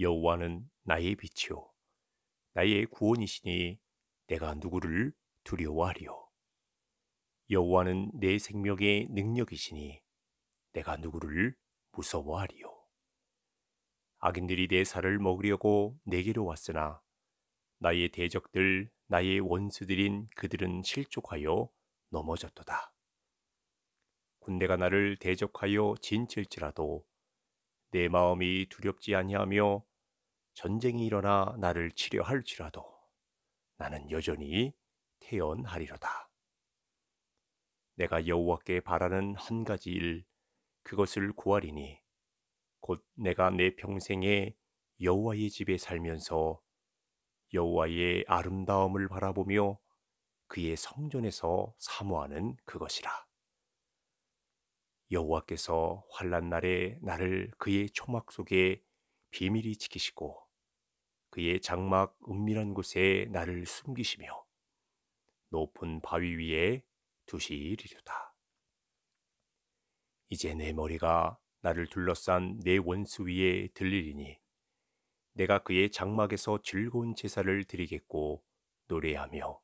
여호와는 나의 빛이요 나의 구원이시니 내가 누구를 두려워하리요 여호와는 내 생명의 능력이시니 내가 누구를 무서워하리요 악인들이 내 살을 먹으려고 내게로 왔으나 나의 대적들 나의 원수들인 그들은 실족하여 넘어졌도다. 군대가 나를 대적하여 진칠지라도 내 마음이 두렵지 아니하며 전쟁이 일어나 나를 치려할지라도 나는 여전히 태연하리로다. 내가 여호와께 바라는 한 가지 일 그것을 구하리니 곧 내가 내 평생에 여호와의 집에 살면서 여호와의 아름다움을 바라보며 그의 성전에서 사모하는 그것이라. 여호와께서 환란 날에 나를 그의 초막 속에 비밀히 지키시고 그의 장막 은밀한 곳에 나를 숨기시며 높은 바위 위에 두시리로다. 이제 내 머리가 나를 둘러싼 내 원수 위에 들리리니 내가 그의 장막에서 즐거운 제사를 드리겠고 노래하며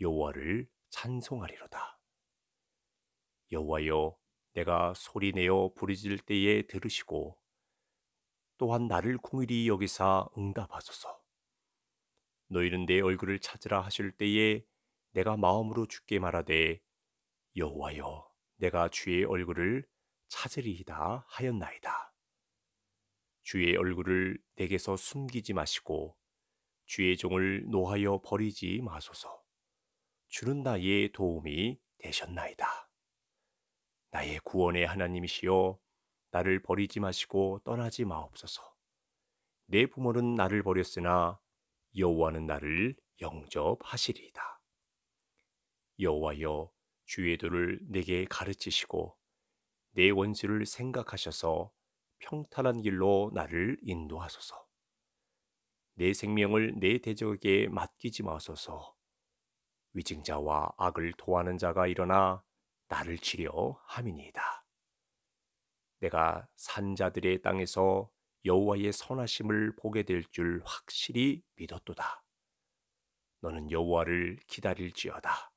여호와를 찬송하리로다. 여호와여 내가 소리 내어 부르짖을 때에 들으시고 또한 나를 공일히 여기사 응답하소서. 너희는 내 얼굴을 찾으라 하실 때에 내가 마음으로 주께 말하되 여호와여 내가 주의 얼굴을 찾으리이다 하였나이다. 주의 얼굴을 내게서 숨기지 마시고 주의 종을 노하여 버리지 마소서. 주는 나의 도움이 되셨나이다. 나의 구원의 하나님이시여 나를 버리지 마시고 떠나지 마옵소서. 내 부모는 나를 버렸으나 여호와는 나를 영접하시리이다. 여호와여 주의 도를 내게 가르치시고 내 원수를 생각하셔서 평탄한 길로 나를 인도하소서. 내 생명을 내 대적에게 맡기지 마소서. 위증자와 악을 도하는 자가 일어나 나를 치려 함이니이다. 내가 산자들의 땅에서 여호와의 선하심을 보게 될 줄 확실히 믿었도다. 너는 여호와를 기다릴지어다.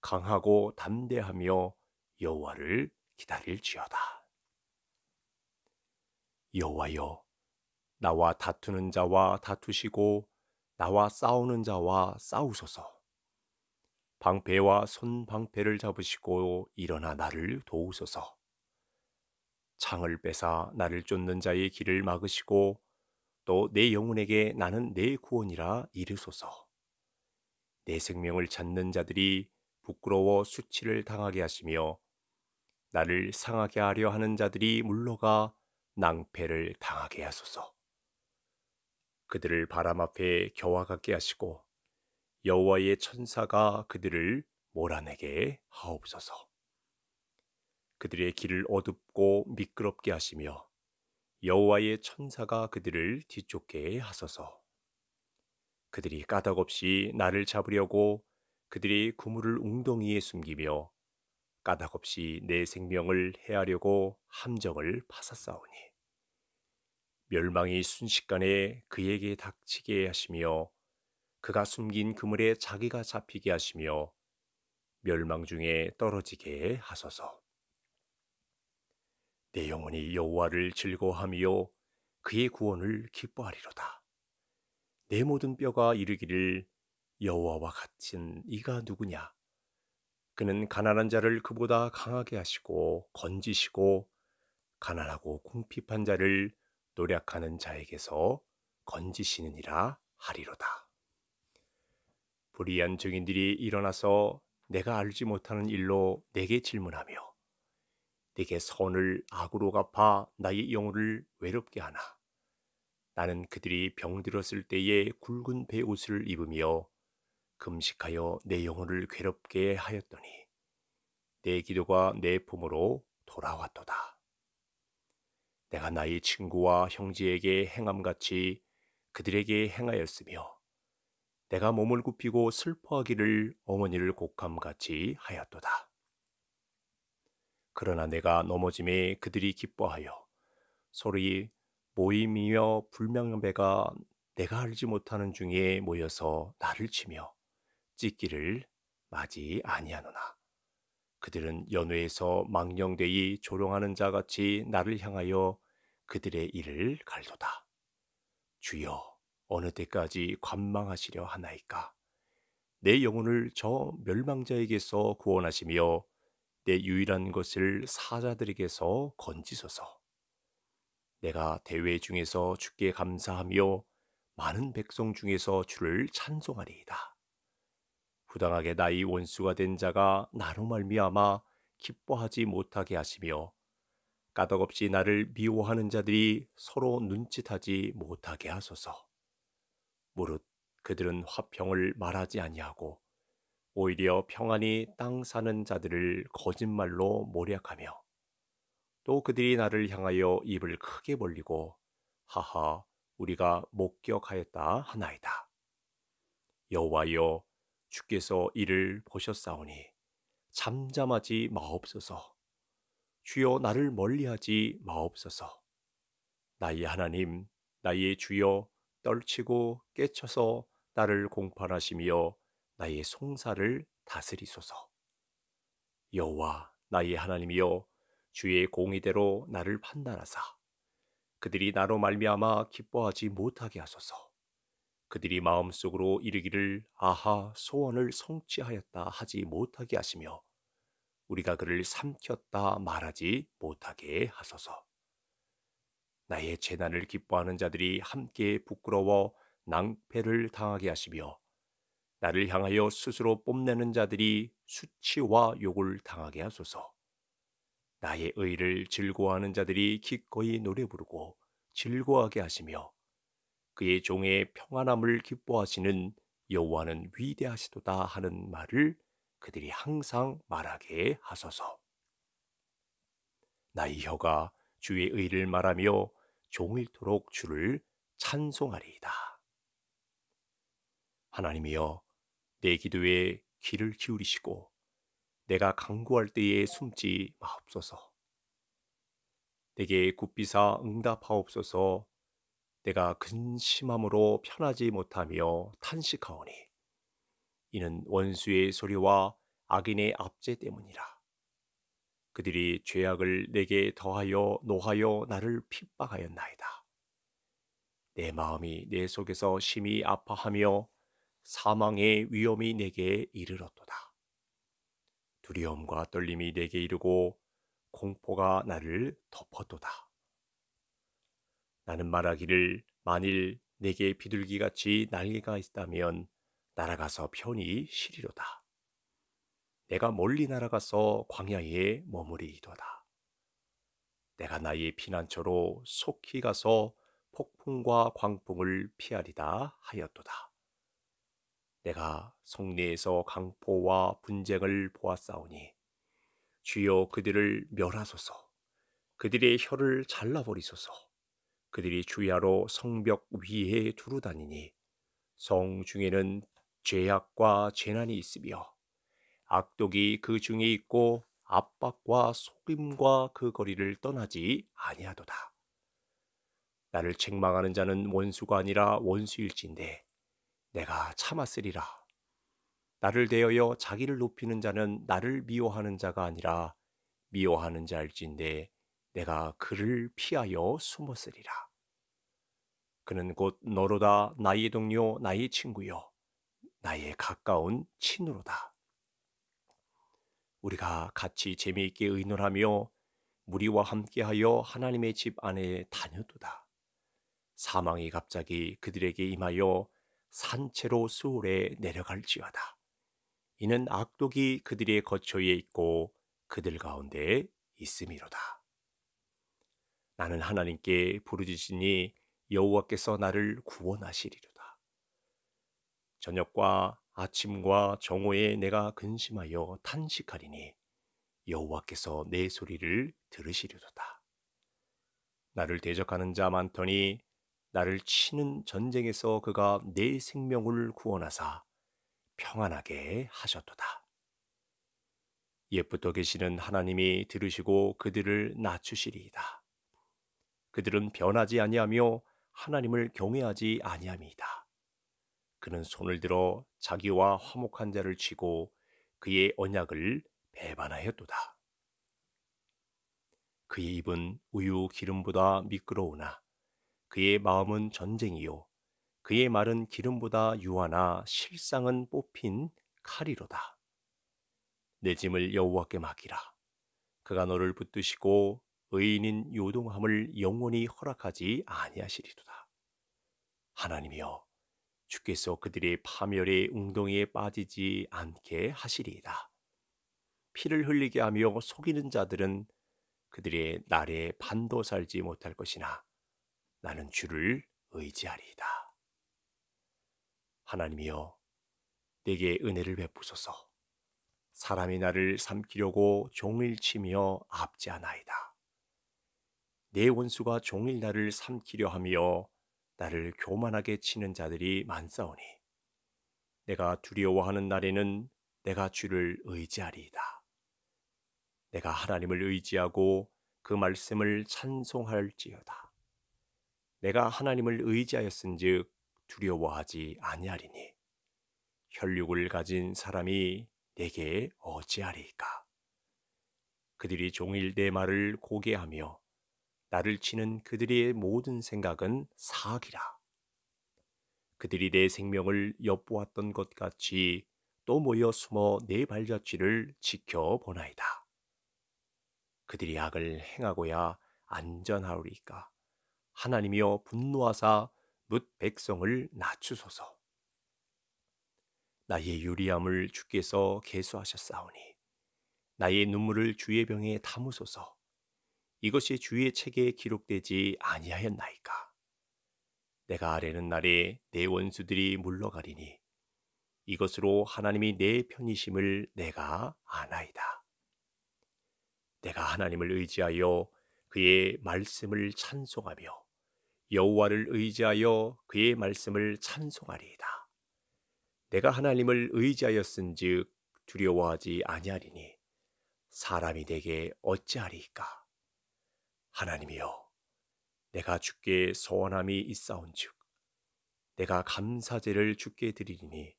강하고 담대하며 여호와를 기다릴지어다. 여호와여, 나와 다투는 자와 다투시고 나와 싸우는 자와 싸우소서. 방패와 손방패를 잡으시고 일어나 나를 도우소서. 창을 빼사 나를 쫓는 자의 길을 막으시고 또 내 영혼에게 나는 내 구원이라 이르소서. 내 생명을 찾는 자들이 부끄러워 수치를 당하게 하시며 나를 상하게 하려 하는 자들이 물러가 낭패를 당하게 하소서. 그들을 바람 앞에 겨와 같게 하시고 여호와의 천사가 그들을 몰아내게 하옵소서. 그들의 길을 어둡고 미끄럽게 하시며 여호와의 천사가 그들을 뒤쫓게 하소서. 그들이 까닭없이 나를 잡으려고 그들이 그물을 웅덩이에 숨기며 까닭없이 내 생명을 해하려고 함정을 파사싸우니 멸망이 순식간에 그에게 닥치게 하시며 그가 숨긴 그물에 자기가 잡히게 하시며 멸망 중에 떨어지게 하소서. 내 영혼이 여호와를 즐거워하며 그의 구원을 기뻐하리로다. 내 모든 뼈가 이르기를 여호와와 같은 이가 누구냐? 그는 가난한 자를 그보다 강하게 하시고 건지시고 가난하고 궁핍한 자를 노력하는 자에게서 건지시느니라 하리로다. 불의한 증인들이 일어나서 내가 알지 못하는 일로 내게 질문하며 네게 선을 악으로 갚아 나의 영혼을 외롭게 하나. 나는 그들이 병들었을 때에 굵은 배옷을 입으며 금식하여 내 영혼을 괴롭게 하였더니 내 기도가 내 품으로 돌아왔도다. 내가 나의 친구와 형제에게 행함같이 그들에게 행하였으며 내가 몸을 굽히고 슬퍼하기를 어머니를 곡함같이 하였도다. 그러나 내가 넘어짐에 그들이 기뻐하여 소리 모임이며 불명령 배가 내가 알지 못하는 중에 모여서 나를 치며 찢기를 맞이 아니하노나 그들은 연회에서 망령되이 조롱하는 자같이 나를 향하여 그들의 일을 갈도다 주여 어느 때까지 관망하시려 하나이까 내 영혼을 저 멸망자에게서 구원하시며 내 유일한 것을 사자들에게서 건지소서. 내가 대회 중에서 주께 감사하며 많은 백성 중에서 주를 찬송하리이다. 부당하게 나의 원수가 된 자가 나로 말미암아 기뻐하지 못하게 하시며 까덕없이 나를 미워하는 자들이 서로 눈짓하지 못하게 하소서. 무릇 그들은 화평을 말하지 아니하고 오히려 평안히 땅 사는 자들을 거짓말로 모략하며 또 그들이 나를 향하여 입을 크게 벌리고 하하 우리가 목격하였다 하나이다. 여호와여 주께서 이를 보셨사오니 잠잠하지 마옵소서. 주여 나를 멀리하지 마옵소서. 나의 하나님, 나의 주여 떨치고 깨쳐서 나를 공판하시며 나의 송사를 다스리소서. 여호와 나의 하나님이여 주의 공의대로 나를 판단하사 그들이 나로 말미암아 기뻐하지 못하게 하소서. 그들이 마음속으로 이르기를 아하 소원을 성취하였다 하지 못하게 하시며 우리가 그를 삼켰다 말하지 못하게 하소서. 나의 재난을 기뻐하는 자들이 함께 부끄러워 낭패를 당하게 하시며 나를 향하여 스스로 뽐내는 자들이 수치와 욕을 당하게 하소서. 나의 의를 즐거워하는 자들이 기꺼이 노래 부르고 즐거워하게 하시며 그의 종의 평안함을 기뻐하시는 여호와는 위대하시도다 하는 말을 그들이 항상 말하게 하소서. 나의 혀가 주의 의를 말하며 종일토록 주를 찬송하리이다. 하나님이여 내 기도에 귀를 기울이시고 내가 강구할 때에 숨지 마옵소서. 내게 굽비사 응답하옵소서. 내가 근심함으로 편하지 못하며 탄식하오니 이는 원수의 소리와 악인의 압제 때문이라. 그들이 죄악을 내게 더하여 노하여 나를 핍박하였나이다. 내 마음이 내 속에서 심히 아파하며 사망의 위험이 내게 이르렀도다. 두려움과 떨림이 내게 이르고 공포가 나를 덮었도다. 나는 말하기를 만일 내게 비둘기 같이 날개가 있다면 날아가서 편히 쉬리로다. 내가 멀리 날아가서 광야에 머무리이도다. 내가 나의 피난처로 속히 가서 폭풍과 광풍을 피하리다 하였도다. 내가 성내에서 강포와 분쟁을 보았사오니 주여 그들을 멸하소서 그들의 혀를 잘라버리소서 그들이 주야로 성벽 위에 두루 다니니 성 중에는 죄악과 재난이 있으며 악독이 그 중에 있고 압박과 속임과 그 거리를 떠나지 아니하도다. 나를 책망하는 자는 원수가 아니라 원수일진데 내가 참았으리라. 나를 대하여 자기를 높이는 자는 나를 미워하는 자가 아니라 미워하는 자일진데 내가 그를 피하여 숨었으리라. 그는 곧 너로다 나의 동료 나의 친구요 나의 가까운 친으로다. 우리가 같이 재미있게 의논하며 무리와 함께하여 하나님의 집 안에 다녀도다. 사망이 갑자기 그들에게 임하여 산채로 수월에 내려갈지어다. 이는 악독이 그들의 거처에 있고 그들 가운데 있음이로다. 나는 하나님께 부르짖으니 여호와께서 나를 구원하시리로다. 저녁과 아침과 정오에 내가 근심하여 탄식하리니 여호와께서 내 소리를 들으시리로다. 나를 대적하는 자 많더니 나를 치는 전쟁에서 그가 내 생명을 구원하사 평안하게 하셨도다. 옛부터 계시는 하나님이 들으시고 그들을 낮추시리이다. 그들은 변하지 아니하며 하나님을 경외하지 아니함이다. 그는 손을 들어 자기와 화목한 자를 치고 그의 언약을 배반하였도다. 그의 입은 우유 기름보다 미끄러우나 그의 마음은 전쟁이요 그의 말은 기름보다 유하나 실상은 뽑힌 칼이로다. 내 짐을 여호와께 맡기라. 그가 너를 붙드시고 의인인 요동함을 영원히 허락하지 아니하시리로다. 하나님이여 주께서 그들의 파멸의 웅덩이에 빠지지 않게 하시리이다. 피를 흘리게 하며 속이는 자들은 그들의 날에 반도 살지 못할 것이나 나는 주를 의지하리이다. 하나님이여, 내게 은혜를 베푸소서. 사람이 나를 삼키려고 종일 치며 압제하나이다. 내 원수가 종일 나를 삼키려 하며 나를 교만하게 치는 자들이 많사오니 내가 두려워하는 날에는 내가 주를 의지하리이다. 내가 하나님을 의지하고 그 말씀을 찬송할지어다. 내가 하나님을 의지하였은즉 두려워하지 아니하리니 혈육을 가진 사람이 내게 어찌하리까 그들이 종일 내 말을 고개하며 나를 치는 그들의 모든 생각은 사악이라 그들이 내 생명을 엿보았던 것 같이 또 모여 숨어 내 발자취를 지켜보나이다 그들이 악을 행하고야 안전하오리까 하나님이여 분노하사 묻 백성을 낮추소서. 나의 유리함을 주께서 개수하셨사오니 나의 눈물을 주의 병에 담으소서. 이것이 주의 책에 기록되지 아니하였나이까. 내가 아래는 날에 내 원수들이 물러가리니 이것으로 하나님이 내 편이심을 내가 아나이다. 내가 하나님을 의지하여 그의 말씀을 찬송하며 여호와를 의지하여 그의 말씀을 찬송하리이다. 내가 하나님을 의지하였은즉 두려워하지 아니하리니 사람이 내게 어찌하리이까? 하나님이여, 내가 주께 소원함이 있사온즉 내가 감사제를 주께 드리리니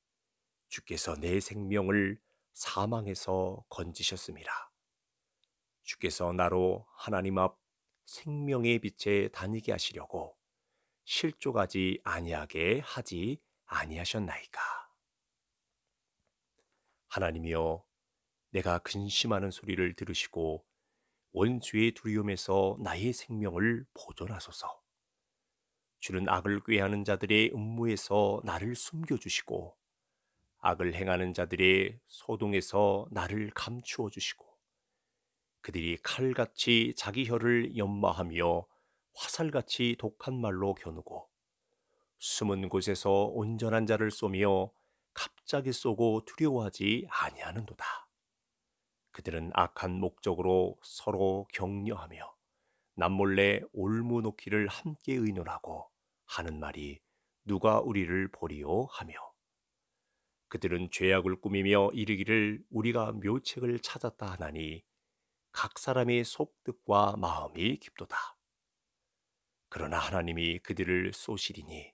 주께서 내 생명을 사망에서 건지셨습니다. 주께서 나로 하나님 앞 생명의 빛에 다니게 하시려고 실족하지 아니하게 하지 아니하셨나이까. 하나님이여, 내가 근심하는 소리를 들으시고 원수의 두려움에서 나의 생명을 보존하소서. 주는 악을 꾀하는 자들의 음모에서 나를 숨겨주시고 악을 행하는 자들의 소동에서 나를 감추어 주시고 그들이 칼같이 자기 혀를 연마하며 화살같이 독한 말로 겨누고 숨은 곳에서 온전한 자를 쏘며 갑자기 쏘고 두려워하지 아니하는도다. 그들은 악한 목적으로 서로 격려하며 남몰래 올무놓기를 함께 의논하고 하는 말이 누가 우리를 보리요 하며 그들은 죄악을 꾸미며 이르기를 우리가 묘책을 찾았다 하나니 각 사람의 속뜻과 마음이 깊도다. 그러나 하나님이 그들을 쏘시리니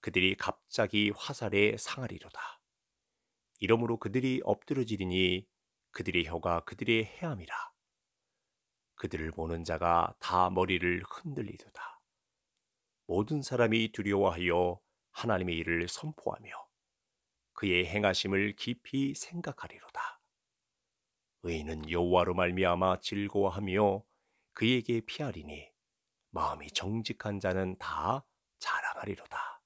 그들이 갑자기 화살에 상하리로다. 이러므로 그들이 엎드러지리니 그들의 혀가 그들의 해함이라. 그들을 보는 자가 다 머리를 흔들리도다. 모든 사람이 두려워하여 하나님의 일을 선포하며 그의 행하심을 깊이 생각하리로다. 의인은 여호와로 말미암아 즐거워하며 그에게 피하리니 마음이 정직한 자는 다자라가리로다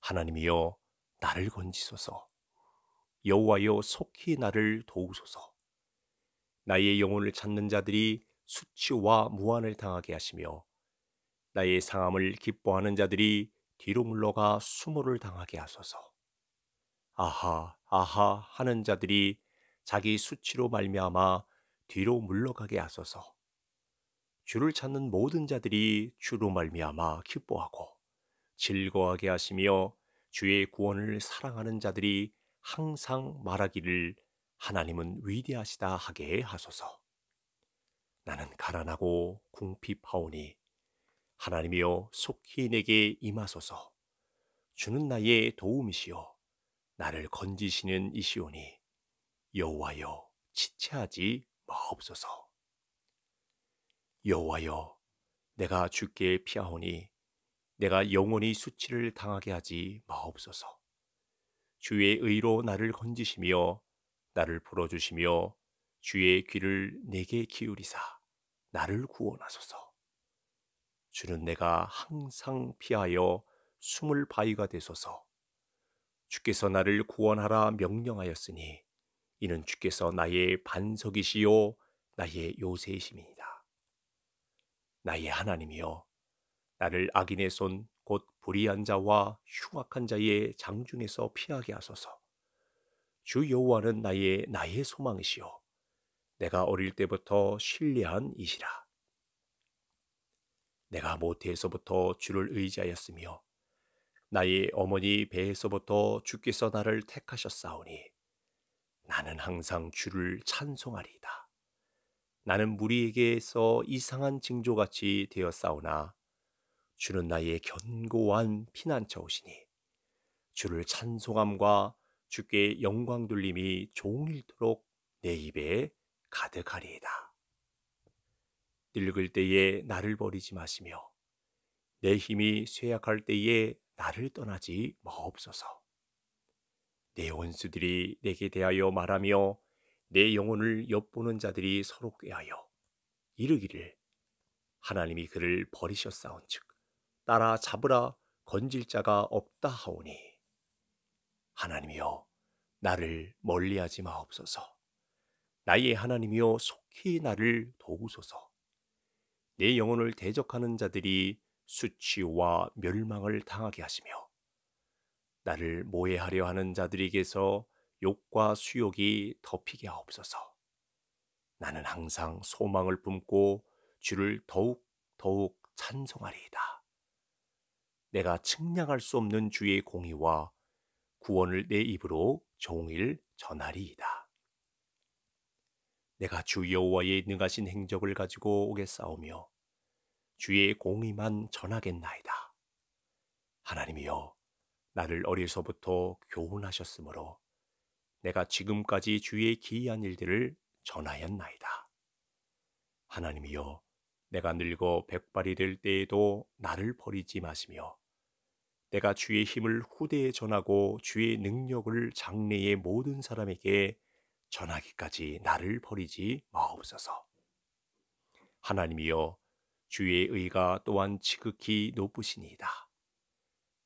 하나님이여 나를 건지소서. 여호와여 속히 나를 도우소서. 나의 영혼을 찾는 자들이 수치와 무한을 당하게 하시며 나의 상함을 기뻐하는 자들이 뒤로 물러가 수모를 당하게 하소서. 아하 아하 하는 자들이 자기 수치로 말미암아 뒤로 물러가게 하소서. 주를 찾는 모든 자들이 주로 말미암아 기뻐하고 즐거워하게 하시며 주의 구원을 사랑하는 자들이 항상 말하기를 하나님은 위대하시다 하게 하소서. 나는 가난하고 궁핍하오니 하나님이여 속히 내게 임하소서. 주는 나의 도움이시요 나를 건지시는 이시오니 여호와여 지체하지 마옵소서. 여호와여 내가 주께 피하오니 내가 영원히 수치를 당하게 하지 마옵소서. 주의 의로 나를 건지시며 나를 불어주시며 주의 귀를 내게 기울이사 나를 구원하소서. 주는 내가 항상 피하여 숨을 바위가 되소서. 주께서 나를 구원하라 명령하였으니 이는 주께서 나의 반석이시요 나의 요새이심니라 나의 하나님이여 나를 악인의 손 곧 불의한 자와 흉악한 자의 장중에서 피하게 하소서 주 여호와는 나의 나의 소망이시요 내가 어릴 때부터 신뢰한 이시라 내가 모태에서부터 주를 의지하였으며 나의 어머니 배에서부터 주께서 나를 택하셨사오니 나는 항상 주를 찬송하리이다 나는 무리에게서 이상한 징조같이 되어싸우나 주는 나의 견고한 피난처오시니 주를 찬송함과 주께 영광 돌림이 종일토록 내 입에 가득하리이다. 늙을 때에 나를 버리지 마시며 내 힘이 쇠약할 때에 나를 떠나지 마옵소서. 내 원수들이 내게 대하여 말하며 내 영혼을 엿보는 자들이 서로 꾀하여 이르기를 하나님이 그를 버리셨사온즉 따라 잡으라 건질 자가 없다 하오니 하나님이여 나를 멀리하지 마옵소서 나의 하나님이여 속히 나를 도우소서 내 영혼을 대적하는 자들이 수치와 멸망을 당하게 하시며 나를 모해하려 하는 자들에게서 욕과 수욕이 덮이게 하옵소서. 나는 항상 소망을 품고 주를 더욱 더욱 찬송하리이다. 내가 측량할 수 없는 주의 공의와 구원을 내 입으로 종일 전하리이다. 내가 주 여호와의 능하신 행적을 가지고 오겠사오며 주의 공의만 전하겠나이다. 하나님이여 나를 어려서부터 교훈하셨으므로 내가 지금까지 주의 기이한 일들을 전하였나이다. 하나님이여, 내가 늙어 백발이 될 때에도 나를 버리지 마시며, 내가 주의 힘을 후대에 전하고 주의 능력을 장래의 모든 사람에게 전하기까지 나를 버리지 마옵소서. 하나님이여, 주의 의가 또한 지극히 높으시니이다.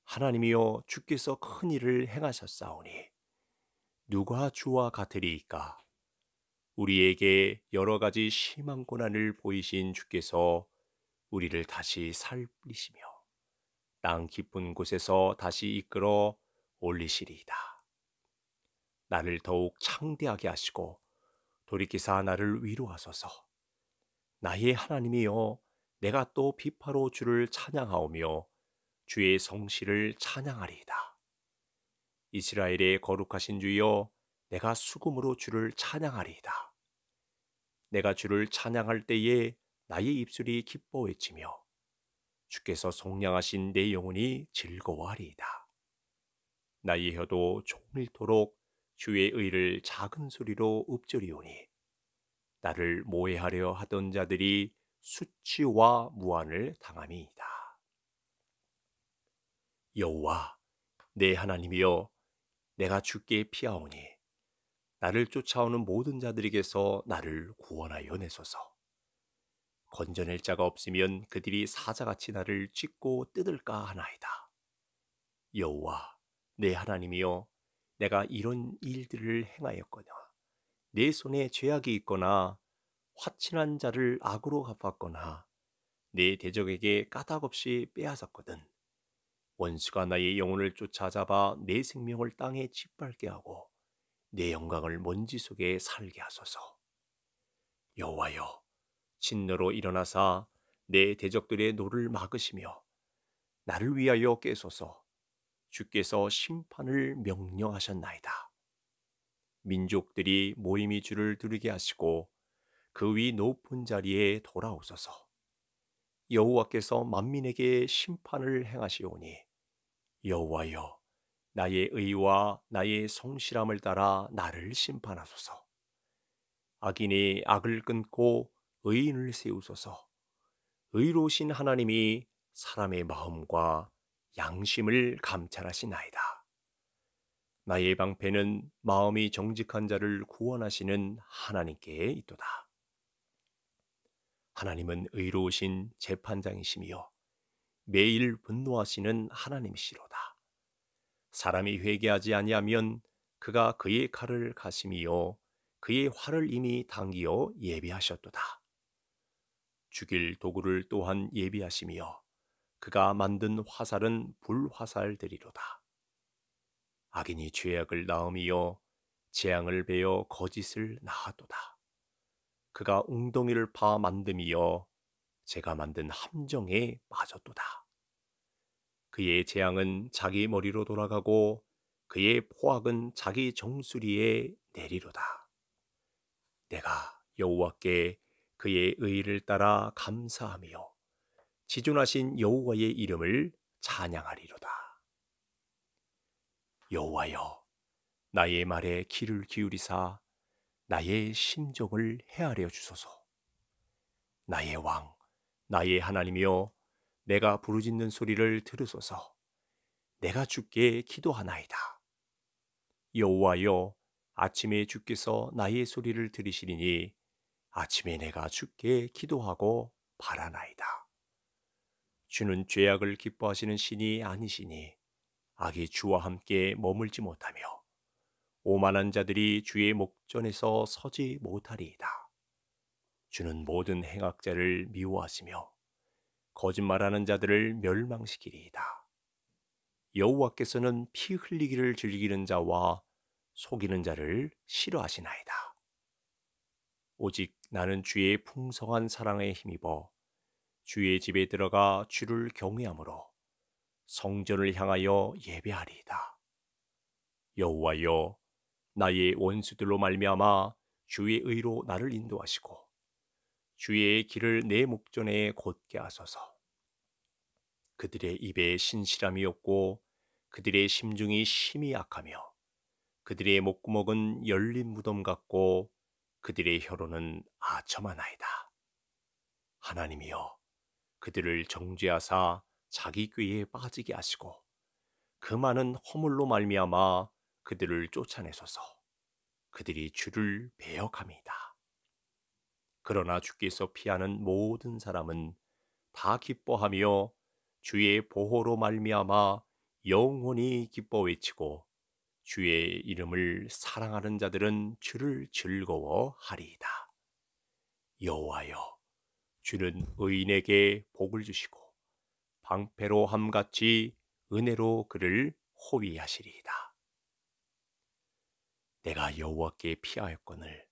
하나님이여, 주께서 큰 일을 행하셨사오니, 누가 주와 같으리이까? 우리에게 여러 가지 심한 고난을 보이신 주께서 우리를 다시 살리시며 땅 깊은 곳에서 다시 이끌어 올리시리이다. 나를 더욱 창대하게 하시고 돌이키사 나를 위로하소서. 나의 하나님이여 내가 또 비파로 주를 찬양하오며 주의 성실을 찬양하리이다. 이스라엘의 거룩하신 주여 내가 수금으로 주를 찬양하리이다. 내가 주를 찬양할 때에 나의 입술이 기뻐 외치며 주께서 속량하신 내 영혼이 즐거워하리이다. 나의 혀도 종일토록 주의 의를 작은 소리로 읊조리오니 나를 모해하려 하던 자들이 수치와 무한을 당함이이다. 여호와 내 하나님이여 내가 죽게 피하오니 나를 쫓아오는 모든 자들에게서 나를 구원하여 내소서. 건져낼 자가 없으면 그들이 사자같이 나를 찢고 뜯을까 하나이다. 여호와 내 하나님이여 내가 이런 일들을 행하였거나 내 손에 죄악이 있거나 화친한 자를 악으로 갚았거나 내 대적에게 까닭없이 빼앗았거든 원수가 나의 영혼을 쫓아잡아 내 생명을 땅에 짓밟게 하고 내 영광을 먼지 속에 살게 하소서. 여호와여, 진노로 일어나사 내 대적들의 노를 막으시며 나를 위하여 깨소서. 주께서 심판을 명령하셨나이다. 민족들이 모임이 주를 두르게 하시고 그 위 높은 자리에 돌아오소서. 여호와께서 만민에게 심판을 행하시오니 여호와여 나의 의와 나의 성실함을 따라 나를 심판하소서. 악인이 악을 끊고 의인을 세우소서. 의로우신 하나님이 사람의 마음과 양심을 감찰하시나이다. 나의 방패는 마음이 정직한 자를 구원하시는 하나님께 있도다. 하나님은 의로우신 재판장이시며 매일 분노하시는 하나님시로다. 사람이 회개하지 아니하면 그가 그의 칼을 가심이요 그의 활을 이미 당기어 예비하셨도다. 죽일 도구를 또한 예비하시며 그가 만든 화살은 불화살들이로다. 악인이 죄악을 낳음이요 재앙을 베어 거짓을 낳았도다. 그가 웅덩이를 파 만듦이여 제가 만든 함정에 빠졌도다. 그의 재앙은 자기 머리로 돌아가고 그의 포악은 자기 정수리에 내리로다. 내가 여호와께 그의 의를 따라 감사하며 지존하신 여호와의 이름을 찬양하리로다. 여호와여, 나의 말에 귀를 기울이사 나의 심정을 헤아려 주소서. 나의 왕, 나의 하나님이여 내가 부르짖는 소리를 들으소서 내가 주께 기도하나이다 여호와여 아침에 주께서 나의 소리를 들으시리니 아침에 내가 주께 기도하고 바라나이다 주는 죄악을 기뻐하시는 신이 아니시니 악이 주와 함께 머물지 못하며 오만한 자들이 주의 목전에서 서지 못하리이다 주는 모든 행악자를 미워하시며 거짓말하는 자들을 멸망시키리이다. 여호와께서는 피 흘리기를 즐기는 자와 속이는 자를 싫어하시나이다. 오직 나는 주의 풍성한 사랑에 힘입어 주의 집에 들어가 주를 경외함으로 성전을 향하여 예배하리이다. 여호와여 나의 원수들로 말미암아 주의 의로 나를 인도하시고 주의 길을 내 목전에 곧게 하소서. 그들의 입에 신실함이 없고 그들의 심중이 심히 악하며 그들의 목구멍은 열린 무덤 같고 그들의 혀로는 아첨하나이다. 하나님이여 그들을 정죄하사 자기 꾀에 빠지게 하시고 그 많은 허물로 말미암아 그들을 쫓아내소서. 그들이 주를 배역함이다. 그러나 주께서 피하는 모든 사람은 다 기뻐하며 주의 보호로 말미암아 영원히 기뻐 외치고 주의 이름을 사랑하는 자들은 주를 즐거워하리이다. 여호와여, 주는 의인에게 복을 주시고 방패로 함같이 은혜로 그를 호위하시리이다. 내가 여호와께 피하였거늘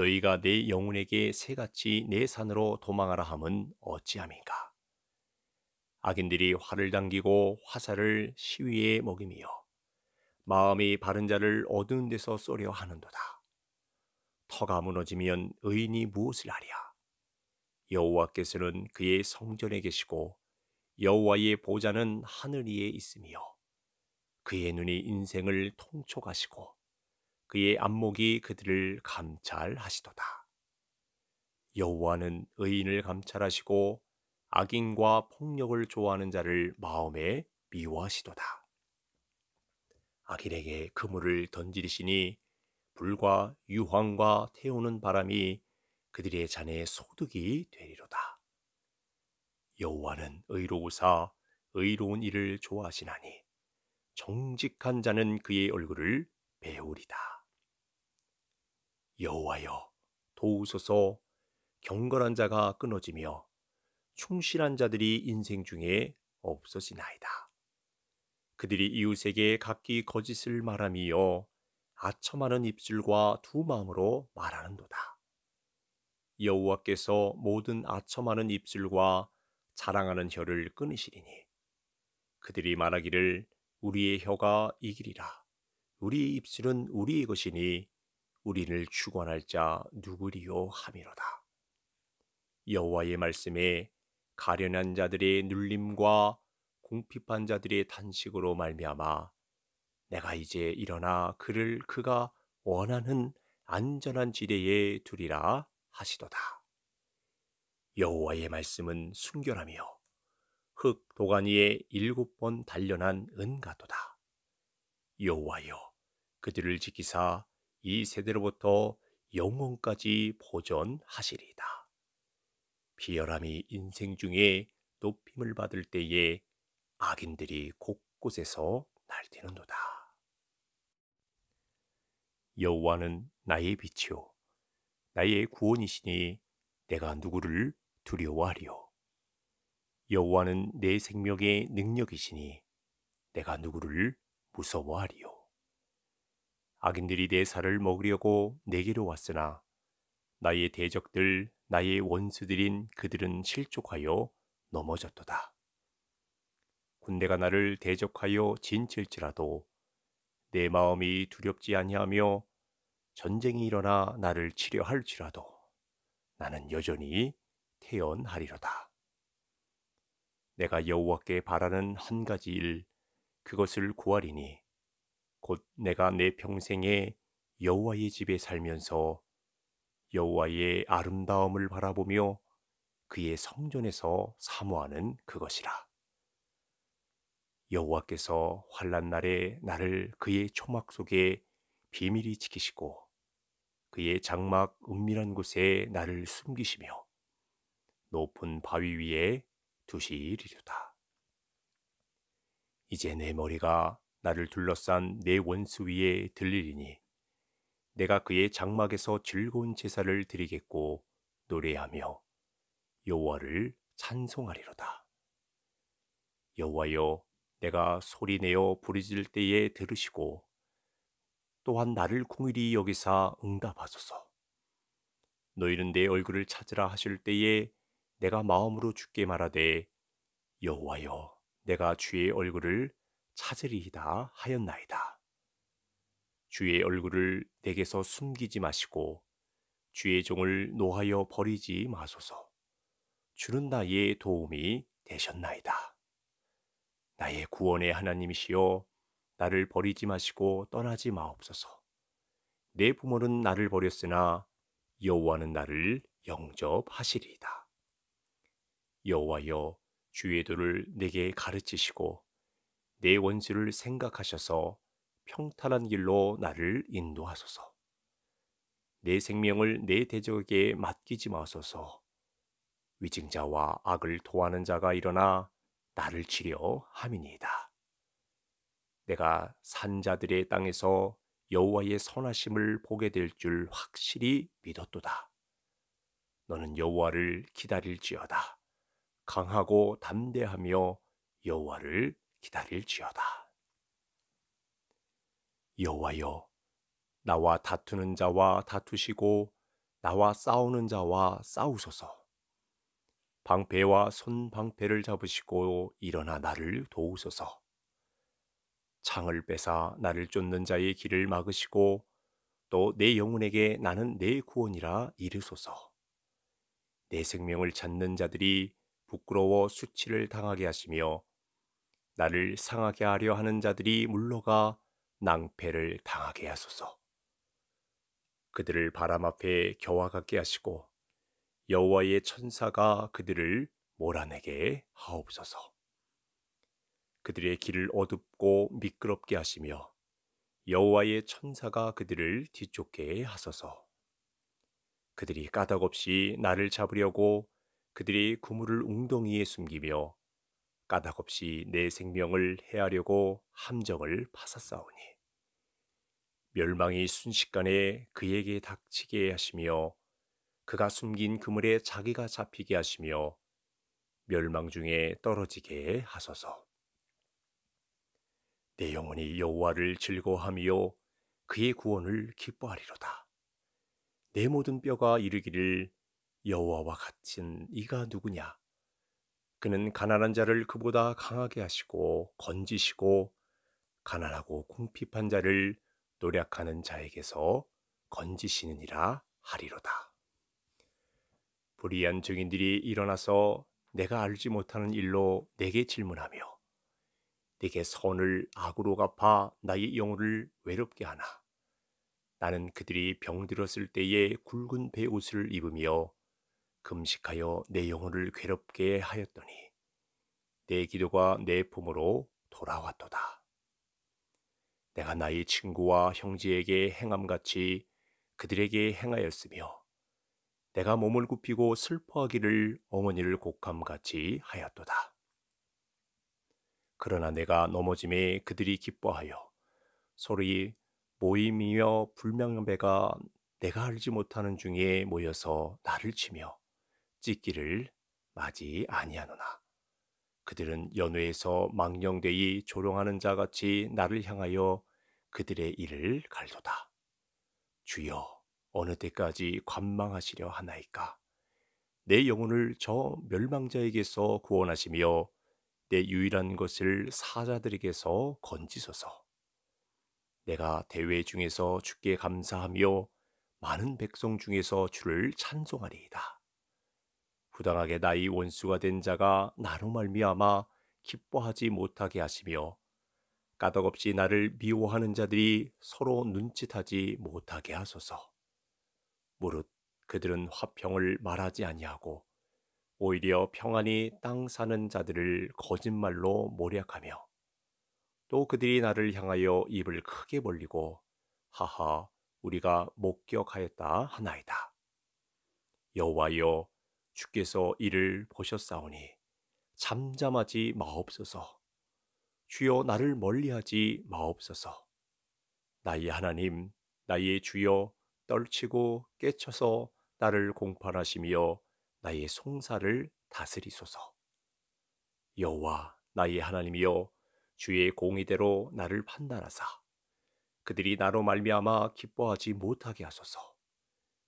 너희가 내 영혼에게 새같이 내 산으로 도망하라 함은 어찌함인가? 악인들이 활을 당기고 화살을 시위에 먹이며 마음이 바른 자를 어두운 데서 쏘려 하는도다. 터가 무너지면 의인이 무엇을 하랴? 여호와께서는 그의 성전에 계시고 여호와의 보좌는 하늘 위에 있으며 그의 눈이 인생을 통촉하시고 그의 안목이 그들을 감찰하시도다. 여호와는 의인을 감찰하시고 악인과 폭력을 좋아하는 자를 마음에 미워하시도다. 악인에게 그물을 던지리시니 불과 유황과 태우는 바람이 그들의 잔에 소득이 되리로다. 여호와는 의로우사 의로운 일을 좋아하시나니 정직한 자는 그의 얼굴을 배우리다. 여호와여 도우소서 경건한 자가 끊어지며 충실한 자들이 인생 중에 없어지나이다. 그들이 이웃에게 각기 거짓을 말함이여 아첨하는 입술과 두 마음으로 말하는도다. 여호와께서 모든 아첨하는 입술과 자랑하는 혀를 끊으시리니 그들이 말하기를 우리의 혀가 이길이라 우리의 입술은 우리의 것이니 우리를 주관할 자 누구리요 함이로다. 여호와의 말씀에 가련한 자들의 눌림과 궁핍한 자들의 단식으로 말미암아 내가 이제 일어나 그를 그가 원하는 안전한 지대에 두리라 하시도다. 여호와의 말씀은 순결하며 흙 도가니에 일곱 번 단련한 은가도다. 여호와여 그들을 지키사 이 세대로부터 영혼까지 보존하시리다. 비열함이 인생 중에 높임을 받을 때에 악인들이 곳곳에서 날뛰는도다. 여호와는 나의 빛이요 나의 구원이시니 내가 누구를 두려워하리요 여호와는 내 생명의 능력이시니 내가 누구를 무서워하리요 악인들이 내 살을 먹으려고 내게로 왔으나 나의 대적들 나의 원수들인 그들은 실족하여 넘어졌도다. 군대가 나를 대적하여 진칠지라도 내 마음이 두렵지 아니하며 전쟁이 일어나 나를 치려 할지라도 나는 여전히 태연하리로다. 내가 여호와께 바라는 한 가지 일 그것을 구하리니 곧 내가 내 평생에 여호와의 집에 살면서 여호와의 아름다움을 바라보며 그의 성전에서 사모하는 그것이라. 여호와께서 환란 날에 나를 그의 초막 속에 비밀히 지키시고 그의 장막 은밀한 곳에 나를 숨기시며 높은 바위 위에 두시리로다. 이제 내 머리가 나를 둘러싼 내 원수 위에 들리리니 내가 그의 장막에서 즐거운 제사를 드리겠고 노래하며 여호와를 찬송하리로다. 여호와여 내가 소리내어 부르짖을 때에 들으시고 또한 나를 공일히 여기사 응답하소서. 너희는 내 얼굴을 찾으라 하실 때에 내가 마음으로 죽게 말하되 여호와여 내가 주의 얼굴을 사으리이다 하였나이다. 주의 얼굴을 내게서 숨기지 마시고 주의 종을 노하여 버리지 마소서. 주는 나의 도움이 되셨나이다. 나의 구원의 하나님이시여 나를 버리지 마시고 떠나지 마옵소서. 내 부모는 나를 버렸으나 여호와는 나를 영접하시리이다. 여호와여 주의 도를 내게 가르치시고 내 원수를 생각하셔서 평탄한 길로 나를 인도하소서. 내 생명을 내 대적에게 맡기지 마소서. 위증자와 악을 도하는 자가 일어나 나를 치려 함이니이다. 내가 산자들의 땅에서 여호와의 선하심을 보게 될 줄 확실히 믿었도다. 너는 여호와를 기다릴지어다. 강하고 담대하며 여호와를 기다릴지어다. 여호와여 나와 다투는 자와 다투시고 나와 싸우는 자와 싸우소서. 방패와 손방패를 잡으시고 일어나 나를 도우소서. 창을 빼사 나를 쫓는 자의 길을 막으시고 또 내 영혼에게 나는 내 구원이라 이르소서. 내 생명을 찾는 자들이 부끄러워 수치를 당하게 하시며 나를 상하게 하려 하는 자들이 물러가 낭패를 당하게 하소서. 그들을 바람 앞에 겨와 같게 하시고 여호와의 천사가 그들을 몰아내게 하옵소서. 그들의 길을 어둡고 미끄럽게 하시며 여호와의 천사가 그들을 뒤쫓게 하소서. 그들이 까닭없이 나를 잡으려고 그들이 그물을 웅덩이에 숨기며 까닭없이 내 생명을 해하려고 함정을 파사싸우니 멸망이 순식간에 그에게 닥치게 하시며 그가 숨긴 그물에 자기가 잡히게 하시며 멸망 중에 떨어지게 하소서 내 영혼이 여호와를 즐거워하며 그의 구원을 기뻐하리로다 내 모든 뼈가 이르기를 여호와와 같은 이가 누구냐 그는 가난한 자를 그보다 강하게 하시고 건지시고 가난하고 궁핍한 자를 노력하는 자에게서 건지시느니라 하리로다. 불의한 증인들이 일어나서 내가 알지 못하는 일로 내게 질문하며 내게 선을 악으로 갚아 나의 영혼을 외롭게 하나 나는 그들이 병들었을 때에 굵은 배옷을 입으며 금식하여 내 영혼을 괴롭게 하였더니 내 기도가 내 품으로 돌아왔도다. 내가 나의 친구와 형제에게 행함같이 그들에게 행하였으며 내가 몸을 굽히고 슬퍼하기를 어머니를 곡함같이 하였도다. 그러나 내가 넘어짐에 그들이 기뻐하여 소리 모임이며 불명배가 내가 알지 못하는 중에 모여서 나를 치며 찢기를 마지 아니하노나 그들은 연회에서 망령되이 조롱하는 자같이 나를 향하여 그들의 일을 갈도다 주여 어느 때까지 관망하시려 하나이까 내 영혼을 저 멸망자에게서 구원하시며 내 유일한 것을 사자들에게서 건지소서. 내가 대회 중에서 주께 감사하며 많은 백성 중에서 주를 찬송하리이다. 부당하게 나의 원수가 된 자가 나로 말미암아 기뻐하지 못하게 하시며 까덕없이 나를 미워하는 자들이 서로 눈짓하지 못하게 하소서. 무릇 그들은 화평을 말하지 아니하고 오히려 평안히 땅 사는 자들을 거짓말로 모략하며 또 그들이 나를 향하여 입을 크게 벌리고 하하 우리가 목격하였다 하나이다. 여호와여 주께서 이를 보셨사오니 잠잠하지 마옵소서. 주여 나를 멀리하지 마옵소서. 나의 하나님, 나의 주여 떨치고 깨쳐서 나를 공판하시며 나의 송사를 다스리소서. 여호와 나의 하나님이여 주의 공의대로 나를 판단하사 그들이 나로 말미암아 기뻐하지 못하게 하소서.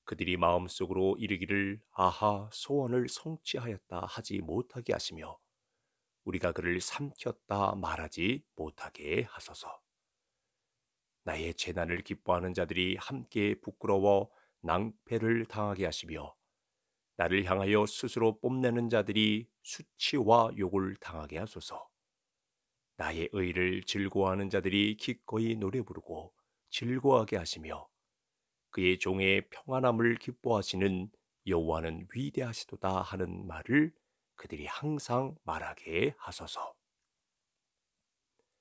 그들이 마음속으로 이르기를 아하 소원을 성취하였다 하지 못하게 하시며 우리가 그를 삼켰다 말하지 못하게 하소서. 나의 재난을 기뻐하는 자들이 함께 부끄러워 낭패를 당하게 하시며 나를 향하여 스스로 뽐내는 자들이 수치와 욕을 당하게 하소서. 나의 의를 즐거워하는 자들이 기꺼이 노래 부르고 즐거워하게 하시며 그의 종의 평안함을 기뻐하시는 여호와는 위대하시도다 하는 말을 그들이 항상 말하게 하소서.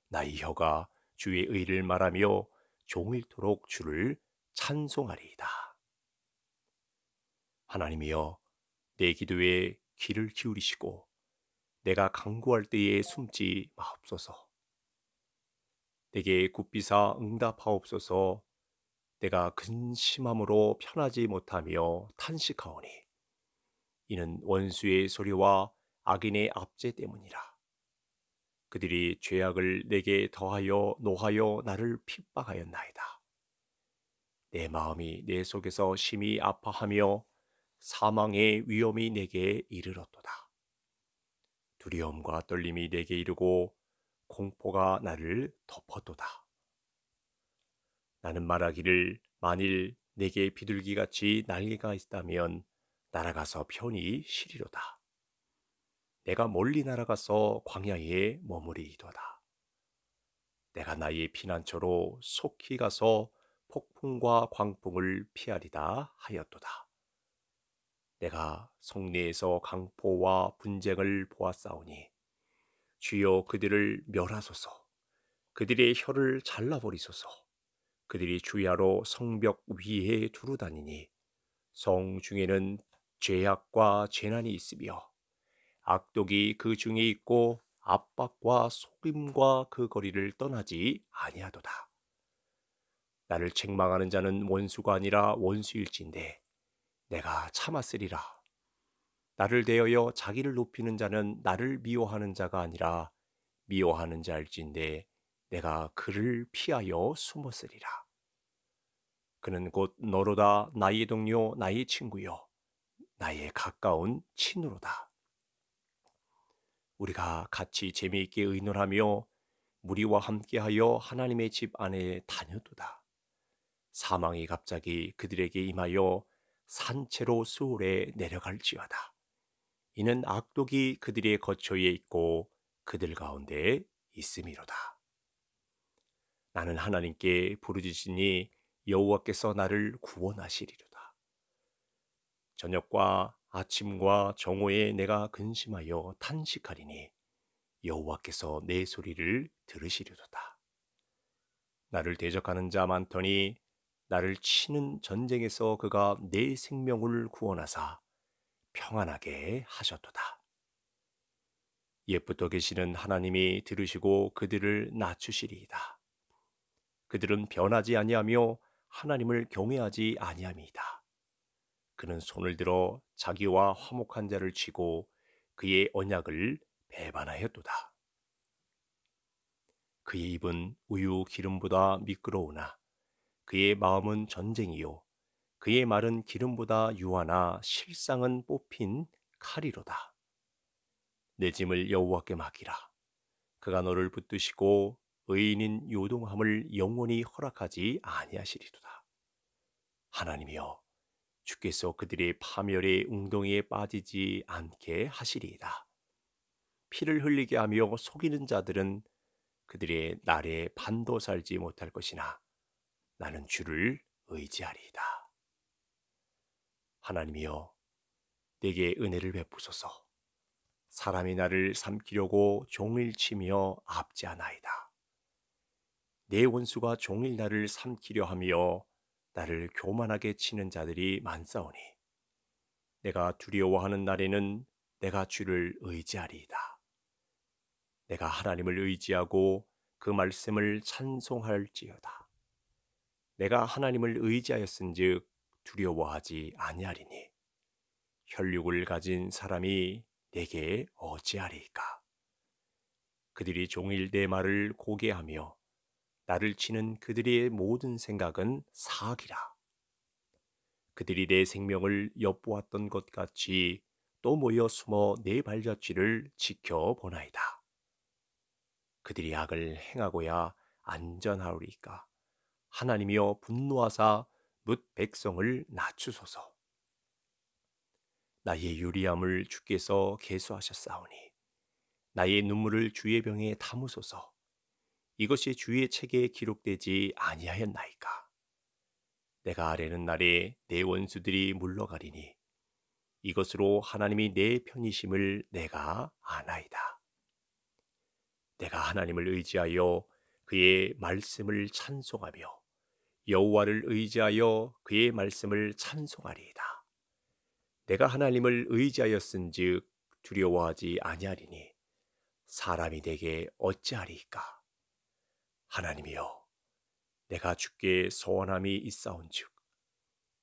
나의 혀가 주의 의를 말하며 종일토록 주를 찬송하리이다. 하나님이여 내 기도에 귀를 기울이시고 내가 강구할 때에 숨지 마옵소서. 내게 굽비사 응답하옵소서 내가 근심함으로 편하지 못하며 탄식하오니 이는 원수의 소리와 악인의 압제 때문이라 그들이 죄악을 내게 더하여 노하여 나를 핍박하였나이다 내 마음이 내 속에서 심히 아파하며 사망의 위험이 내게 이르렀도다 두려움과 떨림이 내게 이르고 공포가 나를 덮었도다 나는 말하기를 만일 내게 비둘기같이 날개가 있다면 날아가서 편히 쉬리로다. 내가 멀리 날아가서 광야에 머무리이도다. 내가 나의 피난처로 속히 가서 폭풍과 광풍을 피하리다 하였도다. 내가 성내에서 강포와 분쟁을 보았사오니 주여 그들을 멸하소서 그들의 혀를 잘라버리소서 그들이 주야로 성벽 위에 두루 다니니 성 중에는 죄악과 재난이 있으며 악독이 그 중에 있고 압박과 속임과 그 거리를 떠나지 아니하도다. 나를 책망하는 자는 원수가 아니라 원수일진데 내가 참았으리라. 나를 대하여 자기를 높이는 자는 나를 미워하는 자가 아니라 미워하는 자일진데 내가 그를 피하여 숨었으리라. 그는 곧 너로다 나의 동료 나의 친구요 나의 가까운 친으로다. 우리가 같이 재미있게 의논하며 무리와 함께하여 하나님의 집 안에 다녀도다. 사망이 갑자기 그들에게 임하여 산채로 수울에 내려갈지어다. 이는 악독이 그들의 거처에 있고 그들 가운데 있음이로다. 나는 하나님께 부르짖으니 여호와께서 나를 구원하시리로다. 저녁과 아침과 정오에 내가 근심하여 탄식하리니 여호와께서 내 소리를 들으시리로다. 나를 대적하는 자 많더니 나를 치는 전쟁에서 그가 내 생명을 구원하사 평안하게 하셨도다. 옛부터 계시는 하나님이 들으시고 그들을 낮추시리이다. 그들은 변하지 아니하며 하나님을 경외하지 아니함이다. 그는 손을 들어 자기와 화목한 자를 치고 그의 언약을 배반하였도다. 그의 입은 우유 기름보다 미끄러우나 그의 마음은 전쟁이요 그의 말은 기름보다 유하나 실상은 뽑힌 칼이로다. 내 짐을 여호와께 맡기라. 그가 너를 붙드시고 의인인 요동함을 영원히 허락하지 아니하시리로다. 하나님이여 주께서 그들의 파멸의 웅덩이에 빠지지 않게 하시리이다. 피를 흘리게 하며 속이는 자들은 그들의 날에 반도 살지 못할 것이나 나는 주를 의지하리이다. 하나님이여 내게 은혜를 베푸소서 사람이 나를 삼키려고 종일 치며 앞지하나이다. 내 원수가 종일 나를 삼키려 하며 나를 교만하게 치는 자들이 많사오니 내가 두려워하는 날에는 내가 주를 의지하리이다. 내가 하나님을 의지하고 그 말씀을 찬송할지어다. 내가 하나님을 의지하였은즉 두려워하지 아니하리니 혈육을 가진 사람이 내게 어찌하리까? 그들이 종일 내 말을 고개하며 나를 치는 그들의 모든 생각은 사악이라. 그들이 내 생명을 엿보았던 것 같이 또 모여 숨어 내 발자취를 지켜보나이다. 그들이 악을 행하고야 안전하오리까. 하나님이여 분노하사 뭇 백성을 낮추소서. 나의 유리함을 주께서 개수하셨사오니 나의 눈물을 주의 병에 담으소서. 이것이 주의 책에 기록되지 아니하였나이까. 내가 아래는 날에 내 원수들이 물러가리니 이것으로 하나님이 내 편이심을 내가 아나이다. 내가 하나님을 의지하여 그의 말씀을 찬송하며 여호와를 의지하여 그의 말씀을 찬송하리이다. 내가 하나님을 의지하였은즉 두려워하지 아니하리니 사람이 내게 어찌하리이까 하나님이여 내가 주께 소원함이 있사온즉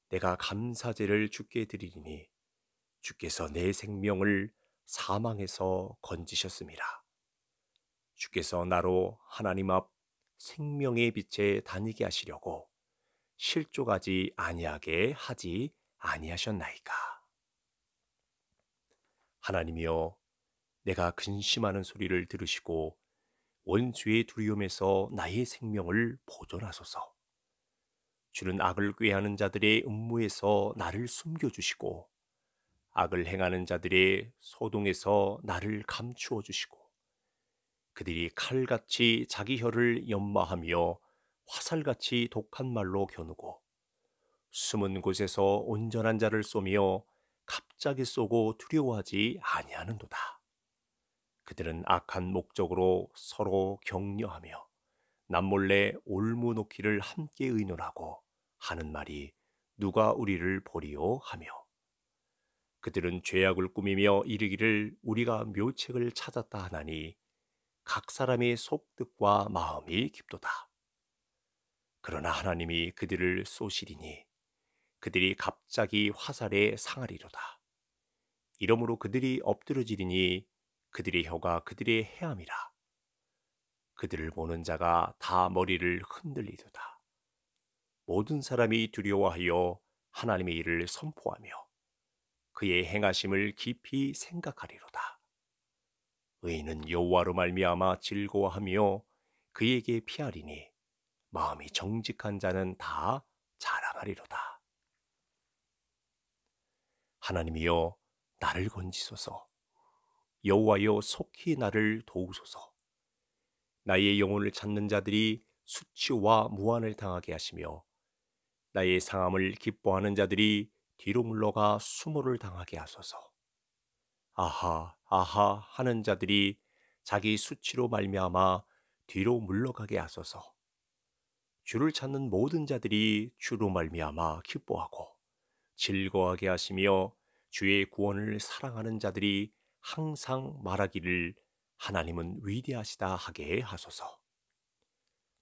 내가 감사제를 주께 드리리니 주께서 내 생명을 사망해서 건지셨습니다. 주께서 나로 하나님 앞 생명의 빛에 다니게 하시려고 실족하지 아니하게 하지 아니하셨나이까. 하나님이여 내가 근심하는 소리를 들으시고 원수의 두려움에서 나의 생명을 보존하소서. 주는 악을 꾀하는 자들의 음모에서 나를 숨겨주시고, 악을 행하는 자들의 소동에서 나를 감추어 주시고, 그들이 칼같이 자기 혀를 연마하며 화살같이 독한 말로 겨누고, 숨은 곳에서 온전한 자를 쏘며 갑자기 쏘고 두려워하지 아니하는도다. 그들은 악한 목적으로 서로 격려하며 남몰래 올무놓기를 함께 의논하고 하는 말이 누가 우리를 보리요 하며 그들은 죄악을 꾸미며 이르기를 우리가 묘책을 찾았다 하나니 각 사람의 속뜻과 마음이 깊도다. 그러나 하나님이 그들을 쏘시리니 그들이 갑자기 화살에 상하리로다. 이러므로 그들이 엎드러지리니 그들의 혀가 그들의 해암이라 그들을 보는 자가 다 머리를 흔들리도다. 모든 사람이 두려워하여 하나님의 일을 선포하며 그의 행하심을 깊이 생각하리로다. 의인은 여호와로 말미암아 즐거워하며 그에게 피하리니 마음이 정직한 자는 다 자랑하리로다. 하나님이여 나를 건지소서. 여호와여 속히 나를 도우소서. 나의 영혼을 찾는 자들이 수치와 무한을 당하게 하시며 나의 상함을 기뻐하는 자들이 뒤로 물러가 수모를 당하게 하소서. 아하 아하 하는 자들이 자기 수치로 말미암아 뒤로 물러가게 하소서. 주를 찾는 모든 자들이 주로 말미암아 기뻐하고 즐거워하게 하시며 주의 구원을 사랑하는 자들이 항상 말하기를 하나님은 위대하시다 하게 하소서.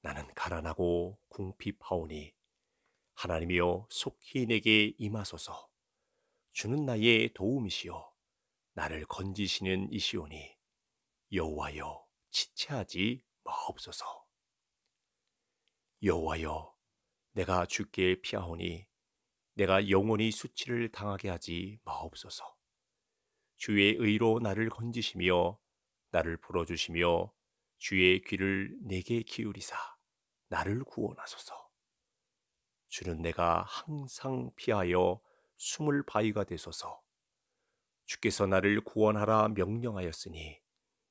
나는 가난하고 궁핍하오니 하나님이여 속히 내게 임하소서. 주는 나의 도움이시요 나를 건지시는 이시오니 여호와여 지체하지 마옵소서. 여호와여 내가 주께 피하오니 내가 영원히 수치를 당하게 하지 마옵소서. 주의 의로 나를 건지시며 나를 불어주시며 주의 귀를 내게 기울이사 나를 구원하소서. 주는 내가 항상 피하여 숨을 바위가 되소서. 주께서 나를 구원하라 명령하였으니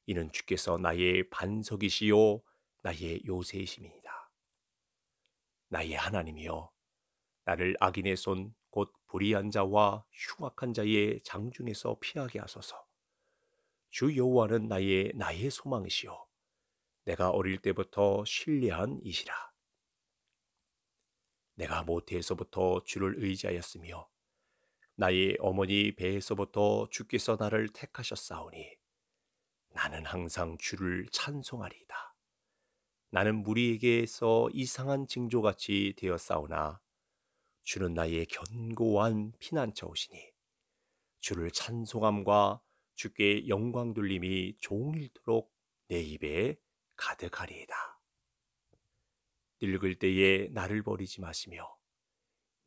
이는 주께서 나의 반석이시요 나의 요새이심이니라. 나의 하나님이여 나를 악인의 손 곧 불의한 자와 흉악한 자의 장중에서 피하게 하소서. 주 여호와는 나의 나의 소망이시요 내가 어릴 때부터 신뢰한 이시라. 내가 모태에서부터 주를 의지하였으며 나의 어머니 배에서부터 주께서 나를 택하셨사오니 나는 항상 주를 찬송하리이다. 나는 무리에게서 이상한 징조같이 되었사오나 주는 나의 견고한 피난처오시니 주를 찬송함과 주께 영광 돌림이 종일도록내 입에 가득하리이다. 늙을 때에 나를 버리지 마시며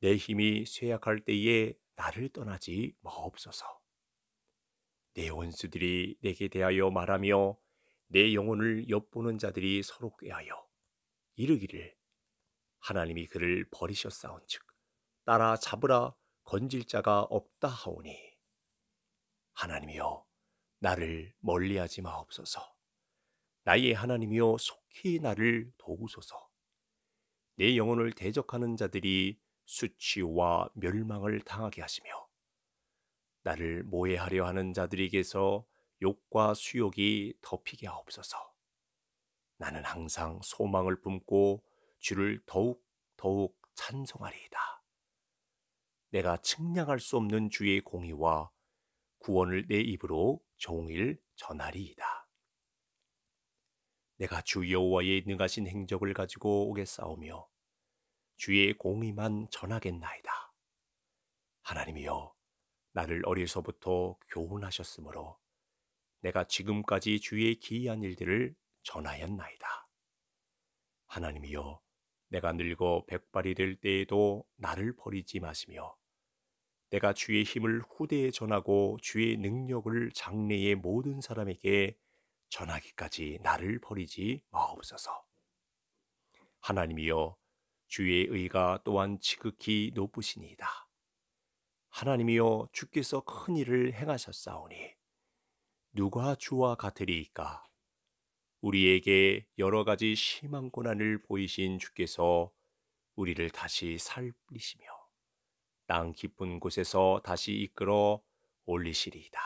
내 힘이 쇠약할 때에 나를 떠나지 마옵소서. 내 원수들이 내게 대하여 말하며 내 영혼을 엿보는 자들이 서로 꾀하여 이르기를 하나님이 그를 버리셨사온즉 따라 잡으라 건질 자가 없다 하오니 하나님이여 나를 멀리하지 마옵소서 나의 하나님이여 속히 나를 도우소서 내 영혼을 대적하는 자들이 수치와 멸망을 당하게 하시며 나를 모해하려 하는 자들에게서 욕과 수욕이 덮이게 하옵소서 나는 항상 소망을 품고 주를 더욱 더욱 찬송하리이다. 내가 측량할 수 없는 주의 공의와 구원을 내 입으로 종일 전하리이다. 내가 주 여호와의 능하신 행적을 가지고 오겠사오며 주의 공의만 전하겠나이다. 하나님이여 나를 어려서부터 교훈하셨으므로 내가 지금까지 주의 기이한 일들을 전하였나이다. 하나님이여 내가 늙어 백발이 될 때에도 나를 버리지 마시며 내가 주의 힘을 후대에 전하고 주의 능력을 장래의 모든 사람에게 전하기까지 나를 버리지 마옵소서. 하나님이여 주의 의가 또한 지극히 높으시니이다. 하나님이여 주께서 큰 일을 행하셨사오니 누가 주와 같으리이까? 우리에게 여러 가지 심한 고난을 보이신 주께서 우리를 다시 살리시며 땅 깊은 곳에서 다시 이끌어 올리시리이다.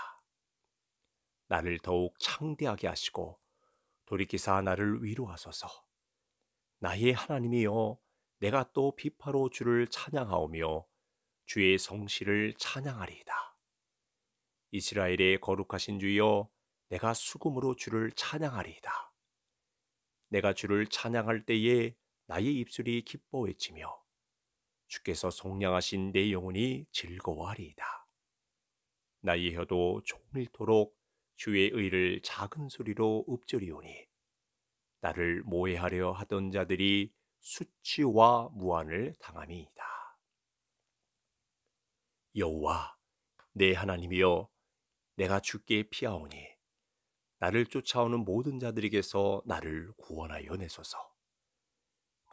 나를 더욱 창대하게 하시고 돌이키사 나를 위로하소서. 나의 하나님이여 내가 또 비파로 주를 찬양하오며 주의 성실을 찬양하리이다. 이스라엘의 거룩하신 주여 내가 수금으로 주를 찬양하리이다. 내가 주를 찬양할 때에 나의 입술이 기뻐 외치며 주께서 속량하신 내 영혼이 즐거워하리이다. 나의 혀도 종일토록 주의 의를 작은 소리로 읊조리오니 나를 모해하려 하던 자들이 수치와 무한을 당함이이다. 여호와 내 하나님이여 내가 주께 피하오니 나를 쫓아오는 모든 자들에게서 나를 구원하여 내소서.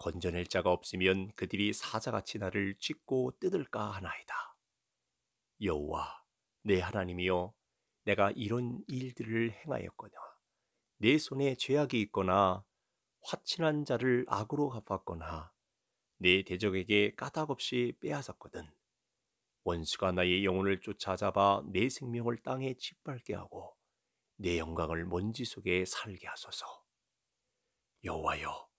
건져낼 자가 없으면 그들이 사자같이 나를 찢고 뜯을까 하나이다. 여호와 내 하나님이여 내가 이런 일들을 행하였거나 내 손에 죄악이 있거나 화친한 자를 악으로 갚았거나 내 대적에게 까닭없이 빼앗았거든 원수가 나의 영혼을 쫓아잡아 내 생명을 땅에 짓밟게 하고 내 영광을 먼지 속에 살게 하소서 여호와여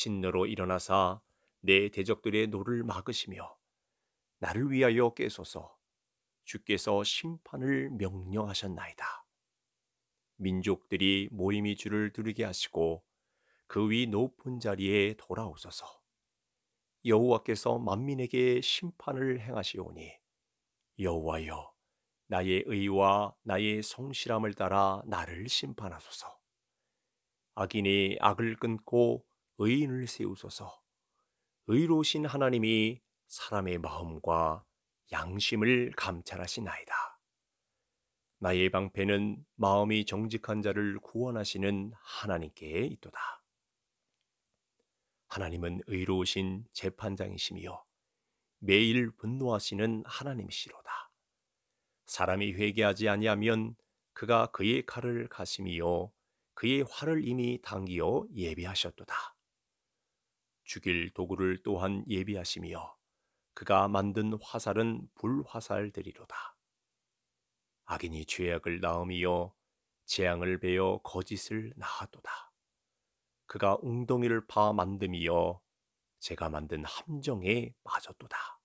진노로 일어나사 내 대적들의 노를 막으시며 나를 위하여 깨소서 주께서 심판을 명령하셨나이다. 민족들이 모임이 주를 두르게 하시고 그 위 높은 자리에 돌아오소서. 여호와께서 만민에게 심판을 행하시오니 여호와여 나의 의와 나의 성실함을 따라 나를 심판하소서. 악인이 악을 끊고 의인을 세우소서. 의로우신 하나님이 사람의 마음과 양심을 감찰하시나이다. 나의 방패는 마음이 정직한 자를 구원하시는 하나님께 있도다. 하나님은 의로우신 재판장이시며 매일 분노하시는 하나님시로다 사람이 회개하지 아니하면 그가 그의 칼을 가심이 그의 활을 이미 당기어 예비하셨도다. 죽일 도구를 또한 예비하시며 그가 만든 화살은 불화살되리로다. 악인이 죄악을 낳음이요 재앙을 베어 거짓을 낳아도다. 그가 웅덩이를 파 만듦이여 제가 만든 함정에 맞았도다.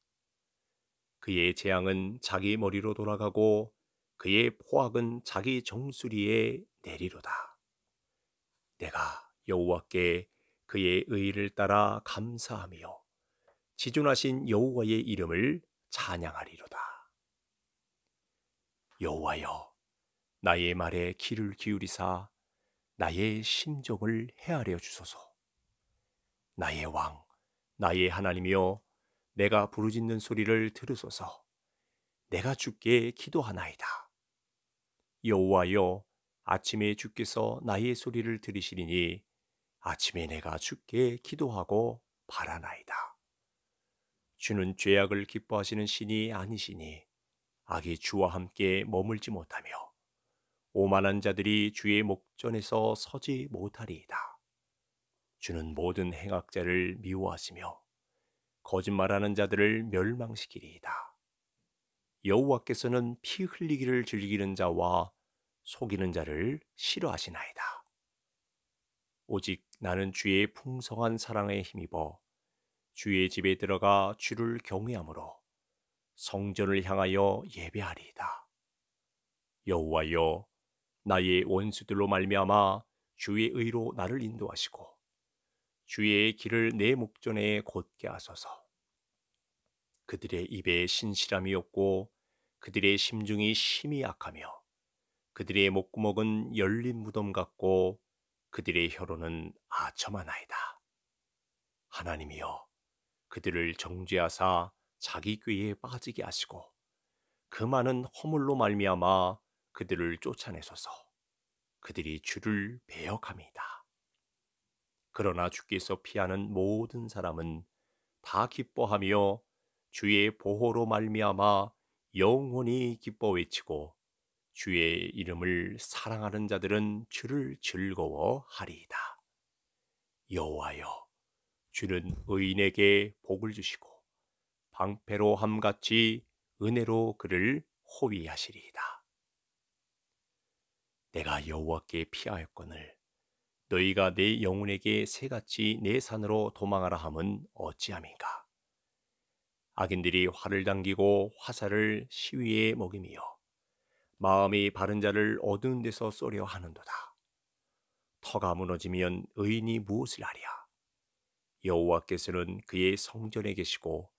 그의 재앙은 자기 머리로 돌아가고 그의 포악은 자기 정수리에 내리로다. 내가 여호와께 그의 의를 따라 감사하며 지존하신 여호와의 이름을 찬양하리로다. 여호와여, 나의 말에 귀를 기울이사 나의 심정을 헤아려 주소서. 나의 왕, 나의 하나님이여, 내가 부르짖는 소리를 들으소서. 내가 주께 기도하나이다. 여호와여, 아침에 주께서 나의 소리를 들으시리니 아침에 내가 죽게 기도하고 바라나이다. 주는 죄악을 기뻐하시는 신이 아니시니 악이 주와 함께 머물지 못하며 오만한 자들이 주의 목전에서 서지 못하리이다. 주는 모든 행악자를 미워하시며 거짓말하는 자들을 멸망시키리이다. 여호와께서는 피 흘리기를 즐기는 자와 속이는 자를 싫어하시나이다. 오직 나는 주의 풍성한 사랑에 힘입어 주의 집에 들어가 주를 경외함으로 성전을 향하여 예배하리이다. 여호와여 나의 원수들로 말미암아 주의 의로 나를 인도하시고 주의 길을 내 목전에 곧게 하소서. 그들의 입에 신실함이 없고 그들의 심중이 심히 악하며 그들의 목구멍은 열린 무덤 같고 그들의 혀로는 아첨하나이다. 하나님이여 그들을 정죄하사 자기 꾀에 빠지게 하시고 그 많은 허물로 말미암아 그들을 쫓아내소서 그들이 주를 배역함이다. 그러나 주께서 피하는 모든 사람은 다 기뻐하며 주의 보호로 말미암아 영원히 기뻐 외치고 주의 이름을 사랑하는 자들은 주를 즐거워하리이다. 여호와여, 주는 의인에게 복을 주시고 방패로 함같이 은혜로 그를 호위하시리이다. 내가 여호와께 피하였거늘 너희가 내 영혼에게 새같이 내 산으로 도망하라 함은 어찌함인가? 악인들이 활을 당기고 화살을 시위에 먹이며 마음이 바른 자를 어두운 데서 쏘려 하는도다. 터가 무너지면 의인이 무엇을 하랴? 여호와께서는 그의 성전에 계시고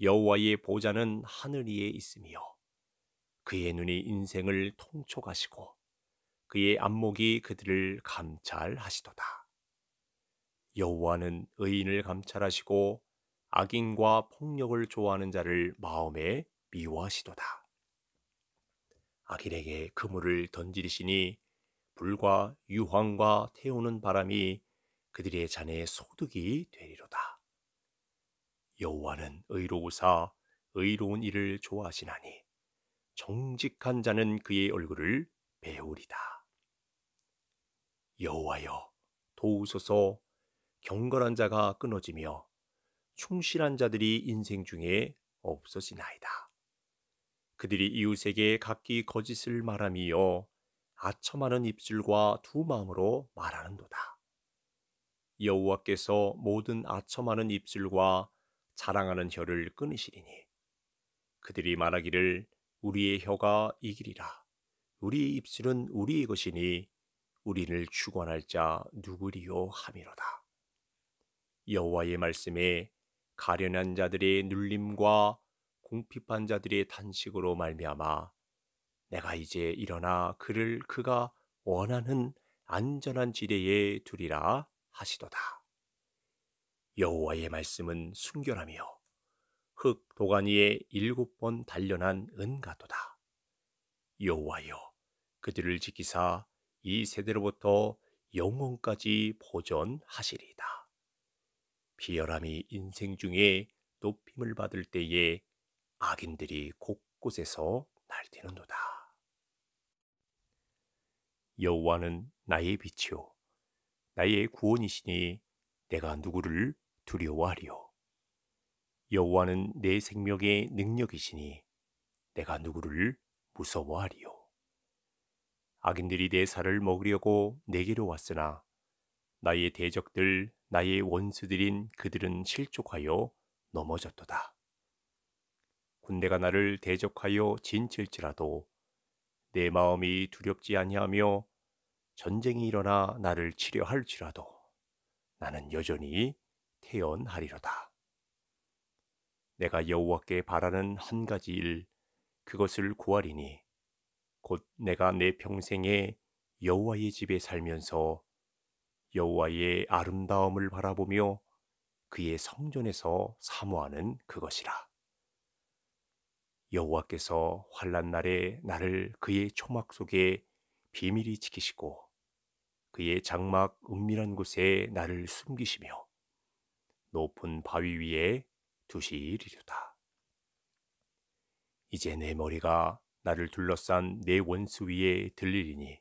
여호와의 보좌는 하늘 위에 있으며 그의 눈이 인생을 통촉하시고 그의 안목이 그들을 감찰하시도다. 여호와는 의인을 감찰하시고 악인과 폭력을 좋아하는 자를 마음에 미워하시도다. 아길에게 그물을 던지리시니 불과 유황과 태우는 바람이 그들의 잔에 소득이 되리로다. 여호와는 의로우사 의로운 일을 좋아하시나니 정직한 자는 그의 얼굴을 배우리다. 여호와여 도우소서 경건한 자가 끊어지며 충실한 자들이 인생 중에 없어지나이다. 그들이 이웃에게 각기 거짓을 말함이요 아첨하는 입술과 두 마음으로 말하는도다. 여호와께서 모든 아첨하는 입술과 자랑하는 혀를 끊으시리니 그들이 말하기를 우리의 혀가 이길이라 우리의 입술은 우리의 것이니 우리를 주관할 자 누구리요 함이로다. 여호와의 말씀에 가련한 자들의 눌림과 공핍한 자들의 탄식으로 말미암아 내가 이제 일어나 그를 그가 원하는 안전한 지대에 두리라 하시도다. 여호와의 말씀은 순결하며 흙 도가니에 일곱 번 단련한 은가도다. 여호와여 그들을 지키사 이 세대로부터 영혼까지 보존하시리다. 비열함이 인생 중에 높임을 받을 때에 악인들이 곳곳에서 날뛰는도다. 여호와는 나의 빛이요 나의 구원이시니 내가 누구를 두려워하리요 여호와는 내 생명의 능력이시니 내가 누구를 무서워하리요 악인들이 내 살을 먹으려고 내게로 왔으나 나의 대적들 나의 원수들인 그들은 실족하여 넘어졌도다 군대가 나를 대적하여 진칠지라도 내 마음이 두렵지 아니하며 전쟁이 일어나 나를 치려 할지라도 나는 여전히 태연하리로다. 내가 여호와께 바라는 한 가지 일 그것을 구하리니 곧 내가 내 평생에 여호와의 집에 살면서 여호와의 아름다움을 바라보며 그의 성전에서 사모하는 그것이라. 여호와께서 환란 날에 나를 그의 초막 속에 비밀히 지키시고 그의 장막 은밀한 곳에 나를 숨기시며 높은 바위 위에 두시리로다. 이제 내 머리가 나를 둘러싼 내 원수 위에 들리리니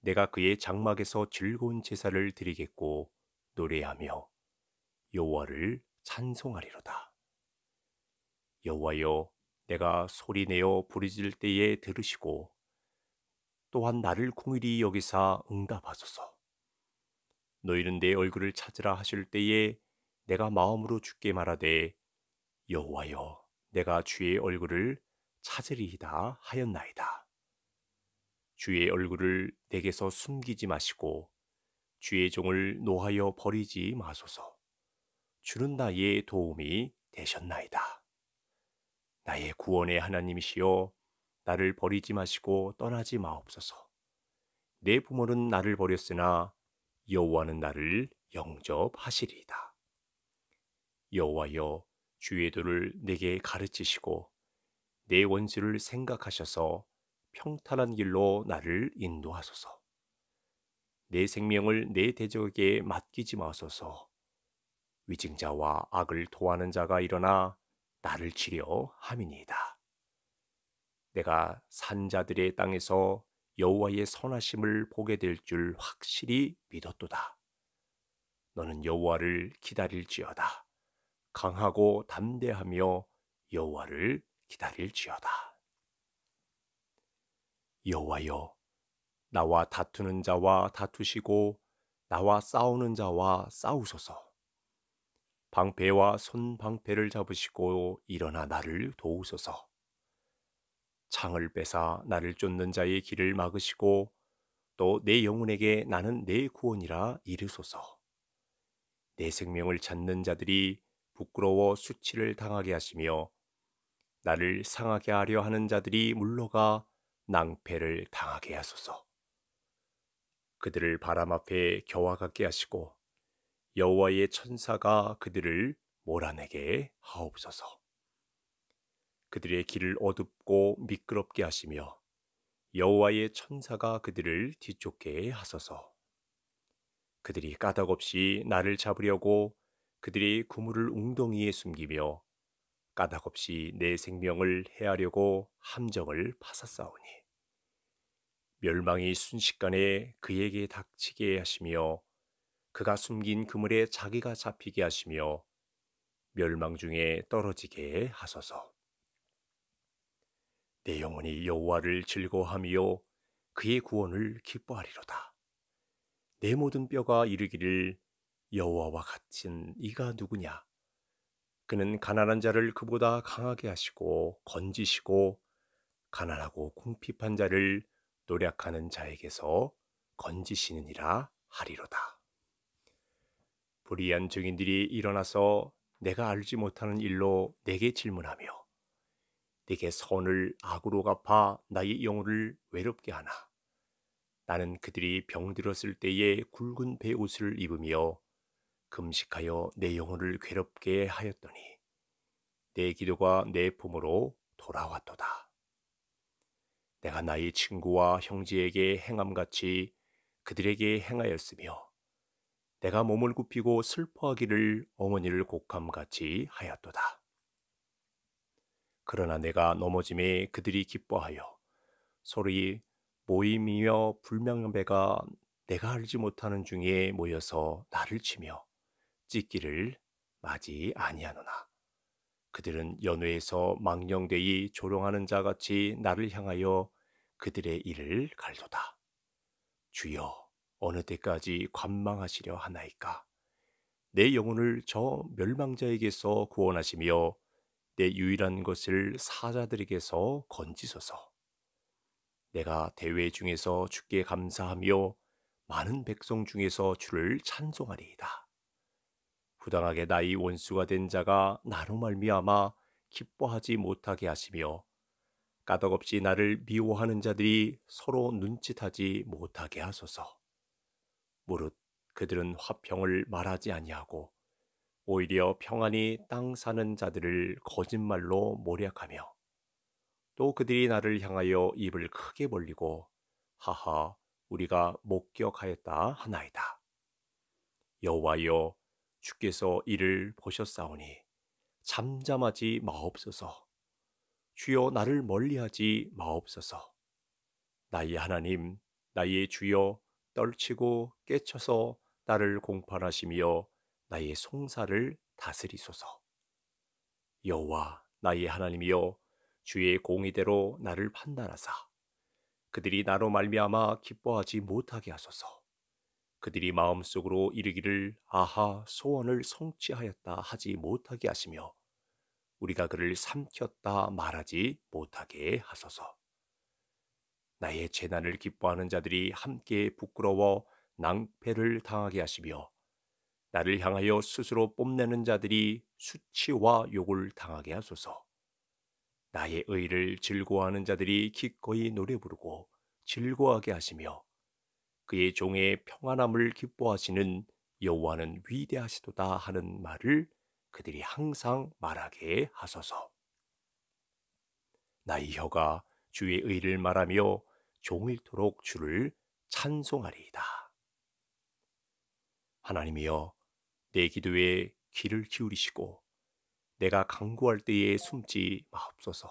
내가 그의 장막에서 즐거운 제사를 드리겠고 노래하며 여호와를 찬송하리로다. 여호와여 내가 소리내어 부르짖을 때에 들으시고 또한 나를 공일히 여기사 응답하소서. 너희는 내 얼굴을 찾으라 하실 때에 내가 마음으로 주께 말하되 여호와여 내가 주의 얼굴을 찾으리이다 하였나이다. 주의 얼굴을 내게서 숨기지 마시고 주의 종을 노하여 버리지 마소서. 주는 나의 도움이 되셨나이다. 나의 구원의 하나님이시여 나를 버리지 마시고 떠나지 마옵소서. 내 부모는 나를 버렸으나 여호와는 나를 영접하시리이다. 여호와여 주의 도를 내게 가르치시고 내 원수를 생각하셔서 평탄한 길로 나를 인도하소서. 내 생명을 내 대적에게 맡기지 마소서. 위증자와 악을 도하는 자가 일어나 나를 치려함이니이다 내가 산자들의 땅에서 여호와의 선하심을 보게 될 줄 확실히 믿었도다. 너는 여호와를 기다릴지어다. 강하고 담대하며 여호와를 기다릴지어다. 여호와여, 나와 다투는 자와 다투시고 나와 싸우는 자와 싸우소서. 방패와 손방패를 잡으시고 일어나 나를 도우소서. 창을 빼사 나를 쫓는 자의 길을 막으시고 또 내 영혼에게 나는 내 구원이라 이르소서. 내 생명을 찾는 자들이 부끄러워 수치를 당하게 하시며 나를 상하게 하려 하는 자들이 물러가 낭패를 당하게 하소서. 그들을 바람 앞에 겨와 같게 하시고 여호와의 천사가 그들을 몰아내게 하옵소서. 그들의 길을 어둡고 미끄럽게 하시며 여호와의 천사가 그들을 뒤쫓게 하소서. 그들이 까닭없이 나를 잡으려고 그들이 그물을 웅덩이에 숨기며 까닭없이 내 생명을 해하려고 함정을 파사싸우니 멸망이 순식간에 그에게 닥치게 하시며 그가 숨긴 그물에 자기가 잡히게 하시며 멸망 중에 떨어지게 하소서. 내 영혼이 여호와를 즐거워하며 그의 구원을 기뻐하리로다. 내 모든 뼈가 이르기를 여호와와 같은 이가 누구냐? 그는 가난한 자를 그보다 강하게 하시고 건지시고 가난하고 궁핍한 자를 노력하는 자에게서 건지시느니라 하리로다. 불의한 증인들이 일어나서 내가 알지 못하는 일로 내게 질문하며 내게 선을 악으로 갚아 나의 영혼을 외롭게 하나 나는 그들이 병들었을 때에 굵은 배옷을 입으며 금식하여 내 영혼을 괴롭게 하였더니 내 기도가 내 품으로 돌아왔도다. 내가 나의 친구와 형제에게 행함같이 그들에게 행하였으며 내가 몸을 굽히고 슬퍼하기를 어머니를 곡함같이 하였도다. 그러나 내가 넘어짐에 그들이 기뻐하여 소리 모임이며 불명배가 내가 알지 못하는 중에 모여서 나를 치며 찢기를 맞이 아니하노나 그들은 연회에서 망령되이 조롱하는 자같이 나를 향하여 그들의 일을 갈도다 주여 어느 때까지 관망하시려 하나이까? 내 영혼을 저 멸망자에게서 구원하시며 내 유일한 것을 사자들에게서 건지소서. 내가 대회 중에서 주께 감사하며 많은 백성 중에서 주를 찬송하리이다. 부당하게 나의 원수가 된 자가 나로 말미암아 기뻐하지 못하게 하시며 까덕없이 나를 미워하는 자들이 서로 눈짓하지 못하게 하소서. 무릇 그들은 화평을 말하지 아니하고 오히려 평안히 땅 사는 자들을 거짓말로 모략하며 또 그들이 나를 향하여 입을 크게 벌리고 하하 우리가 목격하였다 하나이다. 여호와여 주께서 이를 보셨사오니 잠잠하지 마옵소서. 주여 나를 멀리하지 마옵소서. 나의 하나님, 나의 주여 떨치고 깨쳐서 나를 공판하시며 나의 송사를 다스리소서. 여호와 나의 하나님이여 주의 공의대로 나를 판단하사 그들이 나로 말미암아 기뻐하지 못하게 하소서. 그들이 마음속으로 이르기를 아하 소원을 성취하였다 하지 못하게 하시며 우리가 그를 삼켰다 말하지 못하게 하소서. 나의 재난을 기뻐하는 자들이 함께 부끄러워 낭패를 당하게 하시며 나를 향하여 스스로 뽐내는 자들이 수치와 욕을 당하게 하소서. 나의 의를 즐거워하는 자들이 기꺼이 노래 부르고 즐거워하게 하시며 그의 종의 평안함을 기뻐하시는 여호와는 위대하시도다 하는 말을 그들이 항상 말하게 하소서. 나의 혀가 주의 의를 말하며 종일토록 주를 찬송하리이다. 하나님이여 내 기도에 귀를 기울이시고 내가 강구할 때에 숨지 마옵소서.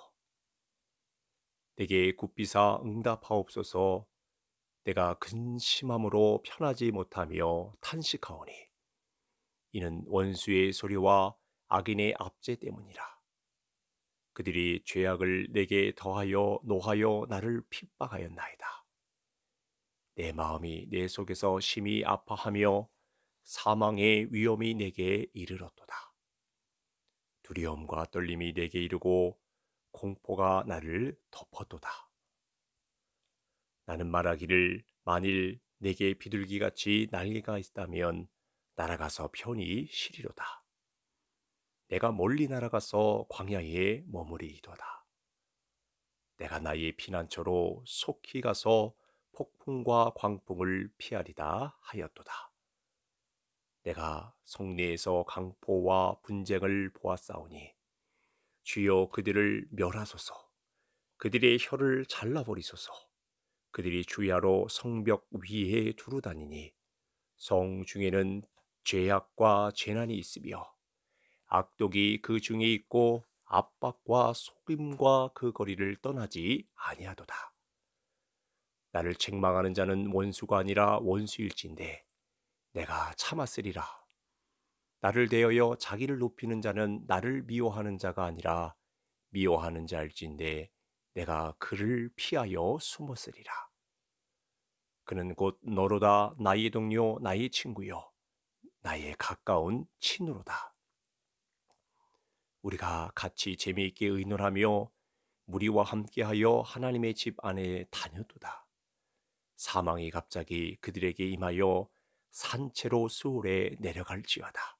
내게 굽비사 응답하옵소서. 내가 근심함으로 편하지 못하며 탄식하오니 이는 원수의 소리와 악인의 압제 때문이라. 그들이 죄악을 내게 더하여 노하여 나를 핍박하였나이다. 내 마음이 내 속에서 심히 아파하며 사망의 위험이 내게 이르렀도다. 두려움과 떨림이 내게 이르고 공포가 나를 덮었도다. 나는 말하기를 만일 내게 비둘기같이 날개가 있다면 날아가서 편히 쉬리로다. 내가 멀리 날아가서 광야에 머무리이도다. 내가 나의 피난처로 속히 가서 폭풍과 광풍을 피하리다 하였도다. 내가 성내에서 강포와 분쟁을 보았사오니 주여 그들을 멸하소서 그들의 혀를 잘라버리소서 그들이 주야로 성벽 위에 두루 다니니 성 중에는 죄악과 재난이 있으며 악독이 그 중에 있고 압박과 속임과 그 거리를 떠나지 아니하도다. 나를 책망하는 자는 원수가 아니라 원수일진데 내가 참았으리라. 나를 대하여 자기를 높이는 자는 나를 미워하는 자가 아니라 미워하는 자일진데 내가 그를 피하여 숨었으리라. 그는 곧 너로다 나의 동료 나의 친구여 나의 가까운 친으로다. 우리가 같이 재미있게 의논하며 무리와 함께하여 하나님의 집 안에 다녀도다. 사망이 갑자기 그들에게 임하여 산채로 수울에 내려갈지어다.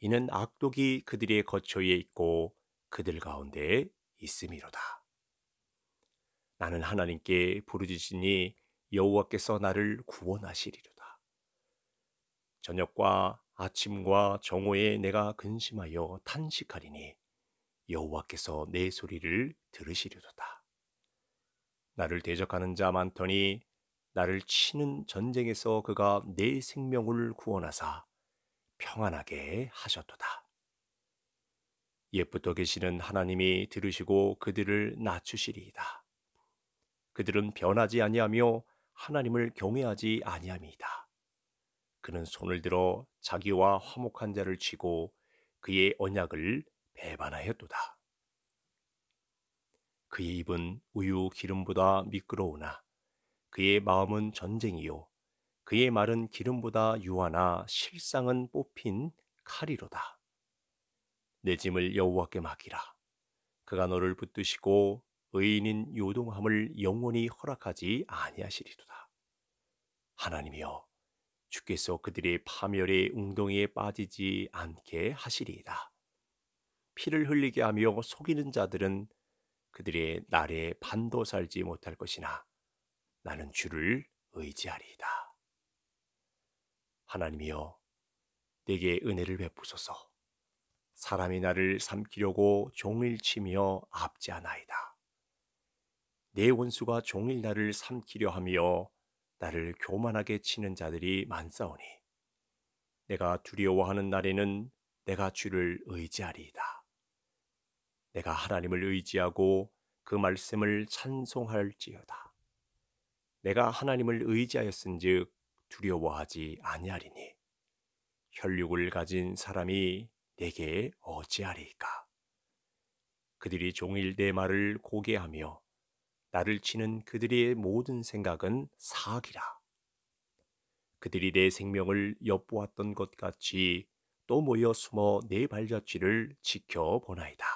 이는 악독이 그들의 거처에 있고 그들 가운데 있음이로다. 나는 하나님께 부르짖으니 여호와께서 나를 구원하시리로다. 저녁과 아침과 정오에 내가 근심하여 탄식하리니 여호와께서 내 소리를 들으시려도다. 나를 대적하는 자 많더니 나를 치는 전쟁에서 그가 내 생명을 구원하사 평안하게 하셨도다. 옛부터 계시는 하나님이 들으시고 그들을 낮추시리이다. 그들은 변하지 아니하며 하나님을 경외하지 아니함이다. 그는 손을 들어 자기와 화목한 자를 치고 그의 언약을 배반하였도다. 그의 입은 우유 기름보다 미끄러우나 그의 마음은 전쟁이요 그의 말은 기름보다 유하나 실상은 뽑힌 칼이로다. 내 짐을 여호와께 맡기라. 그가 너를 붙드시고 의인인 요동함을 영원히 허락하지 아니하시리로다. 하나님이여 주께서 그들의 파멸의 웅덩이에 빠지지 않게 하시리이다. 피를 흘리게 하며 속이는 자들은 그들의 날에 반도 살지 못할 것이나 나는 주를 의지하리이다. 하나님이여, 내게 은혜를 베푸소서. 사람이 나를 삼키려고 종일 치며 앞지하나이다. 내 원수가 종일 나를 삼키려 하며 나를 교만하게 치는 자들이 많사오니 내가 두려워하는 날에는 내가 주를 의지하리이다. 내가 하나님을 의지하고 그 말씀을 찬송할지어다. 내가 하나님을 의지하였은즉 두려워하지 아니하리니 혈육을 가진 사람이 내게 어찌하리까 그들이 종일 내 말을 고개하며 나를 치는 그들의 모든 생각은 사악이라. 그들이 내 생명을 엿보았던 것 같이 또 모여 숨어 내 발자취를 지켜보나이다.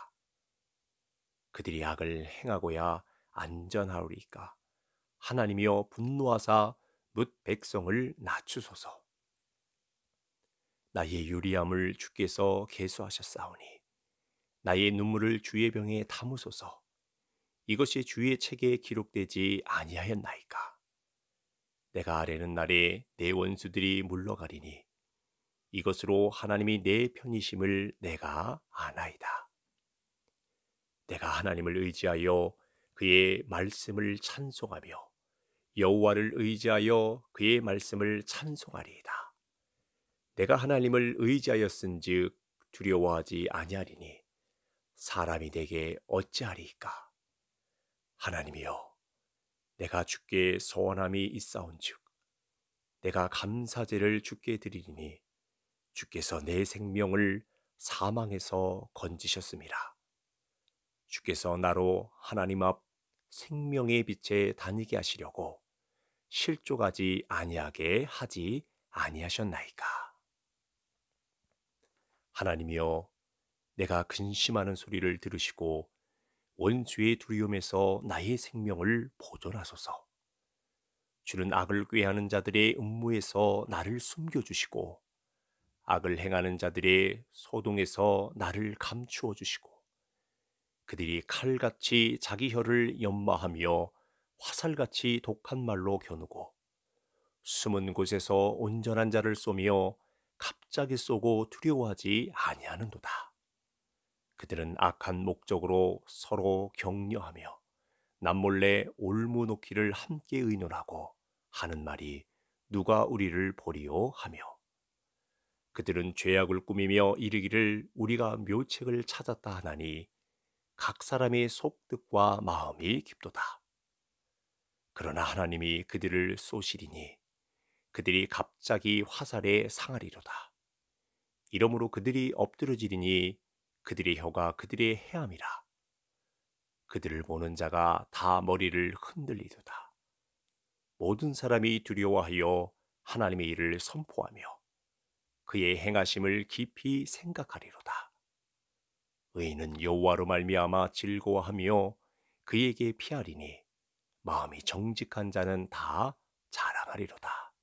그들이 악을 행하고야 안전하오리까. 하나님이여 분노하사 뭇 백성을 낮추소서. 나의 유리함을 주께서 개수하셨사오니 나의 눈물을 주의 병에 담으소서. 이것이 주의 책에 기록되지 아니하였나이까. 내가 아래는 날에 내 원수들이 물러가리니 이것으로 하나님이 내 편이심을 내가 아나이다. 내가 하나님을 의지하여 그의 말씀을 찬송하며 여호와를 의지하여 그의 말씀을 찬송하리이다. 내가 하나님을 의지하였은즉 두려워하지 아니하리니 사람이 내게 어찌하리이 하나님이여 내가 주께 소원함이 있사온즉 내가 감사제를 주께 드리리니 주께서 내 생명을 사망에서 건지셨습니다. 주께서 나로 하나님 앞 생명의 빛에 다니게 하시려고 실족하지 아니하게 하지 아니하셨나이까. 하나님이여 내가 근심하는 소리를 들으시고 원수의 두려움에서 나의 생명을 보존하소서. 주는 악을 꾀하는 자들의 음모에서 나를 숨겨주시고, 악을 행하는 자들의 소동에서 나를 감추어 주시고, 그들이 칼같이 자기 혀를 연마하며 화살같이 독한 말로 겨누고, 숨은 곳에서 온전한 자를 쏘며 갑자기 쏘고 두려워하지 아니하는도다. 그들은 악한 목적으로 서로 격려하며 남몰래 올무놓기를 함께 의논하고 하는 말이 누가 우리를 보리오 하며 그들은 죄악을 꾸미며 이르기를 우리가 묘책을 찾았다 하나니 각 사람의 속뜻과 마음이 깊도다. 그러나 하나님이 그들을 쏘시리니 그들이 갑자기 화살에 상하리로다. 이러므로 그들이 엎드러지리니 그들의 혀가 그들의 해암이라 그들을 보는 자가 다 머리를 흔들리도다. 모든 사람이 두려워하여 하나님의 일을 선포하며 그의 행하심을 깊이 생각하리로다. 의인은 여호와로 말미암아 즐거워하며 그에게 피하리니 마음이 정직한 자는 다 자랑하리로다.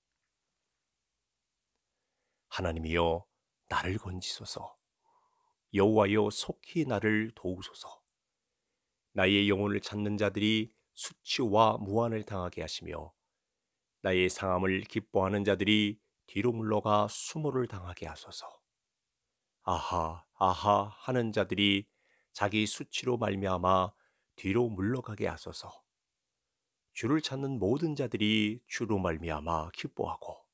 하나님이여 나를 건지소서. 여호와여 속히 나를 도우소서. 나의 영혼을 찾는 자들이 수치와 무한을 당하게 하시며 나의 상함을 기뻐하는 자들이 뒤로 물러가 수모를 당하게 하소서. 아하 아하 하는 자들이 자기 수치로 말미암아 뒤로 물러가게 하소서. 주를 찾는 모든 자들이 주로 말미암아 기뻐하고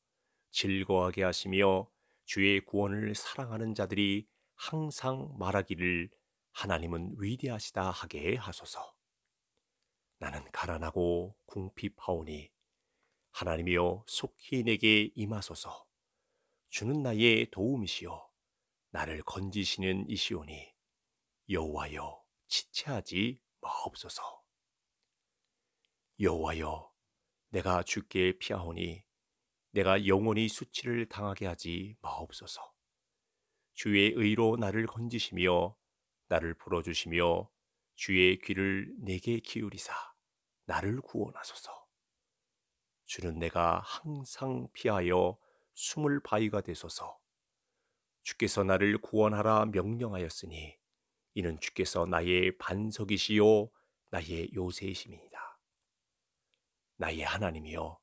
즐거워하게 하시며 주의 구원을 사랑하는 자들이 항상 말하기를 하나님은 위대하시다 하게 하소서. 나는 가난하고 궁핍하오니 하나님이여 속히 내게 임하소서. 주는 나의 도움이시요 나를 건지시는 이시오니 여호와여 지체하지 마옵소서. 여호와여 내가 주께 피하오니 내가 영원히 수치를 당하게 하지 마옵소서. 주의 의로 나를 건지시며 나를 불어주시며 주의 귀를 내게 기울이사 나를 구원하소서. 주는 내가 항상 피하여 숨을 바위가 되소서. 주께서 나를 구원하라 명령하였으니 이는 주께서 나의 반석이시요 나의 요새이심이니다 나의 하나님이여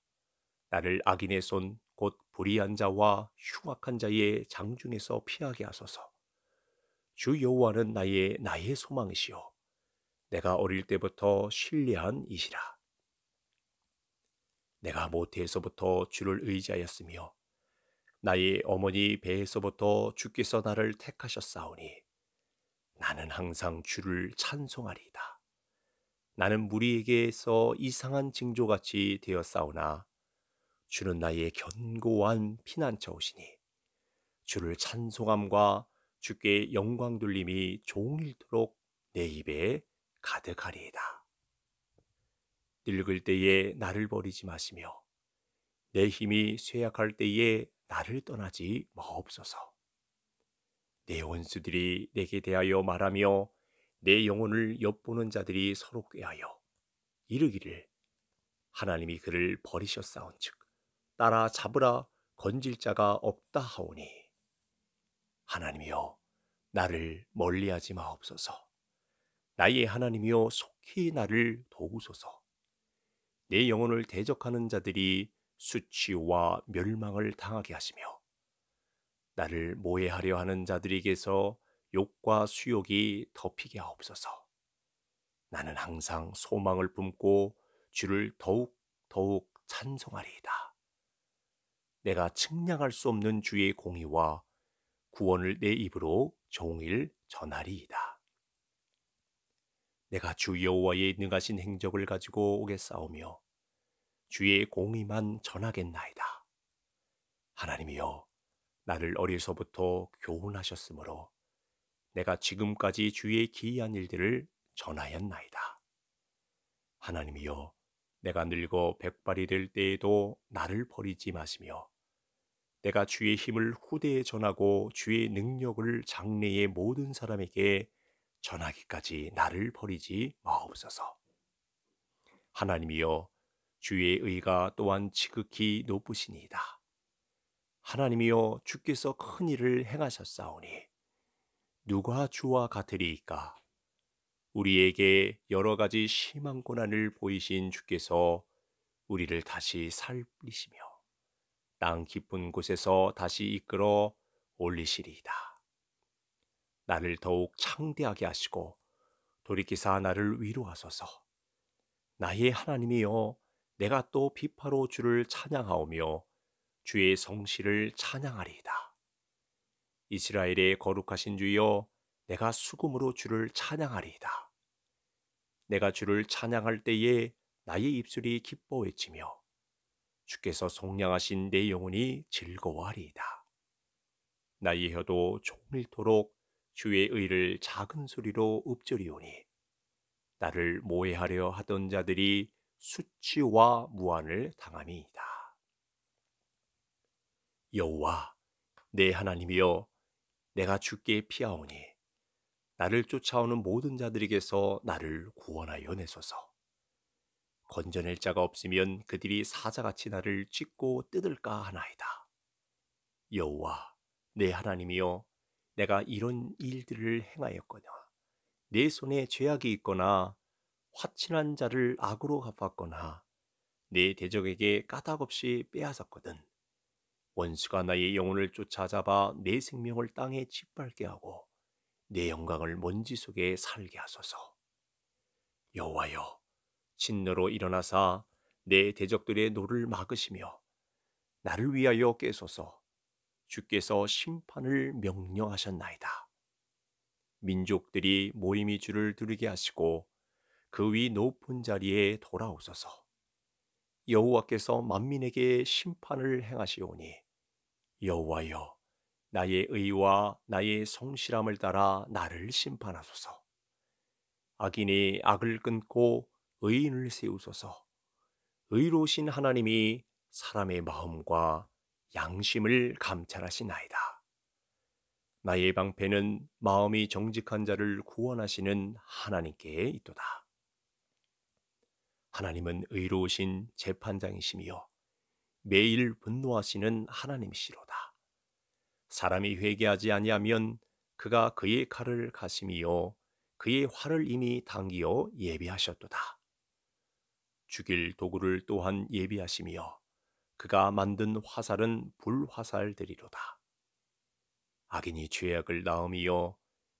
나를 악인의 손 불의한 자와 흉악한 자의 장중에서 피하게 하소서. 주 여호와는 나의 나의 소망이시요 내가 어릴 때부터 신뢰한 이시라. 내가 모태에서부터 주를 의지하였으며 나의 어머니 배에서부터 주께서 나를 택하셨사오니 나는 항상 주를 찬송하리이다. 나는 무리에게서 이상한 징조같이 되었사오나 주는 나의 견고한 피난처오시니 주를 찬송함과 주께 영광 돌림이 종일토록 내 입에 가득하리이다. 늙을 때에 나를 버리지 마시며 내 힘이 쇠약할 때에 나를 떠나지 마옵소서. 내 원수들이 내게 대하여 말하며 내 영혼을 엿보는 자들이 서로 꾀하여 이르기를 하나님이 그를 버리셨사온즉 따라 잡으라 건질 자가 없다 하오니 하나님이여 나를 멀리하지 마옵소서 나의 하나님이여 속히 나를 도우소서 내 영혼을 대적하는 자들이 수치와 멸망을 당하게 하시며 나를 모해하려 하는 자들에게서 욕과 수욕이 덮이게 하옵소서. 나는 항상 소망을 품고 주를 더욱 더욱 찬송하리이다. 내가 측량할 수 없는 주의 공의와 구원을 내 입으로 종일 전하리이다. 내가 주 여호와의 능하신 행적을 가지고 오겠사오며 주의 공의만 전하겠나이다. 하나님이여 나를 어려서부터 교훈하셨으므로 내가 지금까지 주의 기이한 일들을 전하였나이다. 하나님이여 내가 늙어 백발이 될 때에도 나를 버리지 마시며 내가 주의 힘을 후대에 전하고 주의 능력을 장래의 모든 사람에게 전하기까지 나를 버리지 마옵소서. 하나님이여 주의 의가 또한 지극히 높으시니이다. 하나님이여 주께서 큰 일을 행하셨사오니 누가 주와 같으리이까? 우리에게 여러 가지 심한 고난을 보이신 주께서 우리를 다시 살리시며 땅 깊은 곳에서 다시 이끌어 올리시리이다. 나를 더욱 창대하게 하시고 돌이키사 나를 위로하소서. 나의 하나님이여 내가 또 비파로 주를 찬양하오며 주의 성실을 찬양하리이다. 이스라엘의 거룩하신 주여 내가 수금으로 주를 찬양하리이다. 내가 주를 찬양할 때에 나의 입술이 기뻐해지며 주께서 속량하신 내 영혼이 즐거워하리이다. 나의 혀도 종일토록 주의 의를 작은 소리로 읊조리오니 나를 모해하려 하던 자들이 수치와 무한을 당함이이다. 여호와 내 하나님이여 내가 주께 피하오니 나를 쫓아오는 모든 자들에게서 나를 구원하여 내소서. 건져낼 자가 없으면 그들이 사자같이 나를 찢고 뜯을까 하나이다. 여호와 내 하나님이여 내가 이런 일들을 행하였거나 내 손에 죄악이 있거나 화친한 자를 악으로 갚았거나 내 대적에게 까닭없이 빼앗았거든 원수가 나의 영혼을 쫓아잡아 내 생명을 땅에 짓밟게 하고 내 영광을 먼지 속에 살게 하소서 여호와여 진노로 일어나사 내 대적들의 노를 막으시며 나를 위하여 깨소서 주께서 심판을 명령하셨나이다. 민족들이 모임이 주를 두르게 하시고 그 위 높은 자리에 돌아오소서. 여호와께서 만민에게 심판을 행하시오니 여호와여 나의 의와 나의 성실함을 따라 나를 심판하소서. 악인이 악을 끊고 의인을 세우소서. 의로우신 하나님이 사람의 마음과 양심을 감찰하시나이다. 나의 방패는 마음이 정직한 자를 구원하시는 하나님께 있도다. 하나님은 의로우신 재판장이시며 매일 분노하시는 하나님시로다 사람이 회개하지 아니하면 그가 그의 칼을 가심이 그의 활을 이미 당기어 예비하셨도다. 죽일 도구를 또한 예비하시며 그가 만든 화살은 불화살들이로다. 악인이 죄악을 낳음이요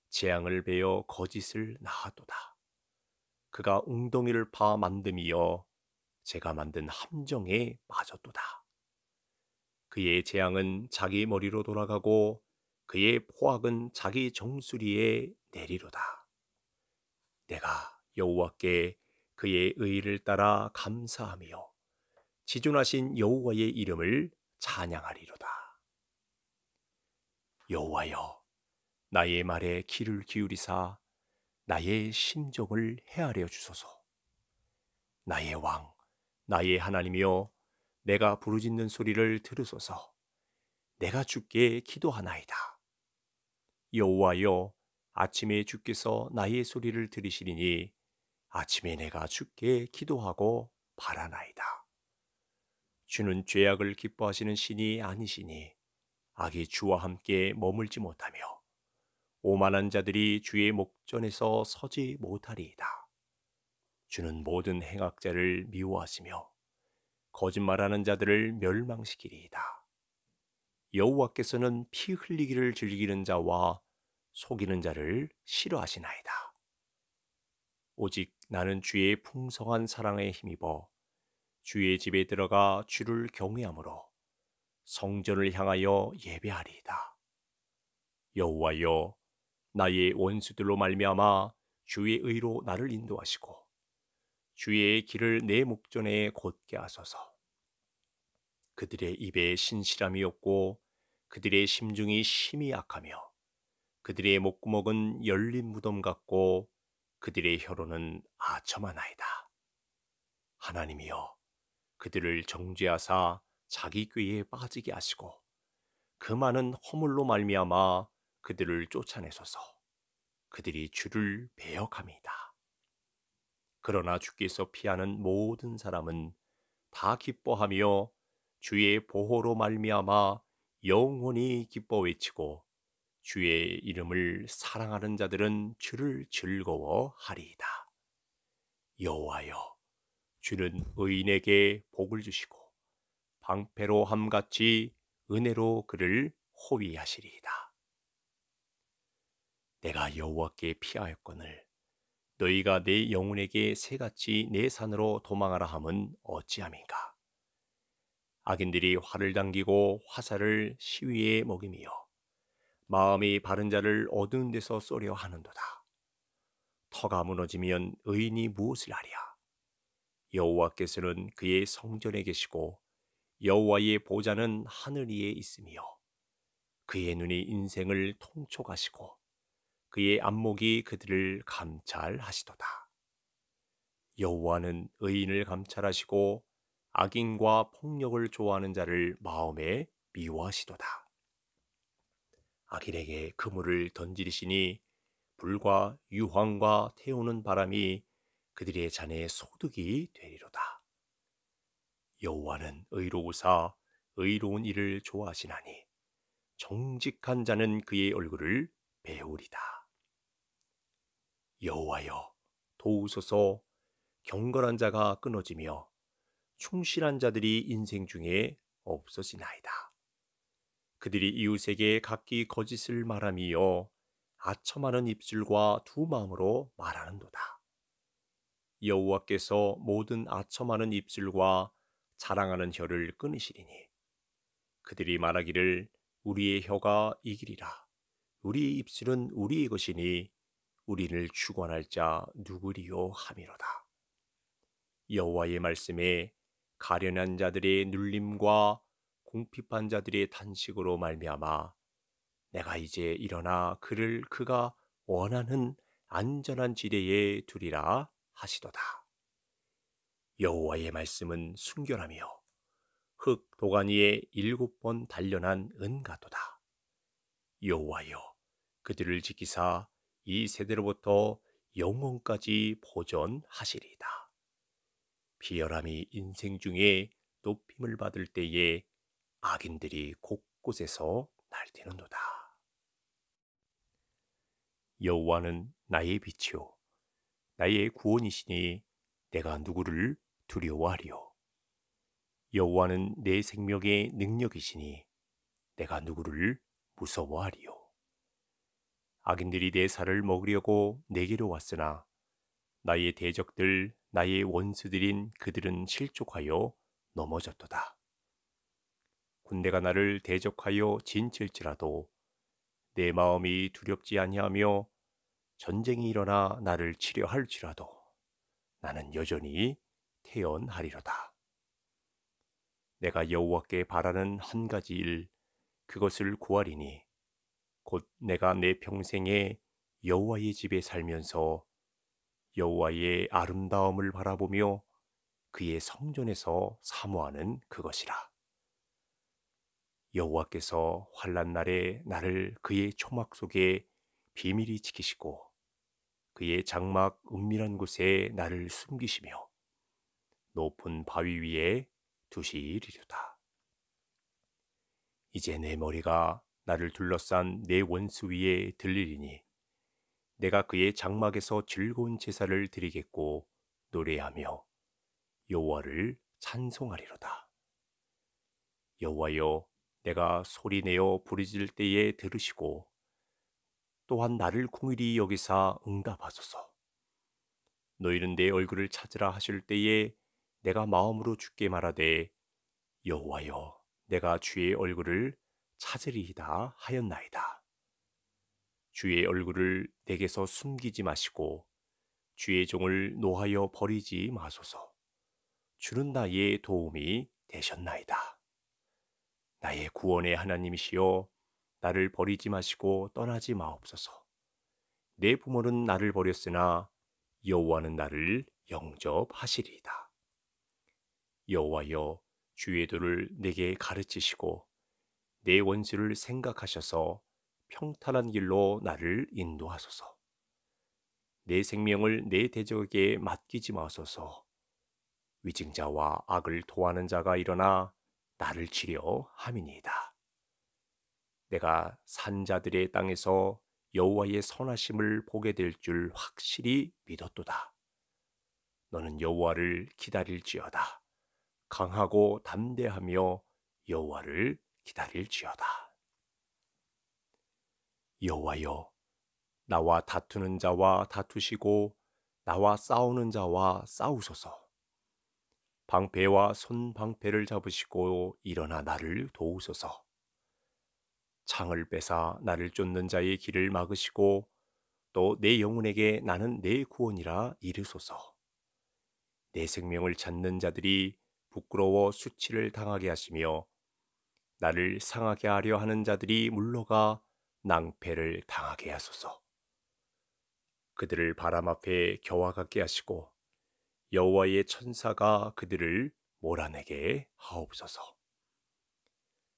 재앙을 베어 거짓을 낳아도다. 그가 웅덩이를 파 만듦이여 제가 만든 함정에 빠졌도다. 그의 재앙은 자기 머리로 돌아가고 그의 포악은 자기 정수리에 내리로다. 내가 여호와께 그의 의를 따라 감사하며 지존하신 여호와의 이름을 찬양하리로다. 여호와여 나의 말에 귀를 기울이사 나의 심정을 헤아려 주소서. 나의 왕 나의 하나님이여 내가 부르짖는 소리를 들으소서. 내가 주께 기도하나이다. 여호와여 아침에 주께서 나의 소리를 들으시리니 아침에 내가 죽게 기도하고 바라나이다. 주는 죄악을 기뻐하시는 신이 아니시니 악이 주와 함께 머물지 못하며 오만한 자들이 주의 목전에서 서지 못하리이다. 주는 모든 행악자를 미워하시며 거짓말하는 자들을 멸망시키리이다. 여호와께서는 피 흘리기를 즐기는 자와 속이는 자를 싫어하시나이다. 오직 나는 주의 풍성한 사랑에 힘입어 주의 집에 들어가 주를 경외함으로 성전을 향하여 예배하리이다. 여호와여 나의 원수들로 말미암아 주의 의로 나를 인도하시고 주의 길을 내 목전에 곧게 하소서. 그들의 입에 신실함이 없고 그들의 심중이 심히 악하며 그들의 목구멍은 열린 무덤 같고 그들의 혀로는 아첨하나이다. 하나님이여 그들을 정죄하사 자기 꾀에 빠지게 하시고 그 많은 허물로 말미암아 그들을 쫓아내소서 그들이 주를 배역함이다. 그러나 주께서 피하는 모든 사람은 다 기뻐하며 주의 보호로 말미암아 영원히 기뻐 외치고 주의 이름을 사랑하는 자들은 주를 즐거워하리이다. 여호와여, 주는 의인에게 복을 주시고 방패로함 같이 은혜로 그를 호위하시리이다. 내가 여호와께 피하였거늘 너희가 내 영혼에게 새같이 내 산으로 도망하라 함은 어찌함인가? 악인들이 활을 당기고 화살을 시위에 먹이며 마음이 바른 자를 어두운 데서 쏘려 하는도다. 터가 무너지면 의인이 무엇을 하랴? 여호와께서는 그의 성전에 계시고 여호와의 보좌는 하늘 위에 있으며 그의 눈이 인생을 통촉하시고 그의 안목이 그들을 감찰하시도다. 여호와는 의인을 감찰하시고 악인과 폭력을 좋아하는 자를 마음에 미워하시도다. 아길에게 그물을 던지리시니 불과 유황과 태우는 바람이 그들의 잔에 소득이 되리로다. 여호와는 의로우사 의로운 일을 좋아하시나니 정직한 자는 그의 얼굴을 배우리다. 여호와여 도우소서 경건한 자가 끊어지며 충실한 자들이 인생 중에 없어지나이다. 그들이 이웃에게 각기 거짓을 말함이요 아첨하는 입술과 두 마음으로 말하는도다. 여호와께서 모든 아첨하는 입술과 자랑하는 혀를 끊으시리니 그들이 말하기를 우리의 혀가 이기리라 우리의 입술은 우리의 것이니 우리를 주관할 자 누구리요 함이로다. 여호와의 말씀에 가련한 자들의 눌림과 공핍한 자들의 탄식으로 말미암아 내가 이제 일어나 그를 그가 원하는 안전한 지대에 두리라 하시도다. 여호와의 말씀은 순결하며 흙 도가니에 일곱 번 단련한 은가도다. 여호와여 그들을 지키사 이 세대로부터 영혼까지 보존하시리다. 비열함이 인생 중에 높임을 받을 때에 악인들이 곳곳에서 날뛰는도다. 여호와는 나의 빛이요 나의 구원이시니 내가 누구를 두려워하리요 여호와는 내 생명의 능력이시니 내가 누구를 무서워하리요 악인들이 내 살을 먹으려고 내게로 왔으나 나의 대적들 나의 원수들인 그들은 실족하여 넘어졌도다 군대가 나를 대적하여 진칠지라도 내 마음이 두렵지 아니하며 전쟁이 일어나 나를 치려 할지라도 나는 여전히 태연하리로다. 내가 여호와께 바라는 한 가지 일 그것을 구하리니 곧 내가 내 평생에 여호와의 집에 살면서 여호와의 아름다움을 바라보며 그의 성전에서 사모하는 그것이라. 여호와께서 환란 날에 나를 그의 초막 속에 비밀히 지키시고 그의 장막 은밀한 곳에 나를 숨기시며 높은 바위 위에 두시리로다. 이제 내 머리가 나를 둘러싼 내 원수 위에 들리리니 내가 그의 장막에서 즐거운 제사를 드리겠고 노래하며 여호와를 찬송하리로다. 여호와여 내가 소리내어 부르짖을 때에 들으시고 또한 나를 공일히 여기사 응답하소서. 너희는 내 얼굴을 찾으라 하실 때에 내가 마음으로 주께 말하되 여호와여 내가 주의 얼굴을 찾으리이다 하였나이다. 주의 얼굴을 내게서 숨기지 마시고 주의 종을 노하여 버리지 마소서. 주는 나의 도움이 되셨나이다. 나의 구원의 하나님이시여 나를 버리지 마시고 떠나지 마옵소서. 내 부모는 나를 버렸으나 여호와는 나를 영접하시리이다. 여호와여 주의 도를 내게 가르치시고 내 원수를 생각하셔서 평탄한 길로 나를 인도하소서. 내 생명을 내 대적에게 맡기지 마소서. 위증자와 악을 도하는 자가 일어나 나를 치려함이니이다 내가 산자들의 땅에서 여호와의 선하심을 보게 될 줄 확실히 믿었도다. 너는 여호와를 기다릴지어다. 강하고 담대하며 여호와를 기다릴지어다. 여호와여, 나와 다투는 자와 다투시고 나와 싸우는 자와 싸우소서. 방패와 손방패를 잡으시고 일어나 나를 도우소서. 창을 빼사 나를 쫓는 자의 길을 막으시고 또 내 영혼에게 나는 내 구원이라 이르소서. 내 생명을 찾는 자들이 부끄러워 수치를 당하게 하시며 나를 상하게 하려 하는 자들이 물러가 낭패를 당하게 하소서. 그들을 바람 앞에 겨와 같게 하시고 여호와의 천사가 그들을 몰아내게 하옵소서.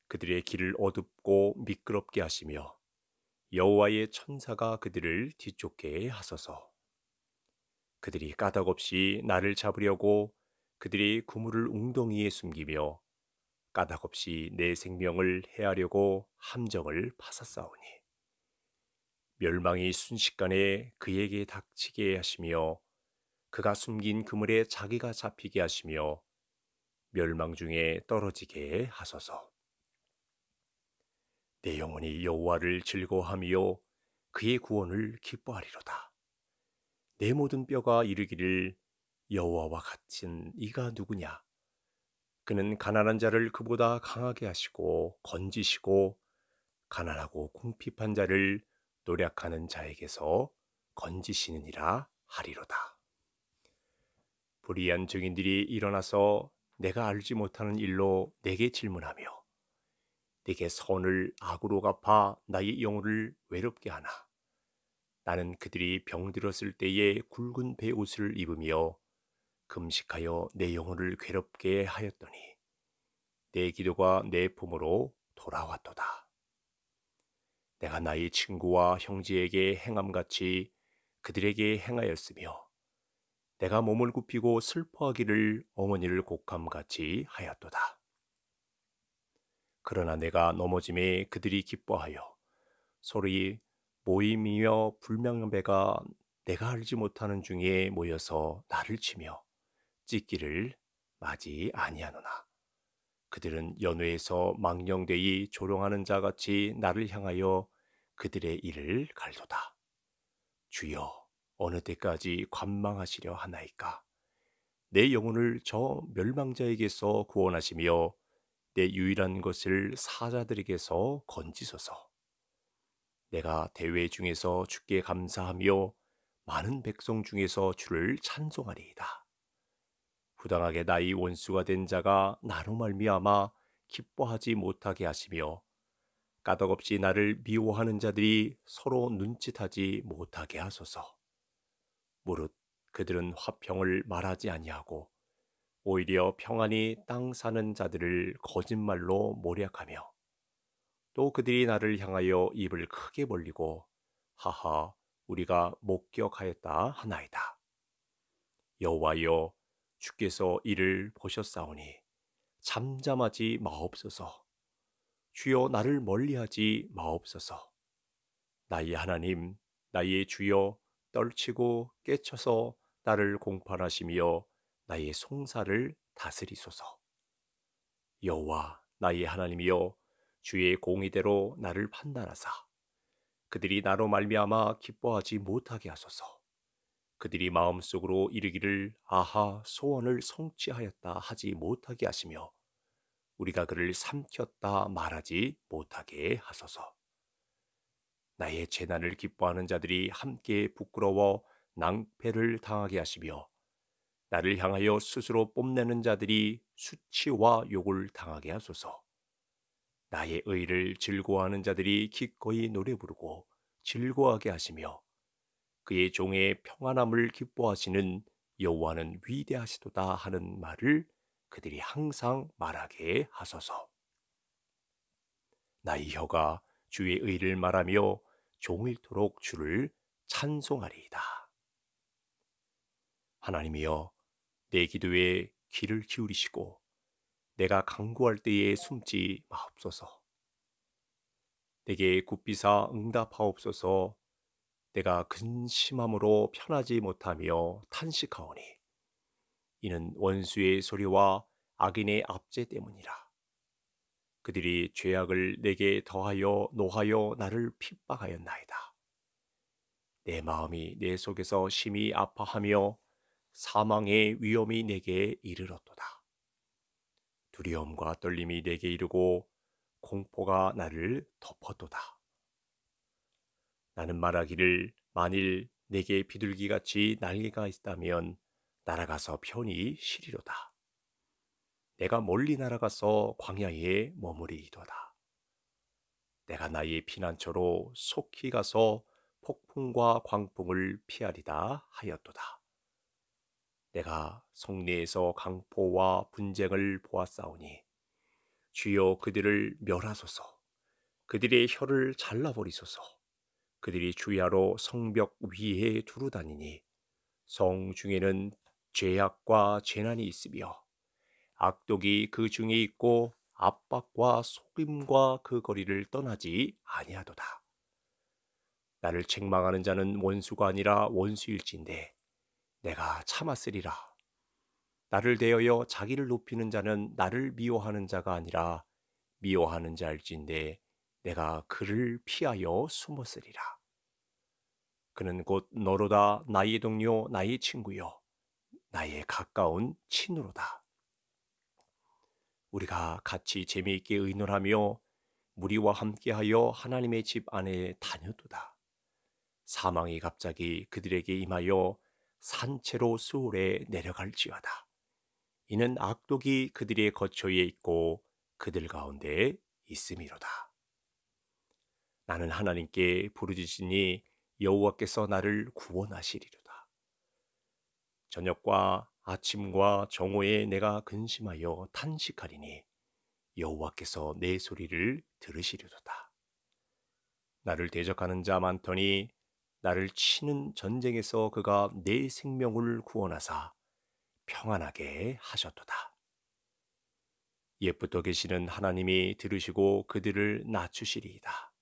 그들의 길을 어둡고 미끄럽게 하시며 여호와의 천사가 그들을 뒤쫓게 하소서. 그들이 까닭없이 나를 잡으려고 그들이 구물을 웅덩이에 숨기며 까닭없이 내 생명을 해하려고 함정을 파사싸우니 멸망이 순식간에 그에게 닥치게 하시며 그가 숨긴 그물에 자기가 잡히게 하시며 멸망 중에 떨어지게 하소서. 내 영혼이 여호와를 즐거워하며 그의 구원을 기뻐하리로다. 내 모든 뼈가 이르기를 여호와와 같은 이가 누구냐? 그는 가난한 자를 그보다 강하게 하시고 건지시고 가난하고 궁핍한 자를 노력하는 자에게서 건지시느니라 하리로다. 불의한 증인들이 일어나서 내가 알지 못하는 일로 내게 질문하며 내게 선을 악으로 갚아 나의 영혼을 외롭게 하나 나는 그들이 병들었을 때에 굵은 배옷을 입으며 금식하여 내 영혼을 괴롭게 하였더니 내 기도가 내 품으로 돌아왔도다. 내가 나의 친구와 형제에게 행함같이 그들에게 행하였으며 내가 몸을 굽히고 슬퍼하기를 어머니를 곡함같이 하였도다. 그러나 내가 넘어짐에 그들이 기뻐하여 소리 모임이며 불명 배가 내가 알지 못하는 중에 모여서 나를 치며 찢기를 맞이 아니하노나 그들은 연회에서 망령되이 조롱하는 자같이 나를 향하여 그들의 일을 갈도다 주여 어느 때까지 관망하시려 하나이까? 내 영혼을 저 멸망자에게서 구원하시며 내 유일한 것을 사자들에게서 건지소서. 내가 대회 중에서 주께 감사하며 많은 백성 중에서 주를 찬송하리이다. 부당하게 나의 원수가 된 자가 나로 말미암아 기뻐하지 못하게 하시며 까덕없이 나를 미워하는 자들이 서로 눈짓하지 못하게 하소서. 무릇 그들은 화평을 말하지 아니하고 오히려 평안히 땅 사는 자들을 거짓말로 모략하며 또 그들이 나를 향하여 입을 크게 벌리고 하하 우리가 목격하였다 하나이다. 여호와여 주께서 이를 보셨사오니 잠잠하지 마옵소서. 주여 나를 멀리하지 마옵소서. 나의 하나님, 나의 주여 떨치고 깨쳐서 나를 공판하시며 나의 송사를 다스리소서. 여호와 나의 하나님이여 주의 공의대로 나를 판단하사 그들이 나로 말미암아 기뻐하지 못하게 하소서. 그들이 마음속으로 이르기를 아하 소원을 성취하였다 하지 못하게 하시며 우리가 그를 삼켰다 말하지 못하게 하소서. 나의 재난을 기뻐하는 자들이 함께 부끄러워 낭패를 당하게 하시며 나를 향하여 스스로 뽐내는 자들이 수치와 욕을 당하게 하소서. 나의 의를 즐거워하는 자들이 기꺼이 노래 부르고 즐거워하게 하시며 그의 종의 평안함을 기뻐하시는 여호와는 위대하시도다 하는 말을 그들이 항상 말하게 하소서. 나의 혀가 주의 의를 말하며 종일토록 주를 찬송하리이다. 하나님이여 내 기도에 귀를 기울이시고 내가 강구할 때에 숨지 마옵소서. 내게 굽비사 응답하옵소서. 내가 근심함으로 편하지 못하며 탄식하오니 이는 원수의 소리와 악인의 압제 때문이라. 그들이 죄악을 내게 더하여 노하여 나를 핍박하였나이다. 내 마음이 내 속에서 심히 아파하며 사망의 위험이 내게 이르렀도다. 두려움과 떨림이 내게 이르고 공포가 나를 덮었도다. 나는 말하기를 만일 내게 비둘기같이 날개가 있다면 날아가서 편히 쉬리로다. 내가 멀리 날아가서 광야에 머무리이도다. 내가 나의 피난처로 속히 가서 폭풍과 광풍을 피하리다 하였도다. 내가 성내에서 강포와 분쟁을 보았사오니 주여 그들을 멸하소서 그들의 혀를 잘라버리소서 그들이 주야로 성벽 위에 두루다니니 성 중에는 죄악과 재난이 있으며 악독이 그 중에 있고 압박과 속임과 그 거리를 떠나지 아니하도다. 나를 책망하는 자는 원수가 아니라 원수일진데 내가 참았으리라. 나를 대하여 자기를 높이는 자는 나를 미워하는 자가 아니라 미워하는 자일진데 내가 그를 피하여 숨었으리라. 그는 곧 너로다 나의 동료 나의 친구요 나의 가까운 친으로다. 우리가 같이 재미있게 의논하며 무리와 함께하여 하나님의 집 안에 다녀도다. 사망이 갑자기 그들에게 임하여 산채로 수월에 내려갈지어다. 이는 악독이 그들의 거처에 있고 그들 가운데 있음이로다. 나는 하나님께 부르짖으니 여호와께서 나를 구원하시리로다. 저녁과 아침과 정오에 내가 근심하여 탄식하리니 여호와께서 내 소리를 들으시려도다. 나를 대적하는 자 많더니 나를 치는 전쟁에서 그가 내 생명을 구원하사 평안하게 하셨도다. 옛부터 계시는 하나님이 들으시고 그들을 낮추시리이다.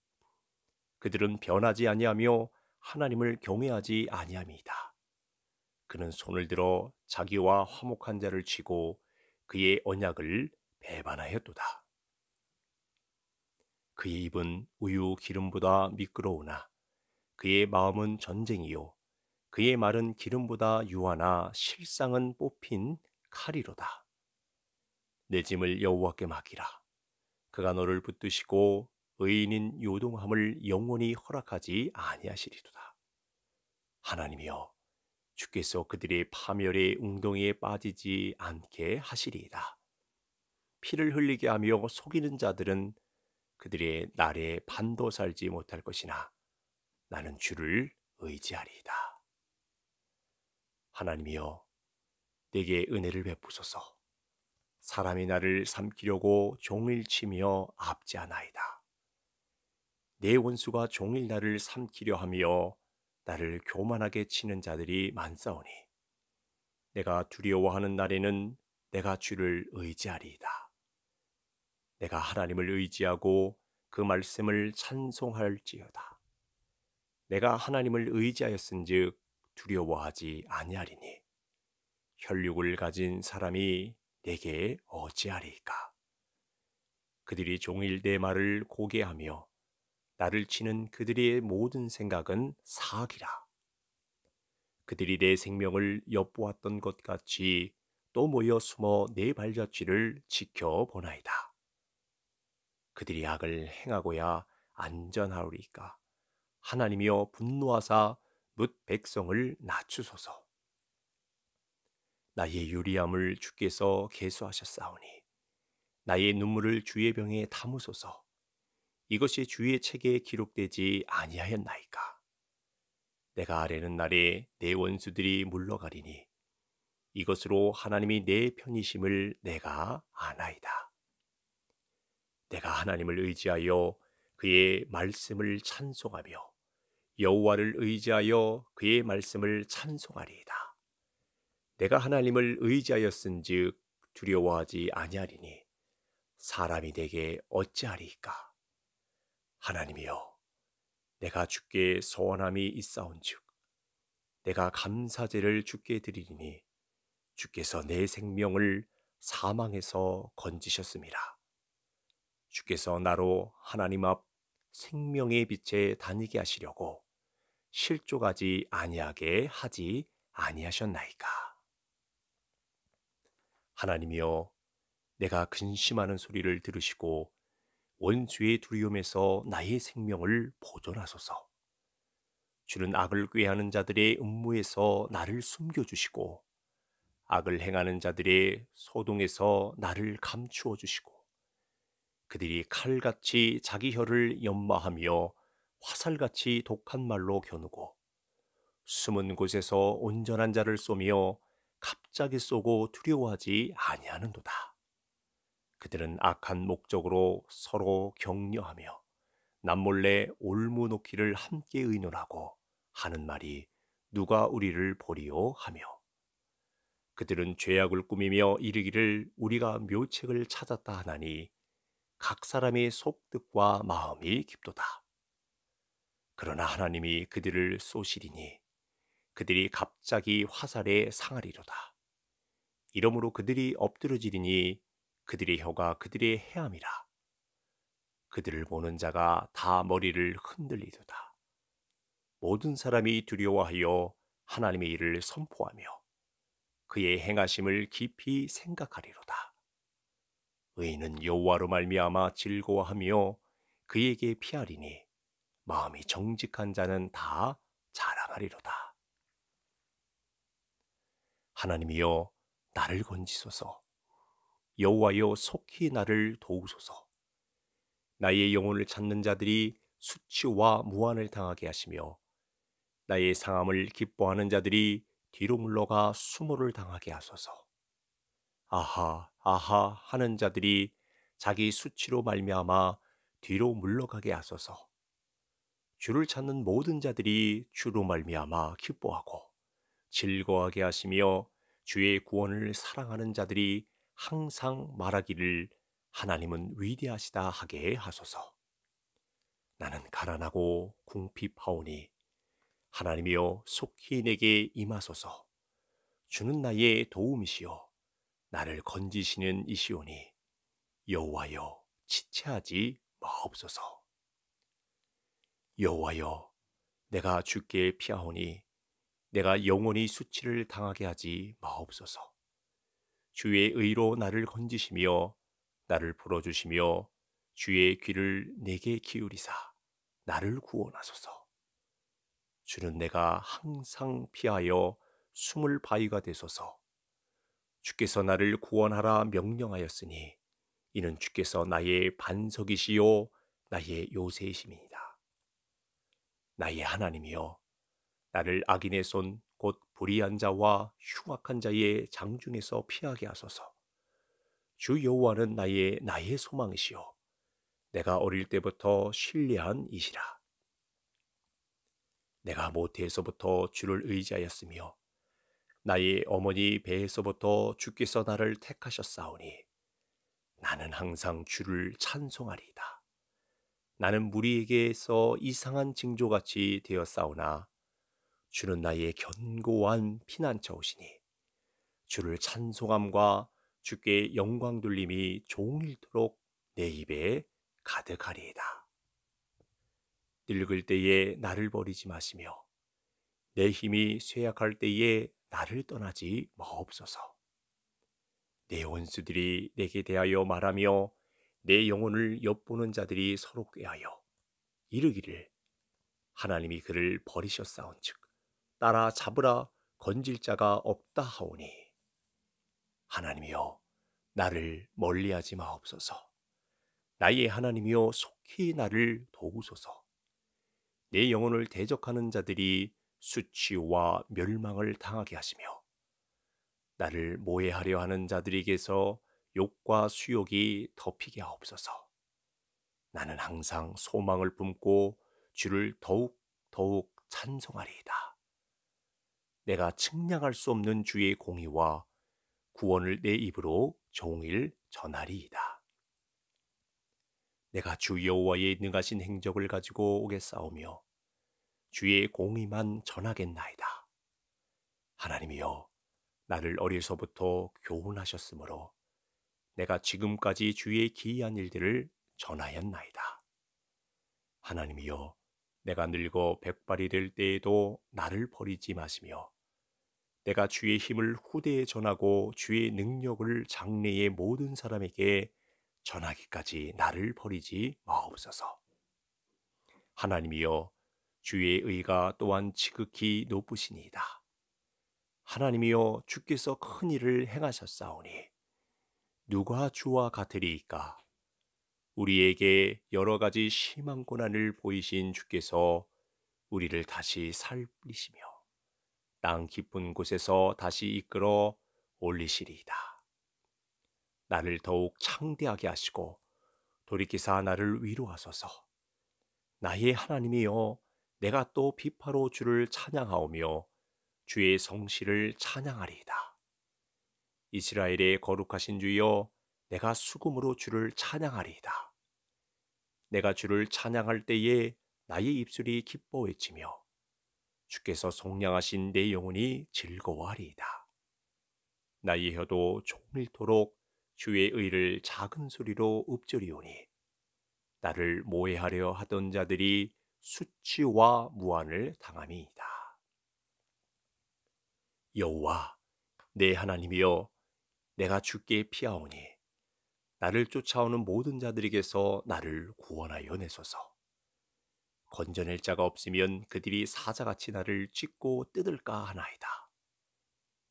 그들은 변하지 아니하며 하나님을 경외하지 아니함이다. 그는 손을 들어 자기와 화목한 자를 치고 그의 언약을 배반하였도다. 그의 입은 우유 기름보다 미끄러우나 그의 마음은 전쟁이요 그의 말은 기름보다 유하나 실상은 뽑힌 칼이로다. 내 짐을 여호와께 맡기라. 그가 너를 붙드시고 의인인 요동함을 영원히 허락하지 아니하시리도다. 하나님이여 주께서 그들의 파멸의 웅덩이에 빠지지 않게 하시리이다. 피를 흘리게 하며 속이는 자들은 그들의 날에 반도 살지 못할 것이나 나는 주를 의지하리이다. 하나님이여, 내게 은혜를 베푸소서. 사람이 나를 삼키려고 종일 치며 압제하나이다. 내 원수가 종일 나를 삼키려 하며 나를 교만하게 치는 자들이 많사오니 내가 두려워하는 날에는 내가 주를 의지하리이다. 내가 하나님을 의지하고 그 말씀을 찬송할지어다. 내가 하나님을 의지하였은즉 두려워하지 아니하리니 혈육을 가진 사람이 내게 어찌하리까? 그들이 종일 내 말을 고개하며 나를 치는 그들의 모든 생각은 사악이라. 그들이 내 생명을 엿보았던 것 같이 또 모여 숨어 내 발자취를 지켜보나이다. 그들이 악을 행하고야 안전하오리까. 하나님이여 분노하사 뭇 백성을 낮추소서. 나의 유리함을 주께서 개수하셨사오니 나의 눈물을 주의 병에 담으소서. 이것이 주의 책에 기록되지 아니하였나이까. 내가 아래는 날에 내 원수들이 물러가리니 이것으로 하나님이 내 편이심을 내가 아나이다. 내가 하나님을 의지하여 그의 말씀을 찬송하며 여호와를 의지하여 그의 말씀을 찬송하리이다. 내가 하나님을 의지하였은즉 두려워하지 아니하리니 사람이 내게 어찌하리이 하나님이여 내가 주께 소원함이 있사온즉 내가 감사제를 주께 드리리니 주께서 내 생명을 사망에서 건지셨습니다. 주께서 나로 하나님 앞 생명의 빛에 다니게 하시려고 실족하지 아니하게 하지 아니하셨나이까. 하나님이여 내가 근심하는 소리를 들으시고 원수의 두려움에서 나의 생명을 보존하소서. 주는 악을 꾀하는 자들의 음모에서 나를 숨겨주시고, 악을 행하는 자들의 소동에서 나를 감추어 주시고, 그들이 칼같이 자기 혀를 연마하며 화살같이 독한 말로 겨누고, 숨은 곳에서 온전한 자를 쏘며 갑자기 쏘고 두려워하지 아니하는도다. 그들은 악한 목적으로 서로 격려하며 남몰래 올무놓기를 함께 의논하고 하는 말이 누가 우리를 보리오 하며 그들은 죄악을 꾸미며 이르기를 우리가 묘책을 찾았다 하나니 각 사람의 속뜻과 마음이 깊도다. 그러나 하나님이 그들을 쏘시리니 그들이 갑자기 화살에 상하리로다. 이러므로 그들이 엎드러지리니 그들의 혀가 그들의 해암이라 그들을 보는 자가 다 머리를 흔들리도다. 모든 사람이 두려워하여 하나님의 일을 선포하며 그의 행하심을 깊이 생각하리로다. 의인은 여호와로 말미암아 즐거워하며 그에게 피하리니 마음이 정직한 자는 다 자랑하리로다. 하나님이여 나를 건지소서. 여호와여 속히 나를 도우소서. 나의 영혼을 찾는 자들이 수치와 무한을 당하게 하시며 나의 상함을 기뻐하는 자들이 뒤로 물러가 수모를 당하게 하소서. 아하 아하 하는 자들이 자기 수치로 말미암아 뒤로 물러가게 하소서. 주를 찾는 모든 자들이 주로 말미암아 기뻐하고 즐거워하게 하시며 주의 구원을 사랑하는 자들이 항상 말하기를 하나님은 위대하시다 하게 하소서. 나는 가난하고 궁핍하오니 하나님이여 속히 내게 임하소서. 주는 나의 도움이시요 나를 건지시는 이시오니 여호와여 지체하지 마옵소서. 여호와여 내가 주께 피하오니 내가 영원히 수치를 당하게 하지 마옵소서. 주의 의로 나를 건지시며 나를 불어주시며 주의 귀를 내게 기울이사 나를 구원하소서. 주는 내가 항상 피하여 숨을 바위가 되소서. 주께서 나를 구원하라 명령하였으니 이는 주께서 나의 반석이시요 나의 요새이심이니라. 나의 하나님이여 나를 악인의 손 불의한 자와 흉악한 자의 장중에서 피하게 하소서. 주 여호와는 나의 나의 소망이시요 내가 어릴 때부터 신뢰한 이시라. 내가 모태에서부터 주를 의지하였으며 나의 어머니 배에서부터 주께서 나를 택하셨사오니 나는 항상 주를 찬송하리이다. 나는 무리에게서 이상한 징조같이 되었사오나 주는 나의 견고한 피난처오시니 주를 찬송함과 주께 영광 돌림이 종일토록 내 입에 가득하리이다. 늙을 때에 나를 버리지 마시며 내 힘이 쇠약할 때에 나를 떠나지 마옵소서. 내 원수들이 내게 대하여 말하며 내 영혼을 엿보는 자들이 서로 꾀하여 이르기를 하나님이 그를 버리셨사온즉 따라 잡으라 건질 자가 없다 하오니 하나님이여 나를 멀리하지 마옵소서 나의 하나님이여 속히 나를 도우소서 내 영혼을 대적하는 자들이 수치와 멸망을 당하게 하시며 나를 모해하려 하는 자들에게서 욕과 수욕이 덮이게 하옵소서 나는 항상 소망을 품고 주를 더욱 더욱 찬송하리이다. 내가 측량할 수 없는 주의 공의와 구원을 내 입으로 종일 전하리이다. 내가 주 여호와의 능하신 행적을 가지고 오겠사오며 주의 공의만 전하겠나이다. 하나님이여 나를 어려서부터 교훈하셨으므로 내가 지금까지 주의 기이한 일들을 전하였나이다. 하나님이여 내가 늙어 백발이 될 때에도 나를 버리지 마시며 내가 주의 힘을 후대에 전하고 주의 능력을 장래의 모든 사람에게 전하기까지 나를 버리지 마옵소서. 하나님이여 주의 의가 또한 지극히 높으시니이다. 하나님이여 주께서 큰 일을 행하셨사오니 누가 주와 같으리이까? 우리에게 여러 가지 심한 고난을 보이신 주께서 우리를 다시 살리시며 땅 깊은 곳에서 다시 이끌어 올리시리이다. 나를 더욱 창대하게 하시고 돌이키사 나를 위로하소서. 나의 하나님이여 내가 또 비파로 주를 찬양하오며 주의 성실을 찬양하리이다. 이스라엘의 거룩하신 주여 내가 수금으로 주를 찬양하리이다. 내가 주를 찬양할 때에 나의 입술이 기뻐 외치며 주께서 속량하신 내 영혼이 즐거워하리이다. 나의 혀도 종일토록 주의 의를 작은 소리로 읊조리오니 나를 모해하려 하던 자들이 수치와 무한을 당함이이다. 여호와 내 하나님이여 내가 주께 피하오니 나를 쫓아오는 모든 자들에게서 나를 구원하여 내소서. 건져낼 자가 없으면 그들이 사자같이 나를 찢고 뜯을까 하나이다.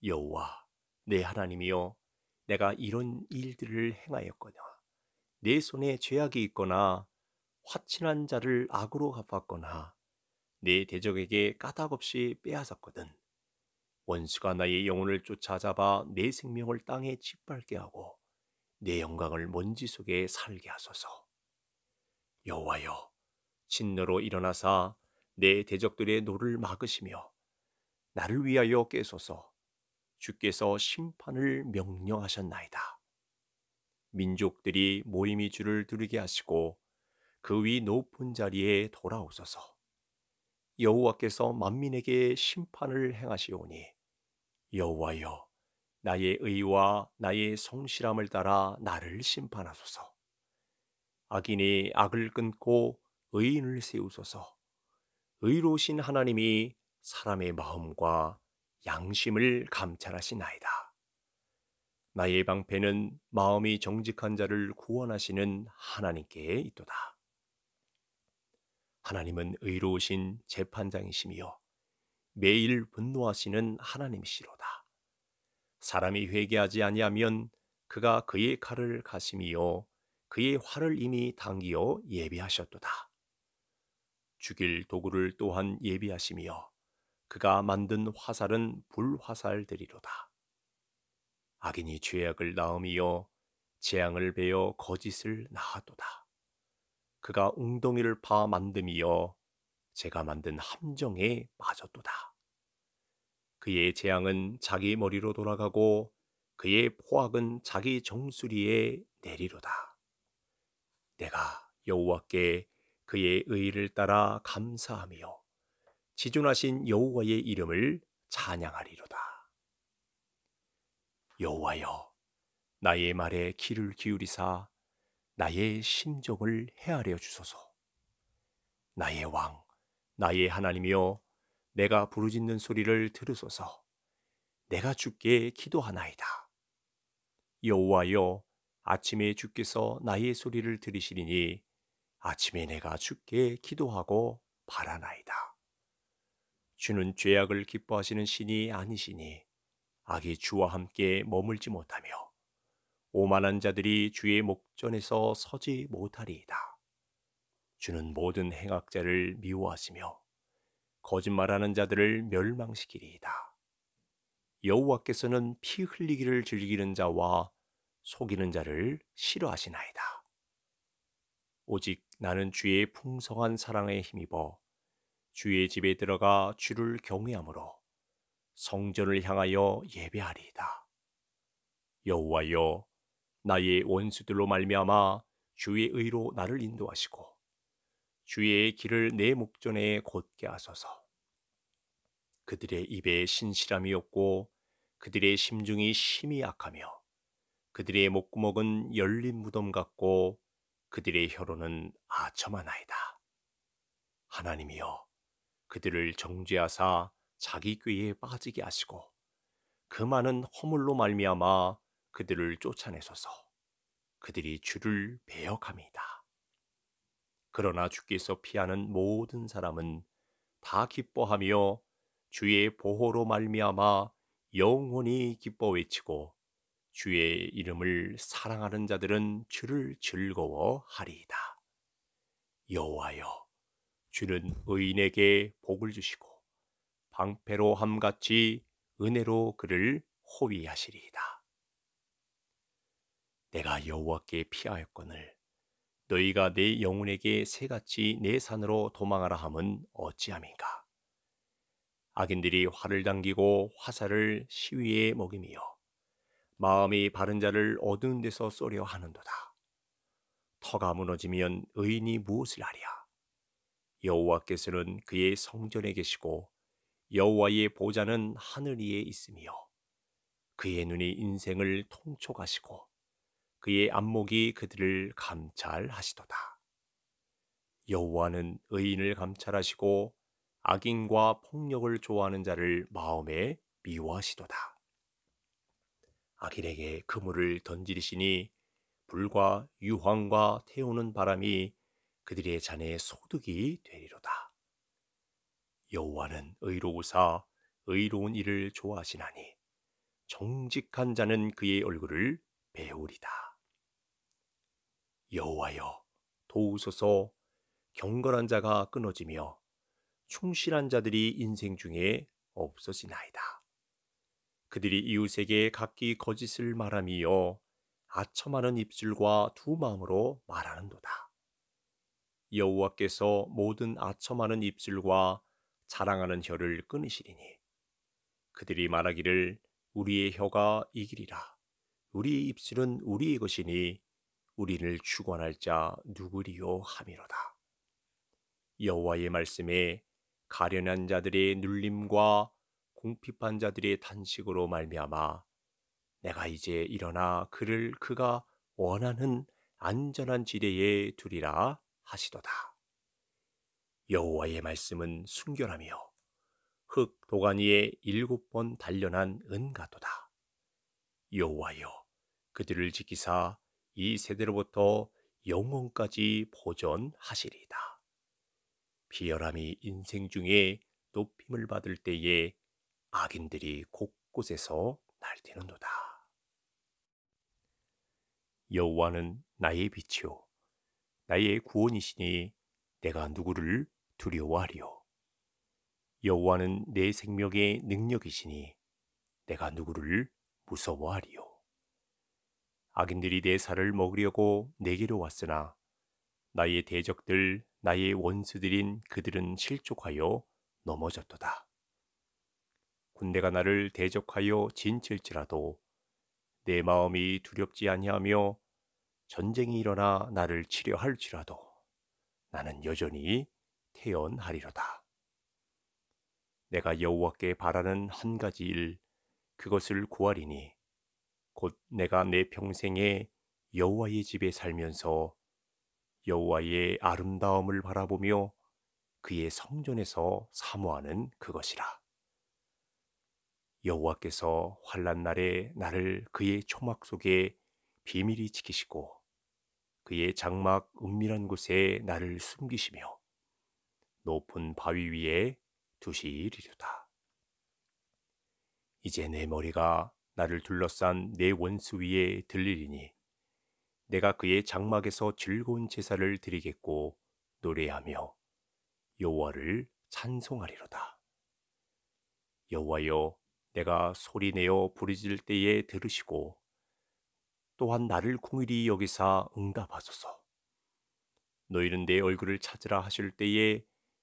여호와 내 하나님이여 내가 이런 일들을 행하였거나 내 손에 죄악이 있거나 화친한 자를 악으로 갚았거나 내 대적에게 까닭없이 빼앗았거든 원수가 나의 영혼을 쫓아잡아 내 생명을 땅에 짓밟게 하고 내 영광을 먼지 속에 살게 하소서 여호와여 진노로 일어나사 내 대적들의 노를 막으시며 나를 위하여 깨소서 주께서 심판을 명령하셨나이다. 민족들이 모임이 주를 두르게 하시고 그 위 높은 자리에 돌아오소서. 여호와께서 만민에게 심판을 행하시오니 여호와여 나의 의와 나의 성실함을 따라 나를 심판하소서. 악인이 악을 끊고 의인을 세우소서. 의로우신 하나님이 사람의 마음과 양심을 감찰하시나이다. 나의 방패는 마음이 정직한 자를 구원하시는 하나님께 있도다. 하나님은 의로우신 재판장이시며 매일 분노하시는 하나님이시로다. 사람이 회개하지 아니하면 그가 그의 칼을 가시며 그의 활을 이미 당기어 예비하셨도다. 죽일 도구를 또한 예비하시며 그가 만든 화살은 불화살되리로다. 악인이 죄악을 낳음이요 재앙을 베어 거짓을 낳아도다. 그가 웅덩이를 파 만듦이여 제가 만든 함정에 빠졌도다. 그의 재앙은 자기 머리로 돌아가고 그의 포악은 자기 정수리에 내리로다. 내가 여호와께 그의 의를 따라 감사하며 지존하신 여호와의 이름을 찬양하리로다. 여호와여 나의 말에 귀를 기울이사 나의 심정을 헤아려 주소서. 나의 왕, 나의 하나님이여 내가 부르짖는 소리를 들으소서. 내가 주께 기도하나이다. 여호와여 아침에 주께서 나의 소리를 들으시리니 아침에 내가 죽게 기도하고 바라나이다. 주는 죄악을 기뻐하시는 신이 아니시니 악이 주와 함께 머물지 못하며 오만한 자들이 주의 목전에서 서지 못하리이다. 주는 모든 행악자를 미워하시며 거짓말하는 자들을 멸망시키리이다. 여호와께서는 피 흘리기를 즐기는 자와 속이는 자를 싫어하시나이다. 오직 나는 주의 풍성한 사랑에 힘입어 주의 집에 들어가 주를 경외함으로 성전을 향하여 예배하리이다. 여호와여 나의 원수들로 말미암아 주의 의로 나를 인도하시고 주의 길을 내 목전에 곧게 하소서. 그들의 입에 신실함이 없고 그들의 심중이 심히 악하며 그들의 목구멍은 열린 무덤 같고 그들의 혀로는 아첨하나이다. 하나님이여 그들을 정죄하사 자기 꾀에 빠지게 하시고 그 많은 허물로 말미암아 그들을 쫓아내소서 그들이 주를 배역함이다. 그러나 주께서 피하는 모든 사람은 다 기뻐하며 주의 보호로 말미암아 영원히 기뻐 외치고 주의 이름을 사랑하는 자들은 주를 즐거워하리이다. 여호와여, 주는 의인에게 복을 주시고 방패로 함같이 은혜로 그를 호위하시리이다. 내가 여호와께 피하였거늘 너희가 내 영혼에게 새같이 내 산으로 도망하라 함은 어찌함인가? 악인들이 활을 당기고 화살을 시위에 먹이며 마음이 바른 자를 어두운 데서 쏘려 하는도다. 터가 무너지면 의인이 무엇을 하랴? 여호와께서는 그의 성전에 계시고 여호와의 보좌는 하늘 위에 있으며 그의 눈이 인생을 통촉하시고 그의 안목이 그들을 감찰하시도다. 여호와는 의인을 감찰하시고 악인과 폭력을 좋아하는 자를 마음에 미워하시도다. 아길에게 그물을 던지리시니 불과 유황과 태우는 바람이 그들의 잔에 소득이 되리로다. 여호와는 의로우사 의로운 일을 좋아하시나니 정직한 자는 그의 얼굴을 배우리다. 여호와여 도우소서 경건한 자가 끊어지며 충실한 자들이 인생 중에 없어지나이다. 그들이 이웃에게 각기 거짓을 말함이요 아첨하는 입술과 두 마음으로 말하는도다. 여호와께서 모든 아첨하는 입술과 자랑하는 혀를 끊으시리니 그들이 말하기를 우리의 혀가 이기리라 우리의 입술은 우리의 것이니 우리를 주관할 자 누구리요 함이로다. 여호와의 말씀에 가련한 자들의 눌림과 공핍한 자들의 탄식으로 말미암아 내가 이제 일어나 그를 그가 원하는 안전한 지대에 두리라 하시도다. 여호와의 말씀은 순결하며 흙 도가니에 일곱 번 단련한 은가도다. 여호와여 그들을 지키사 이 세대로부터 영원까지 보존하시리다. 비열함이 인생 중에 높임을 받을 때에 악인들이 곳곳에서 날뛰는도다. 여호와는 나의 빛이요 나의 구원이시니 내가 누구를 두려워하리요 여호와는 내 생명의 능력이시니 내가 누구를 무서워하리요 악인들이 내 살을 먹으려고 내게로 왔으나 나의 대적들 나의 원수들인 그들은 실족하여 넘어졌도다 군대가 나를 대적하여 진칠지라도 내 마음이 두렵지 아니하며 전쟁이 일어나 나를 치려 할지라도 나는 여전히 태연하리로다. 내가 여호와께 바라는 한 가지 일 그것을 구하리니 곧 내가 내 평생에 여호와의 집에 살면서 여호와의 아름다움을 바라보며 그의 성전에서 사모하는 그것이라. 여호와께서 환란 날에 나를 그의 초막 속에 비밀히 지키시고 그의 장막 은밀한 곳에 나를 숨기시며 높은 바위 위에 두시리로다. 이제 내 머리가 나를 둘러싼 내 원수 위에 들리리니 내가 그의 장막에서 즐거운 제사를 드리겠고 노래하며 여호와를 찬송하리로다. 여호와여 내가 소리내어 부르짖을 때에 들으시고 또한 나를 공일히 여기사 응답하소서. 너희는 내 얼굴을 찾으라 하실 때에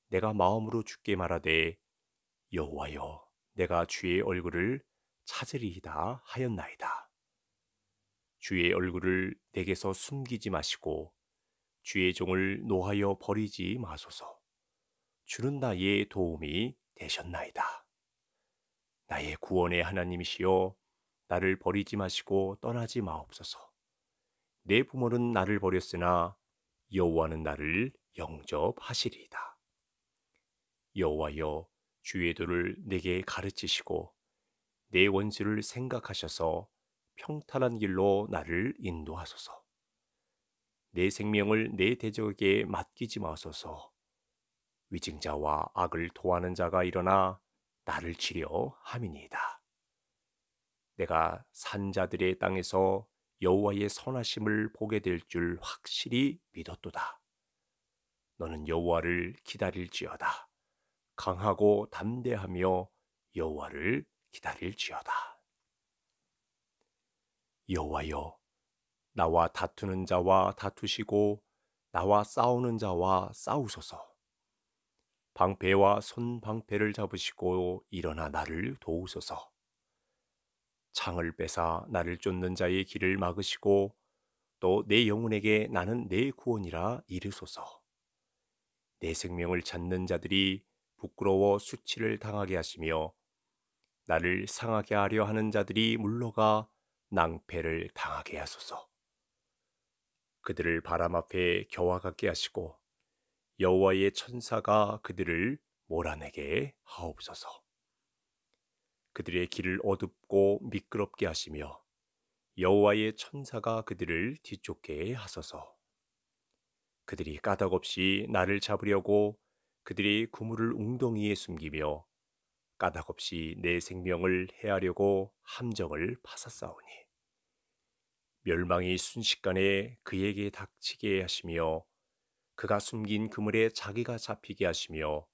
내가 마음으로 주께 말하되 여호와여 내가 주의 얼굴을 찾으리이다 하였나이다. 주의 얼굴을 내게서 숨기지 마시고 주의 종을 노하여 버리지 마소서. 주는 나의 도움이 되셨나이다. 나의 구원의 하나님이시여 나를 버리지 마시고 떠나지 마옵소서. 내 부모는 나를 버렸으나 여호와는 나를 영접하시리이다. 여호와여 주의 도를 내게 가르치시고 내 원수를 생각하셔서 평탄한 길로 나를 인도하소서. 내 생명을 내 대적에게 맡기지 마소서. 위증자와 악을 도하는 자가 일어나 나를 치려함이니이다 내가 산자들의 땅에서 여호와의 선하심을 보게 될 줄 확실히 믿었도다. 너는 여호와를 기다릴지어다. 강하고 담대하며 여호와를 기다릴지어다. 여호와여, 나와 다투는 자와 다투시고 나와 싸우는 자와 싸우소서. 방패와 손방패를 잡으시고 일어나 나를 도우소서. 창을 빼사 나를 쫓는 자의 길을 막으시고 또 내 영혼에게 나는 내 구원이라 이르소서. 내 생명을 찾는 자들이 부끄러워 수치를 당하게 하시며 나를 상하게 하려 하는 자들이 물러가 낭패를 당하게 하소서. 그들을 바람 앞에 겨와 같게 하시고 여호와의 천사가 그들을 몰아내게 하옵소서. 그들의 길을 어둡고 미끄럽게 하시며 여호와의 천사가 그들을 뒤쫓게 하소서. 그들이 까닭없이 나를 잡으려고 그들이 그물을 웅덩이에 숨기며 까닭없이 내 생명을 해하려고 함정을 파사싸우니 멸망이 순식간에 그에게 닥치게 하시며 그가 숨긴 그물에 자기가 잡히게 하시며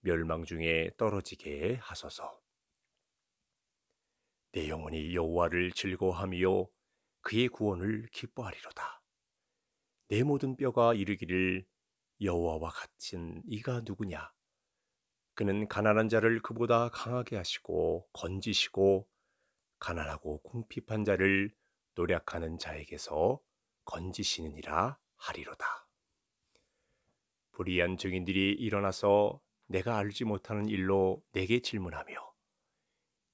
멸망 중에 떨어지게 하소서. 내 영혼이 여호와를 즐거워하며 그의 구원을 기뻐하리로다. 내 모든 뼈가 이르기를 여호와와 같은 이가 누구냐? 그는 가난한 자를 그보다 강하게 하시고 건지시고 가난하고 궁핍한 자를 노력하는 자에게서 건지시느니라 하리로다. 불의한 증인들이 일어나서 내가 알지 못하는 일로 내게 질문하며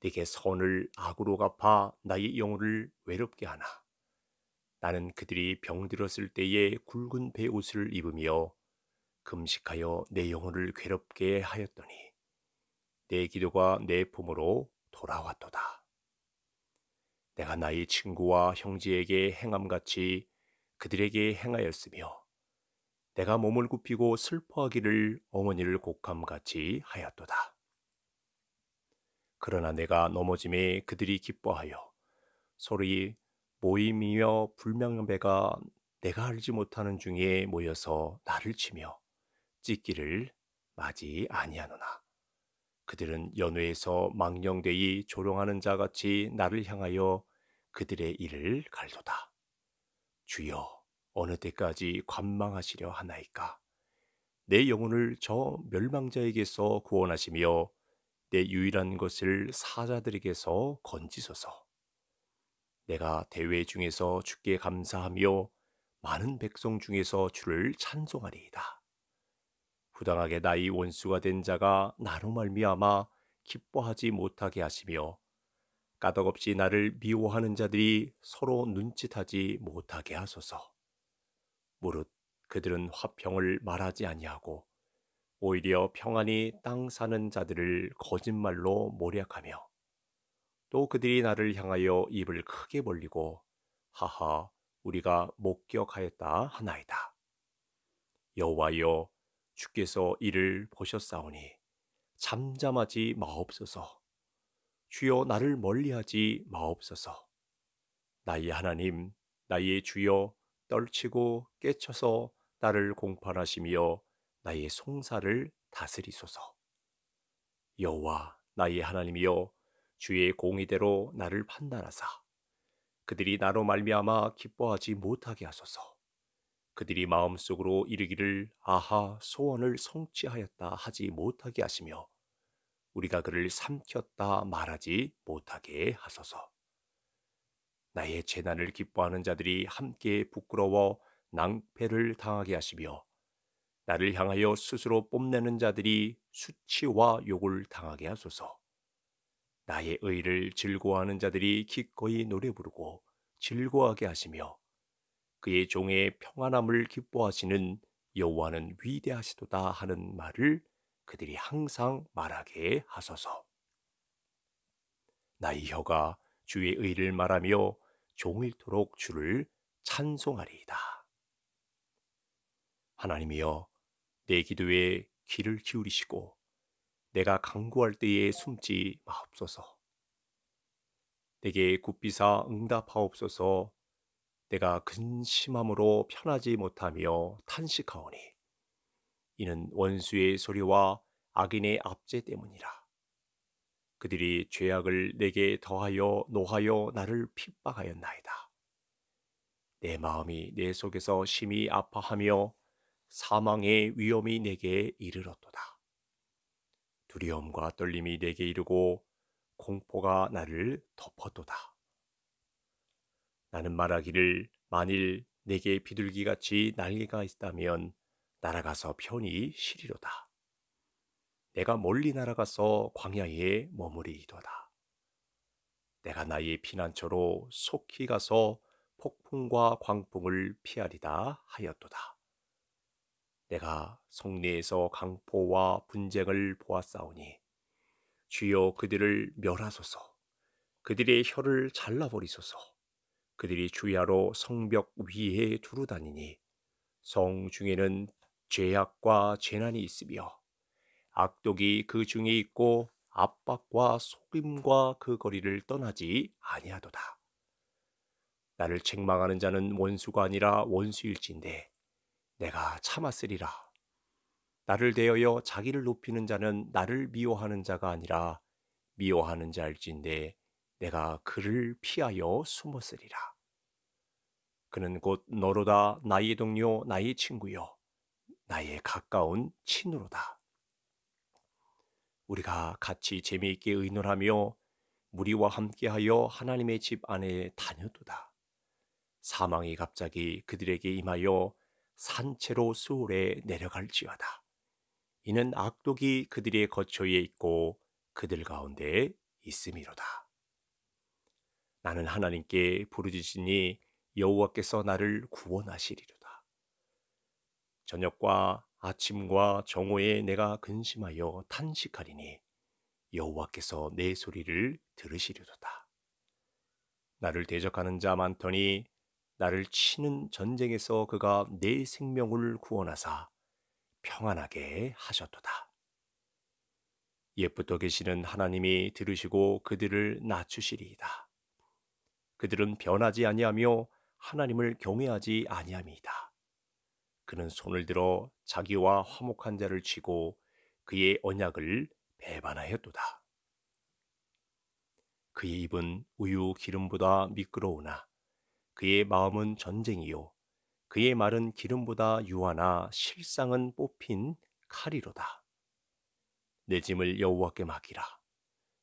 내게 선을 악으로 갚아 나의 영혼을 외롭게 하나 나는 그들이 병들었을 때에 굵은 배옷을 입으며 금식하여 내 영혼을 괴롭게 하였더니 내 기도가 내 품으로 돌아왔도다. 내가 나의 친구와 형제에게 행함같이 그들에게 행하였으며 내가 몸을 굽히고 슬퍼하기를 어머니를 곡함같이 하였도다. 그러나 내가 넘어짐에 그들이 기뻐하여 소리 모임이며 불명배가 내가 알지 못하는 중에 모여서 나를 치며 찢기를 맞이 아니하노나 그들은 연회에서 망령되이 조롱하는 자같이 나를 향하여 그들의 일을 갈도다 주여 어느 때까지 관망하시려 하나이까? 내 영혼을 저 멸망자에게서 구원하시며 내 유일한 것을 사자들에게서 건지소서. 내가 대회 중에서 주께 감사하며 많은 백성 중에서 주를 찬송하리이다. 부당하게 나의 원수가 된 자가 나로 말미암아 기뻐하지 못하게 하시며 까덕없이 나를 미워하는 자들이 서로 눈짓하지 못하게 하소서. 무릇 그들은 화평을 말하지 아니하고 오히려 평안히 땅 사는 자들을 거짓말로 모략하며 또 그들이 나를 향하여 입을 크게 벌리고 하하 우리가 목격하였다 하나이다. 여호와여 주께서 이를 보셨사오니 잠잠하지 마옵소서. 주여 나를 멀리하지 마옵소서. 나의 하나님, 나의 주여 떨치고 깨쳐서 나를 공판하시며 나의 송사를 다스리소서. 여호와 나의 하나님이여 주의 공의대로 나를 판단하사 그들이 나로 말미암아 기뻐하지 못하게 하소서. 그들이 마음속으로 이르기를 아하 소원을 성취하였다 하지 못하게 하시며 우리가 그를 삼켰다 말하지 못하게 하소서. 나의 재난을 기뻐하는 자들이 함께 부끄러워 낭패를 당하게 하시며 나를 향하여 스스로 뽐내는 자들이 수치와 욕을 당하게 하소서. 나의 의를 즐거워하는 자들이 기꺼이 노래 부르고 즐거워하게 하시며 그의 종의 평안함을 기뻐하시는 여호와는 위대하시도다 하는 말을 그들이 항상 말하게 하소서. 나의 혀가 주의 의를 말하며 종일토록 주를 찬송하리이다. 하나님이여 내 기도에 귀를 기울이시고 내가 강구할 때에 숨지 마옵소서. 내게 굽비사 응답하옵소서. 내가 근심함으로 편하지 못하며 탄식하오니 이는 원수의 소리와 악인의 압제 때문이라. 그들이 죄악을 내게 더하여 노하여 나를 핍박하였나이다. 내 마음이 내 속에서 심히 아파하며 사망의 위험이 내게 이르렀도다. 두려움과 떨림이 내게 이르고 공포가 나를 덮었도다. 나는 말하기를 만일 내게 비둘기같이 날개가 있다면 날아가서 편히 쉬리로다. 내가 멀리 날아가서 광야에 머무리이도다. 내가 나의 피난처로 속히 가서 폭풍과 광풍을 피하리다 하였도다. 내가 성내에서 강포와 분쟁을 보았사오니 주여 그들을 멸하소서 그들의 혀를 잘라버리소서 그들이 주야로 성벽 위에 두루다니니 성 중에는 죄악과 재난이 있으며 악독이 그 중에 있고 압박과 속임과 그 거리를 떠나지 아니하도다. 나를 책망하는 자는 원수가 아니라 원수일진데 내가 참았으리라. 나를 대하여 자기를 높이는 자는 나를 미워하는 자가 아니라 미워하는 자일진데 내가 그를 피하여 숨었으리라. 그는 곧 너로다 나의 동료 나의 친구여 나의 가까운 친으로다. 우리가 같이 재미있게 의논하며 무리와 함께하여 하나님의 집 안에 다녀도다. 사망이 갑자기 그들에게 임하여 산채로 수울에 내려갈지어다. 이는 악독이 그들의 거처에 있고 그들 가운데 있음이로다. 나는 하나님께 부르짖으니 여호와께서 나를 구원하시리로다. 저녁과 아침과 정오에 내가 근심하여 탄식하리니 여호와께서 내 소리를 들으시리로다. 나를 대적하는 자 많더니 나를 치는 전쟁에서 그가 내 생명을 구원하사 평안하게 하셨도다. 옛부터 계시는 하나님이 들으시고 그들을 낮추시리이다. 그들은 변하지 아니하며 하나님을 경외하지 아니함이다. 그는 손을 들어 자기와 화목한 자를 치고 그의 언약을 배반하였도다. 그의 입은 우유 기름보다 미끄러우나 그의 마음은 전쟁이요 그의 말은 기름보다 유하나 실상은 뽑힌 칼이로다. 내 짐을 여호와께 맡기라.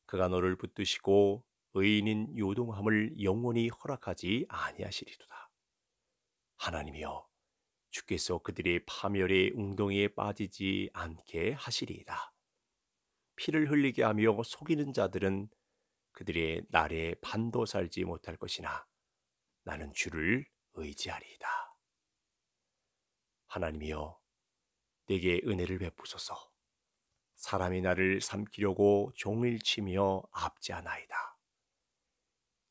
그가 너를 붙드시고 의인인 요동함을 영원히 허락하지 아니하시리도다. 하나님이여 주께서 그들의 파멸의 웅덩이에 빠지지 않게 하시리이다. 피를 흘리게 하며 속이는 자들은 그들의 날에 반도 살지 못할 것이나 나는 주를 의지하리이다. 하나님이여, 내게 은혜를 베푸소서. 사람이 나를 삼키려고 종일 치며 앞지하나이다.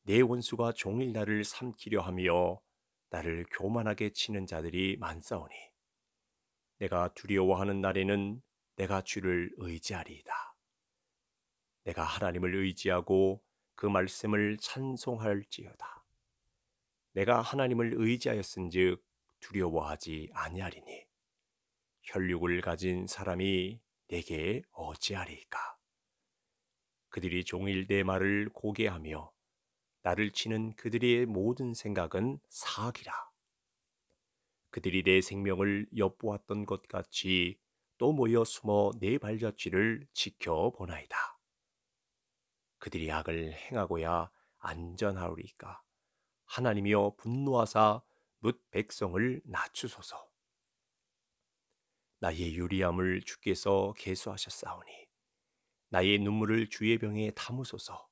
내 원수가 종일 나를 삼키려 하며 나를 교만하게 치는 자들이 많사오니 내가 두려워하는 날에는 내가 주를 의지하리이다. 내가 하나님을 의지하고 그 말씀을 찬송할지어다. 내가 하나님을 의지하였은즉 두려워하지 아니하리니 혈육을 가진 사람이 내게 어찌하리까? 그들이 종일 내 말을 고개하며 나를 치는 그들의 모든 생각은 사악이라. 그들이 내 생명을 엿보았던 것 같이 또 모여 숨어 내 발자취를 지켜보나이다. 그들이 악을 행하고야 안전하오리까. 하나님이여 분노하사 뭇 백성을 낮추소서. 나의 유리함을 주께서 개수하셨사오니 나의 눈물을 주의 병에 담으소서.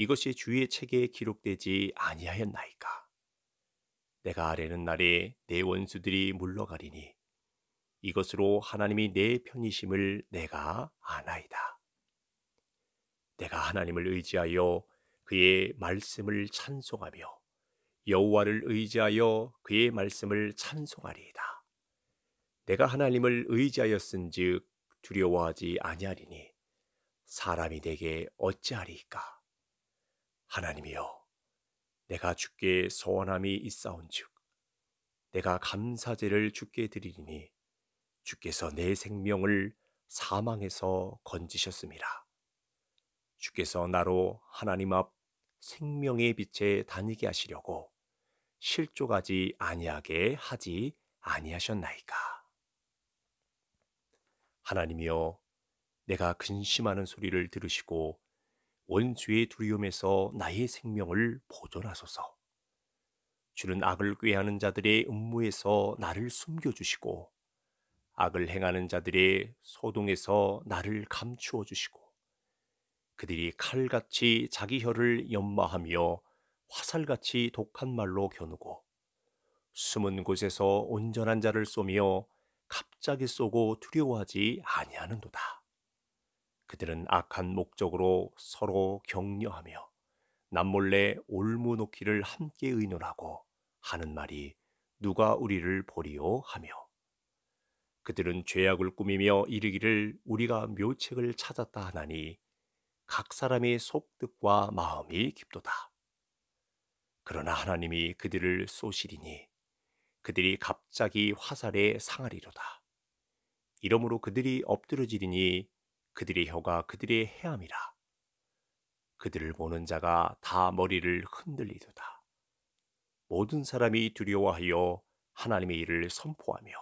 이것이 주의 책에 기록되지 아니하였나이까. 내가 아래는 날에 내 원수들이 물러가리니 이것으로 하나님이 내 편이심을 내가 아나이다. 내가 하나님을 의지하여 그의 말씀을 찬송하며 여호와를 의지하여 그의 말씀을 찬송하리이다. 내가 하나님을 의지하였은즉 두려워하지 아니하리니 사람이 내게 어찌하리이 하나님이여 내가 주께 소원함이 있사온즉 내가 감사제를 주께 드리리니 주께서 내 생명을 사망에서 건지셨습니다. 주께서 나로 하나님 앞 생명의 빛에 다니게 하시려고 실족하지 아니하게 하지 아니하셨나이까. 하나님이여 내가 근심하는 소리를 들으시고 원수의 두려움에서 나의 생명을 보존하소서. 주는 악을 꾀하는 자들의 음모에서 나를 숨겨주시고, 악을 행하는 자들의 소동에서 나를 감추어 주시고, 그들이 칼같이 자기 혀를 연마하며 화살같이 독한 말로 겨누고, 숨은 곳에서 온전한 자를 쏘며 갑자기 쏘고 두려워하지 아니하는도다. 그들은 악한 목적으로 서로 격려하며 남몰래 올무놓기를 함께 의논하고 하는 말이 누가 우리를 보리오 하며 그들은 죄악을 꾸미며 이르기를 우리가 묘책을 찾았다 하나니 각 사람의 속뜻과 마음이 깊도다. 그러나 하나님이 그들을 쏘시리니 그들이 갑자기 화살에 상하리로다. 이러므로 그들이 엎드러지리니 그들의 혀가 그들의 해암이라 그들을 보는 자가 다 머리를 흔들리도다. 모든 사람이 두려워하여 하나님의 일을 선포하며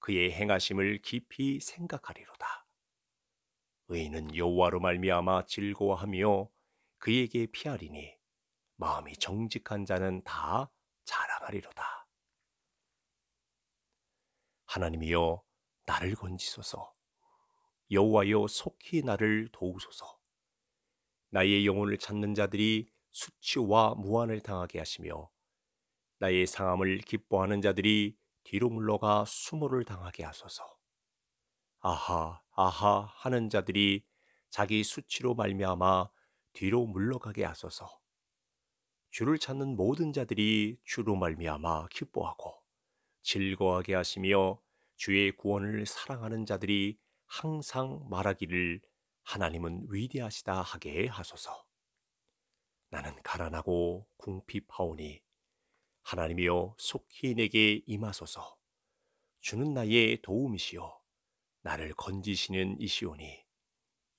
그의 행하심을 깊이 생각하리로다. 의인은 여호와로 말미암아 즐거워하며 그에게 피하리니 마음이 정직한 자는 다 자랑하리로다. 하나님이여 나를 건지소서. 여호와여 속히 나를 도우소서. 나의 영혼을 찾는 자들이 수치와 무한을 당하게 하시며 나의 상함을 기뻐하는 자들이 뒤로 물러가 수모를 당하게 하소서. 아하 아하 하는 자들이 자기 수치로 말미암아 뒤로 물러가게 하소서. 주를 찾는 모든 자들이 주로 말미암아 기뻐하고 즐거워하게 하시며 주의 구원을 사랑하는 자들이 항상 말하기를 하나님은 위대하시다 하게 하소서. 나는 가난하고 궁핍하오니 하나님이여 속히 내게 임하소서. 주는 나의 도움이시요 나를 건지시는 이시오니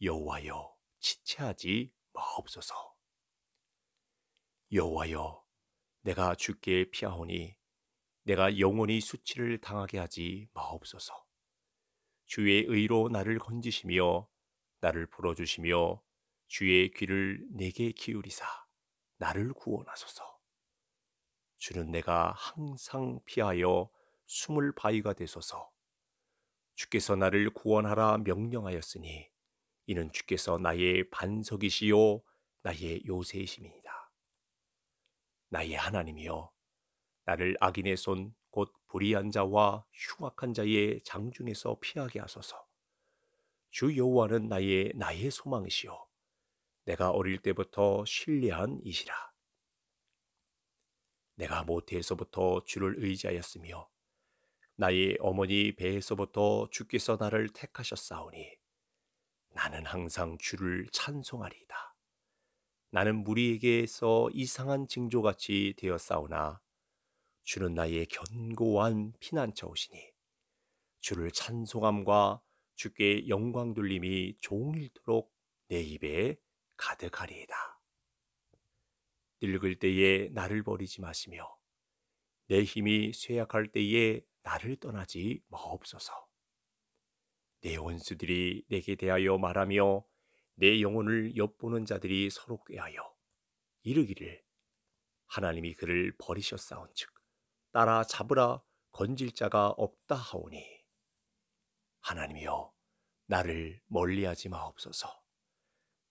여호와여 지체하지 마옵소서. 여호와여 내가 주께 피하오니 내가 영원히 수치를 당하게 하지 마옵소서. 주의 의로 나를 건지시며 나를 불어주시며 주의 귀를 내게 기울이사 나를 구원하소서. 주는 내가 항상 피하여 숨을 바위가 되소서. 주께서 나를 구원하라 명령하였으니 이는 주께서 나의 반석이시요 나의 요새이심이니다 나의 하나님이여 나를 악인의 손 곧 불의한 자와 흉악한 자의 장중에서 피하게 하소서. 주 여호와는 나의 나의 소망이시요 내가 어릴 때부터 신뢰한 이시라. 내가 모태에서부터 주를 의지하였으며 나의 어머니 배에서부터 주께서 나를 택하셨사오니 나는 항상 주를 찬송하리이다. 나는 무리에게서 이상한 징조같이 되었사오나 주는 나의 견고한 피난처오시니 주를 찬송함과 주께 영광 돌림이 종일토록 내 입에 가득하리이다. 늙을 때에 나를 버리지 마시며 내 힘이 쇠약할 때에 나를 떠나지 마옵소서. 내 원수들이 내게 대하여 말하며 내 영혼을 엿보는 자들이 서로 꾀하여 이르기를 하나님이 그를 버리셨사온즉 따라 잡으라 건질 자가 없다 하오니 하나님이여 나를 멀리하지 마옵소서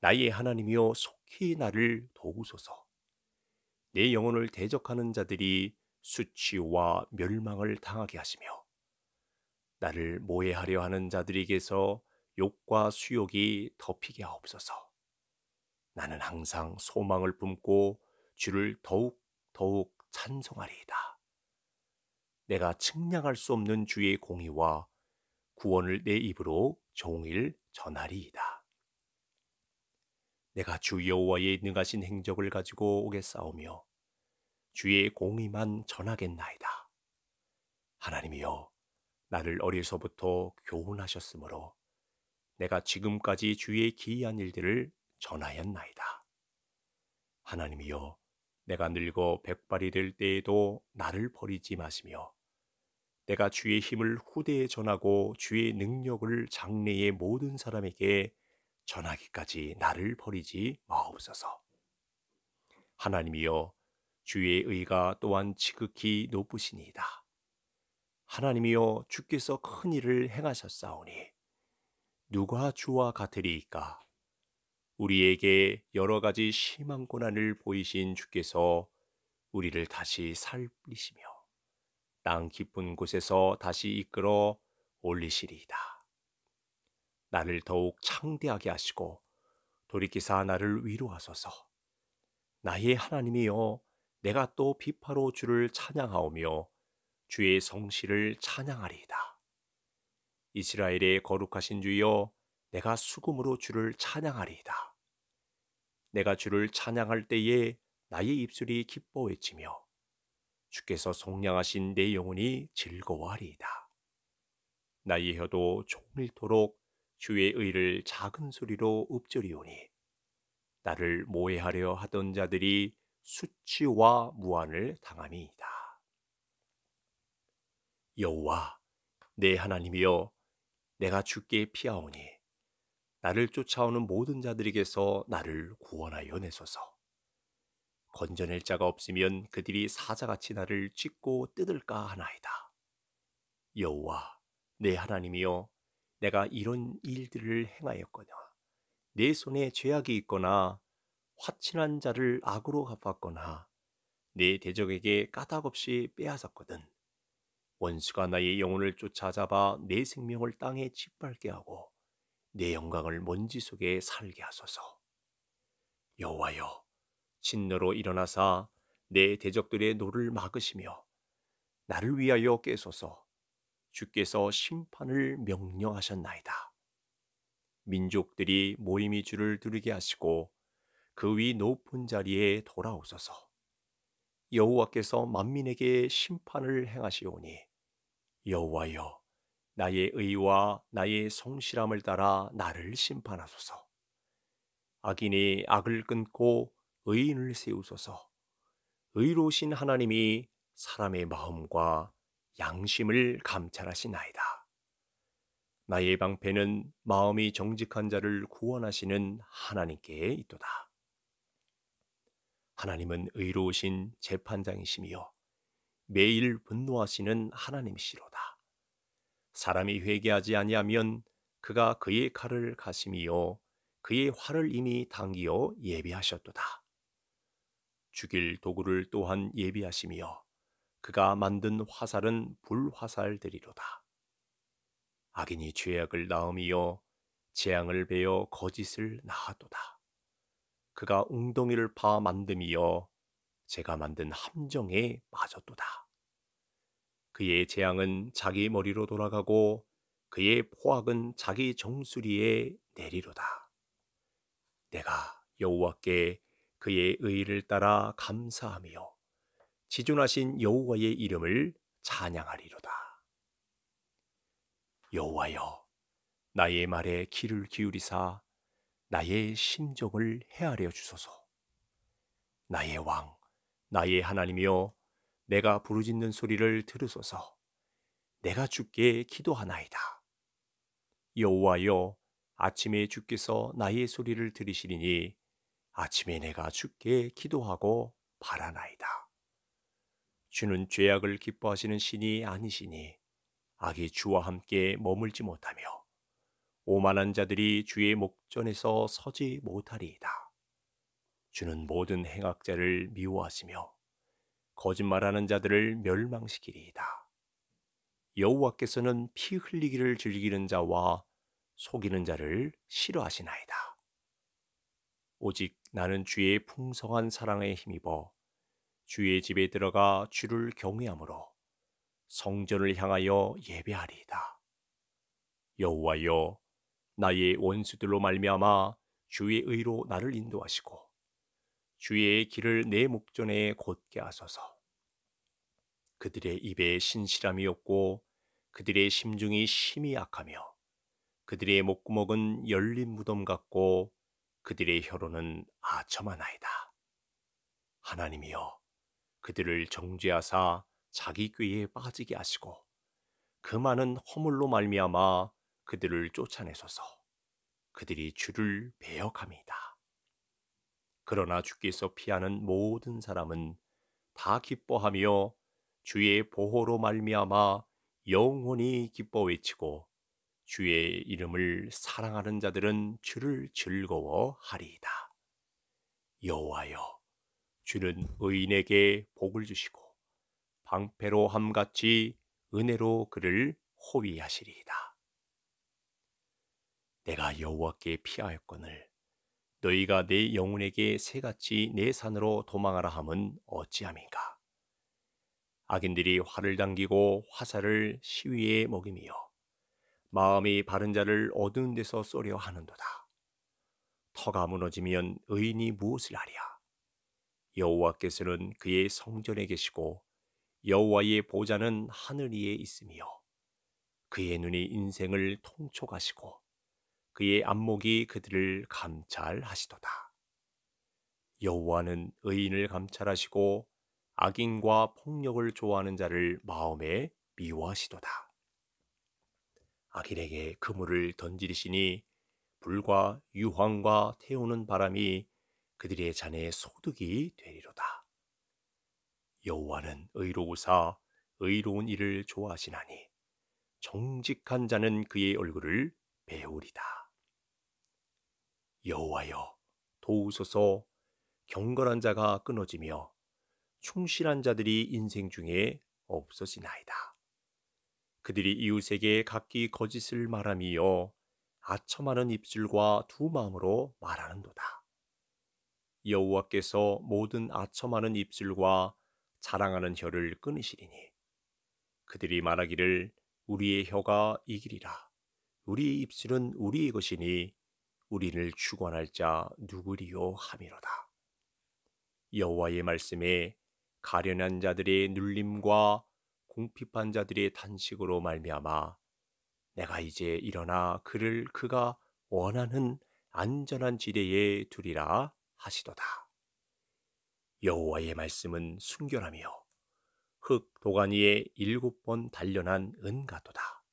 나의 하나님이여 속히 나를 도우소서 내 영혼을 대적하는 자들이 수치와 멸망을 당하게 하시며 나를 모해하려 하는 자들에게서 욕과 수욕이 덮이게 하옵소서 나는 항상 소망을 품고 주를 더욱 더욱 찬송하리이다. 내가 측량할 수 없는 주의 공의와 구원을 내 입으로 종일 전하리이다. 내가 주 여호와의 능하신 행적을 가지고 오겠사오며 주의 공의만 전하겠나이다. 하나님이여 나를 어려서부터 교훈하셨으므로 내가 지금까지 주의 기이한 일들을 전하였나이다. 하나님이여 내가 늙어 백발이 될 때에도 나를 버리지 마시며 내가 주의 힘을 후대에 전하고 주의 능력을 장래의 모든 사람에게 전하기까지 나를 버리지 마옵소서. 하나님이여 주의 의가 또한 지극히 높으시니이다. 하나님이여 주께서 큰 일을 행하셨사오니 누가 주와 같으리이까? 우리에게 여러 가지 심한 고난을 보이신 주께서 우리를 다시 살리시며 땅 깊은 곳에서 다시 이끌어 올리시리이다. 나를 더욱 창대하게 하시고 돌이키사 나를 위로하소서. 나의 하나님이여 내가 또 비파로 주를 찬양하오며 주의 성실을 찬양하리이다. 이스라엘의 거룩하신 주여 내가 수금으로 주를 찬양하리이다. 내가 주를 찬양할 때에 나의 입술이 기뻐 외치며 주께서 속량하신 내 영혼이 즐거워하리이다. 나의 혀도 종일토록 주의 의를 작은 소리로 읊조리오니 나를 모해하려 하던 자들이 수치와 무한을 당함이이다. 여호와 내 하나님이여 내가 주께 피하오니 나를 쫓아오는 모든 자들에게서 나를 구원하여 내소서. 건져낼 자가 없으면 그들이 사자같이 나를 찢고 뜯을까 하나이다. 여호와 내 하나님이여 내가 이런 일들을 행하였거나 내 손에 죄악이 있거나 화친한 자를 악으로 갚았거나 내 대적에게 까닭없이 빼앗았거든 원수가 나의 영혼을 쫓아잡아 내 생명을 땅에 짓밟게 하고 내 영광을 먼지 속에 살게 하소서 여호와여 진노로 일어나사 내 대적들의 노를 막으시며 나를 위하여 깨소서 주께서 심판을 명령하셨나이다. 민족들이 모임이 주를 두르게 하시고 그 위 높은 자리에 돌아오소서. 여호와께서 만민에게 심판을 행하시오니 여호와여 나의 의와 나의 성실함을 따라 나를 심판하소서. 악인이 악을 끊고 의인을 세우소서. 의로우신 하나님이 사람의 마음과 양심을 감찰하시나이다. 나의 방패는 마음이 정직한 자를 구원하시는 하나님께 있도다. 하나님은 의로우신 재판장이시며 매일 분노하시는 하나님시로다 사람이 회개하지 아니하면 그가 그의 칼을 가심이 그의 활을 이미 당기어 예비하셨도다. 죽일 도구를 또한 예비하시며 그가 만든 화살은 불화살되리로다. 악인이 죄악을 낳음이요 재앙을 베어 거짓을 낳아도다. 그가 웅덩이를 파 만듦이여 제가 만든 함정에 빠졌도다. 그의 재앙은 자기 머리로 돌아가고 그의 포악은 자기 정수리에 내리로다. 내가 여호와께 그의 의를 따라 감사하며 지존하신 여호와의 이름을 찬양하리로다. 여호와여 나의 말에 귀를 기울이사 나의 심정을 헤아려 주소서. 나의 왕, 나의 하나님이여 내가 부르짖는 소리를 들으소서. 내가 주께 기도하나이다. 여호와여 아침에 주께서 나의 소리를 들으시리니 아침에 내가 죽게 기도하고 바라나이다. 주는 죄악을 기뻐하시는 신이 아니시니 악이 주와 함께 머물지 못하며 오만한 자들이 주의 목전에서 서지 못하리이다. 주는 모든 행악자를 미워하시며 거짓말하는 자들을 멸망시키리이다. 여호와께서는 피 흘리기를 즐기는 자와 속이는 자를 싫어하시나이다. 오직 나는 주의 풍성한 사랑에 힘입어 주의 집에 들어가 주를 경외함으로 성전을 향하여 예배하리이다. 여호와여 나의 원수들로 말미암아 주의 의로 나를 인도하시고 주의 길을 내 목전에 곧게 하소서. 그들의 입에 신실함이 없고 그들의 심중이 심히 약하며 그들의 목구멍은 열린 무덤 같고 그들의 혀로는 아첨하나이다. 하나님이여 그들을 정죄하사 자기 꾀에 빠지게 하시고 그 많은 허물로 말미암아 그들을 쫓아내소서 그들이 주를 배역함이다. 그러나 주께서 피하는 모든 사람은 다 기뻐하며 주의 보호로 말미암아 영원히 기뻐 외치고 주의 이름을 사랑하는 자들은 주를 즐거워하리이다. 여호와여, 주는 의인에게 복을 주시고 방패로 함같이 은혜로 그를 호위하시리이다. 내가 여호와께 피하였거늘 너희가 내 영혼에게 새같이 내 산으로 도망하라 함은 어찌함인가? 악인들이 활을 당기고 화살을 시위에 먹이며 마음이 바른 자를 어두운 데서 쏘려 하는도다. 터가 무너지면 의인이 무엇을 하랴? 여호와께서는 그의 성전에 계시고 여호와의 보좌는 하늘 위에 있으며 그의 눈이 인생을 통촉하시고 그의 안목이 그들을 감찰하시도다. 여호와는 의인을 감찰하시고 악인과 폭력을 좋아하는 자를 마음에 미워하시도다. 아길에게 그물을 던지리시니 불과 유황과 태우는 바람이 그들의 잔에 소득이 되리로다. 여호와는 의로우사 의로운 일을 좋아하시나니 정직한 자는 그의 얼굴을 배우리다. 여호와여 도우소서 경건한 자가 끊어지며 충실한 자들이 인생 중에 없어지나이다. 그들이 이웃에게 각기 거짓을 말함이요 아첨하는 입술과 두 마음으로 말하는도다. 여호와께서 모든 아첨하는 입술과 자랑하는 혀를 끊으시리니 그들이 말하기를 우리의 혀가 이기리라 우리의 입술은 우리의 것이니 우리를 주관할 자 누구리요 함이로다. 여호와의 말씀에 가련한 자들의 눌림과 공핍한 자들의 탄식으로 말미암아 내가 이제 일어나 그를 그가 원하는 안전한 지대에 두리라 하시도다. 여호와의 말씀은 순결하며 흙 도가니에 일곱 번 단련한 은가도다.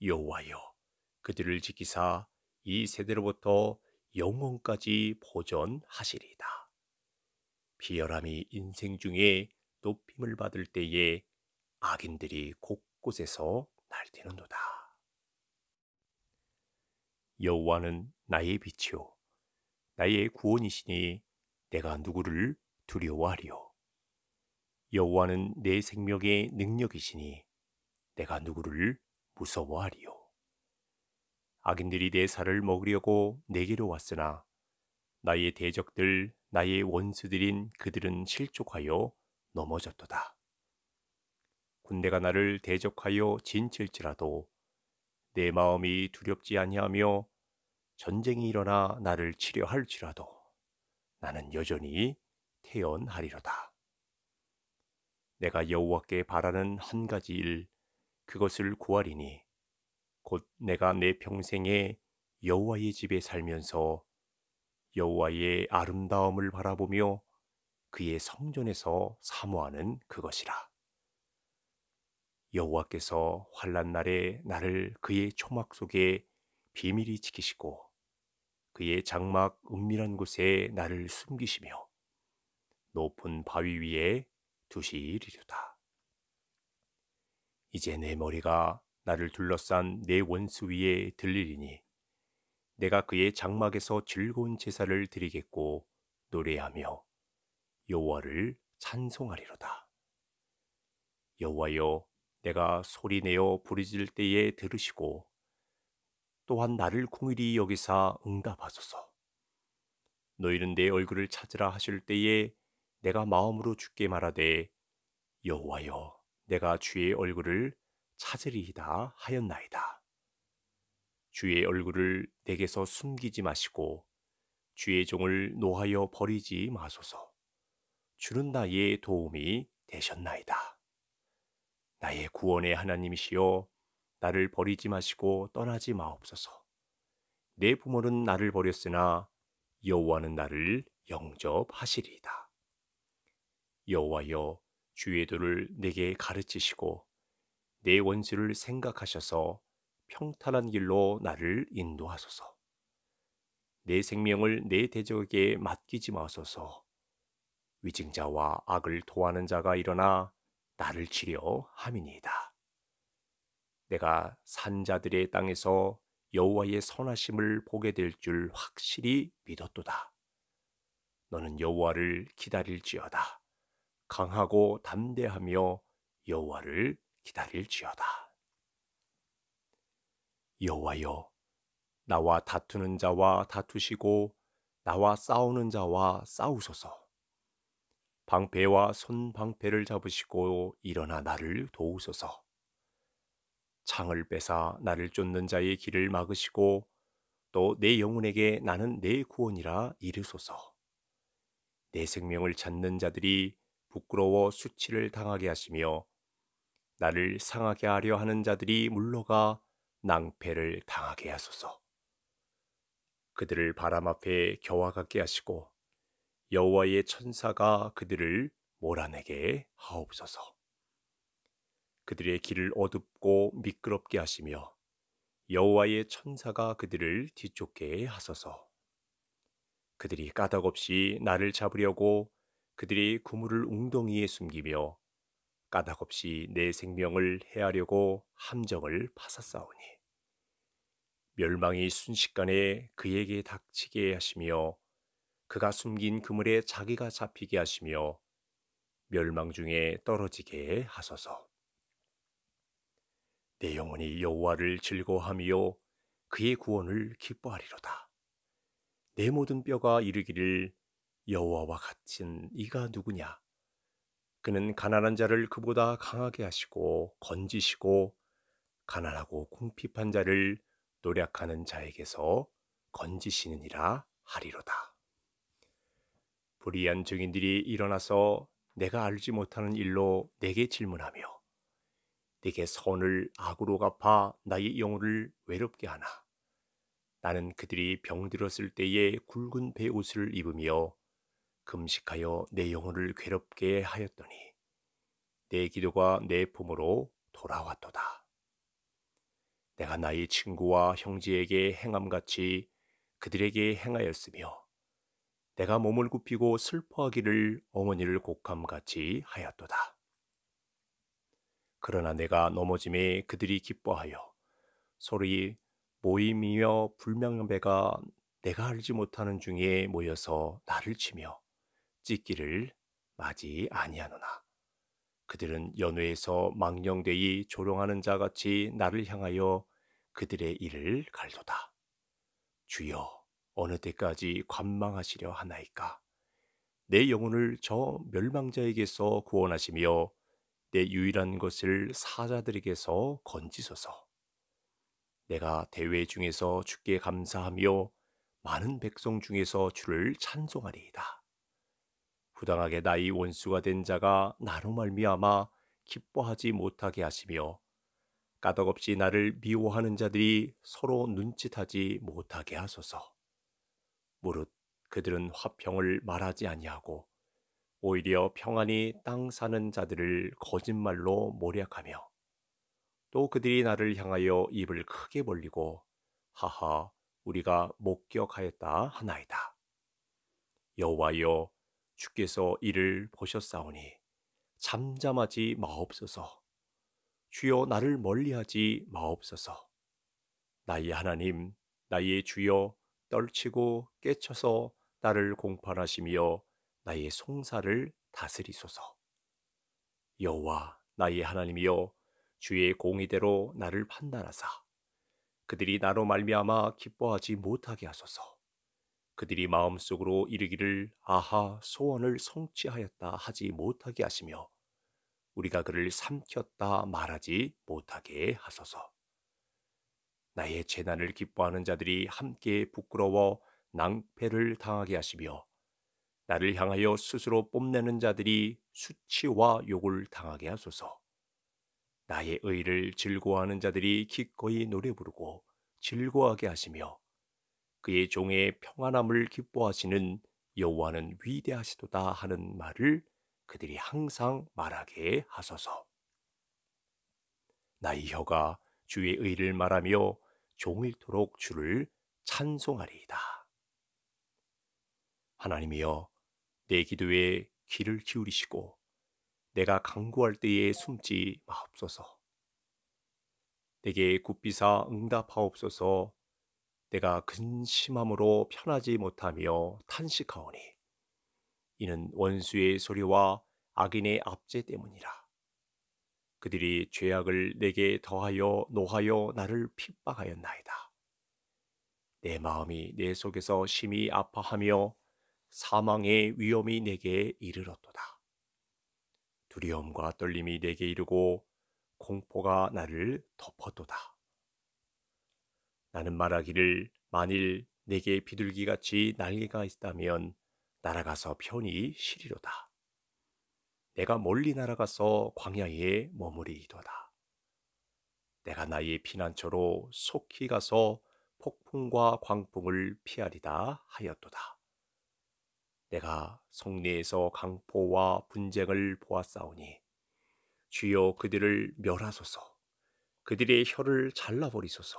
여호와여 그들을 지키사 이 세대로부터 영원까지 보존하시리다. 비열함이 인생 중에 높임을 받을 때에 악인들이 곳곳에서 날뛰는도다. 여호와는 나의 빛이요 나의 구원이시니 내가 누구를 두려워하리요 여호와는 내 생명의 능력이시니 내가 누구를 무서워하리요 악인들이 내 살을 먹으려고 내게로 왔으나 나의 대적들 나의 원수들인 그들은 실족하여 넘어졌도다 군대가 나를 대적하여 진칠지라도 내 마음이 두렵지 아니하며 전쟁이 일어나 나를 치려할지라도 나는 여전히 태연하리로다. 내가 여호와께 바라는 한 가지 일 그것을 구하리니 곧 내가 내 평생에 여호와의 집에 살면서 여호와의 아름다움을 바라보며 그의 성전에서 사모하는 그것이라. 여호와께서 환란 날에 나를 그의 초막 속에 비밀히 지키시고 그의 장막 은밀한 곳에 나를 숨기시며 높은 바위 위에 두시리로다. 이제 내 머리가 나를 둘러싼 내 원수 위에 들리리니 내가 그의 장막에서 즐거운 제사를 드리겠고 노래하며 여호와를 찬송하리로다. 여호와여 내가 소리내어 부르짖을 때에 들으시고 또한 나를 궁일이 여기사 응답하소서. 너희는 내 얼굴을 찾으라 하실 때에 내가 마음으로 죽게 말하되 여호와여 내가 주의 얼굴을 찾으리이다 하였나이다. 주의 얼굴을 내게서 숨기지 마시고 주의 종을 노하여 버리지 마소서. 주는 나의 도움이 되셨나이다. 나의 구원의 하나님이시여 나를 버리지 마시고 떠나지 마옵소서. 내 부모는 나를 버렸으나 여호와는 나를 영접하시리이다. 여호와여 주의 도를 내게 가르치시고 내 원수를 생각하셔서 평탄한 길로 나를 인도하소서. 내 생명을 내 대적에게 맡기지 마소서. 위증자와 악을 도하는 자가 일어나 나를 치려함이니이다 내가 산자들의 땅에서 여호와의 선하심을 보게 될 줄 확실히 믿었도다. 너는 여호와를 기다릴지어다. 강하고 담대하며 여호와를 기다릴지어다. 여호와여, 나와 다투는 자와 다투시고 나와 싸우는 자와 싸우소서. 방패와 손방패를 잡으시고 일어나 나를 도우소서. 창을 빼사 나를 쫓는 자의 길을 막으시고 또 내 영혼에게 나는 내 구원이라 이르소서. 내 생명을 찾는 자들이 부끄러워 수치를 당하게 하시며 나를 상하게 하려 하는 자들이 물러가 낭패를 당하게 하소서. 그들을 바람 앞에 겨와 같게 하시고 여호와의 천사가 그들을 몰아내게 하옵소서. 그들의 길을 어둡고 미끄럽게 하시며 여호와의 천사가 그들을 뒤쫓게 하소서. 그들이 까닭없이 나를 잡으려고 그들이 구물을 웅덩이에 숨기며 까닭없이 내 생명을 해하려고 함정을 파사싸우니 멸망이 순식간에 그에게 닥치게 하시며 그가 숨긴 그물에 자기가 잡히게 하시며 멸망 중에 떨어지게 하소서. 내 영혼이 여호와를 즐거워하며 그의 구원을 기뻐하리로다. 내 모든 뼈가 이르기를 여호와와 같은 이가 누구냐? 그는 가난한 자를 그보다 강하게 하시고 건지시고 가난하고 궁핍한 자를 노력하는 자에게서 건지시느니라 하리로다. 불의한 증인들이 일어나서 내가 알지 못하는 일로 내게 질문하며 내게 선을 악으로 갚아 나의 영혼을 외롭게 하나 나는 그들이 병들었을 때에 굵은 배옷을 입으며 금식하여 내 영혼을 괴롭게 하였더니 내 기도가 내 품으로 돌아왔도다. 내가 나의 친구와 형제에게 행함같이 그들에게 행하였으며 내가 몸을 굽히고 슬퍼하기를 어머니를 곡함같이 하였도다. 그러나 내가 넘어짐에 그들이 기뻐하여 소리 모임이며 불명배가 내가 알지 못하는 중에 모여서 나를 치며 찢기를 맞이 아니하노나 그들은 연회에서 망령되이 조롱하는 자같이 나를 향하여 그들의 일을 갈도다 주여 어느 때까지 관망하시려 하나이까? 내 영혼을 저 멸망자에게서 구원하시며 내 유일한 것을 사자들에게서 건지소서. 내가 대회 중에서 주께 감사하며 많은 백성 중에서 주를 찬송하리이다. 부당하게 나의 원수가 된 자가 나로 말미암아 기뻐하지 못하게 하시며 까덕없이 나를 미워하는 자들이 서로 눈짓하지 못하게 하소서. 무릇 그들은 화평을 말하지 아니하고 오히려 평안히 땅 사는 자들을 거짓말로 모략하며 또 그들이 나를 향하여 입을 크게 벌리고 하하 우리가 목격하였다 하나이다. 여호와여 주께서 이를 보셨사오니 잠잠하지 마옵소서. 주여 나를 멀리하지 마옵소서. 나의 하나님, 나의 주여 떨치고 깨쳐서 나를 공판하시며 나의 송사를 다스리소서. 여호와 나의 하나님이여 주의 공의대로 나를 판단하사 그들이 나로 말미암아 기뻐하지 못하게 하소서. 그들이 마음속으로 이르기를 아하 소원을 성취하였다 하지 못하게 하시며 우리가 그를 삼켰다 말하지 못하게 하소서. 나의 재난을 기뻐하는 자들이 함께 부끄러워 낭패를 당하게 하시며 나를 향하여 스스로 뽐내는 자들이 수치와 욕을 당하게 하소서. 나의 의를 즐거워하는 자들이 기꺼이 노래 부르고 즐거워하게 하시며 그의 종의 평안함을 기뻐하시는 여호와는 위대하시도다 하는 말을 그들이 항상 말하게 하소서. 나의 혀가 주의 의를 말하며 종일토록 주를 찬송하리이다. 하나님이여 내 기도에 귀를 기울이시고 내가 강구할 때에 숨지 마옵소서. 내게 굽비사 응답하옵소서. 내가 근심함으로 편하지 못하며 탄식하오니 이는 원수의 소리와 악인의 압제 때문이라. 그들이 죄악을 내게 더하여 노하여 나를 핍박하였나이다. 내 마음이 내 속에서 심히 아파하며 사망의 위험이 내게 이르렀도다. 두려움과 떨림이 내게 이르고 공포가 나를 덮었도다. 나는 말하기를 만일 내게 비둘기같이 날개가 있다면 날아가서 편히 쉬리로다. 내가 멀리 날아가서 광야에 머무리이도다. 내가 나의 피난처로 속히 가서 폭풍과 광풍을 피하리다 하였도다. 내가 성내에서 강포와 분쟁을 보았사오니 주여 그들을 멸하소서 그들의 혀를 잘라버리소서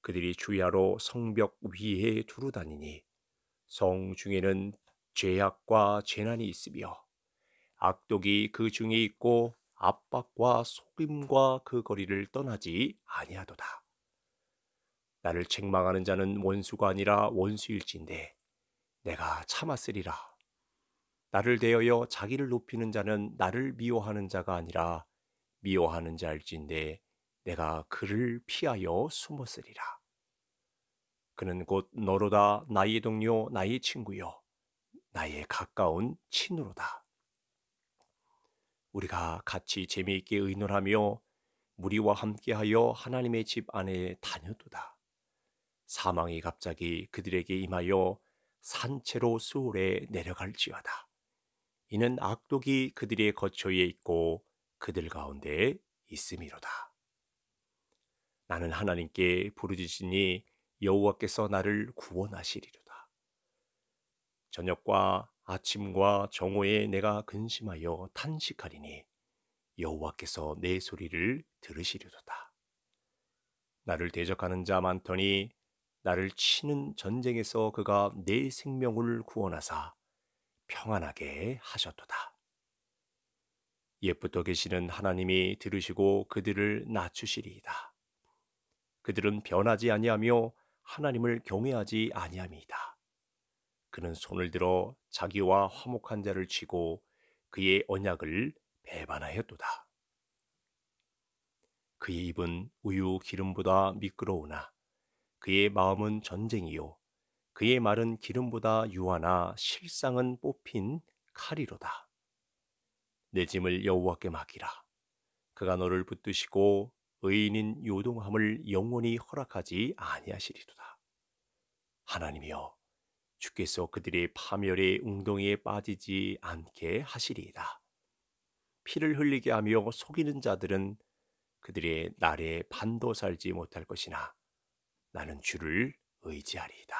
그들이 주야로 성벽 위에 두루다니니 성 중에는 죄악과 재난이 있으며 악독이 그 중에 있고 압박과 속임과 그 거리를 떠나지 아니하도다. 나를 책망하는 자는 원수가 아니라 원수일진데 내가 참았으리라. 나를 대하여 자기를 높이는 자는 나를 미워하는 자가 아니라 미워하는 자일진데 내가 그를 피하여 숨었으리라. 그는 곧 너로다 나의 동료 나의 친구여 나의 가까운 친으로다. 우리가 같이 재미있게 의논하며 무리와 함께하여 하나님의 집 안에 다녀두다. 사망이 갑자기 그들에게 임하여 산채로 수월에 내려갈지어다. 이는 악독이 그들의 거처에 있고 그들 가운데 있음이로다. 나는 하나님께 부르짖으니 여호와께서 나를 구원하시리로다. 저녁과 아침과 정오에 내가 근심하여 탄식하리니 여호와께서 내 소리를 들으시리로다. 나를 대적하는 자 많더니 나를 치는 전쟁에서 그가 내 생명을 구원하사 평안하게 하셨도다. 옛부터 계시는 하나님이 들으시고 그들을 낮추시리이다. 그들은 변하지 아니하며 하나님을 경외하지 아니함이다. 그는 손을 들어 자기와 화목한 자를 치고 그의 언약을 배반하였도다. 그의 입은 우유 기름보다 미끄러우나 그의 마음은 전쟁이요 그의 말은 기름보다 유하나 실상은 뽑힌 칼이로다. 내 짐을 여호와께 맡기라. 그가 너를 붙드시고 의인인 요동함을 영원히 허락하지 아니하시리도다. 하나님이여 주께서 그들의 파멸의 웅덩이에 빠지지 않게 하시리이다. 피를 흘리게 하며 속이는 자들은 그들의 날에 반도 살지 못할 것이나 나는 주를 의지하리이다.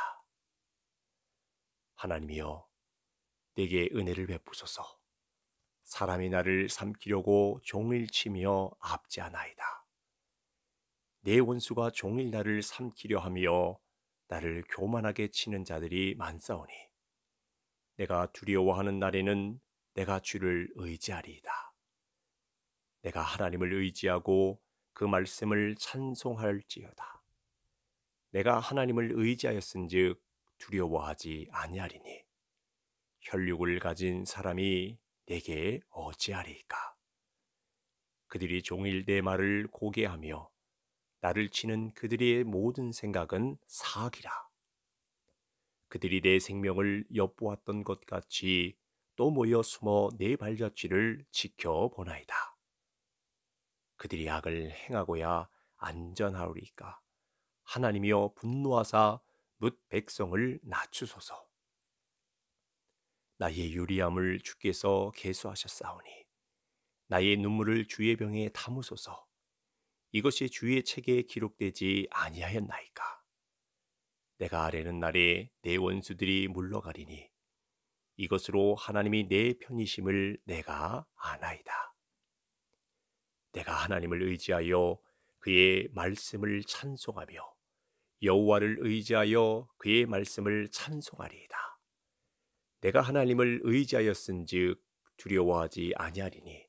하나님이여, 내게 은혜를 베푸소서. 사람이 나를 삼키려고 종일 치며 압제하나이다. 내 원수가 종일 나를 삼키려 하며 나를 교만하게 치는 자들이 많사오니 내가 두려워하는 날에는 내가 주를 의지하리이다. 내가 하나님을 의지하고 그 말씀을 찬송할지어다. 내가 하나님을 의지하였은즉 두려워하지 아니하리니 혈육을 가진 사람이 내게 어찌하리까? 그들이 종일 내 말을 고개하며 나를 치는 그들의 모든 생각은 사악이라. 그들이 내 생명을 엿보았던 것 같이 또 모여 숨어 내 발자취를 지켜보나이다. 그들이 악을 행하고야 안전하오리까. 하나님이여 분노하사 뭇 백성을 낮추소서. 나의 유리함을 주께서 개수하셨사오니 나의 눈물을 주의 병에 담으소서. 이것이 주의 책에 기록되지 아니하였나이까. 내가 아래는 날에 내 원수들이 물러가리니 이것으로 하나님이 내 편이심을 내가 아나이다. 내가 하나님을 의지하여 그의 말씀을 찬송하며 여호와를 의지하여 그의 말씀을 찬송하리이다. 내가 하나님을 의지하였은즉 두려워하지 아니하리니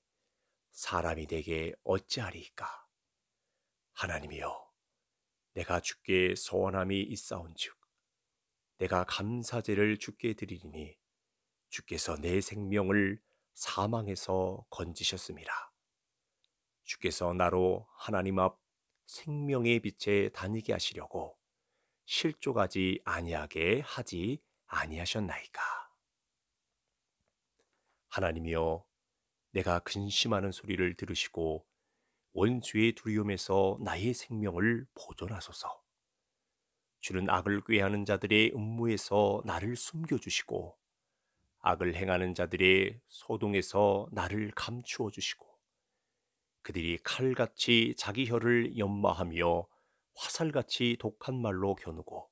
사람이 내게 어찌하리이 하나님이여 내가 주께 소원함이 있사온즉 내가 감사제를 주께 드리리니 주께서 내 생명을 사망에서 건지셨습니다. 주께서 나로 하나님 앞 생명의 빛에 다니게 하시려고 실족하지 아니하게 하지 아니하셨나이까. 하나님이여 내가 근심하는 소리를 들으시고 원수의 두려움에서 나의 생명을 보존하소서. 주는 악을 꾀하는 자들의 음모에서 나를 숨겨주시고, 악을 행하는 자들의 소동에서 나를 감추어 주시고, 그들이 칼같이 자기 혀를 연마하며 화살같이 독한 말로 겨누고,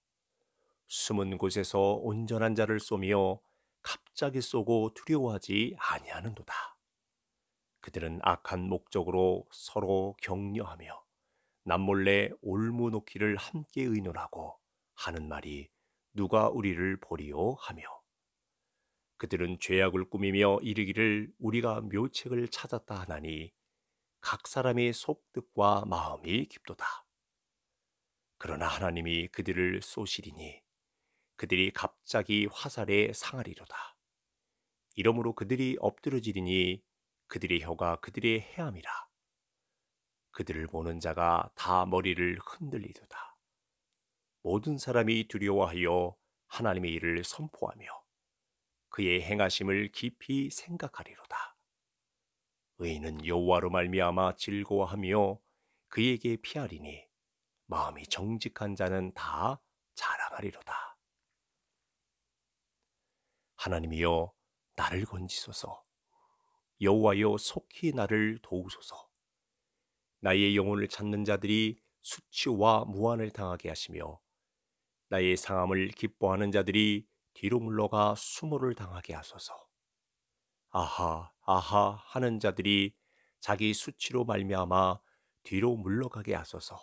숨은 곳에서 온전한 자를 쏘며 갑자기 쏘고 두려워하지 아니하는도다. 그들은 악한 목적으로 서로 격려하며 남몰래 올무놓기를 함께 의논하고 하는 말이 누가 우리를 보리오 하며 그들은 죄악을 꾸미며 이르기를 우리가 묘책을 찾았다 하나니 각 사람의 속뜻과 마음이 깊도다. 그러나 하나님이 그들을 쏘시리니 그들이 갑자기 화살에 상하리로다. 이러므로 그들이 엎드러지리니 그들의 혀가 그들의 해암이라 그들을 보는 자가 다 머리를 흔들리도다. 모든 사람이 두려워하여 하나님의 일을 선포하며 그의 행하심을 깊이 생각하리로다. 의인은 여호와로 말미암아 즐거워하며 그에게 피하리니 마음이 정직한 자는 다 자랑하리로다. 하나님이여 나를 건지소서 여호와여 속히 나를 도우소서. 나의 영혼을 찾는 자들이 수치와 무한을 당하게 하시며 나의 상함을 기뻐하는 자들이 뒤로 물러가 수모를 당하게 하소서. 아하 아하 하는 자들이 자기 수치로 말미암아 뒤로 물러가게 하소서.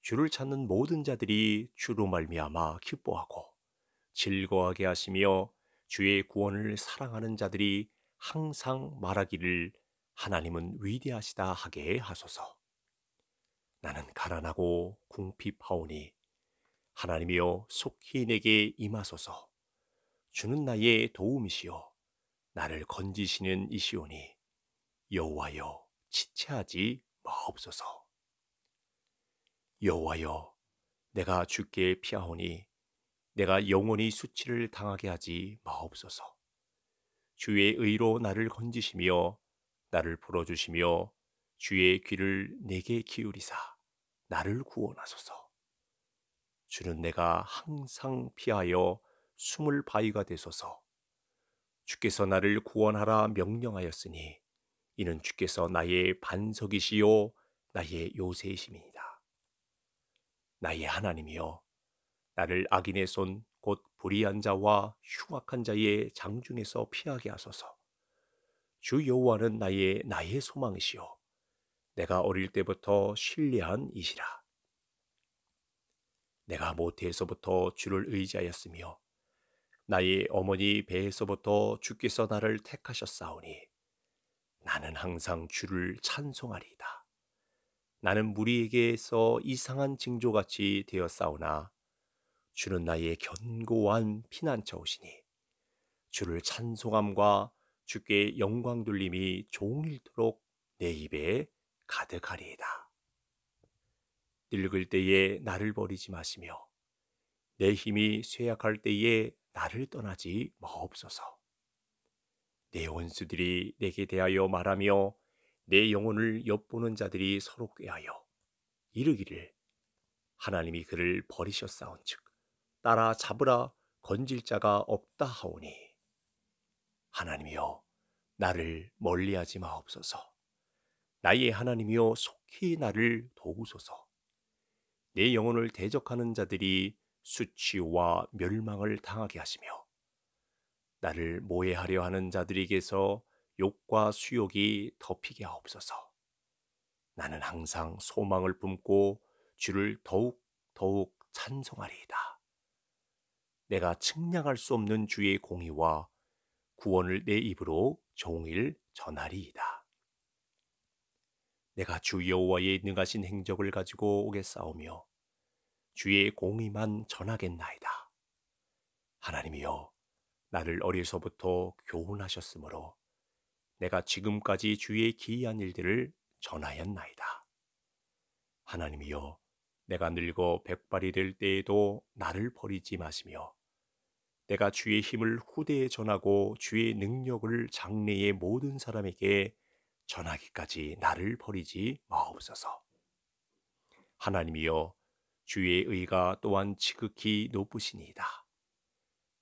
주를 찾는 모든 자들이 주로 말미암아 기뻐하고 즐거워하게 하시며 주의 구원을 사랑하는 자들이 항상 말하기를 하나님은 위대하시다 하게 하소서. 나는 가난하고 궁핍하오니 하나님이여 속히 내게 임하소서. 주는 나의 도움이시요 나를 건지시는 이시오니 여호와여 지체하지 마옵소서. 여호와여 내가 주께 피하오니 내가 영원히 수치를 당하게 하지 마옵소서. 주의 의로 나를 건지시며 나를 불어주시며 주의 귀를 내게 기울이사 나를 구원하소서. 주는 내가 항상 피하여 숨을 바위가 되소서. 주께서 나를 구원하라 명령하였으니 이는 주께서 나의 반석이시요 나의 요새이심이니다 나의 하나님이여 나를 악인의 손 불의한 자와 흉악한 자의 장중에서 피하게 하소서. 주 여호와는 나의 나의 소망이시요 내가 어릴 때부터 신뢰한 이시라. 내가 모태에서부터 주를 의지하였으며 나의 어머니 배에서부터 주께서 나를 택하셨사오니 나는 항상 주를 찬송하리이다. 나는 무리에게서 이상한 징조같이 되었사오나 주는 나의 견고한 피난처오시니 주를 찬송함과 주께 영광 돌림이 종일토록 내 입에 가득하리이다. 늙을 때에 나를 버리지 마시며 내 힘이 쇠약할 때에 나를 떠나지 마옵소서. 내 원수들이 내게 대하여 말하며 내 영혼을 엿보는 자들이 서로 꾀하여 이르기를 하나님이 그를 버리셨사온즉 따라 잡으라 건질 자가 없다 하오니 하나님이여 나를 멀리하지 마옵소서 나의 하나님이여 속히 나를 도우소서 내 영혼을 대적하는 자들이 수치와 멸망을 당하게 하시며 나를 모해하려 하는 자들에게서 욕과 수욕이 덮이게 하옵소서. 나는 항상 소망을 품고 주를 더욱 더욱 찬송하리이다. 내가 측량할 수 없는 주의 공의와 구원을 내 입으로 종일 전하리이다. 내가 주 여호와의 능하신 행적을 가지고 오겠사오며 주의 공의만 전하겠나이다. 하나님이여 나를 어려서부터 교훈하셨으므로 내가 지금까지 주의 기이한 일들을 전하였나이다. 하나님이여 내가 늙어 백발이 될 때에도 나를 버리지 마시며 내가 주의 힘을 후대에 전하고 주의 능력을 장래의 모든 사람에게 전하기까지 나를 버리지 마옵소서. 하나님이여 주의 의가 또한 지극히 높으시니이다.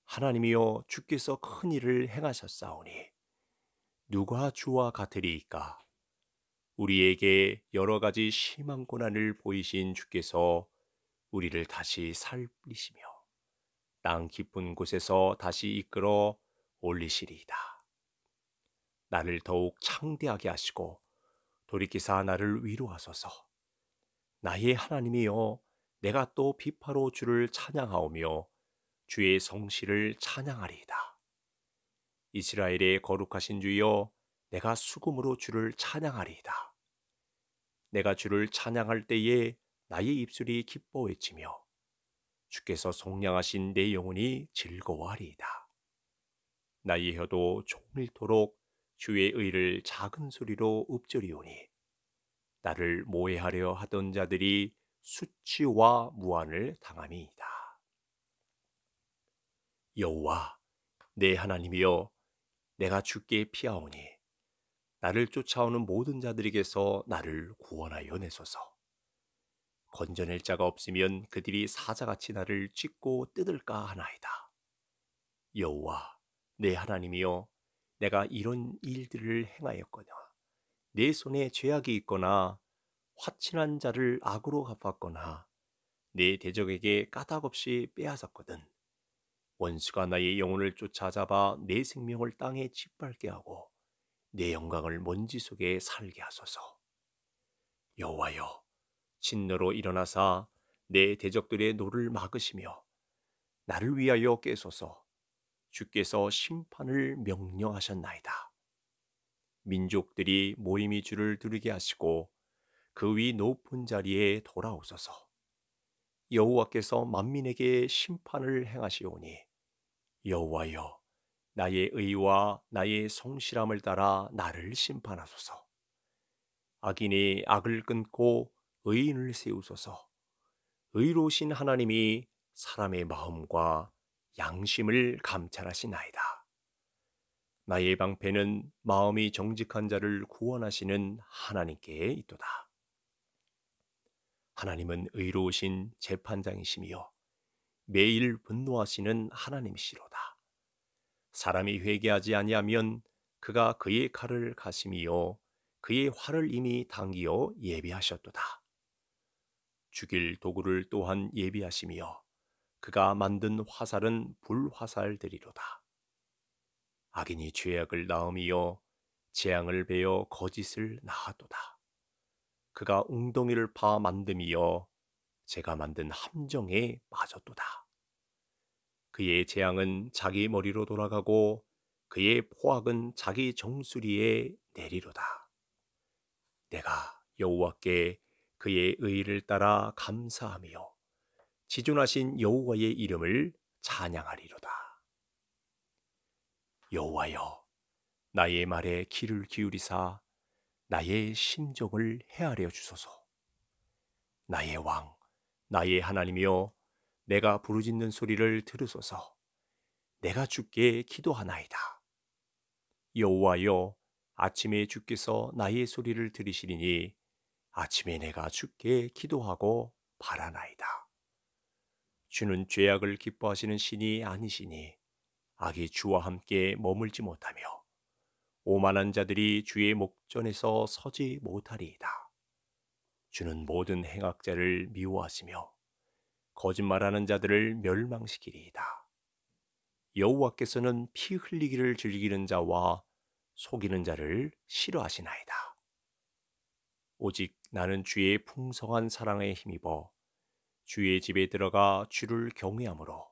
하나님이여 주께서 큰 일을 행하셨사오니 누가 주와 같으리이까? 우리에게 여러 가지 심한 고난을 보이신 주께서 우리를 다시 살리시며 땅 깊은 곳에서 다시 이끌어 올리시리이다. 나를 더욱 창대하게 하시고 돌이키사 나를 위로하소서. 나의 하나님이여 내가 또 비파로 주를 찬양하오며 주의 성실을 찬양하리이다. 이스라엘의 거룩하신 주여 내가 수금으로 주를 찬양하리이다. 내가 주를 찬양할 때에 나의 입술이 기뻐 외치며 주께서 속량하신 내 영혼이 즐거워하리이다. 나의 혀도 종일토록 주의 의를 작은 소리로 읊조리오니 나를 모해하려 하던 자들이 수치와 무한을 당함이이다. 여호와 내 하나님이여 내가 주께 피하오니 나를 쫓아오는 모든 자들에게서 나를 구원하여 내소서. 건져낼 자가 없으면 그들이 사자같이 나를 찢고 뜯을까 하나이다. 여호와 내 하나님이여 내가 이런 일들을 행하였거나 내 손에 죄악이 있거나 화친한 자를 악으로 갚았거나 내 대적에게 까닭없이 빼앗았거든 원수가 나의 영혼을 쫓아잡아 내 생명을 땅에 짓밟게 하고 내 영광을 먼지 속에 살게 하소서 여호와여 진노로 일어나사 내 대적들의 노를 막으시며 나를 위하여 깨소서 주께서 심판을 명령하셨나이다. 민족들이 모임이 주를 두르게 하시고 그 위 높은 자리에 돌아오소서. 여호와께서 만민에게 심판을 행하시오니 여호와여 나의 의와 나의 성실함을 따라 나를 심판하소서. 악인이 악을 끊고 의인을 세우소서. 의로우신 하나님이 사람의 마음과 양심을 감찰하시나이다. 나의 방패는 마음이 정직한 자를 구원하시는 하나님께 있도다. 하나님은 의로우신 재판장이시며 매일 분노하시는 하나님이시로다. 사람이 회개하지 아니하면 그가 그의 칼을 가심이요 그의 활을 이미 당기어 예비하셨도다. 죽일 도구를 또한 예비하시며 그가 만든 화살은 불화살들이로다. 악인이 죄악을 낳음이요 재앙을 베어 거짓을 낳아도다. 그가 웅덩이를 파 만듦이여 제가 만든 함정에 빠졌도다. 그의 재앙은 자기 머리로 돌아가고 그의 포악은 자기 정수리에 내리로다. 내가 여호와께 그의 의를 따라 감사하며 지존하신 여호와의 이름을 찬양하리로다. 여호와여, 나의 말에 귀를 기울이사 나의 심정을 헤아려 주소서. 나의 왕, 나의 하나님이여, 내가 부르짖는 소리를 들으소서. 내가 주께 기도하나이다. 여호와여, 아침에 주께서 나의 소리를 들으시리니 아침에 내가 주께 기도하고 바라나이다. 주는 죄악을 기뻐하시는 신이 아니시니 악이 주와 함께 머물지 못하며 오만한 자들이 주의 목전에서 서지 못하리이다. 주는 모든 행악자를 미워하시며 거짓말하는 자들을 멸망시키리이다. 여호와께서는 피 흘리기를 즐기는 자와 속이는 자를 싫어하시나이다. 오직 나는 주의 풍성한 사랑에 힘입어 주의 집에 들어가 주를 경외함으로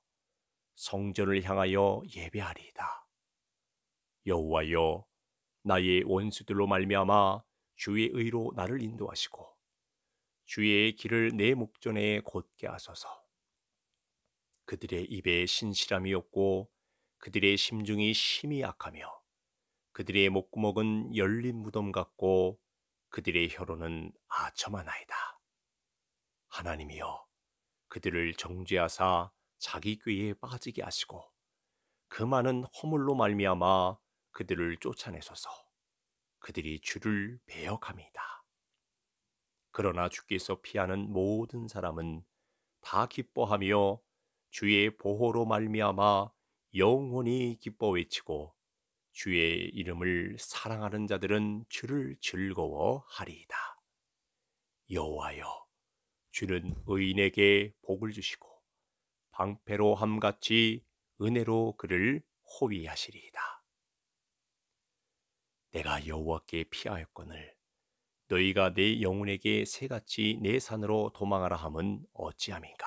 성전을 향하여 예배하리이다. 여호와여 나의 원수들로 말미암아 주의 의로 나를 인도하시고 주의 길을 내 목전에 곧게 하소서. 그들의 입에 신실함이 없고 그들의 심중이 심히 악하며 그들의 목구멍은 열린 무덤 같고 그들의 혀로는 아첨하나이다. 하나님이여, 그들을 정죄하사 자기 꾀에 빠지게 하시고 그 많은 허물로 말미암아 그들을 쫓아내소서. 그들이 주를 배역함이다. 그러나 주께서 피하는 모든 사람은 다 기뻐하며 주의 보호로 말미암아 영원히 기뻐 외치고 주의 이름을 사랑하는 자들은 주를 즐거워하리이다. 여호와여, 주는 의인에게 복을 주시고 방패로 함같이 은혜로 그를 호위하시리이다. 내가 여호와께 피하였거늘 너희가 내 영혼에게 새같이 내 산으로 도망하라 함은 어찌함인가?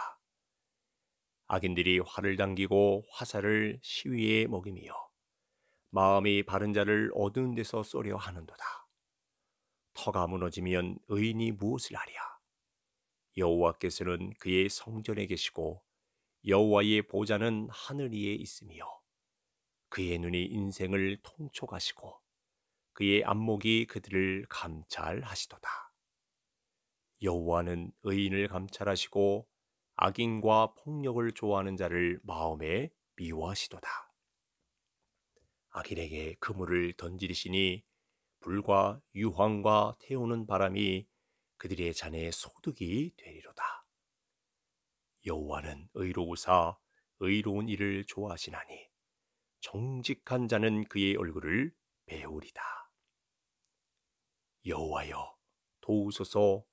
악인들이 활을 당기고 화살을 시위에 먹이며 마음이 바른 자를 어두운 데서 쏘려 하는도다. 터가 무너지면 의인이 무엇을 하랴? 여호와께서는 그의 성전에 계시고 여호와의 보좌는 하늘 위에 있으며 그의 눈이 인생을 통촉하시고 그의 안목이 그들을 감찰하시도다. 여호와는 의인을 감찰하시고 악인과 폭력을 좋아하는 자를 마음에 미워하시도다. 아길에게 그물을 던지리시니 불과 유황과 태우는 바람이 그들의 잔에 소득이 되리로다. 여호와는 의로우사 의로운 일을 좋아하시나니 정직한 자는 그의 얼굴을 배우리다. 여호와여 도우소서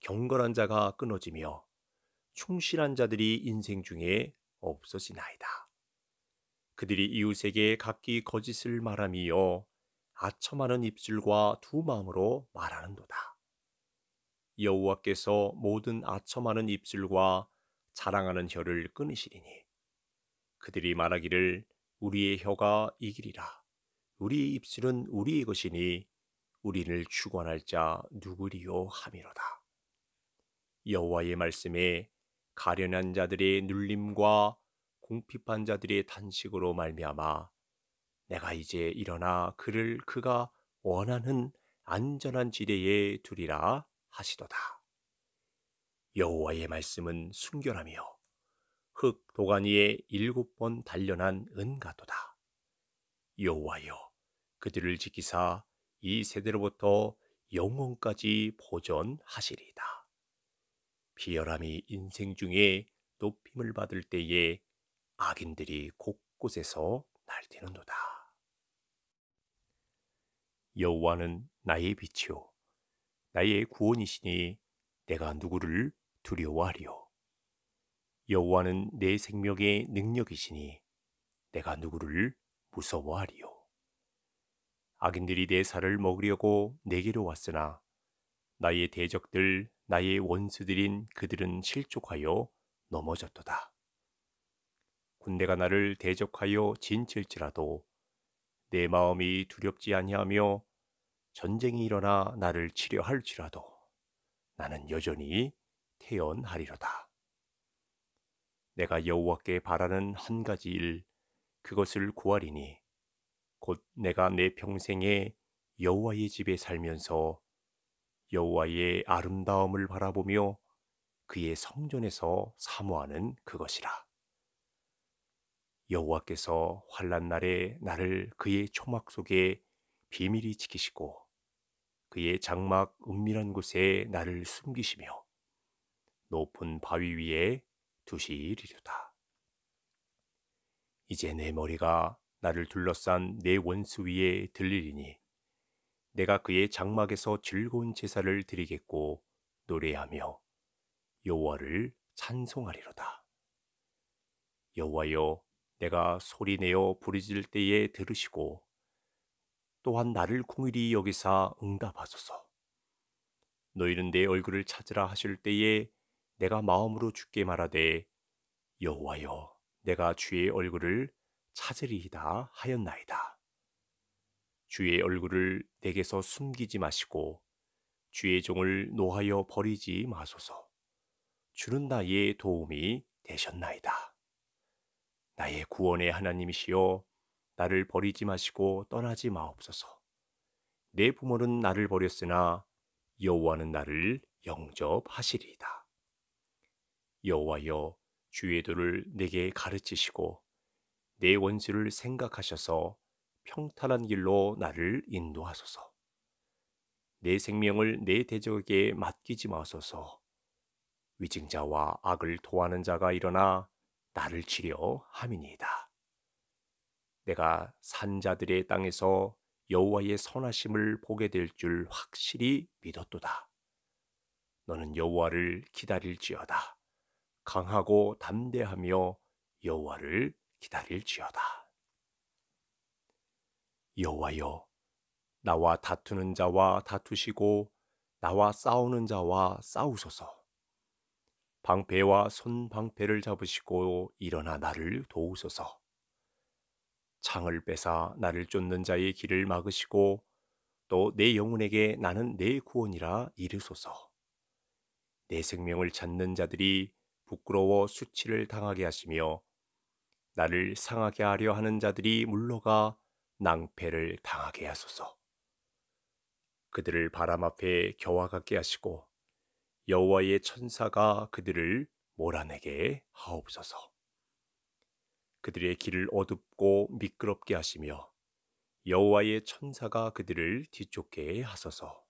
경건한 자가 끊어지며 충실한 자들이 인생 중에 없어지나이다. 그들이 이웃에게 각기 거짓을 말함이요 아첨하는 입술과 두 마음으로 말하는도다. 여호와께서 모든 아첨하는 입술과 자랑하는 혀를 끊으시리니 그들이 말하기를 우리의 혀가 이기리라 우리의 입술은 우리의 것이니 우리를 주관할 자 누구리요 함이로다 여호와의 말씀에 가련한 자들의 눌림과 공핍한 자들의 단식으로 말미암아 내가 이제 일어나 그를 그가 원하는 안전한 지대에 두리라 하시도다. 여호와의 말씀은 순결하며 흙 도가니에 일곱 번 단련한 은가도다. 여호와여 그들을 지키사 이 세대로부터 영원까지 보존하시리다. 비열함이 인생 중에 높임을 받을 때에 악인들이 곳곳에서 날뛰는도다. 여호와는 나의 빛이요 나의 구원이시니 내가 누구를 두려워하리요 여호와는 내 생명의 능력이시니 내가 누구를 무서워하리요 악인들이 내 살을 먹으려고 내게로 왔으나 나의 대적들 나의 원수들인 그들은 실족하여 넘어졌도다 군대가 나를 대적하여 진칠지라도 내 마음이 두렵지 아니하며 전쟁이 일어나 나를 치려할지라도 나는 여전히 태연하리로다. 내가 여호와께 바라는 한 가지 일 그것을 구하리니 곧 내가 내 평생에 여호와의 집에 살면서 여호와의 아름다움을 바라보며 그의 성전에서 사모하는 그것이라. 여호와께서 환란 날에 나를 그의 초막 속에 비밀히 지키시고 그의 장막 은밀한 곳에 나를 숨기시며 높은 바위 위에 두시리로다. 이제 내 머리가 나를 둘러싼 내 원수 위에 들리리니 내가 그의 장막에서 즐거운 제사를 드리겠고 노래하며 여호와를 찬송하리로다. 여호와여 내가 소리 내어 부르짖을 때에 들으시고 또한 나를 궁일이 여기사 응답하소서. 너희는 내 얼굴을 찾으라 하실 때에 내가 마음으로 죽게 말하되 여호와여 내가 주의 얼굴을 찾으리이다 하였나이다. 주의 얼굴을 내게서 숨기지 마시고 주의 종을 노하여 버리지 마소서. 주는 나의 도움이 되셨나이다. 나의 구원의 하나님이시여 나를 버리지 마시고 떠나지 마옵소서. 내 부모는 나를 버렸으나 여호와는 나를 영접하시리이다. 여호와여 주의 도를 내게 가르치시고 내 원수를 생각하셔서 평탄한 길로 나를 인도하소서. 내 생명을 내 대적에게 맡기지 마소서. 위증자와 악을 도하는 자가 일어나 나를 치려함이니이다. 내가 산자들의 땅에서 여호와의 선하심을 보게 될 줄 확실히 믿었도다. 너는 여호와를 기다릴지어다. 강하고 담대하며 여호와를 기다릴지어다. 여호와여, 나와 다투는 자와 다투시고 나와 싸우는 자와 싸우소서. 방패와 손방패를 잡으시고 일어나 나를 도우소서. 창을 빼사 나를 쫓는 자의 길을 막으시고 또 내 영혼에게 나는 내 구원이라 이르소서. 내 생명을 찾는 자들이 부끄러워 수치를 당하게 하시며 나를 상하게 하려 하는 자들이 물러가 낭패를 당하게 하소서. 그들을 바람 앞에 겨와 같게 하시고 여호와의 천사가 그들을 몰아내게 하옵소서. 그들의 길을 어둡고 미끄럽게 하시며 여호와의 천사가 그들을 뒤쫓게 하소서.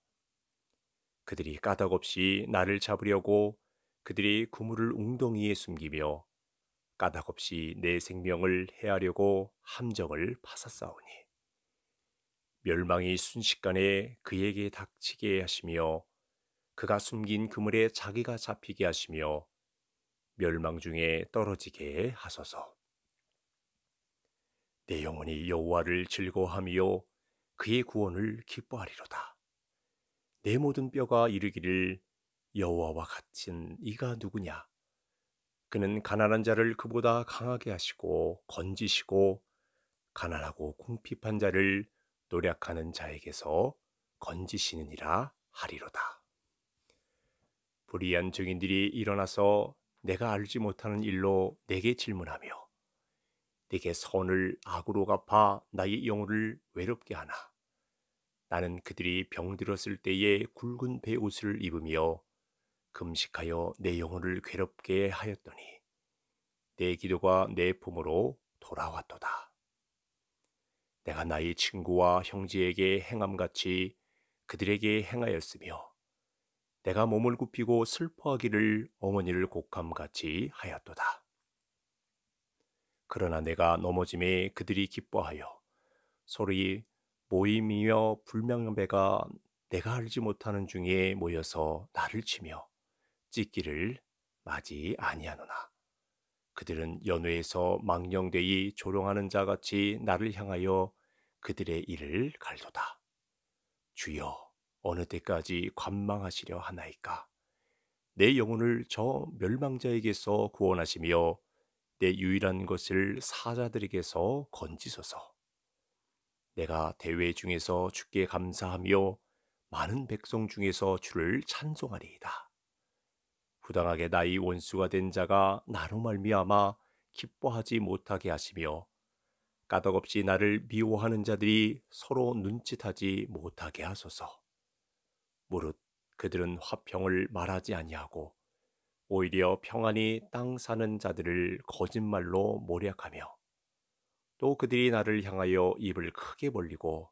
그들이 까닭없이 나를 잡으려고 그들이 구물을 웅덩이에 숨기며 까닭없이 내 생명을 해하려고 함정을 파사싸우니 멸망이 순식간에 그에게 닥치게 하시며 그가 숨긴 그물에 자기가 잡히게 하시며 멸망 중에 떨어지게 하소서. 내 영혼이 여호와를 즐거워하며 그의 구원을 기뻐하리로다. 내 모든 뼈가 이르기를 여호와와 같은 이가 누구냐? 그는 가난한 자를 그보다 강하게 하시고 건지시고 가난하고 궁핍한 자를 노력하는 자에게서 건지시느니라 하리로다. 불의한 증인들이 일어나서 내가 알지 못하는 일로 내게 질문하며 내게 선을 악으로 갚아 나의 영혼을 외롭게 하나 나는 그들이 병들었을 때에 굵은 배옷을 입으며 금식하여 내 영혼을 괴롭게 하였더니 내 기도가 내 품으로 돌아왔도다. 내가 나의 친구와 형제에게 행함같이 그들에게 행하였으며 내가 몸을 굽히고 슬퍼하기를 어머니를 곡함같이 하였도다. 그러나 내가 넘어짐에 그들이 기뻐하여 소리 모임이며 불명배가 내가 알지 못하는 중에 모여서 나를 치며 찢기를 맞이 아니하노나 그들은 연회에서 망령되이 조롱하는 자같이 나를 향하여 그들의 일을 갈도다 주여 어느 때까지 관망하시려 하나이까? 내 영혼을 저 멸망자에게서 구원하시며 내 유일한 것을 사자들에게서 건지소서. 내가 대회 중에서 주께 감사하며 많은 백성 중에서 주를 찬송하리이다. 부당하게 나의 원수가 된 자가 나로 말미암아 기뻐하지 못하게 하시며 까덕없이 나를 미워하는 자들이 서로 눈짓하지 못하게 하소서. 무릇 그들은 화평을 말하지 아니하고 오히려 평안히 땅 사는 자들을 거짓말로 모략하며 또 그들이 나를 향하여 입을 크게 벌리고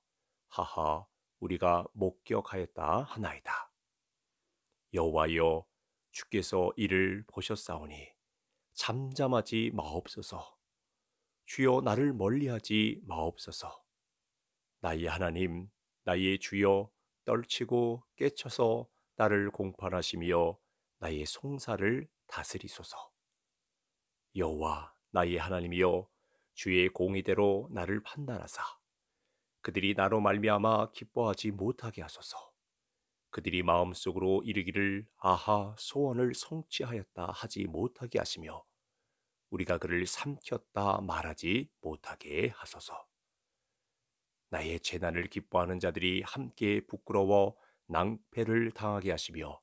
하하 우리가 목격하였다 하나이다. 여호와여 주께서 이를 보셨사오니 잠잠하지 마옵소서. 주여 나를 멀리하지 마옵소서. 나의 하나님, 나의 주여 떨치고 깨쳐서 나를 공판하시며 나의 송사를 다스리소서. 여호와 나의 하나님이여 주의 공의대로 나를 판단하사 그들이 나로 말미암아 기뻐하지 못하게 하소서. 그들이 마음속으로 이르기를 아하 소원을 성취하였다 하지 못하게 하시며 우리가 그를 삼켰다 말하지 못하게 하소서. 나의 재난을 기뻐하는 자들이 함께 부끄러워 낭패를 당하게 하시며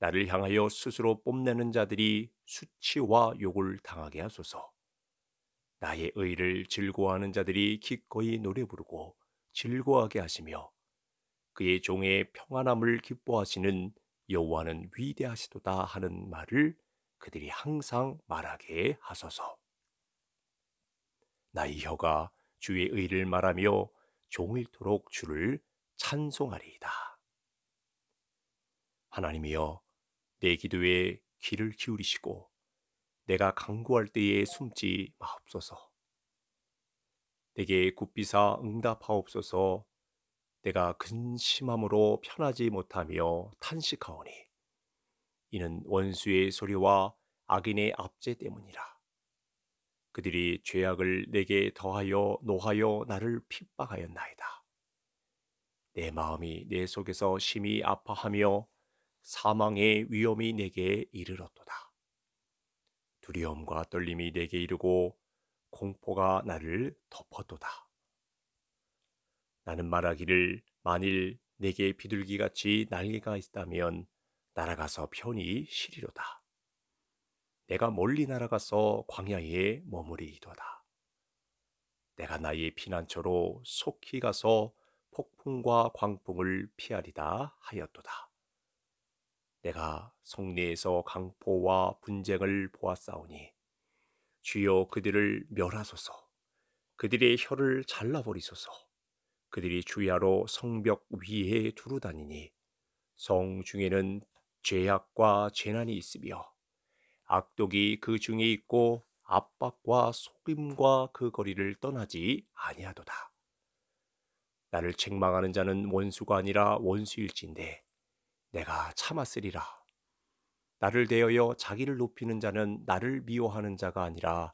나를 향하여 스스로 뽐내는 자들이 수치와 욕을 당하게 하소서. 나의 의를 즐거워하는 자들이 기꺼이 노래 부르고 즐거워하게 하시며 그의 종의 평안함을 기뻐하시는 여호와는 위대하시도다 하는 말을 그들이 항상 말하게 하소서. 나의 혀가 주의 의를 말하며 종일토록 주를 찬송하리이다. 하나님이여 내 기도에 귀를 기울이시고 내가 강구할 때에 숨지 마옵소서. 내게 굽비사 응답하옵소서. 내가 근심함으로 편하지 못하며 탄식하오니 이는 원수의 소리와 악인의 압제 때문이라. 그들이 죄악을 내게 더하여 노하여 나를 핍박하였나이다. 내 마음이 내 속에서 심히 아파하며 사망의 위험이 내게 이르렀도다. 두려움과 떨림이 내게 이르고 공포가 나를 덮었도다. 나는 말하기를 만일 내게 비둘기같이 날개가 있다면 날아가서 편히 쉬리로다. 내가 멀리 날아가서 광야에 머무리이도다. 내가 나의 피난처로 속히 가서 폭풍과 광풍을 피하리다 하였도다. 내가 성내에서 강포와 분쟁을 보았사오니 주여 그들을 멸하소서 그들의 혀를 잘라버리소서 그들이 주야로 성벽 위에 두루다니니 성 중에는 죄악과 재난이 있으며 악독이 그 중에 있고 압박과 속임과 그 거리를 떠나지 아니하도다. 나를 책망하는 자는 원수가 아니라 원수일진데 내가 참았으리라. 나를 대하여 자기를 높이는 자는 나를 미워하는 자가 아니라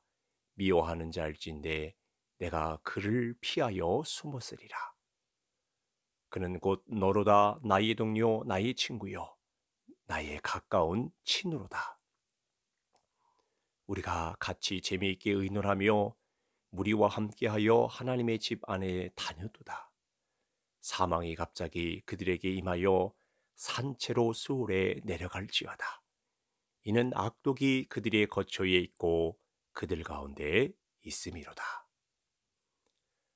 미워하는 자일진데 내가 그를 피하여 숨었으리라. 그는 곧 너로다 나의 동료 나의 친구요 나의 가까운 친으로다. 우리가 같이 재미있게 의논하며 무리와 함께하여 하나님의 집 안에 다녀도다. 사망이 갑자기 그들에게 임하여 산채로 수울에 내려갈지어다. 이는 악독이 그들의 거처에 있고 그들 가운데 있음이로다.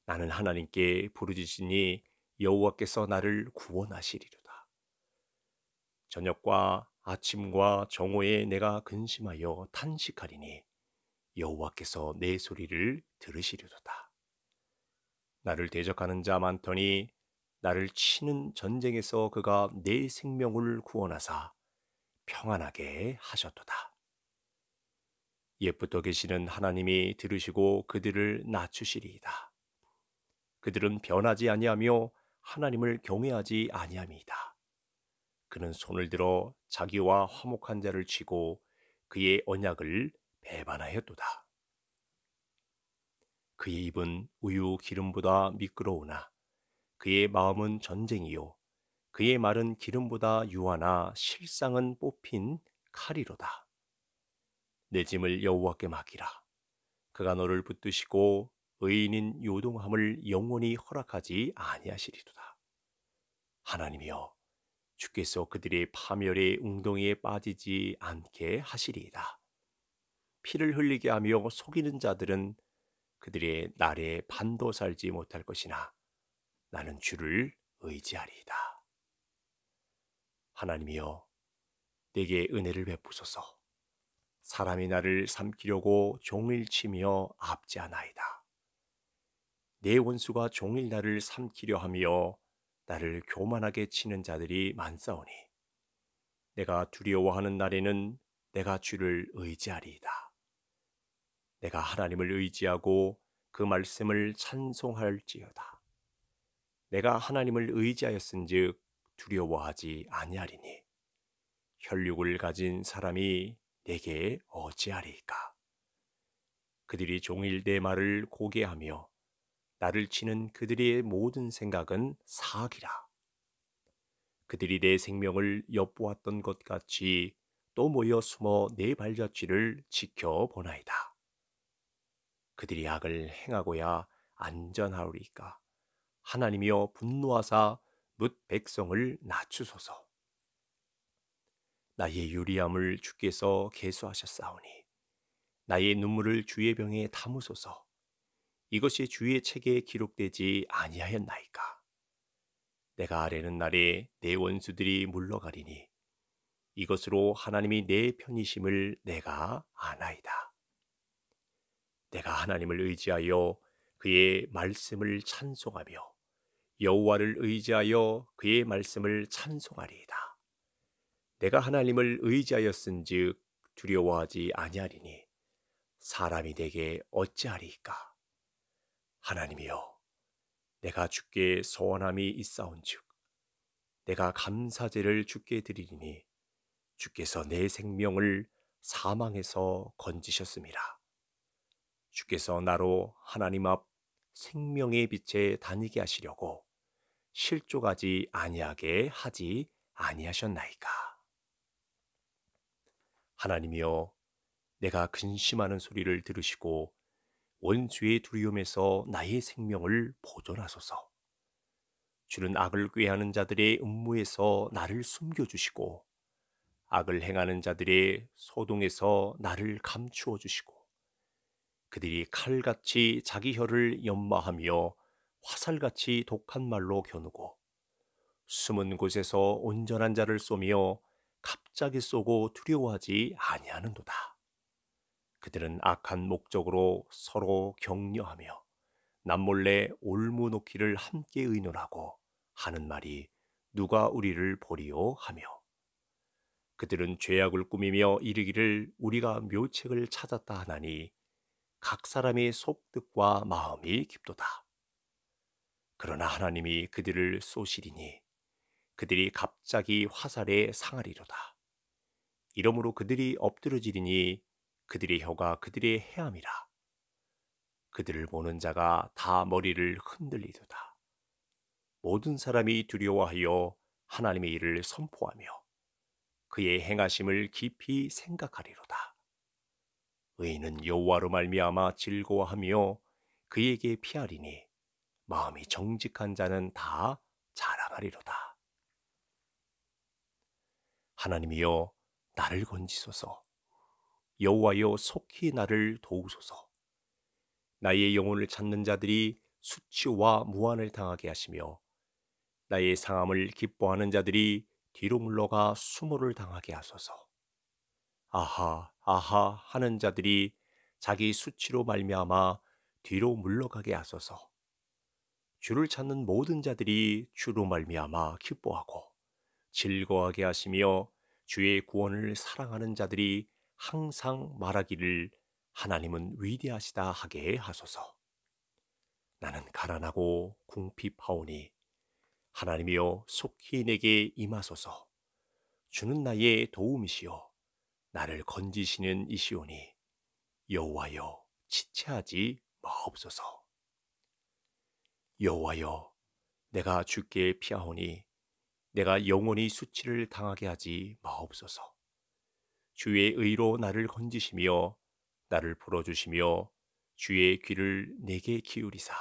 나는 하나님께 부르짖으니 여호와께서 나를 구원하시리로다. 저녁과 아침과 정오에 내가 근심하여 탄식하리니 여호와께서 내 소리를 들으시리로다. 나를 대적하는 자 많더니 나를 치는 전쟁에서 그가 내 생명을 구원하사 평안하게 하셨도다. 옛부터 계시는 하나님이 들으시고 그들을 낮추시리이다. 그들은 변하지 아니하며 하나님을 경외하지 아니함이다. 그는 손을 들어 자기와 화목한 자를 치고 그의 언약을 배반하였도다. 그의 입은 우유 기름보다 미끄러우나 그의 마음은 전쟁이요 그의 말은 기름보다 유하나 실상은 뽑힌 칼이로다. 내 짐을 여호와께 맡기라. 그가 너를 붙드시고 의인인 요동함을 영원히 허락하지 아니하시리도다. 하나님이여 주께서 그들의 파멸의 웅덩이에 빠지지 않게 하시리이다. 피를 흘리게 하며 속이는 자들은 그들의 날에 반도 살지 못할 것이나 나는 주를 의지하리이다. 하나님이여, 내게 은혜를 베푸소서. 사람이 나를 삼키려고 종일 치며 앞지하나이다. 내 원수가 종일 나를 삼키려 하며 나를 교만하게 치는 자들이 많사오니 내가 두려워하는 날에는 내가 주를 의지하리이다. 내가 하나님을 의지하고 그 말씀을 찬송할지어다. 내가 하나님을 의지하였은즉 두려워하지 아니하리니 혈육을 가진 사람이 내게 어찌하리까? 그들이 종일 내 말을 고개하며 나를 치는 그들의 모든 생각은 사악이라. 그들이 내 생명을 엿보았던 것 같이 또 모여 숨어 내 발자취를 지켜보나이다. 그들이 악을 행하고야 안전하오리까. 하나님이여 분노하사 뭇 백성을 낮추소서. 나의 유리함을 주께서 개수하셨사오니 나의 눈물을 주의 병에 담으소서. 이것이 주의 책에 기록되지 아니하였나이까. 내가 아래는 날에 내 원수들이 물러가리니 이것으로 하나님이 내 편이심을 내가 아나이다. 내가 하나님을 의지하여 그의 말씀을 찬송하며 여호와를 의지하여 그의 말씀을 찬송하리이다. 내가 하나님을 의지하였은즉 두려워하지 아니하리니 사람이 내게 어찌하리이 하나님이여 내가 주께 소원함이 있사온즉 내가 감사제를 주께 드리리니 주께서 내 생명을 사망에서 건지셨습니다. 주께서 나로 하나님 앞 생명의 빛에 다니게 하시려고 실족하지 아니하게 하지 아니하셨나이까. 하나님이여 내가 근심하는 소리를 들으시고 원수의 두려움에서 나의 생명을 보존하소서. 주는 악을 꾀하는 자들의 음모에서 나를 숨겨주시고, 악을 행하는 자들의 소동에서 나를 감추어 주시고, 그들이 칼같이 자기 혀를 연마하며 화살같이 독한 말로 겨누고, 숨은 곳에서 온전한 자를 쏘며 갑자기 쏘고 두려워하지 아니하는도다. 그들은 악한 목적으로 서로 격려하며 남몰래 올무놓기를 함께 의논하고 하는 말이 누가 우리를 보리요 하며 그들은 죄악을 꾸미며 이르기를 우리가 묘책을 찾았다 하나니 각 사람의 속뜻과 마음이 깊도다. 그러나 하나님이 그들을 쏘시리니 그들이 갑자기 화살에 상하리로다. 이러므로 그들이 엎드러지리니 그들의 혀가 그들의 해암이라 그들을 보는 자가 다 머리를 흔들리도다. 모든 사람이 두려워하여 하나님의 일을 선포하며 그의 행하심을 깊이 생각하리로다. 의인은 여호와로 말미암아 즐거워하며 그에게 피하리니 마음이 정직한 자는 다 자랑하리로다. 하나님이여 나를 건지소서. 여호와여 속히 나를 도우소서. 나의 영혼을 찾는 자들이 수치와 무한을 당하게 하시며 나의 상함을 기뻐하는 자들이 뒤로 물러가 수모를 당하게 하소서. 아하 아하 하는 자들이 자기 수치로 말미암아 뒤로 물러가게 하소서. 주를 찾는 모든 자들이 주로 말미암아 기뻐하고 즐거워하게 하시며 주의 구원을 사랑하는 자들이 항상 말하기를 하나님은 위대하시다 하게 하소서. 나는 가난하고 궁핍하오니 하나님이여 속히 내게 임하소서. 주는 나의 도움이시요 나를 건지시는 이시오니 여호와여 지체하지 마옵소서. 여호와여 내가 주께 피하오니 내가 영원히 수치를 당하게 하지 마옵소서. 주의 의로 나를 건지시며 나를 불어주시며 주의 귀를 내게 기울이사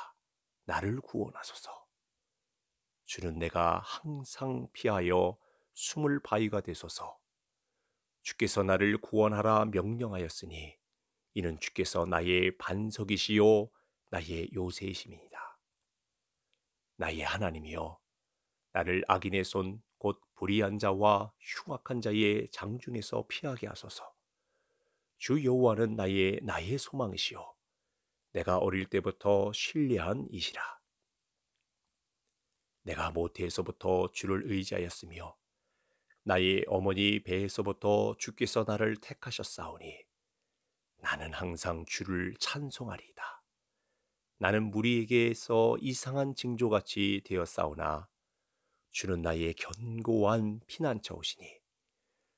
나를 구원하소서. 주는 내가 항상 피하여 숨을 바위가 되소서. 주께서 나를 구원하라 명령하였으니 이는 주께서 나의 반석이시요 나의 요새이심이니라. 나의 하나님이여 나를 악인의 손 불의한 자와 흉악한 자의 장중에서 피하게 하소서. 주 여호와는 나의 나의 소망이시요 내가 어릴 때부터 신뢰한 이시라. 내가 모태에서부터 주를 의지하였으며 나의 어머니 배에서부터 주께서 나를 택하셨사오니 나는 항상 주를 찬송하리이다. 나는 무리에게서 이상한 징조같이 되었사오나 주는 나의 견고한 피난처오시니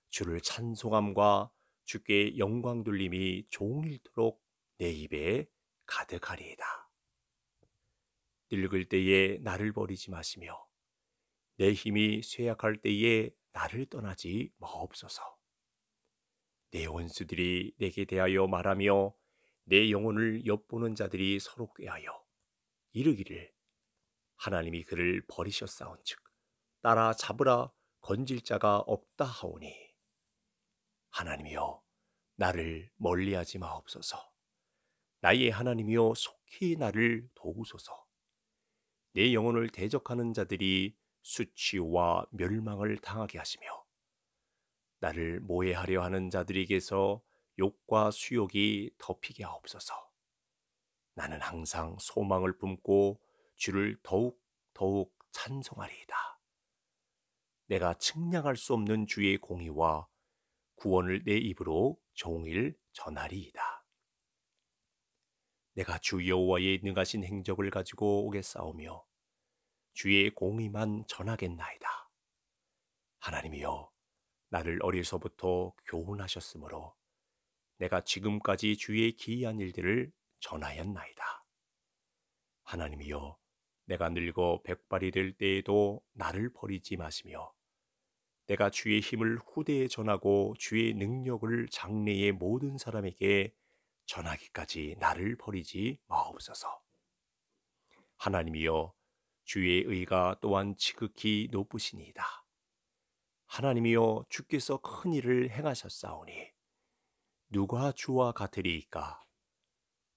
주를 찬송함과 주께 영광 돌림이 종일토록 내 입에 가득하리이다. 늙을 때에 나를 버리지 마시며 내 힘이 쇠약할 때에 나를 떠나지 마옵소서. 내 원수들이 내게 대하여 말하며 내 영혼을 엿보는 자들이 서로 꾀하여 이르기를 하나님이 그를 버리셨사온즉 따라 잡으라 건질 자가 없다 하오니 하나님이여 나를 멀리하지 마옵소서 나의 하나님이여 속히 나를 도우소서 내 영혼을 대적하는 자들이 수치와 멸망을 당하게 하시며 나를 모해하려 하는 자들에게서 욕과 수욕이 덮이게 하옵소서. 나는 항상 소망을 품고 주를 더욱 더욱 찬송하리이다. 내가 측량할 수 없는 주의 공의와 구원을 내 입으로 종일 전하리이다. 내가 주 여호와의 능하신 행적을 가지고 오겠사오며 주의 공의만 전하겠나이다. 하나님이여 나를 어려서부터 교훈하셨으므로 내가 지금까지 주의 기이한 일들을 전하였나이다. 하나님이여 내가 늙어 백발이 될 때에도 나를 버리지 마시며 내가 주의 힘을 후대에 전하고 주의 능력을 장래의 모든 사람에게 전하기까지 나를 버리지 마옵소서. 하나님이여 주의 의가 또한 지극히 높으시니이다. 하나님이여 주께서 큰 일을 행하셨사오니 누가 주와 같으리이까?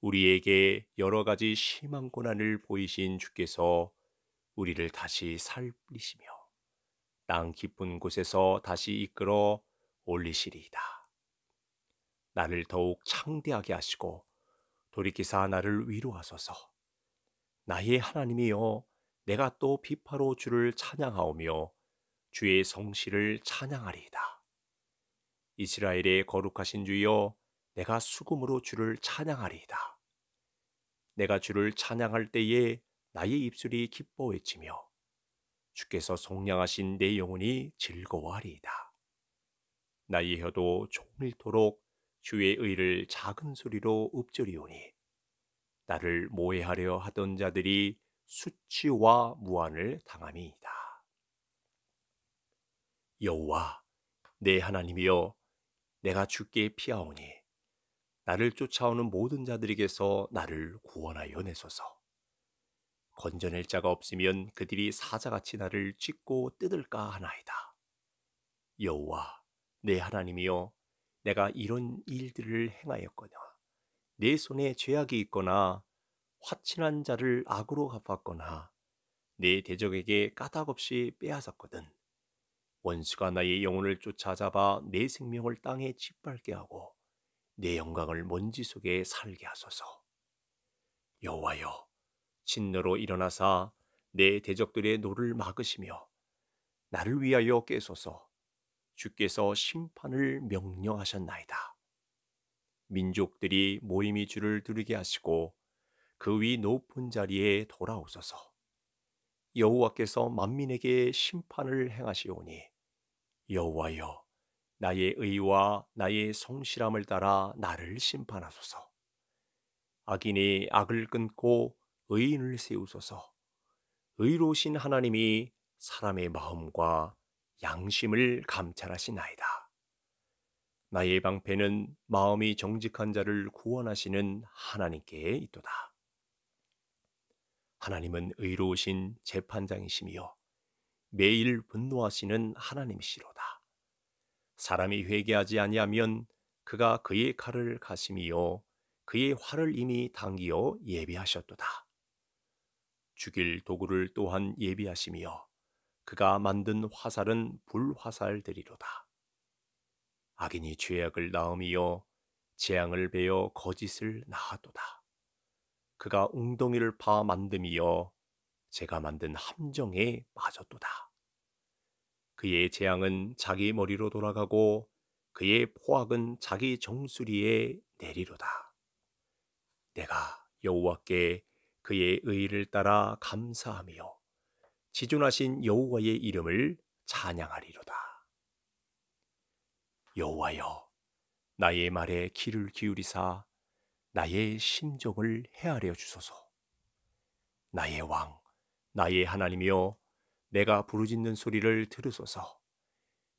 우리에게 여러 가지 심한 고난을 보이신 주께서 우리를 다시 살리시며 땅 깊은 곳에서 다시 이끌어 올리시리이다. 나를 더욱 창대하게 하시고 돌이키사 나를 위로하소서. 나의 하나님이여 내가 또 비파로 주를 찬양하오며 주의 성실을 찬양하리이다. 이스라엘의 거룩하신 주여 내가 수금으로 주를 찬양하리이다. 내가 주를 찬양할 때에 나의 입술이 기뻐 외치며 주께서 속량하신 내 영혼이 즐거워하리이다. 나의 혀도 종일토록 주의 의를 작은 소리로 읊조리오니 나를 모해하려 하던 자들이 수치와 무한을 당함이이다. 여호와 내 하나님이여 내가 주께 피하오니 나를 쫓아오는 모든 자들에게서 나를 구원하여 내소서. 건져낼 자가 없으면 그들이 사자같이 나를 찢고 뜯을까 하나이다. 여호와 내 하나님이여 내가 이런 일들을 행하였거나 내 손에 죄악이 있거나 화친한 자를 악으로 갚았거나 내 대적에게 까닭없이 빼앗았거든 원수가 나의 영혼을 쫓아잡아 내 생명을 땅에 짓밟게 하고 내 영광을 먼지 속에 살게 하소서 여호와여 진노로 일어나사 내 대적들의 노를 막으시며 나를 위하여 깨소서 주께서 심판을 명령하셨나이다. 민족들이 모임이 주를 두르게 하시고 그 위 높은 자리에 돌아오소서. 여호와께서 만민에게 심판을 행하시오니 여호와여 나의 의와 나의 성실함을 따라 나를 심판하소서. 악인이 악을 끊고 의인을 세우소서. 의로우신 하나님이 사람의 마음과 양심을 감찰하시나이다. 나의 방패는 마음이 정직한 자를 구원하시는 하나님께 있도다. 하나님은 의로우신 재판장이시며 매일 분노하시는 하나님이시로다. 사람이 회개하지 아니하면 그가 그의 칼을 가심이요 그의 활을 이미 당기어 예비하셨도다. 죽일 도구를 또한 예비하시며 그가 만든 화살은 불화살되리로다. 악인이 죄악을 낳음이요 재앙을 베어 거짓을 낳아도다. 그가 웅덩이를 파 만듦이여 제가 만든 함정에 빠졌도다. 그의 재앙은 자기 머리로 돌아가고 그의 포악은 자기 정수리에 내리로다. 내가 여호와께 그의 의를 따라 감사하며 지존하신 여호와의 이름을 찬양하리로다. 여호와여, 나의 말에 귀를 기울이사 나의 심정을 헤아려 주소서. 나의 왕, 나의 하나님이여, 내가 부르짖는 소리를 들으소서.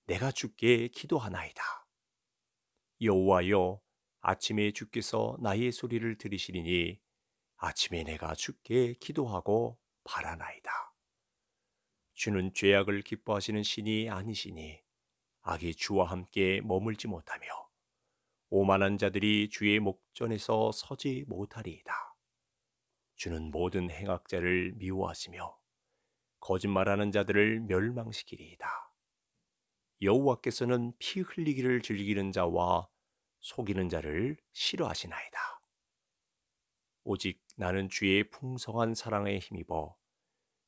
내가 주께 기도하나이다. 여호와여, 아침에 주께서 나의 소리를 들으시리니 아침에 내가 죽게 기도하고 바라나이다. 주는 죄악을 기뻐하시는 신이 아니시니 악이 주와 함께 머물지 못하며 오만한 자들이 주의 목전에서 서지 못하리이다. 주는 모든 행악자를 미워하시며 거짓말하는 자들을 멸망시키리이다. 여호와께서는 피 흘리기를 즐기는 자와 속이는 자를 싫어하시나이다. 오직 나는 주의 풍성한 사랑에 힘입어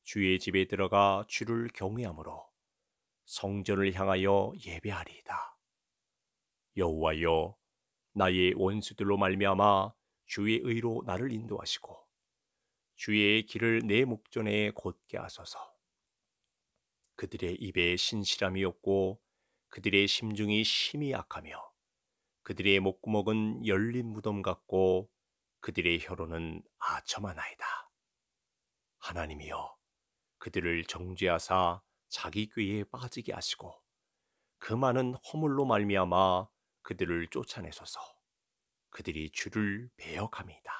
주의 집에 들어가 주를 경외함으로 성전을 향하여 예배하리이다. 여호와여 나의 원수들로 말미암아 주의 의로 나를 인도하시고 주의 길을 내 목전에 곧게 하소서. 그들의 입에 신실함이 없고 그들의 심중이 심히 악하며 그들의 목구멍은 열린 무덤 같고 그들의 혀로는 아첨하나이다. 하나님이여, 그들을 정죄하사 자기 꾀에 빠지게 하시고 그 많은 허물로 말미암아 그들을 쫓아내소서. 그들이 주를 배역함이다.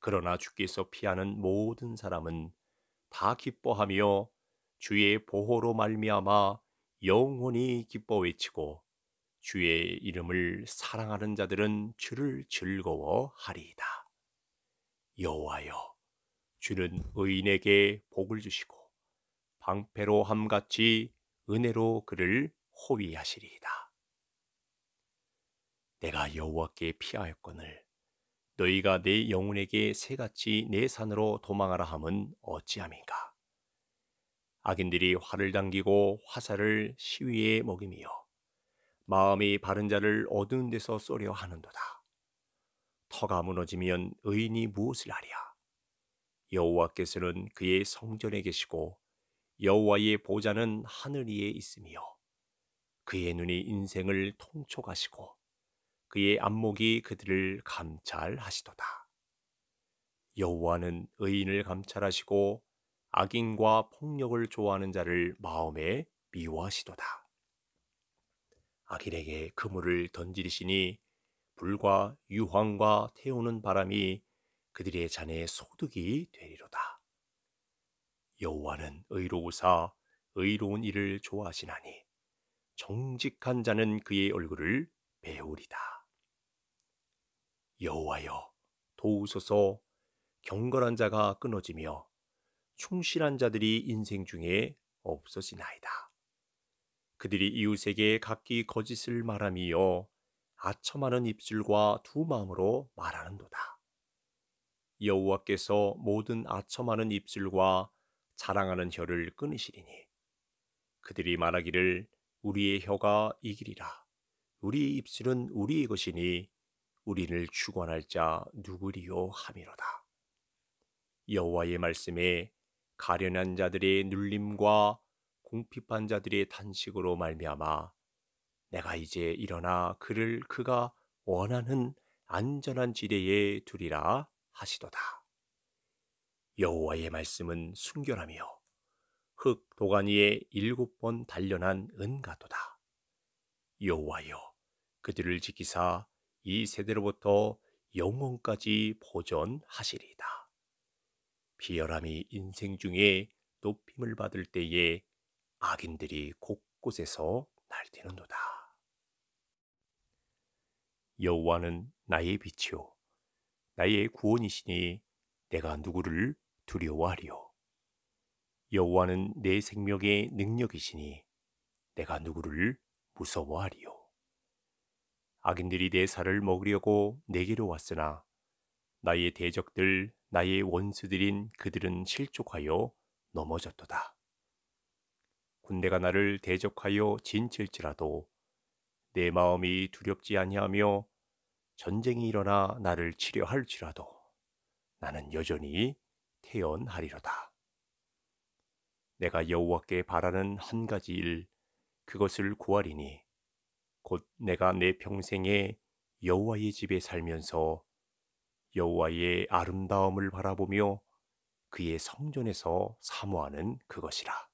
그러나 주께서 피하는 모든 사람은 다 기뻐하며 주의 보호로 말미암아 영원히 기뻐 외치고 주의 이름을 사랑하는 자들은 주를 즐거워하리이다. 여호와여, 주는 의인에게 복을 주시고 방패로 함같이 은혜로 그를 호위하시리이다. 내가 여호와께 피하였거늘 너희가 내 영혼에게 새같이 내 산으로 도망하라 함은 어찌함인가? 악인들이 활을 당기고 화살을 시위에 먹이며 마음이 바른 자를 어두운 데서 쏘려 하는도다. 터가 무너지면 의인이 무엇을 하랴? 여호와께서는 그의 성전에 계시고 여호와의 보좌는 하늘 위에 있으며 그의 눈이 인생을 통촉하시고 그의 안목이 그들을 감찰하시도다. 여호와는 의인을 감찰하시고 악인과 폭력을 좋아하는 자를 마음에 미워하시도다. 아길에게 그물을 던지리시니 불과 유황과 태우는 바람이 그들의 잔에 소득이 되리로다. 여호와는 의로우사 의로운 일을 좋아하시나니 정직한 자는 그의 얼굴을 배우리다. 여호와여 도우소서 경건한 자가 끊어지며 충실한 자들이 인생 중에 없어지나이다. 그들이 이웃에게 각기 거짓을 말함이요 아첨하는 입술과 두 마음으로 말하는도다. 여호와께서 모든 아첨하는 입술과 자랑하는 혀를 끊으시리니 그들이 말하기를 우리의 혀가 이기리라 우리의 입술은 우리의 것이니 우리를 주관할 자 누구리요 함이로다 여호와의 말씀에 가련한 자들의 눌림과 공핍한 자들의 탄식으로 말미암아 내가 이제 일어나 그를 그가 원하는 안전한 지대에 두리라 하시도다. 여호와의 말씀은 순결하며 흙 도가니에 일곱 번 단련한 은가도다. 여호와여 그들을 지키사 이 세대로부터 영원까지 보존하시리다 비열함이 인생 중에 높임을 받을 때에 악인들이 곳곳에서 날뛰는도다. 여호와는 나의 빛이요 나의 구원이시니 내가 누구를 두려워하리요 여호와는 내 생명의 능력이시니 내가 누구를 무서워하리요 악인들이 내 살을 먹으려고 내게로 왔으나 나의 대적들 나의 원수들인 그들은 실족하여 넘어졌도다 군대가 나를 대적하여 진칠지라도 내 마음이 두렵지 아니하며 전쟁이 일어나 나를 치려 할지라도 나는 여전히 태연하리로다. 내가 여호와께 바라는 한 가지 일 그것을 구하리니 곧 내가 내 평생에 여호와의 집에 살면서 여호와의 아름다움을 바라보며 그의 성전에서 사모하는 그것이라.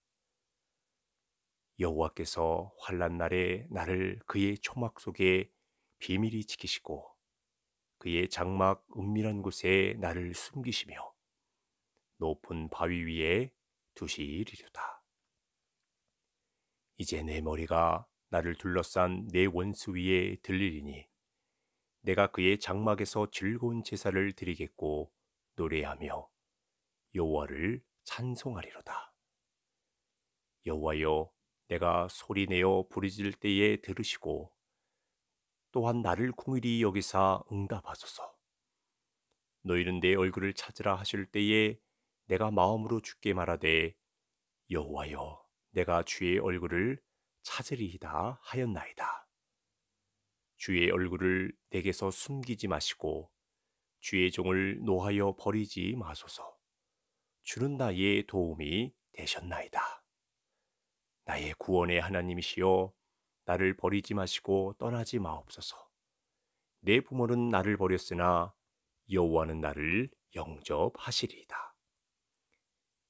여호와께서 환란 날에 나를 그의 초막 속에 비밀히 지키시고 그의 장막 은밀한 곳에 나를 숨기시며 높은 바위 위에 두시리로다. 이제 내 머리가 나를 둘러싼 내 원수 위에 들리리니 내가 그의 장막에서 즐거운 제사를 드리겠고 노래하며 여호와를 찬송하리로다. 여호와여 내가 소리 내어 부르짖을 때에 들으시고 또한 나를 궁일이 여기사 응답하소서. 너희는 내 얼굴을 찾으라 하실 때에 내가 마음으로 죽게 말하되 여호와여 내가 주의 얼굴을 찾으리이다 하였나이다. 주의 얼굴을 내게서 숨기지 마시고 주의 종을 노하여 버리지 마소서. 주는 나의 도움이 되셨나이다. 나의 구원의 하나님이시여 나를 버리지 마시고 떠나지 마옵소서. 내 부모는 나를 버렸으나 여호와는 나를 영접하시리이다.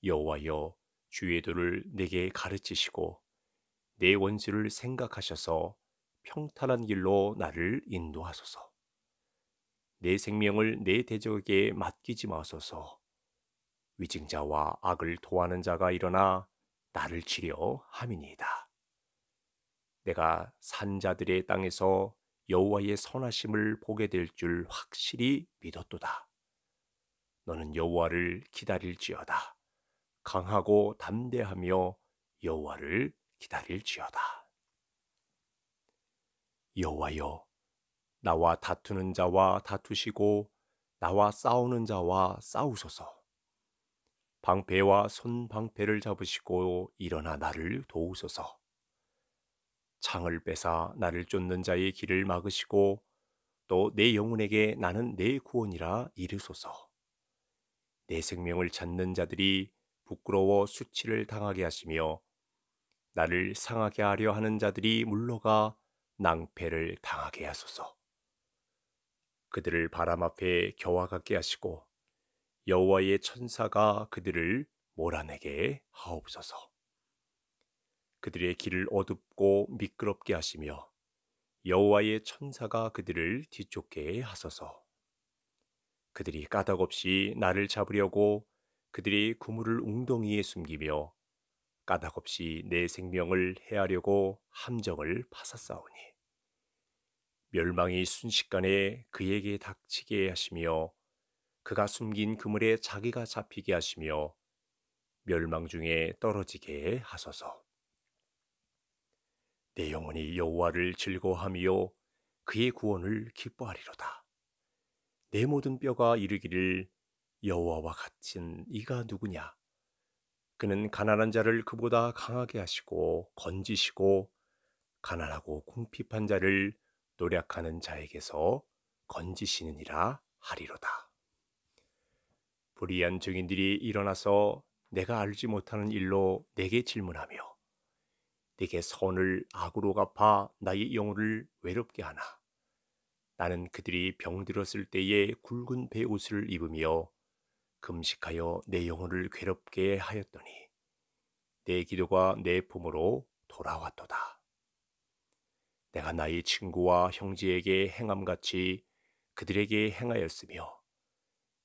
여호와여 주의 도를 내게 가르치시고 내 원수를 생각하셔서 평탄한 길로 나를 인도하소서. 내 생명을 내 대적에게 맡기지 마소서. 위증자와 악을 도하는 자가 일어나 나를 치려함이니이다. 내가 산자들의 땅에서 여호와의 선하심을 보게 될 줄 확실히 믿었도다. 너는 여호와를 기다릴지어다. 강하고 담대하며 여호와를 기다릴지어다. 여호와여, 나와 다투는 자와 다투시고 나와 싸우는 자와 싸우소서. 방패와 손방패를 잡으시고 일어나 나를 도우소서. 창을 빼사 나를 쫓는 자의 길을 막으시고 또 내 영혼에게 나는 내 구원이라 이르소서. 내 생명을 찾는 자들이 부끄러워 수치를 당하게 하시며 나를 상하게 하려 하는 자들이 물러가 낭패를 당하게 하소서. 그들을 바람 앞에 겨와 같게 하시고 여호와의 천사가 그들을 몰아내게 하옵소서. 그들의 길을 어둡고 미끄럽게 하시며 여호와의 천사가 그들을 뒤쫓게 하소서. 그들이 까닭없이 나를 잡으려고 그들이 그물을 웅덩이에 숨기며 까닭없이 내 생명을 해하려고 함정을 파사싸우니 멸망이 순식간에 그에게 닥치게 하시며 그가 숨긴 그물에 자기가 잡히게 하시며 멸망 중에 떨어지게 하소서. 내 영혼이 여호와를 즐거워하며 그의 구원을 기뻐하리로다. 내 모든 뼈가 이르기를 여호와와 같은 이가 누구냐? 그는 가난한 자를 그보다 강하게 하시고 건지시고 가난하고 궁핍한 자를 노력하는 자에게서 건지시느니라 하리로다. 불의한 증인들이 일어나서 내가 알지 못하는 일로 내게 질문하며 내게 선을 악으로 갚아 나의 영혼을 외롭게 하나 나는 그들이 병들었을 때에 굵은 배옷을 입으며 금식하여 내 영혼을 괴롭게 하였더니 내 기도가 내 품으로 돌아왔도다. 내가 나의 친구와 형제에게 행함같이 그들에게 행하였으며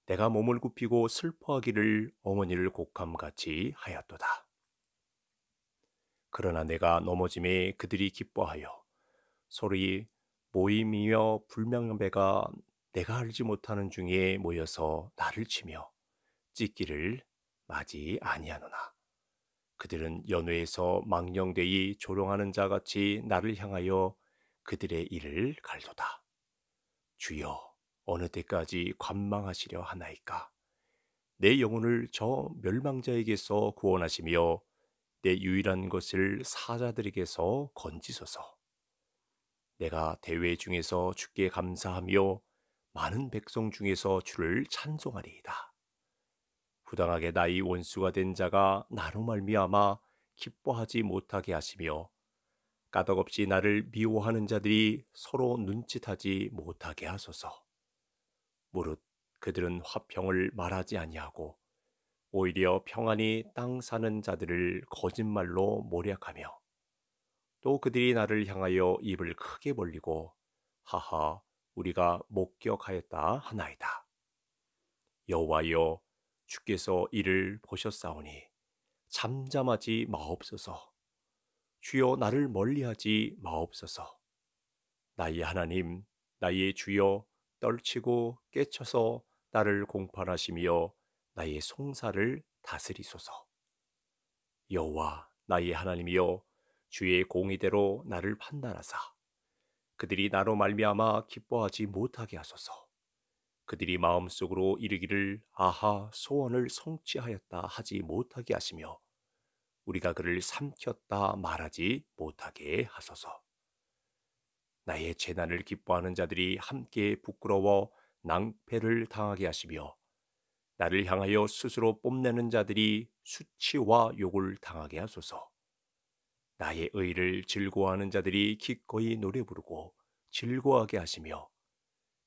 내가 몸을 굽히고 슬퍼하기를 어머니를 곡함같이 하였도다. 그러나 내가 넘어짐에 그들이 기뻐하여 소리 모임이며 불명배가 내가 알지 못하는 중에 모여서 나를 치며 찢기를 맞이 아니하노나 그들은 연회에서 망령되이 조롱하는 자같이 나를 향하여 그들의 일을 갈도다 주여 어느 때까지 관망하시려 하나이까? 내 영혼을 저 멸망자에게서 구원하시며 내 유일한 것을 사자들에게서 건지소서. 내가 대회 중에서 주께 감사하며 많은 백성 중에서 주를 찬송하리이다. 부당하게 나의 원수가 된 자가 나로 말미암아 기뻐하지 못하게 하시며 까닭없이 나를 미워하는 자들이 서로 눈짓하지 못하게 하소서. 무릇 그들은 화평을 말하지 아니하고 오히려 평안히 땅 사는 자들을 거짓말로 모략하며 또 그들이 나를 향하여 입을 크게 벌리고 하하 우리가 목격하였다 하나이다. 여호와여 주께서 이를 보셨사오니 잠잠하지 마옵소서. 주여 나를 멀리하지 마옵소서. 나의 하나님, 나의 주여 떨치고 깨쳐서 나를 공판하시며 나의 송사를 다스리소서. 여호와 나의 하나님이여 주의 공의대로 나를 판단하사 그들이 나로 말미암아 기뻐하지 못하게 하소서. 그들이 마음속으로 이르기를 아하 소원을 성취하였다 하지 못하게 하시며 우리가 그를 삼켰다 말하지 못하게 하소서. 나의 재난을 기뻐하는 자들이 함께 부끄러워 낭패를 당하게 하시며 나를 향하여 스스로 뽐내는 자들이 수치와 욕을 당하게 하소서. 나의 의를 즐거워하는 자들이 기꺼이 노래 부르고 즐거워하게 하시며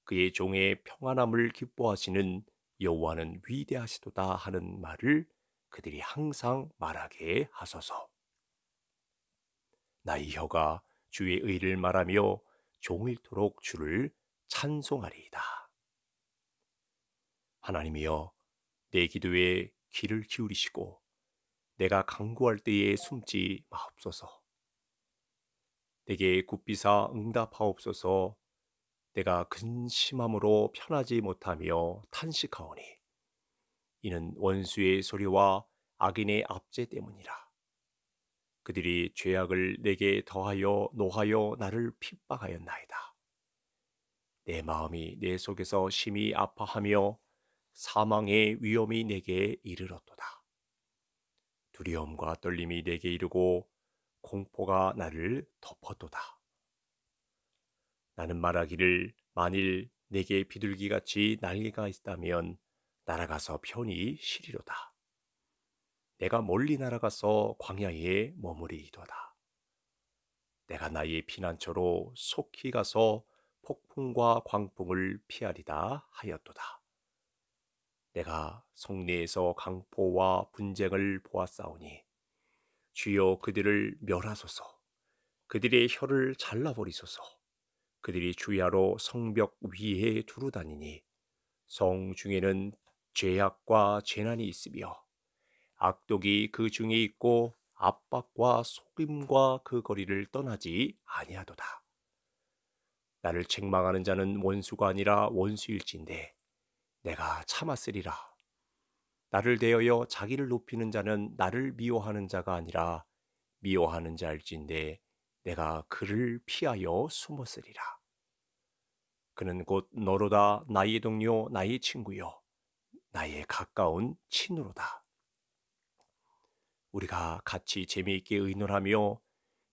그의 종의 평안함을 기뻐하시는 여호와는 위대하시도다 하는 말을 그들이 항상 말하게 하소서. 나의 혀가 주의 의를 말하며 종일토록 주를 찬송하리이다. 하나님이여 내 기도에 귀를 기울이시고 내가 강구할 때에 숨지 마옵소서. 내게 굽비사 응답하옵소서. 내가 근심함으로 편하지 못하며 탄식하오니 이는 원수의 소리와 악인의 압제 때문이라. 그들이 죄악을 내게 더하여 노하여 나를 핍박하였나이다. 내 마음이 내 속에서 심히 아파하며 사망의 위험이 내게 이르렀도다. 두려움과 떨림이 내게 이르고 공포가 나를 덮었도다. 나는 말하기를 만일 내게 비둘기같이 날개가 있다면 날아가서 편히 쉬리로다. 내가 멀리 날아가서 광야에 머무리이도다. 내가 나의 피난처로 속히 가서 폭풍과 광풍을 피하리다 하였도다. 내가 성내에서 강포와 분쟁을 보았사오니 주여 그들을 멸하소서 그들의 혀를 잘라버리소서 그들이 주야로 성벽 위에 두루다니니 성 중에는 죄악과 재난이 있으며 악독이 그 중에 있고 압박과 속임과 그 거리를 떠나지 아니하도다. 나를 책망하는 자는 원수가 아니라 원수일진데 내가 참았으리라. 나를 대하여 자기를 높이는 자는 나를 미워하는 자가 아니라 미워하는 자일진데 내가 그를 피하여 숨었으리라. 그는 곧 너로다 나의 동료 나의 친구요 나의 가까운 친으로다. 우리가 같이 재미있게 의논하며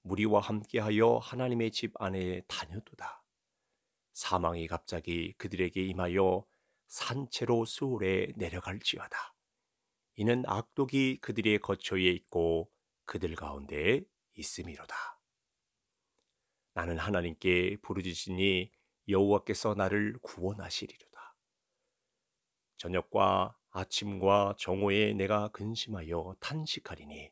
무리와 함께하여 하나님의 집 안에 다녀도다. 사망이 갑자기 그들에게 임하여 산채로 수월에 내려갈지어다. 이는 악독이 그들의 거처에 있고 그들 가운데 있음이로다. 나는 하나님께 부르짖으니 여호와께서 나를 구원하시리로다. 저녁과 아침과 정오에 내가 근심하여 탄식하리니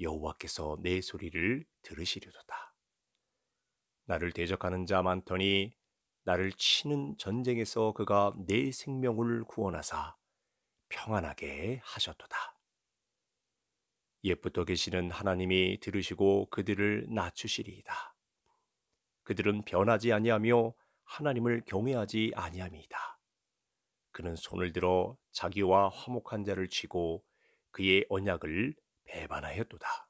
여호와께서 내 소리를 들으시리로다. 나를 대적하는 자 많더니 나를 치는 전쟁에서 그가 내 생명을 구원하사 평안하게 하셨도다. 옛부터 계시는 하나님이 들으시고 그들을 낮추시리이다. 그들은 변하지 아니하며 하나님을 경외하지 아니함이다. 그는 손을 들어 자기와 화목한 자를 치고 그의 언약을 배반하였도다.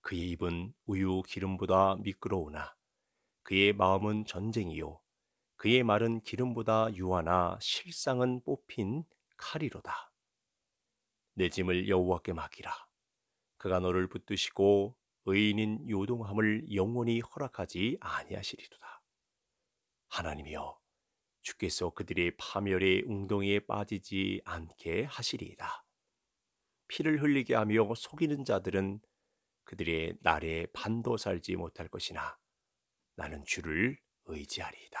그의 입은 우유 기름보다 미끄러우나 그의 마음은 전쟁이요 그의 말은 기름보다 유하나 실상은 뽑힌 칼이로다. 내 짐을 여호와께 맡기라. 그가 너를 붙드시고 의인인 요동함을 영원히 허락하지 아니하시리도다. 하나님이여 주께서 그들의 파멸의 웅덩이에 빠지지 않게 하시리이다. 피를 흘리게 하며 속이는 자들은 그들의 날에 반도 살지 못할 것이나 나는 주를 의지하리이다.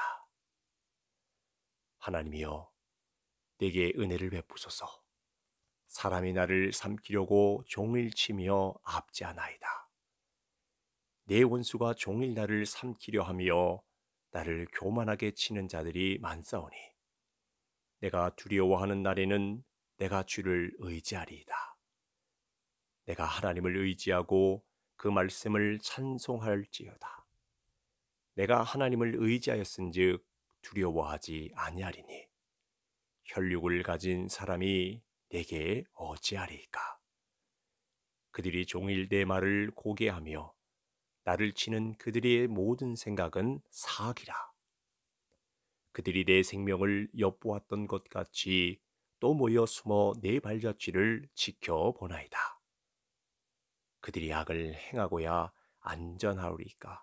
하나님이여, 내게 은혜를 베푸소서. 사람이 나를 삼키려고 종일 치며 앞지하나이다. 내 원수가 종일 나를 삼키려 하며 나를 교만하게 치는 자들이 많사오니 내가 두려워하는 날에는 내가 주를 의지하리이다. 내가 하나님을 의지하고 그 말씀을 찬송할지어다. 내가 하나님을 의지하였은즉 두려워하지 아니하리니 혈육을 가진 사람이 내게 어찌하리까? 그들이 종일 내 말을 고개하며 나를 치는 그들의 모든 생각은 사악이라. 그들이 내 생명을 엿보았던 것 같이 또 모여 숨어 내 발자취를 지켜보나이다. 그들이 악을 행하고야 안전하오리까.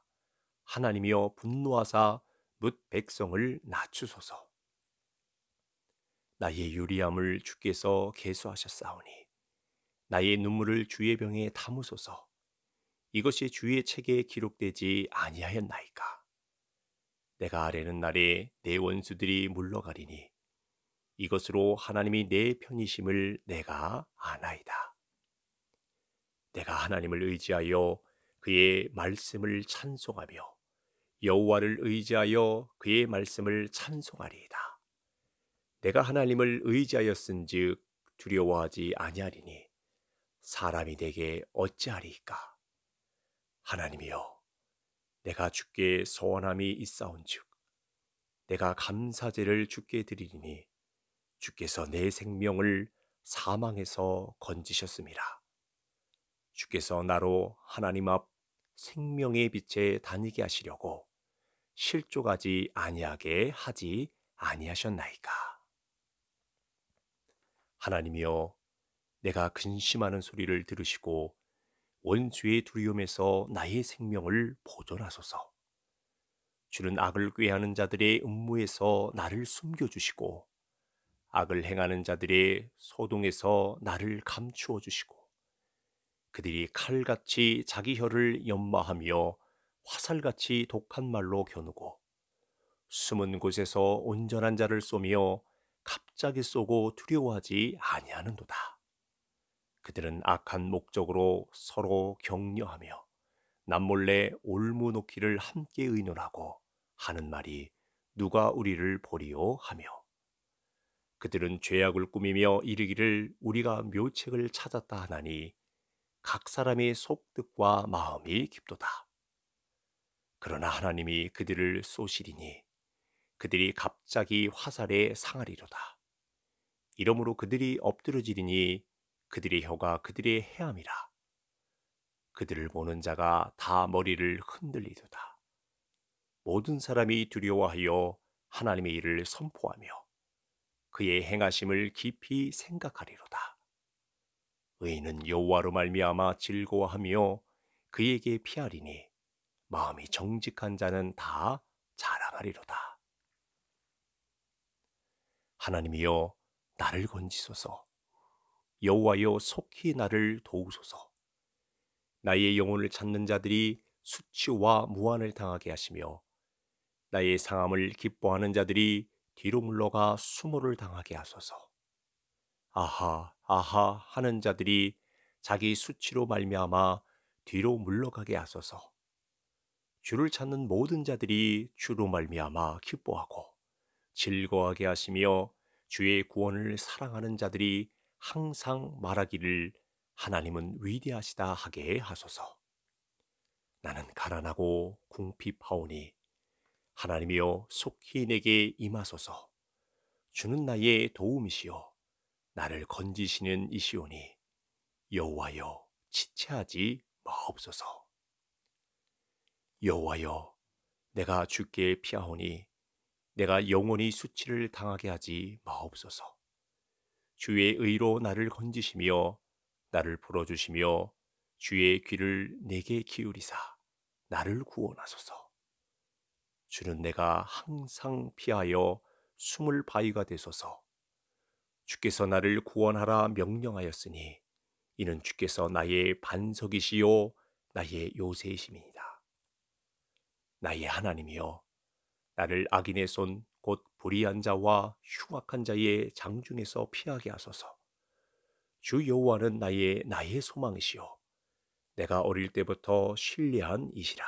하나님이여 분노하사 뭇 백성을 낮추소서. 나의 유리함을 주께서 개수하셨사오니 나의 눈물을 주의 병에 담으소서. 이것이 주의 책에 기록되지 아니하였나이까. 내가 아래는 날에 내 원수들이 물러가리니 이것으로 하나님이 내 편이심을 내가 아나이다. 내가 하나님을 의지하여 그의 말씀을 찬송하며 여호와를 의지하여 그의 말씀을 찬송하리이다. 내가 하나님을 의지하였은즉 두려워하지 아니하리니 사람이 내게 어찌하리이까? 하나님이여 내가 주께 소원함이 있사온즉 내가 감사제를 주께 드리리니 주께서 내 생명을 사망에서 건지셨습니다. 주께서 나로 하나님 앞 생명의 빛에 다니게 하시려고 실족하지 아니하게 하지 아니하셨나이까. 하나님이여 내가 근심하는 소리를 들으시고 원수의 두려움에서 나의 생명을 보존하소서. 주는 악을 꾀하는 자들의 음모에서 나를 숨겨주시고, 악을 행하는 자들의 소동에서 나를 감추어 주시고, 그들이 칼같이 자기 혀를 연마하며 화살같이 독한 말로 겨누고, 숨은 곳에서 온전한 자를 쏘며 갑자기 쏘고 두려워하지 아니하는도다. 그들은 악한 목적으로 서로 격려하며 남몰래 올무놓기를 함께 의논하고 하는 말이 누가 우리를 보리요 하며 그들은 죄악을 꾸미며 이르기를 우리가 묘책을 찾았다 하나니 각 사람의 속뜻과 마음이 깊도다. 그러나 하나님이 그들을 쏘시리니 그들이 갑자기 화살에 상하리로다. 이러므로 그들이 엎드러지리니 그들의 혀가 그들의 해암이라 그들을 보는 자가 다 머리를 흔들리도다. 모든 사람이 두려워하여 하나님의 일을 선포하며 그의 행하심을 깊이 생각하리로다. 의인은 여호와로 말미암아 즐거워하며 그에게 피하리니 마음이 정직한 자는 다 자랑하리로다. 하나님이여 나를 건지소서 여호와여 속히 나를 도우소서. 나의 영혼을 찾는 자들이 수치와 무한을 당하게 하시며 나의 상함을 기뻐하는 자들이 뒤로 물러가 수모를 당하게 하소서. 아하 아하 하는 자들이 자기 수치로 말미암아 뒤로 물러가게 하소서. 주를 찾는 모든 자들이 주로 말미암아 기뻐하고 즐거워하게 하시며 주의 구원을 사랑하는 자들이 항상 말하기를 하나님은 위대하시다 하게 하소서. 나는 가난하고 궁핍하오니 하나님이여 속히 내게 임하소서. 주는 나의 도움이시요 나를 건지시는 이시오니 여호와여 지체하지 마옵소서. 여호와여 내가 주께 피하오니 내가 영원히 수치를 당하게 하지 마옵소서. 주의 의로 나를 건지시며 나를 불어주시며 주의 귀를 내게 기울이사 나를 구원하소서. 주는 내가 항상 피하여 숨을 바위가 되소서. 주께서 나를 구원하라 명령하였으니 이는 주께서 나의 반석이시요 나의 요새이심이니라. 나의 하나님이여 나를 악인의 손곧 불의한 자와 흉악한 자의 장중에서 피하게 하소서. 주 여호와는 나의 나의 소망이시요 내가 어릴 때부터 신뢰한 이시라.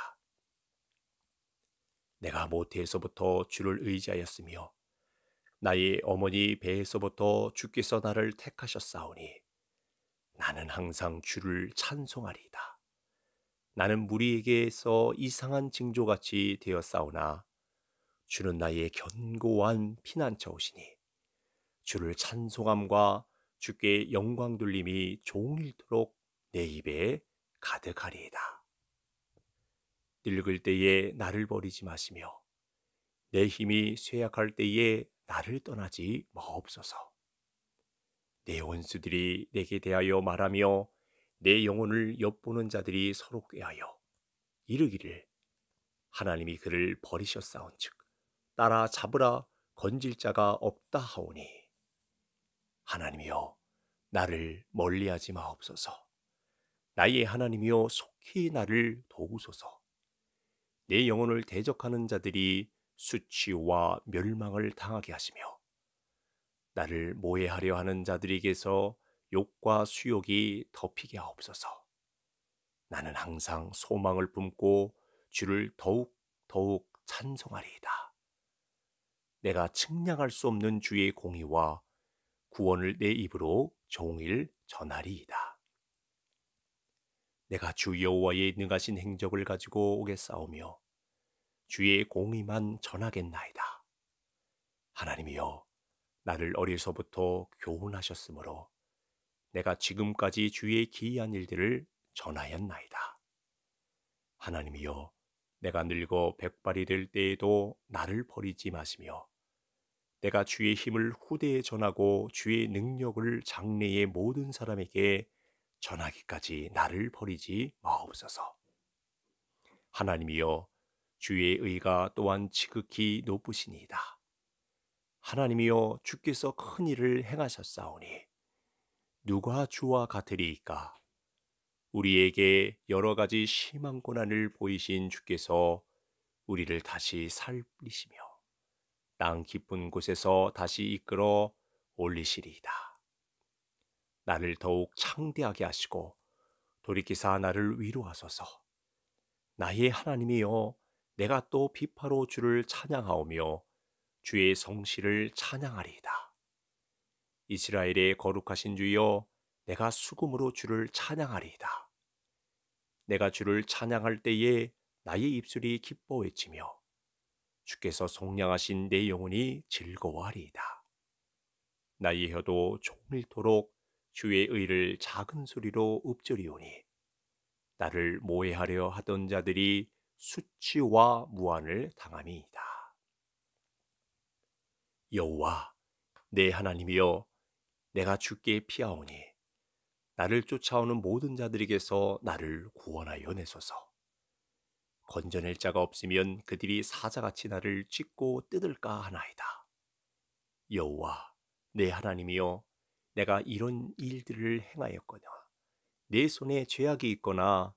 내가 모태에서부터 주를 의지하였으며 나의 어머니 배에서부터 주께서 나를 택하셨사오니 나는 항상 주를 찬송하리이다. 나는 무리에게서 이상한 징조같이 되었사오나 주는 나의 견고한 피난처오시니 주를 찬송함과 주께 영광 돌림이 종일토록 내 입에 가득하리이다. 늙을 때에 나를 버리지 마시며 내 힘이 쇠약할 때에 나를 떠나지 마옵소서. 내 원수들이 내게 대하여 말하며 내 영혼을 엿보는 자들이 서로 꾀하여 이르기를 하나님이 그를 버리셨사온즉 따라 잡으라 건질 자가 없다 하오니 하나님이여 나를 멀리하지 마옵소서 나의 하나님이여 속히 나를 도우소서 내 영혼을 대적하는 자들이 수치와 멸망을 당하게 하시며 나를 모해하려 하는 자들에게서 욕과 수욕이 덮이게 하옵소서 나는 항상 소망을 품고 주를 더욱 더욱 찬송하리이다. 내가 측량할 수 없는 주의 공의와 구원을 내 입으로 종일 전하리이다. 내가 주 여호와의 능하신 행적을 가지고 오겠사오며 주의 공의만 전하겠나이다. 하나님이여 나를 어려서부터 교훈하셨으므로 내가 지금까지 주의 기이한 일들을 전하였나이다. 하나님이여 내가 늙어 백발이 될 때에도 나를 버리지 마시며 내가 주의 힘을 후대에 전하고 주의 능력을 장래의 모든 사람에게 전하기까지 나를 버리지 마옵소서. 하나님이여 주의 의가 또한 지극히 높으시니이다. 하나님이여 주께서 큰 일을 행하셨사오니 누가 주와 같으리이까? 우리에게 여러 가지 심한 고난을 보이신 주께서 우리를 다시 살리시며 땅 깊은 곳에서 다시 이끌어 올리시리이다. 나를 더욱 창대하게 하시고 돌이키사 나를 위로하소서. 나의 하나님이여 내가 또 비파로 주를 찬양하오며 주의 성실을 찬양하리이다. 이스라엘의 거룩하신 주여 내가 수금으로 주를 찬양하리이다. 내가 주를 찬양할 때에 나의 입술이 기뻐 외치며 주께서 속량하신 내 영혼이 즐거워하리이다. 나의 혀도 종일토록 주의 의를 작은 소리로 읊조리오니 나를 모해하려 하던 자들이 수치와 무한을 당함이이다. 여호와 내 하나님이여 내가 주께 피하오니 나를 쫓아오는 모든 자들에게서 나를 구원하여 내소서. 건져낼 자가 없으면 그들이 사자같이 나를 찢고 뜯을까 하나이다. 여호와 내 하나님이여 내가 이런 일들을 행하였거나 내 손에 죄악이 있거나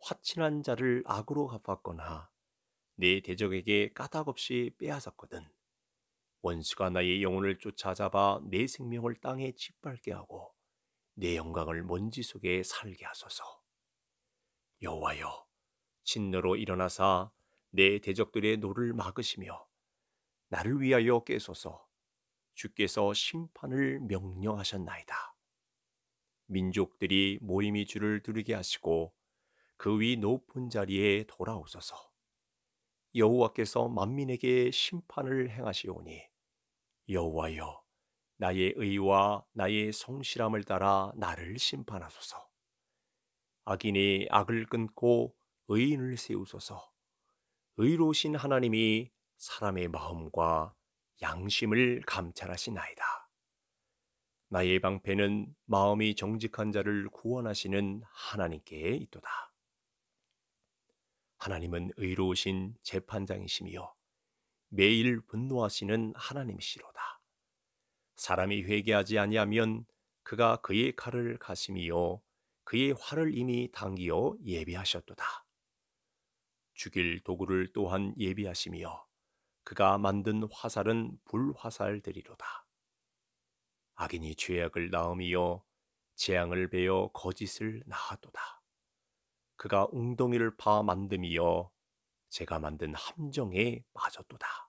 화친한 자를 악으로 갚았거나 내 대적에게 까닭없이 빼앗았거든 원수가 나의 영혼을 쫓아잡아 내 생명을 땅에 짓밟게 하고 내 영광을 먼지 속에 살게 하소서 여호와여 진노로 일어나사 내 대적들의 노를 막으시며 나를 위하여 깨소서 주께서 심판을 명령하셨나이다. 민족들이 모임이 주를 두르게 하시고 그 위 높은 자리에 돌아오소서. 여호와께서 만민에게 심판을 행하시오니 여호와여 나의 의와 나의 성실함을 따라 나를 심판하소서. 악인이 악을 끊고 의인을 세우소서. 의로우신 하나님이 사람의 마음과 양심을 감찰하시나이다. 나의 방패는 마음이 정직한 자를 구원하시는 하나님께 있도다. 하나님은 의로우신 재판장이시며 매일 분노하시는 하나님이시로다. 사람이 회개하지 아니하면 그가 그의 칼을 가심이요 그의 활을 이미 당기어 예비하셨도다. 죽일 도구를 또한 예비하시며 그가 만든 화살은 불화살되리로다. 악인이 죄악을 낳음이요 재앙을 베어 거짓을 낳아도다. 그가 웅덩이를 파 만듦이여 제가 만든 함정에 빠졌도다.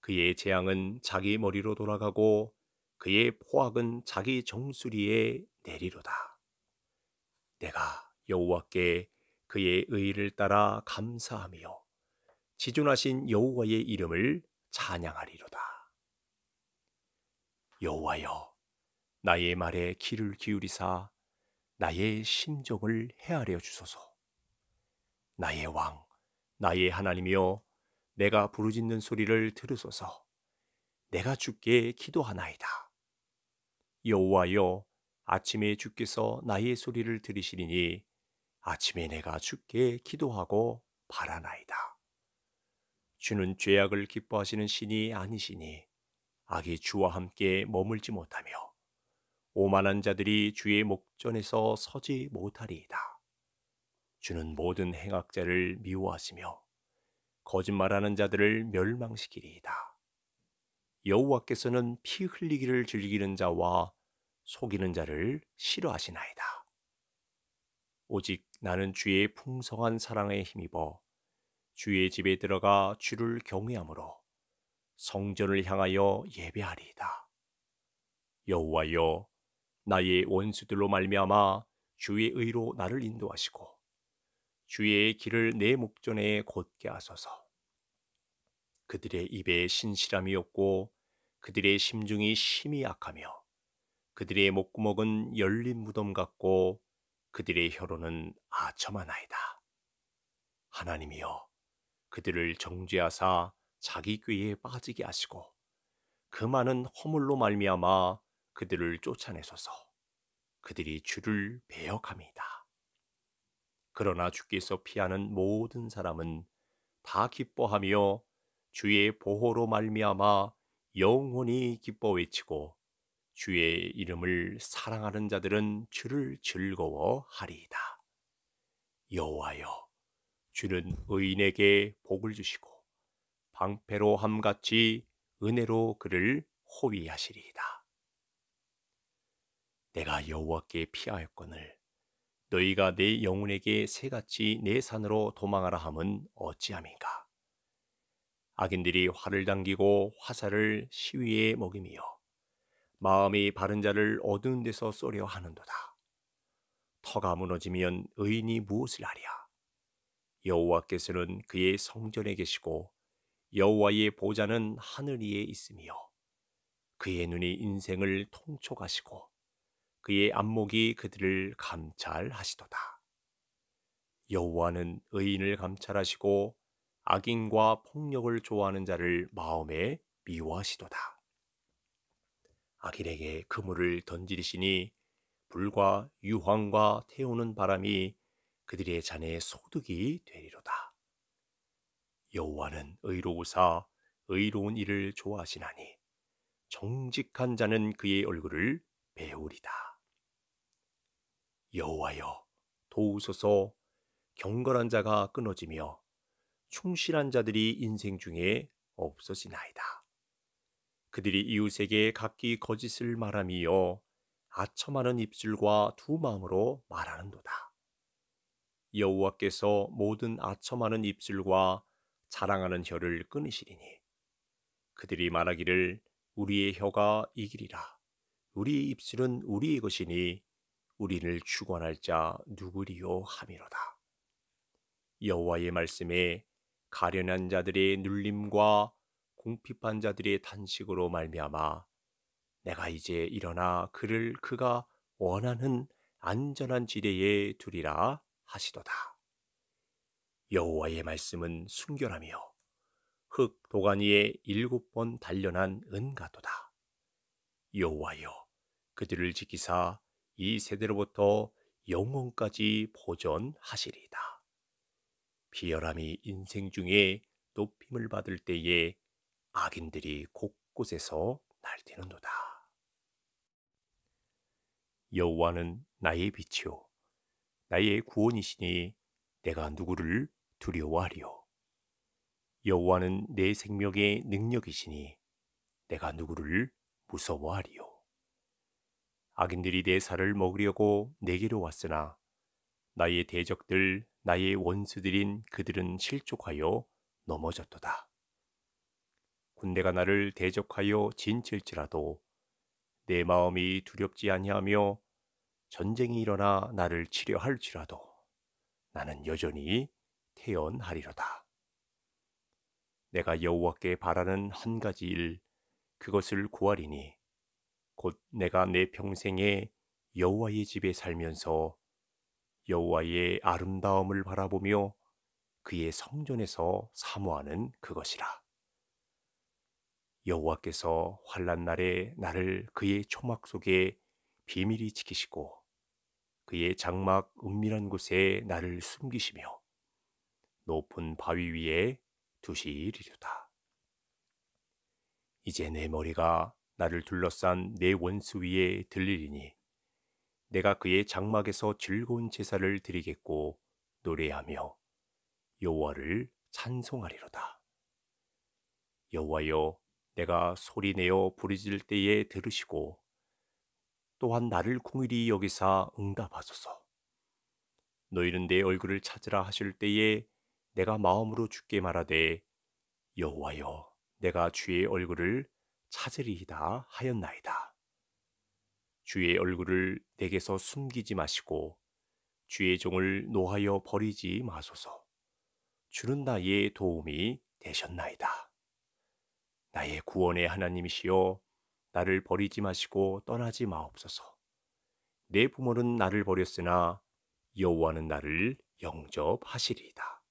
그의 재앙은 자기 머리로 돌아가고 그의 포악은 자기 정수리에 내리로다. 내가 여호와께 그의 의를 따라 감사하며 지존하신 여호와의 이름을 찬양하리로다. 여호와여 나의 말에 귀를 기울이사 나의 심정을 헤아려 주소서. 나의 왕, 나의 하나님이여 내가 부르짖는 소리를 들으소서. 내가 주께 기도하나이다. 여호와여 아침에 주께서 나의 소리를 들으시리니 아침에 내가 죽게 기도하고 바라나이다. 주는 죄악을 기뻐하시는 신이 아니시니 악이 주와 함께 머물지 못하며 오만한 자들이 주의 목전에서 서지 못하리이다. 주는 모든 행악자를 미워하시며 거짓말하는 자들을 멸망시키리이다. 여호와께서는 피 흘리기를 즐기는 자와 속이는 자를 싫어하시나이다. 오직 나는 주의 풍성한 사랑에 힘입어 주의 집에 들어가 주를 경외함으로 성전을 향하여 예배하리이다. 여호와여 나의 원수들로 말미암아 주의 의로 나를 인도하시고 주의 길을 내 목전에 곧게 하소서. 그들의 입에 신실함이 없고 그들의 심중이 심히 약하며 그들의 목구멍은 열린 무덤 같고 그들의 혀로는 아첨하나이다. 하나님이여 그들을 정죄하사 자기 꾀에 빠지게 하시고 그 많은 허물로 말미암아 그들을 쫓아내소서 그들이 주를 배역함이다. 그러나 주께서 피하는 모든 사람은 다 기뻐하며 주의 보호로 말미암아 영원히 기뻐 외치고 주의 이름을 사랑하는 자들은 주를 즐거워하리이다. 여호와여, 주는 의인에게 복을 주시고 방패로 함같이 은혜로 그를 호위하시리이다. 내가 여호와께 피하였거늘 너희가 내 영혼에게 새같이 내 산으로 도망하라 함은 어찌함인가? 악인들이 활을 당기고 화살을 시위에 먹이며 마음이 바른 자를 어두운 데서 쏘려 하는도다. 터가 무너지면 의인이 무엇을 하랴? 여호와께서는 그의 성전에 계시고 여호와의 보좌는 하늘 위에 있으며 그의 눈이 인생을 통촉하시고 그의 안목이 그들을 감찰하시도다. 여호와는 의인을 감찰하시고 악인과 폭력을 좋아하는 자를 마음에 미워하시도다. 아길에게 그물을 던지리시니 불과 유황과 태우는 바람이 그들의 잔에 소득이 되리로다. 여호와는 의로우사 의로운 일을 좋아하시나니 정직한 자는 그의 얼굴을 배우리다. 여호와여 도우소서 경건한 자가 끊어지며 충실한 자들이 인생 중에 없어지나이다. 그들이 이웃에게 각기 거짓을 말함이요 아첨하는 입술과 두 마음으로 말하는도다. 여호와께서 모든 아첨하는 입술과 자랑하는 혀를 끊으시리니 그들이 말하기를 우리의 혀가 이기리라 우리의 입술은 우리의 것이니 우리를 주관할 자 누구리요 함이로다. 여호와의 말씀에 가련한 자들의 눌림과 공핍한 자들의 탄식으로 말미암아 내가 이제 일어나 그를 그가 원하는 안전한 지대에 두리라 하시도다. 여호와의 말씀은 순결하며 흙 도가니에 일곱 번 단련한 은가도다. 여호와여 그들을 지키사 이 세대로부터 영원까지 보존하시리이다. 비열함이 인생 중에 높임을 받을 때에 악인들이 곳곳에서 날뛰는도다. 여호와는 나의 빛이요 나의 구원이시니 내가 누구를 두려워하리요 여호와는 내 생명의 능력이시니 내가 누구를 무서워하리요 악인들이 내 살을 먹으려고 내게로 왔으나 나의 대적들 나의 원수들인 그들은 실족하여 넘어졌도다 군대가 나를 대적하여 진칠지라도 내 마음이 두렵지 아니하며 전쟁이 일어나 나를 치려 할지라도 나는 여전히 태연하리로다. 내가 여호와께 바라는 한 가지 일 그것을 구하리니 곧 내가 내 평생에 여호와의 집에 살면서 여호와의 아름다움을 바라보며 그의 성전에서 사모하는 그것이라. 여호와께서 환란 날에 나를 그의 초막 속에 비밀히 지키시고 그의 장막 은밀한 곳에 나를 숨기시며 높은 바위 위에 두시리로다. 이제 내 머리가 나를 둘러싼 내 원수 위에 들리리니 내가 그의 장막에서 즐거운 제사를 드리겠고 노래하며 여호와를 찬송하리로다. 여호와여 내가 소리 내어 부르짖을 때에 들으시고 또한 나를 공일히 여기사 응답하소서. 너희는 내 얼굴을 찾으라 하실 때에 내가 마음으로 죽게 말하되 여호와여 내가 주의 얼굴을 찾으리이다 하였나이다. 주의 얼굴을 내게서 숨기지 마시고 주의 종을 노하여 버리지 마소서. 주는 나의 도움이 되셨나이다. 나의 구원의 하나님이시여 나를 버리지 마시고 떠나지 마옵소서. 내 부모는 나를 버렸으나 여호와는 나를 영접하시리이다.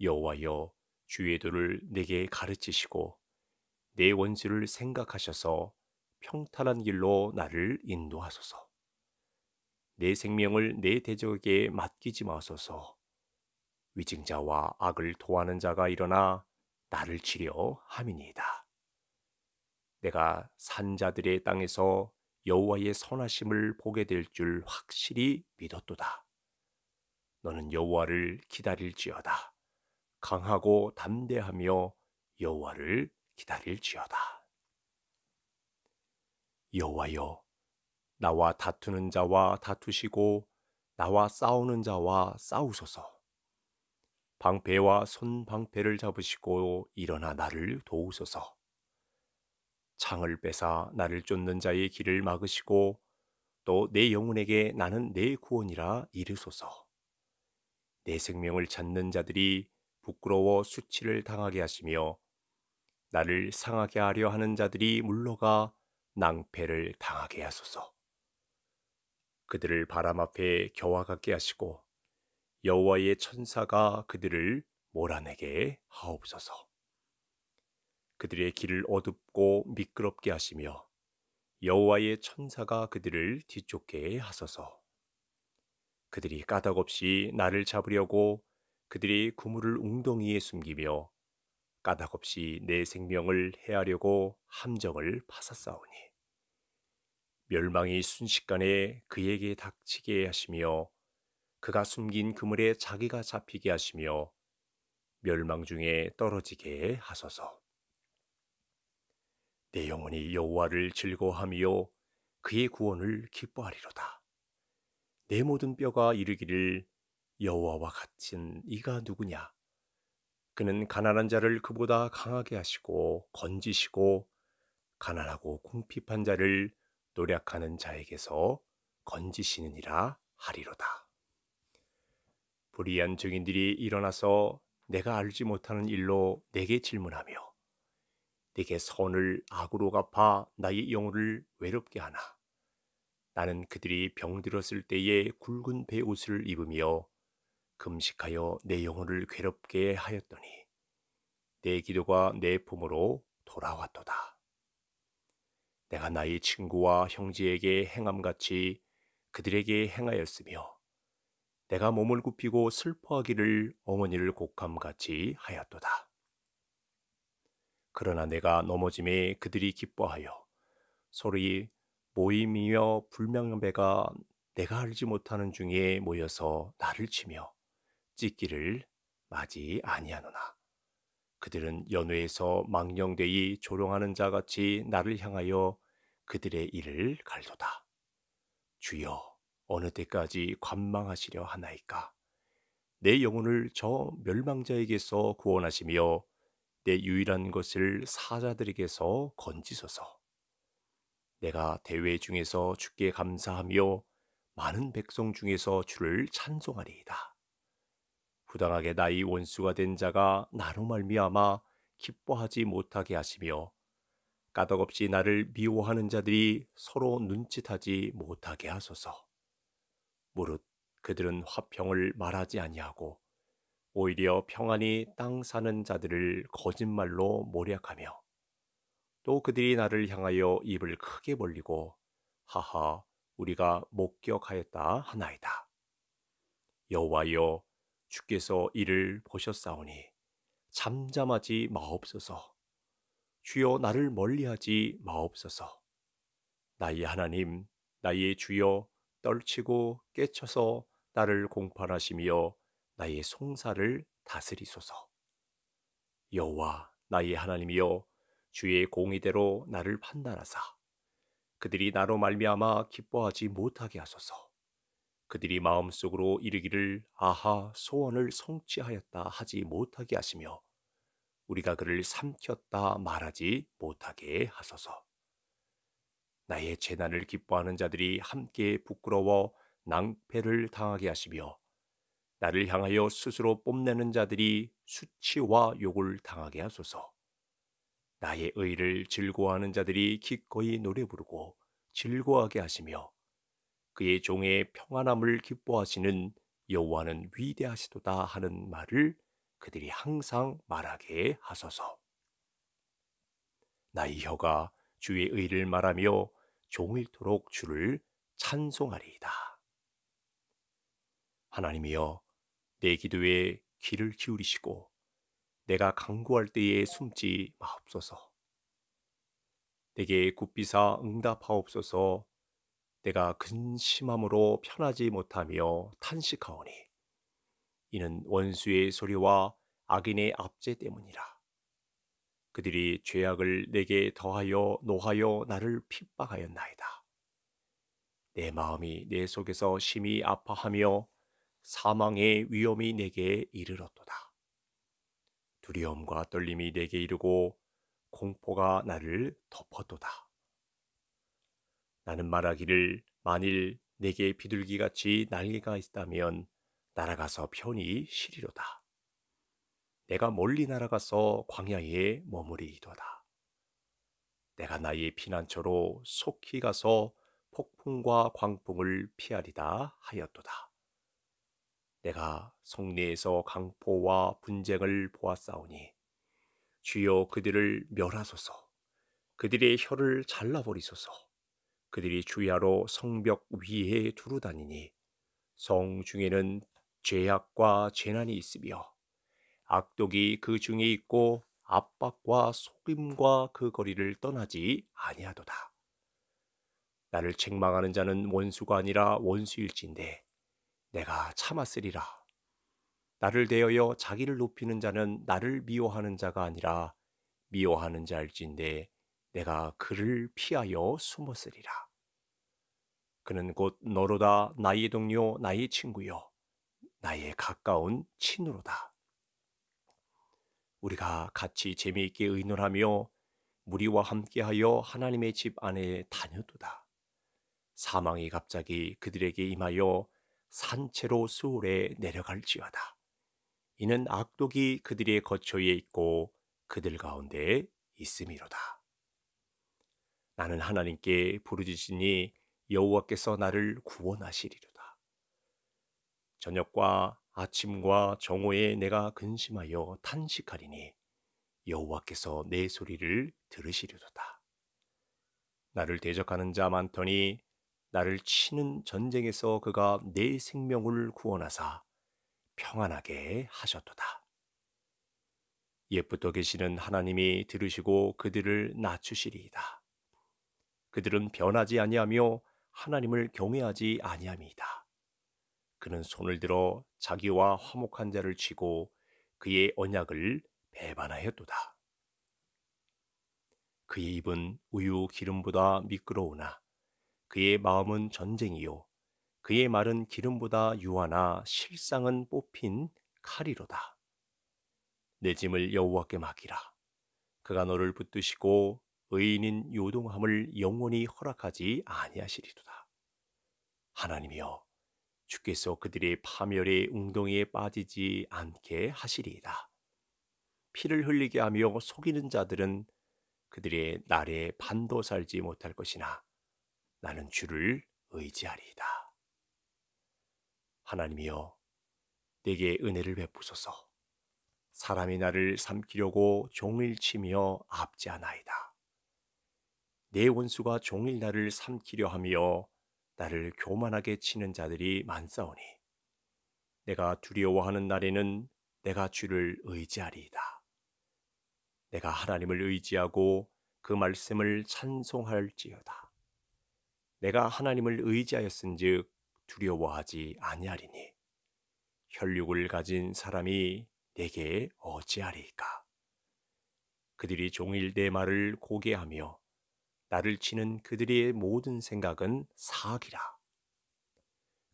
여호와여 주의 도를 내게 가르치시고 내 원수를 생각하셔서 평탄한 길로 나를 인도하소서. 내 생명을 내 대적에게 맡기지 마소서. 위증자와 악을 토하는 자가 일어나 나를 치려함이니이다. 내가 산자들의 땅에서 여호와의 선하심을 보게 될 줄 확실히 믿었도다. 너는 여호와를 기다릴지어다. 강하고 담대하며 여호와를 기다릴지어다. 여호와여, 나와 다투는 자와 다투시고 나와 싸우는 자와 싸우소서. 방패와 손방패를 잡으시고 일어나 나를 도우소서. 창을 빼사 나를 쫓는 자의 길을 막으시고 또 내 영혼에게 나는 내 구원이라 이르소서. 내 생명을 찾는 자들이 부끄러워 수치를 당하게 하시며 나를 상하게 하려 하는 자들이 물러가 낭패를 당하게 하소서. 그들을 바람 앞에 겨와 같게 하시고 여호와의 천사가 그들을 몰아내게 하옵소서. 그들의 길을 어둡고 미끄럽게 하시며 여호와의 천사가 그들을 뒤쫓게 하소서. 그들이 까닭없이 나를 잡으려고 그들이 구물을 웅덩이에 숨기며 까닭없이 내 생명을 해하려고 함정을 파사싸우니 멸망이 순식간에 그에게 닥치게 하시며 그가 숨긴 그물에 자기가 잡히게 하시며 멸망 중에 떨어지게 하소서. 내 영혼이 여호와를 즐거워하며 그의 구원을 기뻐하리로다. 내 모든 뼈가 이르기를 여호와와 같은 이가 누구냐? 그는 가난한 자를 그보다 강하게 하시고 건지시고 가난하고 궁핍한 자를 노력하는 자에게서 건지시느니라 하리로다. 불의한 증인들이 일어나서 내가 알지 못하는 일로 내게 질문하며 내게 선을 악으로 갚아 나의 영혼을 외롭게 하나 나는 그들이 병들었을 때에 굵은 배옷을 입으며 금식하여 내 영혼을 괴롭게 하였더니 내 기도가 내 품으로 돌아왔도다. 내가 나의 친구와 형제에게 행함같이 그들에게 행하였으며 내가 몸을 굽히고 슬퍼하기를 어머니를 곡함같이 하였도다. 그러나 내가 넘어짐에 그들이 기뻐하여 소리 모임이며 불명배가 내가 알지 못하는 중에 모여서 나를 치며 찢기를 맞이 아니하노나 그들은 연회에서 망령되이 조롱하는 자같이 나를 향하여 그들의 일을 갈도다 주여 어느 때까지 관망하시려 하나이까? 내 영혼을 저 멸망자에게서 구원하시며 내 유일한 것을 사자들에게서 건지소서. 내가 대회 중에서 주께 감사하며 많은 백성 중에서 주를 찬송하리이다. 부당하게 나의 원수가 된 자가 나로 말미암아 기뻐하지 못하게 하시며 까덕없이 나를 미워하는 자들이 서로 눈짓하지 못하게 하소서. 무릇 그들은 화평을 말하지 아니하고 오히려 평안히 땅 사는 자들을 거짓말로 모략하며 또 그들이 나를 향하여 입을 크게 벌리고 하하 우리가 목격하였다 하나이다. 여호와여 주께서 이를 보셨사오니 잠잠하지 마옵소서. 주여 나를 멀리하지 마옵소서. 나의 하나님, 나의 주여 떨치고 깨쳐서 나를 공판하시며 나의 송사를 다스리소서. 여호와 나의 하나님이여 주의 공의대로 나를 판단하사 그들이 나로 말미암아 기뻐하지 못하게 하소서. 그들이 마음속으로 이르기를 아하 소원을 성취하였다 하지 못하게 하시며 우리가 그를 삼켰다 말하지 못하게 하소서. 나의 재난을 기뻐하는 자들이 함께 부끄러워 낭패를 당하게 하시며 나를 향하여 스스로 뽐내는 자들이 수치와 욕을 당하게 하소서. 나의 의를 즐거워하는 자들이 기꺼이 노래 부르고 즐거워하게 하시며 그의 종의 평안함을 기뻐하시는 여호와는 위대하시도다 하는 말을 그들이 항상 말하게 하소서. 나의 혀가 주의 의를 말하며 종일토록 주를 찬송하리이다. 하나님이여 내 기도에 귀를 기울이시고 내가 강구할 때에 숨지 마옵소서. 내게 굽비사 응답하옵소서. 내가 근심함으로 편하지 못하며 탄식하오니 이는 원수의 소리와 악인의 압제 때문이라. 그들이 죄악을 내게 더하여 노하여 나를 핍박하였나이다. 내 마음이 내 속에서 심히 아파하며 사망의 위험이 내게 이르렀도다. 두려움과 떨림이 내게 이르고 공포가 나를 덮었도다. 나는 말하기를 만일 내게 비둘기같이 날개가 있다면 날아가서 편히 쉬리로다. 내가 멀리 날아가서 광야에 머무리이도다. 내가 나의 피난처로 속히 가서 폭풍과 광풍을 피하리다 하였도다. 내가 성내에서 강포와 분쟁을 보았사오니 주여 그들을 멸하소서 그들의 혀를 잘라버리소서 그들이 주야로 성벽 위에 두루 다니니 성 중에는 죄악과 재난이 있으며 악독이 그 중에 있고 압박과 속임과 그 거리를 떠나지 아니하도다. 나를 책망하는 자는 원수가 아니라 원수일진데 내가 참았으리라. 나를 대하여 자기를 높이는 자는 나를 미워하는 자가 아니라 미워하는 자일진데 내가 그를 피하여 숨었으리라. 그는 곧 너로다 나의 동료 나의 친구여 나의 가까운 친으로다. 우리가 같이 재미있게 의논하며 무리와 함께하여 하나님의 집 안에 다녀도다. 사망이 갑자기 그들에게 임하여 산채로 수월에 내려갈지어다. 이는 악독이 그들의 거처에 있고 그들 가운데 있음이로다. 나는 하나님께 부르짖으니 여호와께서 나를 구원하시리로다. 저녁과 아침과 정오에 내가 근심하여 탄식하리니 여호와께서 내 소리를 들으시려로다 나를 대적하는 자 많더니 나를 치는 전쟁에서 그가 내 생명을 구원하사 평안하게 하셨도다. 옛부터 계시는 하나님이 들으시고 그들을 낮추시리이다. 그들은 변하지 아니하며 하나님을 경외하지 아니함이다. 그는 손을 들어 자기와 화목한 자를 치고 그의 언약을 배반하였도다. 그의 입은 우유 기름보다 미끄러우나 그의 마음은 전쟁이요 그의 말은 기름보다 유하나 실상은 뽑힌 칼이로다. 내 짐을 여호와께 맡기라. 그가 너를 붙드시고 의인인 요동함을 영원히 허락하지 아니하시리도다. 하나님이여 주께서 그들의 파멸의 운동에 빠지지 않게 하시리이다. 피를 흘리게 하며 속이는 자들은 그들의 날에 반도 살지 못할 것이나 나는 주를 의지하리이다. 하나님이여, 내게 은혜를 베푸소서. 사람이 나를 삼키려고 종일 치며 앞지않아이다내 원수가 종일 나를 삼키려 하며 나를 교만하게 치는 자들이 많사오니 내가 두려워하는 날에는 내가 주를 의지하리이다. 내가 하나님을 의지하고 그 말씀을 찬송할지어다. 내가 하나님을 의지하였은즉 두려워하지 아니하리니 혈육을 가진 사람이 내게 어찌하리까? 그들이 종일 내 말을 고개하며 나를 치는 그들의 모든 생각은 사악이라.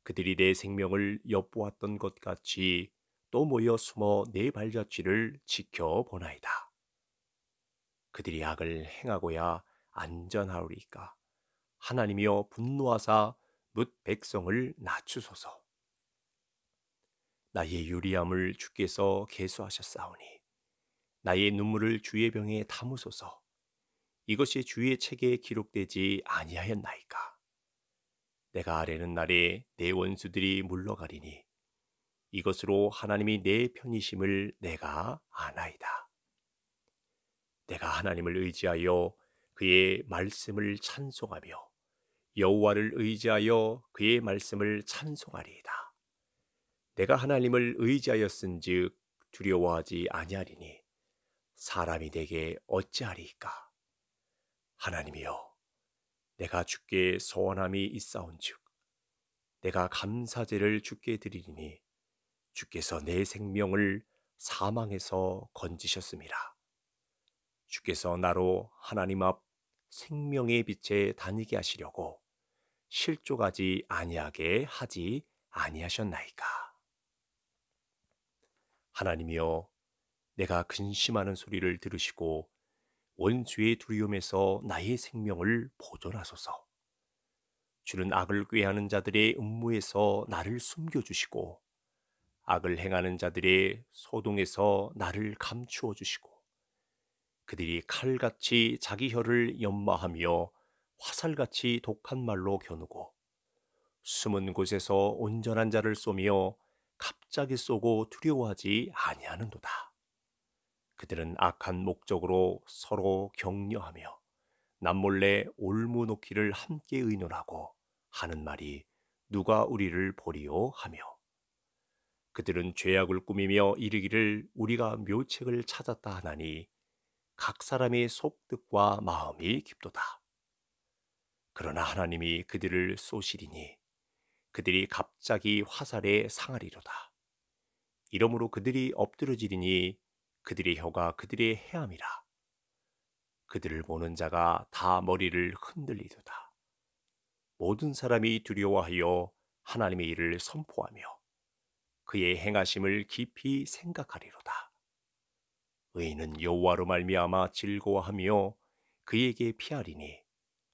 그들이 내 생명을 엿보았던 것 같이 또 모여 숨어 내 발자취를 지켜보나이다. 그들이 악을 행하고야 안전하오리까. 하나님이여 분노하사 뭇 백성을 낮추소서. 나의 유리함을 주께서 개수하셨사오니 나의 눈물을 주의 병에 담으소서. 이것이 주의 책에 기록되지 아니하였나이까. 내가 아래는 날에 내 원수들이 물러가리니 이것으로 하나님이 내 편이심을 내가 아나이다. 내가 하나님을 의지하여 그의 말씀을 찬송하며 여호와를 의지하여 그의 말씀을 찬송하리이다. 내가 하나님을 의지하였은즉 두려워하지 아니하리니 사람이 내게 어찌하리이 하나님이여 내가 주께 서원함이 있사온즉 내가 감사제를 주께 드리리니 주께서 내 생명을 사망에서 건지셨습니다. 주께서 나로 하나님 앞 생명의 빛에 다니게 하시려고 실족하지 아니하게 하지 아니하셨나이까. 하나님이여 내가 근심하는 소리를 들으시고 원수의 두려움에서 나의 생명을 보존하소서. 주는 악을 꾀하는 자들의 음모에서 나를 숨겨주시고, 악을 행하는 자들의 소동에서 나를 감추어 주시고, 그들이 칼같이 자기 혀를 연마하며 화살같이 독한 말로 겨누고, 숨은 곳에서 온전한 자를 쏘며 갑자기 쏘고 두려워하지 아니하는도다. 그들은 악한 목적으로 서로 격려하며 남몰래 올무놓기를 함께 의논하고 하는 말이 누가 우리를 보리요 하며 그들은 죄악을 꾸미며 이르기를 우리가 묘책을 찾았다 하나니 각 사람의 속뜻과 마음이 깊도다. 그러나 하나님이 그들을 쏘시리니 그들이 갑자기 화살에 상하리로다. 이러므로 그들이 엎드러지리니 그들의 혀가 그들의 해함이라. 그들을 보는 자가 다 머리를 흔들리도다. 모든 사람이 두려워하여 하나님의 일을 선포하며 그의 행하심을 깊이 생각하리로다. 의인은 여호와로 말미암아 즐거워하며 그에게 피하리니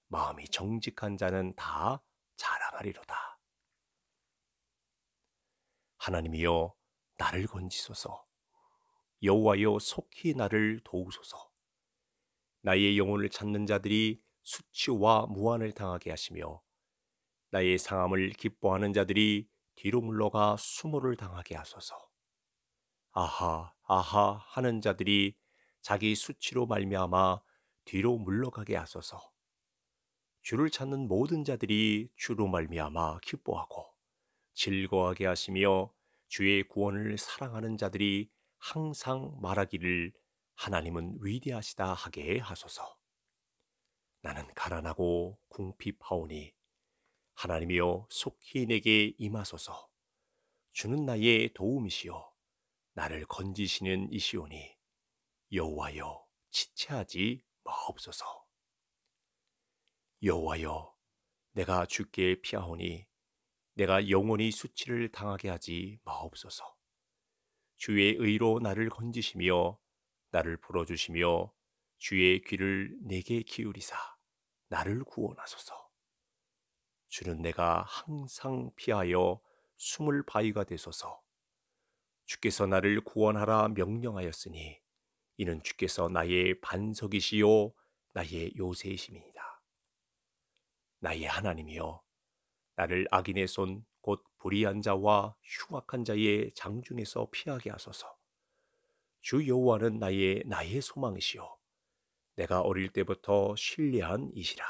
마음이 정직한 자는 다 자랑하리로다. 하나님이여 나를 건지소서 여호와여 속히 나를 도우소서. 나의 영혼을 찾는 자들이 수치와 무한을 당하게 하시며 나의 상함을 기뻐하는 자들이 뒤로 물러가 수모를 당하게 하소서. 아하 아하 하는 자들이 자기 수치로 말미암아 뒤로 물러가게 하소서. 주를 찾는 모든 자들이 주로 말미암아 기뻐하고 즐거워하게 하시며 주의 구원을 사랑하는 자들이 항상 말하기를 하나님은 위대하시다 하게 하소서. 나는 가난하고 궁핍하오니 하나님이여 속히 내게 임하소서. 주는 나의 도움이시요 나를 건지시는 이시오니 여호와여 지체하지 마옵소서. 여호와여 내가 주께 피하오니 내가 영원히 수치를 당하게 하지 마옵소서. 주의 의로 나를 건지시며 나를 불어주시며 주의 귀를 내게 기울이사 나를 구원하소서. 주는 내가 항상 피하여 숨을 바위가 되소서. 주께서 나를 구원하라 명령하였으니 이는 주께서 나의 반석이시요 나의 요새이심이니라. 나의 하나님이여 나를 악인의 손곧 불의한 자와 흉악한 자의 장중에서 피하게 하소서. 주 여호와는 나의 나의 소망이시요 내가 어릴 때부터 신뢰한 이시라.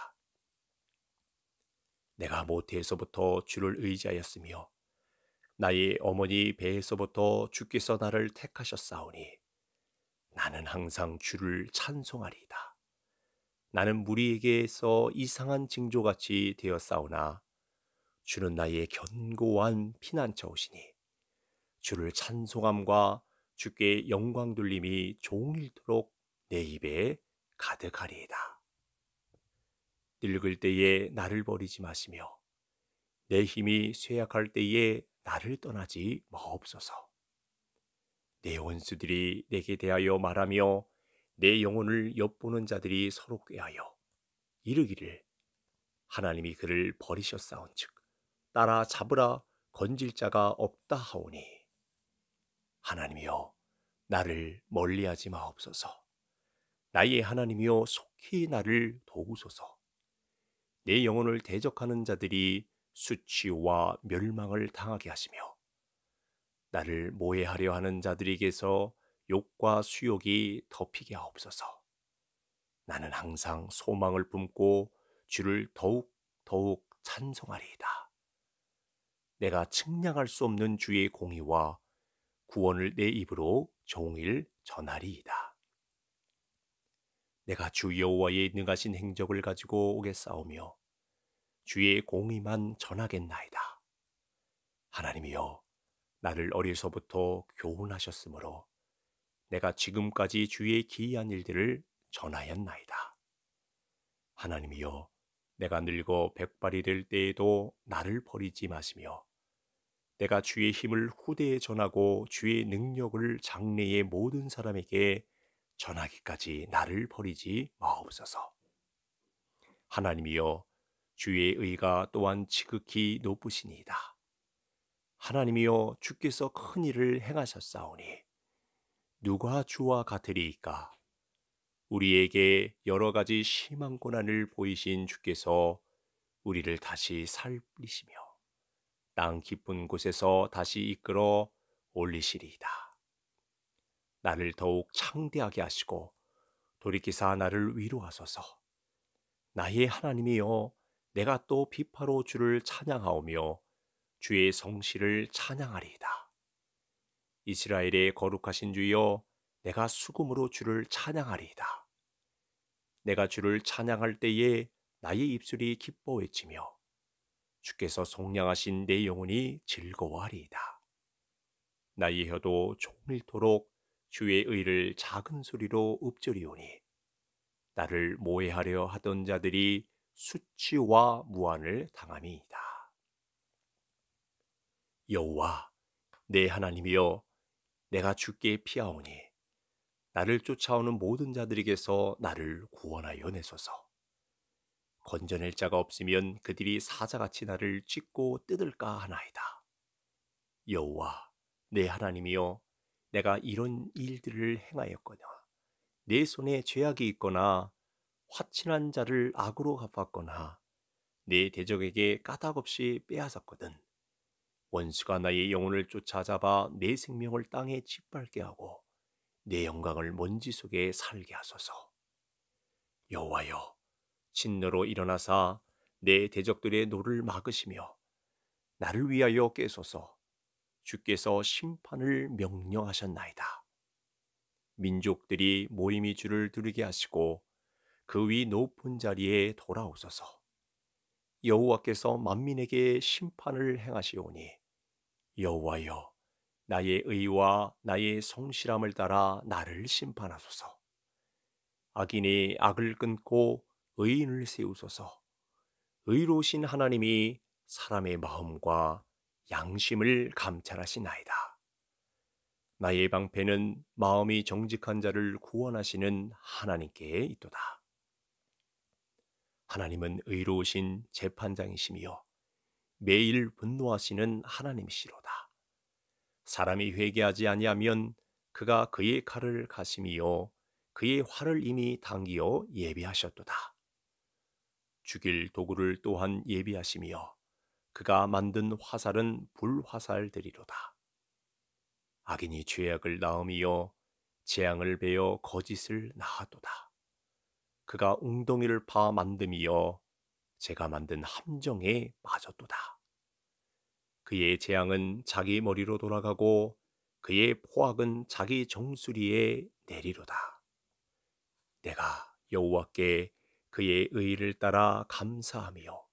내가 모태에서부터 주를 의지하였으며 나의 어머니 배에서부터 주께서 나를 택하셨사오니 나는 항상 주를 찬송하리이다. 나는 무리에게서 이상한 징조같이 되었사오나 주는 나의 견고한 피난처오시니 주를 찬송함과 주께 영광 돌림이 종일토록 내 입에 가득하리이다. 늙을 때에 나를 버리지 마시며 내 힘이 쇠약할 때에 나를 떠나지 마옵소서. 내 원수들이 내게 대하여 말하며 내 영혼을 엿보는 자들이 서로 꾀하여 이르기를 하나님이 그를 버리셨사온즉 따라 잡으라 건질 자가 없다 하오니 하나님이여 나를 멀리하지 마옵소서 나의 하나님이여 속히 나를 도우소서 내 영혼을 대적하는 자들이 수치와 멸망을 당하게 하시며 나를 모해하려 하는 자들에게서 욕과 수욕이 덮이게 하옵소서 나는 항상 소망을 품고 주를 더욱 더욱 찬송하리이다. 내가 측량할 수 없는 주의 공의와 구원을 내 입으로 종일 전하리이다. 내가 주 여호와의 능하신 행적을 가지고 오겠사오며 주의 공의만 전하겠나이다. 하나님이여 나를 어려서부터 교훈하셨으므로 내가 지금까지 주의 기이한 일들을 전하였나이다. 하나님이여 내가 늙어 백발이 될 때에도 나를 버리지 마시며 내가 주의 힘을 후대에 전하고 주의 능력을 장래의 모든 사람에게 전하기까지 나를 버리지 마옵소서. 하나님이여 주의 의가 또한 지극히 높으시니이다. 하나님이여 주께서 큰 일을 행하셨사오니 누가 주와 같으리이까? 우리에게 여러 가지 심한 고난을 보이신 주께서 우리를 다시 살리시며 땅 깊은 곳에서 다시 이끌어 올리시리이다. 나를 더욱 창대하게 하시고 돌이키사 나를 위로하소서. 나의 하나님이여 내가 또 비파로 주를 찬양하오며 주의 성실을 찬양하리이다. 이스라엘의 거룩하신 주여 내가 수금으로 주를 찬양하리이다. 내가 주를 찬양할 때에 나의 입술이 기뻐 외치며 주께서 속량하신 내 영혼이 즐거워하리이다. 나의 혀도 종일토록 주의 의를 작은 소리로 읊조리오니 나를 모해하려 하던 자들이 수치와 무한을 당함이이다. 여호와 내 하나님이여 내가 주께 피하오니 나를 쫓아오는 모든 자들에게서 나를 구원하여 내소서. 건져낼 자가 없으면 그들이 사자같이 나를 찢고 뜯을까 하나이다. 여호와 내 하나님이여 내가 이런 일들을 행하였거나 내 손에 죄악이 있거나 화친한 자를 악으로 갚았거나 내 대적에게 까닭없이 빼앗았거든 원수가 나의 영혼을 쫓아잡아 내 생명을 땅에 짓밟게 하고 내 영광을 먼지 속에 살게 하소서 여호와여 진노로 일어나사 내 대적들의 노를 막으시며 나를 위하여 깨소서 주께서 심판을 명령하셨나이다. 민족들이 모임이 주를 두르게 하시고 그 위 높은 자리에 돌아오소서. 여호와께서 만민에게 심판을 행하시오니 여호와여 나의 의와 나의 성실함을 따라 나를 심판하소서. 악인이 악을 끊고 의인을 세우소서. 의로우신 하나님이 사람의 마음과 양심을 감찰하시나이다. 나의 방패는 마음이 정직한 자를 구원하시는 하나님께 있도다. 하나님은 의로우신 재판장이시며 매일 분노하시는 하나님이시로다. 사람이 회개하지 아니하면 그가 그의 칼을 가심이요 그의 활을 이미 당기어 예비하셨도다. 죽일 도구를 또한 예비하시며 그가 만든 화살은 불화살되리로다. 악인이 죄악을 낳음이요 재앙을 베어 거짓을 낳아도다. 그가 웅덩이를 파 만듦이여 제가 만든 함정에 빠졌도다. 그의 재앙은 자기 머리로 돌아가고 그의 포악은 자기 정수리에 내리로다. 내가 여호와께 그의 의를 따라 감사하며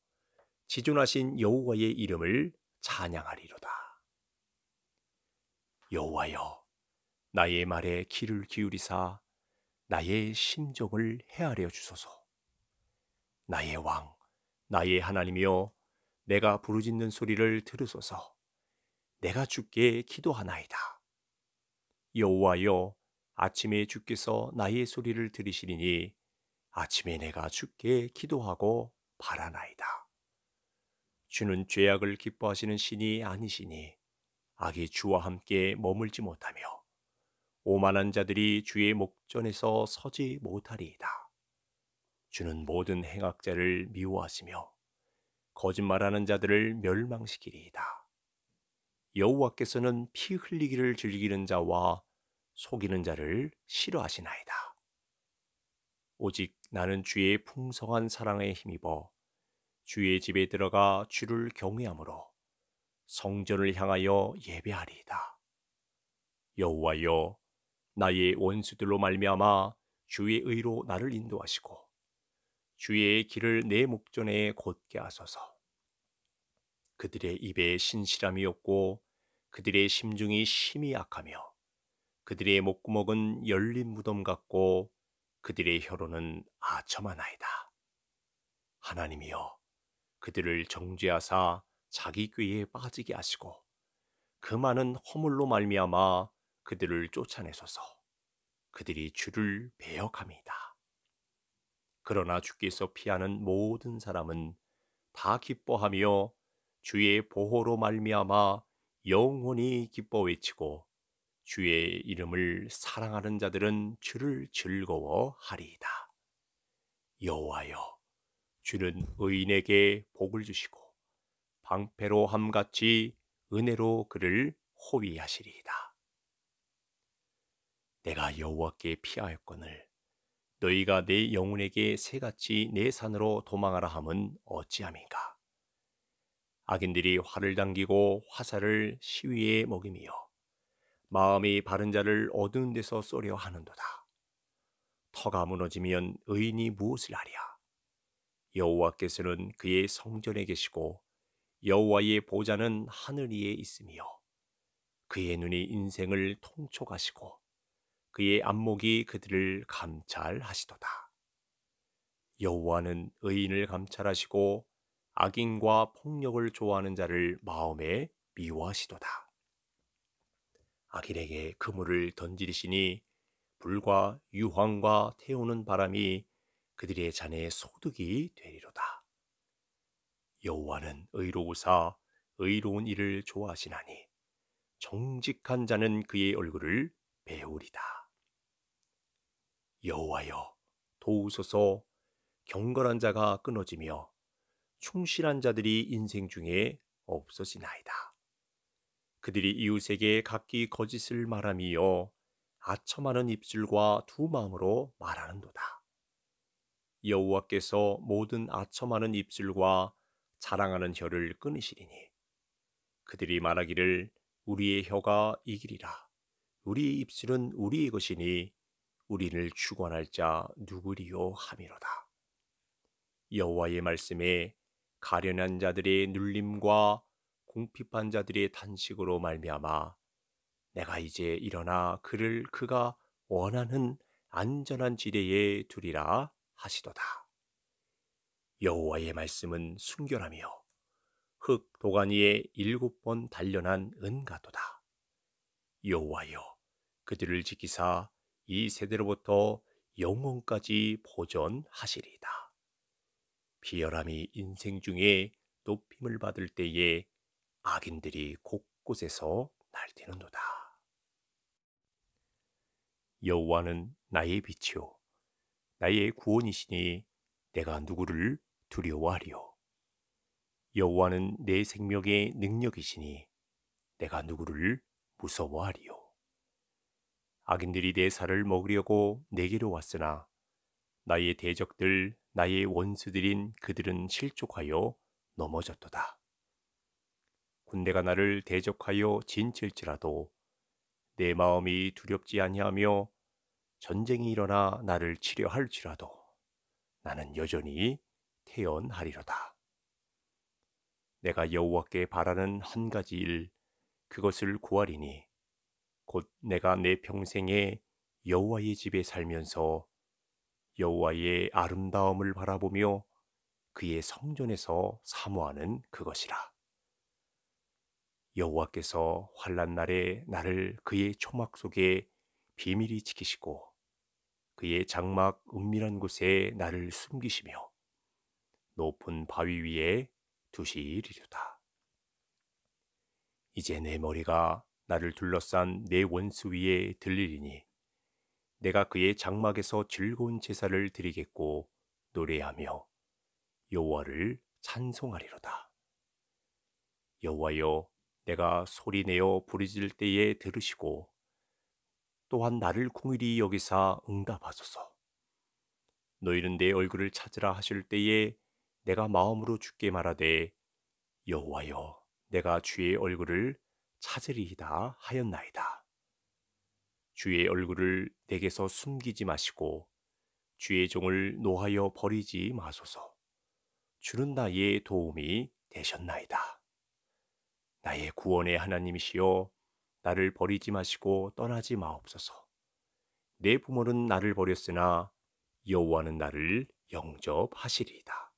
지존하신 여호와의 이름을 찬양하리로다. 여호와여 나의 말에 귀를 기울이사 나의 심정을 헤아려 주소서. 나의 왕, 나의 하나님이여 내가 부르짖는 소리를 들으소서. 내가 주께 기도하나이다. 여호와여 아침에 주께서 나의 소리를 들으시리니 아침에 내가 죽게 기도하고 바라나이다. 주는 죄악을 기뻐하시는 신이 아니시니 악이 주와 함께 머물지 못하며 오만한 자들이 주의 목전에서 서지 못하리이다. 주는 모든 행악자를 미워하시며 거짓말하는 자들을 멸망시키리이다. 여호와께서는 피 흘리기를 즐기는 자와 속이는 자를 싫어하시나이다. 오직 나는 주의 풍성한 사랑에 힘입어 주의 집에 들어가 주를 경외함으로 성전을 향하여 예배하리이다. 여호와여 나의 원수들로 말미암아 주의 의로 나를 인도하시고 주의 길을 내 목전에 곧게 하소서. 그들의 입에 신실함이 없고 그들의 심중이 심히 약하며 그들의 목구멍은 열린 무덤 같고 그들의 혀로는 아첨하나이다. 하나님이여, 그들을 정죄하사 자기 꾀에 빠지게 하시고 그 많은 허물로 말미암아 그들을 쫓아내소서. 그들이 주를 배역함이다. 그러나 주께서 피하는 모든 사람은 다 기뻐하며 주의 보호로 말미암아 영원히 기뻐 외치고 주의 이름을 사랑하는 자들은 주를 즐거워하리이다. 여호와여, 주는 의인에게 복을 주시고 방패로 함같이 은혜로 그를 호위하시리이다. 내가 여호와께 피하였거늘 너희가 내 영혼에게 새같이 내 산으로 도망하라 함은 어찌함인가? 악인들이 활을 당기고 화살을 시위에 먹이며 마음이 바른 자를 어두운 데서 쏘려 하는도다. 터가 무너지면 의인이 무엇을 하랴? 여호와께서는 그의 성전에 계시고 여호와의 보좌는 하늘 위에 있으며 그의 눈이 인생을 통촉하시고 그의 안목이 그들을 감찰하시도다. 여호와는 의인을 감찰하시고 악인과 폭력을 좋아하는 자를 마음에 미워하시도다. 아길에게 그물을 던지리시니 불과 유황과 태우는 바람이 그들의 잔에 소득이 되리로다. 여호와는 의로우사 의로운 일을 좋아하시나니 정직한 자는 그의 얼굴을 배우리다. 여호와여 도우소서 경건한 자가 끊어지며 충실한 자들이 인생 중에 없어지나이다. 그들이 이웃에게 각기 거짓을 말함이요 아첨하는 입술과 두 마음으로 말하는도다. 여호와께서 모든 아첨하는 입술과 자랑하는 혀를 끊으시리니 그들이 말하기를 우리의 혀가 이기리라 우리의 입술은 우리의 것이니 우리를 주관할 자 누구리요 함이로다 여호와의 말씀에 가련한 자들의 눌림과 공핍한 자들의 탄식으로 말미암아 내가 이제 일어나 그를 그가 원하는 안전한 지대에 두리라 하시도다. 여호와의 말씀은 순결하며 흙 도가니에 일곱 번 단련한 은가도다. 여호와여 그들을 지키사 이 세대로부터 영원까지 보존하시리다 비열함이 인생 중에 높임을 받을 때에 악인들이 곳곳에서 날뛰는도다. 여호와는 나의 빛이요 나의 구원이시니 내가 누구를 두려워하리요 여호와는 내 생명의 능력이시니 내가 누구를 무서워하리요 악인들이 내 살을 먹으려고 내게로 왔으나 나의 대적들 나의 원수들인 그들은 실족하여 넘어졌도다 군대가 나를 대적하여 진칠지라도 내 마음이 두렵지 아니하며 전쟁이 일어나 나를 치려 할지라도 나는 여전히 태연하리로다. 내가 여호와께 바라는 한 가지 일 그것을 구하리니 곧 내가 내 평생에 여호와의 집에 살면서 여호와의 아름다움을 바라보며 그의 성전에서 사모하는 그것이라. 여호와께서 환란 날에 나를 그의 초막 속에 비밀히 지키시고 그의 장막 은밀한 곳에 나를 숨기시며 높은 바위 위에 두시리로다. 이제 내 머리가 나를 둘러싼 내 원수 위에 들리리니 내가 그의 장막에서 즐거운 제사를 드리겠고 노래하며 여호와를 찬송하리로다. 여호와여 내가 소리내어 부르짖을 때에 들으시고 또한 나를 공일이 여기사 응답하소서. 너희는 내 얼굴을 찾으라 하실 때에 내가 마음으로 주께 말하되 여호와여 내가 주의 얼굴을 찾으리이다 하였나이다. 주의 얼굴을 내게서 숨기지 마시고 주의 종을 노하여 버리지 마소서. 주는 나의 도움이 되셨나이다. 나의 구원의 하나님이시여 나를 버리지 마시고 떠나지 마옵소서. 내 부모는 나를 버렸으나 여호와는 나를 영접하시리이다.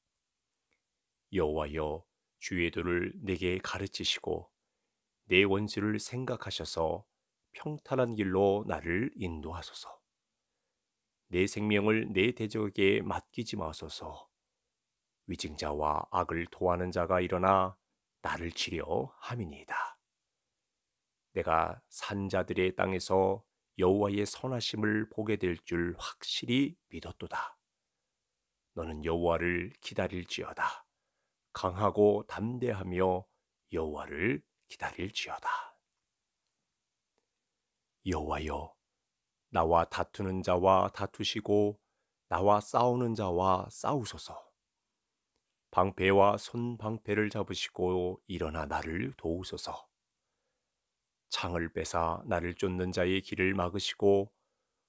여호와여 주의 도를 내게 가르치시고 내 원수를 생각하셔서 평탄한 길로 나를 인도하소서. 내 생명을 내 대적에게 맡기지 마소서. 위증자와 악을 도하는 자가 일어나 나를 치려함이니이다 내가 산자들의 땅에서 여호와의 선하심을 보게 될 줄 확실히 믿었도다. 너는 여호와를 기다릴지어다. 강하고 담대하며 여호와를 기다릴지어다. 여호와여, 나와 다투는 자와 다투시고 나와 싸우는 자와 싸우소서. 방패와 손방패를 잡으시고 일어나 나를 도우소서. 창을 빼사 나를 쫓는 자의 길을 막으시고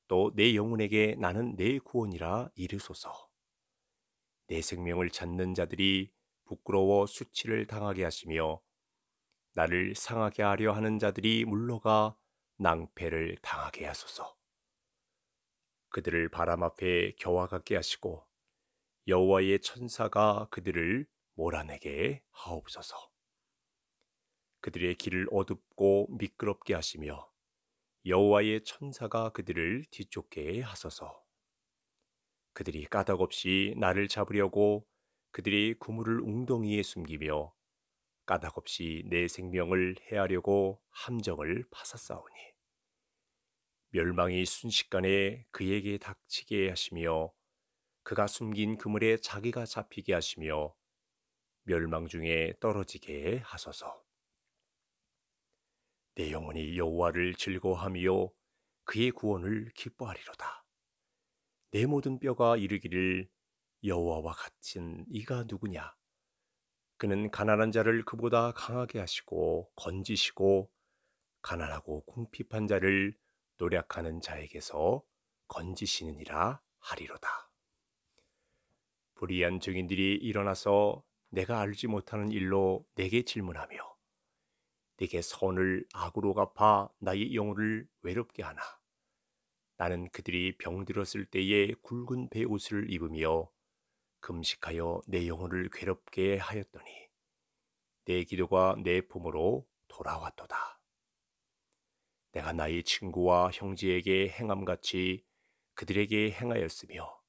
또 내 영혼에게 나는 내 구원이라 이르소서. 내 생명을 찾는 자들이 부끄러워 수치를 당하게 하시며 나를 상하게 하려 하는 자들이 물러가 낭패를 당하게 하소서. 그들을 바람 앞에 겨와 같게 하시고 여호와의 천사가 그들을 몰아내게 하옵소서. 그들의 길을 어둡고 미끄럽게 하시며 여호와의 천사가 그들을 뒤쫓게 하소서. 그들이 까닭없이 나를 잡으려고 그들이 그물을 웅덩이에 숨기며 까닭없이 내 생명을 해하려고 함정을 파사싸우니 멸망이 순식간에 그에게 닥치게 하시며 그가 숨긴 그물에 자기가 잡히게 하시며 멸망 중에 떨어지게 하소서. 내 영혼이 여호와를 즐거워하며 그의 구원을 기뻐하리로다. 내 모든 뼈가 이르기를 여호와와 같은 이가 누구냐? 그는 가난한 자를 그보다 강하게 하시고 건지시고 가난하고 궁핍한 자를 노력하는 자에게서 건지시느니라 하리로다. 불의한 증인들이 일어나서 내가 알지 못하는 일로 내게 질문하며 내게 선을 악으로 갚아 나의 영혼을 외롭게 하나 나는 그들이 병들었을 때에 굵은 배옷을 입으며 금식하여 내 영혼을 괴롭게 하였더니 내 기도가 내 품으로 돌아왔도다. 내가 나의 친구와 형제에게 행함같이 그들에게 행하였으며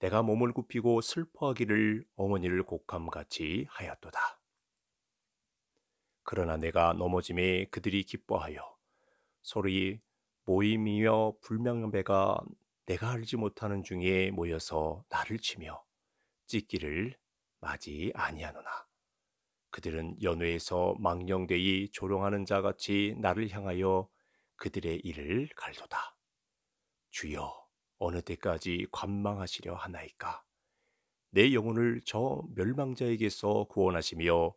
내가 몸을 굽히고 슬퍼하기를 어머니를 곡함같이 하였도다. 그러나 내가 넘어짐에 그들이 기뻐하여 소리 모임이며 불명배가 내가 알지 못하는 중에 모여서 나를 치며 찢기를 맞이 아니하노나 그들은 연회에서 망령되이 조롱하는 자같이 나를 향하여 그들의 일을 갈도다 주여 어느 때까지 관망하시려 하나이까? 내 영혼을 저 멸망자에게서 구원하시며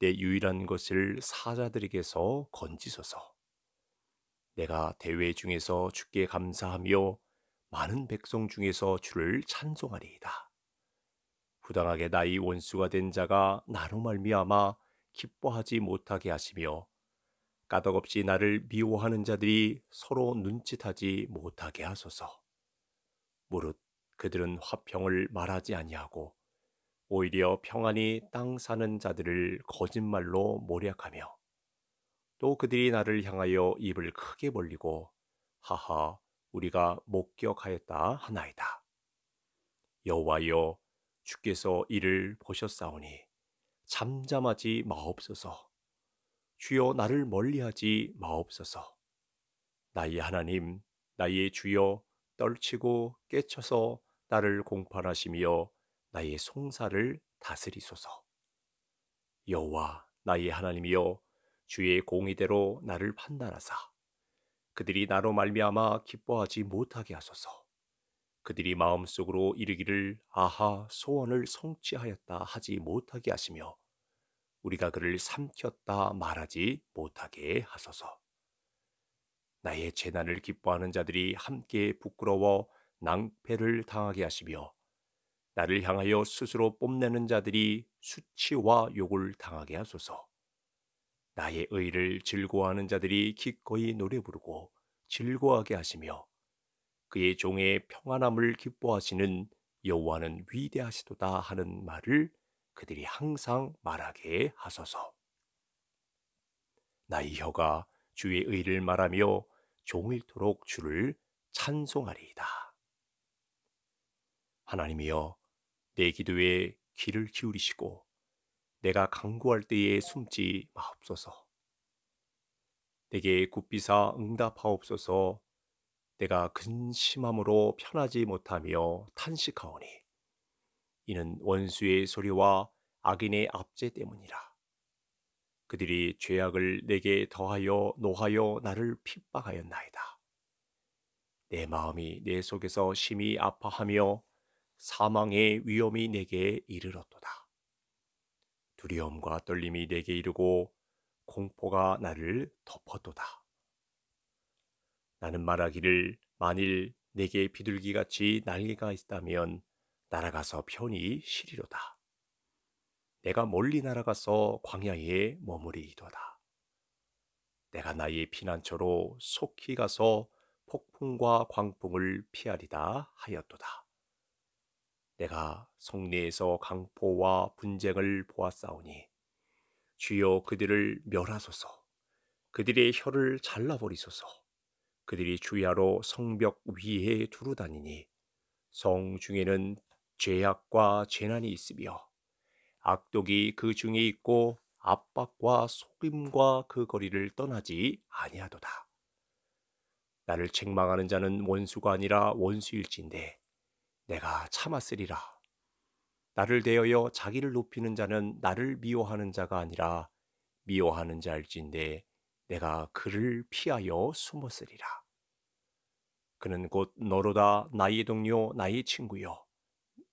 내 유일한 것을 사자들에게서 건지소서. 내가 대회 중에서 주께 감사하며 많은 백성 중에서 주를 찬송하리이다. 부당하게 나의 원수가 된 자가 나로 말미암아 기뻐하지 못하게 하시며 까덕없이 나를 미워하는 자들이 서로 눈짓하지 못하게 하소서. 무릇 그들은 화평을 말하지 아니하고 오히려 평안히 땅 사는 자들을 거짓말로 모략하며 또 그들이 나를 향하여 입을 크게 벌리고 하하 우리가 목격하였다 하나이다. 여호와여 주께서 이를 보셨사오니 잠잠하지 마옵소서. 주여 나를 멀리하지 마옵소서. 나의 하나님, 나의 주여 떨치고 깨쳐서 나를 공판하시며 나의 송사를 다스리소서. 여호와 나의 하나님이여 주의 공의대로 나를 판단하사 그들이 나로 말미암아 기뻐하지 못하게 하소서. 그들이 마음속으로 이르기를 아하 소원을 성취하였다 하지 못하게 하시며 우리가 그를 삼켰다 말하지 못하게 하소서. 나의 재난을 기뻐하는 자들이 함께 부끄러워 낭패를 당하게 하시며 나를 향하여 스스로 뽐내는 자들이 수치와 욕을 당하게 하소서. 나의 의를 즐거워하는 자들이 기꺼이 노래 부르고 즐거워하게 하시며 그의 종의 평안함을 기뻐하시는 여호와는 위대하시도다 하는 말을 그들이 항상 말하게 하소서. 나의 혀가 주의 의를 말하며 종일토록 주를 찬송하리이다. 하나님이여 내 기도에 귀를 기울이시고 내가 강구할 때에 숨지 마옵소서. 내게 굽비사 응답하옵소서. 내가 근심함으로 편하지 못하며 탄식하오니 이는 원수의 소리와 악인의 압제 때문이라. 그들이 죄악을 내게 더하여 노하여 나를 핍박하였나이다. 내 마음이 내 속에서 심히 아파하며 사망의 위험이 내게 이르렀도다. 두려움과 떨림이 내게 이르고 공포가 나를 덮었도다. 나는 말하기를 만일 내게 비둘기같이 날개가 있다면 날아가서 편히 쉬리로다. 내가 멀리 날아가서 광야에 머무리이도다. 내가 나의 피난처로 속히 가서 폭풍과 광풍을 피하리다 하였도다. 내가 성내에서 강포와 분쟁을 보았사오니 주여 그들을 멸하소서 그들의 혀를 잘라버리소서 그들이 주야로 성벽 위에 두루 다니니 성 중에는 죄악과 재난이 있으며 악독이 그 중에 있고 압박과 속임과 그 거리를 떠나지 아니하도다. 나를 책망하는 자는 원수가 아니라 원수일진데 내가 참았으리라. 나를 대하여 자기를 높이는 자는 나를 미워하는 자가 아니라 미워하는 자일진데 내가 그를 피하여 숨었으리라. 그는 곧 너로다 나의 동료 나의 친구여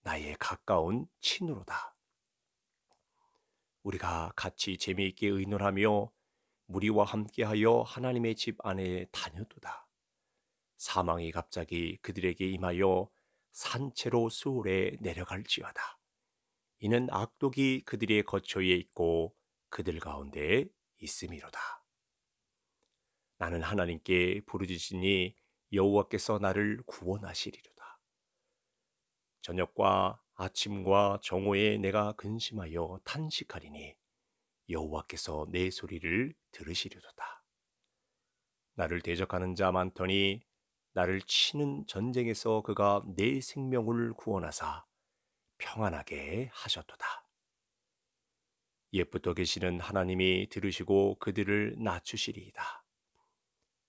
나의 가까운 친으로다. 우리가 같이 재미있게 의논하며 무리와 함께하여 하나님의 집 안에 다녀도다. 사망이 갑자기 그들에게 임하여 산채로 수월에 내려갈지어다. 이는 악독이 그들의 거처에 있고 그들 가운데 있음이로다. 나는 하나님께 부르짖으니 여호와께서 나를 구원하시리로다. 저녁과 아침과 정오에 내가 근심하여 탄식하리니 여호와께서 내 소리를 들으시리로다. 나를 대적하는 자 많더니 나를 치는 전쟁에서 그가 내 생명을 구원하사 평안하게 하셨도다. 옛부터 계시는 하나님이 들으시고 그들을 낮추시리이다.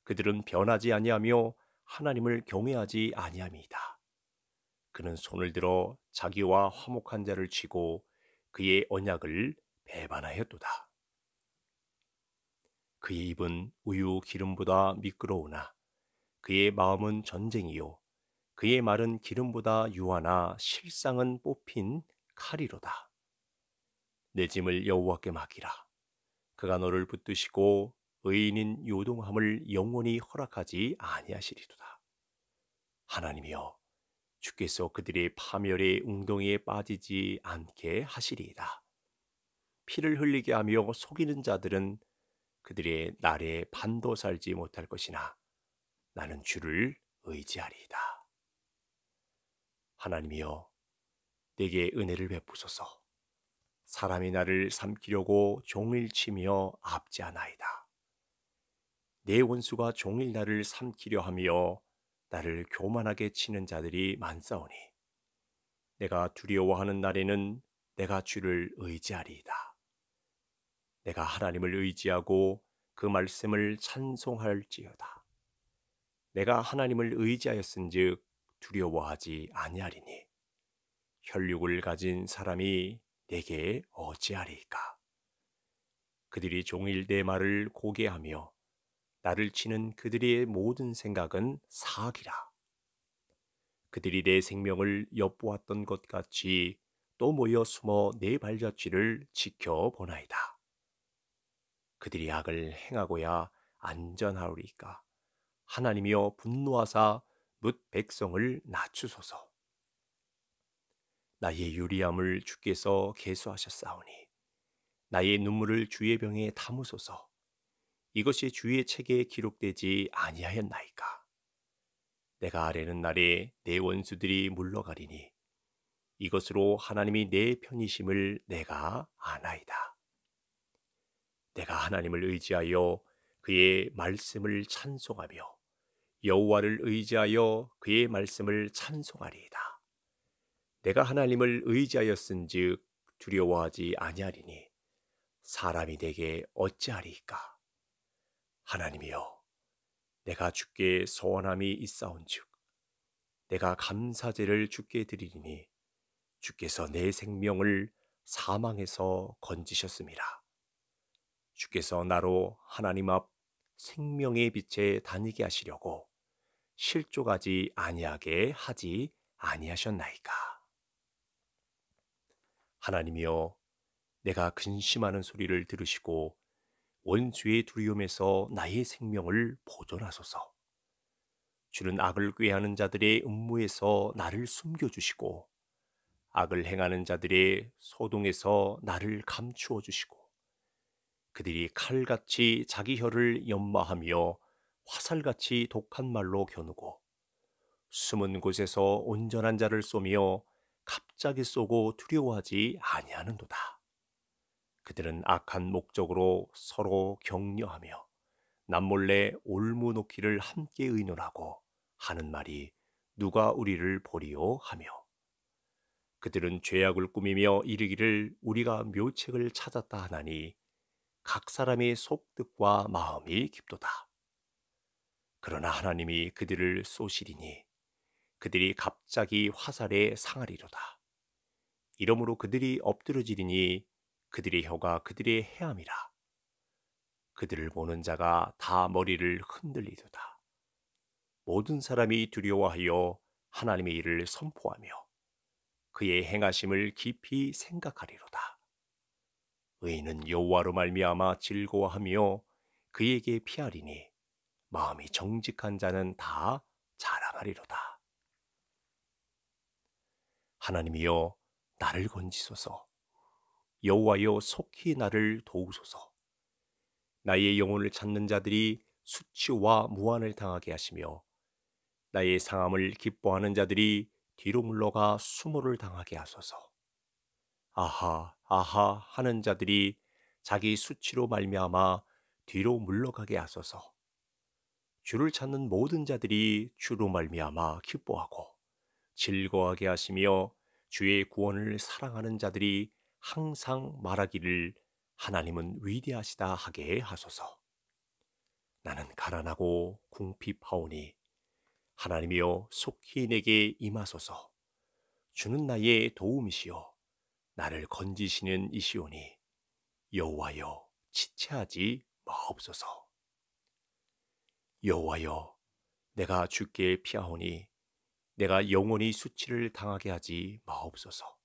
그들은 변하지 아니하며 하나님을 경외하지 아니함이다. 그는 손을 들어 자기와 화목한 자를 치고 그의 언약을 배반하였도다. 그의 입은 우유 기름보다 미끄러우나 그의 마음은 전쟁이요 그의 말은 기름보다 유하나 실상은 뽑힌 칼이로다. 내 짐을 여호와께 맡기라. 그가 너를 붙드시고 의인인 요동함을 영원히 허락하지 아니하시리도다. 하나님이여 주께서 그들의 파멸의 웅덩이에 빠지지 않게 하시리이다. 피를 흘리게 하며 속이는 자들은 그들의 날에 반도 살지 못할 것이나 나는 주를 의지하리이다. 하나님이여, 내게 은혜를 베푸소서. 사람이 나를 삼키려고 종일 치며 압제하나이다. 내 원수가 종일 나를 삼키려 하며 나를 교만하게 치는 자들이 많사오니 내가 두려워하는 날에는 내가 주를 의지하리이다. 내가 하나님을 의지하고 그 말씀을 찬송할지어다. 내가 하나님을 의지하였은즉 두려워하지 아니하리니 혈육을 가진 사람이 내게 어찌하리까? 그들이 종일 내 말을 고개하며 나를 치는 그들의 모든 생각은 사악이라. 그들이 내 생명을 엿보았던 것 같이 또 모여 숨어 내 발자취를 지켜보나이다. 그들이 악을 행하고야 안전하오리까. 하나님이여 분노하사 뭇 백성을 낮추소서. 나의 유리함을 주께서 개수하셨사오니 나의 눈물을 주의 병에 담으소서. 이것이 주의 책에 기록되지 아니하였나이까. 내가 아래는 날에 내 원수들이 물러가리니 이것으로 하나님이 내 편이심을 내가 아나이다. 내가 하나님을 의지하여 그의 말씀을 찬송하며 여호와를 의지하여 그의 말씀을 찬송하리이다. 내가 하나님을 의지하였은즉 두려워하지 아니하리니 사람이 내게 어찌하리이 하나님이여 내가 주께 소원함이 있사온즉 내가 감사제를 주께 드리리니 주께서 내 생명을 사망에서 건지셨습니다. 주께서 나로 하나님 앞 생명의 빛에 다니게 하시려고 실족하지 아니하게 하지 아니하셨나이까. 하나님이여 내가 근심하는 소리를 들으시고 원수의 두려움에서 나의 생명을 보존하소서. 주는 악을 꾀하는 자들의 음모에서 나를 숨겨주시고, 악을 행하는 자들의 소동에서 나를 감추어 주시고, 그들이 칼같이 자기 혀를 연마하며 화살같이 독한 말로 겨누고, 숨은 곳에서 온전한 자를 쏘며 갑자기 쏘고 두려워하지 아니하는도다. 그들은 악한 목적으로 서로 격려하며 남몰래 올무놓기를 함께 의논하고 하는 말이 누가 우리를 보리요 하며 그들은 죄악을 꾸미며 이르기를 우리가 묘책을 찾았다 하나니 각 사람의 속뜻과 마음이 깊도다. 그러나 하나님이 그들을 쏘시리니 그들이 갑자기 화살에 상하리로다. 이러므로 그들이 엎드러지리니 그들의 혀가 그들의 해암이라 그들을 보는 자가 다 머리를 흔들리도다. 모든 사람이 두려워하여 하나님의 일을 선포하며 그의 행하심을 깊이 생각하리로다. 의인은 여호와로 말미암아 즐거워하며 그에게 피하리니 마음이 정직한 자는 다 자랑하리로다. 하나님이여 나를 건지소서 여호와여 속히 나를 도우소서. 나의 영혼을 찾는 자들이 수치와 무한을 당하게 하시며 나의 상함을 기뻐하는 자들이 뒤로 물러가 수모를 당하게 하소서. 아하 아하 하는 자들이 자기 수치로 말미암아 뒤로 물러가게 하소서. 주를 찾는 모든 자들이 주로 말미암아 기뻐하고 즐거워하게 하시며 주의 구원을 사랑하는 자들이 항상 말하기를 하나님은 위대하시다 하게 하소서. 나는 가난하고 궁핍하오니 하나님이여 속히 내게 임하소서. 주는 나의 도움이시요 나를 건지시는 이시오니 여호와여 지체하지 마옵소서. 여호와여 내가 주께 피하오니 내가 영원히 수치를 당하게 하지 마옵소서.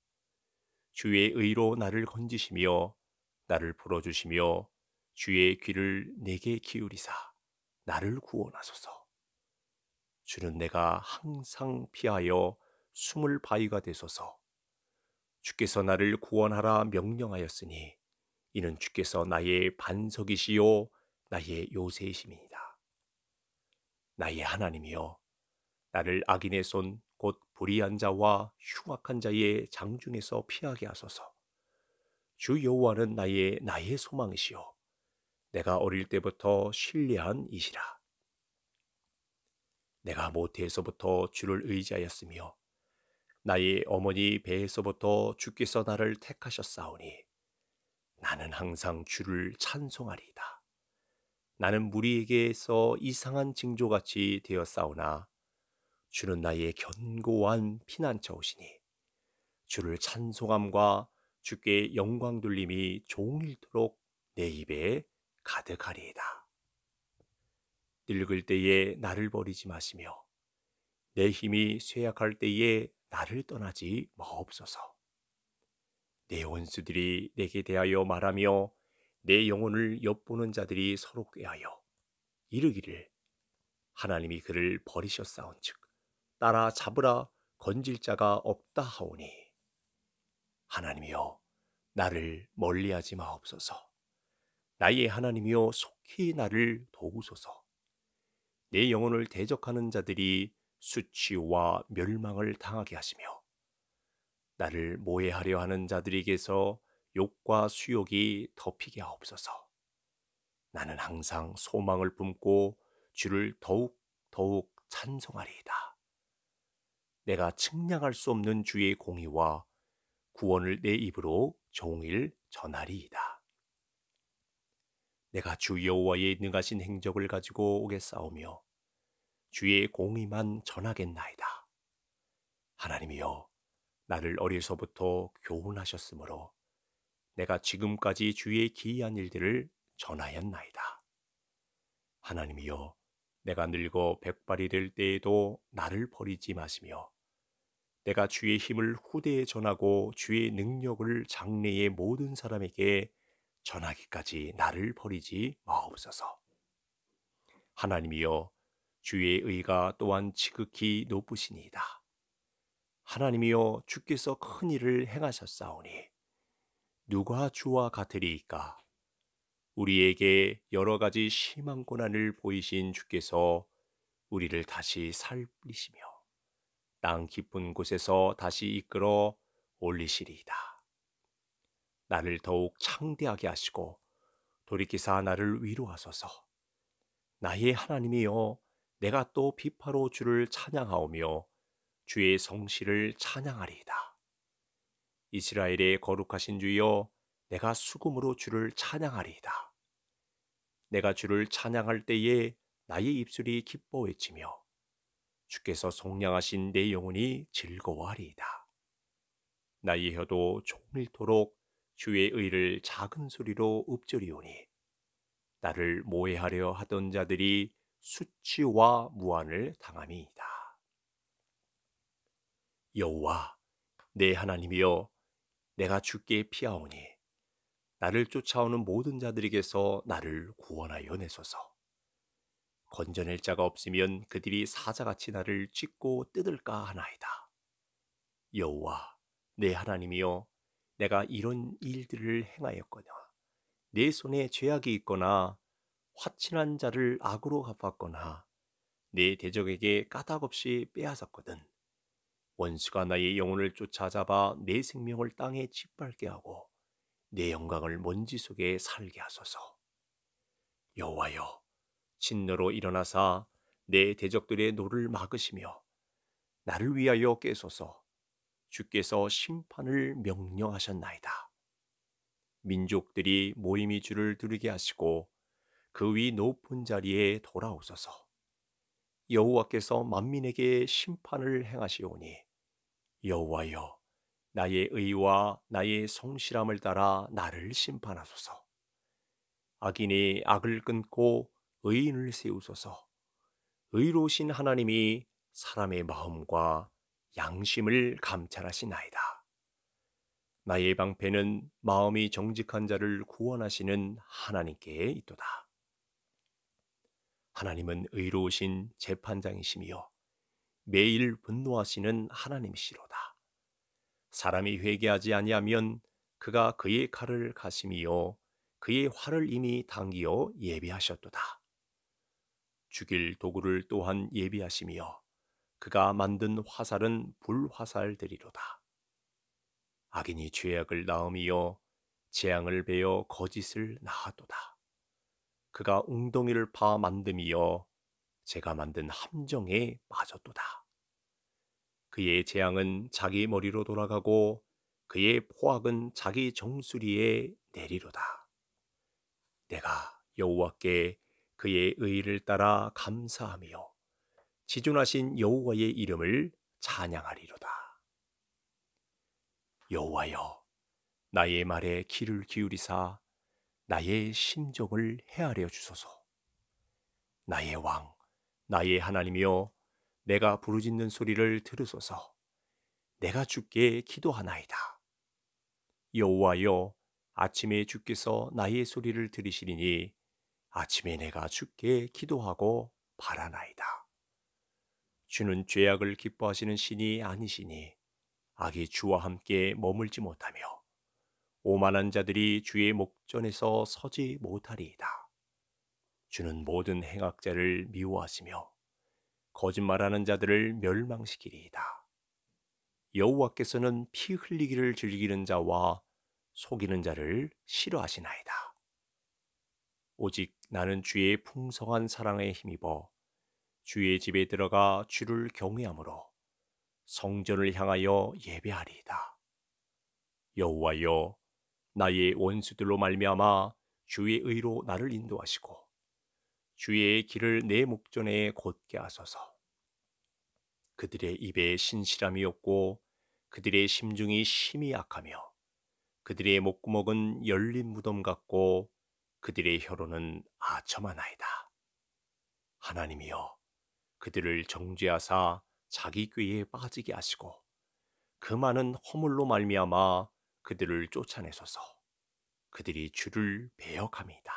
주의 의로 나를 건지시며 나를 불어주시며 주의 귀를 내게 기울이사 나를 구원하소서. 주는 내가 항상 피하여 숨을 바위가 되소서. 주께서 나를 구원하라 명령하였으니 이는 주께서 나의 반석이시요 나의 요새이심이니라. 나의 하나님이여 나를 악인의 손 불의한 자와 흉악한 자의 장중에서 피하게 하소서. 주 여호와는 나의 나의 소망이시요 내가 어릴 때부터 신뢰한 이시라. 내가 모태에서부터 주를 의지하였으며 나의 어머니 배에서부터 주께서 나를 택하셨사오니 나는 항상 주를 찬송하리이다. 나는 무리에게서 이상한 징조같이 되었사오나 주는 나의 견고한 피난처오시니 주를 찬송함과 주께 영광 돌림이 종일토록 내 입에 가득하리이다. 늙을 때에 나를 버리지 마시며 내 힘이 쇠약할 때에 나를 떠나지 마옵소서. 내 원수들이 내게 대하여 말하며 내 영혼을 엿보는 자들이 서로 꾀하여 이르기를 하나님이 그를 버리셨사온즉 따라 잡으라 건질 자가 없다 하오니 하나님이여 나를 멀리하지 마옵소서 나의 하나님이여 속히 나를 도우소서 내 영혼을 대적하는 자들이 수치와 멸망을 당하게 하시며 나를 모해하려 하는 자들에게서 욕과 수욕이 덮이게 하옵소서 나는 항상 소망을 품고 주를 더욱 더욱 찬송하리이다. 내가 측량할 수 없는 주의 공의와 구원을 내 입으로 종일 전하리이다. 내가 주 여호와의 능하신 행적을 가지고 오겠사오며 주의 공의만 전하겠나이다. 하나님이여 나를 어려서부터 교훈하셨으므로 내가 지금까지 주의 기이한 일들을 전하였나이다. 하나님이여 내가 늙어 백발이 될 때에도 나를 버리지 마시며 내가 주의 힘을 후대에 전하고 주의 능력을 장래의 모든 사람에게 전하기까지 나를 버리지 마옵소서. 하나님이여 주의 의가 또한 지극히 높으시니이다. 하나님이여 주께서 큰 일을 행하셨사오니 누가 주와 같으리이까? 우리에게 여러 가지 심한 고난을 보이신 주께서 우리를 다시 살리시며 땅 깊은 곳에서 다시 이끌어 올리시리이다. 나를 더욱 창대하게 하시고 돌이키사 나를 위로하소서. 나의 하나님이여 내가 또 비파로 주를 찬양하오며 주의 성실을 찬양하리이다. 이스라엘의 거룩하신 주여 내가 수금으로 주를 찬양하리이다. 내가 주를 찬양할 때에 나의 입술이 기뻐 외치며 주께서 속량하신 내 영혼이 즐거워하리이다. 나의 혀도 종일토록 주의 의를 작은 소리로 읊조리오니 나를 모해하려 하던 자들이 수치와 무한을 당함이이다. 여호와 내 하나님이여 내가 주께 피하오니 나를 쫓아오는 모든 자들에게서 나를 구원하여 내소서. 건져낼 자가 없으면 그들이 사자같이 나를 찢고 뜯을까 하나이다. 여호와 내 하나님이여 내가 이런 일들을 행하였거나 내 손에 죄악이 있거나 화친한 자를 악으로 갚았거나 내 대적에게 까닭없이 빼앗았거든 원수가 나의 영혼을 쫓아잡아 내 생명을 땅에 짓밟게 하고 내 영광을 먼지 속에 살게 하소서 여호와여 진노로 일어나사 내 대적들의 노를 막으시며 나를 위하여 깨소서 주께서 심판을 명령하셨나이다. 민족들이 모임이 주를 두르게 하시고 그 위 높은 자리에 돌아오소서. 여호와께서 만민에게 심판을 행하시오니 여호와여 나의 의와 나의 성실함을 따라 나를 심판하소서. 악인이 악을 끊고 의인을 세우소서. 의로우신 하나님이 사람의 마음과 양심을 감찰하시나이다. 나의 방패는 마음이 정직한 자를 구원하시는 하나님께 있도다. 하나님은 의로우신 재판장이시며 매일 분노하시는 하나님시로다. 사람이 회개하지 아니하면 그가 그의 칼을 가심이 그의 활을 이미 당기어 예비하셨도다. 죽일 도구를 또한 예비하시며 그가 만든 화살은 불화살되리로다. 악인이 죄악을 낳음이요 재앙을 베어 거짓을 낳아도다. 그가 웅덩이를 파 만듦이여 제가 만든 함정에 빠졌도다. 그의 재앙은 자기 머리로 돌아가고 그의 포악은 자기 정수리에 내리로다. 내가 여호와께 그의 의를 따라 감사하며 지존하신 여호와의 이름을 찬양하리로다. 여호와여 나의 말에 귀를 기울이사 나의 심정을 헤아려 주소서. 나의 왕, 나의 하나님이여 내가 부르짖는 소리를 들으소서. 내가 주께 기도하나이다. 여호와여 아침에 주께서 나의 소리를 들으시리니 아침에 내가 죽게 기도하고 바라나이다. 주는 죄악을 기뻐하시는 신이 아니시니 악이 주와 함께 머물지 못하며 오만한 자들이 주의 목전에서 서지 못하리이다. 주는 모든 행악자를 미워하시며 거짓말하는 자들을 멸망시키리이다. 여호와께서는 피 흘리기를 즐기는 자와 속이는 자를 싫어하시나이다. 오직 나는 주의 풍성한 사랑에 힘입어 주의 집에 들어가 주를 경외함으로 성전을 향하여 예배하리이다. 여호와여 나의 원수들로 말미암아 주의 의로 나를 인도하시고 주의 길을 내 목전에 곧게 하소서. 그들의 입에 신실함이 없고 그들의 심중이 심히 약하며 그들의 목구멍은 열린 무덤 같고 그들의 혀로는 아첨하나이다. 하나님이여 그들을 정죄하사 자기 꾀에 빠지게 하시고 그 많은 허물로 말미암아 그들을 쫓아내소서 그들이 주를 배역함이다.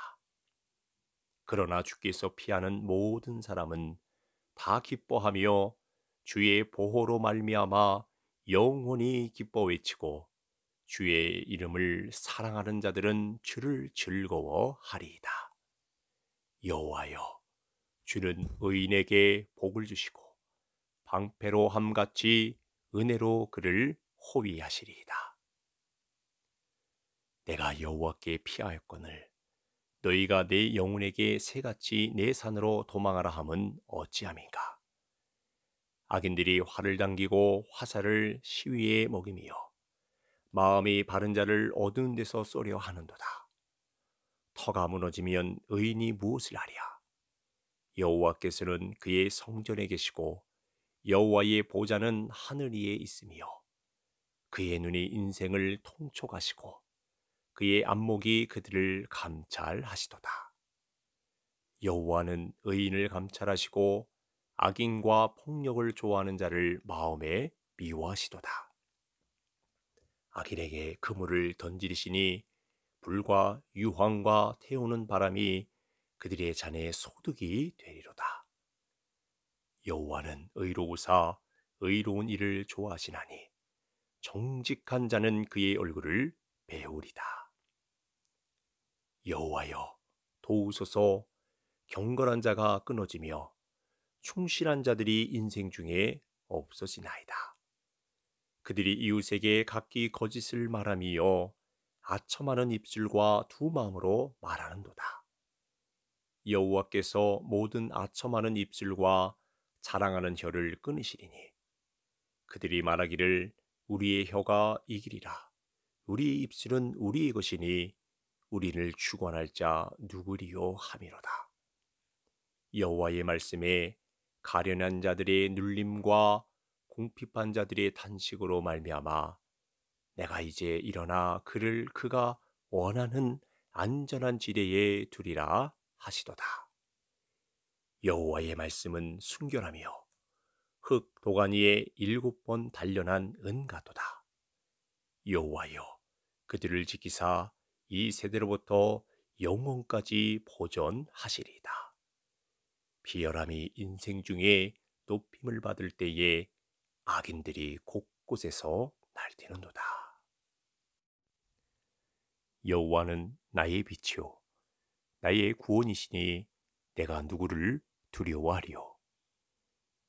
그러나 주께서 피하는 모든 사람은 다 기뻐하며 주의 보호로 말미암아 영원히 기뻐 외치고 주의 이름을 사랑하는 자들은 주를 즐거워하리이다. 여호와여, 주는 의인에게 복을 주시고 방패로 함같이 은혜로 그를 호위하시리이다. 내가 여호와께 피하였거늘 너희가 내 영혼에게 새같이 내 산으로 도망하라 함은 어찌함인가? 악인들이 활을 당기고 화살을 시위에 먹이며 마음이 바른 자를 어두운 데서 쏘려 하는도다. 터가 무너지면 의인이 무엇을 하랴? 여호와께서는 그의 성전에 계시고 여호와의 보좌는 하늘 위에 있으며 그의 눈이 인생을 통촉하시고 그의 안목이 그들을 감찰하시도다. 여호와는 의인을 감찰하시고 악인과 폭력을 좋아하는 자를 마음에 미워하시도다. 아길에게 그물을 던지리시니 불과 유황과 태우는 바람이 그들의 잔에 소득이 되리로다. 여호와는 의로우사 의로운 일을 좋아하시나니 정직한 자는 그의 얼굴을 배우리다. 여호와여 도우소서 경건한 자가 끊어지며 충실한 자들이 인생 중에 없어지나이다. 그들이 이웃에게 각기 거짓을 말함이요 아첨하는 입술과 두 마음으로 말하는도다. 여호와께서 모든 아첨하는 입술과 자랑하는 혀를 끊으시리니 그들이 말하기를 우리의 혀가 이길이라 우리의 입술은 우리의 것이니 우리를 주관할 자 누구리요 함이로다. 여호와의 말씀에 가련한 자들의 눌림과 공핍한 자들의 탄식으로 말미암아 내가 이제 일어나 그를 그가 원하는 안전한 지대에 두리라 하시도다. 여호와의 말씀은 순결하며 흙 도가니에 일곱 번 단련한 은가도다. 여호와여 그들을 지키사 이 세대로부터 영원까지 보존하시리다. 비열함이 인생 중에 높임을 받을 때에 악인들이 곳곳에서 날뛰는도다. 여호와는 나의 빛이요 나의 구원이시니 내가 누구를 두려워하리요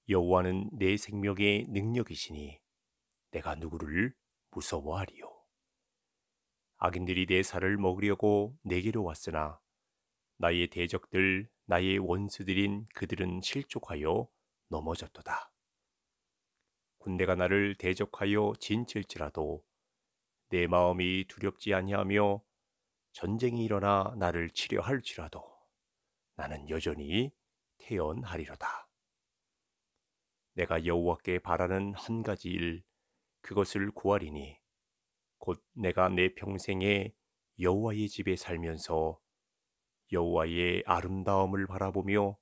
여호와는 내 생명의 능력이시니 내가 누구를 무서워하리요 악인들이 내 살을 먹으려고 내게로 왔으나 나의 대적들 나의 원수들인 그들은 실족하여 넘어졌도다 군대가 나를 대적하여 진칠지라도 내 마음이 두렵지 아니하며 전쟁이 일어나 나를 치려 할지라도 나는 여전히 태연하리로다. 내가 여호와께 바라는 한 가지 일 그것을 구하리니 곧 내가 내 평생에 여호와의 집에 살면서 여호와의 아름다움을 바라보며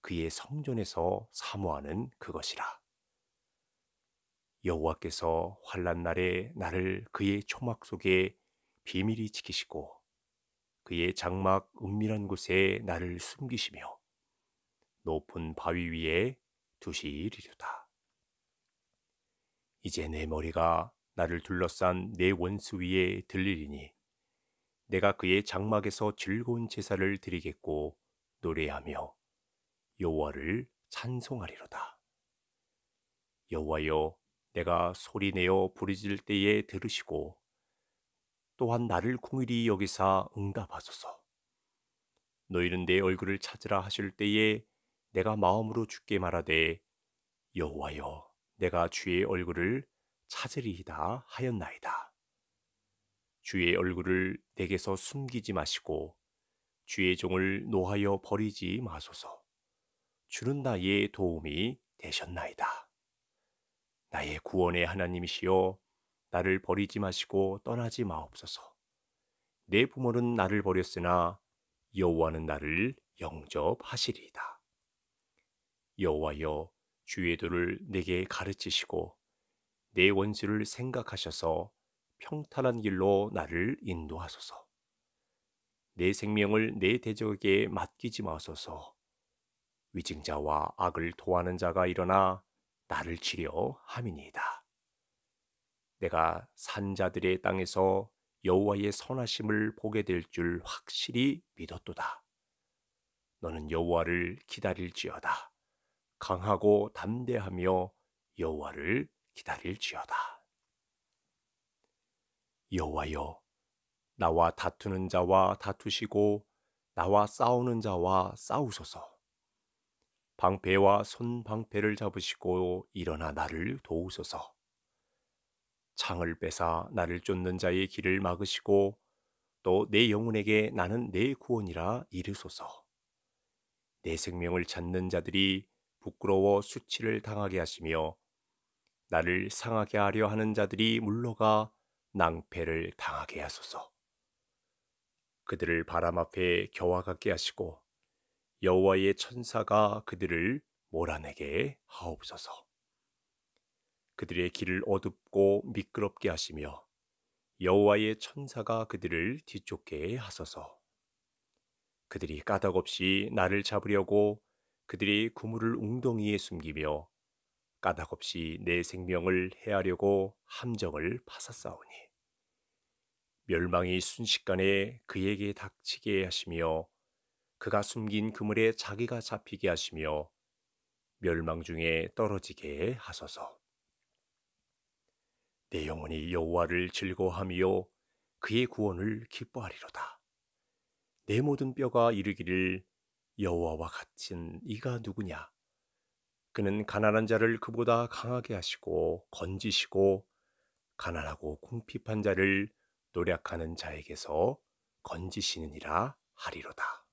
그의 성전에서 사모하는 그것이라. 여호와께서 환란 날에 나를 그의 초막 속에 비밀히 지키시고 그의 장막 은밀한 곳에 나를 숨기시며 높은 바위 위에 두시리로다. 이제 내 머리가 나를 둘러싼 내 원수 위에 들리리니 내가 그의 장막에서 즐거운 제사를 드리겠고 노래하며 여호와를 찬송하리로다. 여호와여 내가 소리내어 부르짖을 때에 들으시고 또한 나를 궁일이 여기사 응답하소서. 너희는 내 얼굴을 찾으라 하실 때에 내가 마음으로 주께 말하되 여호와여 내가 주의 얼굴을 찾으리이다 하였나이다. 주의 얼굴을 내게서 숨기지 마시고 주의 종을 노하여 버리지 마소서. 주는 나의 도움이 되셨나이다. 나의 구원의 하나님이시여 나를 버리지 마시고 떠나지 마옵소서. 내 부모는 나를 버렸으나 여호와는 나를 영접하시리이다. 여호와여 주의 도를 내게 가르치시고 내 원수를 생각하셔서 평탄한 길로 나를 인도하소서. 내 생명을 내 대적에게 맡기지 마소서. 위증자와 악을 도하는 자가 일어나 나를 치려함이니이다 내가 산자들의 땅에서 여호와의 선하심을 보게 될 줄 확실히 믿었도다. 너는 여호와를 기다릴지어다. 강하고 담대하며 여호와를 기다릴지어다. 여호와여, 나와 다투는 자와 다투시고 나와 싸우는 자와 싸우소서. 방패와 손방패를 잡으시고 일어나 나를 도우소서. 창을 빼사 나를 쫓는 자의 길을 막으시고 또 내 영혼에게 나는 내 구원이라 이르소서. 내 생명을 찾는 자들이 부끄러워 수치를 당하게 하시며 나를 상하게 하려 하는 자들이 물러가 낭패를 당하게 하소서. 그들을 바람 앞에 겨와 같게 하시고 여호와의 천사가 그들을 몰아내게 하옵소서. 그들의 길을 어둡고 미끄럽게 하시며 여호와의 천사가 그들을 뒤쫓게 하소서. 그들이 까닭없이 나를 잡으려고 그들이 구물을 웅덩이에 숨기며 까닭없이 내 생명을 해하려고 함정을 파사싸우니 멸망이 순식간에 그에게 닥치게 하시며 그가 숨긴 그물에 자기가 잡히게 하시며 멸망 중에 떨어지게 하소서. 내 영혼이 여호와를 즐거워하며 그의 구원을 기뻐하리로다. 내 모든 뼈가 이르기를 여호와와 같은 이가 누구냐? 그는 가난한 자를 그보다 강하게 하시고 건지시고 가난하고 궁핍한 자를 노력하는 자에게서 건지시느니라 하리로다.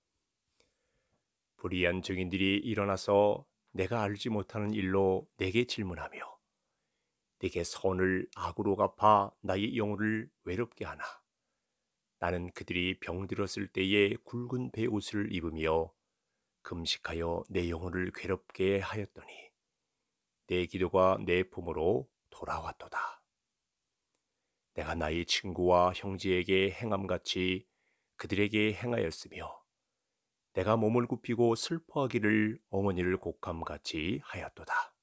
불의한 증인들이 일어나서 내가 알지 못하는 일로 내게 질문하며 내게 선을 악으로 갚아 나의 영혼을 외롭게 하나 나는 그들이 병들었을 때에 굵은 배옷을 입으며 금식하여 내 영혼을 괴롭게 하였더니 내 기도가 내 품으로 돌아왔도다. 내가 나의 친구와 형제에게 행함같이 그들에게 행하였으며 내가 몸을 굽히고 슬퍼하기를 어머니를 곡함같이 하였도다.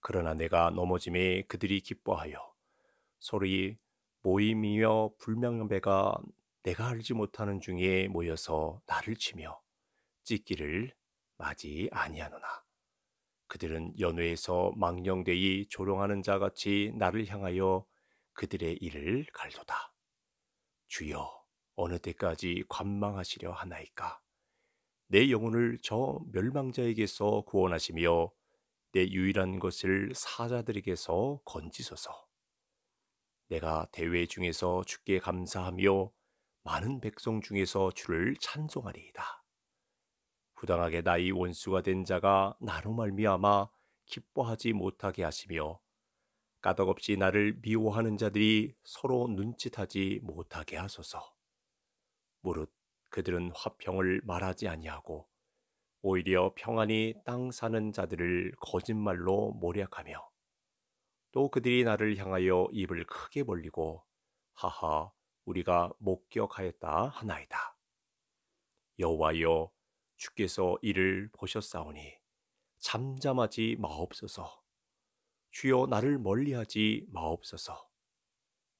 그러나 내가 넘어짐에 그들이 기뻐하여 소리 모임이며 불명배가 내가 알지 못하는 중에 모여서 나를 치며 찢기를 맞이 아니하노나 그들은 연회에서 망령되이 조롱하는 자같이 나를 향하여 그들의 일을 갈도다 주여 어느 때까지 관망하시려 하나이까? 내 영혼을 저 멸망자에게서 구원하시며 내 유일한 것을 사자들에게서 건지소서. 내가 대회 중에서 주께 감사하며 많은 백성 중에서 주를 찬송하리이다. 부당하게 나의 원수가 된 자가 나로 말미암아 기뻐하지 못하게 하시며 까덕없이 나를 미워하는 자들이 서로 눈짓하지 못하게 하소서. 무릇 그들은 화평을 말하지 아니하고 오히려 평안히 땅 사는 자들을 거짓말로 모략하며 또 그들이 나를 향하여 입을 크게 벌리고 하하 우리가 목격하였다 하나이다. 여호와여 주께서 이를 보셨사오니 잠잠하지 마옵소서. 주여 나를 멀리하지 마옵소서.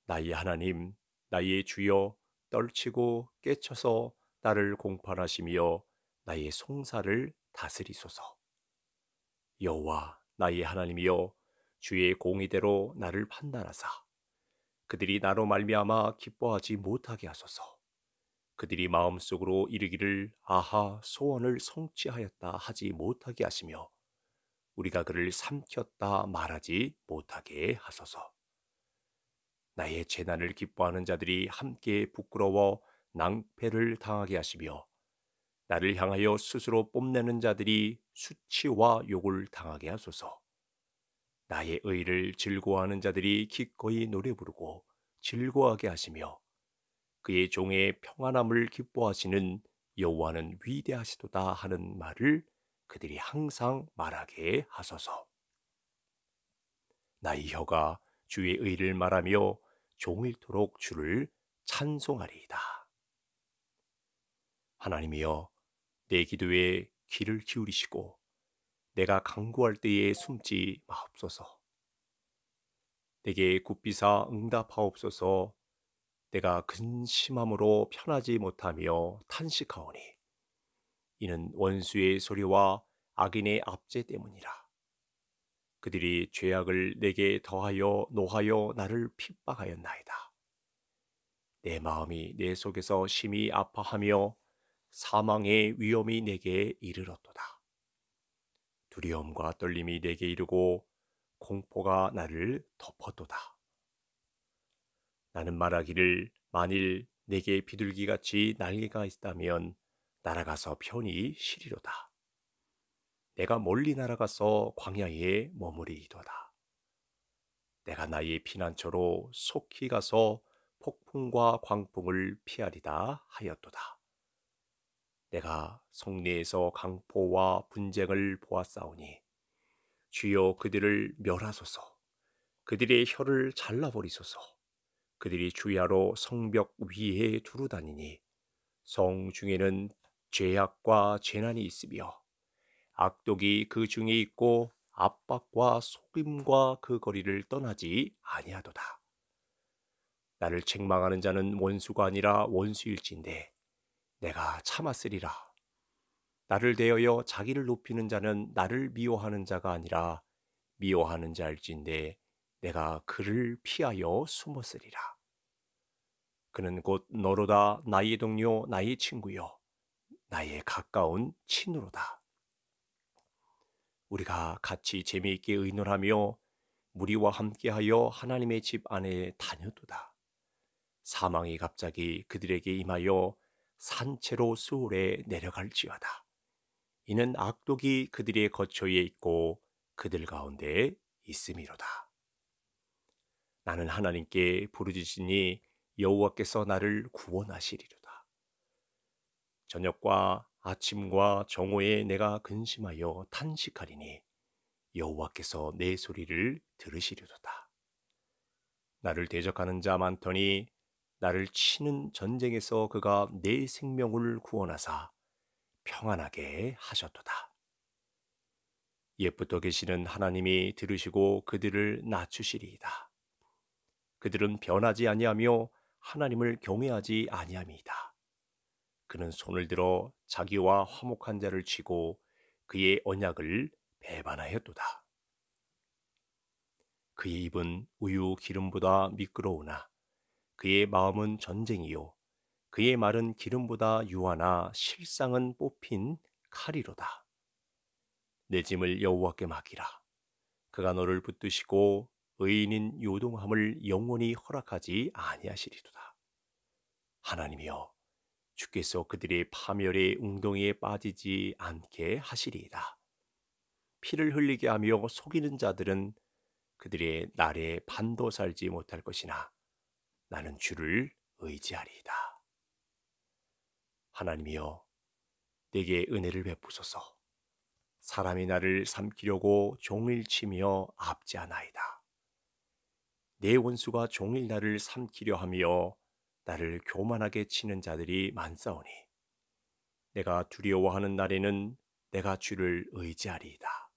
나의 하나님, 나의 주여 떨치고 깨쳐서 나를 공판하시며 나의 송사를 다스리소서. 여호와 나의 하나님이여 주의 공의대로 나를 판단하사 그들이 나로 말미암아 기뻐하지 못하게 하소서. 그들이 마음속으로 이르기를 아하 소원을 성취하였다 하지 못하게 하시며 우리가 그를 삼켰다 말하지 못하게 하소서. 나의 재난을 기뻐하는 자들이 함께 부끄러워 낭패를 당하게 하시며 나를 향하여 스스로 뽐내는 자들이 수치와 욕을 당하게 하소서. 나의 의를 즐거워하는 자들이 기꺼이 노래 부르고 즐거워하게 하시며 그의 종의 평안함을 기뻐하시는 여호와는 위대하시도다 하는 말을 그들이 항상 말하게 하소서. 나의 혀가 주의 의를 말하며 종일토록 주를 찬송하리이다. 하나님이여 내 기도에 귀를 기울이시고 내가 강구할 때에 숨지 마옵소서. 내게 굽비사 응답하옵소서. 내가 근심함으로 편하지 못하며 탄식하오니 이는 원수의 소리와 악인의 압제 때문이라. 그들이 죄악을 내게 더하여 노하여 나를 핍박하였나이다. 내 마음이 내 속에서 심히 아파하며 사망의 위험이 내게 이르렀도다. 두려움과 떨림이 내게 이르고 공포가 나를 덮었도다. 나는 말하기를 만일 내게 비둘기같이 날개가 있다면 날아가서 편히 쉬리로다. 내가 멀리 날아가서 광야에 머무리이도다. 내가 나의 피난처로 속히 가서 폭풍과 광풍을 피하리다 하였도다. 내가 성내에서 강포와 분쟁을 보았사오니 주여 그들을 멸하소서 그들의 혀를 잘라버리소서 그들이 주야로 성벽 위에 두루 다니니 성 중에는 죄악과 재난이 있으며 악독이 그 중에 있고 압박과 속임과 그 거리를 떠나지 아니하도다. 나를 책망하는 자는 원수가 아니라 원수일진데 내가 참았으리라. 나를 대하여 자기를 높이는 자는 나를 미워하는 자가 아니라 미워하는 자일진데 내가 그를 피하여 숨었으리라. 그는 곧 너로다 나의 동료 나의 친구요 나의 가까운 친으로다. 우리가 같이 재미있게 의논하며 무리와 함께하여 하나님의 집 안에 다녀도다. 사망이 갑자기 그들에게 임하여 산채로 수울에 내려갈지어다. 이는 악독이 그들의 거처에 있고 그들 가운데 있음이로다. 나는 하나님께 부르짖으니 여호와께서 나를 구원하시리로다. 저녁과 아침과 정오에 내가 근심하여 탄식하리니 여호와께서 내 소리를 들으시리로다. 나를 대적하는 자 많더니 나를 치는 전쟁에서 그가 내 생명을 구원하사 평안하게 하셨도다. 옛부터 계시는 하나님이 들으시고 그들을 낮추시리이다. 그들은 변하지 아니하며 하나님을 경외하지 아니함이다. 그는 손을 들어 자기와 화목한 자를 치고 그의 언약을 배반하였도다. 그의 입은 우유 기름보다 미끄러우나 그의 마음은 전쟁이요 그의 말은 기름보다 유하나 실상은 뽑힌 칼이로다. 내 짐을 여호와께 맡기라. 그가 너를 붙드시고 의인인 요동함을 영원히 허락하지 아니하시리도다. 하나님이여 주께서 그들의 파멸의 웅덩이에 빠지지 않게 하시리이다. 피를 흘리게 하며 속이는 자들은 그들의 날에 반도 살지 못할 것이나 나는 주를 의지하리이다. 하나님이여, 내게 은혜를 베푸소서. 사람이 나를 삼키려고 종일 치며 압제하나이다. 내 원수가 종일 나를 삼키려 하며 나를 교만하게 치는 자들이 많사오니 내가 두려워하는 날에는 내가 주를 의지하리이다.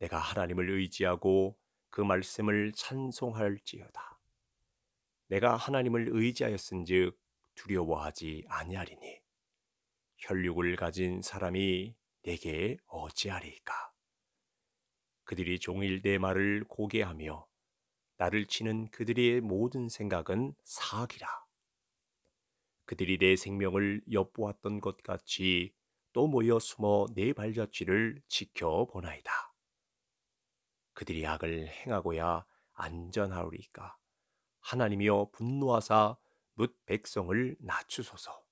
내가 하나님을 의지하고 그 말씀을 찬송할지어다. 내가 하나님을 의지하였은즉 두려워하지 아니하리니 혈육을 가진 사람이 내게 어찌하리까? 그들이 종일 내 말을 고개하며 나를 치는 그들의 모든 생각은 사악이라. 그들이 내 생명을 엿보았던 것 같이 또 모여 숨어 내 발자취를 지켜보나이다. 그들이 악을 행하고야 안전하오리까. 하나님이여 분노하사 뭇 백성을 낮추소서.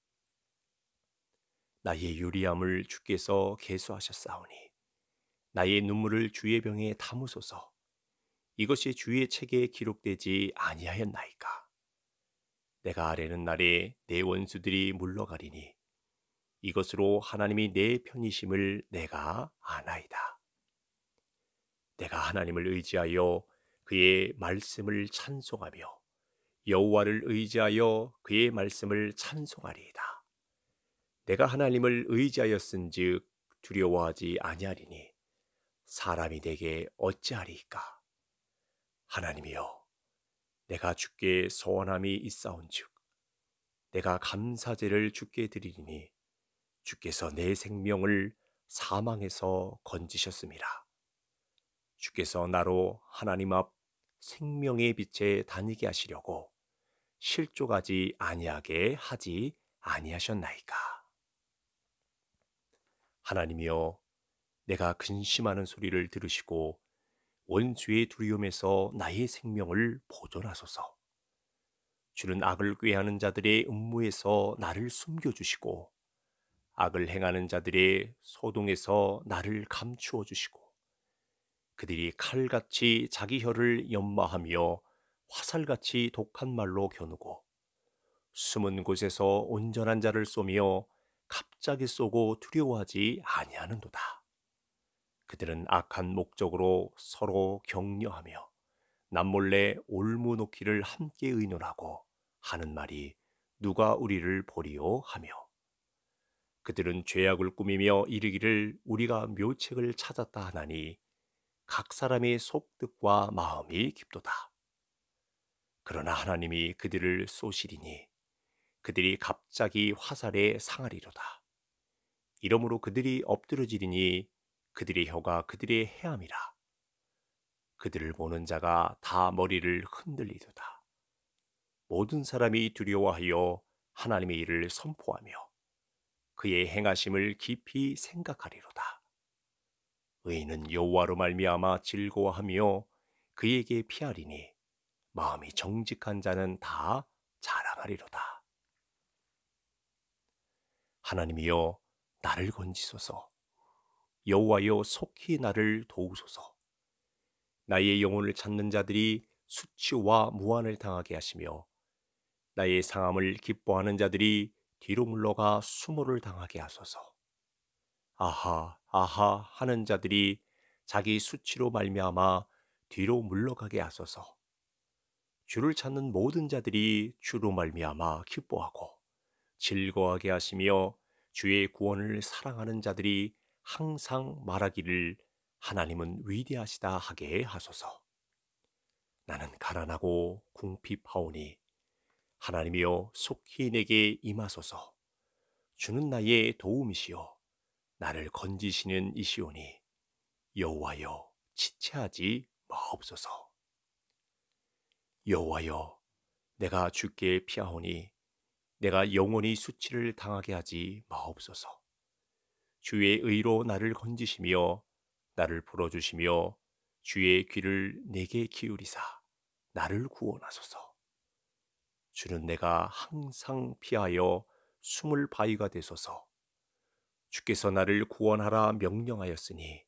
나의 유리함을 주께서 개수하셨사오니 나의 눈물을 주의 병에 담으소서. 이것이 주의 책에 기록되지 아니하였나이까. 내가 아래는 날에 내 원수들이 물러가리니 이것으로 하나님이 내 편이심을 내가 아나이다. 내가 하나님을 의지하여 그의 말씀을 찬송하며 여호와를 의지하여 그의 말씀을 찬송하리이다. 내가 하나님을 의지하였은즉 두려워하지 아니하리니 사람이 내게 어찌하리이 하나님이여 내가 주께 소원함이 있사온즉 내가 감사제를 주께 드리리니 주께서 내 생명을 사망에서 건지셨습니다. 주께서 나로 하나님 앞 생명의 빛에 다니게 하시려고 실족하지 아니하게 하지 아니하셨나이까. 하나님이여 내가 근심하는 소리를 들으시고 원수의 두려움에서 나의 생명을 보존하소서. 주는 악을 꾀하는 자들의 음모에서 나를 숨겨주시고, 악을 행하는 자들의 소동에서 나를 감추어 주시고, 그들이 칼같이 자기 혀를 연마하며 화살같이 독한 말로 겨누고, 숨은 곳에서 온전한 자를 쏘며 갑자기 쏘고 두려워하지 아니하는도다. 그들은 악한 목적으로 서로 격려하며 남몰래 올무놓기를 함께 의논하고 하는 말이 누가 우리를 보리요 하며 그들은 죄악을 꾸미며 이르기를 우리가 묘책을 찾았다 하나니 각 사람의 속뜻과 마음이 깊도다. 그러나 하나님이 그들을 쏘시리니 그들이 갑자기 화살에 상하리로다. 이러므로 그들이 엎드러지리니 그들의 혀가 그들의 해암이라 그들을 보는 자가 다 머리를 흔들리도다. 모든 사람이 두려워하여 하나님의 일을 선포하며 그의 행하심을 깊이 생각하리로다. 의인은 여호와로 말미암아 즐거워하며 그에게 피하리니 마음이 정직한 자는 다 자랑하리로다. 하나님이여 나를 건지소서. 여호와여 속히 나를 도우소서. 나의 영혼을 찾는 자들이 수치와 무한을 당하게 하시며 나의 상함을 기뻐하는 자들이 뒤로 물러가 수모를 당하게 하소서. 아하 아하 하는 자들이 자기 수치로 말미암아 뒤로 물러가게 하소서. 주를 찾는 모든 자들이 주로 말미암아 기뻐하고 즐거워하게 하시며 주의 구원을 사랑하는 자들이 항상 말하기를 하나님은 위대하시다 하게 하소서. 나는 가난하고 궁핍하오니 하나님이여 속히 내게 임하소서. 주는 나의 도움이시요 나를 건지시는 이시오니 여호와여 지체하지 마옵소서. 여호와여 내가 주께 피하오니 내가 영원히 수치를 당하게 하지 마옵소서. 주의 의로 나를 건지시며 나를 불어주시며 주의 귀를 내게 기울이사 나를 구원하소서. 주는 내가 항상 피하여 숨을 바위가 되소서. 주께서 나를 구원하라 명령하였으니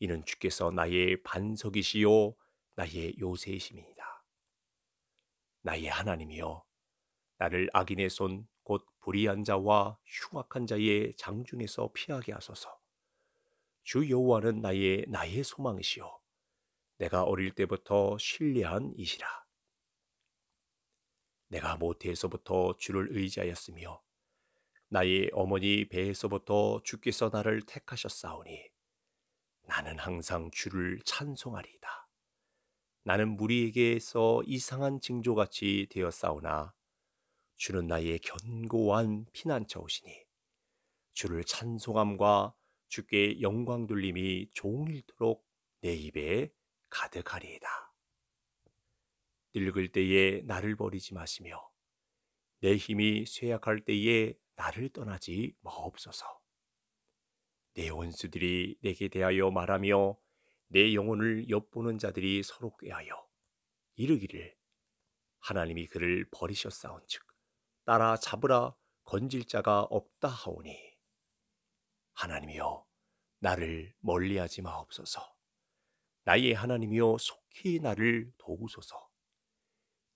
이는 주께서 나의 반석이시요 나의 요새이심이니다 나의 하나님이여 나를 악인의 손곧 불의한 자와 흉악한 자의 장중에서 피하게 하소서. 주 여호와는 나의 나의 소망이시요 내가 어릴 때부터 신뢰한 이시라. 내가 모태에서부터 주를 의지하였으며 나의 어머니 배에서부터 주께서 나를 택하셨사오니 나는 항상 주를 찬송하리이다. 나는 무리에게서 이상한 징조같이 되었사오나 주는 나의 견고한 피난처오시니 주를 찬송함과 주께 영광 돌림이 종일토록 내 입에 가득하리이다. 늙을 때에 나를 버리지 마시며 내 힘이 쇠약할 때에 나를 떠나지 마옵소서. 내 원수들이 내게 대하여 말하며 내 영혼을 엿보는 자들이 서로 꾀하여 이르기를 하나님이 그를 버리셨사온즉 따라 잡으라 건질 자가 없다 하오니 하나님이여 나를 멀리하지 마옵소서 나의 하나님이여 속히 나를 도우소서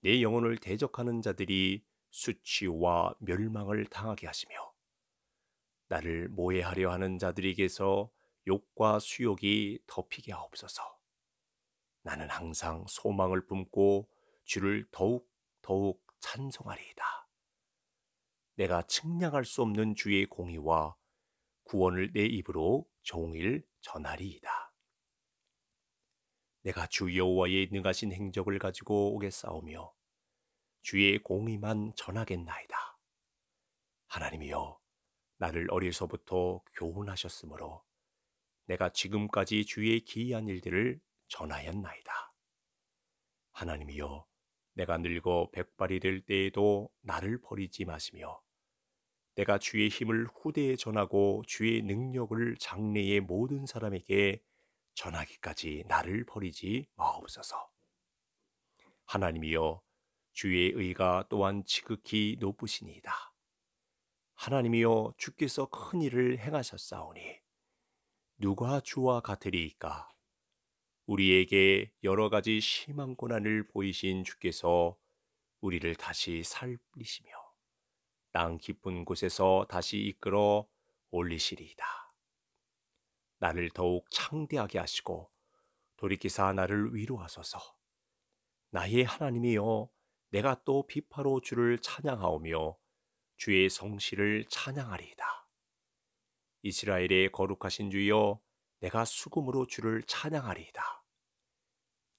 내 영혼을 대적하는 자들이 수치와 멸망을 당하게 하시며 나를 모해하려 하는 자들에게서 욕과 수욕이 덮이게 하옵소서 나는 항상 소망을 품고 주를 더욱 더욱 찬송하리이다. 내가 측량할 수 없는 주의 공의와 구원을 내 입으로 종일 전하리이다. 내가 주 여호와의 능하신 행적을 가지고 오겠사오며 주의 공의만 전하겠나이다. 하나님이여 나를 어려서부터 교훈하셨으므로 내가 지금까지 주의 기이한 일들을 전하였나이다. 하나님이여 내가 늙어 백발이 될 때에도 나를 버리지 마시며 내가 주의 힘을 후대에 전하고 주의 능력을 장래의 모든 사람에게 전하기까지 나를 버리지 마옵소서. 하나님이여 주의 의가 또한 지극히 높으시니이다. 하나님이여 주께서 큰 일을 행하셨사오니 누가 주와 같으리이까? 우리에게 여러 가지 심한 고난을 보이신 주께서 우리를 다시 살리시며 땅 깊은 곳에서 다시 이끌어 올리시리이다. 나를 더욱 창대하게 하시고 돌이키사 나를 위로하소서. 나의 하나님이여 내가 또 비파로 주를 찬양하오며 주의 성실을 찬양하리이다. 이스라엘의 거룩하신 주여 내가 수금으로 주를 찬양하리이다.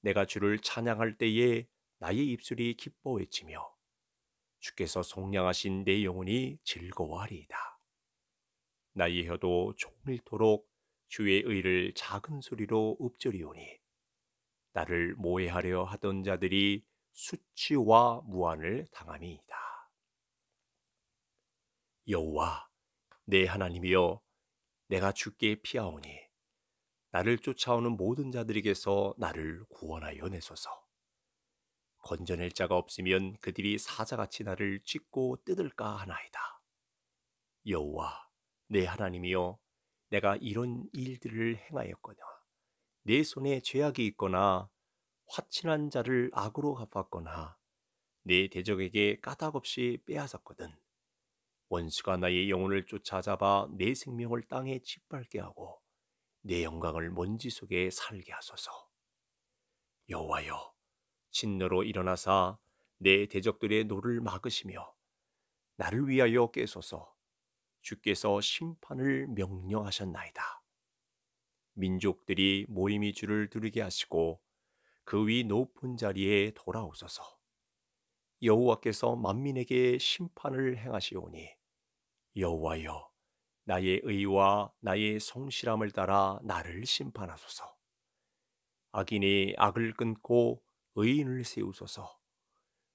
내가 주를 찬양할 때에 나의 입술이 기뻐 외치며 주께서 속량하신 내 영혼이 즐거워하리이다. 나의 혀도 종일토록 주의 의를 작은 소리로 읊조리오니 나를 모해하려 하던 자들이 수치와 무한을 당함이이다. 여호와 내 하나님이여 내가 주께 피하오니 나를 쫓아오는 모든 자들에게서 나를 구원하여 내소서. 건져낼 자가 없으면 그들이 사자같이 나를 찢고 뜯을까 하나이다. 여호와 내 하나님이여 내가 이런 일들을 행하였거나 내 손에 죄악이 있거나 화친한 자를 악으로 갚았거나 내 대적에게 까닭없이 빼앗았거든 원수가 나의 영혼을 쫓아잡아 내 생명을 땅에 짓밟게 하고 내 영광을 먼지 속에 살게 하소서 여호와여 진노로 일어나사 내 대적들의 노를 막으시며 나를 위하여 깨소서 주께서 심판을 명령하셨나이다. 민족들이 모임이 주를 두르게 하시고 그 위 높은 자리에 돌아오소서. 여호와께서 만민에게 심판을 행하시오니 여호와여 나의 의와 나의 성실함을 따라 나를 심판하소서. 악인이 악을 끊고 의인을 세우소서.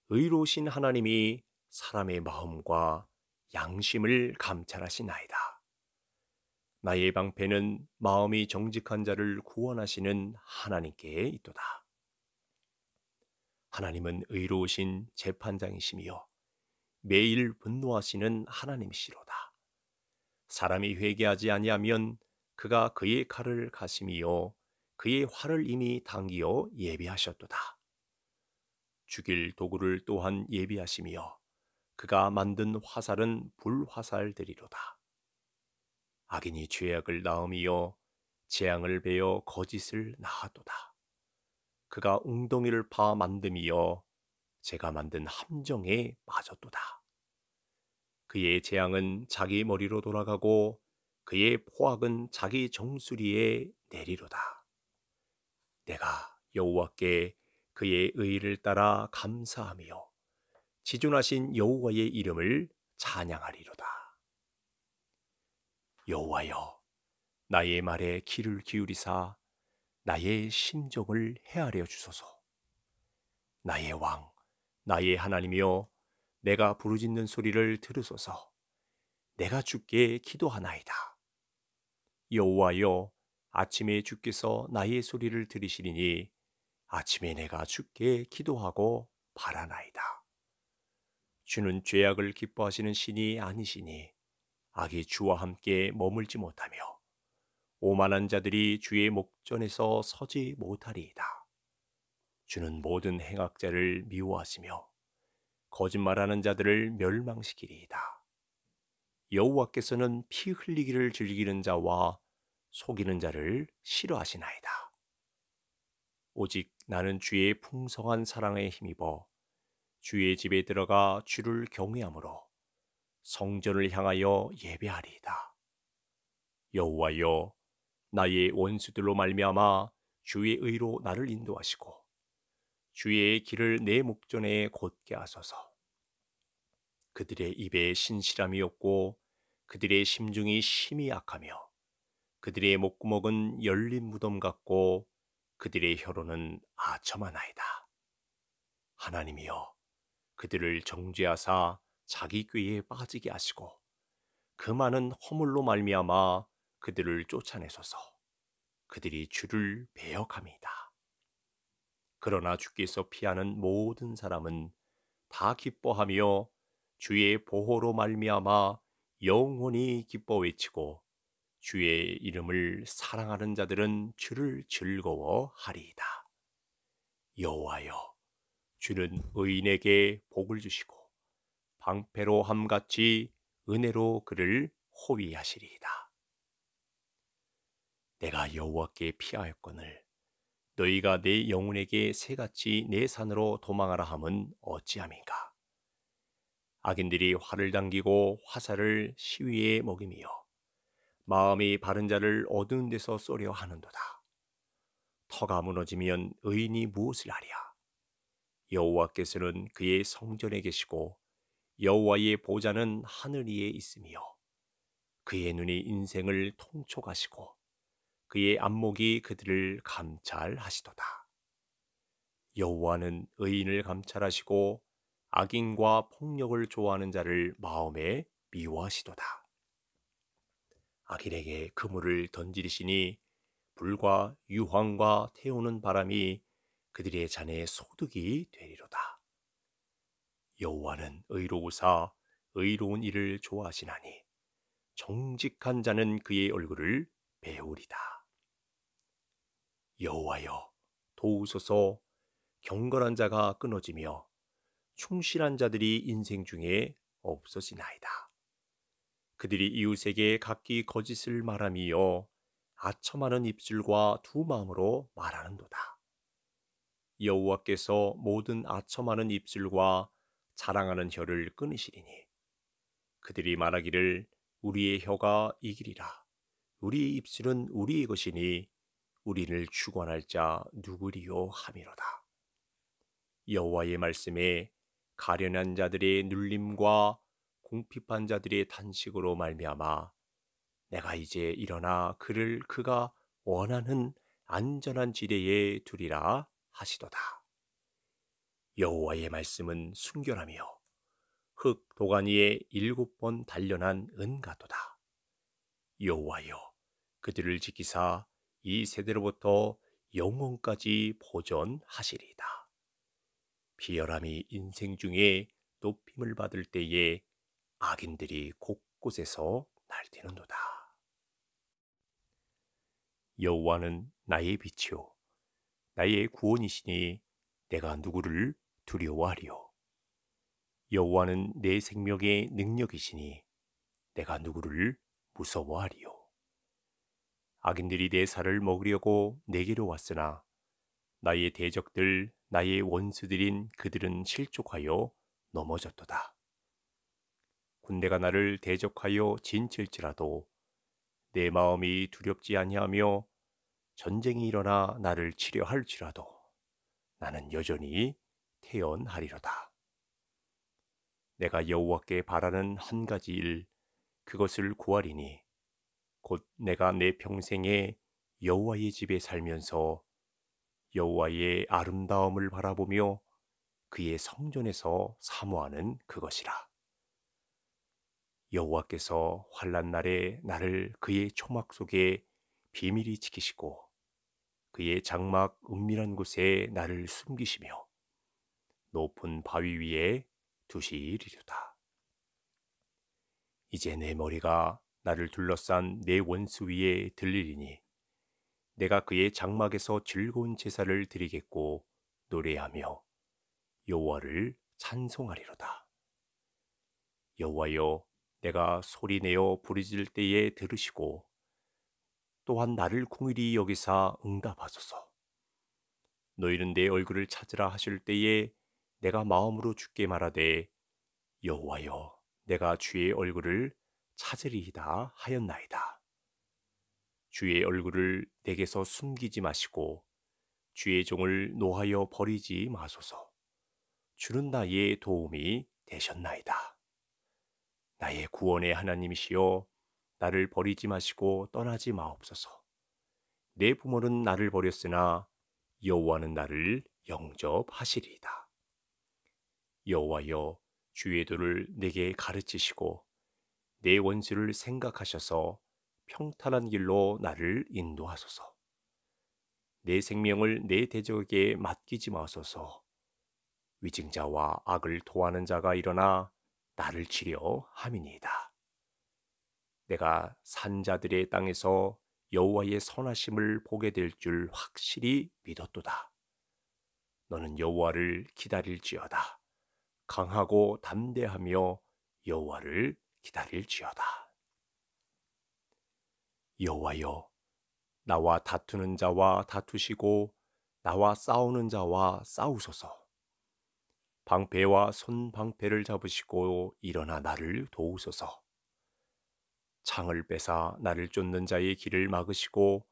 의로우신 하나님이 사람의 마음과 양심을 감찰하시나이다. 나의 방패는 마음이 정직한 자를 구원하시는 하나님께 있도다. 하나님은 의로우신 재판장이시며 매일 분노하시는 하나님시로다. 사람이 회개하지 아니하면 그가 그의 칼을 가심이 그의 활을 이미 당기어 예비하셨도다. 죽일 도구를 또한 예비하시며 그가 만든 화살은 불화살들이로다. 악인이 죄악을 낳음이요 재앙을 베어 거짓을 낳아도다. 그가 웅덩이를 파 만듦이여 제가 만든 함정에 빠졌도다. 그의 재앙은 자기 머리로 돌아가고 그의 포악은 자기 정수리에 내리로다. 내가 여호와께 그의 의를 따라 감사하며 지존하신 여호와의 이름을 찬양하리로다. 여호와여 나의 말에 귀를 기울이사 나의 심정을 헤아려 주소서. 나의 왕, 나의 하나님이여 내가 부르짖는 소리를 들으소서. 내가 주께 기도하나이다. 여호와여 아침에 주께서 나의 소리를 들으시리니 아침에 내가 죽게 기도하고 바라나이다. 주는 죄악을 기뻐하시는 신이 아니시니 악이 주와 함께 머물지 못하며 오만한 자들이 주의 목전에서 서지 못하리이다. 주는 모든 행악자를 미워하시며 거짓말하는 자들을 멸망시키리이다. 여호와께서는 피 흘리기를 즐기는 자와 속이는 자를 싫어하시나이다. 오직 나는 주의 풍성한 사랑에 힘입어 주의 집에 들어가 주를 경외함으로 성전을 향하여 예배하리이다. 여호와여 나의 원수들로 말미암아 주의 의로 나를 인도하시고 주의 길을 내 목전에 곧게 하소서. 그들의 입에 신실함이 없고 그들의 심중이 심히 약하며 그들의 목구멍은 열린 무덤 같고 그들의 혀로는 아첨하나이다. 하나님이여 그들을 정죄하사 자기 꾀에 빠지게 하시고 그 많은 허물로 말미암아 그들을 쫓아내소서 그들이 주를 배역함이다. 그러나 주께서 피하는 모든 사람은 다 기뻐하며 주의 보호로 말미암아 영원히 기뻐 외치고 주의 이름을 사랑하는 자들은 주를 즐거워하리이다. 여호와여, 주는 의인에게 복을 주시고 방패로 함같이 은혜로 그를 호위하시리이다. 내가 여호와께 피하였거늘 너희가 내 영혼에게 새같이 내 산으로 도망하라 함은 어찌함인가? 악인들이 활을 당기고 화살을 시위에 먹이며 마음이 바른 자를 어두운 데서 쏘려 하는도다. 터가 무너지면 의인이 무엇을 하랴? 여호와께서는 그의 성전에 계시고 여호와의 보좌는 하늘 위에 있으며 그의 눈이 인생을 통촉하시고 그의 안목이 그들을 감찰하시도다. 여호와는 의인을 감찰하시고 악인과 폭력을 좋아하는 자를 마음에 미워하시도다. 아길에게 그물을 던지리시니 불과 유황과 태우는 바람이 그들의 잔에 소득이 되리로다. 여호와는 의로우사 의로운 일을 좋아하시나니 정직한 자는 그의 얼굴을 배우리다. 여호와여 도우소서 경건한 자가 끊어지며 충실한 자들이 인생 중에 없어지나이다. 그들이 이웃에게 각기 거짓을 말함이요 아첨하는 입술과 두 마음으로 말하는도다. 여호와께서 모든 아첨하는 입술과 자랑하는 혀를 끊으시리니 그들이 말하기를 우리의 혀가 이길이라 우리의 입술은 우리의 것이니 우리를 주관할 자 누구리요 함이로다. 여호와의 말씀에 가련한 자들의 눌림과 공핍한 자들의 탄식으로 말미암아 내가 이제 일어나 그를 그가 원하는 안전한 지대에 두리라 하시도다. 여호와의 말씀은 순결하며 흙 도가니에 일곱 번 단련한 은가도다. 여호와여 그들을 지키사 이 세대로부터 영원까지 보존하시리다. 비열함이 인생 중에 높임을 받을 때에 악인들이 곳곳에서 날뛰는도다. 여호와는 나의 빛이요 나의 구원이시니 내가 누구를 두려워하리요 여호와는 내 생명의 능력이시니 내가 누구를 무서워하리요 악인들이 내 살을 먹으려고 내게로 왔으나 나의 대적들 나의 원수들인 그들은 실족하여 넘어졌도다 군대가 나를 대적하여 진칠지라도 내 마음이 두렵지 아니하며 전쟁이 일어나 나를 치려 할지라도 나는 여전히 태연하리로다. 내가 여호와께 바라는 한 가지 일 그것을 구하리니 곧 내가 내 평생에 여호와의 집에 살면서 여호와의 아름다움을 바라보며 그의 성전에서 사모하는 그것이라. 여호와께서 환란 날에 나를 그의 초막 속에 비밀히 지키시고 그의 장막 은밀한 곳에 나를 숨기시며 높은 바위 위에 두시리로다. 이제 내 머리가 나를 둘러싼 내 원수 위에 들리리니 내가 그의 장막에서 즐거운 제사를 드리겠고 노래하며 여호와를 찬송하리로다. 여호와여 내가 소리내어 부르짖을 때에 들으시고 또한 나를 공일히 여기사 응답하소서. 너희는 내 얼굴을 찾으라 하실 때에 내가 마음으로 주께 말하되 여호와여 내가 주의 얼굴을 찾으리이다 하였나이다. 주의 얼굴을 내게서 숨기지 마시고 주의 종을 노하여 버리지 마소서. 주는 나의 도움이 되셨나이다. 나의 구원의 하나님이시여 나를 버리지 마시고 떠나지 마옵소서. 내 부모는 나를 버렸으나 여호와는 나를 영접하시리이다. 여호와여 주의 도를 내게 가르치시고 내 원수를 생각하셔서 평탄한 길로 나를 인도하소서. 내 생명을 내 대적에게 맡기지 마소서. 위증자와 악을 도하는 자가 일어나 나를 치려함이니이다 내가 산자들의 땅에서 여호와의 선하심을 보게 될 줄 확실히 믿었도다. 너는 여호와를 기다릴지어다. 강하고 담대하며 여호와를 기다릴지어다. 여호와여, 나와 다투는 자와 다투시고 나와 싸우는 자와 싸우소서. 방패와 손방패를 잡으시고 일어나 나를 도우소서. 창을 빼사 나를 쫓는 자의 길을 막으시고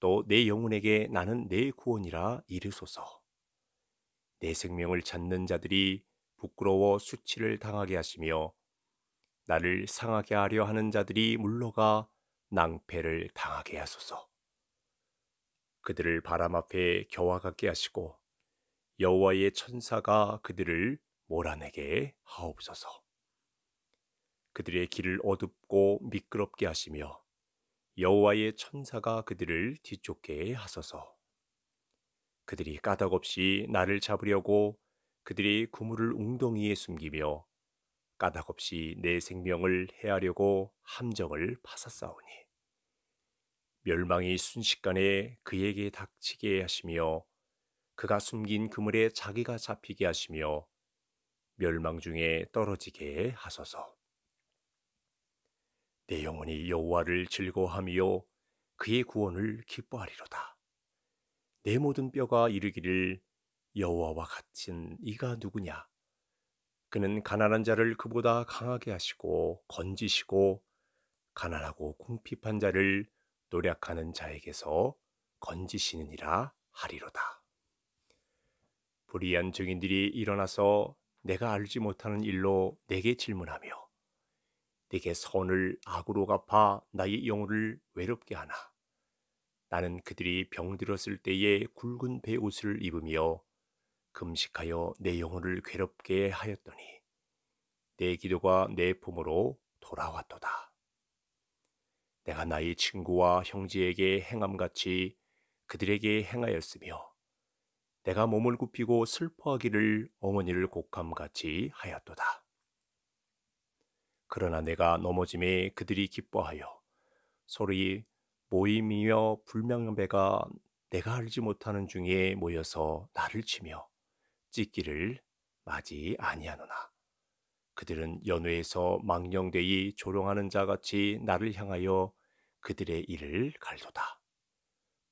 또 내 영혼에게 나는 내 구원이라 이르소서. 내 생명을 찾는 자들이 부끄러워 수치를 당하게 하시며 나를 상하게 하려 하는 자들이 물러가 낭패를 당하게 하소서. 그들을 바람 앞에 겨와 같게 하시고 여호와의 천사가 그들을 몰아내게 하옵소서. 그들의 길을 어둡고 미끄럽게 하시며 여호와의 천사가 그들을 뒤쫓게 하소서. 그들이 까닭없이 나를 잡으려고 그들이 구물을 웅덩이에 숨기며 까닭없이 내 생명을 해하려고 함정을 파사싸우니 멸망이 순식간에 그에게 닥치게 하시며 그가 숨긴 그물에 자기가 잡히게 하시며 멸망 중에 떨어지게 하소서. 내 영혼이 여호와를 즐거워하며 그의 구원을 기뻐하리로다. 내 모든 뼈가 이르기를 여호와와 같은 이가 누구냐? 그는 가난한 자를 그보다 강하게 하시고 건지시고 가난하고 궁핍한 자를 노력하는 자에게서 건지시느니라 하리로다. 불의한 증인들이 일어나서 내가 알지 못하는 일로 내게 질문하며 네게 선을 악으로 갚아 나의 영혼을 외롭게 하나 나는 그들이 병들었을 때에 굵은 배옷을 입으며 금식하여 내 영혼을 괴롭게 하였더니 내 기도가 내 품으로 돌아왔도다. 내가 나의 친구와 형제에게 행함같이 그들에게 행하였으며 내가 몸을 굽히고 슬퍼하기를 어머니를 곡함같이 하였도다. 그러나 내가 넘어짐에 그들이 기뻐하여 소리 모임이며 불명 배가 내가 알지 못하는 중에 모여서 나를 치며 찢기를 맞이 아니하노나 그들은 연회에서 망령되이 조롱하는 자같이 나를 향하여 그들의 일을 갈도다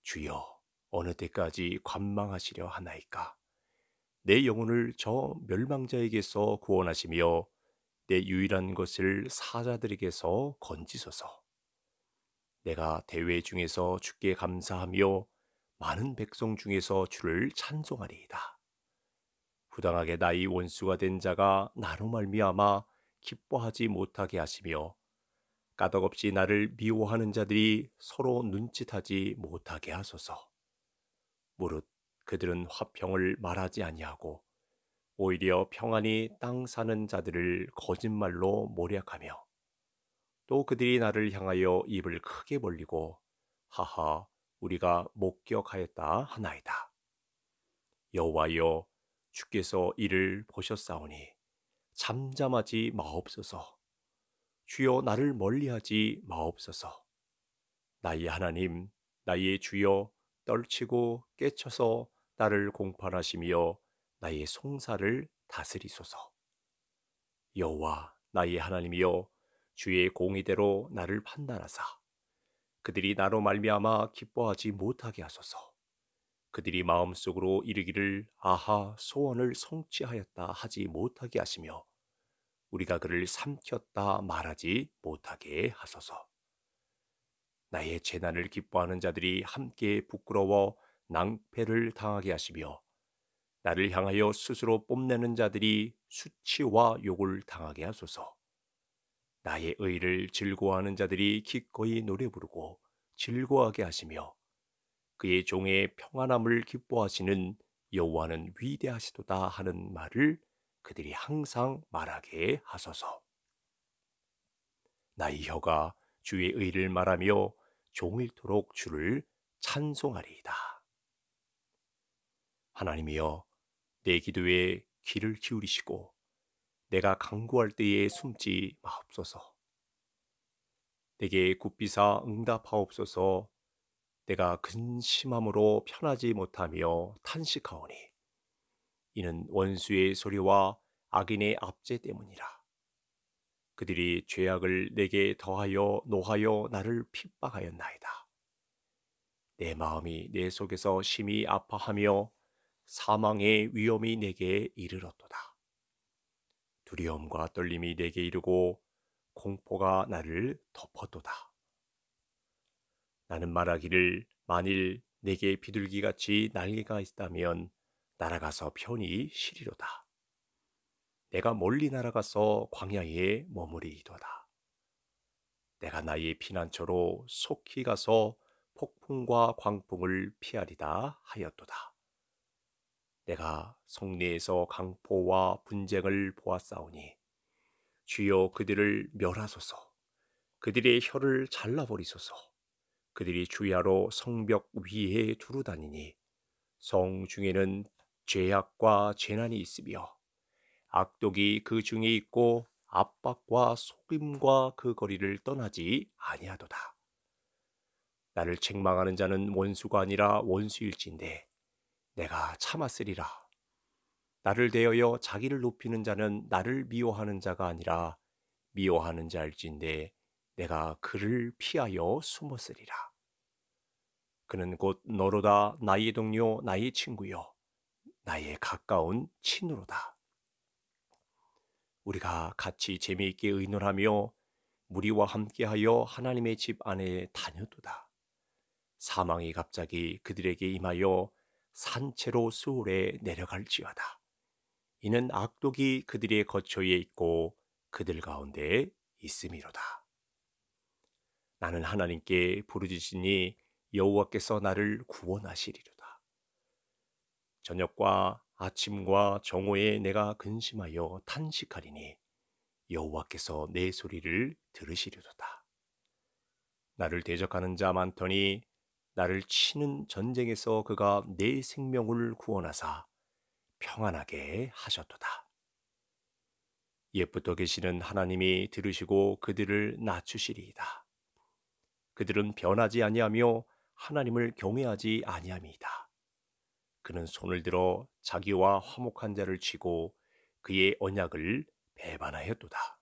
주여 어느 때까지 관망하시려 하나이까? 내 영혼을 저 멸망자에게서 구원하시며 내 유일한 것을 사자들에게서 건지소서. 내가 대회 중에서 주께 감사하며 많은 백성 중에서 주를 찬송하리이다. 부당하게 나의 원수가 된 자가 나로 말미암아 기뻐하지 못하게 하시며 까덕없이 나를 미워하는 자들이 서로 눈짓하지 못하게 하소서. 무릇 그들은 화평을 말하지 아니하고 오히려 평안히 땅 사는 자들을 거짓말로 모략하며 또 그들이 나를 향하여 입을 크게 벌리고 하하 우리가 목격하였다 하나이다. 여호와여 주께서 이를 보셨사오니 잠잠하지 마옵소서. 주여 나를 멀리하지 마옵소서. 나의 하나님, 나의 주여 떨치고 깨쳐서 나를 공판하시며 나의 송사를 다스리소서. 여호와 나의 하나님이여 주의 공의대로 나를 판단하사 그들이 나로 말미암아 기뻐하지 못하게 하소서. 그들이 마음속으로 이르기를 아하 소원을 성취하였다 하지 못하게 하시며 우리가 그를 삼켰다 말하지 못하게 하소서. 나의 재난을 기뻐하는 자들이 함께 부끄러워 낭패를 당하게 하시며 나를 향하여 스스로 뽐내는 자들이 수치와 욕을 당하게 하소서. 나의 의를 즐거워하는 자들이 기꺼이 노래 부르고 즐거워하게 하시며 그의 종의 평안함을 기뻐하시는 여호와는 위대하시도다 하는 말을 그들이 항상 말하게 하소서. 나의 혀가 주의 의를 말하며 종일토록 주를 찬송하리이다. 하나님이여 내 기도에 귀를 기울이시고 내가 강구할 때에 숨지 마옵소서. 내게 굽비사 응답하옵소서. 내가 근심함으로 편하지 못하며 탄식하오니 이는 원수의 소리와 악인의 압제 때문이라. 그들이 죄악을 내게 더하여 노하여 나를 핍박하였나이다. 내 마음이 내 속에서 심히 아파하며 사망의 위험이 내게 이르렀도다. 두려움과 떨림이 내게 이르고 공포가 나를 덮었도다. 나는 말하기를 만일 내게 비둘기같이 날개가 있다면 날아가서 편히 쉬리로다. 내가 멀리 날아가서 광야에 머무리이도다. 내가 나의 피난처로 속히 가서 폭풍과 광풍을 피하리다 하였도다. 내가 성내에서 강포와 분쟁을 보았사오니 주여 그들을 멸하소서 그들의 혀를 잘라버리소서 그들이 주야로 성벽 위에 두루 다니니 성 중에는 죄악과 재난이 있으며 악독이 그 중에 있고 압박과 속임과 그 거리를 떠나지 아니하도다. 나를 책망하는 자는 원수가 아니라 원수일진데 내가 참았으리라. 나를 대하여 자기를 높이는 자는 나를 미워하는 자가 아니라 미워하는 자일진데 내가 그를 피하여 숨었으리라. 그는 곧 너로다 나의 동료 나의 친구여 나의 가까운 친으로다. 우리가 같이 재미있게 의논하며 무리와 함께하여 하나님의 집 안에 다녀도다. 사망이 갑자기 그들에게 임하여 산채로 수월에 내려갈지어다. 이는 악독이 그들의 거처에 있고 그들 가운데 있음이로다. 나는 하나님께 부르짖으니 여호와께서 나를 구원하시리로다. 저녁과 아침과 정오에 내가 근심하여 탄식하리니 여호와께서 내 소리를 들으시려도다. 나를 대적하는 자 많더니 나를 치는 전쟁에서 그가 내 생명을 구원하사 평안하게 하셨도다. 옛부터 계시는 하나님이 들으시고 그들을 낮추시리이다. 그들은 변하지 아니하며 하나님을 경외하지 아니함이다. 그는 손을 들어 자기와 화목한 자를 치고 그의 언약을 배반하였도다.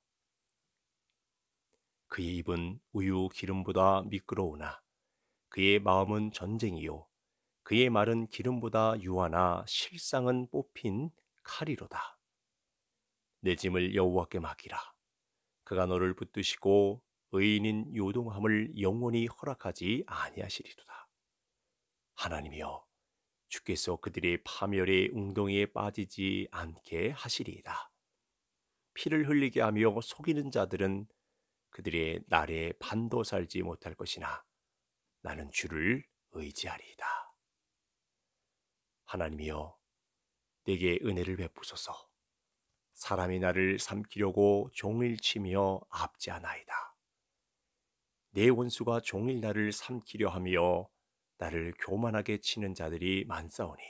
그의 입은 우유 기름보다 미끄러우나 그의 마음은 전쟁이요 그의 말은 기름보다 유하나 실상은 뽑힌 칼이로다. 내 짐을 여호와께 맡기라. 그가 너를 붙드시고 의인인 요동함을 영원히 허락하지 아니하시리로다. 하나님이여 주께서 그들의 파멸의 웅덩이에 빠지지 않게 하시리이다. 피를 흘리게 하며 속이는 자들은 그들의 날에 반도 살지 못할 것이나 나는 주를 의지하리이다. 하나님이여, 내게 은혜를 베푸소서. 사람이 나를 삼키려고 종일 치며 압제하나이다. 내 원수가 종일 나를 삼키려 하며 나를 교만하게 치는 자들이 많사오니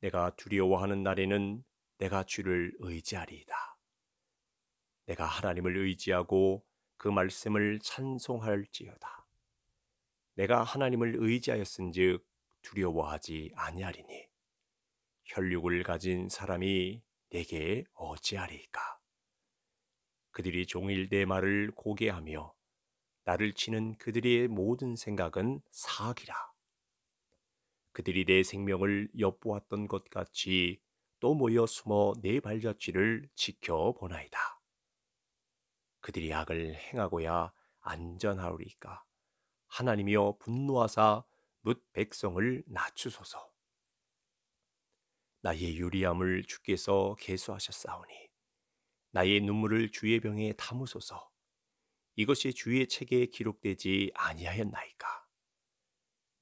내가 두려워하는 날에는 내가 주를 의지하리이다. 내가 하나님을 의지하고 그 말씀을 찬송할지어다. 내가 하나님을 의지하였은즉 두려워하지 아니하리니 혈육을 가진 사람이 내게 어찌하리까? 그들이 종일 내 말을 고개하며 나를 치는 그들의 모든 생각은 사악이라. 그들이 내 생명을 엿보았던 것 같이 또 모여 숨어 내 발자취를 지켜보나이다. 그들이 악을 행하고야 안전하오리까. 하나님이여 분노하사 뭇 백성을 낮추소서. 나의 유리함을 주께서 개수하셨사오니 나의 눈물을 주의 병에 담으소서. 이것이 주의 책에 기록되지 아니하였나이까.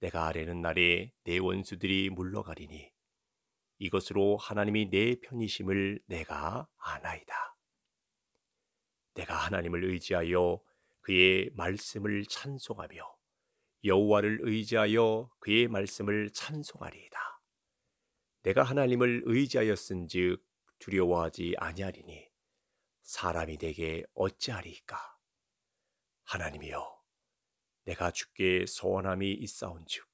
내가 아래는 날에 내 원수들이 물러가리니 이것으로 하나님이 내 편이심을 내가 아나이다. 내가 하나님을 의지하여 그의 말씀을 찬송하며 여호와를 의지하여 그의 말씀을 찬송하리이다. 내가 하나님을 의지하였은즉 두려워하지 아니하리니 사람이 내게 어찌하리이 하나님이여 내가 주께 소원함이 있사온즉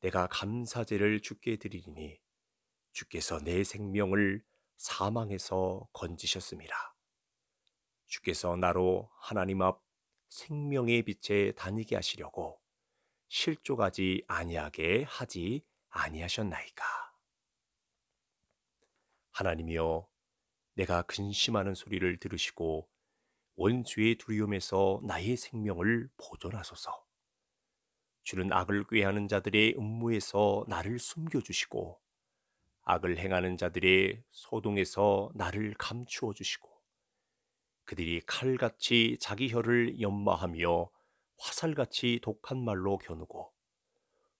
내가 감사제를 주께 드리리니 주께서 내 생명을 사망해서 건지셨습니다. 주께서 나로 하나님 앞 생명의 빛에 다니게 하시려고 실족하지 아니하게 하지 아니하셨나이까. 하나님이여 내가 근심하는 소리를 들으시고 원수의 두려움에서 나의 생명을 보존하소서. 주는 악을 꾀하는 자들의 음모에서 나를 숨겨주시고, 악을 행하는 자들의 소동에서 나를 감추어 주시고, 그들이 칼같이 자기 혀를 연마하며 화살같이 독한 말로 겨누고,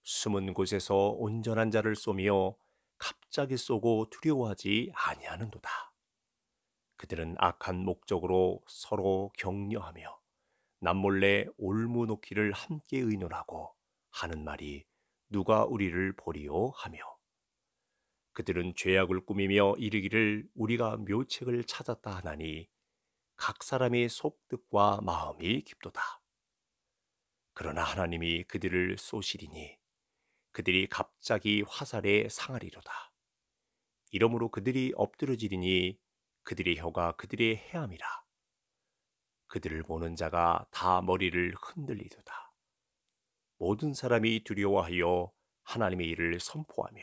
숨은 곳에서 온전한 자를 쏘며 갑자기 쏘고 두려워하지 아니하는도다. 그들은 악한 목적으로 서로 격려하며 남몰래 올무놓기를 함께 의논하고 하는 말이 누가 우리를 보리요 하며 그들은 죄악을 꾸미며 이르기를 우리가 묘책을 찾았다 하나니 각 사람의 속뜻과 마음이 깊도다. 그러나 하나님이 그들을 쏘시리니 그들이 갑자기 화살에 상하리로다. 이러므로 그들이 엎드러지리니 그들의 혀가 그들의 해암이라 그들을 보는 자가 다 머리를 흔들리도다. 모든 사람이 두려워하여 하나님의 일을 선포하며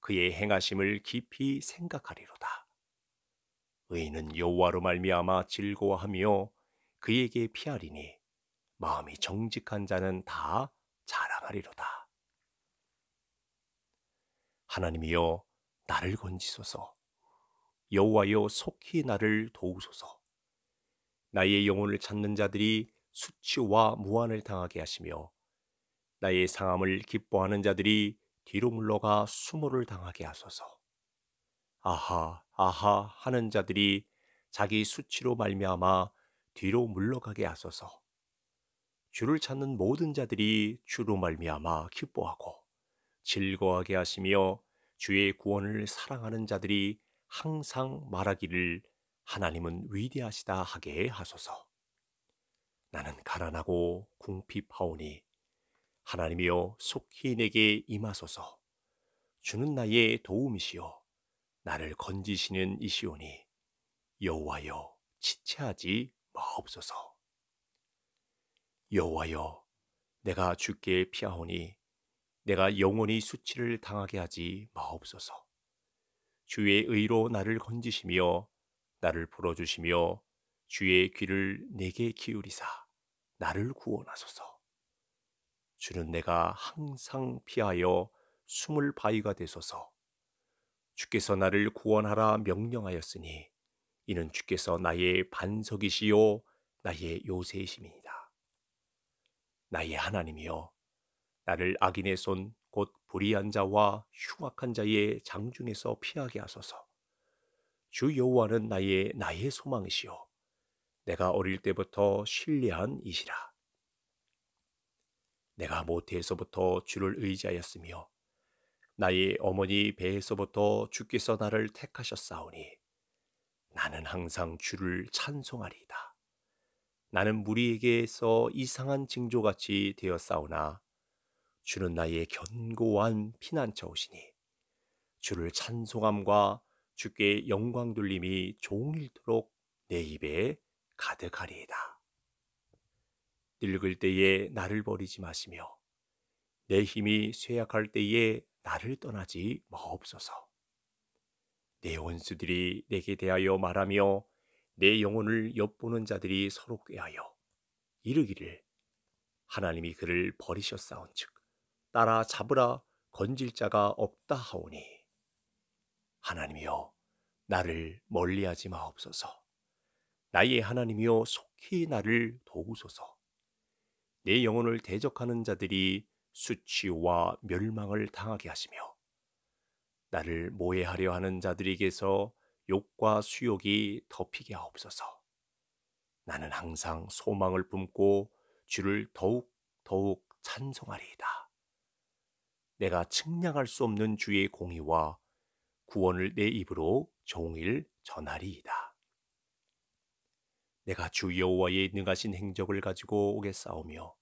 그의 행하심을 깊이 생각하리로다. 의인은 여호와로 말미암아 즐거워하며 그에게 피하리니 마음이 정직한 자는 다 자랑하리로다. 하나님이여 나를 건지소서. 여호와여 속히 나를 도우소서. 나의 영혼을 찾는 자들이 수치와 무한을 당하게 하시며 나의 상함을 기뻐하는 자들이 뒤로 물러가 수모를 당하게 하소서. 아하 아하 하는 자들이 자기 수치로 말미암아 뒤로 물러가게 하소서. 주를 찾는 모든 자들이 주로 말미암아 기뻐하고 즐거워하게 하시며 주의 구원을 사랑하는 자들이 항상 말하기를 하나님은 위대하시다 하게 하소서. 나는 가난하고 궁핍하오니 하나님이여 속히 내게 임하소서. 주는 나의 도움이시요 나를 건지시는 이시오니 여호와여 지체하지 마옵소서. 여호와여 내가 주께 피하오니 내가 영원히 수치를 당하게 하지 마옵소서. 주의 의로 나를 건지시며 나를 불어주시며 주의 귀를 내게 기울이사 나를 구원하소서. 주는 내가 항상 피하여 숨을 바위가 되소서. 주께서 나를 구원하라 명령하였으니 이는 주께서 나의 반석이시요 나의 요새이심이니다 나의 하나님이여 나를 악인의 손곧 불의한 자와 흉악한 자의 장중에서 피하게 하소서. 주 여호와는 나의 나의 소망이시요 내가 어릴 때부터 신뢰한 이시라. 내가 모태에서부터 주를 의지하였으며 나의 어머니 배에서부터 주께서 나를 택하셨사오니 나는 항상 주를 찬송하리이다. 나는 무리에게서 이상한 징조같이 되었사오나 주는 나의 견고한 피난처오시니 주를 찬송함과 주께 영광 돌림이 종일도록내 입에 가득하리이다. 늙을 때에 나를 버리지 마시며 내 힘이 쇠약할 때에 나를 떠나지 마옵소서. 내 원수들이 내게 대하여 말하며 내 영혼을 엿보는 자들이 서로 꾀하여 이르기를 하나님이 그를 버리셨사온즉 따라 잡으라 건질 자가 없다 하오니 하나님이여 나를 멀리하지 마옵소서 나의 하나님이여 속히 나를 도우소서 내 영혼을 대적하는 자들이 수치와 멸망을 당하게 하시며 나를 모해하려 하는 자들에게서 욕과 수욕이 덮이게 하옵소서 나는 항상 소망을 품고 주를 더욱 더욱 찬송하리이다. 내가 측량할 수 없는 주의 공의와 구원을 내 입으로 종일 전하리이다. 내가 주 여호와의 능하신 행적을 가지고 오겠사오며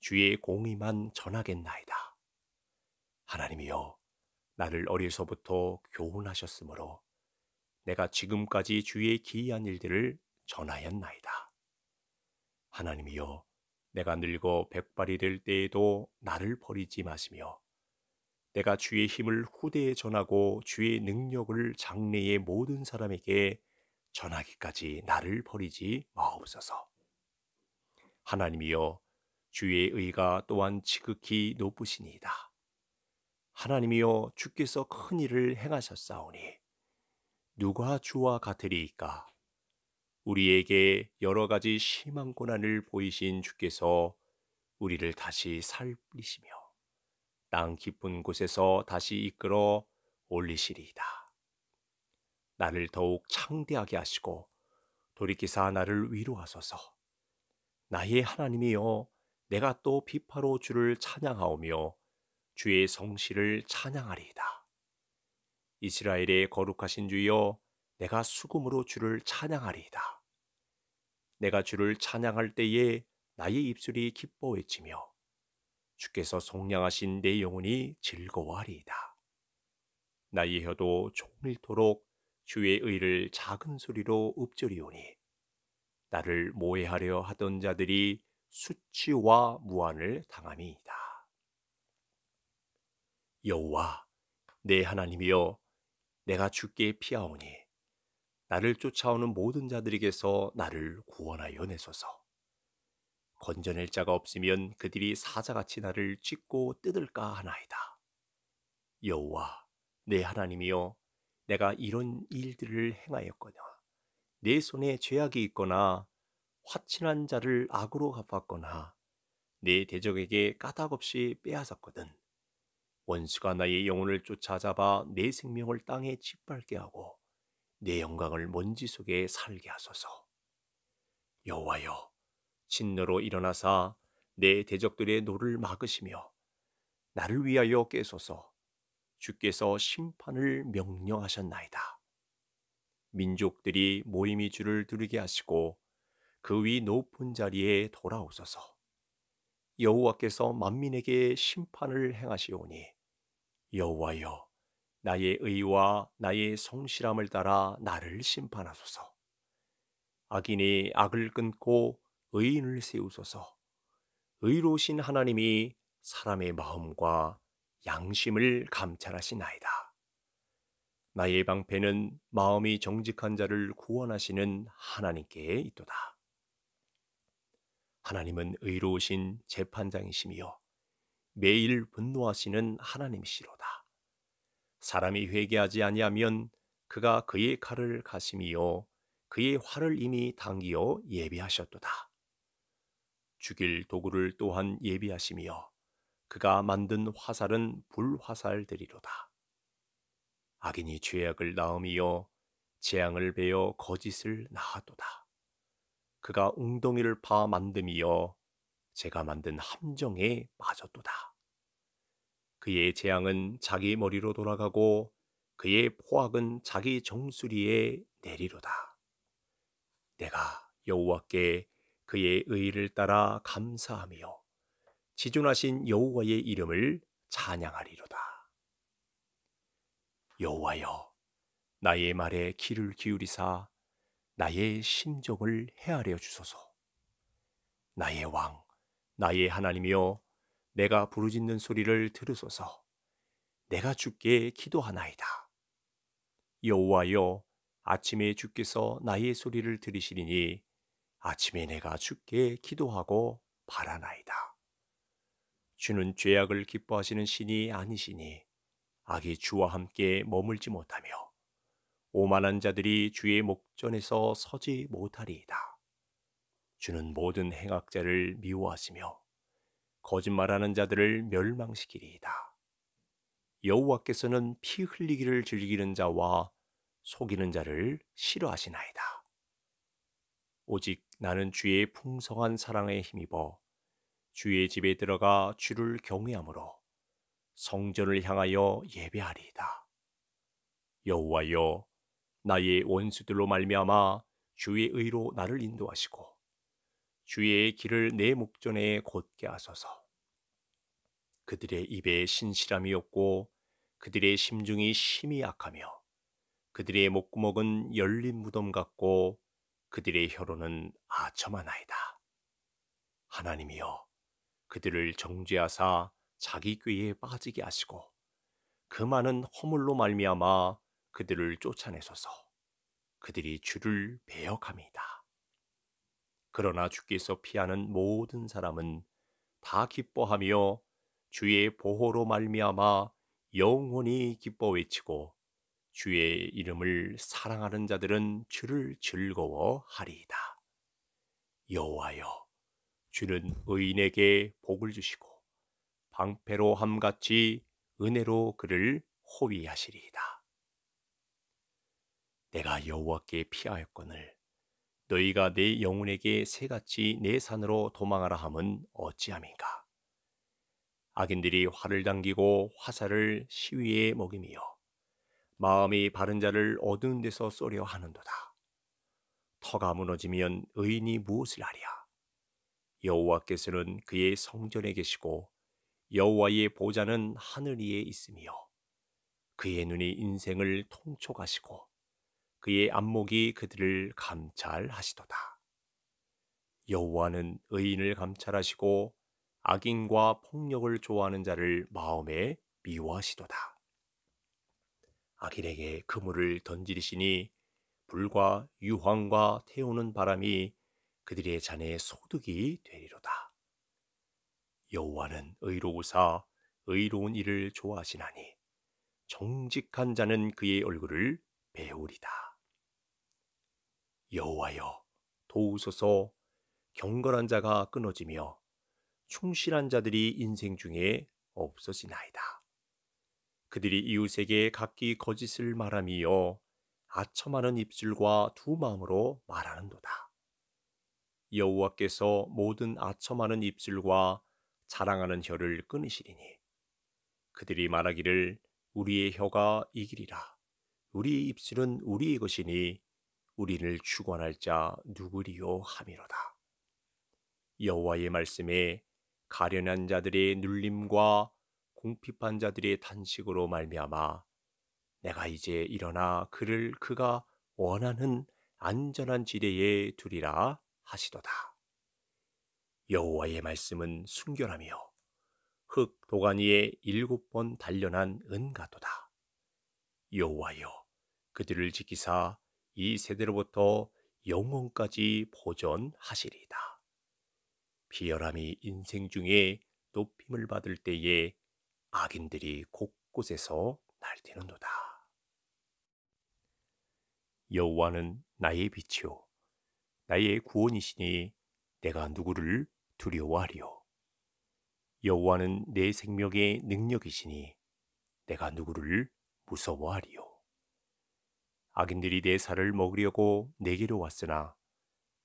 주의 공의만 전하겠나이다. 하나님이여 나를 어려서부터 교훈하셨으므로 내가 지금까지 주의 기이한 일들을 전하였나이다. 하나님이여 내가 늙어 백발이 될 때에도 나를 버리지 마시며 내가 주의 힘을 후대에 전하고 주의 능력을 장래의 모든 사람에게 전하기까지 나를 버리지 마옵소서. 하나님이여 주의 의가 또한 지극히 높으시니이다. 하나님이여 주께서 큰 일을 행하셨사오니 누가 주와 같으리이까? 우리에게 여러 가지 심한 고난을 보이신 주께서 우리를 다시 살리시며 땅 깊은 곳에서 다시 이끌어 올리시리이다. 나를 더욱 창대하게 하시고 돌이키사 나를 위로하소서. 나의 하나님이여 내가 또 비파로 주를 찬양하오며 주의 성실을 찬양하리이다. 이스라엘의 거룩하신 주여 내가 수금으로 주를 찬양하리이다. 내가 주를 찬양할 때에 나의 입술이 기뻐해지며 주께서 속량하신 내 영혼이 즐거워하리이다. 나의 혀도 종일토록 주의 의를 작은 소리로 읊조리오니 나를 모해하려 하던 자들이 수치와 무한을 당함이이다. 여호와 내 하나님이여 내가 주께 피하오니 나를 쫓아오는 모든 자들에게서 나를 구원하여 내소서. 건져낼 자가 없으면 그들이 사자같이 나를 찢고 뜯을까 하나이다. 여호와 내 하나님이여 내가 이런 일들을 행하였거나 내 손에 죄악이 있거나 화친한 자를 악으로 갚았거나 내 대적에게 까닭없이 빼앗았거든 원수가 나의 영혼을 쫓아잡아 내 생명을 땅에 짓밟게 하고 내 영광을 먼지 속에 살게 하소서 여호와여 진노로 일어나사 내 대적들의 노를 막으시며 나를 위하여 깨소서 주께서 심판을 명령하셨나이다. 민족들이 모임이 주를 두르게 하시고 그 위 높은 자리에 돌아오소서. 여호와께서 만민에게 심판을 행하시오니 여호와여 나의 의와 나의 성실함을 따라 나를 심판하소서. 악인이 악을 끊고 의인을 세우소서. 의로우신 하나님이 사람의 마음과 양심을 감찰하시나이다. 나의 방패는 마음이 정직한 자를 구원하시는 하나님께 있도다. 하나님은 의로우신 재판장이시며 매일 분노하시는 하나님시로다. 사람이 회개하지 아니하면 그가 그의 칼을 가심이요 그의 활을 이미 당기어 예비하셨도다. 죽일 도구를 또한 예비하시며 그가 만든 화살은 불화살들이로다. 악인이 죄악을 낳음이요 재앙을 베어 거짓을 낳아도다. 그가 웅덩이를 파 만듦이여 제가 만든 함정에 맞았도다. 그의 재앙은 자기 머리로 돌아가고 그의 포악은 자기 정수리에 내리로다. 내가 여호와께 그의 의를 따라 감사하며 지존하신 여호와의 이름을 찬양하리로다. 여호와여 나의 말에 귀를 기울이사 나의 심정을 헤아려 주소서. 나의 왕, 나의 하나님이여 내가 부르짖는 소리를 들으소서. 내가 주께 기도하나이다. 여호와여 아침에 주께서 나의 소리를 들으시리니 아침에 내가 죽게 기도하고 바라나이다. 주는 죄악을 기뻐하시는 신이 아니시니 악이 주와 함께 머물지 못하며 오만한 자들이 주의 목전에서 서지 못하리이다. 주는 모든 행악자를 미워하시며 거짓말하는 자들을 멸망시키리이다. 여호와께서는 피 흘리기를 즐기는 자와 속이는 자를 싫어하시나이다. 오직 나는 주의 풍성한 사랑에 힘입어 주의 집에 들어가 주를 경외함으로 성전을 향하여 예배하리이다. 여호와여 나의 원수들로 말미암아 주의 의로 나를 인도하시고 주의 길을 내 목전에 곧게 하소서. 그들의 입에 신실함이 없고 그들의 심중이 심히 약하며 그들의 목구멍은 열린 무덤 같고 그들의 혀로는 아첨하나이다. 하나님이여 그들을 정죄하사 자기 꾀에 빠지게 하시고 그 많은 허물로 말미암아 그들을 쫓아내소서 그들이 주를 배역함이다. 그러나 주께서 피하는 모든 사람은 다 기뻐하며 주의 보호로 말미암아 영원히 기뻐 외치고 주의 이름을 사랑하는 자들은 주를 즐거워하리이다. 여호와여, 주는 의인에게 복을 주시고 방패로 함같이 은혜로 그를 호위하시리이다. 내가 여호와께 피하였거늘 너희가 내 영혼에게 새같이 내 산으로 도망하라 함은 어찌함인가? 악인들이 활을 당기고 화살을 시위에 먹이며 마음이 바른 자를 어두운 데서 쏘려 하는도다. 터가 무너지면 의인이 무엇을 하랴? 여호와께서는 그의 성전에 계시고 여호와의 보좌는 하늘 위에 있으며 그의 눈이 인생을 통촉하시고 그의 안목이 그들을 감찰하시도다. 여호와는 의인을 감찰하시고 악인과 폭력을 좋아하는 자를 마음에 미워하시도다. 아길에게 그물을 던지리시니 불과 유황과 태우는 바람이 그들의 잔에 소득이 되리로다. 여호와는 의로우사 의로운 일을 좋아하시나니 정직한 자는 그의 얼굴을 배우리다. 여호와여 도우소서 경건한 자가 끊어지며 충실한 자들이 인생 중에 없어지나이다. 그들이 이웃에게 각기 거짓을 말함이요 아첨하는 입술과 두 마음으로 말하는도다. 여호와께서 모든 아첨하는 입술과 자랑하는 혀를 끊으시리니 그들이 말하기를 우리의 혀가 이기리라 우리의 입술은 우리의 것이니 우리를 주관할 자 누구리요 함이로다. 여호와의 말씀에 가련한 자들의 눌림과 공핍한 자들의 탄식으로 말미암아 내가 이제 일어나 그를 그가 원하는 안전한 지대에 두리라 하시도다. 여호와의 말씀은 순결하며 흙 도가니에 일곱 번 단련한 은가도다. 여호와여 그들을 지키사 이 세대로부터 영혼까지 보존하시리다. 비열함이 인생 중에 높임을 받을 때에 악인들이 곳곳에서 날뛰는도다. 여호와는 나의 빛이요 나의 구원이시니 내가 누구를 두려워하리요 여호와는 내 생명의 능력이시니 내가 누구를 무서워하리요 악인들이 내 살을 먹으려고 내게로 왔으나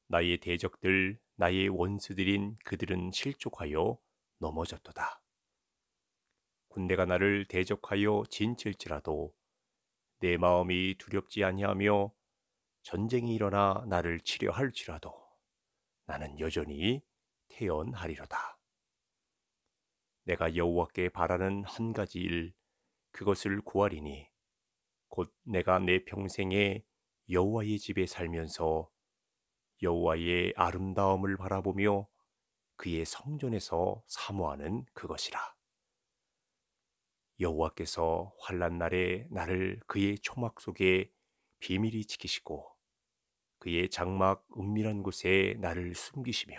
나의 대적들 나의 원수들인 그들은 실족하여 넘어졌도다 군대가 나를 대적하여 진칠지라도 내 마음이 두렵지 아니하며 전쟁이 일어나 나를 치려 할지라도 나는 여전히 태연하리로다. 내가 여호와께 바라는 한 가지 일 그것을 구하리니 곧 내가 내 평생에 여호와의 집에 살면서 여호와의 아름다움을 바라보며 그의 성전에서 사모하는 그것이라. 여호와께서 환란 날에 나를 그의 초막 속에 비밀히 지키시고 그의 장막 은밀한 곳에 나를 숨기시며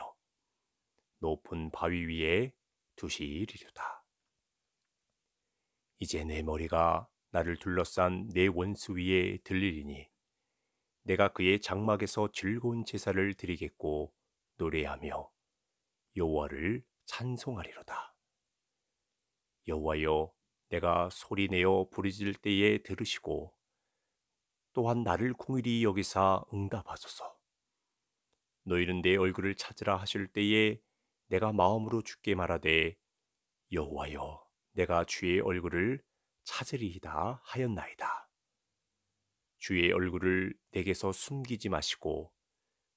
높은 바위 위에 두시리로다. 이제 내 머리가 나를 둘러싼 내 원수 위에 들리리니 내가 그의 장막에서 즐거운 제사를 드리겠고 노래하며 여호와를 찬송하리로다. 여호와여 내가 소리내어 부르짖을 때에 들으시고 또한 나를 공일히 여기사 응답하소서. 너희는 내 얼굴을 찾으라 하실 때에 내가 마음으로 주께 말하되 여호와여 내가 주의 얼굴을 찾으리이다 하였나이다. 주의 얼굴을 내게서 숨기지 마시고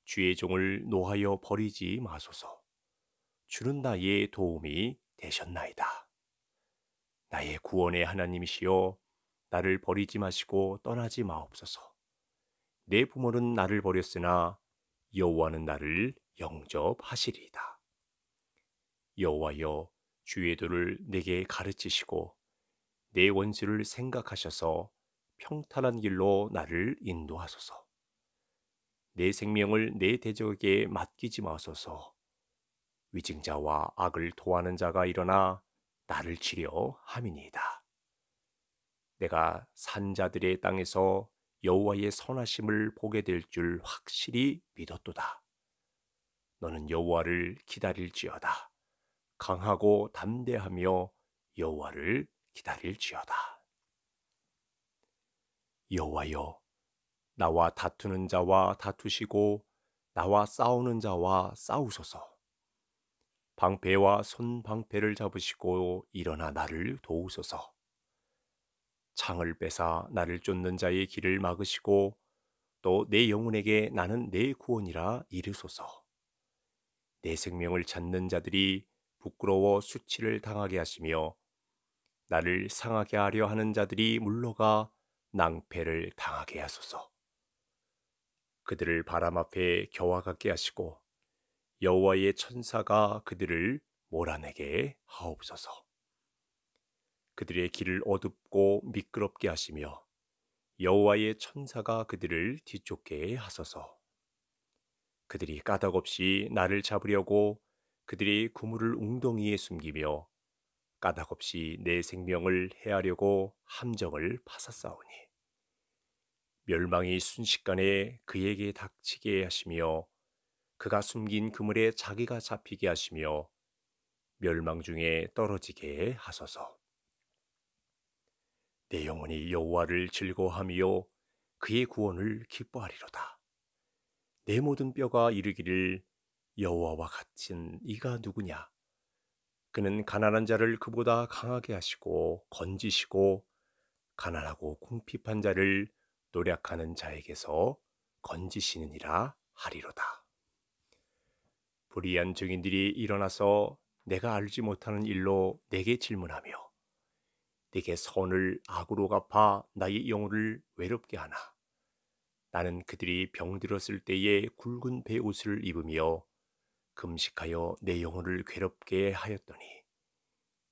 주의 종을 노하여 버리지 마소서. 주는 나의 도움이 되셨나이다. 나의 구원의 하나님이시여 나를 버리지 마시고 떠나지 마옵소서. 내 부모는 나를 버렸으나 여호와는 나를 영접하시리이다. 여호와여 주의 도를 내게 가르치시고 내 원수를 생각하셔서 평탄한 길로 나를 인도하소서. 내 생명을 내 대적에게 맡기지 마소서. 위증자와 악을 도하는 자가 일어나 나를 치려함이니이다 내가 산자들의 땅에서 여호와의 선하심을 보게 될 줄 확실히 믿었도다. 너는 여호와를 기다릴지어다. 강하고 담대하며 여호와를 기다릴지어다. 여호와여, 나와 다투는 자와 다투시고 나와 싸우는 자와 싸우소서. 방패와 손방패를 잡으시고 일어나 나를 도우소서. 창을 빼사 나를 쫓는 자의 길을 막으시고 또 내 영혼에게 나는 내 구원이라 이르소서. 내 생명을 찾는 자들이 부끄러워 수치를 당하게 하시며 나를 상하게 하려 하는 자들이 물러가 낭패를 당하게 하소서. 그들을 바람 앞에 겨와 같게 하시고 여호와의 천사가 그들을 몰아내게 하옵소서. 그들의 길을 어둡고 미끄럽게 하시며 여호와의 천사가 그들을 뒤쫓게 하소서. 그들이 까닭없이 나를 잡으려고 그들이 그물을 웅덩이에 숨기며 까닭없이 내 생명을 해하려고 함정을 파사싸우니 멸망이 순식간에 그에게 닥치게 하시며 그가 숨긴 그물에 자기가 잡히게 하시며 멸망 중에 떨어지게 하소서. 내 영혼이 여호와를 즐거워하며 그의 구원을 기뻐하리로다. 내 모든 뼈가 이르기를 여호와와 같은 이가 누구냐? 그는 가난한 자를 그보다 강하게 하시고 건지시고 가난하고 궁핍한 자를 노력하는 자에게서 건지시느니라 하리로다. 불의한 증인들이 일어나서 내가 알지 못하는 일로 내게 질문하며 내게 선을 악으로 갚아 나의 영혼을 외롭게 하나 나는 그들이 병들었을 때에 굵은 배옷을 입으며 금식하여 내 영혼을 괴롭게 하였더니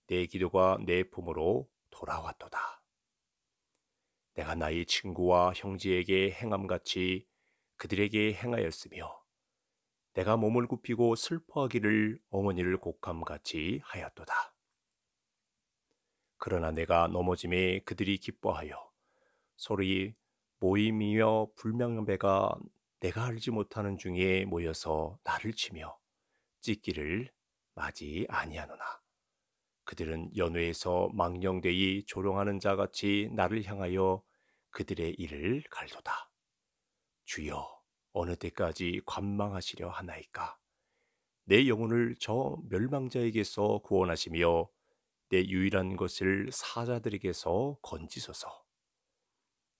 내 기도가 내 품으로 돌아왔도다. 내가 나의 친구와 형제에게 행함같이 그들에게 행하였으며 내가 몸을 굽히고 슬퍼하기를 어머니를 곡함같이 하였도다. 그러나 내가 넘어짐에 그들이 기뻐하여 소리 모임이며 불명배가 내가 알지 못하는 중에 모여서 나를 치며 찢기를 맞이 아니하노나 그들은 연회에서 망령되이 조롱하는 자같이 나를 향하여 그들의 일을 갈도다 주여 어느 때까지 관망하시려 하나이까? 내 영혼을 저 멸망자에게서 구원하시며 내 유일한 것을 사자들에게서 건지소서.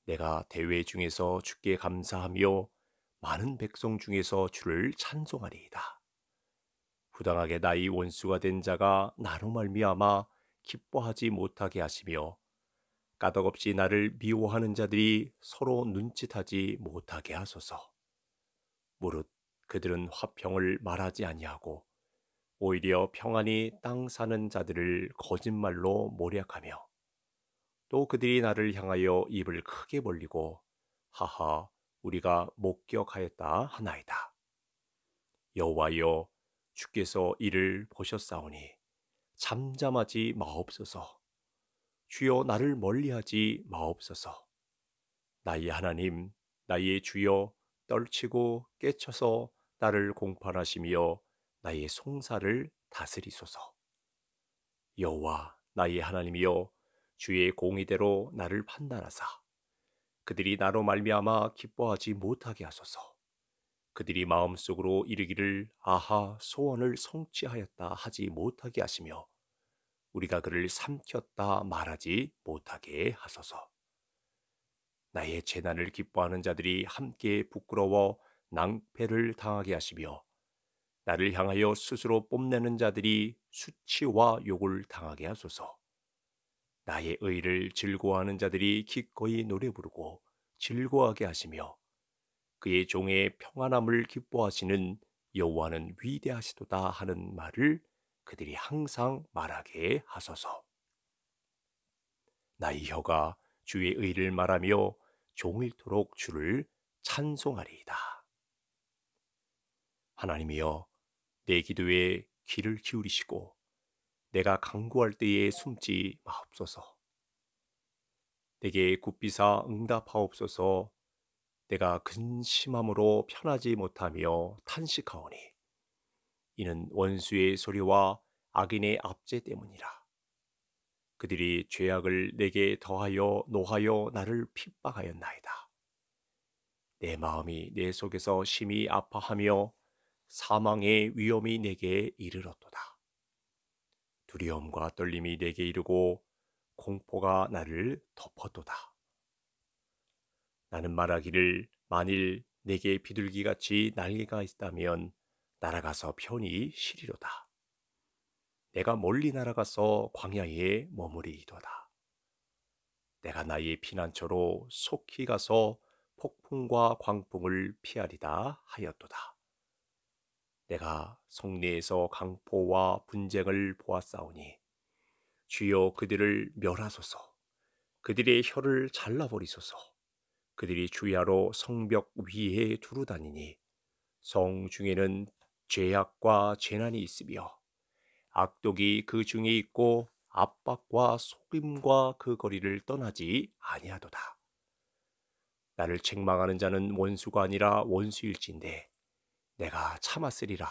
내가 대회 중에서 주께 감사하며 많은 백성 중에서 주를 찬송하리이다. 부당하게 나의 원수가 된 자가 나로 말미암아 기뻐하지 못하게 하시며 까덕없이 나를 미워하는 자들이 서로 눈짓하지 못하게 하소서. 무릇 그들은 화평을 말하지 아니하고 오히려 평안히 땅 사는 자들을 거짓말로 모략하며 또 그들이 나를 향하여 입을 크게 벌리고 하하 우리가 목격하였다 하나이다. 여호와여 주께서 이를 보셨사오니 잠잠하지 마옵소서. 주여 나를 멀리하지 마옵소서. 나의 하나님, 나의 주여 떨치고 깨쳐서 나를 공판하시며 나의 송사를 다스리소서. 여호와 나의 하나님이여 주의 공의대로 나를 판단하사 그들이 나로 말미암아 기뻐하지 못하게 하소서. 그들이 마음속으로 이르기를 아하 소원을 성취하였다 하지 못하게 하시며 우리가 그를 삼켰다 말하지 못하게 하소서. 나의 재난을 기뻐하는 자들이 함께 부끄러워 낭패를 당하게 하시며 나를 향하여 스스로 뽐내는 자들이 수치와 욕을 당하게 하소서. 나의 의를 즐거워하는 자들이 기꺼이 노래 부르고 즐거워하게 하시며 그의 종의 평안함을 기뻐하시는 여호와는 위대하시도다 하는 말을 그들이 항상 말하게 하소서. 나의 혀가 주의 의를 말하며 종일토록 주를 찬송하리이다. 하나님이여 내 기도에 귀를 기울이시고 내가 강구할 때에 숨지 마옵소서. 내게 굽비사 응답하옵소서. 내가 근심함으로 편하지 못하며 탄식하오니 이는 원수의 소리와 악인의 압제 때문이라. 그들이 죄악을 내게 더하여 노하여 나를 핍박하였나이다. 내 마음이 내 속에서 심히 아파하며 사망의 위험이 내게 이르렀도다. 두려움과 떨림이 내게 이르고 공포가 나를 덮었도다. 나는 말하기를 만일 내게 비둘기같이 날개가 있다면 날아가서 편히 쉬리로다. 내가 멀리 날아가서 광야에 머무리이도다. 내가 나의 피난처로 속히 가서 폭풍과 광풍을 피하리다 하였도다. 내가 성내에서 강포와 분쟁을 보았사오니 주여 그들을 멸하소서 그들의 혀를 잘라버리소서 그들이 주야로 성벽 위에 두루다니니 성 중에는 죄악과 재난이 있으며 악독이 그 중에 있고 압박과 속임과 그 거리를 떠나지 아니하도다. 나를 책망하는 자는 원수가 아니라 원수일진데 내가 참았으리라.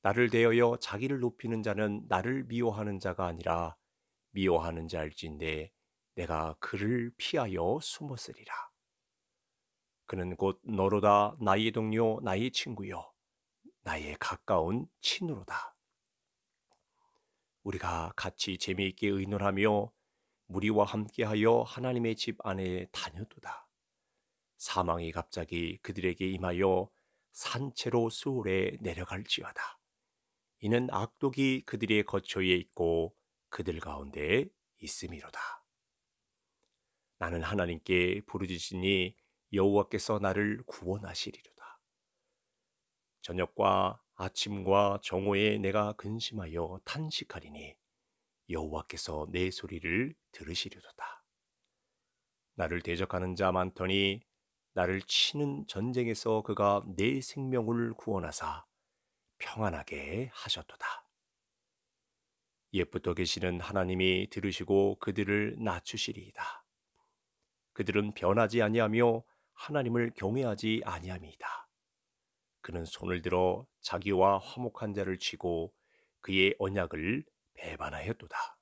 나를 대하여 자기를 높이는 자는 나를 미워하는 자가 아니라 미워하는 자일진데 내가 그를 피하여 숨었으리라. 그는 곧 너로다 나의 동료 나의 친구요 나의 가까운 친으로다. 우리가 같이 재미있게 의논하며 무리와 함께하여 하나님의 집 안에 다녀도다. 사망이 갑자기 그들에게 임하여 산채로 수월에 내려갈지어다. 이는 악독이 그들의 거처에 있고 그들 가운데 있음이로다. 나는 하나님께 부르짖으니 여호와께서 나를 구원하시리로다. 저녁과 아침과 정오에 내가 근심하여 탄식하리니 여호와께서 내 소리를 들으시려도다. 나를 대적하는 자 많더니 나를 치는 전쟁에서 그가 내 생명을 구원하사 평안하게 하셨도다. 옛부터 계시는 하나님이 들으시고 그들을 낮추시리이다. 그들은 변하지 아니하며 하나님을 경외하지 아니함이다. 그는 손을 들어 자기와 화목한 자를 치고 그의 언약을 배반하였도다.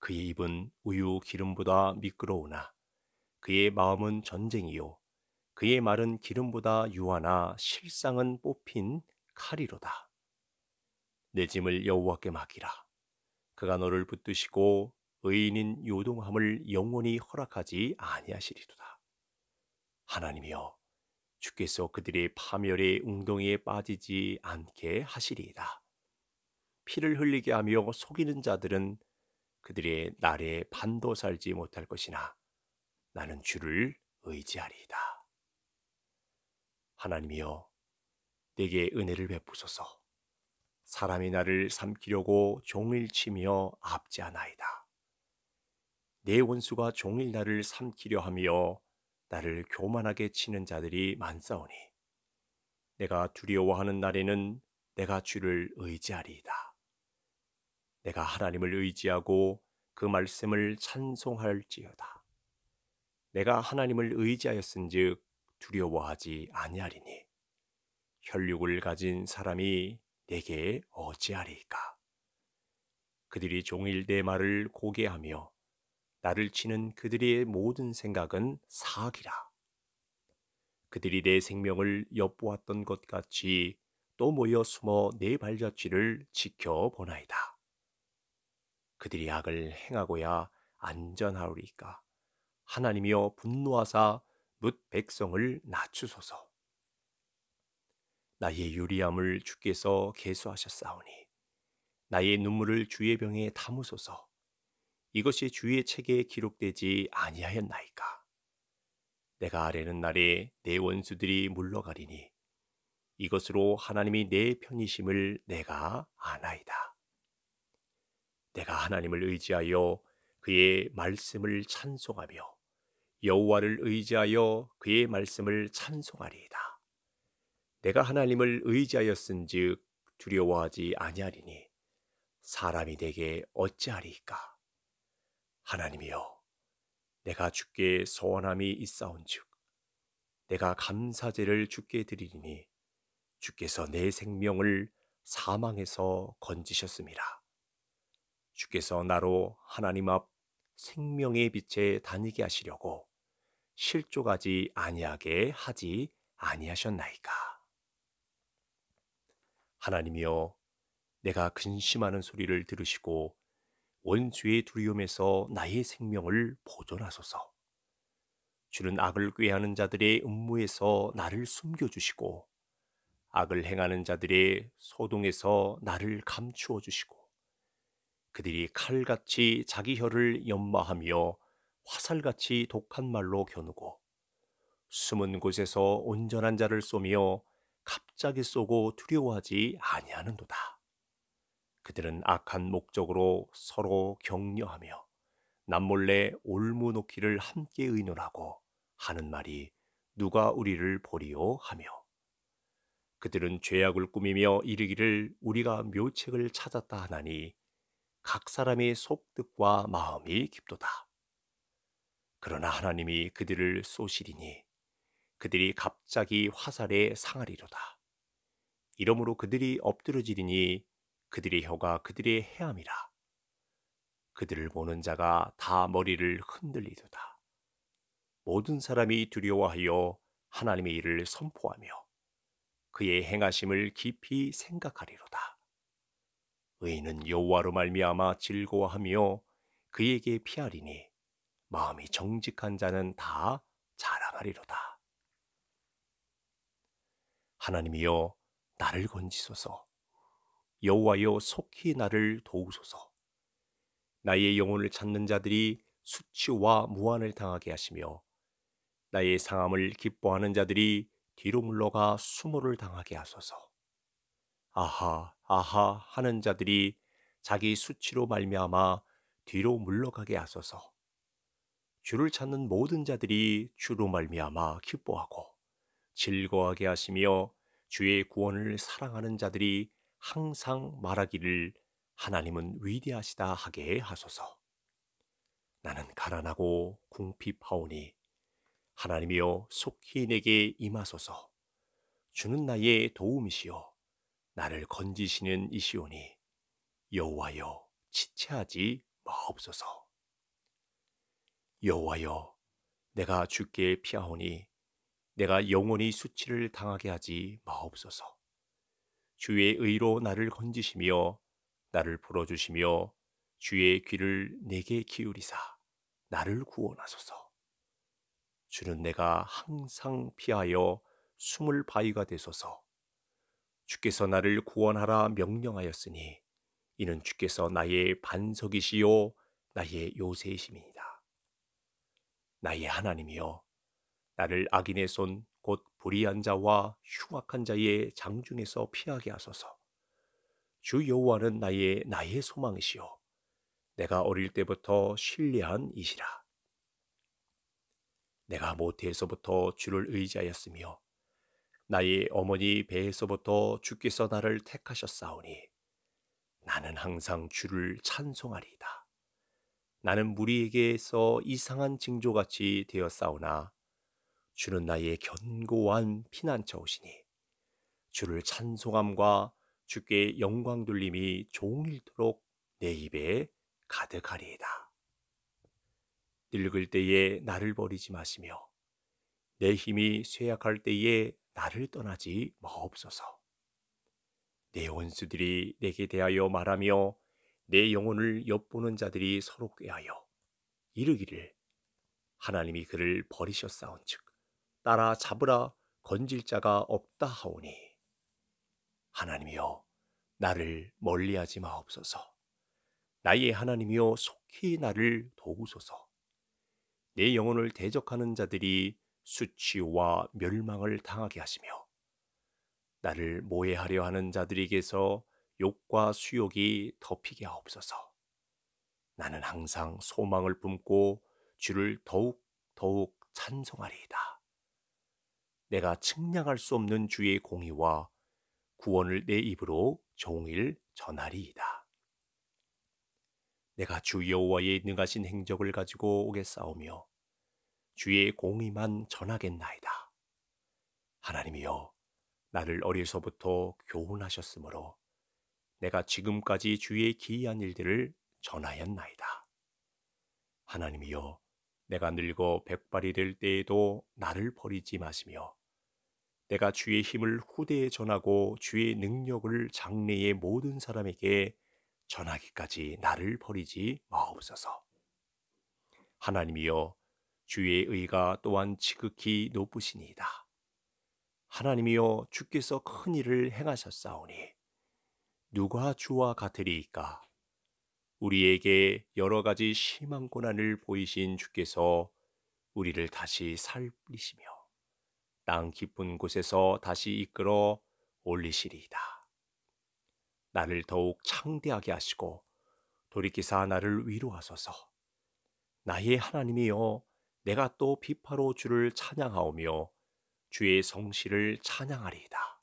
그의 입은 우유 기름보다 미끄러우나 그의 마음은 전쟁이요 그의 말은 기름보다 유하나 실상은 뽑힌 칼이로다. 내 짐을 여호와께 맡기라. 그가 너를 붙드시고 의인인 요동함을 영원히 허락하지 아니하시리로다. 하나님이여 주께서 그들의 파멸의 웅덩이에 빠지지 않게 하시리이다. 피를 흘리게 하며 속이는 자들은 그들의 날에 반도 살지 못할 것이나 나는 주를 의지하리이다. 하나님이여, 내게 은혜를 베푸소서. 사람이 나를 삼키려고 종일 치며 앞지하나이다. 내 원수가 종일 나를 삼키려 하며 나를 교만하게 치는 자들이 많사오니 내가 두려워하는 날에는 내가 주를 의지하리이다. 내가 하나님을 의지하고 그 말씀을 찬송할지어다. 내가 하나님을 의지하였은즉 두려워하지 아니하리니 혈육을 가진 사람이 내게 어찌하리까 그들이 종일 내 말을 고개하며 나를 치는 그들의 모든 생각은 사악이라. 그들이 내 생명을 엿보았던 것 같이 또 모여 숨어 내 발자취를 지켜보나이다. 그들이 악을 행하고야 안전하오리까. 하나님이여 분노하사 뭇 백성을 낮추소서. 나의 유리함을 주께서 개수하셨사오니 나의 눈물을 주의 병에 담으소서. 이것이 주의 책에 기록되지 아니하였나이까. 내가 아래는 날에 내 원수들이 물러가리니 이것으로 하나님이 내 편이심을 내가 아나이다. 내가 하나님을 의지하여 그의 말씀을 찬송하며 여호와를 의지하여 그의 말씀을 찬송하리이다. 내가 하나님을 의지하였은즉 두려워하지 아니하리니 사람이 내게 어찌하리이까? 하나님이여 내가 주께 소원함이 있사온즉 내가 감사제를 주께 드리리니 주께서 내 생명을 사망에서 건지셨습니다. 주께서 나로 하나님 앞 생명의 빛에 다니게 하시려고 실족하지 아니하게 하지 아니하셨나이까. 하나님이여 내가 근심하는 소리를 들으시고 원수의 두려움에서 나의 생명을 보존하소서. 주는 악을 꾀하는 자들의 음모에서 나를 숨겨주시고, 악을 행하는 자들의 소동에서 나를 감추어 주시고, 그들이 칼같이 자기 혀를 연마하며 화살같이 독한 말로 겨누고, 숨은 곳에서 온전한 자를 쏘며 갑자기 쏘고 두려워하지 아니하는도다. 그들은 악한 목적으로 서로 격려하며 남몰래 올무놓기를 함께 의논하고 하는 말이 누가 우리를 보리요 하며 그들은 죄악을 꾸미며 이르기를 우리가 묘책을 찾았다 하나니 각 사람의 속뜻과 마음이 깊도다. 그러나 하나님이 그들을 쏘시리니 그들이 갑자기 화살에 상하리로다. 이러므로 그들이 엎드러지리니 그들의 혀가 그들의 해암이라 그들을 보는 자가 다 머리를 흔들리도다. 모든 사람이 두려워하여 하나님의 일을 선포하며 그의 행하심을 깊이 생각하리로다. 의인은 여호와로 말미암아 즐거워하며 그에게 피하리니 마음이 정직한 자는 다 자랑하리로다. 하나님이여 나를 건지소서. 여호와여 속히 나를 도우소서. 나의 영혼을 찾는 자들이 수치와 무한을 당하게 하시며 나의 상함을 기뻐하는 자들이 뒤로 물러가 수모를 당하게 하소서. 아하 아하 하는 자들이 자기 수치로 말미암아 뒤로 물러가게 하소서. 주를 찾는 모든 자들이 주로 말미암아 기뻐하고 즐거워하게 하시며 주의 구원을 사랑하는 자들이 항상 말하기를 하나님은 위대하시다 하게 하소서. 나는 가난하고 궁핍하오니 하나님이여 속히 내게 임하소서. 주는 나의 도움이시요 나를 건지시는 이시오니 여호와여 지체하지 마옵소서. 여호와여 내가 주께 피하오니 내가 영원히 수치를 당하게 하지 마옵소서. 주의 의로 나를 건지시며 나를 불어주시며 주의 귀를 내게 기울이사 나를 구원하소서. 주는 내가 항상 피하여 숨을 바위가 되소서. 주께서 나를 구원하라 명령하였으니 이는 주께서 나의 반석이시요 나의 요새이심이니라. 나의 하나님이여 나를 악인의 손곧 불의한 자와 흉악한 자의 장중에서 피하게 하소서. 주 여호와는 나의 나의 소망이시요 내가 어릴 때부터 신뢰한 이시라. 내가 모태에서부터 주를 의지하였으며 나의 어머니 배에서부터 주께서 나를 택하셨사오니 나는 항상 주를 찬송하리이다. 나는 무리에게서 이상한 징조같이 되었사오나 주는 나의 견고한 피난처오시니 주를 찬송함과 주께 영광 돌림이 종일토록 내 입에 가득하리이다. 늙을 때에 나를 버리지 마시며 내 힘이 쇠약할 때에 나를 떠나지 마옵소서. 내 원수들이 내게 대하여 말하며 내 영혼을 엿보는 자들이 서로 꾀하여 이르기를 하나님이 그를 버리셨사온즉 따라 잡으라 건질 자가 없다 하오니 하나님이여 나를 멀리하지 마옵소서 나의 하나님이여 속히 나를 도우소서 내 영혼을 대적하는 자들이 수치와 멸망을 당하게 하시며 나를 모해하려 하는 자들에게서 욕과 수욕이 덮이게 하옵소서 나는 항상 소망을 품고 주를 더욱 더욱 찬송하리이다. 내가 측량할 수 없는 주의 공의와 구원을 내 입으로 종일 전하리이다. 내가 주 여호와의 능하신 행적을 가지고 오겠사오며 주의 공의만 전하겠나이다. 하나님이여 나를 어려서부터 교훈하셨으므로 내가 지금까지 주의 기이한 일들을 전하였나이다. 하나님이여 내가 늙어 백발이 될 때에도 나를 버리지 마시며 내가 주의 힘을 후대에 전하고 주의 능력을 장래의 모든 사람에게 전하기까지 나를 버리지 마옵소서. 하나님이여 주의 의가 또한 지극히 높으시니이다. 하나님이여 주께서 큰 일을 행하셨사오니 누가 주와 같으리이까? 우리에게 여러 가지 심한 고난을 보이신 주께서 우리를 다시 살리시며 땅 깊은 곳에서 다시 이끌어 올리시리이다. 나를 더욱 창대하게 하시고 돌이키사 나를 위로하소서. 나의 하나님이여 내가 또 비파로 주를 찬양하오며 주의 성실을 찬양하리이다.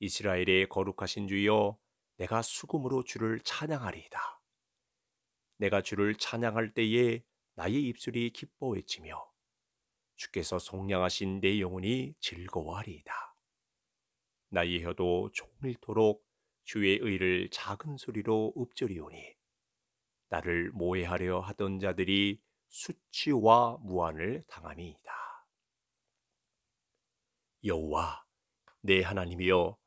이스라엘의 거룩하신 주여 내가 수금으로 주를 찬양하리이다. 내가 주를 찬양할 때에 나의 입술이 기뻐해지며 주께서 속량하신 내 영혼이 즐거워하리이다. 나의 혀도 종일토록 주의 의를 작은 소리로 읊조리오니 나를 모해하려 하던 자들이 수치와 무한을 당함이이다. 여호와 내 하나님이여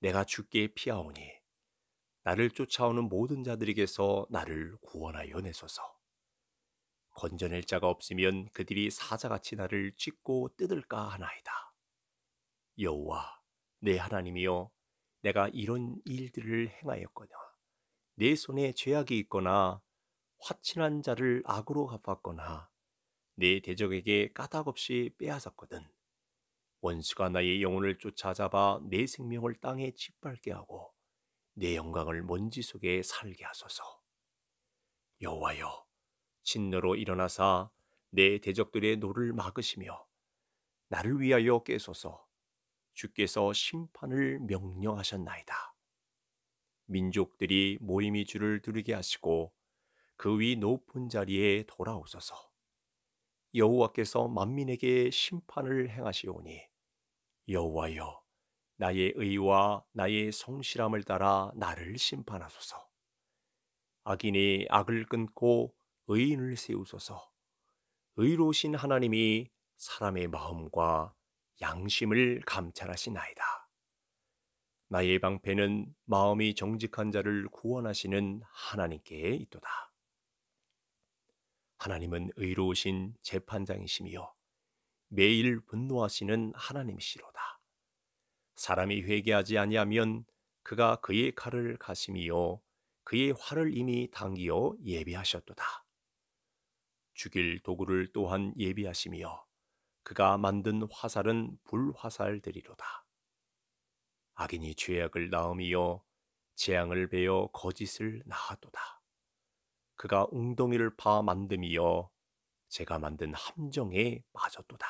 내가 주께 피하오니 나를 쫓아오는 모든 자들에게서 나를 구원하여 내소서. 건져낼 자가 없으면 그들이 사자같이 나를 찢고 뜯을까 하나이다. 여호와 내 하나님이여 내가 이런 일들을 행하였거나 내 손에 죄악이 있거나 화친한 자를 악으로 갚았거나 내 대적에게 까닭없이 빼앗았거든 원수가 나의 영혼을 쫓아잡아 내 생명을 땅에 짓밟게 하고 내 영광을 먼지 속에 살게 하소서 여호와여 진노로 일어나사 내 대적들의 노를 막으시며 나를 위하여 깨소서 주께서 심판을 명령하셨나이다. 민족들이 모임이 주를 두르게 하시고 그 위 높은 자리에 돌아오소서. 여호와께서 만민에게 심판을 행하시오니 여호와여 나의 의와 나의 성실함을 따라 나를 심판하소서. 악인이 악을 끊고 의인을 세우소서. 의로우신 하나님이 사람의 마음과 양심을 감찰하시나이다. 나의 방패는 마음이 정직한 자를 구원하시는 하나님께 있도다. 하나님은 의로우신 재판장이시며 매일 분노하시는 하나님이시로다. 사람이 회개하지 아니하면 그가 그의 칼을 가심이 그의 활을 이미 당기어 예비하셨도다. 죽일 도구를 또한 예비하시며 그가 만든 화살은 불화살들이로다. 악인이 죄악을 낳음이요 재앙을 베어 거짓을 낳아도다. 그가 웅덩이를 파 만듦이여 제가 만든 함정에 빠졌도다.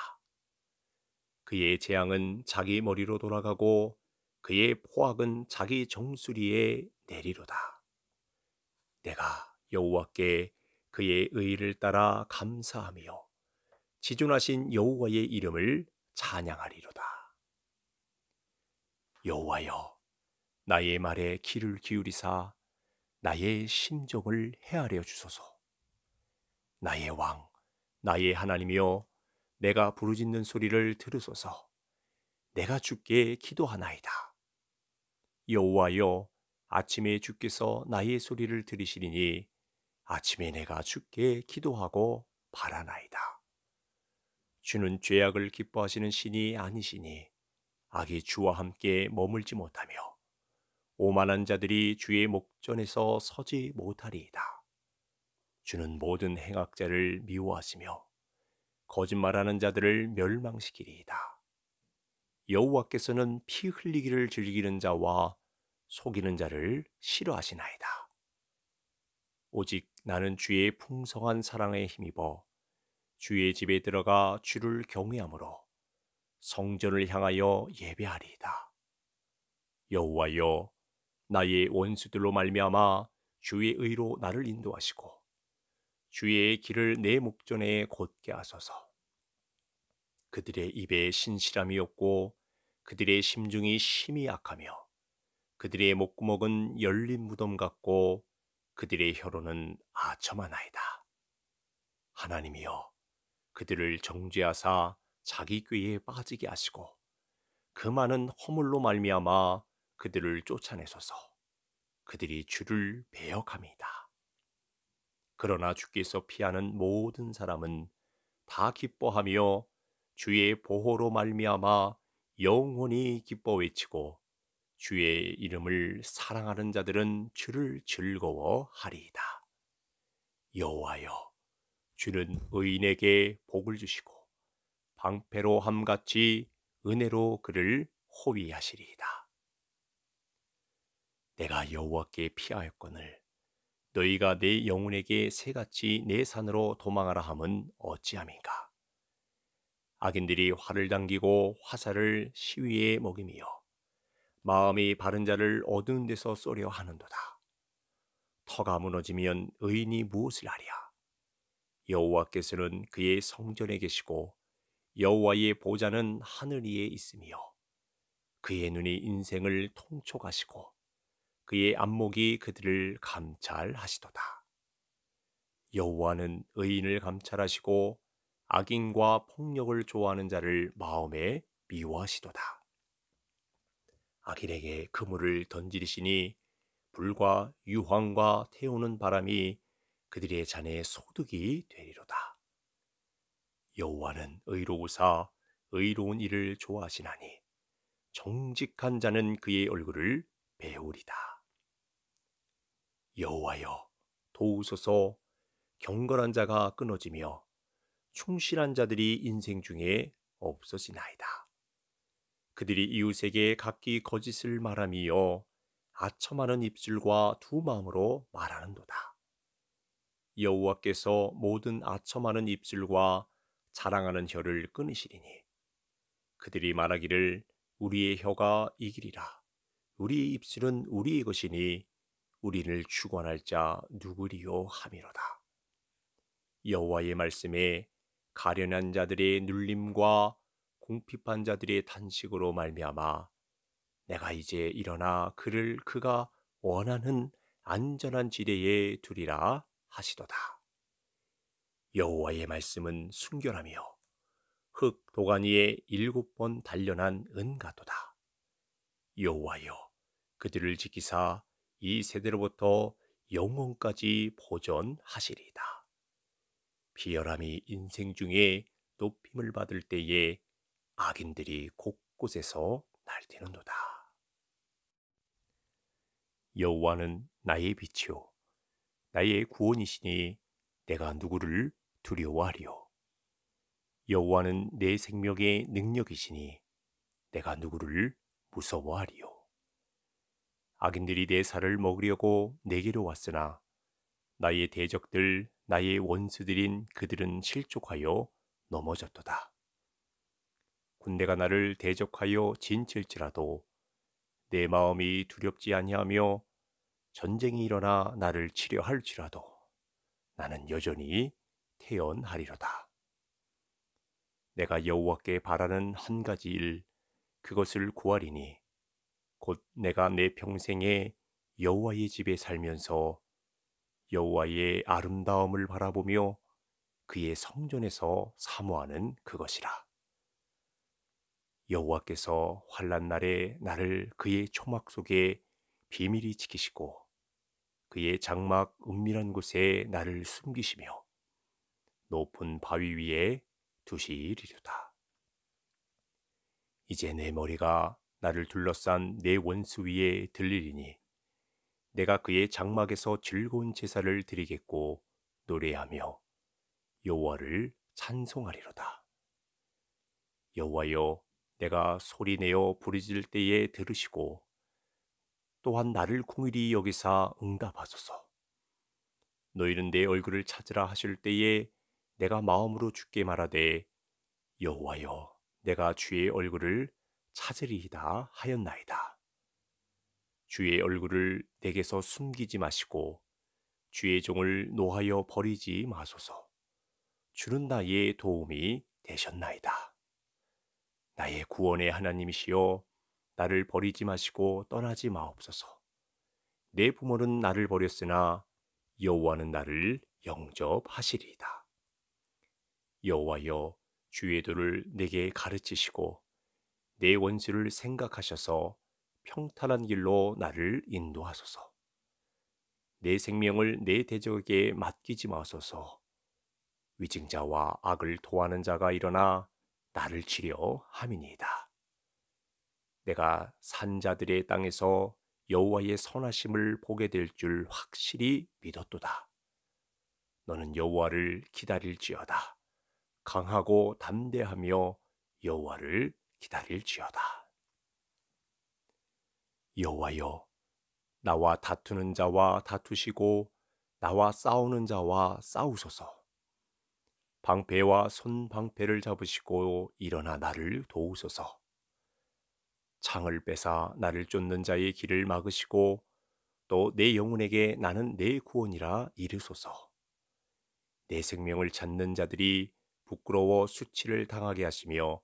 그의 재앙은 자기 머리로 돌아가고 그의 포악은 자기 정수리에 내리로다. 내가 여호와께 그의 의를 따라 감사하며 지존하신 여호와의 이름을 찬양하리로다. 여호와여 나의 말에 귀를 기울이사 나의 심정을 헤아려 주소서. 나의 왕, 나의 하나님이여 내가 부르짖는 소리를 들으소서. 내가 주께 기도하나이다. 여호와여 아침에 주께서 나의 소리를 들으시리니 아침에 내가 죽게 기도하고 바라나이다. 주는 죄악을 기뻐하시는 신이 아니시니 악이 주와 함께 머물지 못하며 오만한 자들이 주의 목전에서 서지 못하리이다. 주는 모든 행악자를 미워하시며 거짓말하는 자들을 멸망시키리이다. 여호와께서는 피 흘리기를 즐기는 자와 속이는 자를 싫어하시나이다. 오직 나는 주의 풍성한 사랑에 힘입어 주의 집에 들어가 주를 경외함으로 성전을 향하여 예배하리이다. 여호와여 나의 원수들로 말미암아 주의 의로 나를 인도하시고 주의 길을 내 목전에 곧게 하소서. 그들의 입에 신실함이 없고 그들의 심중이 심히 악하며 그들의 목구멍은 열린 무덤 같고 그들의 혀로는 아첨하나이다. 하나님이여 그들을 정죄하사 자기 꾀에 빠지게 하시고 그 많은 허물로 말미암아 그들을 쫓아내소서 그들이 주를 배역함이다. 그러나 주께서 피하는 모든 사람은 다 기뻐하며 주의 보호로 말미암아 영원히 기뻐 외치고 주의 이름을 사랑하는 자들은 주를 즐거워하리이다. 여호와여, 주는 의인에게 복을 주시고 방패로 함같이 은혜로 그를 호위하시리이다. 내가 여호와께 피하였거늘 너희가 내 영혼에게 새같이 내 산으로 도망하라 함은 어찌함인가? 악인들이 활을 당기고 화살을 시위에 먹이며 마음이 바른 자를 어두운 데서 쏘려 하는도다. 터가 무너지면 의인이 무엇을 하랴? 여호와께서는 그의 성전에 계시고 여호와의 보좌는 하늘 위에 있으며 그의 눈이 인생을 통촉하시고 그의 안목이 그들을 감찰하시도다. 여호와는 의인을 감찰하시고 악인과 폭력을 좋아하는 자를 마음에 미워하시도다. 악인에게 그물을 던지리시니 불과 유황과 태우는 바람이 그들의 잔에 소득이 되리로다. 여호와는 의로우사 의로운 일을 좋아하시나니 정직한 자는 그의 얼굴을 배우리다. 여호와여 도우소서 경건한 자가 끊어지며 충실한 자들이 인생 중에 없어지나이다. 그들이 이웃에게 각기 거짓을 말함이요 아첨하는 입술과 두 마음으로 말하는도다. 여호와께서 모든 아첨하는 입술과 자랑하는 혀를 끊으시리니 그들이 말하기를 우리의 혀가 이기리라 우리의 입술은 우리의 것이니 우리를 주관할 자 누구리요 함이로다. 여호와의 말씀에 가련한 자들의 눌림과 공핍한 자들의 탄식으로 말미암아 내가 이제 일어나 그를 그가 원하는 안전한 지대에 두리라 하시도다. 여호와의 말씀은 순결하며 흙 도가니에 일곱 번 단련한 은가도다. 여호와여 그들을 지키사 이 세대로부터 영원까지 보존하시리다. 비열함이 인생 중에 높임을 받을 때에 악인들이 곳곳에서 날뛰는도다. 여호와는 나의 빛이요 나의 구원이시니 내가 누구를 두려워하리요 여호와는 내 생명의 능력이시니 내가 누구를 무서워하리요 악인들이 내 살을 먹으려고 내게로 왔으나 나의 대적들 나의 원수들인 그들은 실족하여 넘어졌도다 군대가 나를 대적하여 진칠지라도 내 마음이 두렵지 아니하며 전쟁이 일어나 나를 치려 할지라도 나는 여전히 태연하리로다. 내가 여호와께 바라는 한 가지 일 그것을 구하리니 곧 내가 내 평생에 여호와의 집에 살면서 여호와의 아름다움을 바라보며 그의 성전에서 사모하는 그것이라. 여호와께서 환란 날에 나를 그의 초막 속에 비밀히 지키시고 그의 장막 은밀한 곳에 나를 숨기시며 높은 바위 위에 두시리로다. 이제 내 머리가 나를 둘러싼 내 원수 위에 들리리니 내가 그의 장막에서 즐거운 제사를 드리겠고 노래하며 여호와를 찬송하리로다. 여호와여 내가 소리내어 부르짖을 때에 들으시고 또한 나를 공일히 여기사 응답하소서. 너희는 내 얼굴을 찾으라 하실 때에 내가 마음으로 주께 말하되 여호와여 내가 주의 얼굴을 찾으리이다 하였나이다. 주의 얼굴을 내게서 숨기지 마시고 주의 종을 노하여 버리지 마소서. 주는 나의 도움이 되셨나이다. 나의 구원의 하나님이시여 나를 버리지 마시고 떠나지 마옵소서. 내 부모는 나를 버렸으나 여호와는 나를 영접하시리이다. 여호와여 주의 도를 내게 가르치시고 내 원수를 생각하셔서 평탄한 길로 나를 인도하소서. 내 생명을 내 대적에게 맡기지 마소서. 위증자와 악을 도하는 자가 일어나 나를 치려함이니이다 내가 산자들의 땅에서 여호와의 선하심을 보게 될 줄 확실히 믿었도다. 너는 여호와를 기다릴지어다. 강하고 담대하며 여호와를 기다릴지어다. 여호와여, 나와 다투는 자와 다투시고 나와 싸우는 자와 싸우소서. 방패와 손방패를 잡으시고 일어나 나를 도우소서. 창을 빼사 나를 쫓는 자의 길을 막으시고 또 내 영혼에게 나는 내 구원이라 이르소서. 내 생명을 찾는 자들이 부끄러워 수치를 당하게 하시며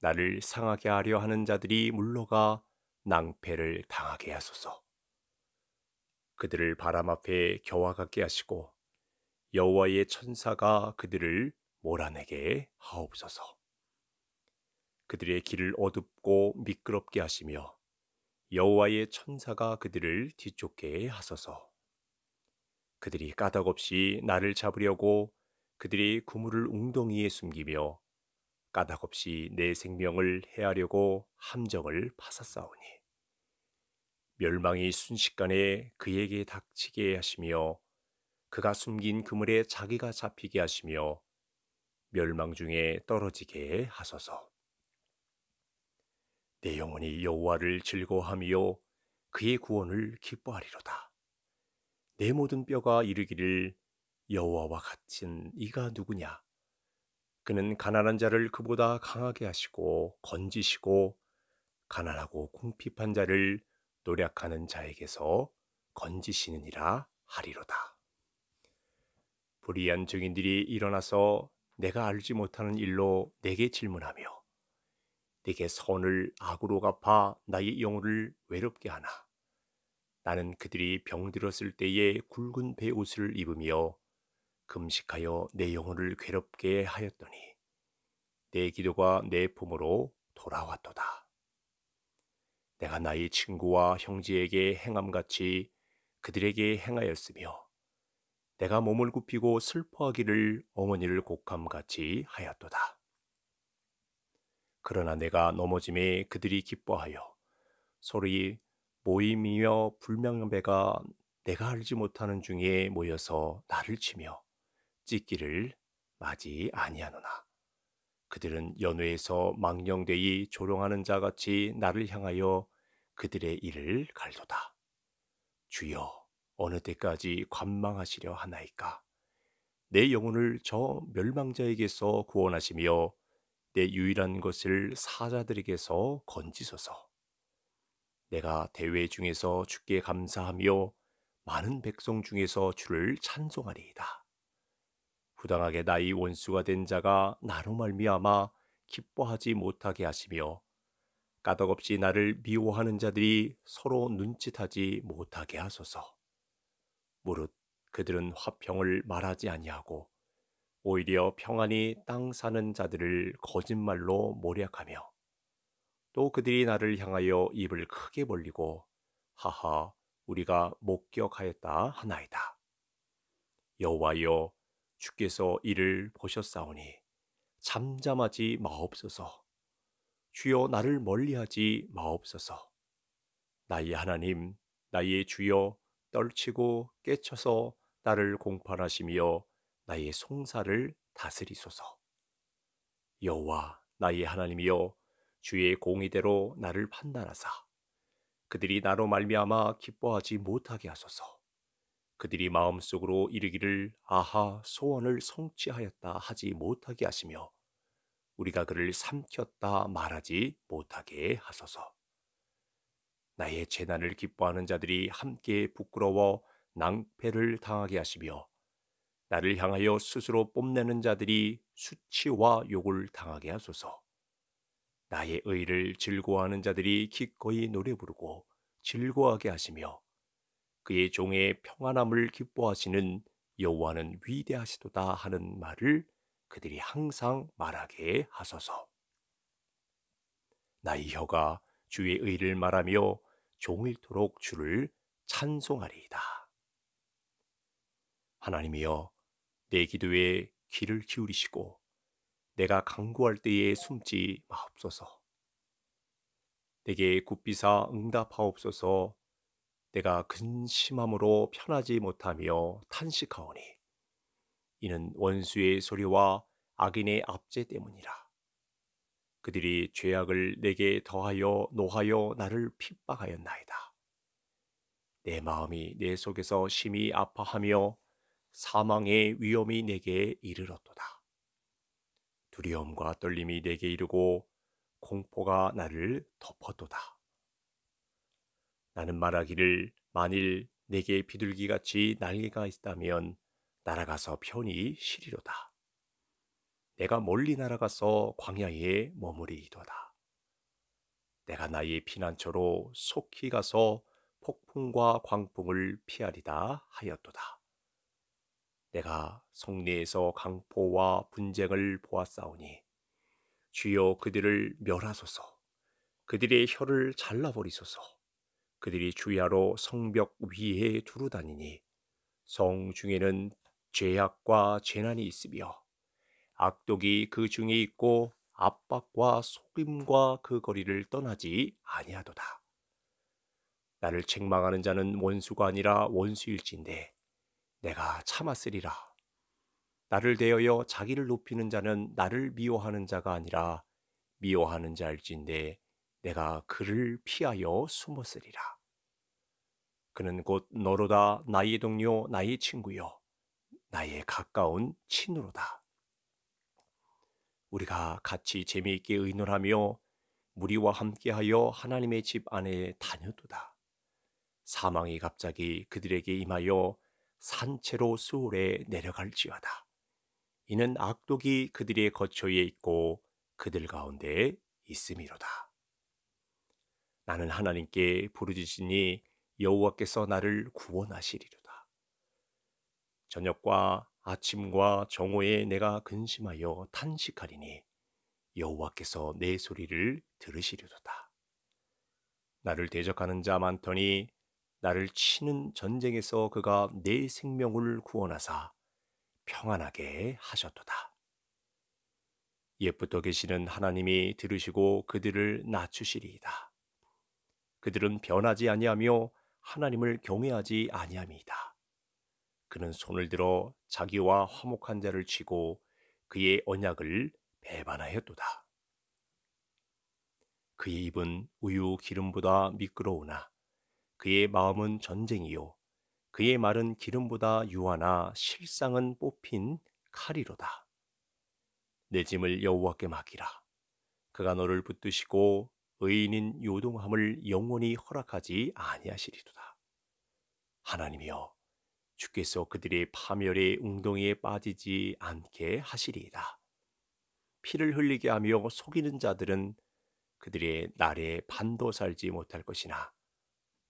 나를 상하게 하려 하는 자들이 물러가 낭패를 당하게 하소서. 그들을 바람 앞에 겨와 같게 하시고 여호와의 천사가 그들을 몰아내게 하옵소서. 그들의 길을 어둡고 미끄럽게 하시며 여호와의 천사가 그들을 뒤쫓게 하소서. 그들이 까닭없이 나를 잡으려고 그들이 구물을 웅덩이에 숨기며 까닭없이 내 생명을 해하려고 함정을 파사싸우니 멸망이 순식간에 그에게 닥치게 하시며 그가 숨긴 그물에 자기가 잡히게 하시며 멸망 중에 떨어지게 하소서. 내 영혼이 여호와를 즐거워하며 그의 구원을 기뻐하리로다. 내 모든 뼈가 이르기를 여호와와 같은 이가 누구냐? 그는 가난한 자를 그보다 강하게 하시고 건지시고 가난하고 궁핍한 자를 노력하는 자에게서 건지시느니라 하리로다. 불의한 증인들이 일어나서 내가 알지 못하는 일로 내게 질문하며 내게 선을 악으로 갚아 나의 영혼을 외롭게 하나 나는 그들이 병들었을 때에 굵은 배옷을 입으며 금식하여 내 영혼을 괴롭게 하였더니 내 기도가 내 품으로 돌아왔도다. 내가 나의 친구와 형제에게 행함같이 그들에게 행하였으며 내가 몸을 굽히고 슬퍼하기를 어머니를 곡함같이 하였도다. 그러나 내가 넘어짐에 그들이 기뻐하여 소리 모임이며 불명배가 내가 알지 못하는 중에 모여서 나를 치며 찢기를 맞이 아니하노나 그들은 연회에서 망령되이 조롱하는 자같이 나를 향하여 그들의 일을 갈도다 주여 어느 때까지 관망하시려 하나이까? 내 영혼을 저 멸망자에게서 구원하시며 내 유일한 것을 사자들에게서 건지소서. 내가 대회 중에서 주께 감사하며 많은 백성 중에서 주를 찬송하리이다. 부당하게 나의 원수가 된 자가 나로 말미암아 기뻐하지 못하게 하시며 까덕없이 나를 미워하는 자들이 서로 눈짓하지 못하게 하소서. 무릇 그들은 화평을 말하지 아니하고 오히려 평안히 땅 사는 자들을 거짓말로 모략하며 또 그들이 나를 향하여 입을 크게 벌리고 하하 우리가 목격하였다 하나이다. 여호와여 주께서 이를 보셨사오니 잠잠하지 마옵소서. 주여 나를 멀리하지 마옵소서. 나의 하나님, 나의 주여 떨치고 깨쳐서 나를 공판하시며 나의 송사를 다스리소서. 여호와 나의 하나님이여 주의 공의대로 나를 판단하사 그들이 나로 말미암아 기뻐하지 못하게 하소서. 그들이 마음속으로 이르기를 아하 소원을 성취하였다 하지 못하게 하시며 우리가 그를 삼켰다 말하지 못하게 하소서. 나의 재난을 기뻐하는 자들이 함께 부끄러워 낭패를 당하게 하시며 나를 향하여 스스로 뽐내는 자들이 수치와 욕을 당하게 하소서. 나의 의를 즐거워하는 자들이 기꺼이 노래 부르고 즐거워하게 하시며 그의 종의 평안함을 기뻐하시는 여호와는 위대하시도다 하는 말을 그들이 항상 말하게 하소서. 나의 혀가 주의 의를 말하며 종일토록 주를 찬송하리이다. 하나님이여 내 기도에 귀를 기울이시고 내가 강구할 때에 숨지 마옵소서. 내게 굽비사 응답하옵소서. 내가 근심함으로 편하지 못하며 탄식하오니 이는 원수의 소리와 악인의 압제 때문이라. 그들이 죄악을 내게 더하여 노하여 나를 핍박하였나이다. 내 마음이 내 속에서 심히 아파하며 사망의 위험이 내게 이르렀도다. 두려움과 떨림이 내게 이르고 공포가 나를 덮었도다. 나는 말하기를 만일 내게 비둘기같이 날개가 있다면 날아가서 편히 쉬리로다. 내가 멀리 날아가서 광야에 머무리이도다. 내가 나의 피난처로 속히 가서 폭풍과 광풍을 피하리다 하였도다. 내가 성내에서 강포와 분쟁을 보았사오니 주여 그들을 멸하소서 그들의 혀를 잘라버리소서 그들이 주야로 성벽 위에 두루다니니 성 중에는 죄악과 재난이 있으며 악독이 그 중에 있고 압박과 속임과 그 거리를 떠나지 아니하도다. 나를 책망하는 자는 원수가 아니라 원수일진데 내가 참았으리라. 나를 대하여 자기를 높이는 자는 나를 미워하는 자가 아니라 미워하는 자일진데 내가 그를 피하여 숨었으리라. 그는 곧 너로다 나의 동료 나의 친구요 나의 가까운 친으로다. 우리가 같이 재미있게 의논하며 무리와 함께하여 하나님의 집 안에 다녀도다. 사망이 갑자기 그들에게 임하여 산채로 수월에 내려갈지어다. 이는 악독이 그들의 거처에 있고 그들 가운데 있음이로다. 나는 하나님께 부르짖으니 여호와께서 나를 구원하시리로다. 저녁과 아침과 정오에 내가 근심하여 탄식하리니 여호와께서 내 소리를 들으시려도다. 나를 대적하는 자 많더니 나를 치는 전쟁에서 그가 내 생명을 구원하사 평안하게 하셨도다. 옛부터 계시는 하나님이 들으시고 그들을 낮추시리이다. 그들은 변하지 아니하며 하나님을 경외하지 아니함이다. 그는 손을 들어 자기와 화목한 자를 치고 그의 언약을 배반하였도다. 그의 입은 우유 기름보다 미끄러우나 그의 마음은 전쟁이요 그의 말은 기름보다 유하나 실상은 뽑힌 칼이로다. 내 짐을 여호와께 맡기라. 그가 너를 붙드시고 의인인 요동함을 영원히 허락하지 아니하시리도다. 하나님이여 주께서 그들의 파멸의 웅덩이에 빠지지 않게 하시리이다. 피를 흘리게 하며 속이는 자들은 그들의 날에 반도 살지 못할 것이나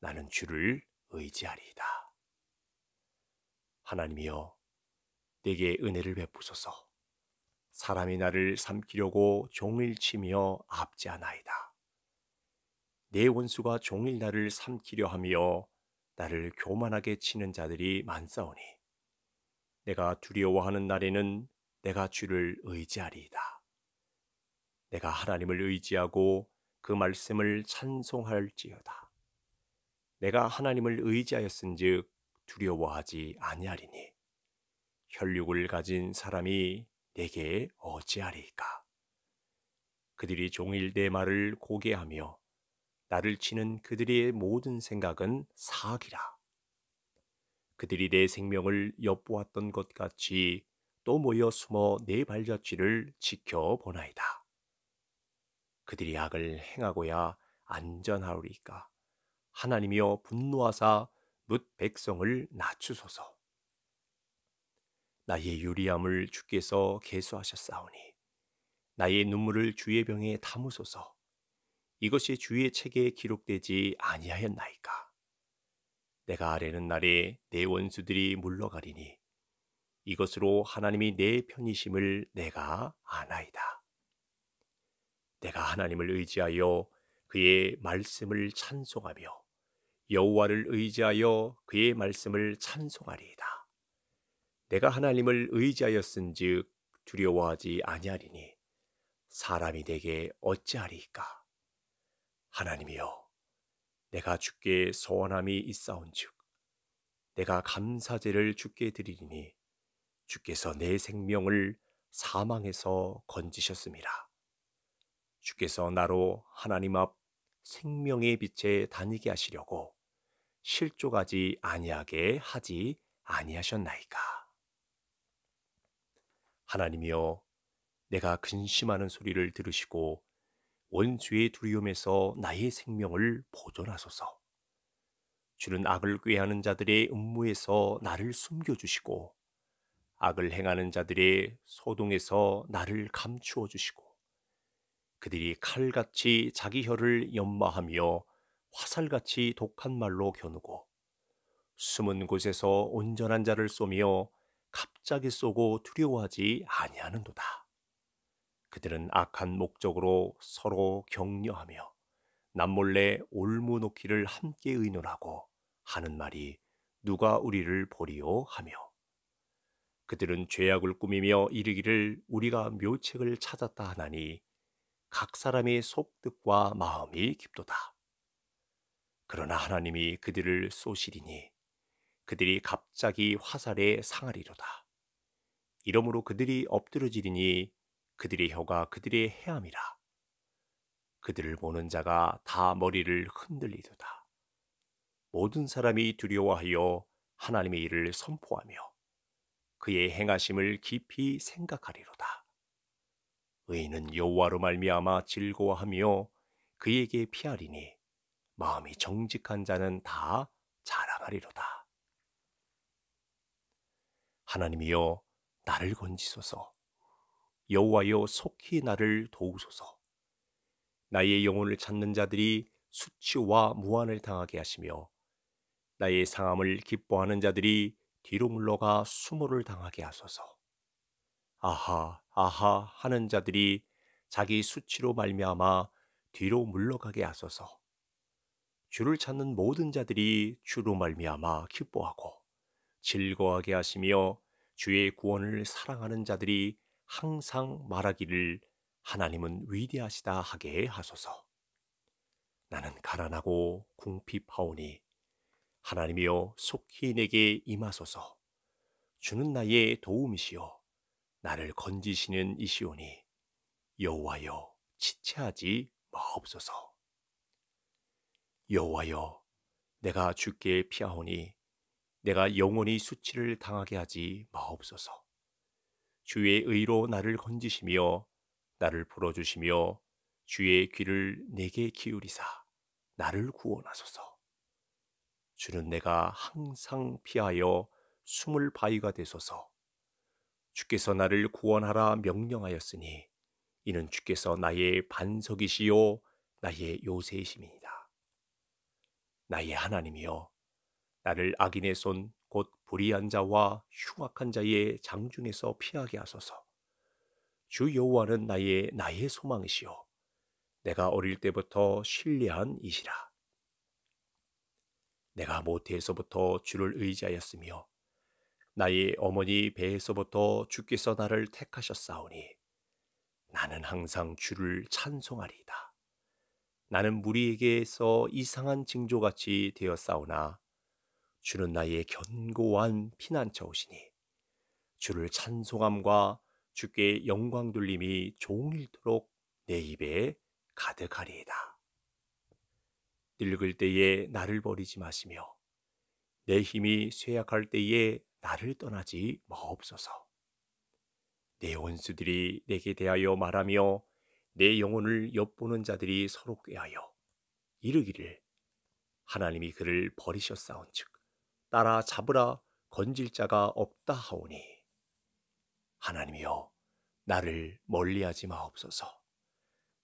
나는 주를 의지하리이다. 하나님이여, 내게 은혜를 베푸소서. 사람이 나를 삼키려고 종일 치며 압제하나이다. 내 원수가 종일 나를 삼키려 하며 나를 교만하게 치는 자들이 많사오니 내가 두려워하는 날에는 내가 주를 의지하리이다. 내가 하나님을 의지하고 그 말씀을 찬송할지어다. 내가 하나님을 의지하였은즉 두려워하지 아니하리니 혈육을 가진 사람이 내게 어찌하리까? 그들이 종일 내 말을 고개하며 나를 치는 그들의 모든 생각은 사악이라. 그들이 내 생명을 엿보았던 것 같이 또 모여 숨어 내 발자취를 지켜보나이다. 그들이 악을 행하고야 안전하오리까. 하나님이여 분노하사 뭇 백성을 낮추소서. 나의 유리함을 주께서 개수하셨사오니 나의 눈물을 주의 병에 담으소서. 이것이 주의 책에 기록되지 아니하였나이까. 내가 아래는 날에 내 원수들이 물러가리니 이것으로 하나님이 내 편이심을 내가 아나이다. 내가 하나님을 의지하여 그의 말씀을 찬송하며 여호와를 의지하여 그의 말씀을 찬송하리이다. 내가 하나님을 의지하였은즉 두려워하지 아니하리니 사람이 내게 어찌하리이 하나님이여 내가 주께 소원함이 있사온즉 내가 감사제를 주께 드리리니 주께서 내 생명을 사망에서 건지셨습니다. 주께서 나로 하나님 앞 생명의 빛에 다니게 하시려고 실족하지 아니하게 하지 아니하셨나이까. 하나님이여 내가 근심하는 소리를 들으시고 원수의 두려움에서 나의 생명을 보존하소서. 주는 악을 꾀하는 자들의 음모에서 나를 숨겨주시고, 악을 행하는 자들의 소동에서 나를 감추어 주시고, 그들이 칼같이 자기 혀를 연마하며 화살같이 독한 말로 겨누고, 숨은 곳에서 온전한 자를 쏘며 갑자기 쏘고 두려워하지 아니하는도다. 그들은 악한 목적으로 서로 격려하며 남몰래 올무놓기를 함께 의논하고 하는 말이 누가 우리를 보리요 하며 그들은 죄악을 꾸미며 이르기를 우리가 묘책을 찾았다 하나니 각 사람의 속뜻과 마음이 깊도다. 그러나 하나님이 그들을 쏘시리니 그들이 갑자기 화살에 상하리로다. 이러므로 그들이 엎드러지리니 그들의 혀가 그들의 해암이라 그들을 보는 자가 다 머리를 흔들리도다. 모든 사람이 두려워하여 하나님의 일을 선포하며 그의 행하심을 깊이 생각하리로다. 의인은 여호와로 말미암아 즐거워하며 그에게 피하리니 마음이 정직한 자는 다 자랑하리로다. 하나님이여 나를 건지소서. 여호와여 속히 나를 도우소서. 나의 영혼을 찾는 자들이 수치와 무한을 당하게 하시며 나의 상함을 기뻐하는 자들이 뒤로 물러가 수모를 당하게 하소서. 아하 아하 하는 자들이 자기 수치로 말미암아 뒤로 물러가게 하소서. 주를 찾는 모든 자들이 주로 말미암아 기뻐하고 즐거워하게 하시며 주의 구원을 사랑하는 자들이 항상 말하기를 하나님은 위대하시다 하게 하소서. 나는 가난하고 궁핍하오니 하나님이여 속히 내게 임하소서. 주는 나의 도움이시요 나를 건지시는 이시오니 여호와여 지체하지 마옵소서. 여호와여 내가 주께 피하오니 내가 영원히 수치를 당하게 하지 마옵소서. 주의 의로 나를 건지시며 나를 불어주시며 주의 귀를 내게 기울이사 나를 구원하소서. 주는 내가 항상 피하여 숨을 바위가 되소서. 주께서 나를 구원하라 명령하였으니 이는 주께서 나의 반석이시요 나의 요새이심이니라. 나의 하나님이여 나를 악인의 손곧 불의한 자와 흉악한 자의 장중에서 피하게 하소서. 주 여호와는 나의 나의 소망이시요 내가 어릴 때부터 신뢰한 이시라. 내가 모태에서부터 주를 의지하였으며 나의 어머니 배에서부터 주께서 나를 택하셨사오니 나는 항상 주를 찬송하리이다. 나는 무리에게서 이상한 징조같이 되었사오나 주는 나의 견고한 피난처오시니 주를 찬송함과 주께 영광 돌림이 종일토록 내 입에 가득하리이다. 늙을 때에 나를 버리지 마시며 내 힘이 쇠약할 때에 나를 떠나지 마옵소서. 내 원수들이 내게 대하여 말하며 내 영혼을 엿보는 자들이 서로 꾀하여 이르기를 하나님이 그를 버리셨사온즉 따라 잡으라 건질 자가 없다 하오니 하나님이여 나를 멀리하지 마옵소서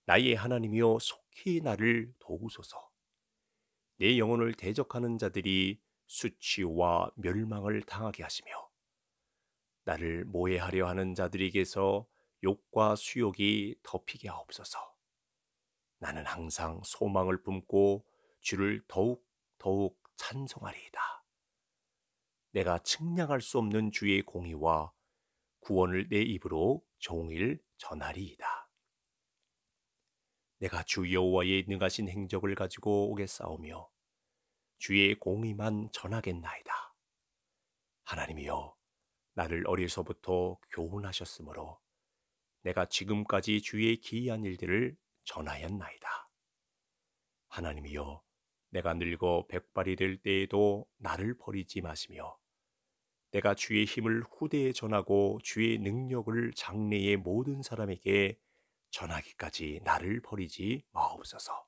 나의 하나님이여 속히 나를 도우소서 내 영혼을 대적하는 자들이 수치와 멸망을 당하게 하시며 나를 모해하려 하는 자들에게서 욕과 수욕이 덮이게 하옵소서 나는 항상 소망을 품고 주를 더욱 더욱 찬송하리이다. 내가 측량할 수 없는 주의 공의와 구원을 내 입으로 종일 전하리이다. 내가 주 여호와의 능하신 행적을 가지고 오겠사오며 주의 공의만 전하겠나이다. 하나님이여 나를 어려서부터 교훈하셨으므로 내가 지금까지 주의 기이한 일들을 전하였나이다. 하나님이여 내가 늙어 백발이 될 때에도 나를 버리지 마시며 내가 주의 힘을 후대에 전하고 주의 능력을 장래의 모든 사람에게 전하기까지 나를 버리지 마옵소서.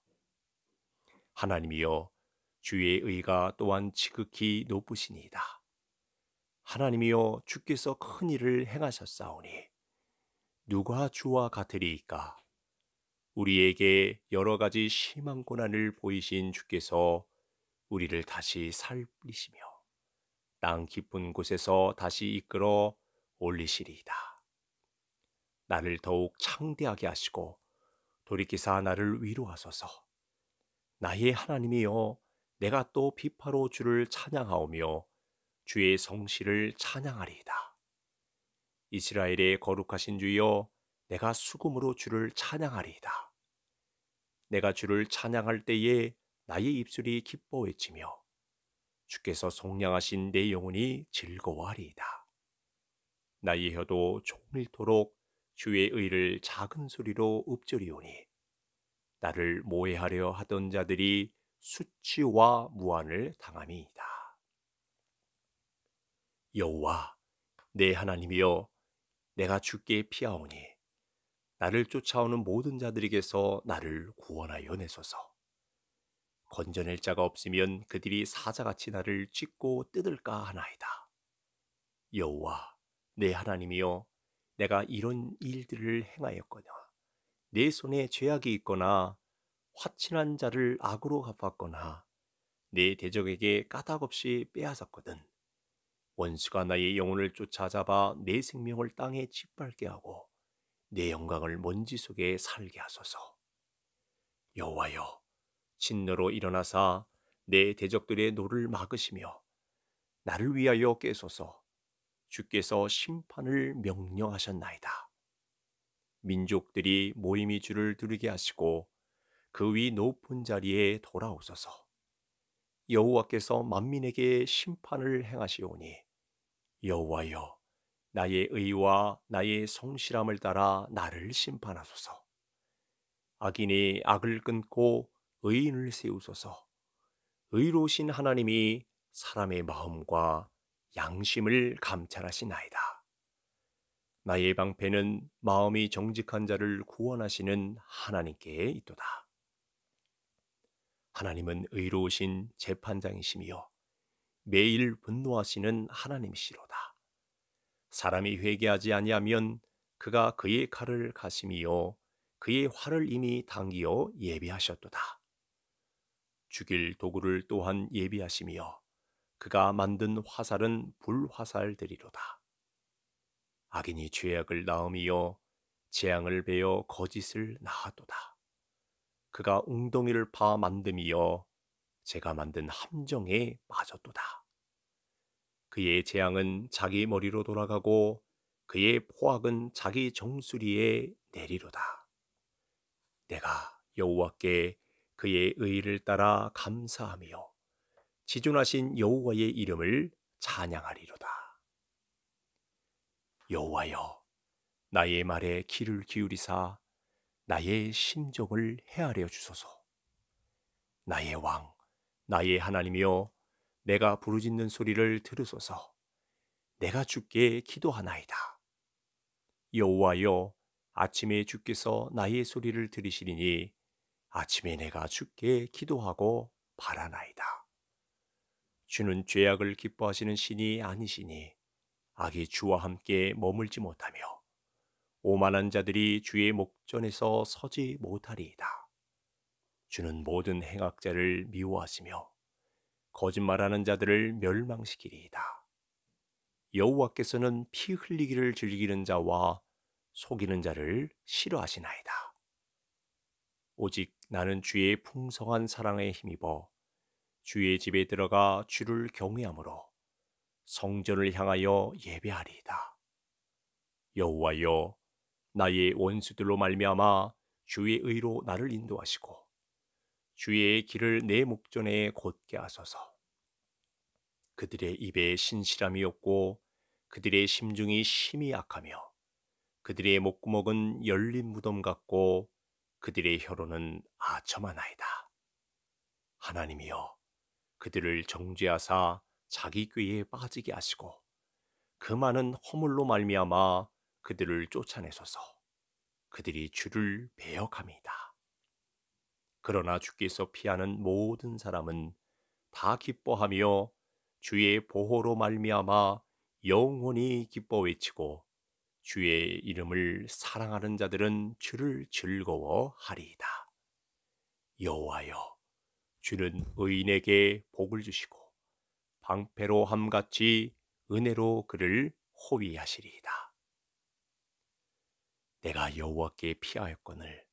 하나님이여 주의 의가 또한 지극히 높으시니이다. 하나님이여 주께서 큰 일을 행하셨사오니 누가 주와 같으리이까? 우리에게 여러 가지 심한 고난을 보이신 주께서 우리를 다시 살리시며 땅 깊은 곳에서 다시 이끌어 올리시리이다. 나를 더욱 창대하게 하시고 돌이키사 나를 위로하소서. 나의 하나님이여 내가 또 비파로 주를 찬양하오며 주의 성실을 찬양하리이다. 이스라엘의 거룩하신 주여 내가 수금으로 주를 찬양하리이다. 내가 주를 찬양할 때에 나의 입술이 기뻐 외치며 주께서 속량하신 내 영혼이 즐거워하리이다. 나의 혀도 종일토록 주의 의를 작은 소리로 읊조리오니 나를 모해하려 하던 자들이 수치와 무한을 당함이이다. 여호와 내 하나님이여 내가 주께 피하오니 나를 쫓아오는 모든 자들에게서 나를 구원하여 내소서. 건져낼 자가 없으면 그들이 사자같이 나를 찢고 뜯을까 하나이다. 여호와 내 하나님이여 내가 이런 일들을 행하였거나 내 손에 죄악이 있거나 화친한 자를 악으로 갚았거나 내 대적에게 까닭없이 빼앗았거든 원수가 나의 영혼을 쫓아잡아 내 생명을 땅에 짓밟게 하고 내 영광을 먼지 속에 살게 하소서 여호와여 진노로 일어나사 내 대적들의 노를 막으시며 나를 위하여 깨소서 주께서 심판을 명령하셨나이다. 민족들이 모임이 주를 두르게 하시고 그 위 높은 자리에 돌아오소서. 여호와께서 만민에게 심판을 행하시오니 여호와여 나의 의와 나의 성실함을 따라 나를 심판하소서. 악인이 악을 끊고 의인을 세우소서. 의로우신 하나님이 사람의 마음과 양심을 감찰하시나이다. 나의 방패는 마음이 정직한 자를 구원하시는 하나님께 있도다. 하나님은 의로우신 재판장이시며 매일 분노하시는 하나님시로다. 사람이 회개하지 아니하면 그가 그의 칼을 가심이요 그의 활을 이미 당기어 예비하셨도다. 죽일 도구를 또한 예비하시며 그가 만든 화살은 불화살들이로다. 악인이 죄악을 낳음이요 재앙을 베어 거짓을 낳아도다. 그가 웅덩이를 파 만듦이여 제가 만든 함정에 빠졌도다. 그의 재앙은 자기 머리로 돌아가고 그의 포악은 자기 정수리에 내리로다. 내가 여호와께 그의 의를 따라 감사하며 지존하신 여호와의 이름을 찬양하리로다. 여호와여 나의 말에 귀를 기울이사 나의 심정을 헤아려 주소서. 나의 왕, 나의 하나님이여 내가 부르짖는 소리를 들으소서. 내가 주께 기도하나이다. 여호와여 아침에 주께서 나의 소리를 들으시리니 아침에 내가 죽게 기도하고 바라나이다. 주는 죄악을 기뻐하시는 신이 아니시니 악이 주와 함께 머물지 못하며 오만한 자들이 주의 목전에서 서지 못하리이다. 주는 모든 행악자를 미워하시며 거짓말하는 자들을 멸망시키리이다. 여호와께서는 피 흘리기를 즐기는 자와 속이는 자를 싫어하시나이다. 오직 나는 주의 풍성한 사랑에 힘입어 주의 집에 들어가 주를 경외함으로 성전을 향하여 예배하리이다. 여호와여 나의 원수들로 말미암아 주의 의로 나를 인도하시고 주의 길을 내 목전에 곧게 하소서. 그들의 입에 신실함이 없고 그들의 심중이 심히 악하며 그들의 목구멍은 열린 무덤 같고 그들의 혀로는 아첨하나이다. 하나님이여 그들을 정죄하사 자기 꾀에 빠지게 하시고 그 많은 허물로 말미암아 그들을 쫓아내소서 그들이 주를 배역함이다. 그러나 주께서 피하는 모든 사람은 다 기뻐하며 주의 보호로 말미암아 영원히 기뻐 외치고 주의 이름을 사랑하는 자들은 주를 즐거워하리이다. 여호와여, 주는 의인에게 복을 주시고 방패로함 같이 은혜로 그를 호위하시리이다. 내가 여호와께 피하였거늘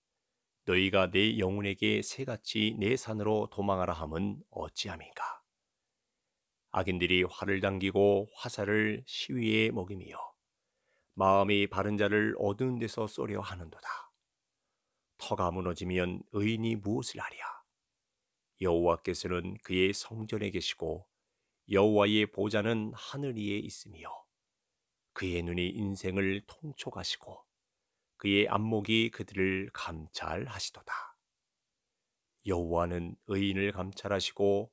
너희가 내 영혼에게 새같이 내 산으로 도망하라 함은 어찌함인가? 악인들이 활을 당기고 화살을 시위에 먹이며 마음이 바른 자를 어두운 데서 쏘려 하는도다. 터가 무너지면 의인이 무엇을 하랴? 여호와께서는 그의 성전에 계시고 여호와의 보좌는 하늘 위에 있으며 그의 눈이 인생을 통촉하시고 그의 안목이 그들을 감찰하시도다. 여호와는 의인을 감찰하시고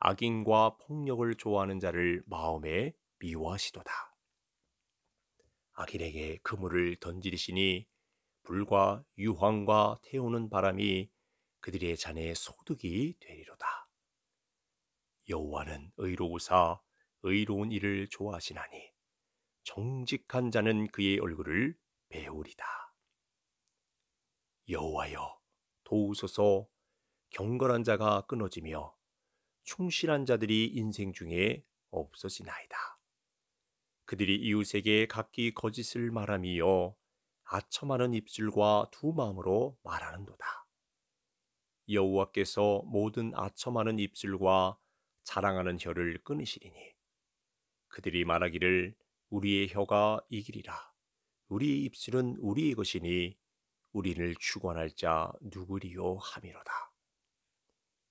악인과 폭력을 좋아하는 자를 마음에 미워하시도다. 아길에게 그물을 던지리시니 불과 유황과 태우는 바람이 그들의 잔에 소득이 되리로다. 여호와는 의로우사 의로운 일을 좋아하시나니 정직한 자는 그의 얼굴을 배우리다. 여호와여 도우소서 경건한 자가 끊어지며 충실한 자들이 인생 중에 없어지나이다. 그들이 이웃에게 각기 거짓을 말함이요 아첨하는 입술과 두 마음으로 말하는도다. 여호와께서 모든 아첨하는 입술과 자랑하는 혀를 끊으시리니 그들이 말하기를 우리의 혀가 이기리라 우리의 입술은 우리의 것이니 우리를 주관할 자 누구리요 함이로다.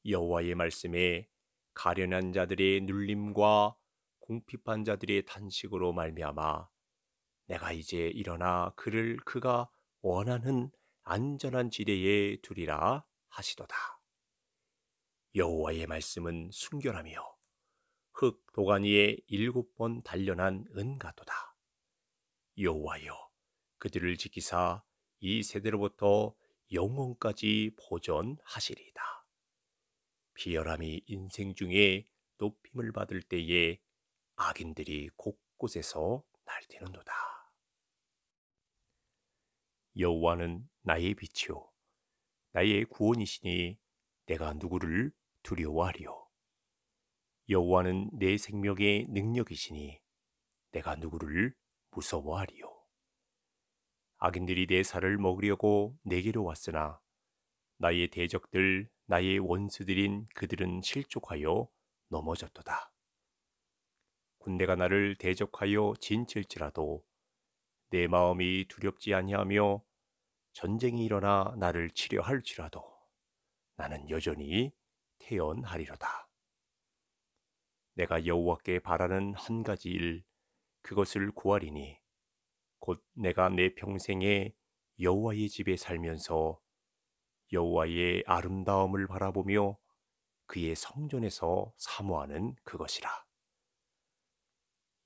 여호와의 말씀에 가련한 자들의 눌림과 공핍한 자들의 탄식으로 말미암아 내가 이제 일어나 그를 그가 원하는 안전한 지대에 두리라 하시도다. 여호와의 말씀은 순결하며 흙 도가니에 일곱 번 단련한 은가도다. 여호와여 그들을 지키사 이 세대로부터 영원까지 보존하시리다. 비열함이 인생 중에 높임을 받을 때에 악인들이 곳곳에서 날뛰는도다. 여호와는 나의 빛이요 나의 구원이시니 내가 누구를 두려워하리요 여호와는 내 생명의 능력이시니 내가 누구를 무서워하리요 악인들이 내 살을 먹으려고 내게로 왔으나 나의 대적들 나의 원수들인 그들은 실족하여 넘어졌도다 군대가 나를 대적하여 진칠지라도 내 마음이 두렵지 아니하며 전쟁이 일어나 나를 치려 할지라도 나는 여전히 태연하리로다. 내가 여호와께 바라는 한 가지 일 그것을 구하리니 곧 내가 내 평생에 여호와의 집에 살면서 여호와의 아름다움을 바라보며 그의 성전에서 사모하는 그것이라.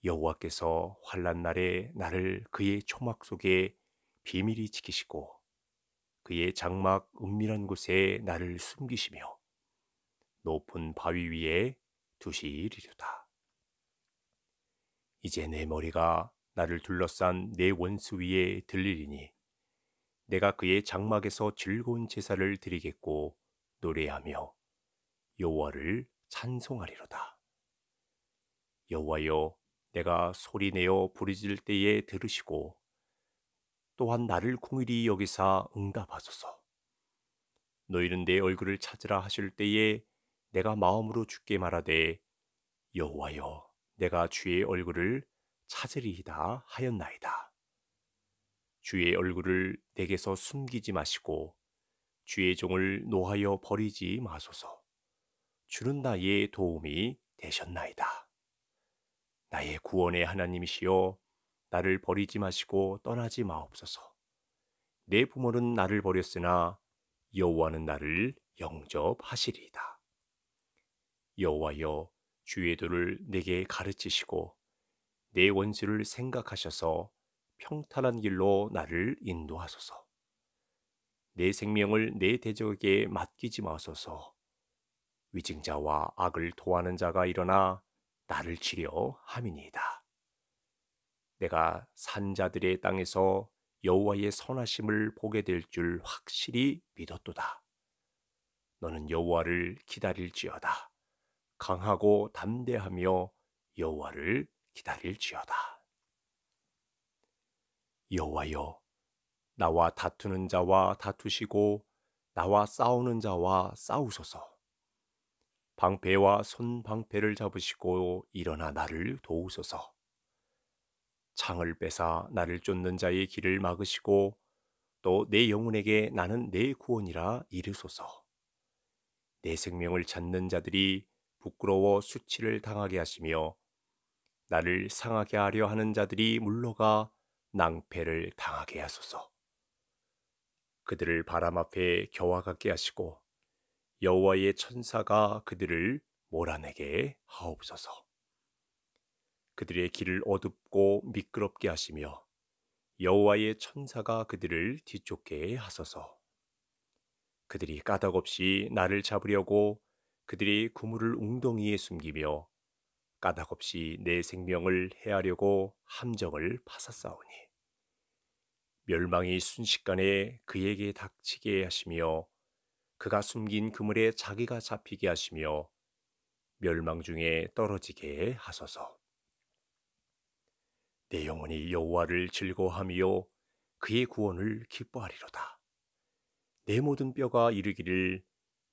여호와께서 환란 날에 나를 그의 초막 속에 비밀히 지키시고 그의 장막 은밀한 곳에 나를 숨기시며 높은 바위 위에 두시리로다. 이제 내 머리가 나를 둘러싼 내 원수 위에 들리리니 내가 그의 장막에서 즐거운 제사를 드리겠고 노래하며 여호와를 찬송하리로다. 여호와여 내가 소리내어 부르짖을 때에 들으시고 또한 나를 공일히 여기사 응답하소서. 너희는 내 얼굴을 찾으라 하실 때에 내가 마음으로 주께 말하되 여호와여 내가 주의 얼굴을 찾으리이다 하였나이다. 주의 얼굴을 내게서 숨기지 마시고 주의 종을 노하여 버리지 마소서. 주는 나의 도움이 되셨나이다. 나의 구원의 하나님이시여 나를 버리지 마시고 떠나지 마옵소서. 내 부모는 나를 버렸으나 여호와는 나를 영접하시리이다. 여호와여 주의 도를 내게 가르치시고 내 원수를 생각하셔서 평탄한 길로 나를 인도하소서. 내 생명을 내 대적에게 맡기지 마소서. 위증자와 악을 도하는 자가 일어나 나를 치려함이니이다 내가 산자들의 땅에서 여호와의 선하심을 보게 될 줄 확실히 믿었도다. 너는 여호와를 기다릴지어다. 강하고 담대하며 여호와를 기다릴지어다. 여호와여, 나와 다투는 자와 다투시고 나와 싸우는 자와 싸우소서. 방패와 손방패를 잡으시고 일어나 나를 도우소서. 창을 빼사 나를 쫓는 자의 길을 막으시고 또 내 영혼에게 나는 내 구원이라 이르소서. 내 생명을 찾는 자들이 부끄러워 수치를 당하게 하시며 나를 상하게 하려 하는 자들이 물러가 낭패를 당하게 하소서. 그들을 바람 앞에 겨와 같게 하시고 여호와의 천사가 그들을 몰아내게 하옵소서. 그들의 길을 어둡고 미끄럽게 하시며 여호와의 천사가 그들을 뒤쫓게 하소서. 그들이 까닭없이 나를 잡으려고 그들이 그물을 웅덩이에 숨기며 까닭없이 내 생명을 해하려고 함정을 파사싸우니 멸망이 순식간에 그에게 닥치게 하시며 그가 숨긴 그물에 자기가 잡히게 하시며 멸망 중에 떨어지게 하소서. 내 영혼이 여호와를 즐거워하며 그의 구원을 기뻐하리로다. 내 모든 뼈가 이르기를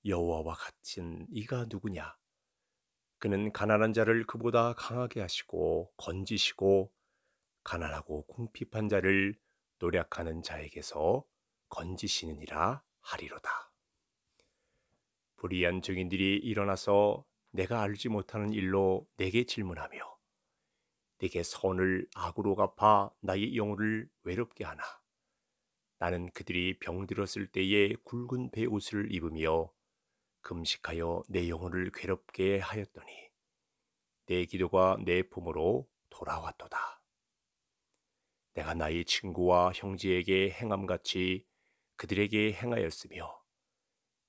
여호와와 같은 이가 누구냐? 그는 가난한 자를 그보다 강하게 하시고 건지시고 가난하고 궁핍한 자를 노력하는 자에게서 건지시느니라 하리로다. 불의한 증인들이 일어나서 내가 알지 못하는 일로 내게 질문하며 내게 선을 악으로 갚아 나의 영혼을 외롭게 하나 나는 그들이 병들었을 때에 굵은 배옷을 입으며 금식하여 내 영혼을 괴롭게 하였더니 내 기도가 내 품으로 돌아왔도다. 내가 나의 친구와 형제에게 행함같이 그들에게 행하였으며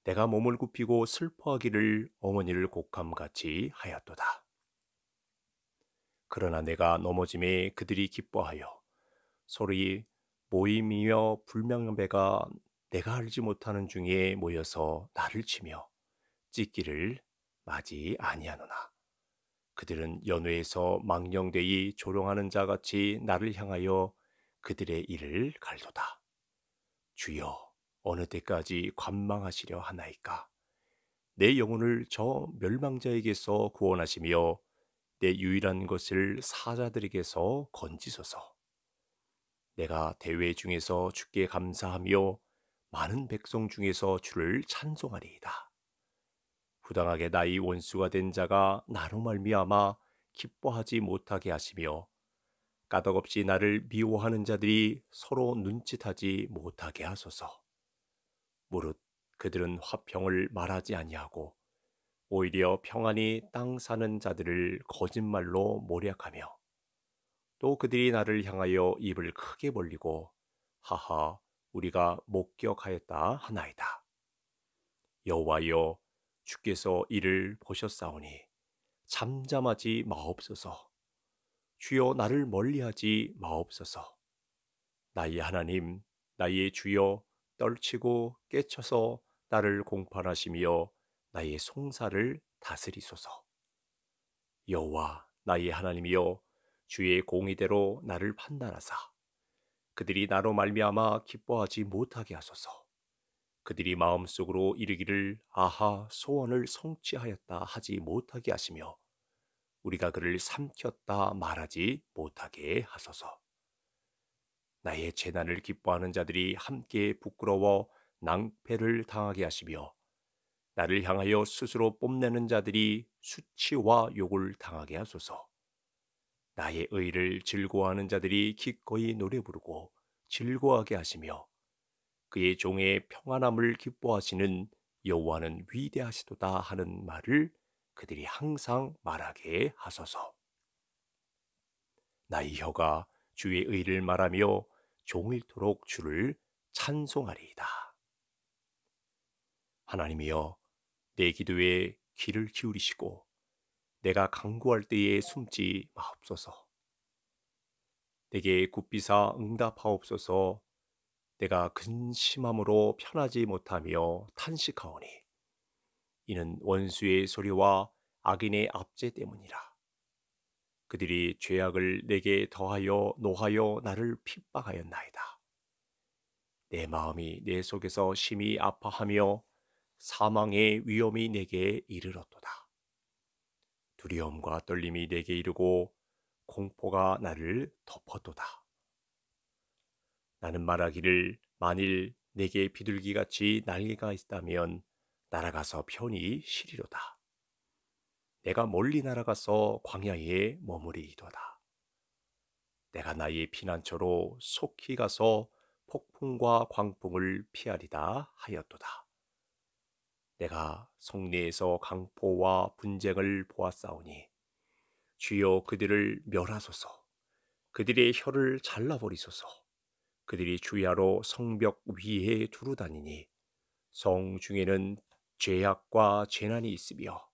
내가 몸을 굽히고 슬퍼하기를 어머니를 곡함같이 하였도다. 그러나 내가 넘어짐에 그들이 기뻐하여 소리 모임이며 불명배가 내가 알지 못하는 중에 모여서 나를 치며 찢기를 맞이 아니하노나 그들은 연회에서 망령되이 조롱하는 자같이 나를 향하여 그들의 일을 갈도다 주여 어느 때까지 관망하시려 하나이까? 내 영혼을 저 멸망자에게서 구원하시며 내 유일한 것을 사자들에게서 건지소서. 내가 대회 중에서 주께 감사하며 많은 백성 중에서 주를 찬송하리이다. 부당하게 나의 원수가 된 자가 나로 말미암아 기뻐하지 못하게 하시며 까덕없이 나를 미워하는 자들이 서로 눈짓하지 못하게 하소서. 무릇 그들은 화평을 말하지 아니하고 오히려 평안히 땅 사는 자들을 거짓말로 모략하며 또 그들이 나를 향하여 입을 크게 벌리고 하하 우리가 목격하였다 하나이다. 여호와여 주께서 이를 보셨사오니 잠잠하지 마옵소서. 주여 나를 멀리하지 마옵소서. 나의 하나님, 나의 주여 떨치고 깨쳐서 나를 공판하시며 나의 송사를 다스리소서. 여호와 나의 하나님이여 주의 공의대로 나를 판단하사 그들이 나로 말미암아 기뻐하지 못하게 하소서. 그들이 마음속으로 이르기를 아하 소원을 성취하였다 하지 못하게 하시며 우리가 그를 삼켰다 말하지 못하게 하소서. 나의 재난을 기뻐하는 자들이 함께 부끄러워 낭패를 당하게 하시며 나를 향하여 스스로 뽐내는 자들이 수치와 욕을 당하게 하소서. 나의 의를 즐거워하는 자들이 기꺼이 노래 부르고 즐거워하게 하시며 그의 종의 평안함을 기뻐하시는 여호와는 위대하시도다 하는 말을 그들이 항상 말하게 하소서. 나의 혀가 주의 의를 말하며 종일토록 주를 찬송하리이다. 하나님이여 내 기도에 귀를 기울이시고 내가 강구할 때에 숨지 마옵소서. 내게 굽비사 응답하옵소서. 내가 근심함으로 편하지 못하며 탄식하오니 이는 원수의 소리와 악인의 압제 때문이라. 그들이 죄악을 내게 더하여 노하여 나를 핍박하였나이다. 내 마음이 내 속에서 심히 아파하며 사망의 위험이 내게 이르렀도다. 두려움과 떨림이 내게 이르고 공포가 나를 덮었도다. 나는 말하기를 만일 내게 비둘기같이 날개가 있다면 날아가서 편히 쉬리로다. 내가 멀리 날아가서 광야에 머무리이도다. 내가 나의 피난처로 속히 가서 폭풍과 광풍을 피하리다 하였도다. 내가 성내에서 강포와 분쟁을 보았사오니 주여 그들을 멸하소서 그들의 혀를 잘라버리소서 그들이 주야로 성벽 위에 두루 다니니 성 중에는 죄악과 재난이 있으며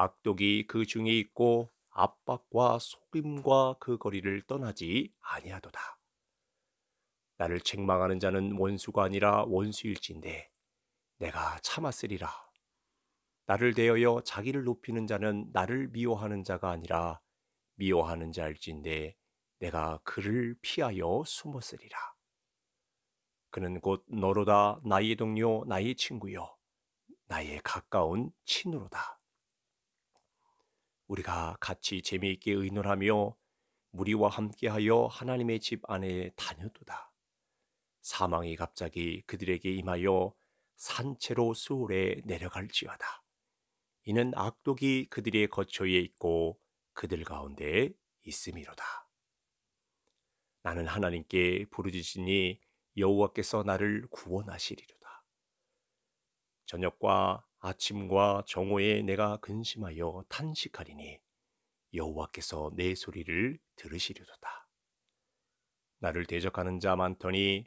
악독이 그 중에 있고 압박과 속임과 그 거리를 떠나지 아니하도다. 나를 책망하는 자는 원수가 아니라 원수일진데 내가 참았으리라. 나를 대하여 자기를 높이는 자는 나를 미워하는 자가 아니라 미워하는 자일진데 내가 그를 피하여 숨었으리라. 그는 곧 너로다 나의 동료 나의 친구요 나의 가까운 친으로다. 우리가 같이 재미있게 의논하며 무리와 함께하여 하나님의 집 안에 다녀도다. 사망이 갑자기 그들에게 임하여 산채로 수울에 내려갈지어다. 이는 악독이 그들의 거처에 있고 그들 가운데 있음이로다. 나는 하나님께 부르짖으니 여호와께서 나를 구원하시리로다. 저녁과 아침과 정오에 내가 근심하여 탄식하리니 여호와께서 내 소리를 들으시리로다. 나를 대적하는 자 많더니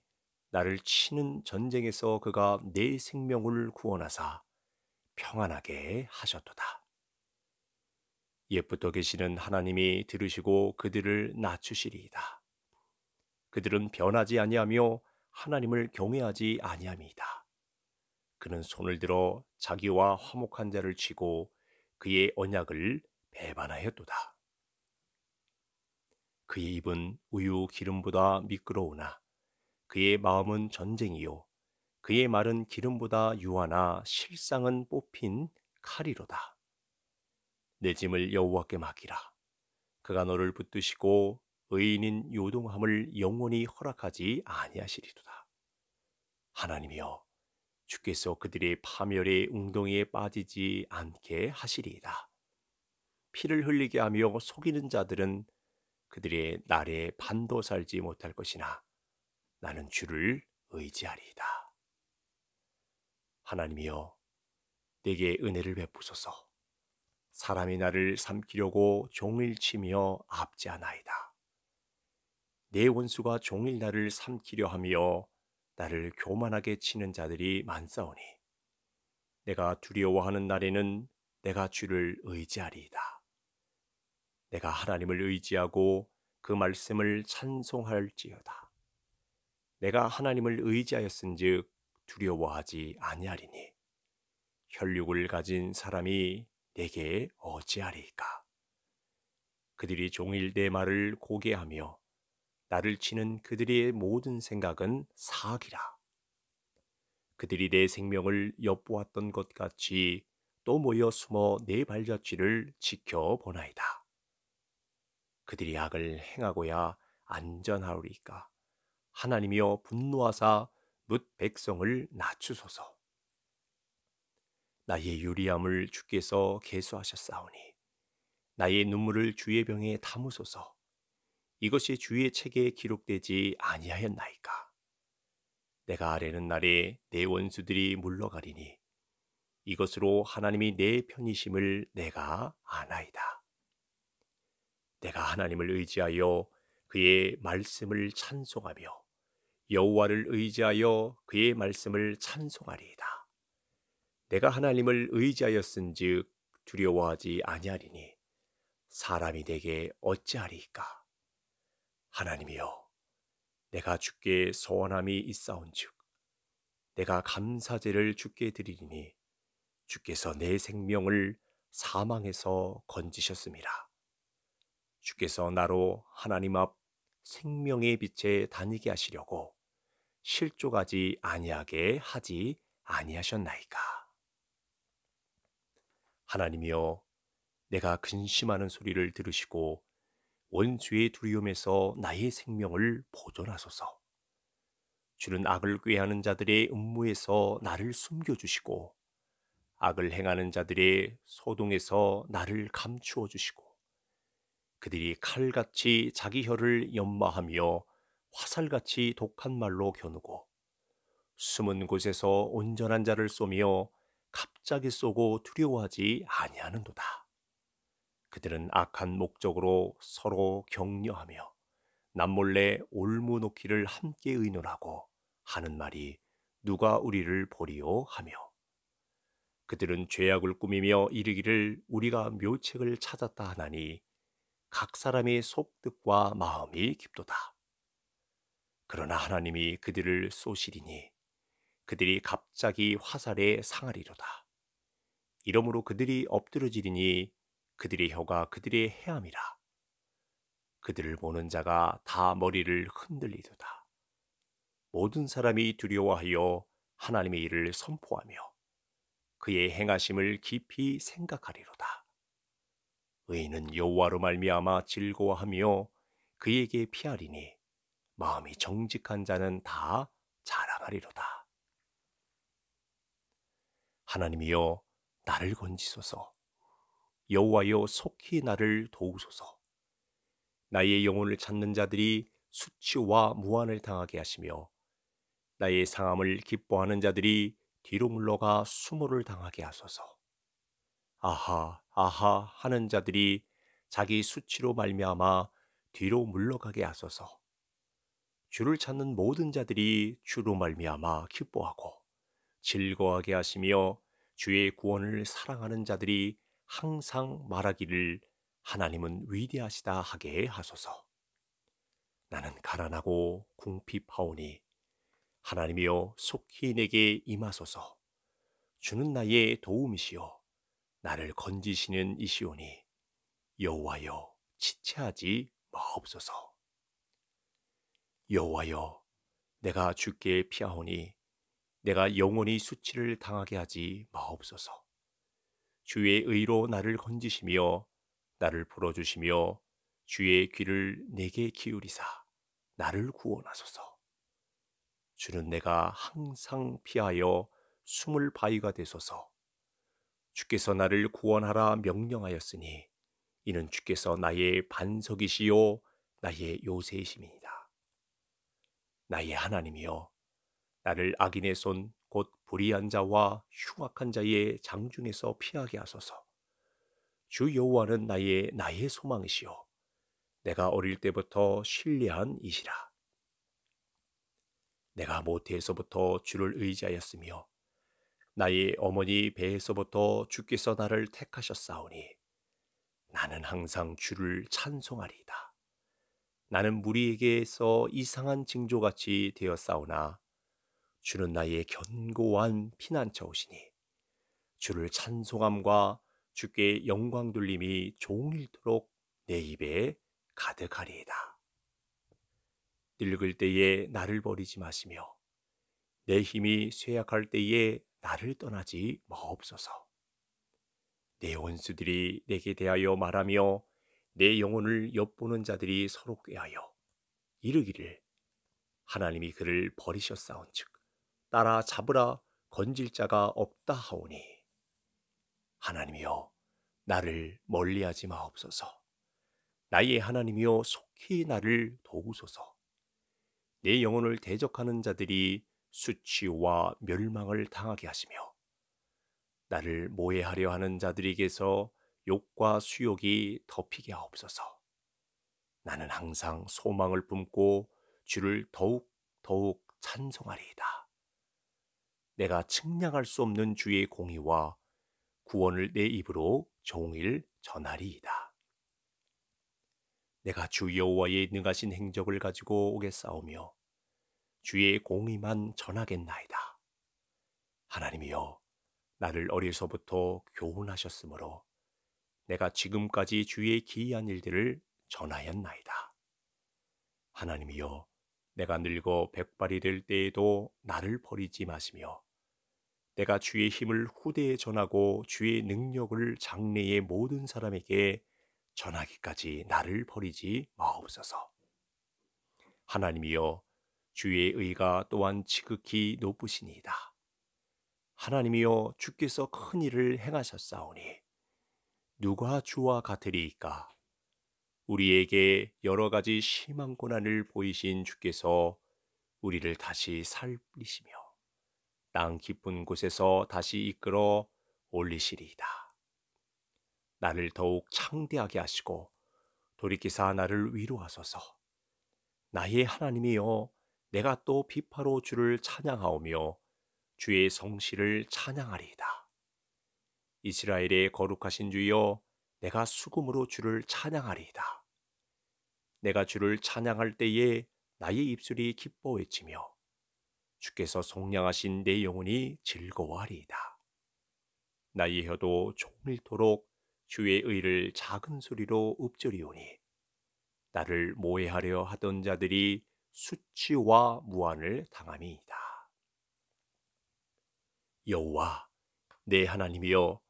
나를 치는 전쟁에서 그가 내 생명을 구원하사 평안하게 하셨도다. 옛부터 계시는 하나님이 들으시고 그들을 낮추시리이다. 그들은 변하지 아니하며 하나님을 경외하지 아니함이다. 그는 손을 들어 자기와 화목한 자를 치고 그의 언약을 배반하였도다. 그의 입은 우유 기름보다 미끄러우나 그의 마음은 전쟁이요 그의 말은 기름보다 유하나 실상은 뽑힌 칼이로다. 내 짐을 여호와께 맡기라. 그가 너를 붙드시고 의인인 요동함을 영원히 허락하지 아니하시리도다. 하나님이여 주께서 그들의 파멸의 웅덩이에 빠지지 않게 하시리이다. 피를 흘리게 하며 속이는 자들은 그들의 날에 반도 살지 못할 것이나 나는 주를 의지하리이다. 하나님이여, 내게 은혜를 베푸소서. 사람이 나를 삼키려고 종일 치며 압제하나이다. 내 원수가 종일 나를 삼키려 하며 나를 교만하게 치는 자들이 많사오니 내가 두려워하는 날에는 내가 주를 의지하리이다. 내가 하나님을 의지하고 그 말씀을 찬송할지어다. 내가 하나님을 의지하였은즉 두려워하지 아니하리니 혈육을 가진 사람이 내게 어찌하리까? 그들이 종일 내 말을 고개하며 나를 치는 그들의 모든 생각은 사악이라. 그들이 내 생명을 엿보았던 것 같이 또 모여 숨어 내 발자취를 지켜보나이다. 그들이 악을 행하고야 안전하오리까. 하나님이여 분노하사 뭇 백성을 낮추소서. 나의 유리함을 주께서 개수하셨사오니 나의 눈물을 주의 병에 담으소서. 이것이 주의 책에 기록되지 아니하였나이까. 내가 아래는 날에 내 원수들이 물러가리니 이것으로 하나님이 내 편이심을 내가 아나이다. 내가 하나님을 의지하여 그의 말씀을 찬송하며 여호와를 의지하여 그의 말씀을 찬송하리이다. 내가 하나님을 의지하였은즉 두려워하지 아니하리니 사람이 내게 어찌하리이 하나님이여 내가 주께 소원함이 있사온즉 내가 감사제를 주께 드리리니 주께서 내 생명을 사망에서 건지셨습니다. 주께서 나로 하나님 앞 생명의 빛에 다니게 하시려고 실족하지 아니하게 하지 아니하셨나이까. 하나님이여 내가 근심하는 소리를 들으시고 원수의 두려움에서 나의 생명을 보존하소서. 주는 악을 꾀하는 자들의 음모에서 나를 숨겨주시고, 악을 행하는 자들의 소동에서 나를 감추어 주시고, 그들이 칼같이 자기 혀를 연마하며 화살같이 독한 말로 겨누고, 숨은 곳에서 온전한 자를 쏘며 갑자기 쏘고 두려워하지 아니하는도다. 그들은 악한 목적으로 서로 격려하며 남몰래 올무놓기를 함께 의논하고 하는 말이 누가 우리를 보리요 하며 그들은 죄악을 꾸미며 이르기를 우리가 묘책을 찾았다 하나니 각 사람의 속뜻과 마음이 깊도다. 그러나 하나님이 그들을 쏘시리니 그들이 갑자기 화살에 상하리로다. 이러므로 그들이 엎드러지리니 그들의 혀가 그들의 해암이라 그들을 보는 자가 다 머리를 흔들리도다. 모든 사람이 두려워하여 하나님의 일을 선포하며 그의 행하심을 깊이 생각하리로다. 의인은 여호와로 말미암아 즐거워하며 그에게 피하리니 마음이 정직한 자는 다 자랑하리로다. 하나님이여 나를 건지소서 여호와여 속히 나를 도우소서. 나의 영혼을 찾는 자들이 수치와 무한을 당하게 하시며 나의 상함을 기뻐하는 자들이 뒤로 물러가 수모를 당하게 하소서. 아하 아하 하는 자들이 자기 수치로 말미암아 뒤로 물러가게 하소서. 주를 찾는 모든 자들이 주로 말미암아 기뻐하고 즐거워하게 하시며 주의 구원을 사랑하는 자들이 항상 말하기를 하나님은 위대하시다 하게 하소서. 나는 가난하고 궁핍하오니 하나님이여 속히 내게 임하소서. 주는 나의 도움이시요 나를 건지시는 이시오니 여호와여 지체하지 마옵소서. 여호와여 내가 주께 피하오니 내가 영원히 수치를 당하게 하지 마옵소서. 주의 의로 나를 건지시며 나를 불어주시며 주의 귀를 내게 기울이사 나를 구원하소서. 주는 내가 항상 피하여 숨을 바위가 되소서. 주께서 나를 구원하라 명령하였으니 이는 주께서 나의 반석이시요 나의 요새이심이니라. 나의 하나님이여 나를 악인의 손곧 불의한 자와 흉악한 자의 장중에서 피하게 하소서. 주 여호와는 나의 나의 소망이시요 내가 어릴 때부터 신뢰한 이시라. 내가 모태에서부터 주를 의지하였으며 나의 어머니 배에서부터 주께서 나를 택하셨사오니 나는 항상 주를 찬송하리이다. 나는 무리에게서 이상한 징조같이 되었사오나 주는 나의 견고한 피난처오시니 주를 찬송함과 주께 영광 돌림이 종일토록 내 입에 가득하리이다. 늙을 때에 나를 버리지 마시며 내 힘이 쇠약할 때에 나를 떠나지 마옵소서. 내 원수들이 내게 대하여 말하며 내 영혼을 엿보는 자들이 서로 꾀하여 이르기를 하나님이 그를 버리셨사온즉 따라 잡으라 건질 자가 없다 하오니 하나님이여 나를 멀리하지 마옵소서 나의 하나님이여 속히 나를 도우소서 내 영혼을 대적하는 자들이 수치와 멸망을 당하게 하시며 나를 모해하려 하는 자들에게서 욕과 수욕이 덮이게 하옵소서 나는 항상 소망을 품고 주를 더욱 더욱 찬송하리이다. 내가 측량할 수 없는 주의 공의와 구원을 내 입으로 종일 전하리이다. 내가 주 여호와의 능하신 행적을 가지고 오겠사오며 주의 공의만 전하겠나이다. 하나님이여 나를 어려서부터 교훈하셨으므로 내가 지금까지 주의 기이한 일들을 전하였나이다. 하나님이여 내가 늙어 백발이 될 때에도 나를 버리지 마시며 내가 주의 힘을 후대에 전하고 주의 능력을 장래의 모든 사람에게 전하기까지 나를 버리지 마옵소서. 하나님이여 주의 의가 또한 지극히 높으시니이다. 하나님이여 주께서 큰 일을 행하셨사오니 누가 주와 같으리이까? 우리에게 여러 가지 심한 고난을 보이신 주께서 우리를 다시 살리시며 땅 깊은 곳에서 다시 이끌어 올리시리이다. 나를 더욱 창대하게 하시고 돌이키사 나를 위로하소서. 나의 하나님이여 내가 또 비파로 주를 찬양하오며 주의 성실을 찬양하리이다. 이스라엘의 거룩하신 주여 내가 수금으로 주를 찬양하리이다. 내가 주를 찬양할 때에 나의 입술이 기뻐 외치며 주께서 속량하신 내 영혼이 즐거워하리이다. 나의 혀도 종일토록 주의 의를 작은 소리로 읊조리오니 나를 모해하려 하던 자들이 수치와 무한을 당함이이다. 여호와 내 하나님이여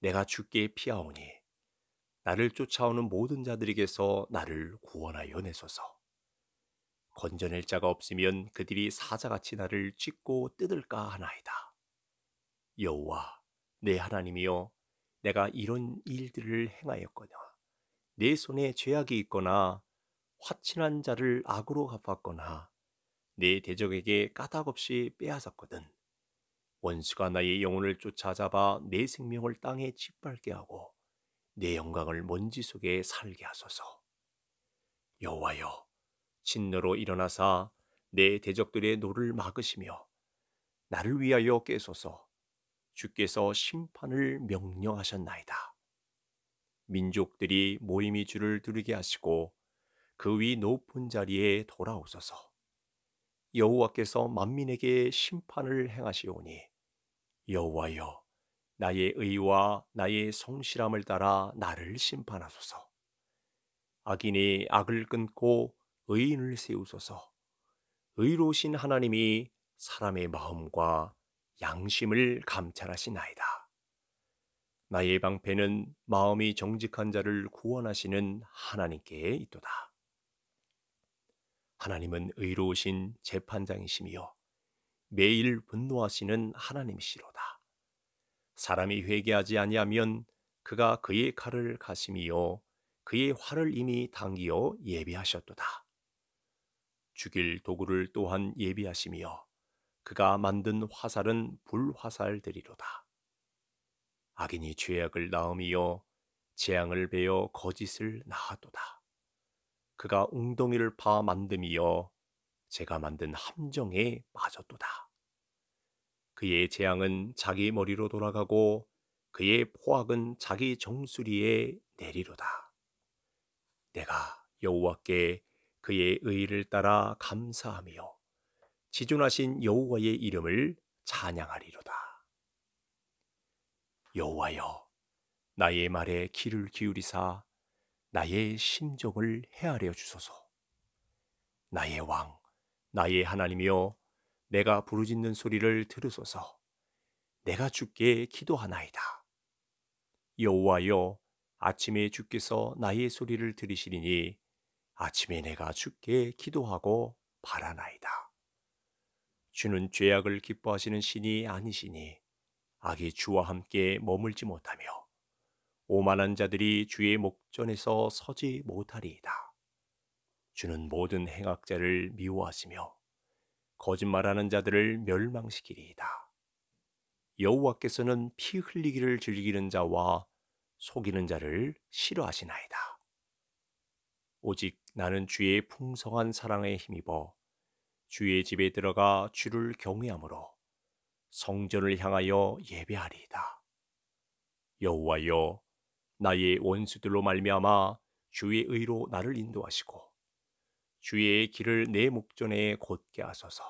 내가 주께 피하오니 나를 쫓아오는 모든 자들에게서 나를 구원하여 내소서. 건져낼 자가 없으면 그들이 사자같이 나를 찢고 뜯을까 하나이다. 여호와 내 하나님이여 내가 이런 일들을 행하였거나 내 손에 죄악이 있거나 화친한 자를 악으로 갚았거나 내 대적에게 까닭없이 빼앗았거든 원수가 나의 영혼을 쫓아잡아 내 생명을 땅에 짓밟게 하고 내 영광을 먼지 속에 살게 하소서 여호와여 진노로 일어나사 내 대적들의 노를 막으시며 나를 위하여 깨소서 주께서 심판을 명령하셨나이다. 민족들이 모임이 주를 두르게 하시고 그 위 높은 자리에 돌아오소서. 여호와께서 만민에게 심판을 행하시오니 여호와여 나의 의와 나의 성실함을 따라 나를 심판하소서. 악인이 악을 끊고 의인을 세우소서. 의로우신 하나님이 사람의 마음과 양심을 감찰하시나이다. 나의 방패는 마음이 정직한 자를 구원하시는 하나님께 있도다. 하나님은 의로우신 재판장이시며 매일 분노하시는 하나님이시로다. 사람이 회개하지 아니하면 그가 그의 칼을 가심이 그의 활을 이미 당기어 예비하셨도다. 죽일 도구를 또한 예비하시며 그가 만든 화살은 불화살되리로다. 악인이 죄악을 낳음이요 재앙을 베어 거짓을 낳아도다. 그가 웅덩이를 파 만듦이여 제가 만든 함정에 빠졌도다. 그의 재앙은 자기 머리로 돌아가고 그의 포악은 자기 정수리에 내리로다. 내가 여호와께 그의 의를 따라 감사하며 지존하신 여호와의 이름을 찬양하리로다. 여호와여 나의 말에 귀를 기울이사 나의 심정을 헤아려 주소서. 나의 왕, 나의 하나님이여 내가 부르짖는 소리를 들으소서. 내가 주께 기도하나이다. 여호와여 아침에 주께서 나의 소리를 들으시리니 아침에 내가 주께 기도하고 바라나이다. 주는 죄악을 기뻐하시는 신이 아니시니 악이 주와 함께 머물지 못하며 오만한 자들이 주의 목전에서 서지 못하리이다. 주는 모든 행악자를 미워하시며 거짓말하는 자들을 멸망시키리이다. 여호와께서는 피 흘리기를 즐기는 자와 속이는 자를 싫어하시나이다. 오직 나는 주의 풍성한 사랑에 힘입어 주의 집에 들어가 주를 경외함으로 성전을 향하여 예배하리이다. 여호와여 나의 원수들로 말미암아 주의 의로 나를 인도하시고 주의 길을 내 목전에 곧게 하소서.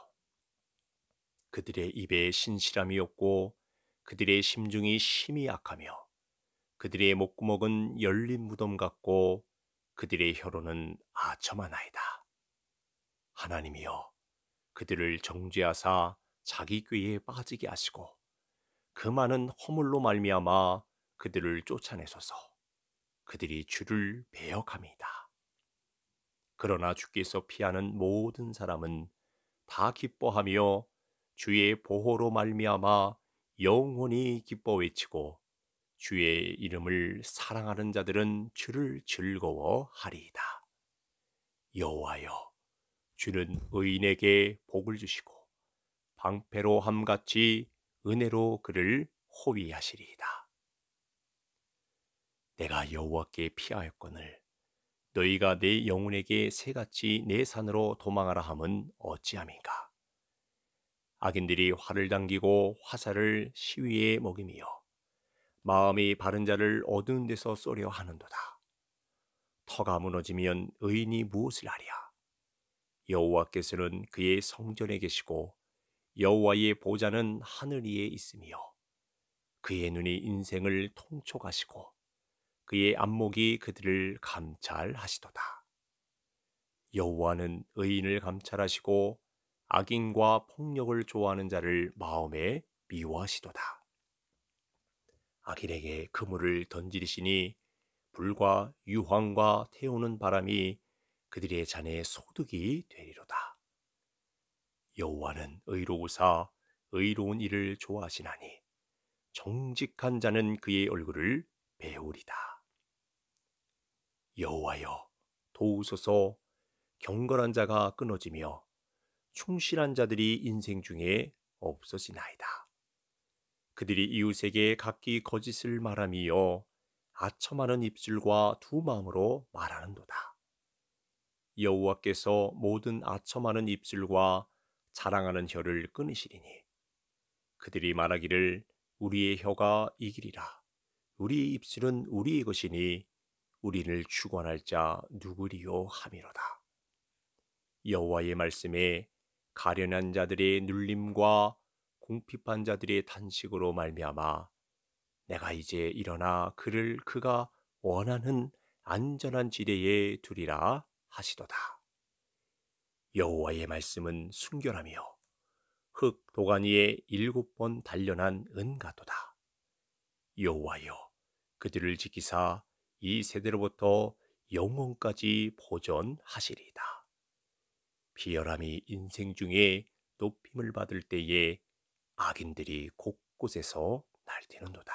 그들의 입에 신실함이 없고 그들의 심중이 심히 약하며 그들의 목구멍은 열린 무덤 같고 그들의 혀로는 아첨하나이다. 하나님이여, 그들을 정죄하사 자기 꾀에 빠지게 하시고 그 많은 허물로 말미암아 그들을 쫓아내소서. 그들이 주를 배역함이다. 그러나 주께서 피하는 모든 사람은 다 기뻐하며 주의 보호로 말미암아 영원히 기뻐 외치고 주의 이름을 사랑하는 자들은 주를 즐거워하리이다. 여호와여, 주는 의인에게 복을 주시고 방패로 함같이 은혜로 그를 호위하시리이다. 내가 여호와께 피하였거늘 너희가 내 영혼에게 새같이 내 산으로 도망하라 함은 어찌함인가? 악인들이 활을 당기고 화살을 시위에 먹이며 마음이 바른 자를 어두운 데서 쏘려 하는도다. 터가 무너지면 의인이 무엇을 하랴? 여호와께서는 그의 성전에 계시고 여호와의 보좌는 하늘 위에 있으며 그의 눈이 인생을 통촉하시고 그의 안목이 그들을 감찰하시도다. 여호와는 의인을 감찰하시고 악인과 폭력을 좋아하는 자를 마음에 미워하시도다. 악인에게 그물을 던지리시니 불과 유황과 태우는 바람이 그들의 잔에 소득이 되리로다. 여호와는 의로우사 의로운 일을 좋아하시나니 정직한 자는 그의 얼굴을 배우리다. 여호와여 도우소서 경건한 자가 끊어지며 충실한 자들이 인생 중에 없어지나이다. 그들이 이웃에게 각기 거짓을 말함이요 아첨하는 입술과 두 마음으로 말하는도다. 여호와께서 모든 아첨하는 입술과 자랑하는 혀를 끊으시리니 그들이 말하기를 우리의 혀가 이기리라 우리의 입술은 우리의 것이니 우리를 주관할 자 누구리요 함이로다. 여호와의 말씀에 가련한 자들의 눌림과 공핍한 자들의 탄식으로 말미암아 내가 이제 일어나 그를 그가 원하는 안전한 지대에 두리라 하시도다. 여호와의 말씀은 순결하며 흙 도가니에 일곱 번 단련한 은가도다. 여호와여 그들을 지키사 이 세대로부터 영원까지 보존하시리다. 비열함이 인생 중에 높임을 받을 때에 악인들이 곳곳에서 날뛰는도다.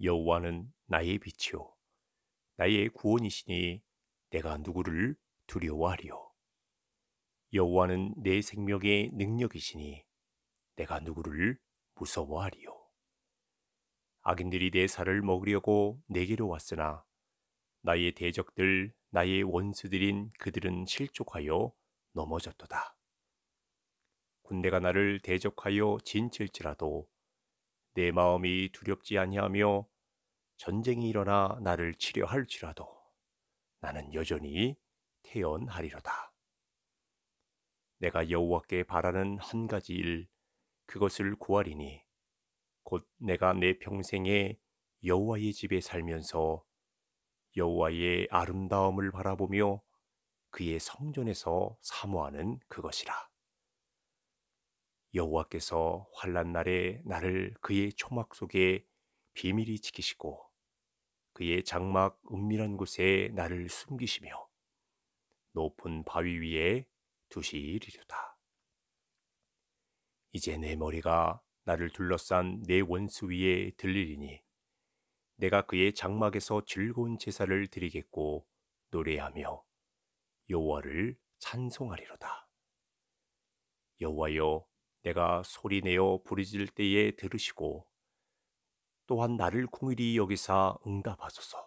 여호와는 나의 빛이요 나의 구원이시니 내가 누구를 두려워하리요 여호와는 내 생명의 능력이시니 내가 누구를 무서워하리요 악인들이 내 살을 먹으려고 내게로 왔으나 나의 대적들 나의 원수들인 그들은 실족하여 넘어졌도다 군대가 나를 대적하여 진칠지라도 내 마음이 두렵지 아니하며 전쟁이 일어나 나를 치려할지라도 나는 여전히 태연하리로다. 내가 여호와께 바라는 한 가지 일 그것을 구하리니 곧 내가 내 평생에 여호와의 집에 살면서 여호와의 아름다움을 바라보며 그의 성전에서 사모하는 그것이라. 여호와께서 환란 날에 나를 그의 초막 속에 비밀히 지키시고 그의 장막 은밀한 곳에 나를 숨기시며 높은 바위 위에 두시리로다. 이제 내 머리가 나를 둘러싼 내 원수 위에 들리리니 내가 그의 장막에서 즐거운 제사를 드리겠고 노래하며 여호와를 찬송하리로다. 여호와여 내가 소리 내어 부르짖을 때에 들으시고 또한 나를 궁일이 여기사 응답하소서.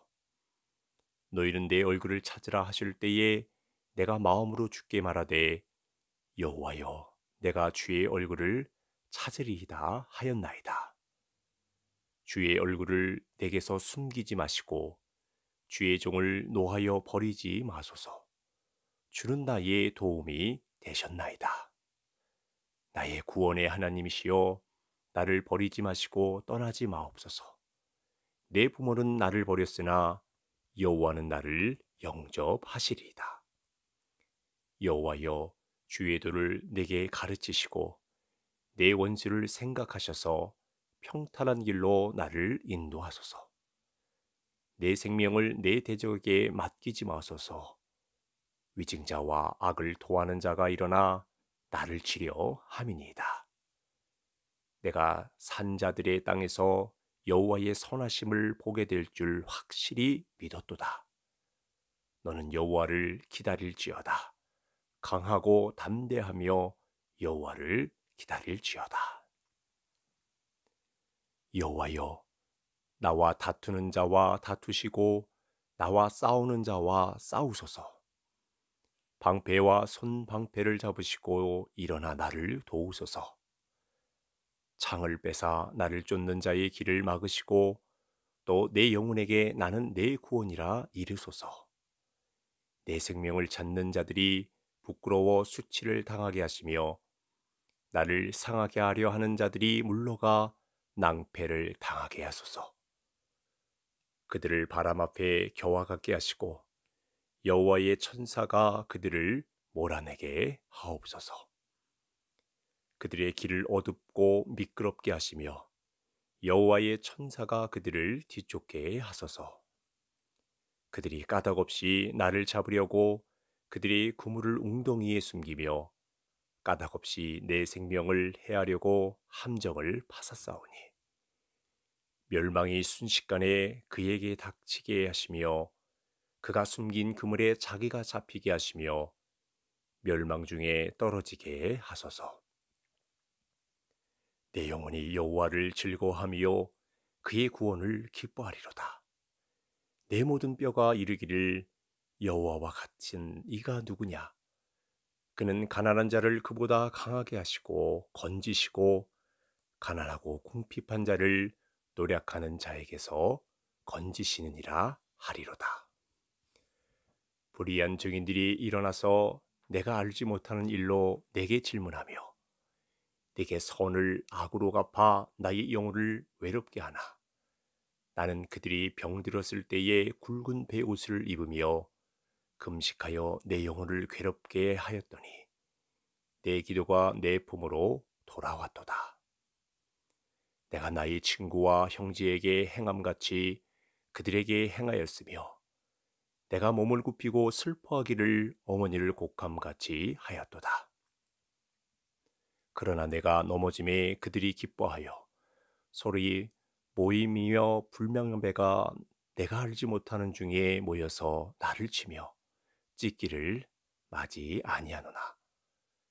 너희는 내 얼굴을 찾으라 하실 때에 내가 마음으로 죽게 말하되 여호와여 내가 주의 얼굴을 찾으리이다 하였나이다. 주의 얼굴을 내게서 숨기지 마시고 주의 종을 노하여 버리지 마소서. 주는 나의 도움이 되셨나이다. 나의 구원의 하나님이시여 나를 버리지 마시고 떠나지 마옵소서. 내 부모는 나를 버렸으나 여호와는 나를 영접하시리이다. 여호와여 주의 도를 내게 가르치시고 내 원수를 생각하셔서 평탄한 길로 나를 인도하소서. 내 생명을 내 대적에게 맡기지 마소서. 위증자와 악을 도하는 자가 일어나 나를 치려함이니이다. 내가 산자들의 땅에서 여호와의 선하심을 보게 될 줄 확실히 믿었도다. 너는 여호와를 기다릴지어다. 강하고 담대하며 여호와를 기다릴지어다. 여호와여, 나와 다투는 자와 다투시고 나와 싸우는 자와 싸우소서. 방패와 손방패를 잡으시고 일어나 나를 도우소서. 창을 빼사 나를 쫓는 자의 길을 막으시고 또 내 영혼에게 나는 내 구원이라 이르소서. 내 생명을 찾는 자들이 부끄러워 수치를 당하게 하시며 나를 상하게 하려 하는 자들이 물러가 낭패를 당하게 하소서. 그들을 바람 앞에 겨와 같게 하시고 여호와의 천사가 그들을 몰아내게 하옵소서. 그들의 길을 어둡고 미끄럽게 하시며 여호와의 천사가 그들을 뒤쫓게 하소서. 그들이 까닭없이 나를 잡으려고 그들이 구물을 웅덩이에 숨기며 까닭없이 내 생명을 해하려고 함정을 파사싸우니 멸망이 순식간에 그에게 닥치게 하시며 그가 숨긴 그물에 자기가 잡히게 하시며 멸망 중에 떨어지게 하소서. 내 영혼이 여호와를 즐거워하며 그의 구원을 기뻐하리로다. 내 모든 뼈가 이르기를 여호와와 같은 이가 누구냐? 그는 가난한 자를 그보다 강하게 하시고 건지시고 가난하고 궁핍한 자를 노력하는 자에게서 건지시느니라 하리로다. 불의한 증인들이 일어나서 내가 알지 못하는 일로 내게 질문하며 내게 선을 악으로 갚아 나의 영혼을 외롭게 하나 나는 그들이 병들었을 때에 굵은 배옷을 입으며 금식하여 내 영혼을 괴롭게 하였더니 내 기도가 내 품으로 돌아왔도다. 내가 나의 친구와 형제에게 행함같이 그들에게 행하였으며 내가 몸을 굽히고 슬퍼하기를 어머니를 곡함같이 하였도다. 그러나 내가 넘어짐에 그들이 기뻐하여 소리 모임이며 불명배가 내가 알지 못하는 중에 모여서 나를 치며 찢기를 맞이 아니하노나.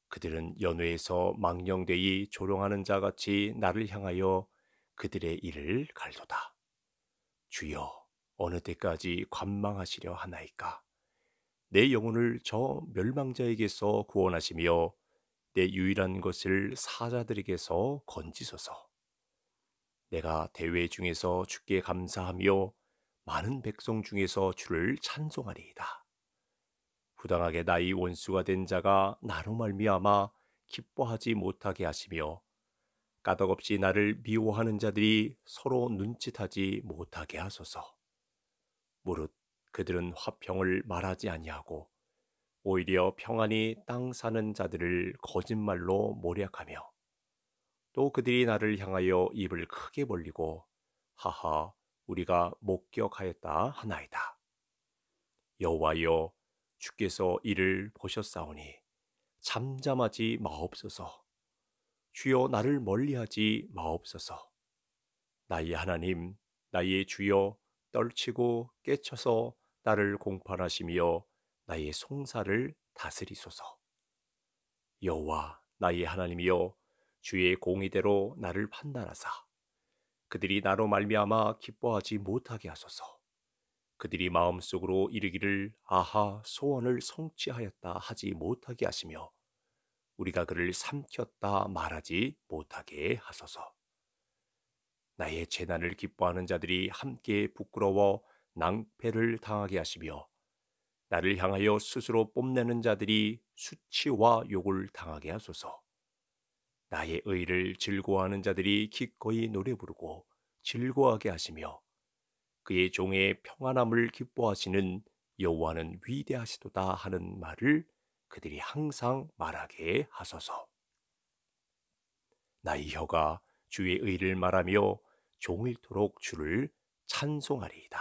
그들은 연회에서 망령되이 조롱하는 자같이 나를 향하여 그들의 일을 갈도다. 주여 어느 때까지 관망하시려 하나이까? 내 영혼을 저 멸망자에게서 구원하시며 내 유일한 것을 사자들에게서 건지소서. 내가 대회 중에서 주께 감사하며 많은 백성 중에서 주를 찬송하리이다. 부당하게 나의 원수가 된 자가 나로 말미암아 기뻐하지 못하게 하시며 까덕없이 나를 미워하는 자들이 서로 눈짓하지 못하게 하소서. 무릇 그들은 화평을 말하지 아니하고 오히려 평안히 땅 사는 자들을 거짓말로 모략하며 또 그들이 나를 향하여 입을 크게 벌리고 하하 우리가 목격하였다 하나이다. 여호와여 주께서 이를 보셨사오니 잠잠하지 마옵소서. 주여 나를 멀리하지 마옵소서. 나의 하나님, 나의 주여 떨치고 깨쳐서 나를 공판하시며 나의 송사를 다스리소서. 여호와 나의 하나님이여 주의 공의대로 나를 판단하사 그들이 나로 말미암아 기뻐하지 못하게 하소서. 그들이 마음속으로 이르기를 아하 소원을 성취하였다 하지 못하게 하시며 우리가 그를 삼켰다 말하지 못하게 하소서. 나의 재난을 기뻐하는 자들이 함께 부끄러워 낭패를 당하게 하시며 나를 향하여 스스로 뽐내는 자들이 수치와 욕을 당하게 하소서. 나의 의를 즐거워하는 자들이 기꺼이 노래 부르고 즐거워하게 하시며 그의 종의 평안함을 기뻐하시는 여호와는 위대하시도다 하는 말을 그들이 항상 말하게 하소서. 나의 혀가 주의 의를 말하며 종일토록 주를 찬송하리이다.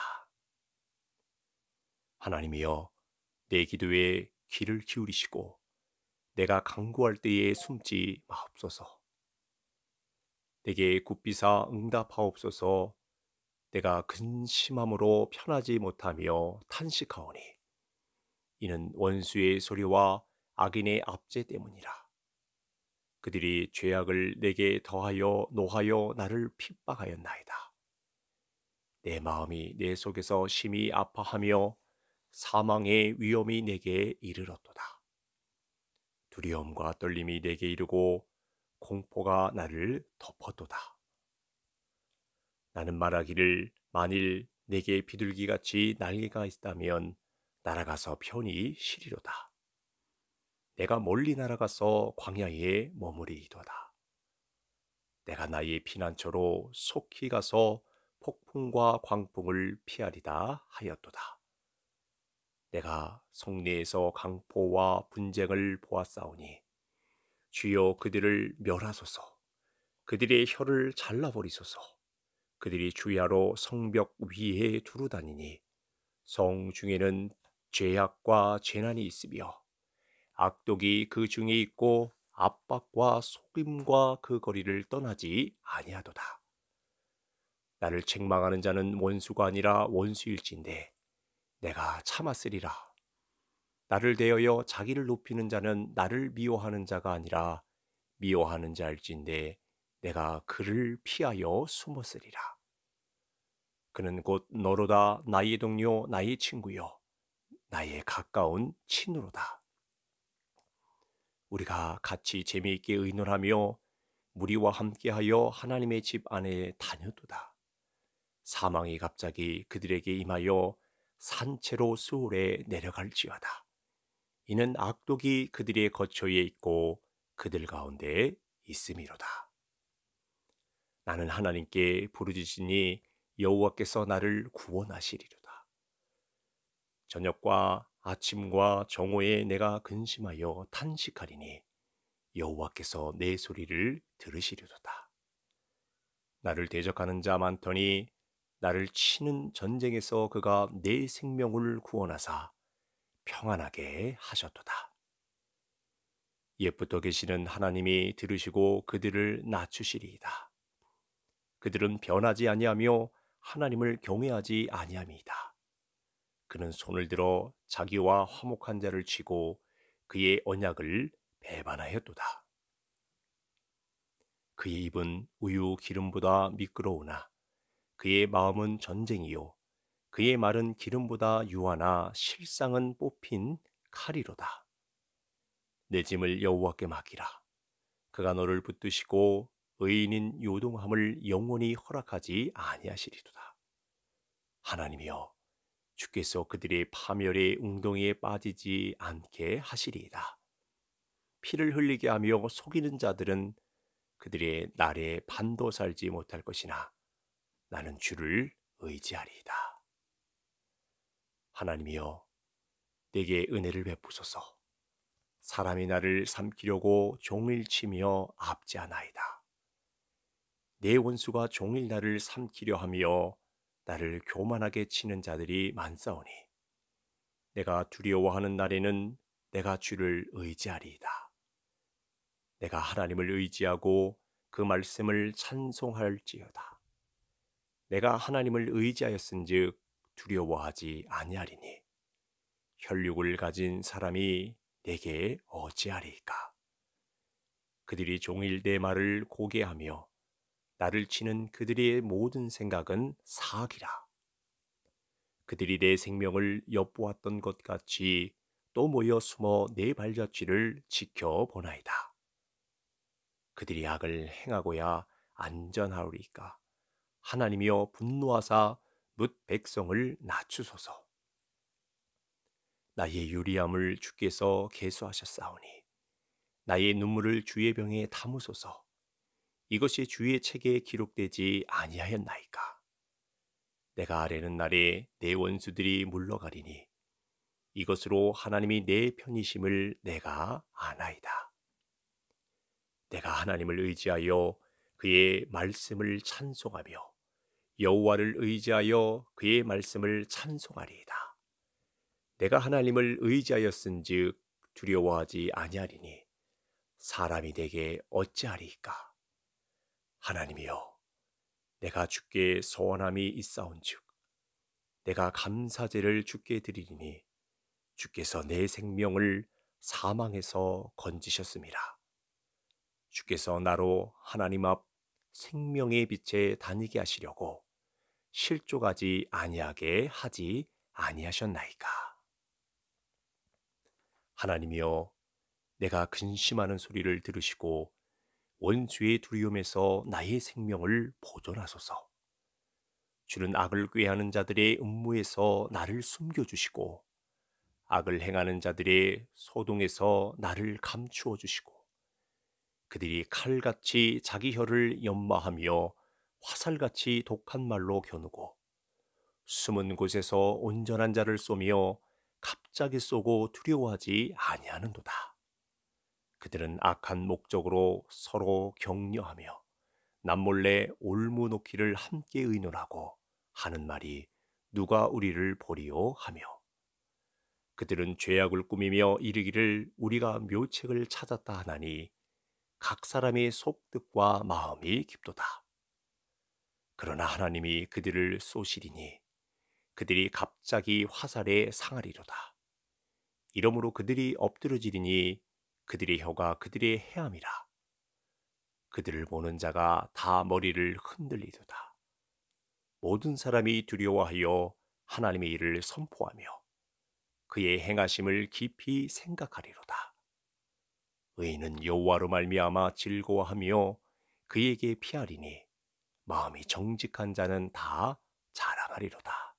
하나님이여 내 기도에 귀를 기울이시고 내가 강구할 때에 숨지 마옵소서. 내게 굽비사 응답하옵소서. 내가 근심함으로 편하지 못하며 탄식하오니 이는 원수의 소리와 악인의 압제 때문이라. 그들이 죄악을 내게 더하여 노하여 나를 핍박하였나이다. 내 마음이 내 속에서 심히 아파하며 사망의 위험이 내게 이르렀도다. 두려움과 떨림이 내게 이르고 공포가 나를 덮었도다. 나는 말하기를 만일 내게 비둘기같이 날개가 있다면 날아가서 편히 쉬리로다. 내가 멀리 날아가서 광야에 머무리이도다. 내가 나의 피난처로 속히 가서 폭풍과 광풍을 피하리다 하였도다. 내가 성내에서 강포와 분쟁을 보았사오니 주여 그들을 멸하소서 그들의 혀를 잘라버리소서 그들이 주야로 성벽 위에 두루다니니 성 중에는 죄악과 재난이 있으며 악독이 그 중에 있고 압박과 속임과 그 거리를 떠나지 아니하도다. 나를 책망하는 자는 원수가 아니라 원수일진데 내가 참았으리라. 나를 대하여 자기를 높이는 자는 나를 미워하는 자가 아니라 미워하는 자일진데 내가 그를 피하여 숨었으리라. 그는 곧 너로다 나의 동료 나의 친구여 나의 가까운 친으로다. 우리가 같이 재미있게 의논하며 무리와 함께하여 하나님의 집 안에 다녀도다. 사망이 갑자기 그들에게 임하여 산채로 수월에 내려갈지어다. 이는 악독이 그들의 거처에 있고 그들 가운데 있음이로다. 나는 하나님께 부르짖으니 여호와께서 나를 구원하시리로다. 저녁과 아침과 정오에 내가 근심하여 탄식하리니 여호와께서 내 소리를 들으시리로다. 나를 대적하는 자 많더니 나를 치는 전쟁에서 그가 내 생명을 구원하사 평안하게 하셨도다. 옛부터 계시는 하나님이 들으시고 그들을 낮추시리이다. 그들은 변하지 아니하며 하나님을 경외하지 아니함이다. 그는 손을 들어 자기와 화목한 자를 치고 그의 언약을 배반하였도다. 그의 입은 우유 기름보다 미끄러우나 그의 마음은 전쟁이요 그의 말은 기름보다 유하나 실상은 뽑힌 칼이로다. 내 짐을 여호와께 맡기라. 그가 너를 붙드시고 의인인 요동함을 영원히 허락하지 아니하시리도다. 하나님이여 주께서 그들의 파멸의 웅덩이에 빠지지 않게 하시리이다. 피를 흘리게 하며 속이는 자들은 그들의 날에 반도 살지 못할 것이나 나는 주를 의지하리이다. 하나님이여, 내게 은혜를 베푸소서. 사람이 나를 삼키려고 종일 치며 앞지하나이다. 내 원수가 종일 나를 삼키려 하며 나를 교만하게 치는 자들이 많사오니 내가 두려워하는 날에는 내가 주를 의지하리이다. 내가 하나님을 의지하고 그 말씀을 찬송할지어다. 내가 하나님을 의지하였은즉 두려워하지 아니하리니 혈육을 가진 사람이 내게 어찌하리까? 그들이 종일 내 말을 고개하며 나를 치는 그들의 모든 생각은 사악이라. 그들이 내 생명을 엿보았던 것 같이 또 모여 숨어 내 발자취를 지켜보나이다. 그들이 악을 행하고야 안전하오리까. 하나님이여 분노하사 뭇 백성을 낮추소서. 나의 유리함을 주께서 개수하셨사오니 나의 눈물을 주의 병에 담으소서. 이것이 주의 책에 기록되지 아니하였나이까. 내가 아래는 날에 내 원수들이 물러가리니 이것으로 하나님이 내 편이심을 내가 아나이다. 내가 하나님을 의지하여 그의 말씀을 찬송하며 여호와를 의지하여 그의 말씀을 찬송하리이다. 내가 하나님을 의지하였은즉 두려워하지 아니하리니 사람이 내게 어찌하리이 하나님이여 내가 주께 소원함이 있사온즉 내가 감사제를 주께 드리리니 주께서 내 생명을 사망에서 건지셨습니다. 주께서 나로 하나님 앞 생명의 빛에 다니게 하시려고 실족하지 아니하게 하지 아니하셨나이까. 하나님이여, 내가 근심하는 소리를 들으시고 원수의 두려움에서 나의 생명을 보존하소서. 주는 악을 꾀하는 자들의 음모에서 나를 숨겨주시고, 악을 행하는 자들의 소동에서 나를 감추어 주시고, 그들이 칼같이 자기 혀를 연마하며 화살같이 독한 말로 겨누고, 숨은 곳에서 온전한 자를 쏘며 갑자기 쏘고 두려워하지 아니하는도다. 그들은 악한 목적으로 서로 격려하며 남몰래 올무놓기를 함께 의논하고 하는 말이 누가 우리를 보리요 하며 그들은 죄악을 꾸미며 이르기를 우리가 묘책을 찾았다 하나니 각 사람의 속뜻과 마음이 깊도다. 그러나 하나님이 그들을 쏘시리니 그들이 갑자기 화살에 상하리로다. 이러므로 그들이 엎드러지리니 그들의 혀가 그들의 해암이라 그들을 보는 자가 다 머리를 흔들리도다. 모든 사람이 두려워하여 하나님의 일을 선포하며 그의 행하심을 깊이 생각하리로다. 의인은 여호와로 말미암아 즐거워하며 그에게 피하리니 마음이 정직한 자는 다 자랑하리로다.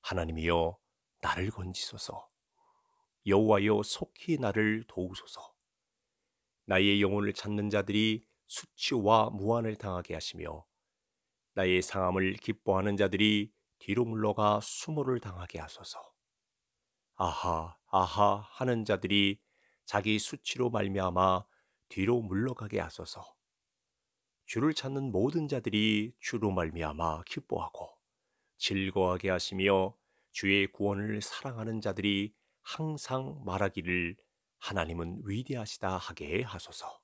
하나님이여 나를 건지소서. 여호와여 속히 나를 도우소서. 나의 영혼을 찾는 자들이 수치와 무한을 당하게 하시며 나의 상함을 기뻐하는 자들이 뒤로 물러가 수모를 당하게 하소서. 아하 아하 하는 자들이 자기 수치로 말미암아 뒤로 물러가게 하소서. 주를 찾는 모든 자들이 주로 말미암아 기뻐하고 즐거워하게 하시며 주의 구원을 사랑하는 자들이 항상 말하기를 하나님은 위대하시다 하게 하소서.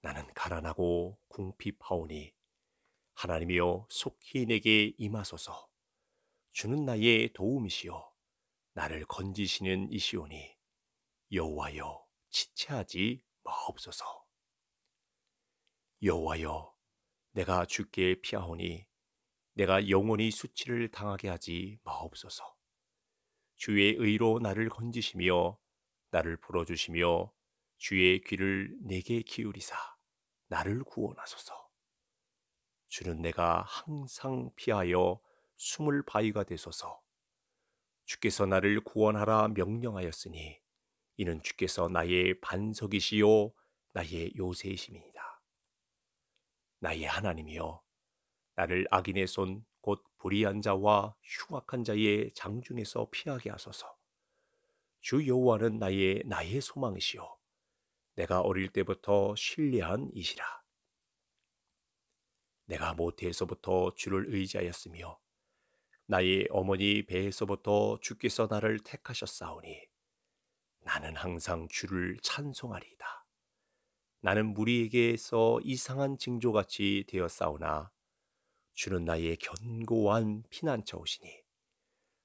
나는 가난하고 궁핍하오니 하나님이여 속히 내게 임하소서. 주는 나의 도움이시요 나를 건지시는 이시오니 여호와여 지체하지 마옵소서. 여호와여 내가 주께 피하오니 내가 영원히 수치를 당하게 하지 마옵소서. 주의 의로 나를 건지시며 나를 불어주시며 주의 귀를 내게 기울이사 나를 구원하소서. 주는 내가 항상 피하여 숨을 바위가 되소서. 주께서 나를 구원하라 명령하였으니 이는 주께서 나의 반석이시요 나의 요새이심이니다 나의 하나님이여 나를 악인의 손곧 불의한 자와 흉악한 자의 장중에서 피하게 하소서. 주 여호와는 나의 나의 소망이시요 내가 어릴 때부터 신뢰한 이시라. 내가 모태에서부터 주를 의지하였으며 나의 어머니 배에서부터 주께서 나를 택하셨사오니 나는 항상 주를 찬송하리이다. 나는 무리에게서 이상한 징조같이 되었사오나 주는 나의 견고한 피난처오시니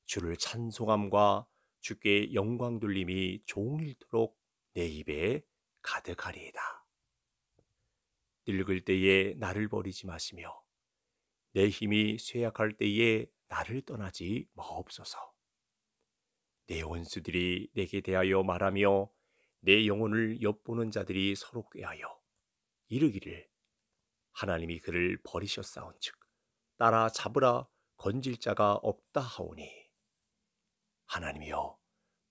주를 찬송함과 주께 영광 돌림이 종일토록 내 입에 가득하리이다. 늙을 때에 나를 버리지 마시며 내 힘이 쇠약할 때에 나를 떠나지 마옵소서. 내 원수들이 내게 대하여 말하며 내 영혼을 엿보는 자들이 서로 꾀하여 이르기를 하나님이 그를 버리셨사온즉 따라 잡으라 건질 자가 없다 하오니 하나님이여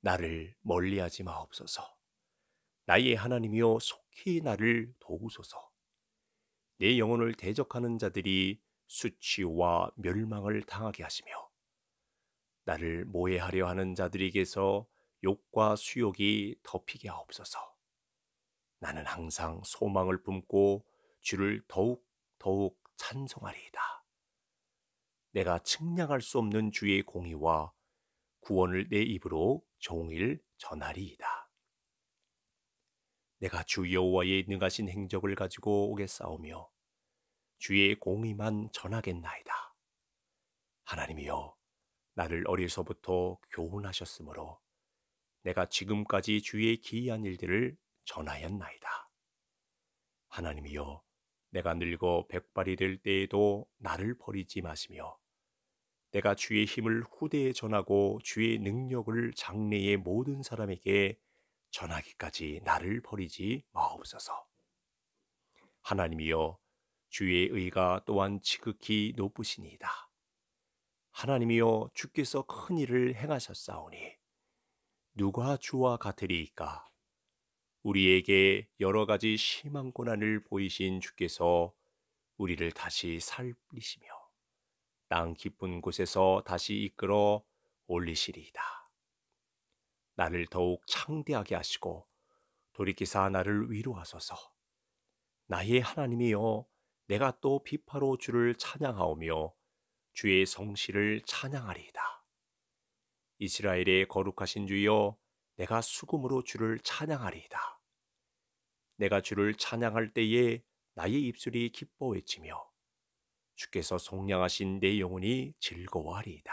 나를 멀리하지 마옵소서 나의 하나님이여 속히 나를 도우소서 내 영혼을 대적하는 자들이 수치와 멸망을 당하게 하시며 나를 모해하려 하는 자들에게서 욕과 수욕이 덮이게 하옵소서. 나는 항상 소망을 품고 주를 더욱 더욱 찬송하리이다. 내가 측량할 수 없는 주의 공의와 구원을 내 입으로 종일 전하리이다. 내가 주 여호와의 능하신 행적을 가지고 오겠사오며 주의 공의만 전하겠나이다. 하나님이여 나를 어려서부터 교훈하셨으므로 내가 지금까지 주의 기이한 일들을 전하였나이다. 하나님이여 내가 늙어 백발이 될 때에도 나를 버리지 마시며 내가 주의 힘을 후대에 전하고 주의 능력을 장래의 모든 사람에게 전하기까지 나를 버리지 마옵소서. 하나님이여 주의 의가 또한 지극히 높으시니이다. 하나님이여 주께서 큰 일을 행하셨사오니 누가 주와 같으리이까? 우리에게 여러 가지 심한 고난을 보이신 주께서 우리를 다시 살리시며 땅 깊은 곳에서 다시 이끌어 올리시리이다. 나를 더욱 창대하게 하시고 돌이키사 나를 위로하소서. 나의 하나님이여 내가 또 비파로 주를 찬양하오며 주의 성실을 찬양하리이다. 이스라엘의 거룩하신 주여 내가 수금으로 주를 찬양하리이다. 내가 주를 찬양할 때에 나의 입술이 기뻐 외치며 주께서 속량하신 내 영혼이 즐거워하리이다.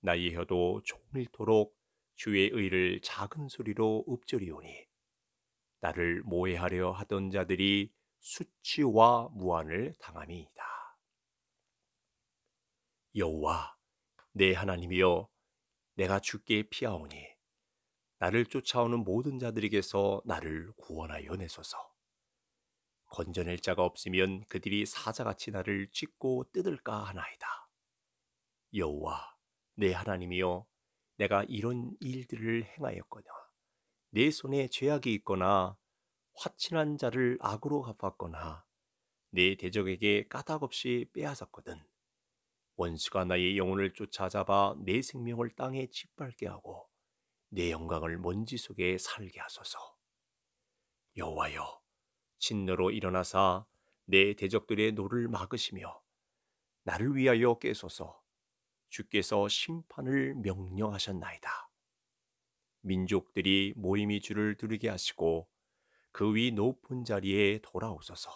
나의 혀도 종일토록 주의 의를 작은 소리로 읊조리오니 나를 모해하려 하던 자들이 수치와 무한을 당함이이다. 여호와 내 하나님이여 내가 주께 피하오니 나를 쫓아오는 모든 자들에게서 나를 구원하여 내소서. 건져낼 자가 없으면 그들이 사자같이 나를 찢고 뜯을까 하나이다. 여호와 내 하나님이여 내가 이런 일들을 행하였거나 내 손에 죄악이 있거나 화친한 자를 악으로 갚았거나 내 대적에게 까닭없이 빼앗았거든 원수가 나의 영혼을 쫓아잡아 내 생명을 땅에 짓밟게 하고 내 영광을 먼지 속에 살게 하소서 여호와여 진노로 일어나사 내 대적들의 노를 막으시며 나를 위하여 깨소서 주께서 심판을 명령하셨나이다. 민족들이 모임이 주를 두르게 하시고 그 위 높은 자리에 돌아오소서.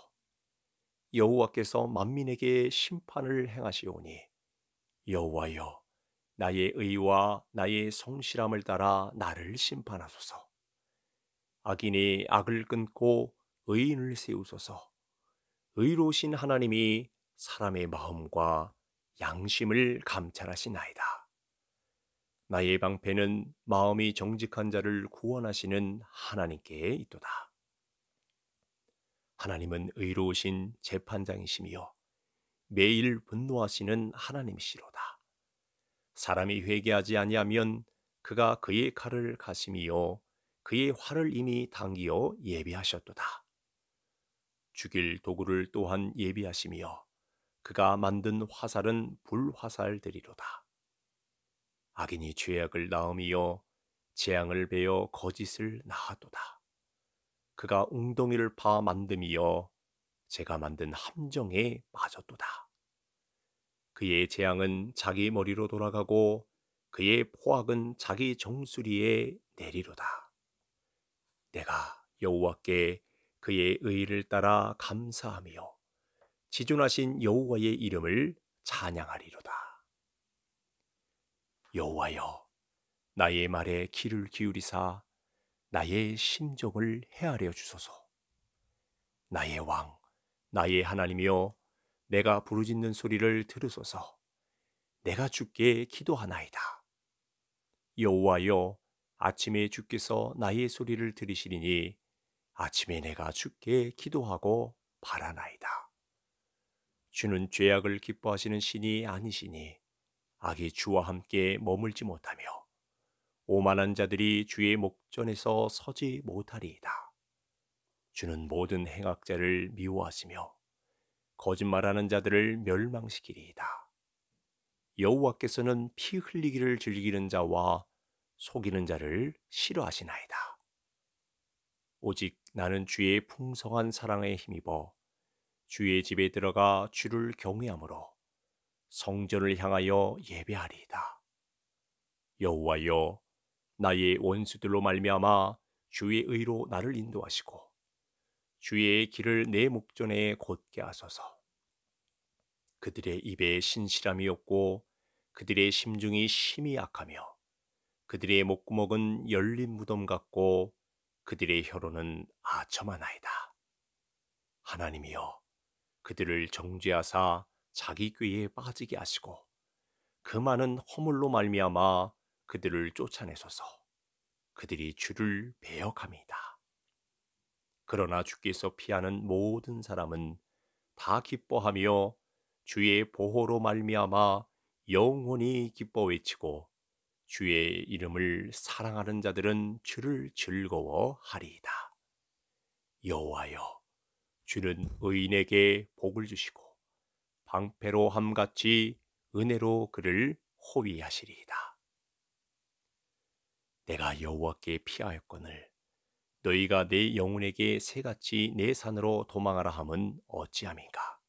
여호와께서 만민에게 심판을 행하시오니 여호와여 나의 의와 나의 성실함을 따라 나를 심판하소서. 악인이 악을 끊고 의인을 세우소서. 의로우신 하나님이 사람의 마음과 양심을 감찰하시나이다. 나의 방패는 마음이 정직한 자를 구원하시는 하나님께 있도다. 하나님은 의로우신 재판장이시며 매일 분노하시는 하나님이시로다. 사람이 회개하지 아니하면 그가 그의 칼을 가심이요 그의 활을 이미 당기어 예비하셨도다. 죽일 도구를 또한 예비하시며 그가 만든 화살은 불화살들이로다. 악인이 죄악을 낳음이요 재앙을 베어 거짓을 낳아도다. 그가 웅덩이를 파 만듦이여 제가 만든 함정에 빠졌도다. 그의 재앙은 자기 머리로 돌아가고 그의 포악은 자기 정수리에 내리로다. 내가 여호와께 그의 의를 따라 감사하며 지존하신 여호와의 이름을 찬양하리로다. 여호와여, 나의 말에 귀를 기울이사 나의 심정을 헤아려 주소서. 나의 왕, 나의 하나님이여, 내가 부르짖는 소리를 들으소서. 내가 주께 기도하나이다. 여호와여, 아침에 주께서 나의 소리를 들으시리니 아침에 내가 주께 기도하고 바라나이다. 주는 죄악을 기뻐하시는 신이 아니시니 악이 주와 함께 머물지 못하며 오만한 자들이 주의 목전에서 서지 못하리이다. 주는 모든 행악자를 미워하시며 거짓말하는 자들을 멸망시키리이다. 여호와께서는 피 흘리기를 즐기는 자와 속이는 자를 싫어하시나이다. 오직 나는 주의 풍성한 사랑에 힘입어 주의 집에 들어가 주를 경외함으로 성전을 향하여 예배하리이다. 여호와여 나의 원수들로 말미암아 주의 의로 나를 인도하시고 주의 길을 내 목전에 곧게 하소서. 그들의 입에 신실함이 없고 그들의 심중이 심히 악하며 그들의 목구멍은 열린 무덤 같고 그들의 혀로는 아첨하나이다. 하나님이여, 그들을 정죄하사 자기 꾀에 빠지게 하시고 그 많은 허물로 말미암아 그들을 쫓아내소서. 그들이 주를 배역함이다. 그러나 주께서 피하는 모든 사람은 다 기뻐하며 주의 보호로 말미암아 영원히 기뻐 외치고 주의 이름을 사랑하는 자들은 주를 즐거워하리이다. 여호와여, 주는 의인에게 복을 주시고 방패로 함같이 은혜로 그를 호위하시리이다. 내가 여호와께 피하였거늘 너희가 내 영혼에게 새같이 내 산으로 도망하라 함은 어찌함인가?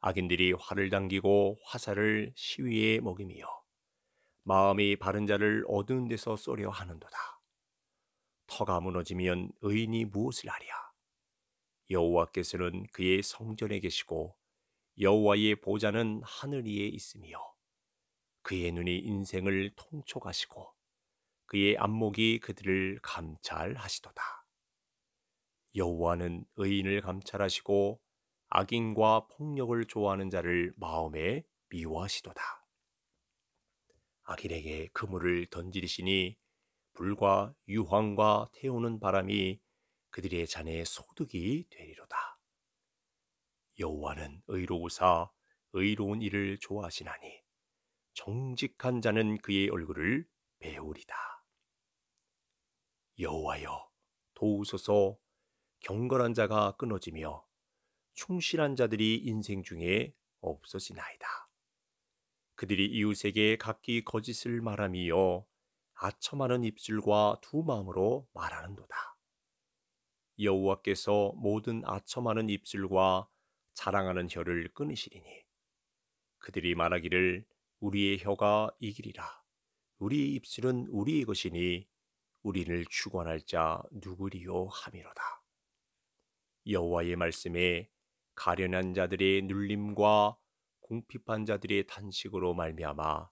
악인들이 활을 당기고 화살을 시위에 먹이며 마음이 바른 자를 어두운 데서 쏘려 하는도다. 터가 무너지면 의인이 무엇을 하랴? 여호와께서는 그의 성전에 계시고 여호와의 보좌는 하늘 위에 있으며 그의 눈이 인생을 통촉하시고 그의 안목이 그들을 감찰하시도다. 여호와는 의인을 감찰하시고 악인과 폭력을 좋아하는 자를 마음에 미워하시도다. 아길에게 그물을 던지리시니 불과 유황과 태우는 바람이 그들의 잔에 소득이 되리로다. 여호와는 의로우사 의로운 일을 좋아하시나니 정직한 자는 그의 얼굴을 배우리다. 여호와여 도우소서 경건한 자가 끊어지며 충실한 자들이 인생 중에 없어지나이다. 그들이 이웃에게 각기 거짓을 말함이요 아첨하는 입술과 두 마음으로 말하는도다. 여호와께서 모든 아첨하는 입술과 자랑하는 혀를 끊으시리니 그들이 말하기를 우리의 혀가 이기리라 우리의 입술은 우리의 것이니 우리를 주관할 자 누구리요 함이로다 여호와의 말씀에 가련한 자들의 눌림과 공핍한 자들의 탄식으로 말미암아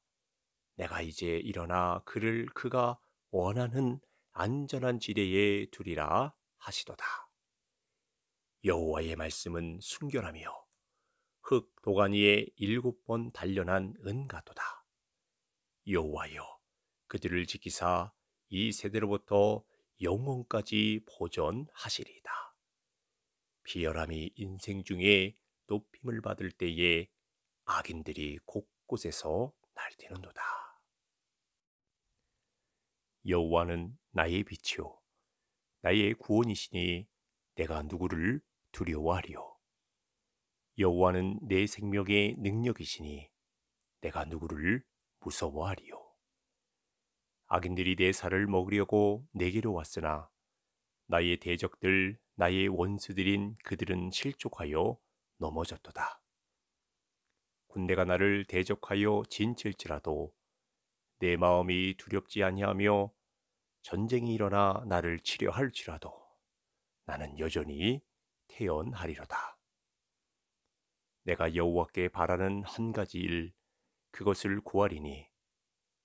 내가 이제 일어나 그를 그가 원하는 안전한 지대에 두리라 하시도다. 여호와의 말씀은 순결하며 흙 도가니에 일곱 번 단련한 은가도다. 여호와여 그들을 지키사 이 세대로부터 영원까지 보존하시리다 비열함이 인생 중에 높임을 받을 때에 악인들이 곳곳에서 날뛰는도다. 여호와는 나의 빛이요 나의 구원이시니 내가 누구를 두려워하리요 여호와는 내 생명의 능력이시니 내가 누구를 무서워하리요 악인들이 내 살을 먹으려고 내게로 왔으나 나의 대적들 나의 원수들인 그들은 실족하여 넘어졌도다. 군대가 나를 대적하여 진칠지라도 내 마음이 두렵지 아니하며 전쟁이 일어나 나를 치려 할지라도 나는 여전히 태연하리로다. 내가 여호와께 바라는 한 가지 일 그것을 구하리니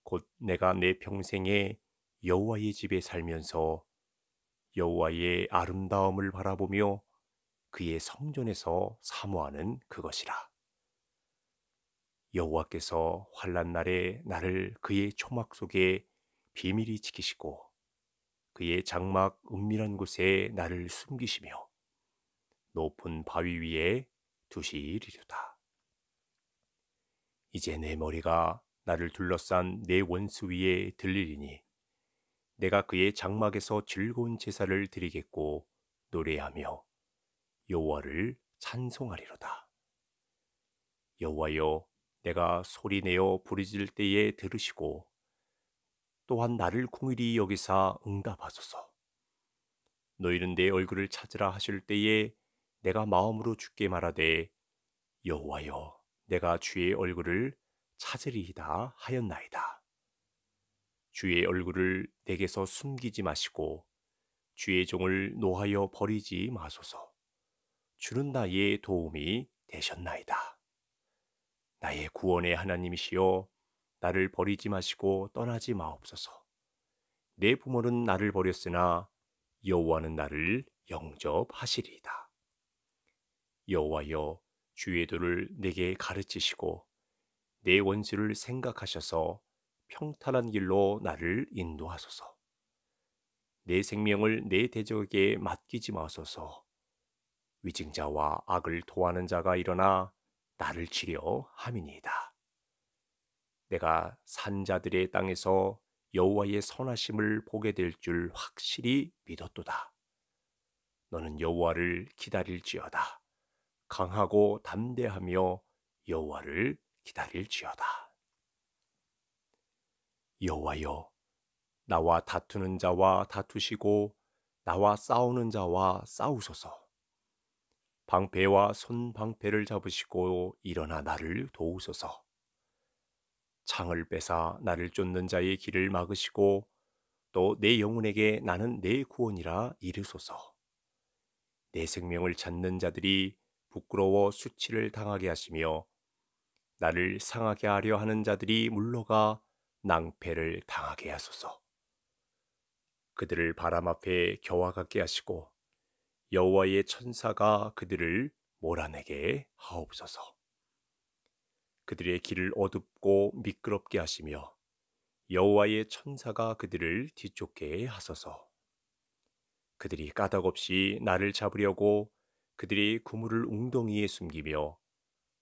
곧 내가 내 평생에 여호와의 집에 살면서 여호와의 아름다움을 바라보며 그의 성전에서 사모하는 그것이라. 여호와께서 환란 날에 나를 그의 초막 속에 비밀히 지키시고 그의 장막 은밀한 곳에 나를 숨기시며 높은 바위 위에 두시리로다. 이제 내 머리가 나를 둘러싼 내 원수 위에 들리리니 내가 그의 장막에서 즐거운 제사를 드리겠고 노래하며 여호와를 찬송하리로다. 여호와여 내가 소리 내어 부르짖을 때에 들으시고 또한 나를 궁일이 여기사 응답하소서. 너희는 내 얼굴을 찾으라 하실 때에 내가 마음으로 죽게 말하되 여호와여 내가 주의 얼굴을 찾으리이다 하였나이다. 주의 얼굴을 내게서 숨기지 마시고 주의 종을 노하여 버리지 마소서. 주는 나의 도움이 되셨나이다. 나의 구원의 하나님이시여 나를 버리지 마시고 떠나지 마옵소서. 내 부모는 나를 버렸으나 여호와는 나를 영접하시리이다. 여호와여 주의 도를 내게 가르치시고 내 원수를 생각하셔서 평탄한 길로 나를 인도하소서. 내 생명을 내 대적에게 맡기지 마소서. 위증자와 악을 도하는 자가 일어나 나를 치려함이니이다. 내가 산자들의 땅에서 여호와의 선하심을 보게 될 줄 확실히 믿었도다. 너는 여호와를 기다릴지어다. 강하고 담대하며 여호와를 기다릴지어다. 여호와여, 나와 다투는 자와 다투시고 나와 싸우는 자와 싸우소서. 방패와 손방패를 잡으시고 일어나 나를 도우소서. 창을 빼사 나를 쫓는 자의 길을 막으시고 또 내 영혼에게 나는 내 구원이라 이르소서. 내 생명을 찾는 자들이 부끄러워 수치를 당하게 하시며 나를 상하게 하려 하는 자들이 물러가 낭패를 당하게 하소서. 그들을 바람 앞에 겨와 같게 하시고 여호와의 천사가 그들을 몰아내게 하옵소서. 그들의 길을 어둡고 미끄럽게 하시며 여호와의 천사가 그들을 뒤쫓게 하소서. 그들이 까닭없이 나를 잡으려고 그들이 구물을 웅덩이에 숨기며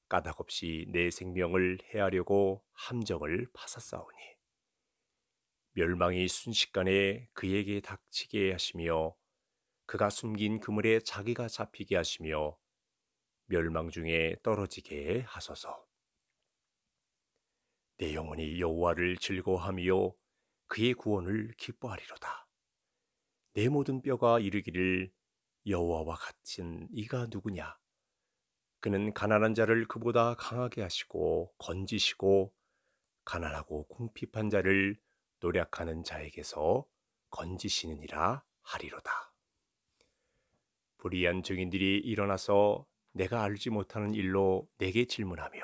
까닭없이 내 생명을 해하려고 함정을 파사싸우니 멸망이 순식간에 그에게 닥치게 하시며 그가 숨긴 그물에 자기가 잡히게 하시며 멸망 중에 떨어지게 하소서. 내 영혼이 여호와를 즐거워하며 그의 구원을 기뻐하리로다. 내 모든 뼈가 이르기를 여호와와 같은 이가 누구냐? 그는 가난한 자를 그보다 강하게 하시고 건지시고 가난하고 궁핍한 자를 노력하는 자에게서 건지시느니라 하리로다. 불의한 증인들이 일어나서 내가 알지 못하는 일로 내게 질문하며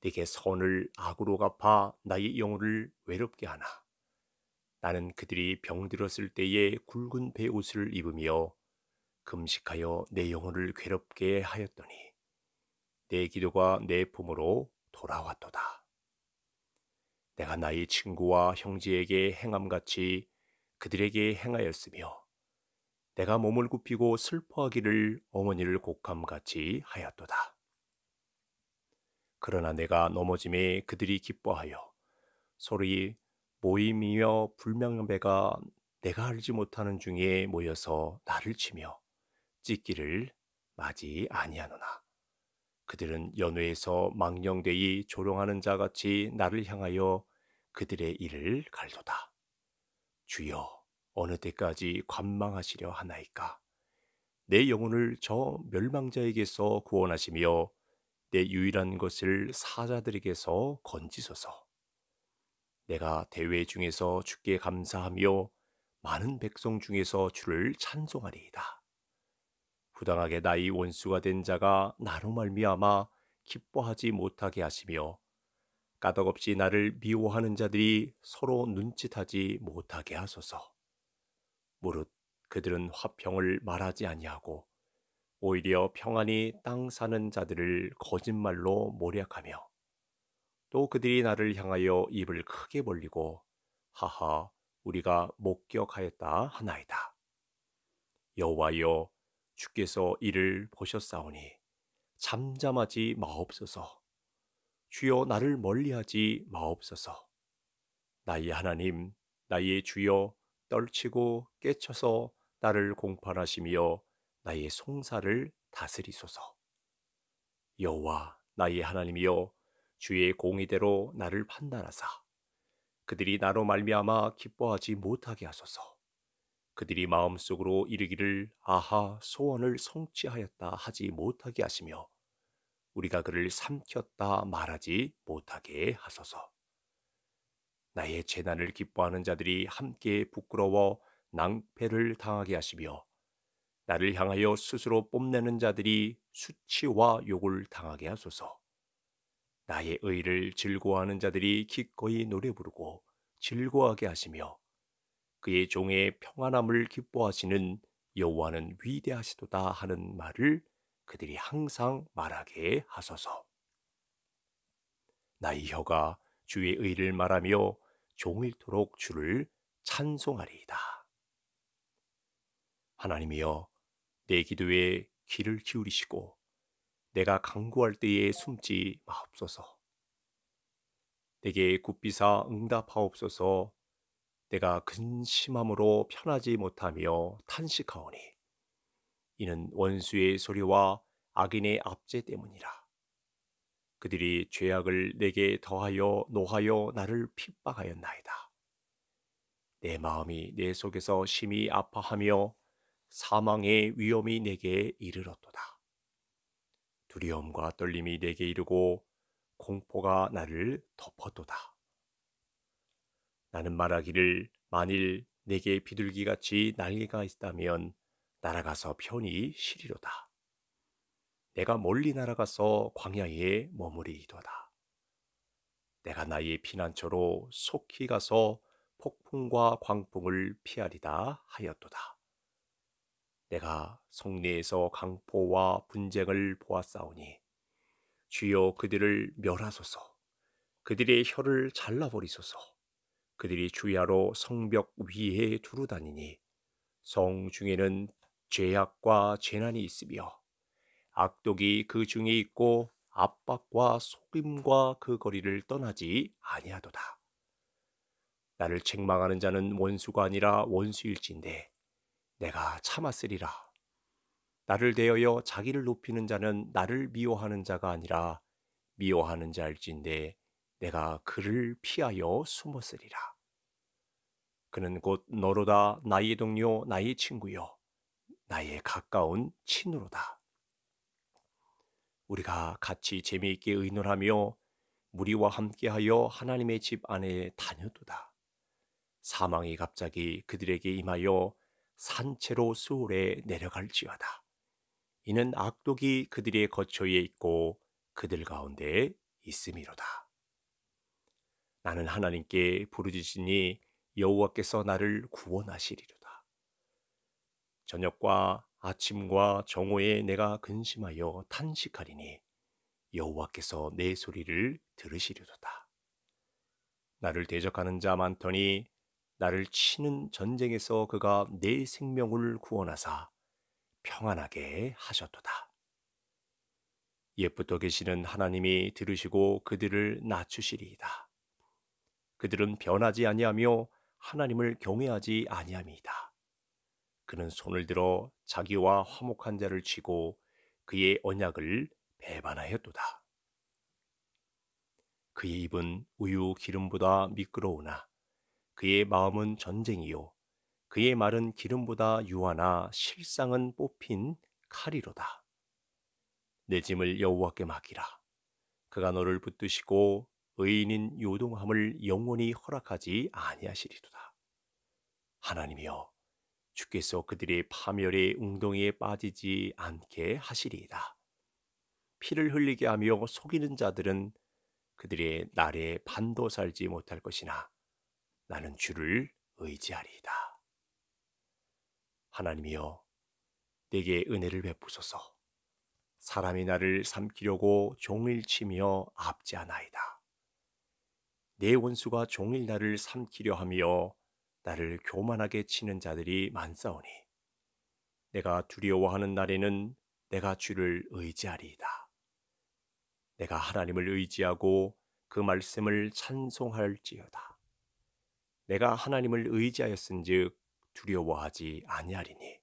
내게 선을 악으로 갚아 나의 영혼을 외롭게 하나 나는 그들이 병들었을 때에 굵은 배옷을 입으며 금식하여 내 영혼을 괴롭게 하였더니 내 기도가 내 품으로 돌아왔도다. 내가 나의 친구와 형제에게 행함같이 그들에게 행하였으며 내가 몸을 굽히고 슬퍼하기를 어머니를 곡함같이 하였도다. 그러나 내가 넘어짐에 그들이 기뻐하여 소리 모임이며 불명배가 내가 알지 못하는 중에 모여서 나를 치며 찢기를 맞이 아니하노나 그들은 연회에서 망령되이 조롱하는 자같이 나를 향하여 그들의 일을 갈도다 주여 어느 때까지 관망하시려 하나이까? 내 영혼을 저 멸망자에게서 구원하시며 내 유일한 것을 사자들에게서 건지소서. 내가 대회 중에서 주께 감사하며 많은 백성 중에서 주를 찬송하리이다. 부당하게 나의 원수가 된 자가 나로 말미암아 기뻐하지 못하게 하시며 까닭없이 나를 미워하는 자들이 서로 눈짓하지 못하게 하소서. 무릇 그들은 화평을 말하지 아니하고 오히려 평안히 땅 사는 자들을 거짓말로 모략하며 또 그들이 나를 향하여 입을 크게 벌리고 하하 우리가 목격하였다 하나이다. 여호와여 주께서 이를 보셨사오니 잠잠하지 마옵소서. 주여 나를 멀리하지 마옵소서. 나의 하나님, 나의 주여 떨치고 깨쳐서 나를 공판하시며 나의 송사를 다스리소서. 여호와 나의 하나님이여 주의 공의대로 나를 판단하사 그들이 나로 말미암아 기뻐하지 못하게 하소서. 그들이 마음속으로 이르기를 아하 소원을 성취하였다 하지 못하게 하시며 우리가 그를 삼켰다 말하지 못하게 하소서. 나의 재난을 기뻐하는 자들이 함께 부끄러워 낭패를 당하게 하시며 나를 향하여 스스로 뽐내는 자들이 수치와 욕을 당하게 하소서. 나의 의를 즐거워하는 자들이 기꺼이 노래 부르고 즐거워하게 하시며 그의 종의 평안함을 기뻐하시는 여호와는 위대하시도다 하는 말을 그들이 항상 말하게 하소서. 나의 혀가 주의 의를 말하며 종일토록 주를 찬송하리이다. 하나님이여 내 기도에 귀를 기울이시고 내가 강구할 때에 숨지 마옵소서. 내게 굽비사 응답하옵소서. 내가 근심함으로 편하지 못하며 탄식하오니 이는 원수의 소리와 악인의 압제 때문이라. 그들이 죄악을 내게 더하여 노하여 나를 핍박하였나이다. 내 마음이 내 속에서 심히 아파하며 사망의 위험이 내게 이르렀도다. 두려움과 떨림이 내게 이르고 공포가 나를 덮었도다. 나는 말하기를 만일 내게 비둘기같이 날개가 있다면 날아가서 편히 쉬리로다. 내가 멀리 날아가서 광야에 머무리이도다. 내가 나의 피난처로 속히 가서 폭풍과 광풍을 피하리다 하였도다. 내가 성내에서 강포와 분쟁을 보았사오니 주여 그들을 멸하소서 그들의 혀를 잘라버리소서 그들이 주야로 성벽 위에 두루다니니 성 중에는 죄악과 재난이 있으며 악독이 그 중에 있고 압박과 속임과 그 거리를 떠나지 아니하도다. 나를 책망하는 자는 원수가 아니라 원수일진데 내가 참았으리라. 나를 대하여 자기를 높이는 자는 나를 미워하는 자가 아니라 미워하는 자일진데 내가 그를 피하여 숨었으리라. 그는 곧 너로다 나의 동료 나의 친구요 나의 가까운 친으로다. 우리가 같이 재미있게 의논하며 무리와 함께하여 하나님의 집 안에 다녀도다. 사망이 갑자기 그들에게 임하여 산채로 수월에 내려갈지어다. 이는 악독이 그들의 거처에 있고 그들 가운데 있음이로다. 나는 하나님께 부르짖으니 여호와께서 나를 구원하시리로다. 저녁과 아침과 정오에 내가 근심하여 탄식하리니 여호와께서 내 소리를 들으시리로다. 나를 대적하는 자 많더니 나를 치는 전쟁에서 그가 내 생명을 구원하사 평안하게 하셨도다. 옛부터 계시는 하나님이 들으시고 그들을 낮추시리이다. 그들은 변하지 아니하며 하나님을 경외하지 아니함이다. 그는 손을 들어 자기와 화목한 자를 치고 그의 언약을 배반하였도다. 그의 입은 우유 기름보다 미끄러우나 그의 마음은 전쟁이요 그의 말은 기름보다 유하나 실상은 뽑힌 칼이로다. 내 짐을 여호와께 맡기라. 그가 너를 붙드시고 의인인 요동함을 영원히 허락하지 아니하시리도다. 하나님이여 주께서 그들의 파멸의 웅덩이에 빠지지 않게 하시리이다. 피를 흘리게 하며 속이는 자들은 그들의 날에 반도 살지 못할 것이나 나는 주를 의지하리이다. 하나님이여, 내게 은혜를 베푸소서. 사람이 나를 삼키려고 종일 치며 앞지하나이다. 내 원수가 종일 나를 삼키려 하며 나를 교만하게 치는 자들이 많사오니 내가 두려워하는 날에는 내가 주를 의지하리이다. 내가 하나님을 의지하고 그 말씀을 찬송할지어다. 내가 하나님을 의지하였은즉 두려워하지 아니하리니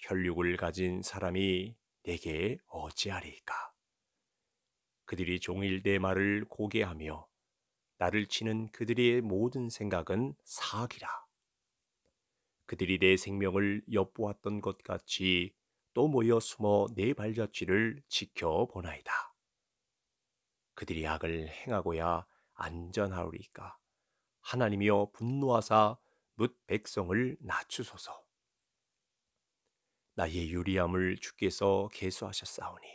혈육을 가진 사람이 내게 어찌하리까? 그들이 종일 내 말을 고개하며 나를 치는 그들의 모든 생각은 사악이라. 그들이 내 생명을 엿보았던 것 같이 또 모여 숨어 내 발자취를 지켜보나이다. 그들이 악을 행하고야 안전하오리까. 하나님이여 분노하사 뭇 백성을 낮추소서. 나의 유리함을 주께서 개수하셨사오니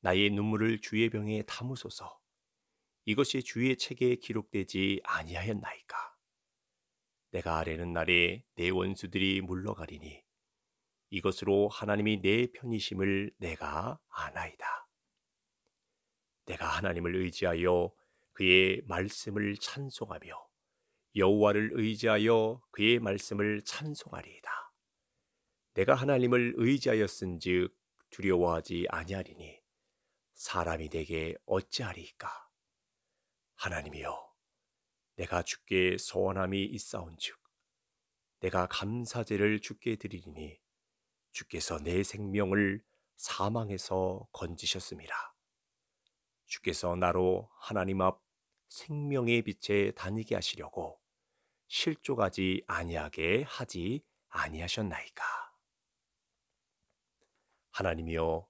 나의 눈물을 주의 병에 담으소서. 이것이 주의 책에 기록되지 아니하였나이까. 내가 아래는 날에 내 원수들이 물러가리니 이것으로 하나님이 내 편이심을 내가 아나이다. 내가 하나님을 의지하여 그의 말씀을 찬송하며 여호와를 의지하여 그의 말씀을 찬송하리이다. 내가 하나님을 의지하였은즉 두려워하지 아니하리니 사람이 내게 어찌하리이 하나님이여 내가 주께 소원함이 있사온즉 내가 감사제를 주께 드리리니 주께서 내 생명을 사망에서 건지셨습니다. 주께서 나로 하나님 앞 생명의 빛에 다니게 하시려고 실족하지 아니하게 하지 아니하셨나이까. 하나님이여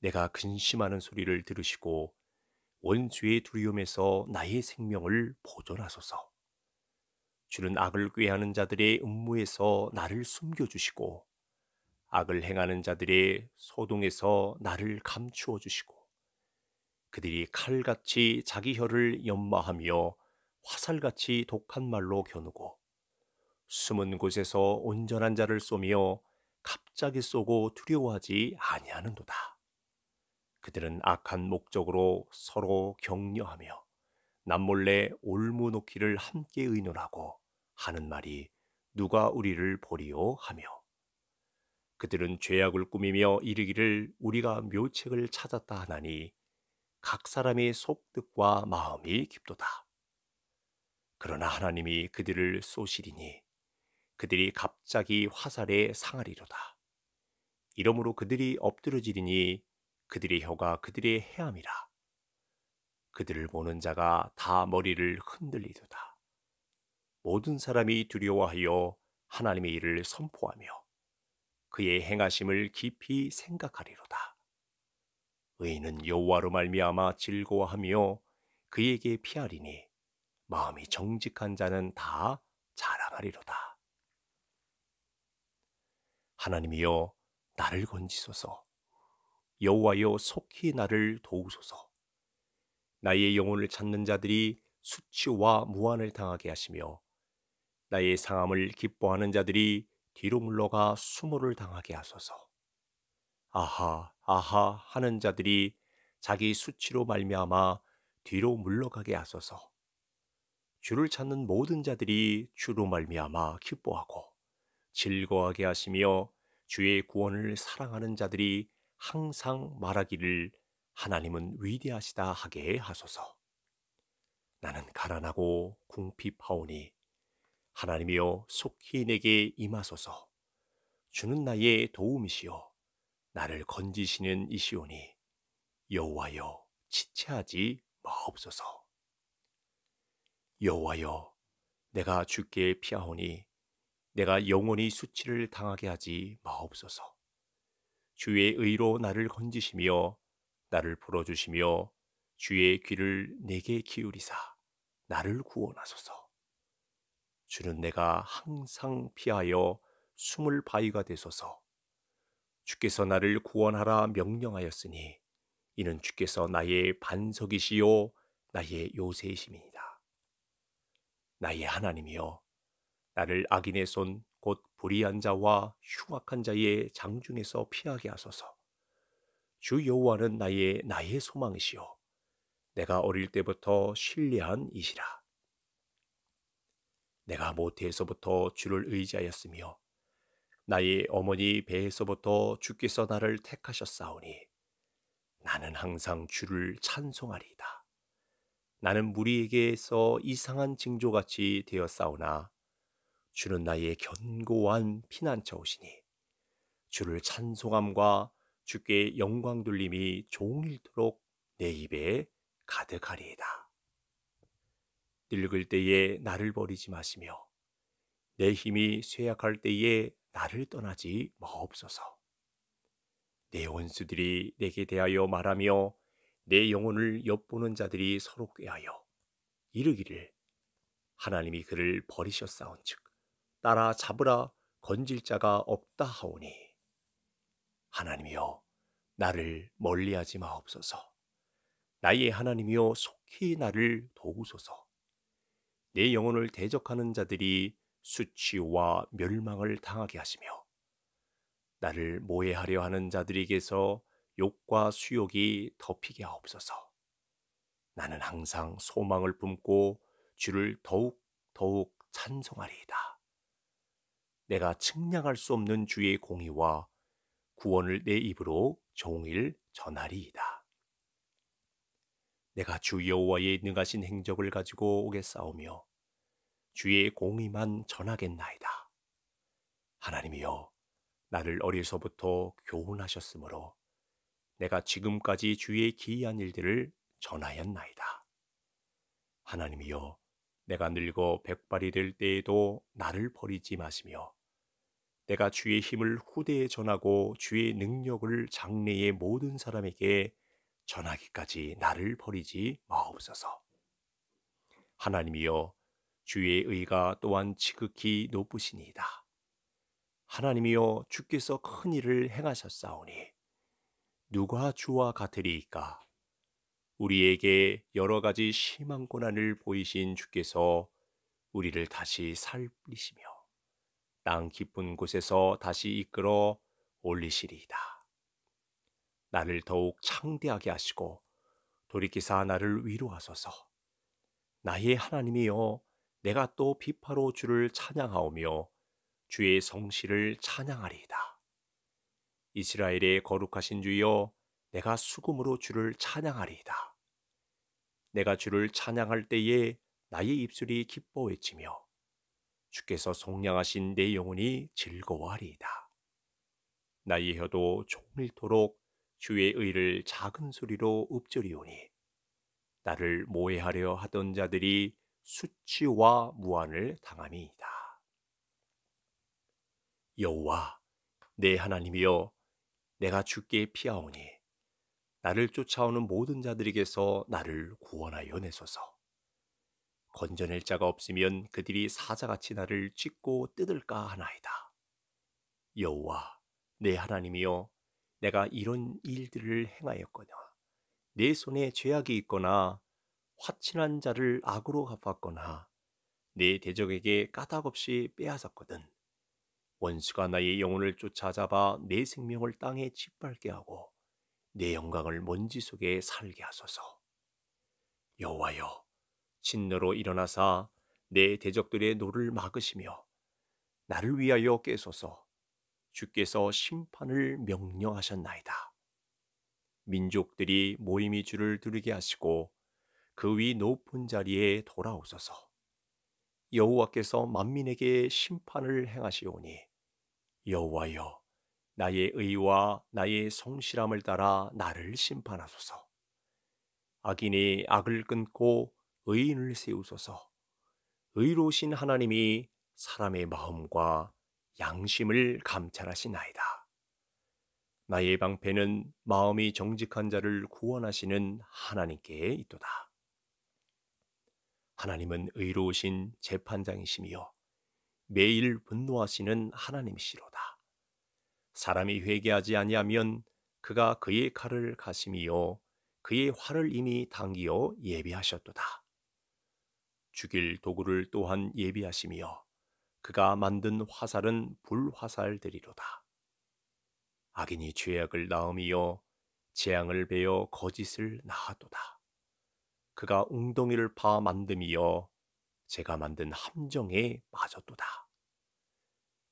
내가 근심하는 소리를 들으시고 원수의 두려움에서 나의 생명을 보존하소서. 주는 악을 꾀하는 자들의 음모에서 나를 숨겨주시고, 악을 행하는 자들의 소동에서 나를 감추어 주시고, 그들이 칼같이 자기 혀를 연마하며 화살같이 독한 말로 겨누고, 숨은 곳에서 온전한 자를 쏘며 갑자기 쏘고 두려워하지 아니하는도다. 그들은 악한 목적으로 서로 격려하며 남몰래 올무놓기를 함께 의논하고 하는 말이 누가 우리를 보리오 하며 그들은 죄악을 꾸미며 이르기를 우리가 묘책을 찾았다 하나니 각 사람의 속뜻과 마음이 깊도다. 그러나 하나님이 그들을 쏘시리니 그들이 갑자기 화살에 상하리로다. 이러므로 그들이 엎드러지리니 그들의 혀가 그들의 해암이라 그들을 보는 자가 다 머리를 흔들리도다. 모든 사람이 두려워하여 하나님의 일을 선포하며 그의 행하심을 깊이 생각하리로다. 의인은 여호와로 말미암아 즐거워하며 그에게 피하리니 마음이 정직한 자는 다 자랑하리로다. 하나님이여 나를 건지소서 여호와여 속히 나를 도우소서. 나의 영혼을 찾는 자들이 수치와 무한을 당하게 하시며 나의 상함을 기뻐하는 자들이 뒤로 물러가 수모를 당하게 하소서. 아하 아하 하는 자들이 자기 수치로 말미암아 뒤로 물러가게 하소서. 주를 찾는 모든 자들이 주로 말미암아 기뻐하고 즐거워하게 하시며 주의 구원을 사랑하는 자들이 항상 말하기를 하나님은 위대하시다 하게 하소서. 나는 가난하고 궁핍하오니 하나님이여 속히 내게 임하소서. 주는 나의 도움이시요 나를 건지시는 이시오니 여호와여 지체하지 마옵소서. 여호와여 내가 주께 피하오니 내가 영원히 수치를 당하게 하지 마옵소서. 주의 의로 나를 건지시며 나를 불어주시며 주의 귀를 내게 기울이사 나를 구원하소서. 주는 내가 항상 피하여 숨을 바위가 되소서. 주께서 나를 구원하라 명령하였으니 이는 주께서 나의 반석이시요 나의 요새이심이니라. 나의 하나님이여 나를 악인의 손곧 불의한 자와 흉악한 자의 장중에서 피하게 하소서. 주 여호와는 나의 나의 소망이시요 내가 어릴 때부터 신뢰한 이시라. 내가 모태에서부터 주를 의지하였으며 나의 어머니 배에서부터 주께서 나를 택하셨사오니 나는 항상 주를 찬송하리이다. 나는 무리에게서 이상한 징조같이 되었사오나 주는 나의 견고한 피난처오시니 주를 찬송함과 주께 영광 돌림이 종일토록 내 입에 가득하리이다. 늙을 때에 나를 버리지 마시며 내 힘이 쇠약할 때에 나를 떠나지 마옵소서. 내 원수들이 내게 대하여 말하며 내 영혼을 엿보는 자들이 서로 꾀하여 이르기를 하나님이 그를 버리셨사온즉 따라 잡으라 건질 자가 없다 하오니 하나님이여 나를 멀리하지 마옵소서 나의 하나님이여 속히 나를 도우소서 내 영혼을 대적하는 자들이 수치와 멸망을 당하게 하시며 나를 모해하려 하는 자들에게서 욕과 수욕이 덮이게 하옵소서 나는 항상 소망을 품고 주를 더욱 더욱 찬송하리이다. 내가 측량할 수 없는 주의 공의와 구원을 내 입으로 종일 전하리이다. 내가 주 여호와의 능하신 행적을 가지고 오겠사오며 주의 공의만 전하겠나이다. 하나님이여 나를 어려서부터 교훈하셨으므로 내가 지금까지 주의 기이한 일들을 전하였나이다. 하나님이여 내가 늙어 백발이 될 때에도 나를 버리지 마시며 내가 주의 힘을 후대에 전하고 주의 능력을 장래의 모든 사람에게 전하기까지 나를 버리지 마옵소서. 하나님이여 주의 의가 또한 지극히 높으시니이다. 하나님이여 주께서 큰 일을 행하셨사오니 누가 주와 같으리이까? 우리에게 여러 가지 심한 고난을 보이신 주께서 우리를 다시 살리시며 땅 깊은 곳에서 다시 이끌어 올리시리이다. 나를 더욱 창대하게 하시고 돌이키사 나를 위로하소서. 나의 하나님이여 내가 또 비파로 주를 찬양하오며 주의 성실을 찬양하리이다. 이스라엘의 거룩하신 주여 내가 수금으로 주를 찬양하리이다. 내가 주를 찬양할 때에 나의 입술이 기뻐 외치며 주께서 속량하신 내 영혼이 즐거워하리이다. 나의 혀도 종일토록 주의 의를 작은 소리로 읊조리오니 나를 모해하려 하던 자들이 수치와 무한을 당함이이다. 여호와 내 하나님이여 내가 주께 피하오니 나를 쫓아오는 모든 자들에게서 나를 구원하여 내소서. 건져낼 자가 없으면 그들이 사자같이 나를 찢고 뜯을까 하나이다. 여호와 내 하나님이여 내가 이런 일들을 행하였거나 내 손에 죄악이 있거나 화친한 자를 악으로 갚았거나 내 대적에게 까닭없이 빼앗았거든 원수가 나의 영혼을 쫓아잡아 내 생명을 땅에 짓밟게 하고 내 영광을 먼지 속에 살게 하소서 여호와여 진노로 일어나사 내 대적들의 노를 막으시며 나를 위하여 깨소서 주께서 심판을 명령하셨나이다. 민족들이 모임이 주를 두르게 하시고 그 위 높은 자리에 돌아오소서. 여호와께서 만민에게 심판을 행하시오니 여호와여 나의 의와 나의 성실함을 따라 나를 심판하소서. 악인이 악을 끊고 의인을 세우소서. 의로우신 하나님이 사람의 마음과 양심을 감찰하시나이다. 나의 방패는 마음이 정직한 자를 구원하시는 하나님께 있도다. 하나님은 의로우신 재판장이시며 매일 분노하시는 하나님이시로다. 사람이 회개하지 아니하면 그가 그의 칼을 가심이요 그의 활을 이미 당기어 예비하셨도다. 죽일 도구를 또한 예비하시며 그가 만든 화살은 불화살되리로다. 악인이 죄악을 낳음이 재앙을 베어 거짓을 낳아도다. 그가 웅덩이를 파 만듦이여 제가 만든 함정에 빠졌도다.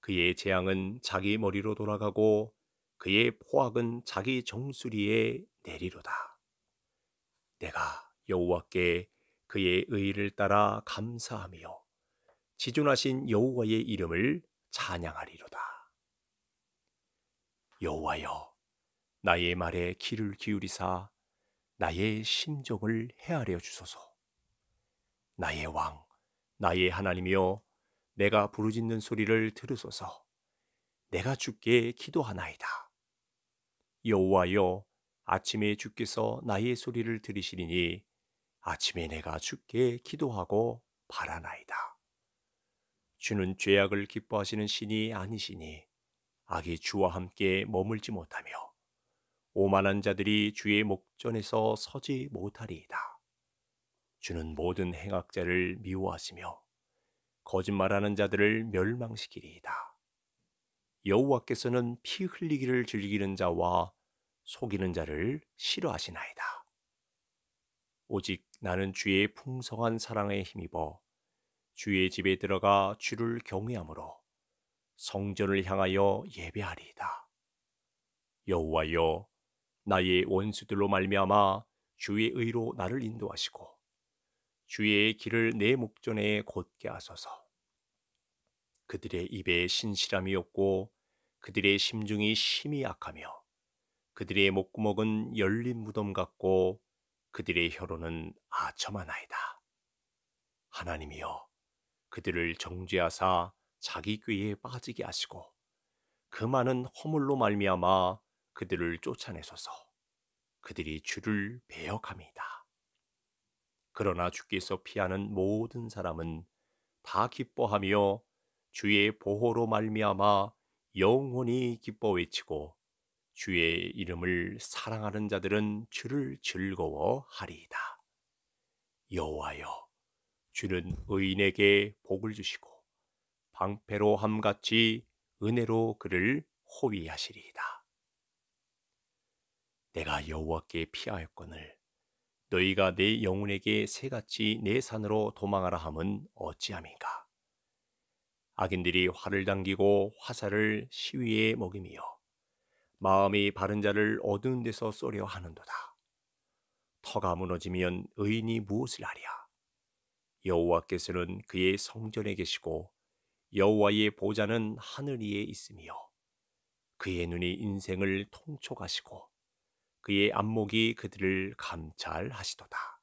그의 재앙은 자기 머리로 돌아가고 그의 포악은 자기 정수리에 내리로다. 내가 여호와께 그의 의를 따라 감사하며 지존하신 여호와의 이름을 찬양하리로다. 여호와여 나의 말에 귀를 기울이사 나의 심정을 헤아려 주소서. 나의 왕, 나의 하나님이여 내가 부르짖는 소리를 들으소서. 내가 주께 기도하나이다. 여호와여 아침에 주께서 나의 소리를 들으시리니 아침에 내가 죽게 기도하고 바라나이다. 주는 죄악을 기뻐하시는 신이 아니시니 악이 주와 함께 머물지 못하며 오만한 자들이 주의 목전에서 서지 못하리이다. 주는 모든 행악자를 미워하시며 거짓말하는 자들을 멸망시키리이다. 여호와께서는 피 흘리기를 즐기는 자와 속이는 자를 싫어하시나이다. 오직 나는 주의 풍성한 사랑에 힘입어 주의 집에 들어가 주를 경외함으로 성전을 향하여 예배하리이다. 여호와여 나의 원수들로 말미암아 주의 의로 나를 인도하시고 주의 길을 내 목전에 곧게 하소서. 그들의 입에 신실함이 없고 그들의 심중이 심히 약하며 그들의 목구멍은 열린 무덤 같고 그들의 혀로는 아첨하나이다. 하나님이여 그들을 정죄하사 자기 꾀에 빠지게 하시고 그 많은 허물로 말미암아 그들을 쫓아내소서 그들이 주를 배역함이다. 그러나 주께서 피하는 모든 사람은 다 기뻐하며 주의 보호로 말미암아 영원히 기뻐 외치고 주의 이름을 사랑하는 자들은 주를 즐거워하리이다. 여호와여, 주는 의인에게 복을 주시고 방패로 함같이 은혜로 그를 호위하시리이다. 내가 여호와께 피하였거늘 너희가 내 영혼에게 새같이 내 산으로 도망하라 함은 어찌함인가? 악인들이 활을 당기고 화살을 시위에 먹이며 마음이 바른 자를 어두운 데서 쏘려 하는도다. 터가 무너지면 의인이 무엇을 하랴? 여호와께서는 그의 성전에 계시고 여호와의 보좌는 하늘 위에 있으며 그의 눈이 인생을 통촉하시고 그의 안목이 그들을 감찰하시도다.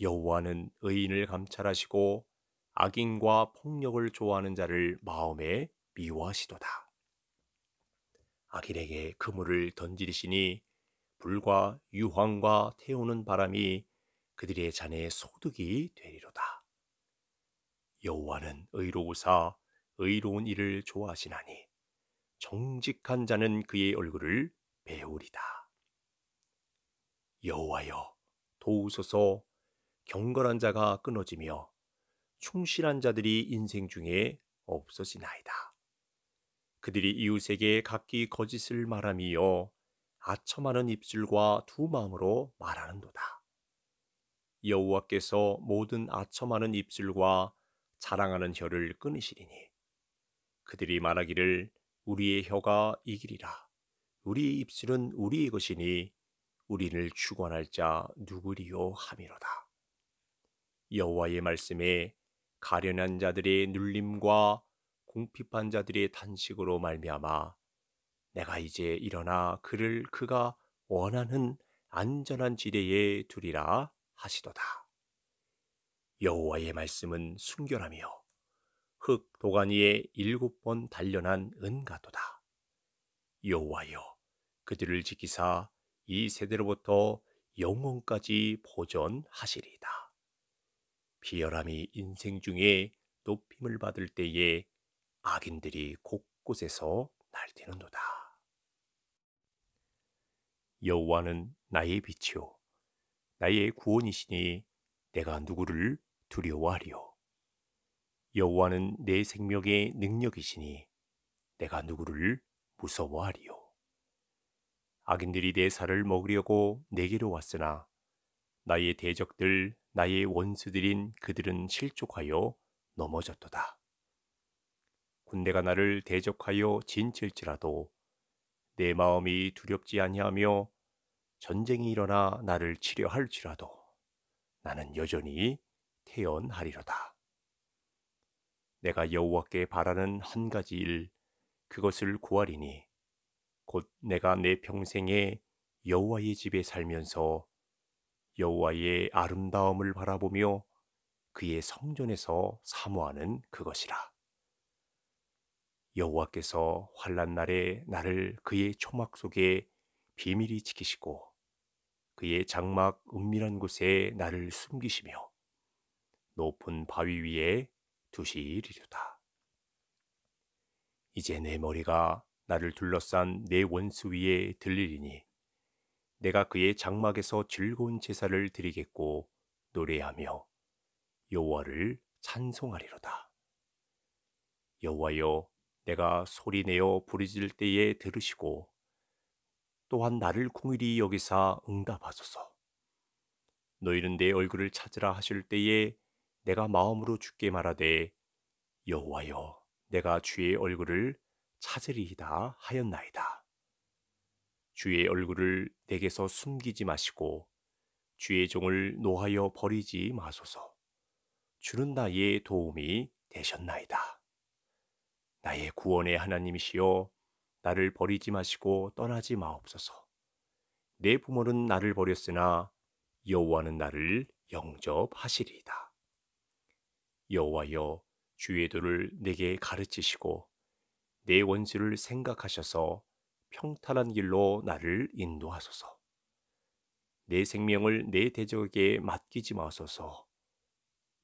여호와는 의인을 감찰하시고 악인과 폭력을 좋아하는 자를 마음에 미워하시도다. 아킬에게 그물을 던지리시니 불과 유황과 태우는 바람이 그들의 잔에 소득이 되리로다. 여호와는 의로우사 의로운 일을 좋아하시나니 정직한 자는 그의 얼굴을 배우리다. 여호와여 도우소서 경건한 자가 끊어지며 충실한 자들이 인생 중에 없어지나이다. 그들이 이웃에게 각기 거짓을 말함이요 아첨하는 입술과 두 마음으로 말하는도다. 여호와께서 모든 아첨하는 입술과 자랑하는 혀를 끊으시리니 그들이 말하기를 우리의 혀가 이기리라 우리의 입술은 우리의 것이니 우리를 주관할 자 누구리요 함이로다 여호와의 말씀에 가련한 자들의 눌림과 공핍한 자들의 탄식으로 말미암아 내가 이제 일어나 그를 그가 원하는 안전한 지대에 두리라 하시도다. 여호와의 말씀은 순결하며 흙 도가니에 일곱 번 단련한 은가도다. 여호와여 그들을 지키사 이 세대로부터 영원까지 보존하시리다 비열함이 인생 중에 높임을 받을 때에 악인들이 곳곳에서 날뛰는도다. 여호와는 나의 빛이요 나의 구원이시니 내가 누구를 두려워하리요 여호와는 내 생명의 능력이시니 내가 누구를 무서워하리요 악인들이 내 살을 먹으려고 내게로 왔으나 나의 대적들 나의 원수들인 그들은 실족하여 넘어졌도다 군대가 나를 대적하여 진칠지라도 내 마음이 두렵지 아니하며 전쟁이 일어나 나를 치려 할지라도 나는 여전히 태연하리로다. 내가 여호와께 바라는 한 가지 일 그것을 구하리니 곧 내가 내 평생에 여호와의 집에 살면서 여호와의 아름다움을 바라보며 그의 성전에서 사모하는 그것이라. 여호와께서 환란 날에 나를 그의 초막 속에 비밀히 지키시고 그의 장막 은밀한 곳에 나를 숨기시며 높은 바위 위에 두시리로다. 이제 내 머리가 나를 둘러싼 내 원수 위에 들리리니 내가 그의 장막에서 즐거운 제사를 드리겠고 노래하며 여호와를 찬송하리로다. 여호와여 내가 소리 내어 부르짖을 때에 들으시고 또한 나를 궁일이 여기사 응답하소서. 너희는 내 얼굴을 찾으라 하실 때에 내가 마음으로 죽게 말하되 여호와여 내가 주의 얼굴을 찾으리이다 하였나이다. 주의 얼굴을 내게서 숨기지 마시고 주의 종을 노하여 버리지 마소서. 주는 나의 도움이 되셨나이다. 나의 구원의 하나님이시여 나를 버리지 마시고 떠나지 마옵소서. 내 부모는 나를 버렸으나 여호와는 나를 영접하시리이다. 여호와여 주의 도를 내게 가르치시고 내 원수를 생각하셔서 평탄한 길로 나를 인도하소서. 내 생명을 내 대적에게 맡기지 마소서.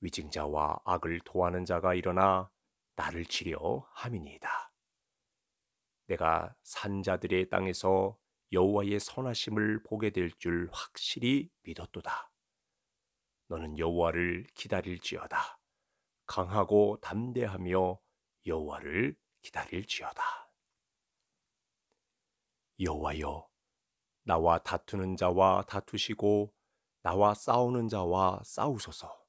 위증자와 악을 토하는 자가 일어나 나를 치려함이니이다. 내가 산자들의 땅에서 여호와의 선하심을 보게 될 줄 확실히 믿었도다. 너는 여호와를 기다릴지어다. 강하고 담대하며 여호와를 기다릴지어다. 여호와여, 나와 다투는 자와 다투시고 나와 싸우는 자와 싸우소서.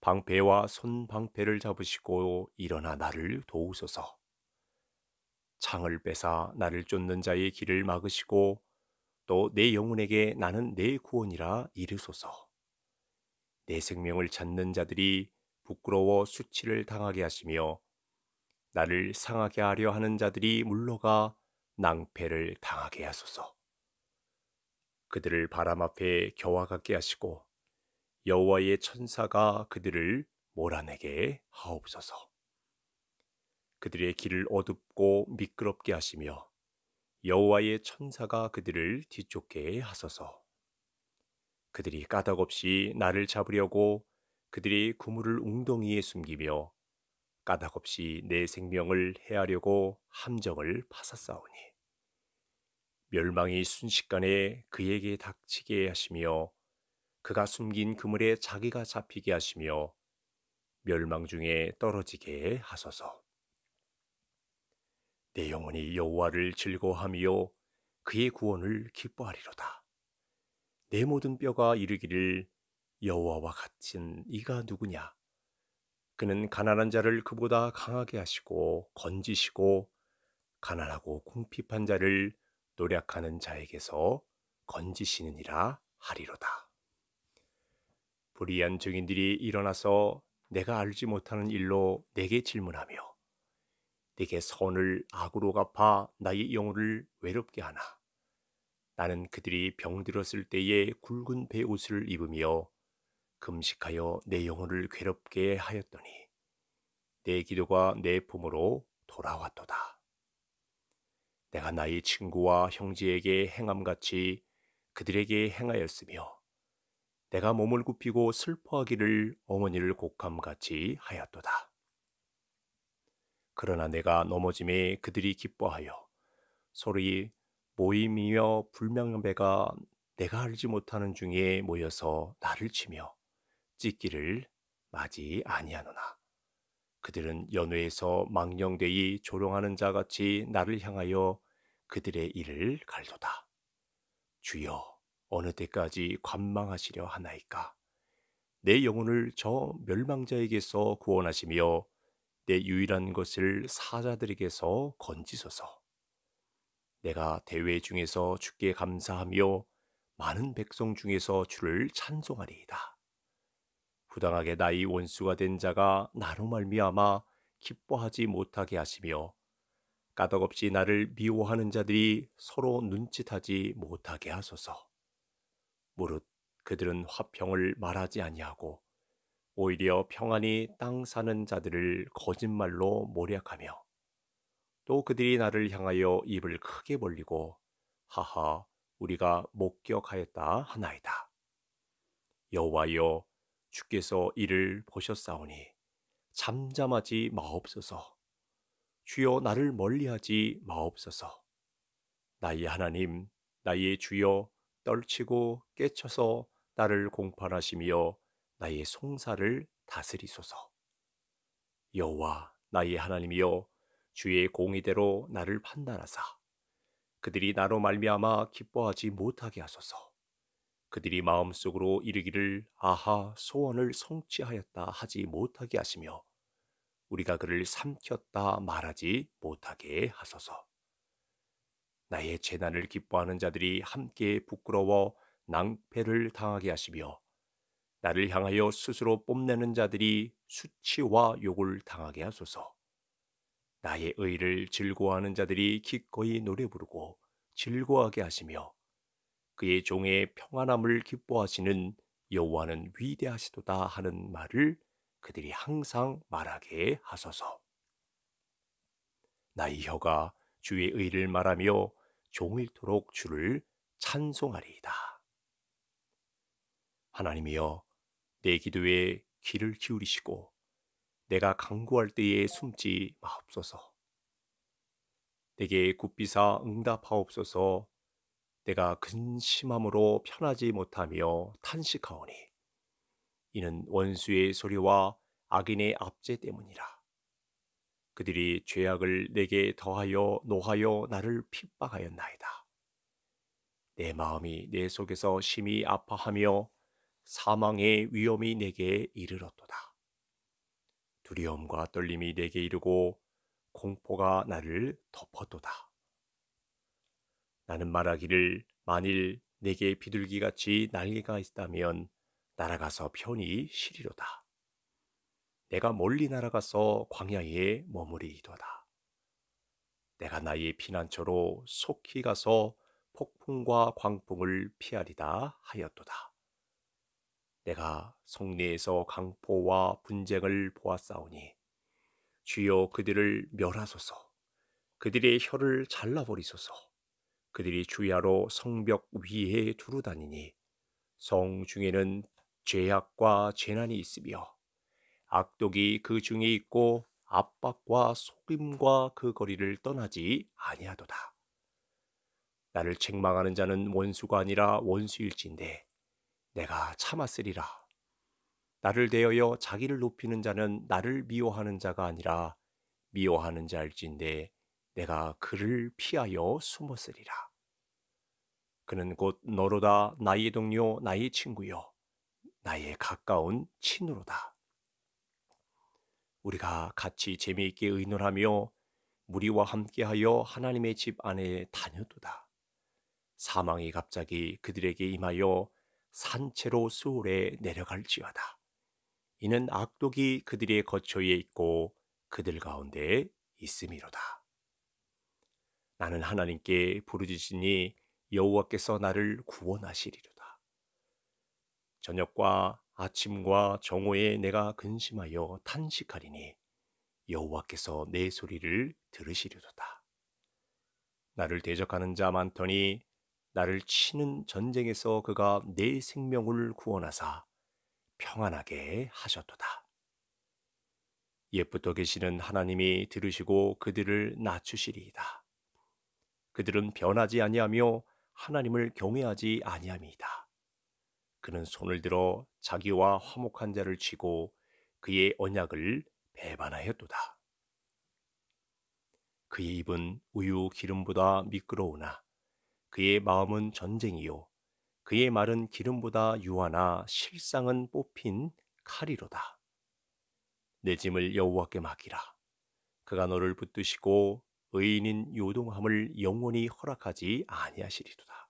방패와 손방패를 잡으시고 일어나 나를 도우소서. 창을 빼사 나를 쫓는 자의 길을 막으시고 또 내 영혼에게 나는 내 구원이라 이르소서. 내 생명을 찾는 자들이 부끄러워 수치를 당하게 하시며 나를 상하게 하려 하는 자들이 물러가 낭패를 당하게 하소서. 그들을 바람 앞에 겨와 같게 하시고 여호와의 천사가 그들을 몰아내게 하옵소서. 그들의 길을 어둡고 미끄럽게 하시며 여호와의 천사가 그들을 뒤쫓게 하소서. 그들이 까닭없이 나를 잡으려고 그들이 구물을 웅덩이에 숨기며 까닭없이 내 생명을 해하려고 함정을 파사싸우니 멸망이 순식간에 그에게 닥치게 하시며 그가 숨긴 그물에 자기가 잡히게 하시며 멸망 중에 떨어지게 하소서. 내 영혼이 여호와를 즐거워하며 그의 구원을 기뻐하리로다. 내 모든 뼈가 이르기를 여호와와 같은 이가 누구냐? 그는 가난한 자를 그보다 강하게 하시고 건지시고 가난하고 궁핍한 자를 노력하는 자에게서 건지시느니라 하리로다. 불의한 증인들이 일어나서 내가 알지 못하는 일로 내게 질문하며 내게 선을 악으로 갚아 나의 영혼을 외롭게 하나 나는 그들이 병들었을 때에 굵은 배옷을 입으며 금식하여 내 영혼을 괴롭게 하였더니 내 기도가 내 품으로 돌아왔도다. 내가 나의 친구와 형제에게 행함같이 그들에게 행하였으며 내가 몸을 굽히고 슬퍼하기를 어머니를 곡함같이 하였도다. 그러나 내가 넘어짐에 그들이 기뻐하여 소리 모임이며 불명배가 내가 알지 못하는 중에 모여서 나를 치며 찢기를 맞이 아니하노나 그들은 연회에서 망령되이 조롱하는 자같이 나를 향하여 그들의 일을 갈도다 주여 어느 때까지 관망하시려 하나이까? 내 영혼을 저 멸망자에게서 구원하시며 내 유일한 것을 사자들에게서 건지소서. 내가 대회 중에서 주께 감사하며 많은 백성 중에서 주를 찬송하리이다. 부당하게 나의 원수가 된 자가 나로 말미암아 기뻐하지 못하게 하시며 까덕없이 나를 미워하는 자들이 서로 눈짓하지 못하게 하소서. 무릇 그들은 화평을 말하지 아니하고 오히려 평안히 땅 사는 자들을 거짓말로 모략하며 또 그들이 나를 향하여 입을 크게 벌리고 하하 우리가 목격하였다 하나이다. 여호와여 주께서 이를 보셨사오니 잠잠하지 마옵소서. 주여 나를 멀리하지 마옵소서. 나의 하나님, 나의 주여 떨치고 깨쳐서 나를 공판하시며 나의 송사를 다스리소서. 여호와 나의 하나님이여 주의 공의대로 나를 판단하사 그들이 나로 말미암아 기뻐하지 못하게 하소서. 그들이 마음속으로 이르기를 아하 소원을 성취하였다 하지 못하게 하시며 우리가 그를 삼켰다 말하지 못하게 하소서. 나의 재난을 기뻐하는 자들이 함께 부끄러워 낭패를 당하게 하시며 나를 향하여 스스로 뽐내는 자들이 수치와 욕을 당하게 하소서. 나의 의를 즐거워하는 자들이 기꺼이 노래 부르고 즐거워하게 하시며 그의 종의 평안함을 기뻐하시는 여호와는 위대하시도다 하는 말을 그들이 항상 말하게 하소서. 나의 혀가 주의 의를 말하며 종일토록 주를 찬송하리이다. 하나님이여 내 기도에 귀를 기울이시고 내가 강구할 때에 숨지 마옵소서. 내게 굽비사 응답하옵소서. 내가 근심함으로 편하지 못하며 탄식하오니 이는 원수의 소리와 악인의 압제 때문이라. 그들이 죄악을 내게 더하여 노하여 나를 핍박하였나이다. 내 마음이 내 속에서 심히 아파하며 사망의 위험이 내게 이르렀도다. 두려움과 떨림이 내게 이르고 공포가 나를 덮었도다. 나는 말하기를 만일 내게 비둘기같이 날개가 있다면 날아가서 편히 쉬리로다. 내가 멀리 날아가서 광야에 머무리이도다. 내가 나의 피난처로 속히 가서 폭풍과 광풍을 피하리다 하였도다. 내가 성내에서 강포와 분쟁을 보았사오니 주여 그들을 멸하소서 그들의 혀를 잘라버리소서 그들이 주야로 성벽 위에 두루 다니니 성 중에는 죄악과 재난이 있으며 악독이 그 중에 있고 압박과 속임과 그 거리를 떠나지 아니하도다. 나를 책망하는 자는 원수가 아니라 원수일진데 내가 참았으리라. 나를 대하여 자기를 높이는 자는 나를 미워하는 자가 아니라 미워하는 자일진데 내가 그를 피하여 숨었으리라. 그는 곧 너로다 나의 동료 나의 친구요 나의 가까운 친으로다. 우리가 같이 재미있게 의논하며 무리와 함께하여 하나님의 집 안에 다녀도다. 사망이 갑자기 그들에게 임하여 산채로 수월에 내려갈지어다. 이는 악독이 그들의 거처에 있고 그들 가운데 있음이로다. 나는 하나님께 부르짖으니 여호와께서 나를 구원하시리로다. 저녁과 아침과 정오에 내가 근심하여 탄식하리니 여호와께서 내 소리를 들으시리로다. 나를 대적하는 자 많더니 나를 치는 전쟁에서 그가 내 생명을 구원하사 평안하게 하셨도다. 옛부터 계시는 하나님이 들으시고 그들을 낮추시리이다. 그들은 변하지 아니하며 하나님을 경외하지 아니함이다. 그는 손을 들어 자기와 화목한 자를 치고 그의 언약을 배반하였도다. 그의 입은 우유 기름보다 미끄러우나 그의 마음은 전쟁이요 그의 말은 기름보다 유하나 실상은 뽑힌 칼이로다. 내 짐을 여호와께 맡기라. 그가 너를 붙드시고 의인인 요동함을 영원히 허락하지 아니하시리도다.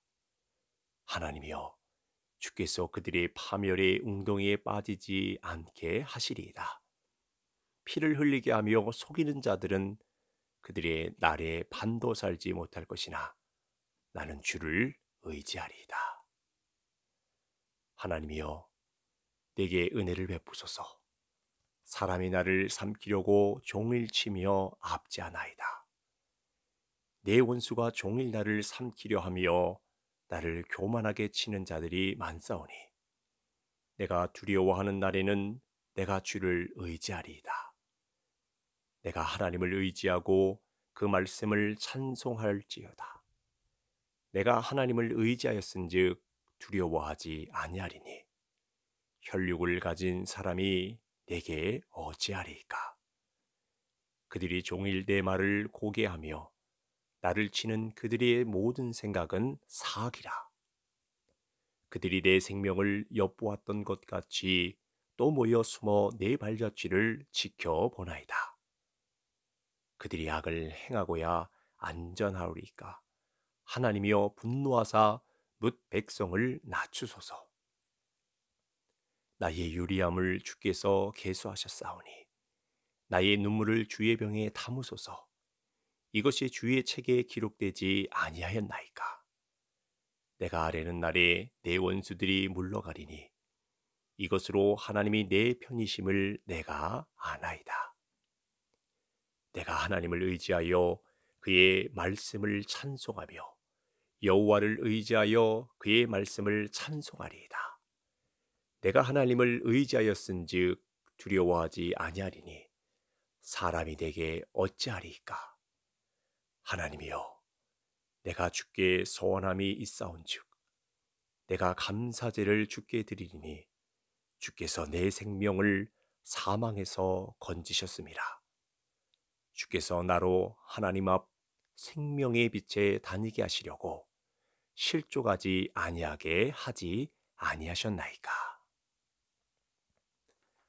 하나님이여 주께서 그들의 파멸의 운동에 빠지지 않게 하시리이다. 피를 흘리게 하며 속이는 자들은 그들의 날에 반도 살지 못할 것이나 나는 주를 의지하리이다. 하나님이여, 내게 은혜를 베푸소서. 사람이 나를 삼키려고 종일 치며 앞지않아이다. 내 원수가 종일 나를 삼키려 하며 나를 교만하게 치는 자들이 많사오니 내가 두려워하는 날에는 내가 주를 의지하리이다. 내가 하나님을 의지하고 그 말씀을 찬송할지어다. 내가 하나님을 의지하였은즉 두려워하지 아니하리니 혈육을 가진 사람이 내게 어찌하리까? 그들이 종일 내 말을 고개하며 나를 치는 그들의 모든 생각은 사악이라. 그들이 내 생명을 엿보았던 것 같이 또 모여 숨어 내 발자취를 지켜보나이다. 그들이 악을 행하고야 안전하오리까. 하나님이여 분노하사 뭇 백성을 낮추소서. 나의 유리함을 주께서 개수하셨사오니 나의 눈물을 주의 병에 담으소서. 이것이 주의 책에 기록되지 아니하였나이까. 내가 아래는 날에 내 원수들이 물러가리니 이것으로 하나님이 내 편이심을 내가 아나이다. 내가 하나님을 의지하여 그의 말씀을 찬송하며 여호와를 의지하여 그의 말씀을 찬송하리이다. 내가 하나님을 의지하였은즉 두려워하지 아니하리니 사람이 내게 어찌하리이 하나님이여 내가 주께 소원함이 있사온즉 내가 감사제를 주께 드리리니 주께서 내 생명을 사망에서 건지셨습니다. 주께서 나로 하나님 앞 생명의 빛에 다니게 하시려고 실족하지 아니하게 하지 아니하셨나이까.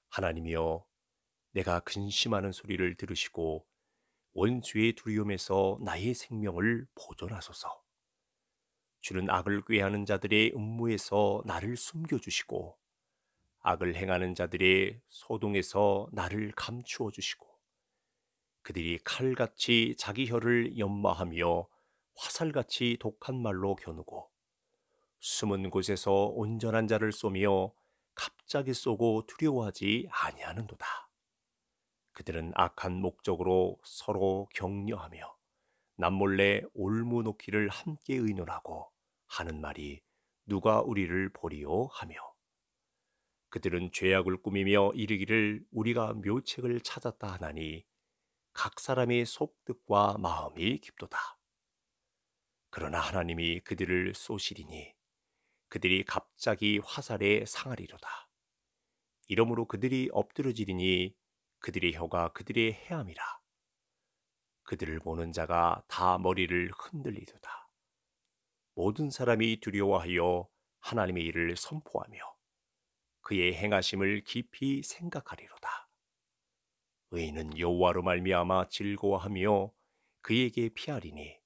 하나님이여 내가 근심하는 소리를 들으시고 원수의 두려움에서 나의 생명을 보존하소서. 주는 악을 꾀하는 자들의 음모에서 나를 숨겨주시고, 악을 행하는 자들의 소동에서 나를 감추어 주시고, 그들이 칼같이 자기 혀를 연마하며 화살같이 독한 말로 겨누고, 숨은 곳에서 온전한 자를 쏘며 갑자기 쏘고 두려워하지 아니하는도다. 그들은 악한 목적으로 서로 격려하며 남몰래 올무놓기를 함께 의논하고 하는 말이 누가 우리를 보리오 하며 그들은 죄악을 꾸미며 이르기를 우리가 묘책을 찾았다 하나니 각 사람의 속뜻과 마음이 깊도다. 그러나 하나님이 그들을 쏘시리니 그들이 갑자기 화살에 상하리로다. 이러므로 그들이 엎드러지리니 그들의 혀가 그들의 해암이라 그들을 보는 자가 다 머리를 흔들리도다. 모든 사람이 두려워하여 하나님의 일을 선포하며 그의 행하심을 깊이 생각하리로다. 의인은 여호와로 말미암아 즐거워하며 그에게 피하리니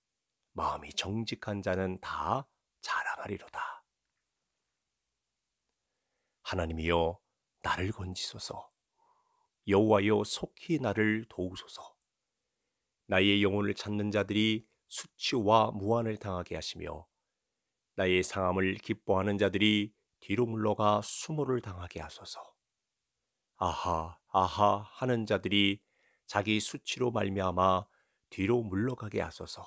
마음이 정직한 자는 다 자랑하리로다. 하나님이여 나를 건지소서. 여호와여 속히 나를 도우소서. 나의 영혼을 찾는 자들이 수치와 무한을 당하게 하시며 나의 상함을 기뻐하는 자들이 뒤로 물러가 수모를 당하게 하소서. 아하 아하 하는 자들이 자기 수치로 말미암아 뒤로 물러가게 하소서.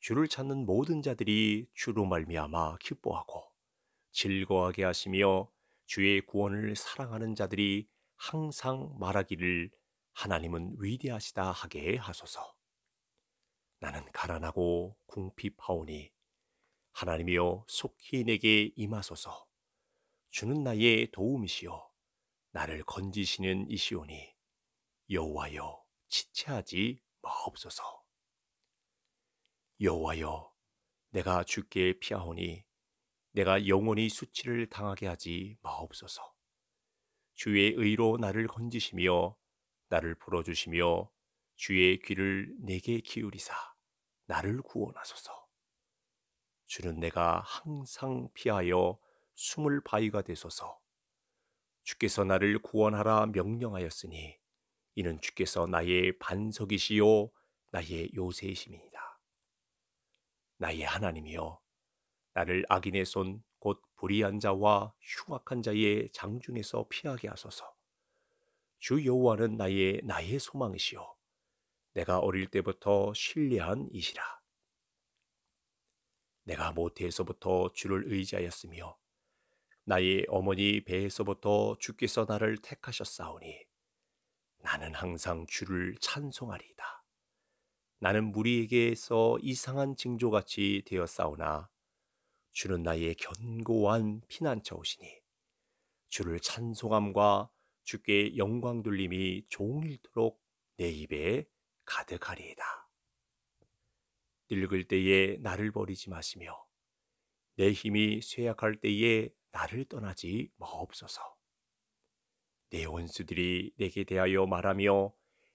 주를 찾는 모든 자들이 주로 말미암아 기뻐하고 즐거워하게 하시며 주의 구원을 사랑하는 자들이 항상 말하기를 하나님은 위대하시다 하게 하소서. 나는 가난하고 궁핍하오니 하나님이여 속히 내게 임하소서. 주는 나의 도움이시요 나를 건지시는 이시오니 여호와여 지체하지 마옵소서. 여호와여 내가 주께 피하오니 내가 영원히 수치를 당하게 하지 마옵소서. 주의 의로 나를 건지시며 나를 불어주시며 주의 귀를 내게 기울이사 나를 구원하소서. 주는 내가 항상 피하여 숨을 바위가 되소서. 주께서 나를 구원하라 명령하였으니 이는 주께서 나의 반석이시요 나의 요새이심이니라. 나의 하나님이여 나를 악인의 손곧 불의한 자와 흉악한 자의 장중에서 피하게 하소서. 주 여호와는 나의 나의 소망이시요 내가 어릴 때부터 신뢰한 이시라. 내가 모태에서부터 주를 의지하였으며 나의 어머니 배에서부터 주께서 나를 택하셨사오니 나는 항상 주를 찬송하리이다. 나는 무리에게서 이상한 징조같이 되었사오나 주는 나의 견고한 피난처오시니 주를 찬송함과 주께 영광 돌림이 종일토록 내 입에 가득하리이다. 늙을 때에 나를 버리지 마시며 내 힘이 쇠약할 때에 나를 떠나지 마옵소서. 내 원수들이 내게 대하여 말하며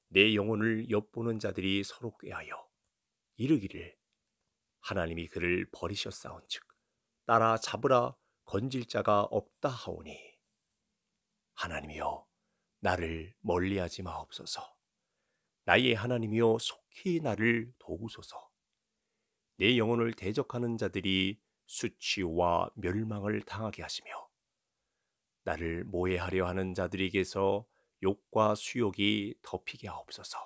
내 영혼을 엿보는 자들이 서로 꾀하여 이르기를 하나님이 그를 버리셨사온즉 따라 잡으라 건질 자가 없다 하오니 하나님이여 나를 멀리하지 마옵소서 나의 하나님이여 속히 나를 도우소서 내 영혼을 대적하는 자들이 수치와 멸망을 당하게 하시며 나를 모해하려 하는 자들에게서 욕과 수욕이 덮이게 하옵소서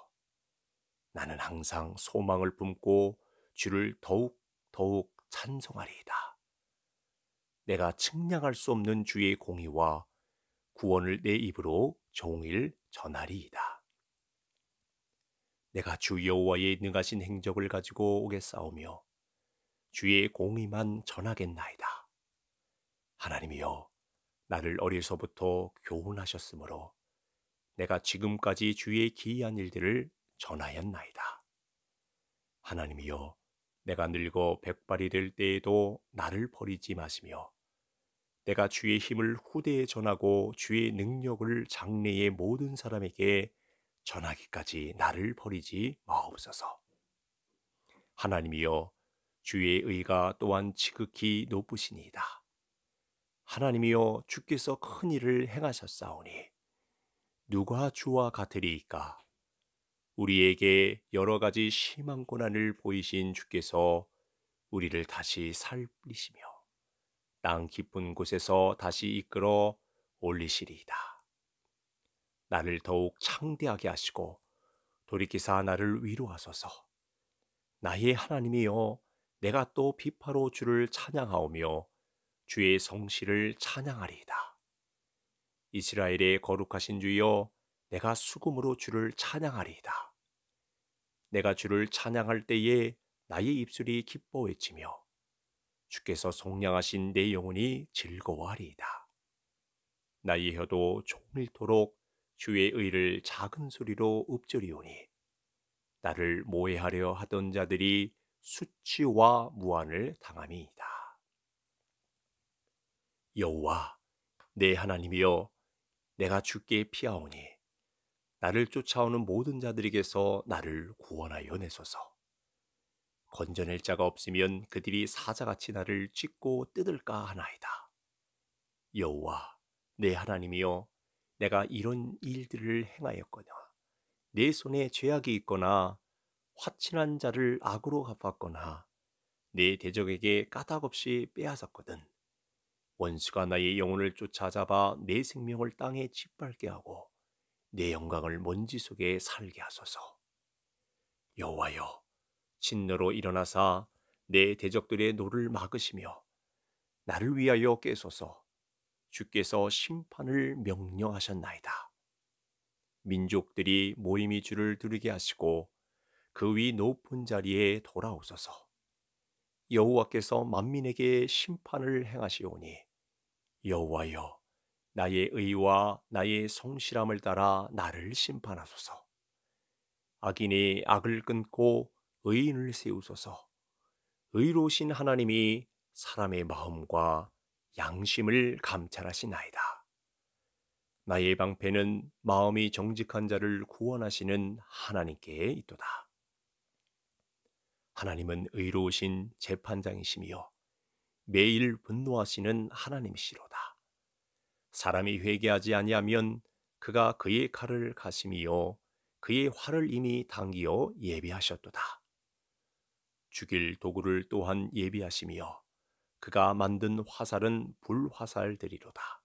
나는 항상 소망을 품고 주를 더욱 더욱 찬송하리이다. 내가 측량할 수 없는 주의 공의와 구원을 내 입으로 종일 전하리이다. 내가 주 여호와의 능하신 행적을 가지고 오겠사오며 주의 공의만 전하겠나이다. 하나님이여 나를 어려서부터 교훈하셨으므로 내가 지금까지 주의 기이한 일들을 전하였나이다. 하나님이여 내가 늙어 백발이 될 때에도 나를 버리지 마시며 내가 주의 힘을 후대에 전하고 주의 능력을 장래의 모든 사람에게 전하기까지 나를 버리지 마옵소서. 하나님이여 주의 의가 또한 지극히 높으시니이다. 하나님이여 주께서 큰 일을 행하셨사오니 누가 주와 같으리이까? 우리에게 여러 가지 심한 고난을 보이신 주께서 우리를 다시 살리시며 땅 깊은 곳에서 다시 이끌어 올리시리이다. 나를 더욱 창대하게 하시고 돌이키사 나를 위로하소서. 나의 하나님이여 내가 또 비파로 주를 찬양하오며 주의 성실을 찬양하리이다. 이스라엘의 거룩하신 주여 내가 수금으로 주를 찬양하리이다. 내가 주를 찬양할 때에 나의 입술이 기뻐 외치며 주께서 속량하신 내 영혼이 즐거워하리이다. 나의 혀도 종일토록 주의 의를 작은 소리로 읊조리오니 나를 모해하려 하던 자들이 수치와 무한을 당함이이다. 여호와 내 하나님이여 내가 주께 피하오니 나를 쫓아오는 모든 자들에게서 나를 구원하여 내소서. 건져낼 자가 없으면 그들이 사자같이 나를 찢고 뜯을까 하나이다. 여호와 내 하나님이여 내가 이런 일들을 행하였거나 내 손에 죄악이 있거나 화친한 자를 악으로 갚았거나 내 대적에게 까닭없이 빼앗았거든 원수가 나의 영혼을 쫓아잡아 내 생명을 땅에 짓밟게 하고 내 영광을 먼지 속에 살게 하소서 여호와여 진노로 일어나사 내 대적들의 노를 막으시며 나를 위하여 깨소서 주께서 심판을 명령하셨나이다. 민족들이 모임이 주를 두르게 하시고 그 위 높은 자리에 돌아오소서. 여호와께서 만민에게 심판을 행하시오니 여호와여 나의 의와 나의 성실함을 따라 나를 심판하소서. 악인이 악을 끊고 의인을 세우소서. 의로우신 하나님이 사람의 마음과 양심을 감찰하시나이다. 나의 방패는 마음이 정직한 자를 구원하시는 하나님께 있도다. 하나님은 의로우신 재판장이시며 매일 분노하시는 하나님이시로다. 사람이 회개하지 아니하면 그가 그의 칼을 가심이요 그의 활을 이미 당기어 예비하셨도다. 죽일 도구를 또한 예비하시며 그가 만든 화살은 불화살되리로다.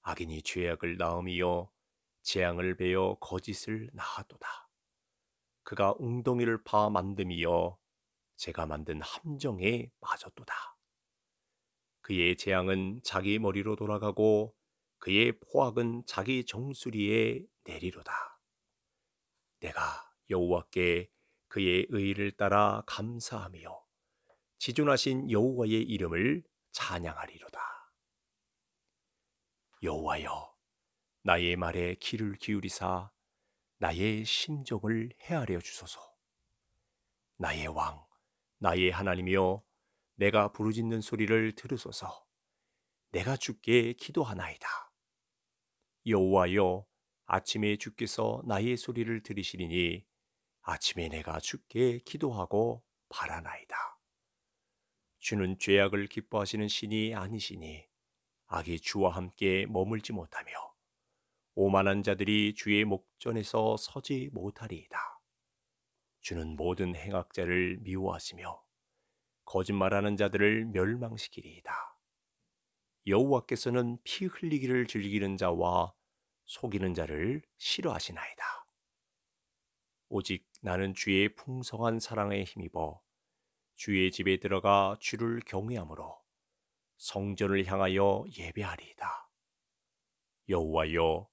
악인이 죄악을 낳음이요 재앙을 베어 거짓을 낳아도다. 그가 웅덩이를 파 만듦이여 제가 만든 함정에 빠졌도다. 그의 재앙은 자기 머리로 돌아가고 그의 포악은 자기 정수리에 내리로다. 내가 여호와께 그의 의를 따라 감사하며 지존하신 여호와의 이름을 찬양하리로다. 여호와여 나의 말에 귀를 기울이사 나의 심정을 헤아려 주소서. 나의 왕, 나의 하나님이여 내가 부르짖는 소리를 들으소서. 내가 주께 기도하나이다. 여호와여 아침에 주께서 나의 소리를 들으시리니 아침에 내가 죽게 기도하고 바라나이다. 주는 죄악을 기뻐하시는 신이 아니시니 악이 주와 함께 머물지 못하며 오만한 자들이 주의 목전에서 서지 못하리이다. 주는 모든 행악자를 미워하시며 거짓말하는 자들을 멸망시키리이다. 여호와께서는 피 흘리기를 즐기는 자와 속이는 자를 싫어하시나이다. 오직 나는 주의 풍성한 사랑에 힘입어 주의 집에 들어가 주를 경외함으로 성전을 향하여 예배하리이다. 여호와여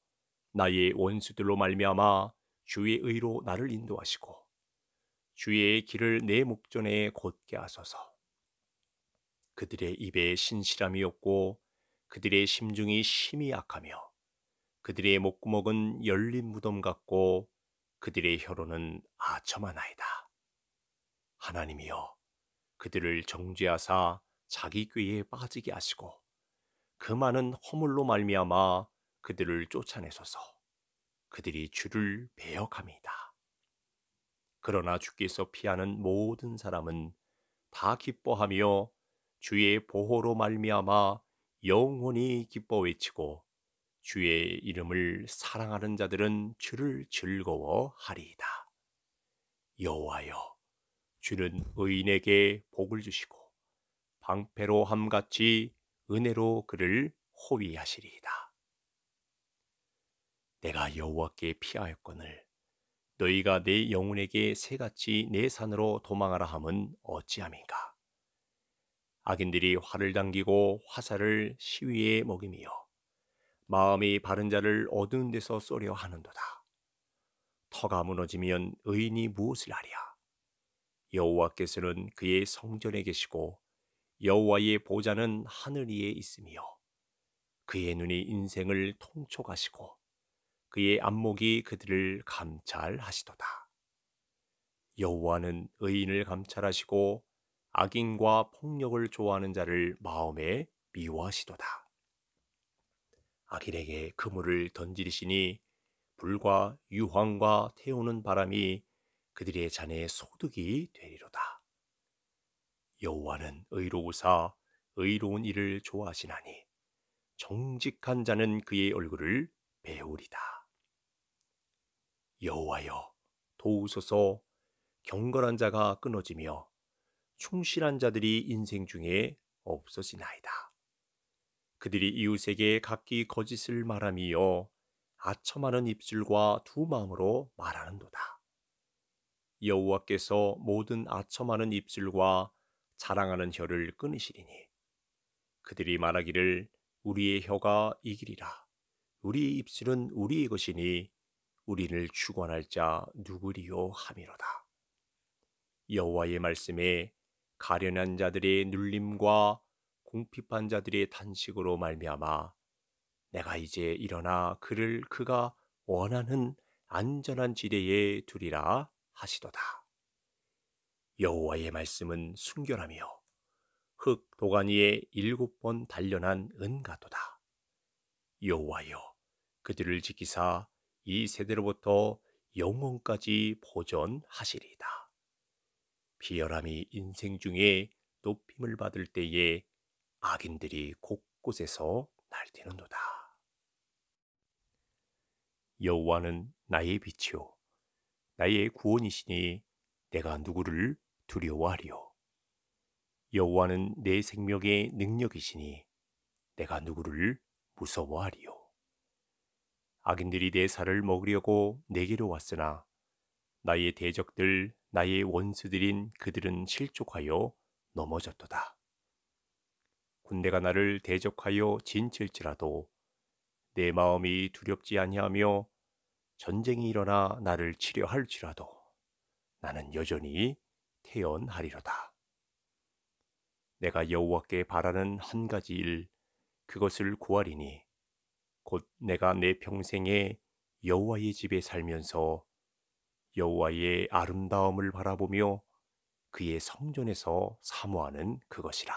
나의 원수들로 말미암아 주의 의로 나를 인도하시고 주의 길을 내 목전에 곧게 하소서. 그들의 입에 신실함이 없고 그들의 심중이 심히 약하며 그들의 목구멍은 열린 무덤 같고 그들의 혀로는 아첨하나이다. 하나님이여, 그들을 정죄하사 자기 꾀에 빠지게 하시고 그 많은 허물로 말미암아 그들을 쫓아내소서. 그들이 주를 배역함이다. 그러나 주께서 피하는 모든 사람은 다 기뻐하며 주의 보호로 말미암아 영원히 기뻐 외치고 주의 이름을 사랑하는 자들은 주를 즐거워하리이다. 여호와여, 주는 의인에게 복을 주시고 방패로 함같이 은혜로 그를 호위하시리이다. 내가 여호와께 피하였거늘 너희가 내 영혼에게 새같이 내 산으로 도망하라 함은 어찌함인가? 악인들이 활을 당기고 화살을 시위에 먹이며 마음이 바른 자를 어두운 데서 쏘려 하는도다. 터가 무너지면 의인이 무엇을 하랴? 여호와께서는 그의 성전에 계시고 여호와의 보좌는 하늘 위에 있으며 그의 눈이 인생을 통촉하시고 그의 안목이 그들을 감찰하시도다. 여호와는 의인을 감찰하시고 악인과 폭력을 좋아하는 자를 마음에 미워하시도다. 아길에게 그물을 던지리시니 불과 유황과 태우는 바람이 그들의 잔에 소득이 되리로다. 여호와는 의로우사 의로운 일을 좋아하시나니 정직한 자는 그의 얼굴을 배우리다. 여호와여 도우소서 경건한 자가 끊어지며 충실한 자들이 인생 중에 없어지나이다. 그들이 이웃에게 각기 거짓을 말함이요 아첨하는 입술과 두 마음으로 말하는도다. 여호와께서 모든 아첨하는 입술과 자랑하는 혀를 끊으시리니 그들이 말하기를 우리의 혀가 이길이라 우리의 입술은 우리의 것이니 우리를 주관할 자 누구리요 함이로다. 여호와의 말씀에 가련한 자들의 눌림과 공핍한 자들의 탄식으로 말미암아 내가 이제 일어나 그를 그가 원하는 안전한 지대에 두리라 하시도다. 여호와의 말씀은 순결하며 흙 도가니에 일곱 번 단련한 은가도다. 여호와여 그들을 지키사 이 세대로부터 영원까지 보존하시리이다. 비열함이 인생 중에 높임을 받을 때에 악인들이 곳곳에서 날뛰는도다. 여호와는 나의 빛이요 나의 구원이시니 내가 누구를 두려워하리요 여호와는 내 생명의 능력이시니 내가 누구를 무서워하리요 악인들이 내 살을 먹으려고 내게로 왔으나 나의 대적들 나의 원수들인 그들은 실족하여 넘어졌도다 군대가 나를 대적하여 진칠지라도 내 마음이 두렵지 아니하며 전쟁이 일어나 나를 치려 할지라도 나는 여전히 태연하리로다. 내가 여호와께 바라는 한 가지 일 그것을 구하리니 곧 내가 내 평생에 여호와의 집에 살면서 여호와의 아름다움을 바라보며 그의 성전에서 사모하는 그것이라.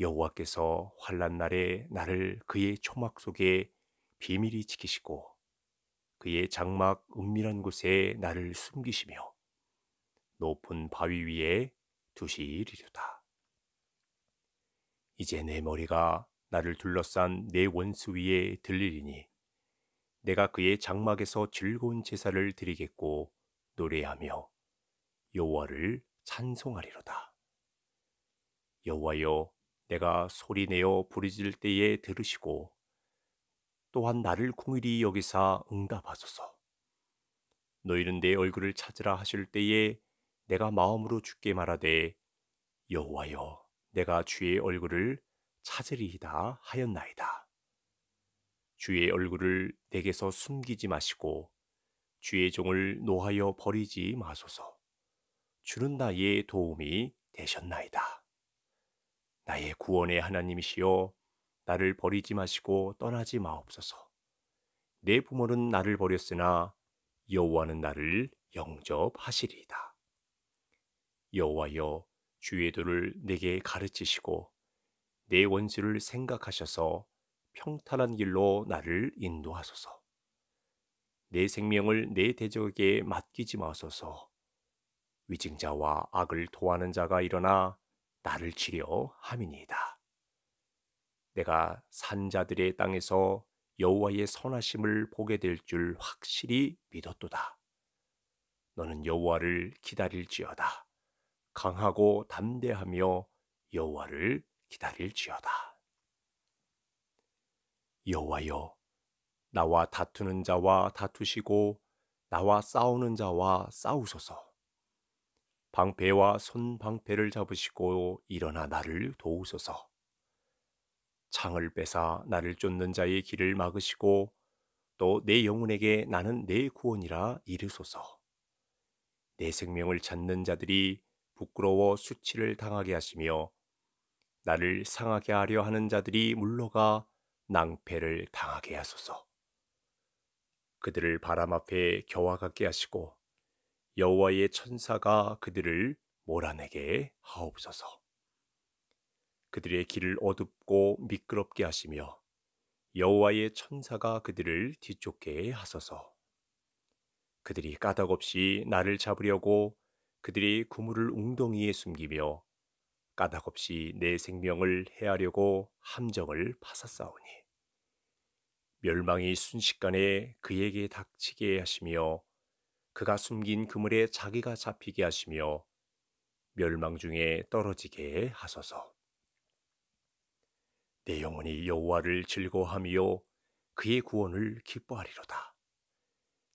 여호와께서 환란 날에 나를 그의 초막 속에 비밀히 지키시고 그의 장막 은밀한 곳에 나를 숨기시며 높은 바위 위에 두시리로다. 이제 내 머리가 나를 둘러싼 내 원수 위에 들리리니 내가 그의 장막에서 즐거운 제사를 드리겠고 노래하며 여호와를 찬송하리로다. 여호와여 내가 소리내어 부르짖을 때에 들으시고 또한 나를 공일히 여기사 응답하소서. 너희는 내 얼굴을 찾으라 하실 때에 내가 마음으로 주께 말하되 여호와여 내가 주의 얼굴을 찾으리이다 하였나이다. 주의 얼굴을 내게서 숨기지 마시고 주의 종을 노하여 버리지 마소서. 주는 나의 도움이 되셨나이다. 나의 구원의 하나님이시여 나를 버리지 마시고 떠나지 마옵소서. 내 부모는 나를 버렸으나 여호와는 나를 영접하시리이다. 여호와여 주의 도를 내게 가르치시고 내 원수를 생각하셔서 평탄한 길로 나를 인도하소서. 내 생명을 내 대적에게 맡기지 마소서. 위증자와 악을 토하는 자가 일어나 나를 치려함이니이다 내가 산자들의 땅에서 여호와의 선하심을 보게 될 줄 확실히 믿었도다. 너는 여호와를 기다릴지어다. 강하고 담대하며 여호와를 기다릴지어다. 여호와여, 나와 다투는 자와 다투시고 나와 싸우는 자와 싸우소서. 방패와 손방패를 잡으시고 일어나 나를 도우소서. 창을 빼사 나를 쫓는 자의 길을 막으시고 또 내 영혼에게 나는 내 구원이라 이르소서. 내 생명을 찾는 자들이 부끄러워 수치를 당하게 하시며 나를 상하게 하려 하는 자들이 물러가 낭패를 당하게 하소서. 그들을 바람 앞에 겨와 같게 하시고 여호와의 천사가 그들을 몰아내게 하옵소서. 그들의 길을 어둡고 미끄럽게 하시며 여호와의 천사가 그들을 뒤쫓게 하소서. 그들이 까닭없이 나를 잡으려고 그들이 그물을 웅덩이에 숨기며 까닭없이 내 생명을 해하려고 함정을 파사싸우니 멸망이 순식간에 그에게 닥치게 하시며 그가 숨긴 그물에 자기가 잡히게 하시며 멸망 중에 떨어지게 하소서. 내 영혼이 여호와를 즐거워하며 그의 구원을 기뻐하리로다.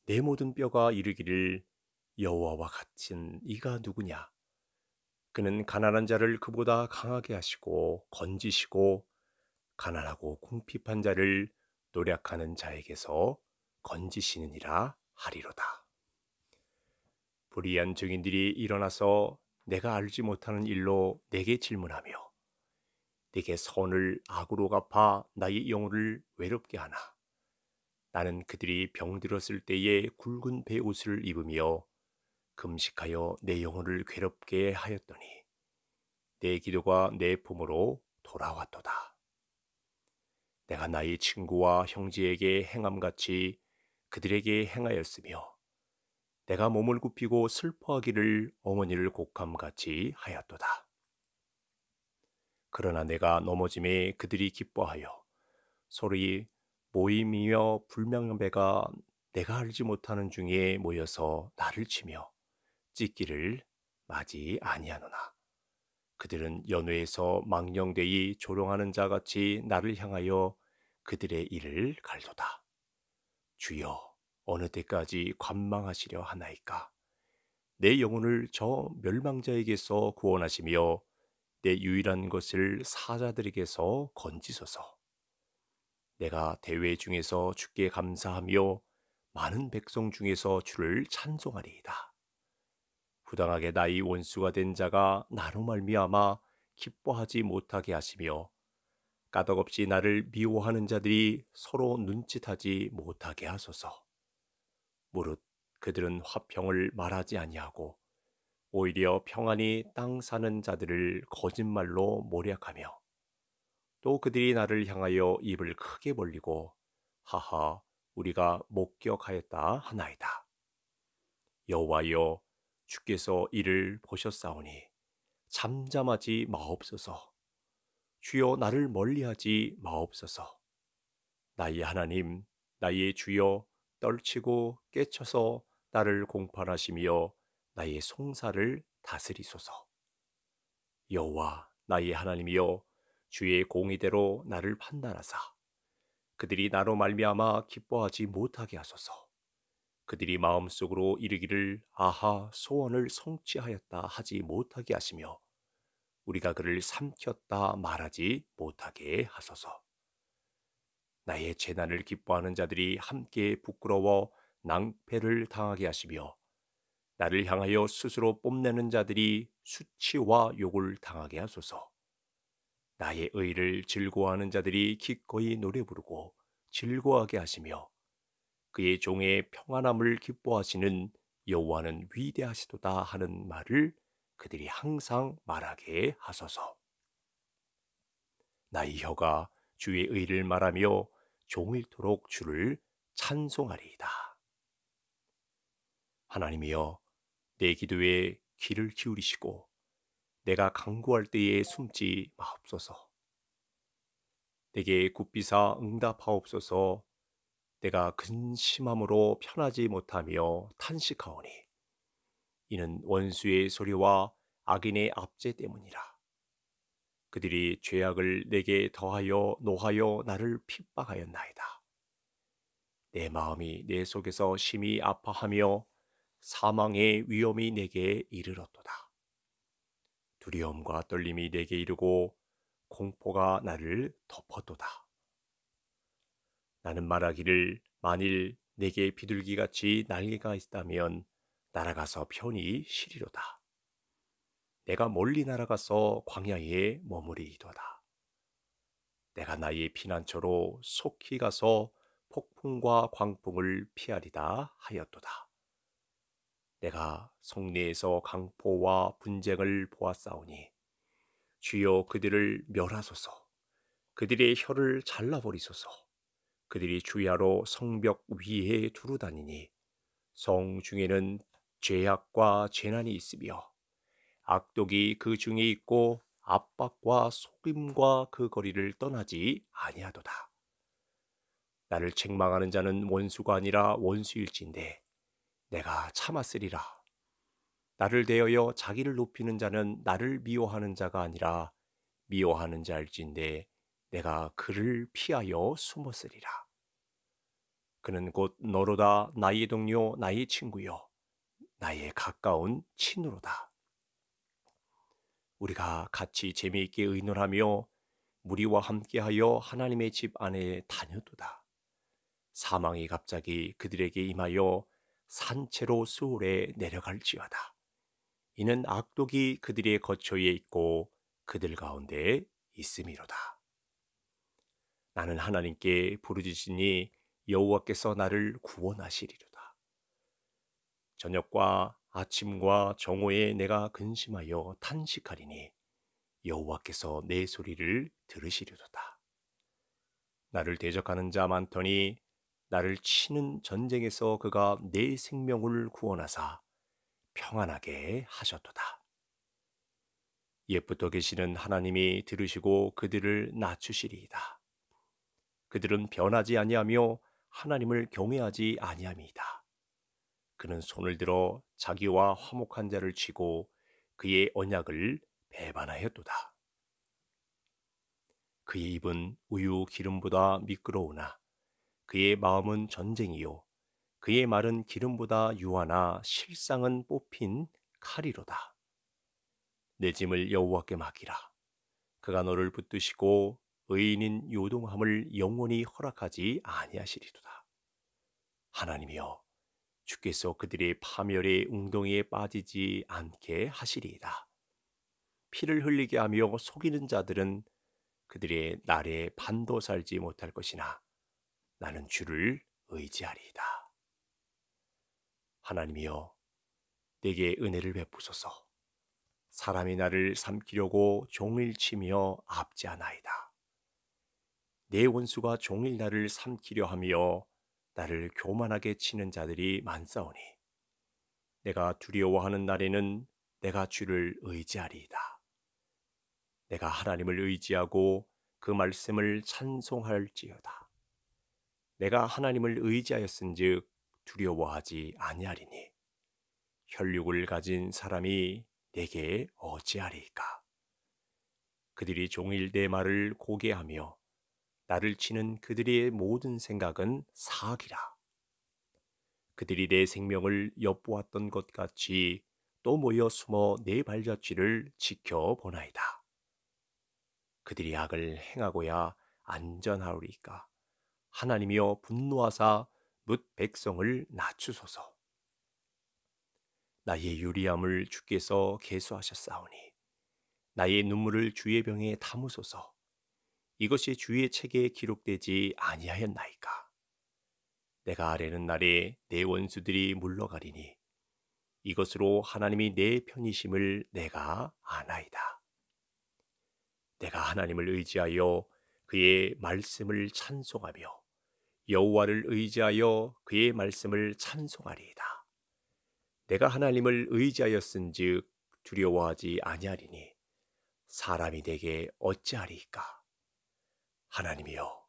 내 모든 뼈가 이르기를 여호와와 같은 이가 누구냐? 그는 가난한 자를 그보다 강하게 하시고 건지시고 가난하고 궁핍한 자를 노력하는 자에게서 건지시느니라 하리로다. 불의한 증인들이 일어나서 내가 알지 못하는 일로 내게 질문하며 내게 선을 악으로 갚아 나의 영혼을 외롭게 하나 나는 그들이 병들었을 때에 굵은 배옷을 입으며 금식하여 내 영혼을 괴롭게 하였더니 내 기도가 내 품으로 돌아왔도다. 내가 나의 친구와 형제에게 행함같이 그들에게 행하였으며 내가 몸을 굽히고 슬퍼하기를 어머니를 곡함같이 하였도다. 그러나 내가 넘어짐에 그들이 기뻐하여 소리 모임이며 불명배가 내가 알지 못하는 중에 모여서 나를 치며 찢기를 맞이 아니하노나 그들은 연회에서 망령되이 조롱하는 자같이 나를 향하여 그들의 일을 갈도다 주여 어느 때까지 관망하시려 하나이까? 내 영혼을 저 멸망자에게서 구원하시며 내 유일한 것을 사자들에게서 건지소서. 내가 대회 중에서 주께 감사하며 많은 백성 중에서 주를 찬송하리이다. 부당하게 나의 원수가 된 자가 나로 말미암아 기뻐하지 못하게 하시며 까덕없이 나를 미워하는 자들이 서로 눈짓하지 못하게 하소서. 무릇 그들은 화평을 말하지 아니하고 오히려 평안히 땅 사는 자들을 거짓말로 모략하며 또 그들이 나를 향하여 입을 크게 벌리고 하하 우리가 목격하였다 하나이다. 여호와여 주께서 이를 보셨사오니 잠잠하지 마옵소서. 주여 나를 멀리하지 마옵소서. 나의 하나님, 나의 주여 떨치고 깨쳐서 나를 공판하시며 나의 송사를 다스리소서. 여호와 나의 하나님이여 주의 공의대로 나를 판단하사 그들이 나로 말미암아 기뻐하지 못하게 하소서. 그들이 마음속으로 이르기를 아하 소원을 성취하였다 하지 못하게 하시며 우리가 그를 삼켰다 말하지 못하게 하소서. 나의 재난을 기뻐하는 자들이 함께 부끄러워 낭패를 당하게 하시며 나를 향하여 스스로 뽐내는 자들이 수치와 욕을 당하게 하소서. 나의 의를 즐거워하는 자들이 기꺼이 노래 부르고 즐거워하게 하시며 그의 종의 평안함을 기뻐하시는 여호와는 위대하시도다 하는 말을 그들이 항상 말하게 하소서. 나의 혀가 주의 의를 말하며 종일토록 주를 찬송하리이다. 하나님이여 내 기도에 귀를 기울이시고 내가 강구할 때에 숨지 마옵소서. 내게 굽비사 응답하옵소서. 내가 근심함으로 편하지 못하며 탄식하오니 이는 원수의 소리와 악인의 압제 때문이라. 그들이 죄악을 내게 더하여 노하여 나를 핍박하였나이다. 내 마음이 내 속에서 심히 아파하며 사망의 위험이 내게 이르렀도다. 두려움과 떨림이 내게 이르고 공포가 나를 덮었도다. 나는 말하기를 만일 내게 비둘기같이 날개가 있다면 날아가서 편히 쉬리로다. 내가 멀리 날아가서 광야에 머무리이도다. 내가 나의 피난처로 속히 가서 폭풍과 광풍을 피하리다 하였도다. 내가 성내에서 강포와 분쟁을 보았사오니 주여 그들을 멸하소서 그들의 혀를 잘라버리소서 그들이 주야로 성벽 위에 두루 다니니 성 중에는 죄악과 재난이 있으며 악독이 그 중에 있고 압박과 속임과 그 거리를 떠나지 아니하도다. 나를 책망하는 자는 원수가 아니라 원수일진데 내가 참았으리라. 나를 대하여 자기를 높이는 자는 나를 미워하는 자가 아니라 미워하는 자일진데 내가 그를 피하여 숨었으리라. 그는 곧 너로다 나의 동료 나의 친구여 나의 가까운 친으로다. 우리가 같이 재미있게 의논하며 무리와 함께하여 하나님의 집 안에 다녀도다. 사망이 갑자기 그들에게 임하여 산채로 수월에 내려갈지어다. 이는 악독이 그들의 거처에 있고 그들 가운데 있음이로다. 나는 하나님께 부르짖으니 여호와께서 나를 구원하시리로다. 저녁과 아침과 정오에 내가 근심하여 탄식하리니 여호와께서 내 소리를 들으시리로다. 나를 대적하는 자 많더니 나를 치는 전쟁에서 그가 내 생명을 구원하사 평안하게 하셨도다. 옛부터 계시는 하나님이 들으시고 그들을 낮추시리이다. 그들은 변하지 아니하며 하나님을 경외하지 아니함이다. 그는 손을 들어 자기와 화목한 자를 치고 그의 언약을 배반하였도다. 그의 입은 우유 기름보다 미끄러우나 그의 마음은 전쟁이요 그의 말은 기름보다 유하나 실상은 뽑힌 칼이로다. 내 짐을 여호와께 맡기라. 그가 너를 붙드시고 의인인 요동함을 영원히 허락하지 아니하시리도다. 하나님이여 주께서 그들의 파멸의 웅덩이에 빠지지 않게 하시리이다. 피를 흘리게 하며 속이는 자들은 그들의 날에 반도 살지 못할 것이나 나는 주를 의지하리이다. 하나님이여, 내게 은혜를 베푸소서. 사람이 나를 삼키려고 종일 치며 압지하나이다. 내 원수가 종일 나를 삼키려 하며 나를 교만하게 치는 자들이 많사오니 내가 두려워하는 날에는 내가 주를 의지하리이다. 내가 하나님을 의지하고 그 말씀을 찬송할지어다. 내가 하나님을 의지하였은즉 두려워하지 아니하리니 혈육을 가진 사람이 내게 어찌하리까? 그들이 종일 내 말을 고개하며 나를 치는 그들의 모든 생각은 사악이라. 그들이 내 생명을 엿보았던 것 같이 또 모여 숨어 내 발자취를 지켜보나이다. 그들이 악을 행하고야 안전하오리까. 하나님이여 분노하사 뭇 백성을 낮추소서. 나의 유리함을 주께서 개수하셨사오니 나의 눈물을 주의 병에 담으소서. 이것이 주의 책에 기록되지 아니하였나이까. 내가 아래는 날에 내 원수들이 물러가리니 이것으로 하나님이 내 편이심을 내가 아나이다. 내가 하나님을 의지하여 그의 말씀을 찬송하며 여호와를 의지하여 그의 말씀을 찬송하리이다. 내가 하나님을 의지하였은즉 두려워하지 아니하리니 사람이 내게 어찌하리이 하나님이여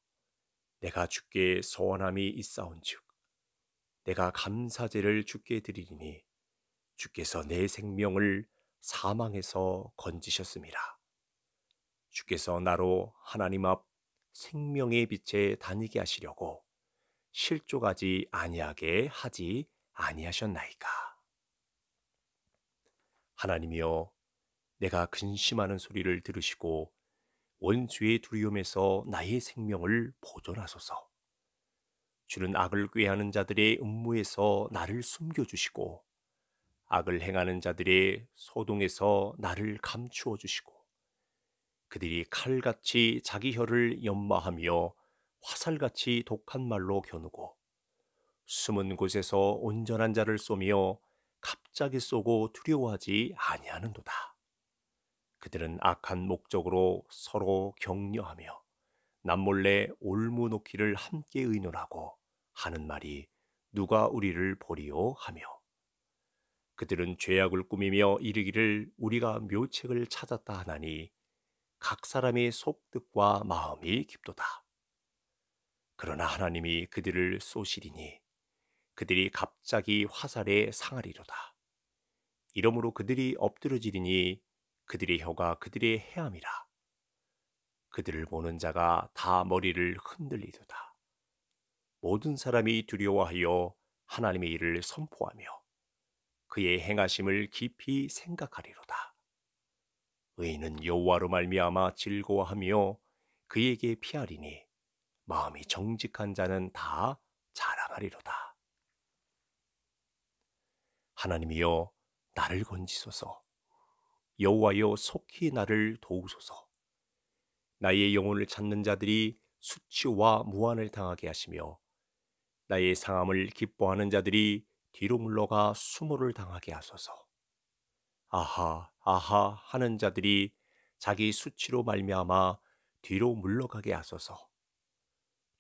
내가 주께 소원함이 있사온즉 내가 감사제를 주께 드리리니 주께서 내 생명을 사망에서 건지셨습니다. 주께서 나로 하나님 앞 생명의 빛에 다니게 하시려고 실족하지 아니하게 하지 아니하셨나이까. 하나님이여 내가 근심하는 소리를 들으시고 원수의 두려움에서 나의 생명을 보존하소서. 주는 악을 꾀하는 자들의 음모에서 나를 숨겨주시고, 악을 행하는 자들의 소동에서 나를 감추어 주시고, 그들이 칼같이 자기 혀를 연마하며 화살같이 독한 말로 겨누고, 숨은 곳에서 온전한 자를 쏘며 갑자기 쏘고 두려워하지 아니하는도다. 그들은 악한 목적으로 서로 격려하며 남몰래 올무놓기를 함께 의논하고 하는 말이 누가 우리를 보리요 하며 그들은 죄악을 꾸미며 이르기를 우리가 묘책을 찾았다 하나니 각 사람의 속뜻과 마음이 깊도다. 그러나 하나님이 그들을 쏘시리니 그들이 갑자기 화살에 상하리로다. 이러므로 그들이 엎드러지리니 그들의 혀가 그들의 해암이라 그들을 보는 자가 다 머리를 흔들리도다. 모든 사람이 두려워하여 하나님의 일을 선포하며 그의 행하심을 깊이 생각하리로다. 의인은 여호와로 말미암아 즐거워하며 그에게 피하리니 마음이 정직한 자는 다 자랑하리로다. 하나님이여 나를 건지소서. 여호와여 속히 나를 도우소서. 나의 영혼을 찾는 자들이 수치와 무한을 당하게 하시며 나의 상함을 기뻐하는 자들이 뒤로 물러가 수모를 당하게 하소서. 아하 아하 하는 자들이 자기 수치로 말미암아 뒤로 물러가게 하소서.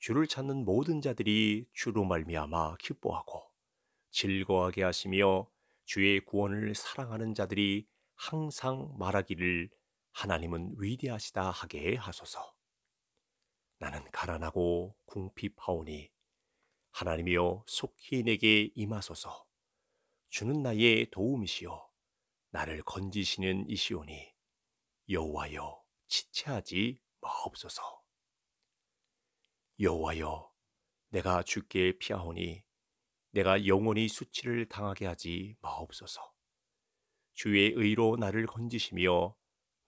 주를 찾는 모든 자들이 주로 말미암아 기뻐하고 즐거워하게 하시며 주의 구원을 사랑하는 자들이 항상 말하기를 하나님은 위대하시다 하게 하소서. 나는 가난하고 궁핍하오니 하나님이여 속히 내게 임하소서. 주는 나의 도움이시요 나를 건지시는 이시오니 여호와여 지체하지 마옵소서. 여호와여 내가 주께 피하오니 내가 영원히 수치를 당하게 하지 마옵소서. 주의 의로 나를 건지시며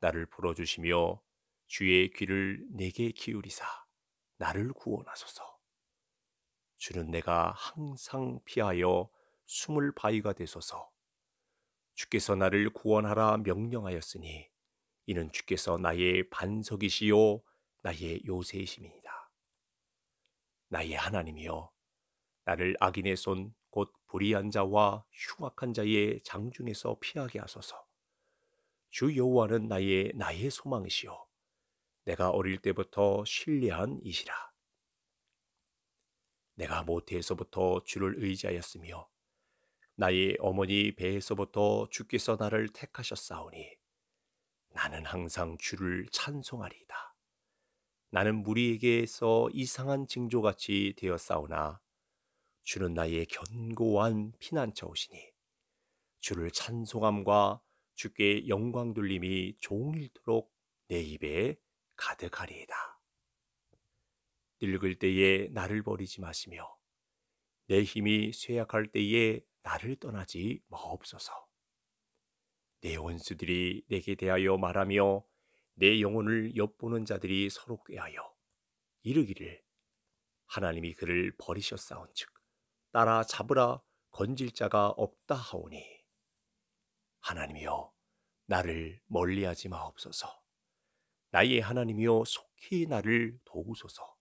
나를 불어주시며 주의 귀를 내게 기울이사 나를 구원하소서. 주는 내가 항상 피하여 숨을 바위가 되소서. 주께서 나를 구원하라 명령하였으니 이는 주께서 나의 반석이시요 나의 요새이심이니라. 나의 하나님이여 나를 악인의 손곧 불의한 자와 흉악한 자의 장중에서 피하게 하소서. 주 여호와는 나의 나의 소망이시요 내가 어릴 때부터 신뢰한 이시라. 내가 모태에서부터 주를 의지하였으며 나의 어머니 배에서부터 주께서 나를 택하셨사오니 나는 항상 주를 찬송하리이다. 나는 무리에게서 이상한 징조같이 되었사오나 주는 나의 견고한 피난처오시니 주를 찬송함과 주께 영광 돌림이 종일토록 내 입에 가득하리이다. 늙을 때에 나를 버리지 마시며 내 힘이 쇠약할 때에 나를 떠나지 마옵소서. 내 원수들이 내게 대하여 말하며 내 영혼을 엿보는 자들이 서로 꾀하여 이르기를 하나님이 그를 버리셨사온즉 따라 잡으라 건질 자가 없다 하오니 하나님이여 나를 멀리하지 마옵소서 나의 하나님이여 속히 나를 도우소서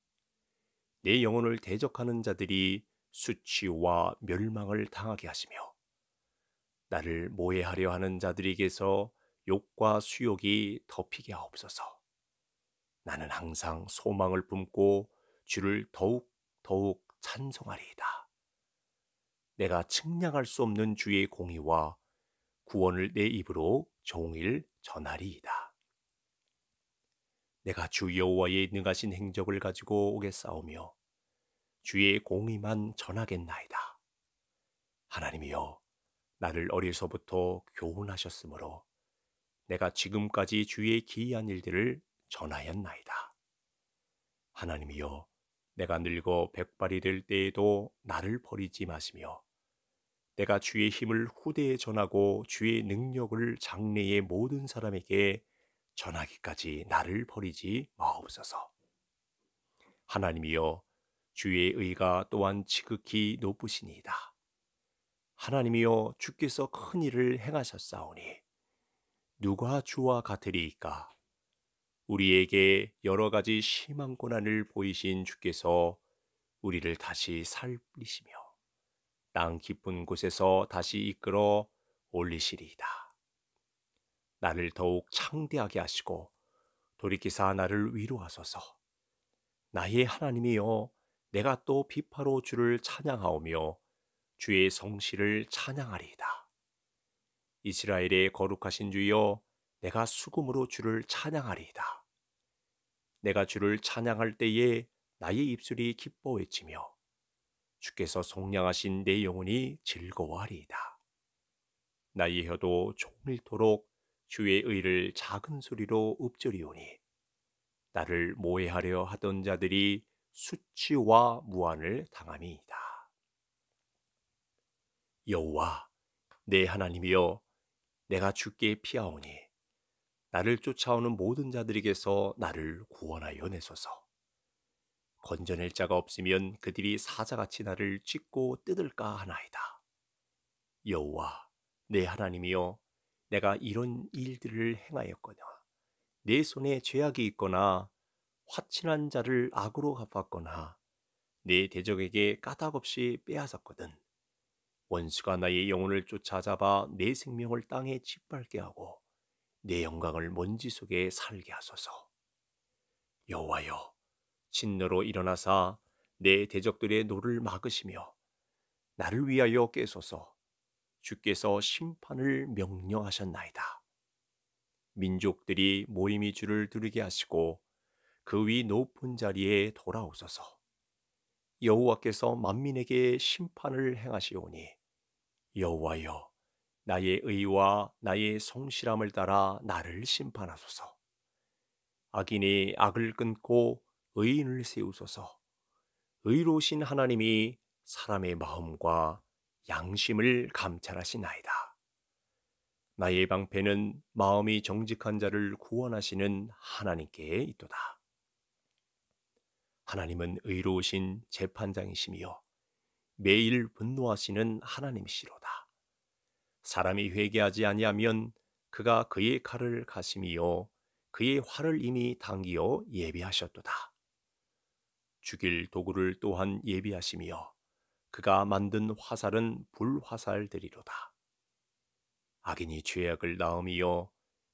내 영혼을 대적하는 자들이 수치와 멸망을 당하게 하시며 나를 모해하려 하는 자들에게서 욕과 수욕이 덮이게 하옵소서 나는 항상 소망을 품고 주를 더욱 더욱 찬송하리이다. 내가 측량할 수 없는 주의 공의와 구원을 내 입으로 종일 전하리이다. 내가 주 여호와의 능하신 행적을 가지고 오겠사오며 주의 공의만 전하겠나이다. 하나님이여 나를 어려서부터 교훈하셨으므로 내가 지금까지 주의 기이한 일들을 전하였나이다. 하나님이여 내가 늙어 백발이 될 때에도 나를 버리지 마시며 내가 주의 힘을 후대에 전하고 주의 능력을 장래의 모든 사람에게 전하기까지 나를 버리지 마옵소서. 하나님이여 주의 의가 또한 지극히 높으시니이다. 하나님이여 주께서 큰 일을 행하셨사오니 누가 주와 같으리이까? 우리에게 여러 가지 심한 고난을 보이신 주께서 우리를 다시 살리시며 땅 깊은 곳에서 다시 이끌어 올리시리이다. 나를 더욱 창대하게 하시고 돌이키사 나를 위로하소서. 나의 하나님이여 내가 또 비파로 주를 찬양하오며 주의 성실을 찬양하리이다. 이스라엘의 거룩하신 주여 내가 수금으로 주를 찬양하리이다. 내가 주를 찬양할 때에 나의 입술이 기뻐 외치며 주께서 속량하신 내 영혼이 즐거워하리이다. 나의 혀도 종일토록 주의 의를 작은 소리로 읊조리오니 나를 모해하려 하던 자들이 수치와 무한을 당함이이다. 여호와 내 하나님이여 내가 주께 피하오니 나를 쫓아오는 모든 자들에게서 나를 구원하여 내소서. 건져낼 자가 없으면 그들이 사자같이 나를 찢고 뜯을까 하나이다. 여호와 내 하나님이여 내가 이런 일들을 행하였거나 내 손에 죄악이 있거나 화친한 자를 악으로 갚았거나 내 대적에게 까닭없이 빼앗았거든 원수가 나의 영혼을 쫓아잡아 내 생명을 땅에 짓밟게 하고 내 영광을 먼지 속에 살게 하소서 여호와여 진노로 일어나사 내 대적들의 노를 막으시며 나를 위하여 깨소서 주께서 심판을 명령하셨나이다. 민족들이 모임이 주를 두르게 하시고 그 위 높은 자리에 돌아오소서. 여호와께서 만민에게 심판을 행하시오니 여호와여 나의 의와 나의 성실함을 따라 나를 심판하소서. 악인이 악을 끊고 의인을 세우소서. 의로우신 하나님이 사람의 마음과 양심을 감찰하시나이다. 나의 방패는 마음이 정직한 자를 구원하시는 하나님께 있도다. 하나님은 의로우신 재판장이시며 매일 분노하시는 하나님시로다. 사람이 회개하지 아니하면 그가 그의 칼을 가심이요 그의 활을 이미 당기어 예비하셨도다. 죽일 도구를 또한 예비하시며 그가 만든 화살은 불화살되리로다. 악인이 죄악을 낳음이요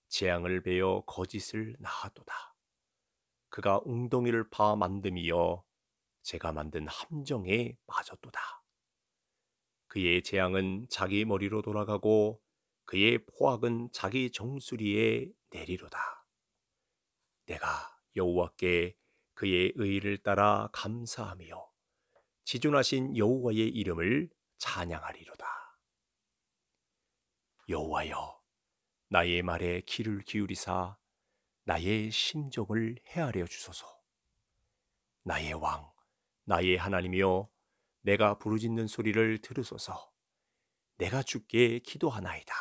재앙을 베어 거짓을 낳아도다. 그가 웅덩이를 파 만듦이여 제가 만든 함정에 빠졌도다. 그의 재앙은 자기 머리로 돌아가고 그의 포악은 자기 정수리에 내리로다. 내가 여호와께 그의 의를 따라 감사하며 지존하신 여호와의 이름을 찬양하리로다. 여호와여 나의 말에 귀를 기울이사 나의 심정을 헤아려 주소서. 나의 왕, 나의 하나님이여 내가 부르짖는 소리를 들으소서. 내가 주께 기도하나이다.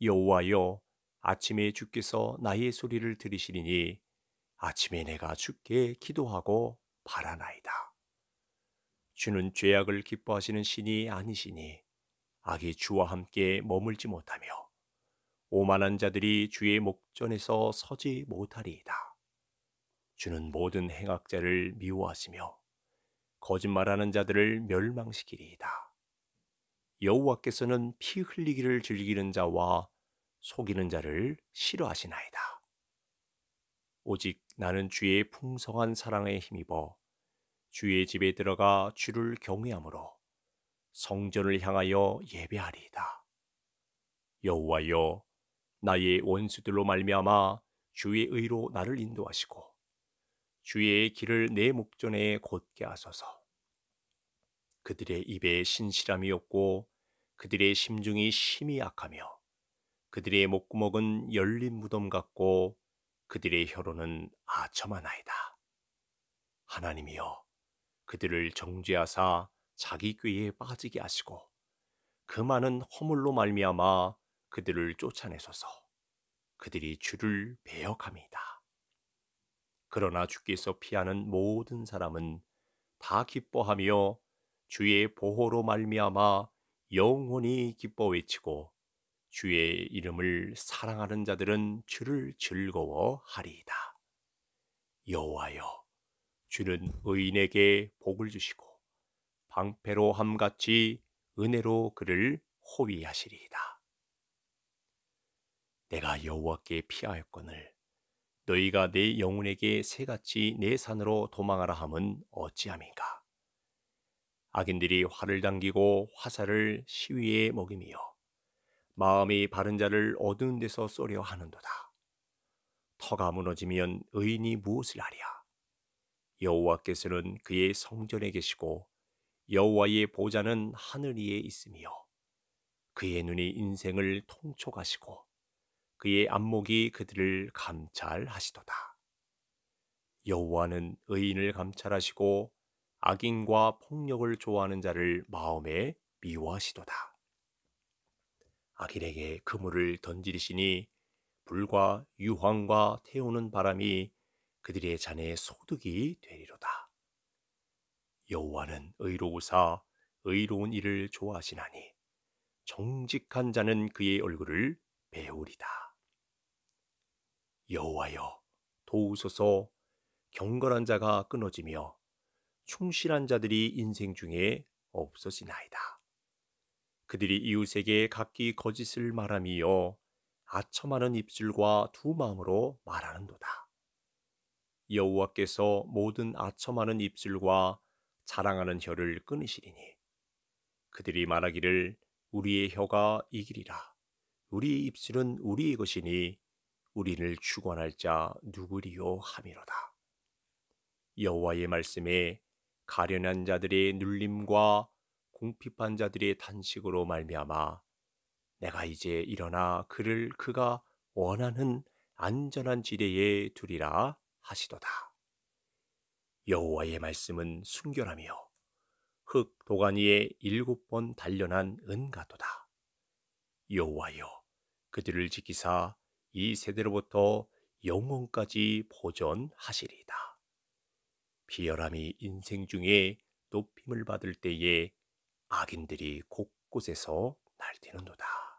여호와여 아침에 주께서 나의 소리를 들으시리니 아침에 내가 죽게 기도하고 바라나이다. 주는 죄악을 기뻐하시는 신이 아니시니 악이 주와 함께 머물지 못하며 오만한 자들이 주의 목전에서 서지 못하리이다. 주는 모든 행악자를 미워하시며 거짓말하는 자들을 멸망시키리이다. 여호와께서는 피 흘리기를 즐기는 자와 속이는 자를 싫어하시나이다. 오직 나는 주의 풍성한 사랑에 힘입어 주의 집에 들어가 주를 경외함으로 성전을 향하여 예배하리이다. 여호와여 나의 원수들로 말미암아 주의 의로 나를 인도하시고 주의 길을 내 목전에 곧게 하소서. 그들의 입에 신실함이 없고 그들의 심중이 심히 약하며 그들의 목구멍은 열린 무덤 같고 그들의 혀로는 아첨하나이다. 하나님이여 그들을 정죄하사 자기 꾀에 빠지게 하시고 그 많은 허물로 말미암아 그들을 쫓아내소서 그들이 주를 배역함이다. 그러나 주께서 피하는 모든 사람은 다 기뻐하며 주의 보호로 말미암아 영원히 기뻐 외치고 주의 이름을 사랑하는 자들은 주를 즐거워하리이다. 여호와여, 주는 의인에게 복을 주시고 방패로 함같이 은혜로 그를 호위하시리이다. 내가 여호와께 피하였거늘 너희가 내 영혼에게 새같이 내 산으로 도망하라 함은 어찌함인가? 악인들이 활을 당기고 화살을 시위에 먹이며 마음이 바른 자를 어두운 데서 쏘려 하는도다. 터가 무너지면 의인이 무엇을 하랴? 여호와께서는 그의 성전에 계시고 여호와의 보좌는 하늘 위에 있으며 그의 눈이 인생을 통촉하시고 그의 안목이 그들을 감찰하시도다. 여호와는 의인을 감찰하시고 악인과 폭력을 좋아하는 자를 마음에 미워하시도다. 악인에게 그물을 던지리시니 불과 유황과 태우는 바람이 그들의 잔에 소득이 되리로다. 여호와는 의로우사 의로운 일을 좋아하시나니 정직한 자는 그의 얼굴을 배우리다. 여호와여 도우소서 경건한 자가 끊어지며 충실한 자들이 인생 중에 없어지나이다. 그들이 이웃에게 각기 거짓을 말함이요 아첨하는 입술과 두 마음으로 말하는도다. 여호와께서 모든 아첨하는 입술과 자랑하는 혀를 끊으시리니 그들이 말하기를 우리의 혀가 이길이라 우리의 입술은 우리의 것이니 우리를 주관할 자 누구리요 함이로다. 여호와의 말씀에 가련한 자들의 눌림과 공핍한 자들의 탄식으로 말미암아 내가 이제 일어나 그를 그가 원하는 안전한 지대에 두리라 하시도다. 여호와의 말씀은 순결하며 흙 도가니에 일곱 번 단련한 은가도다. 여호와여 그들을 지키사 이 세대로부터 영원까지 보존하시리다. 비열함이 인생 중에 높임을 받을 때에 악인들이 곳곳에서 날뛰는도다.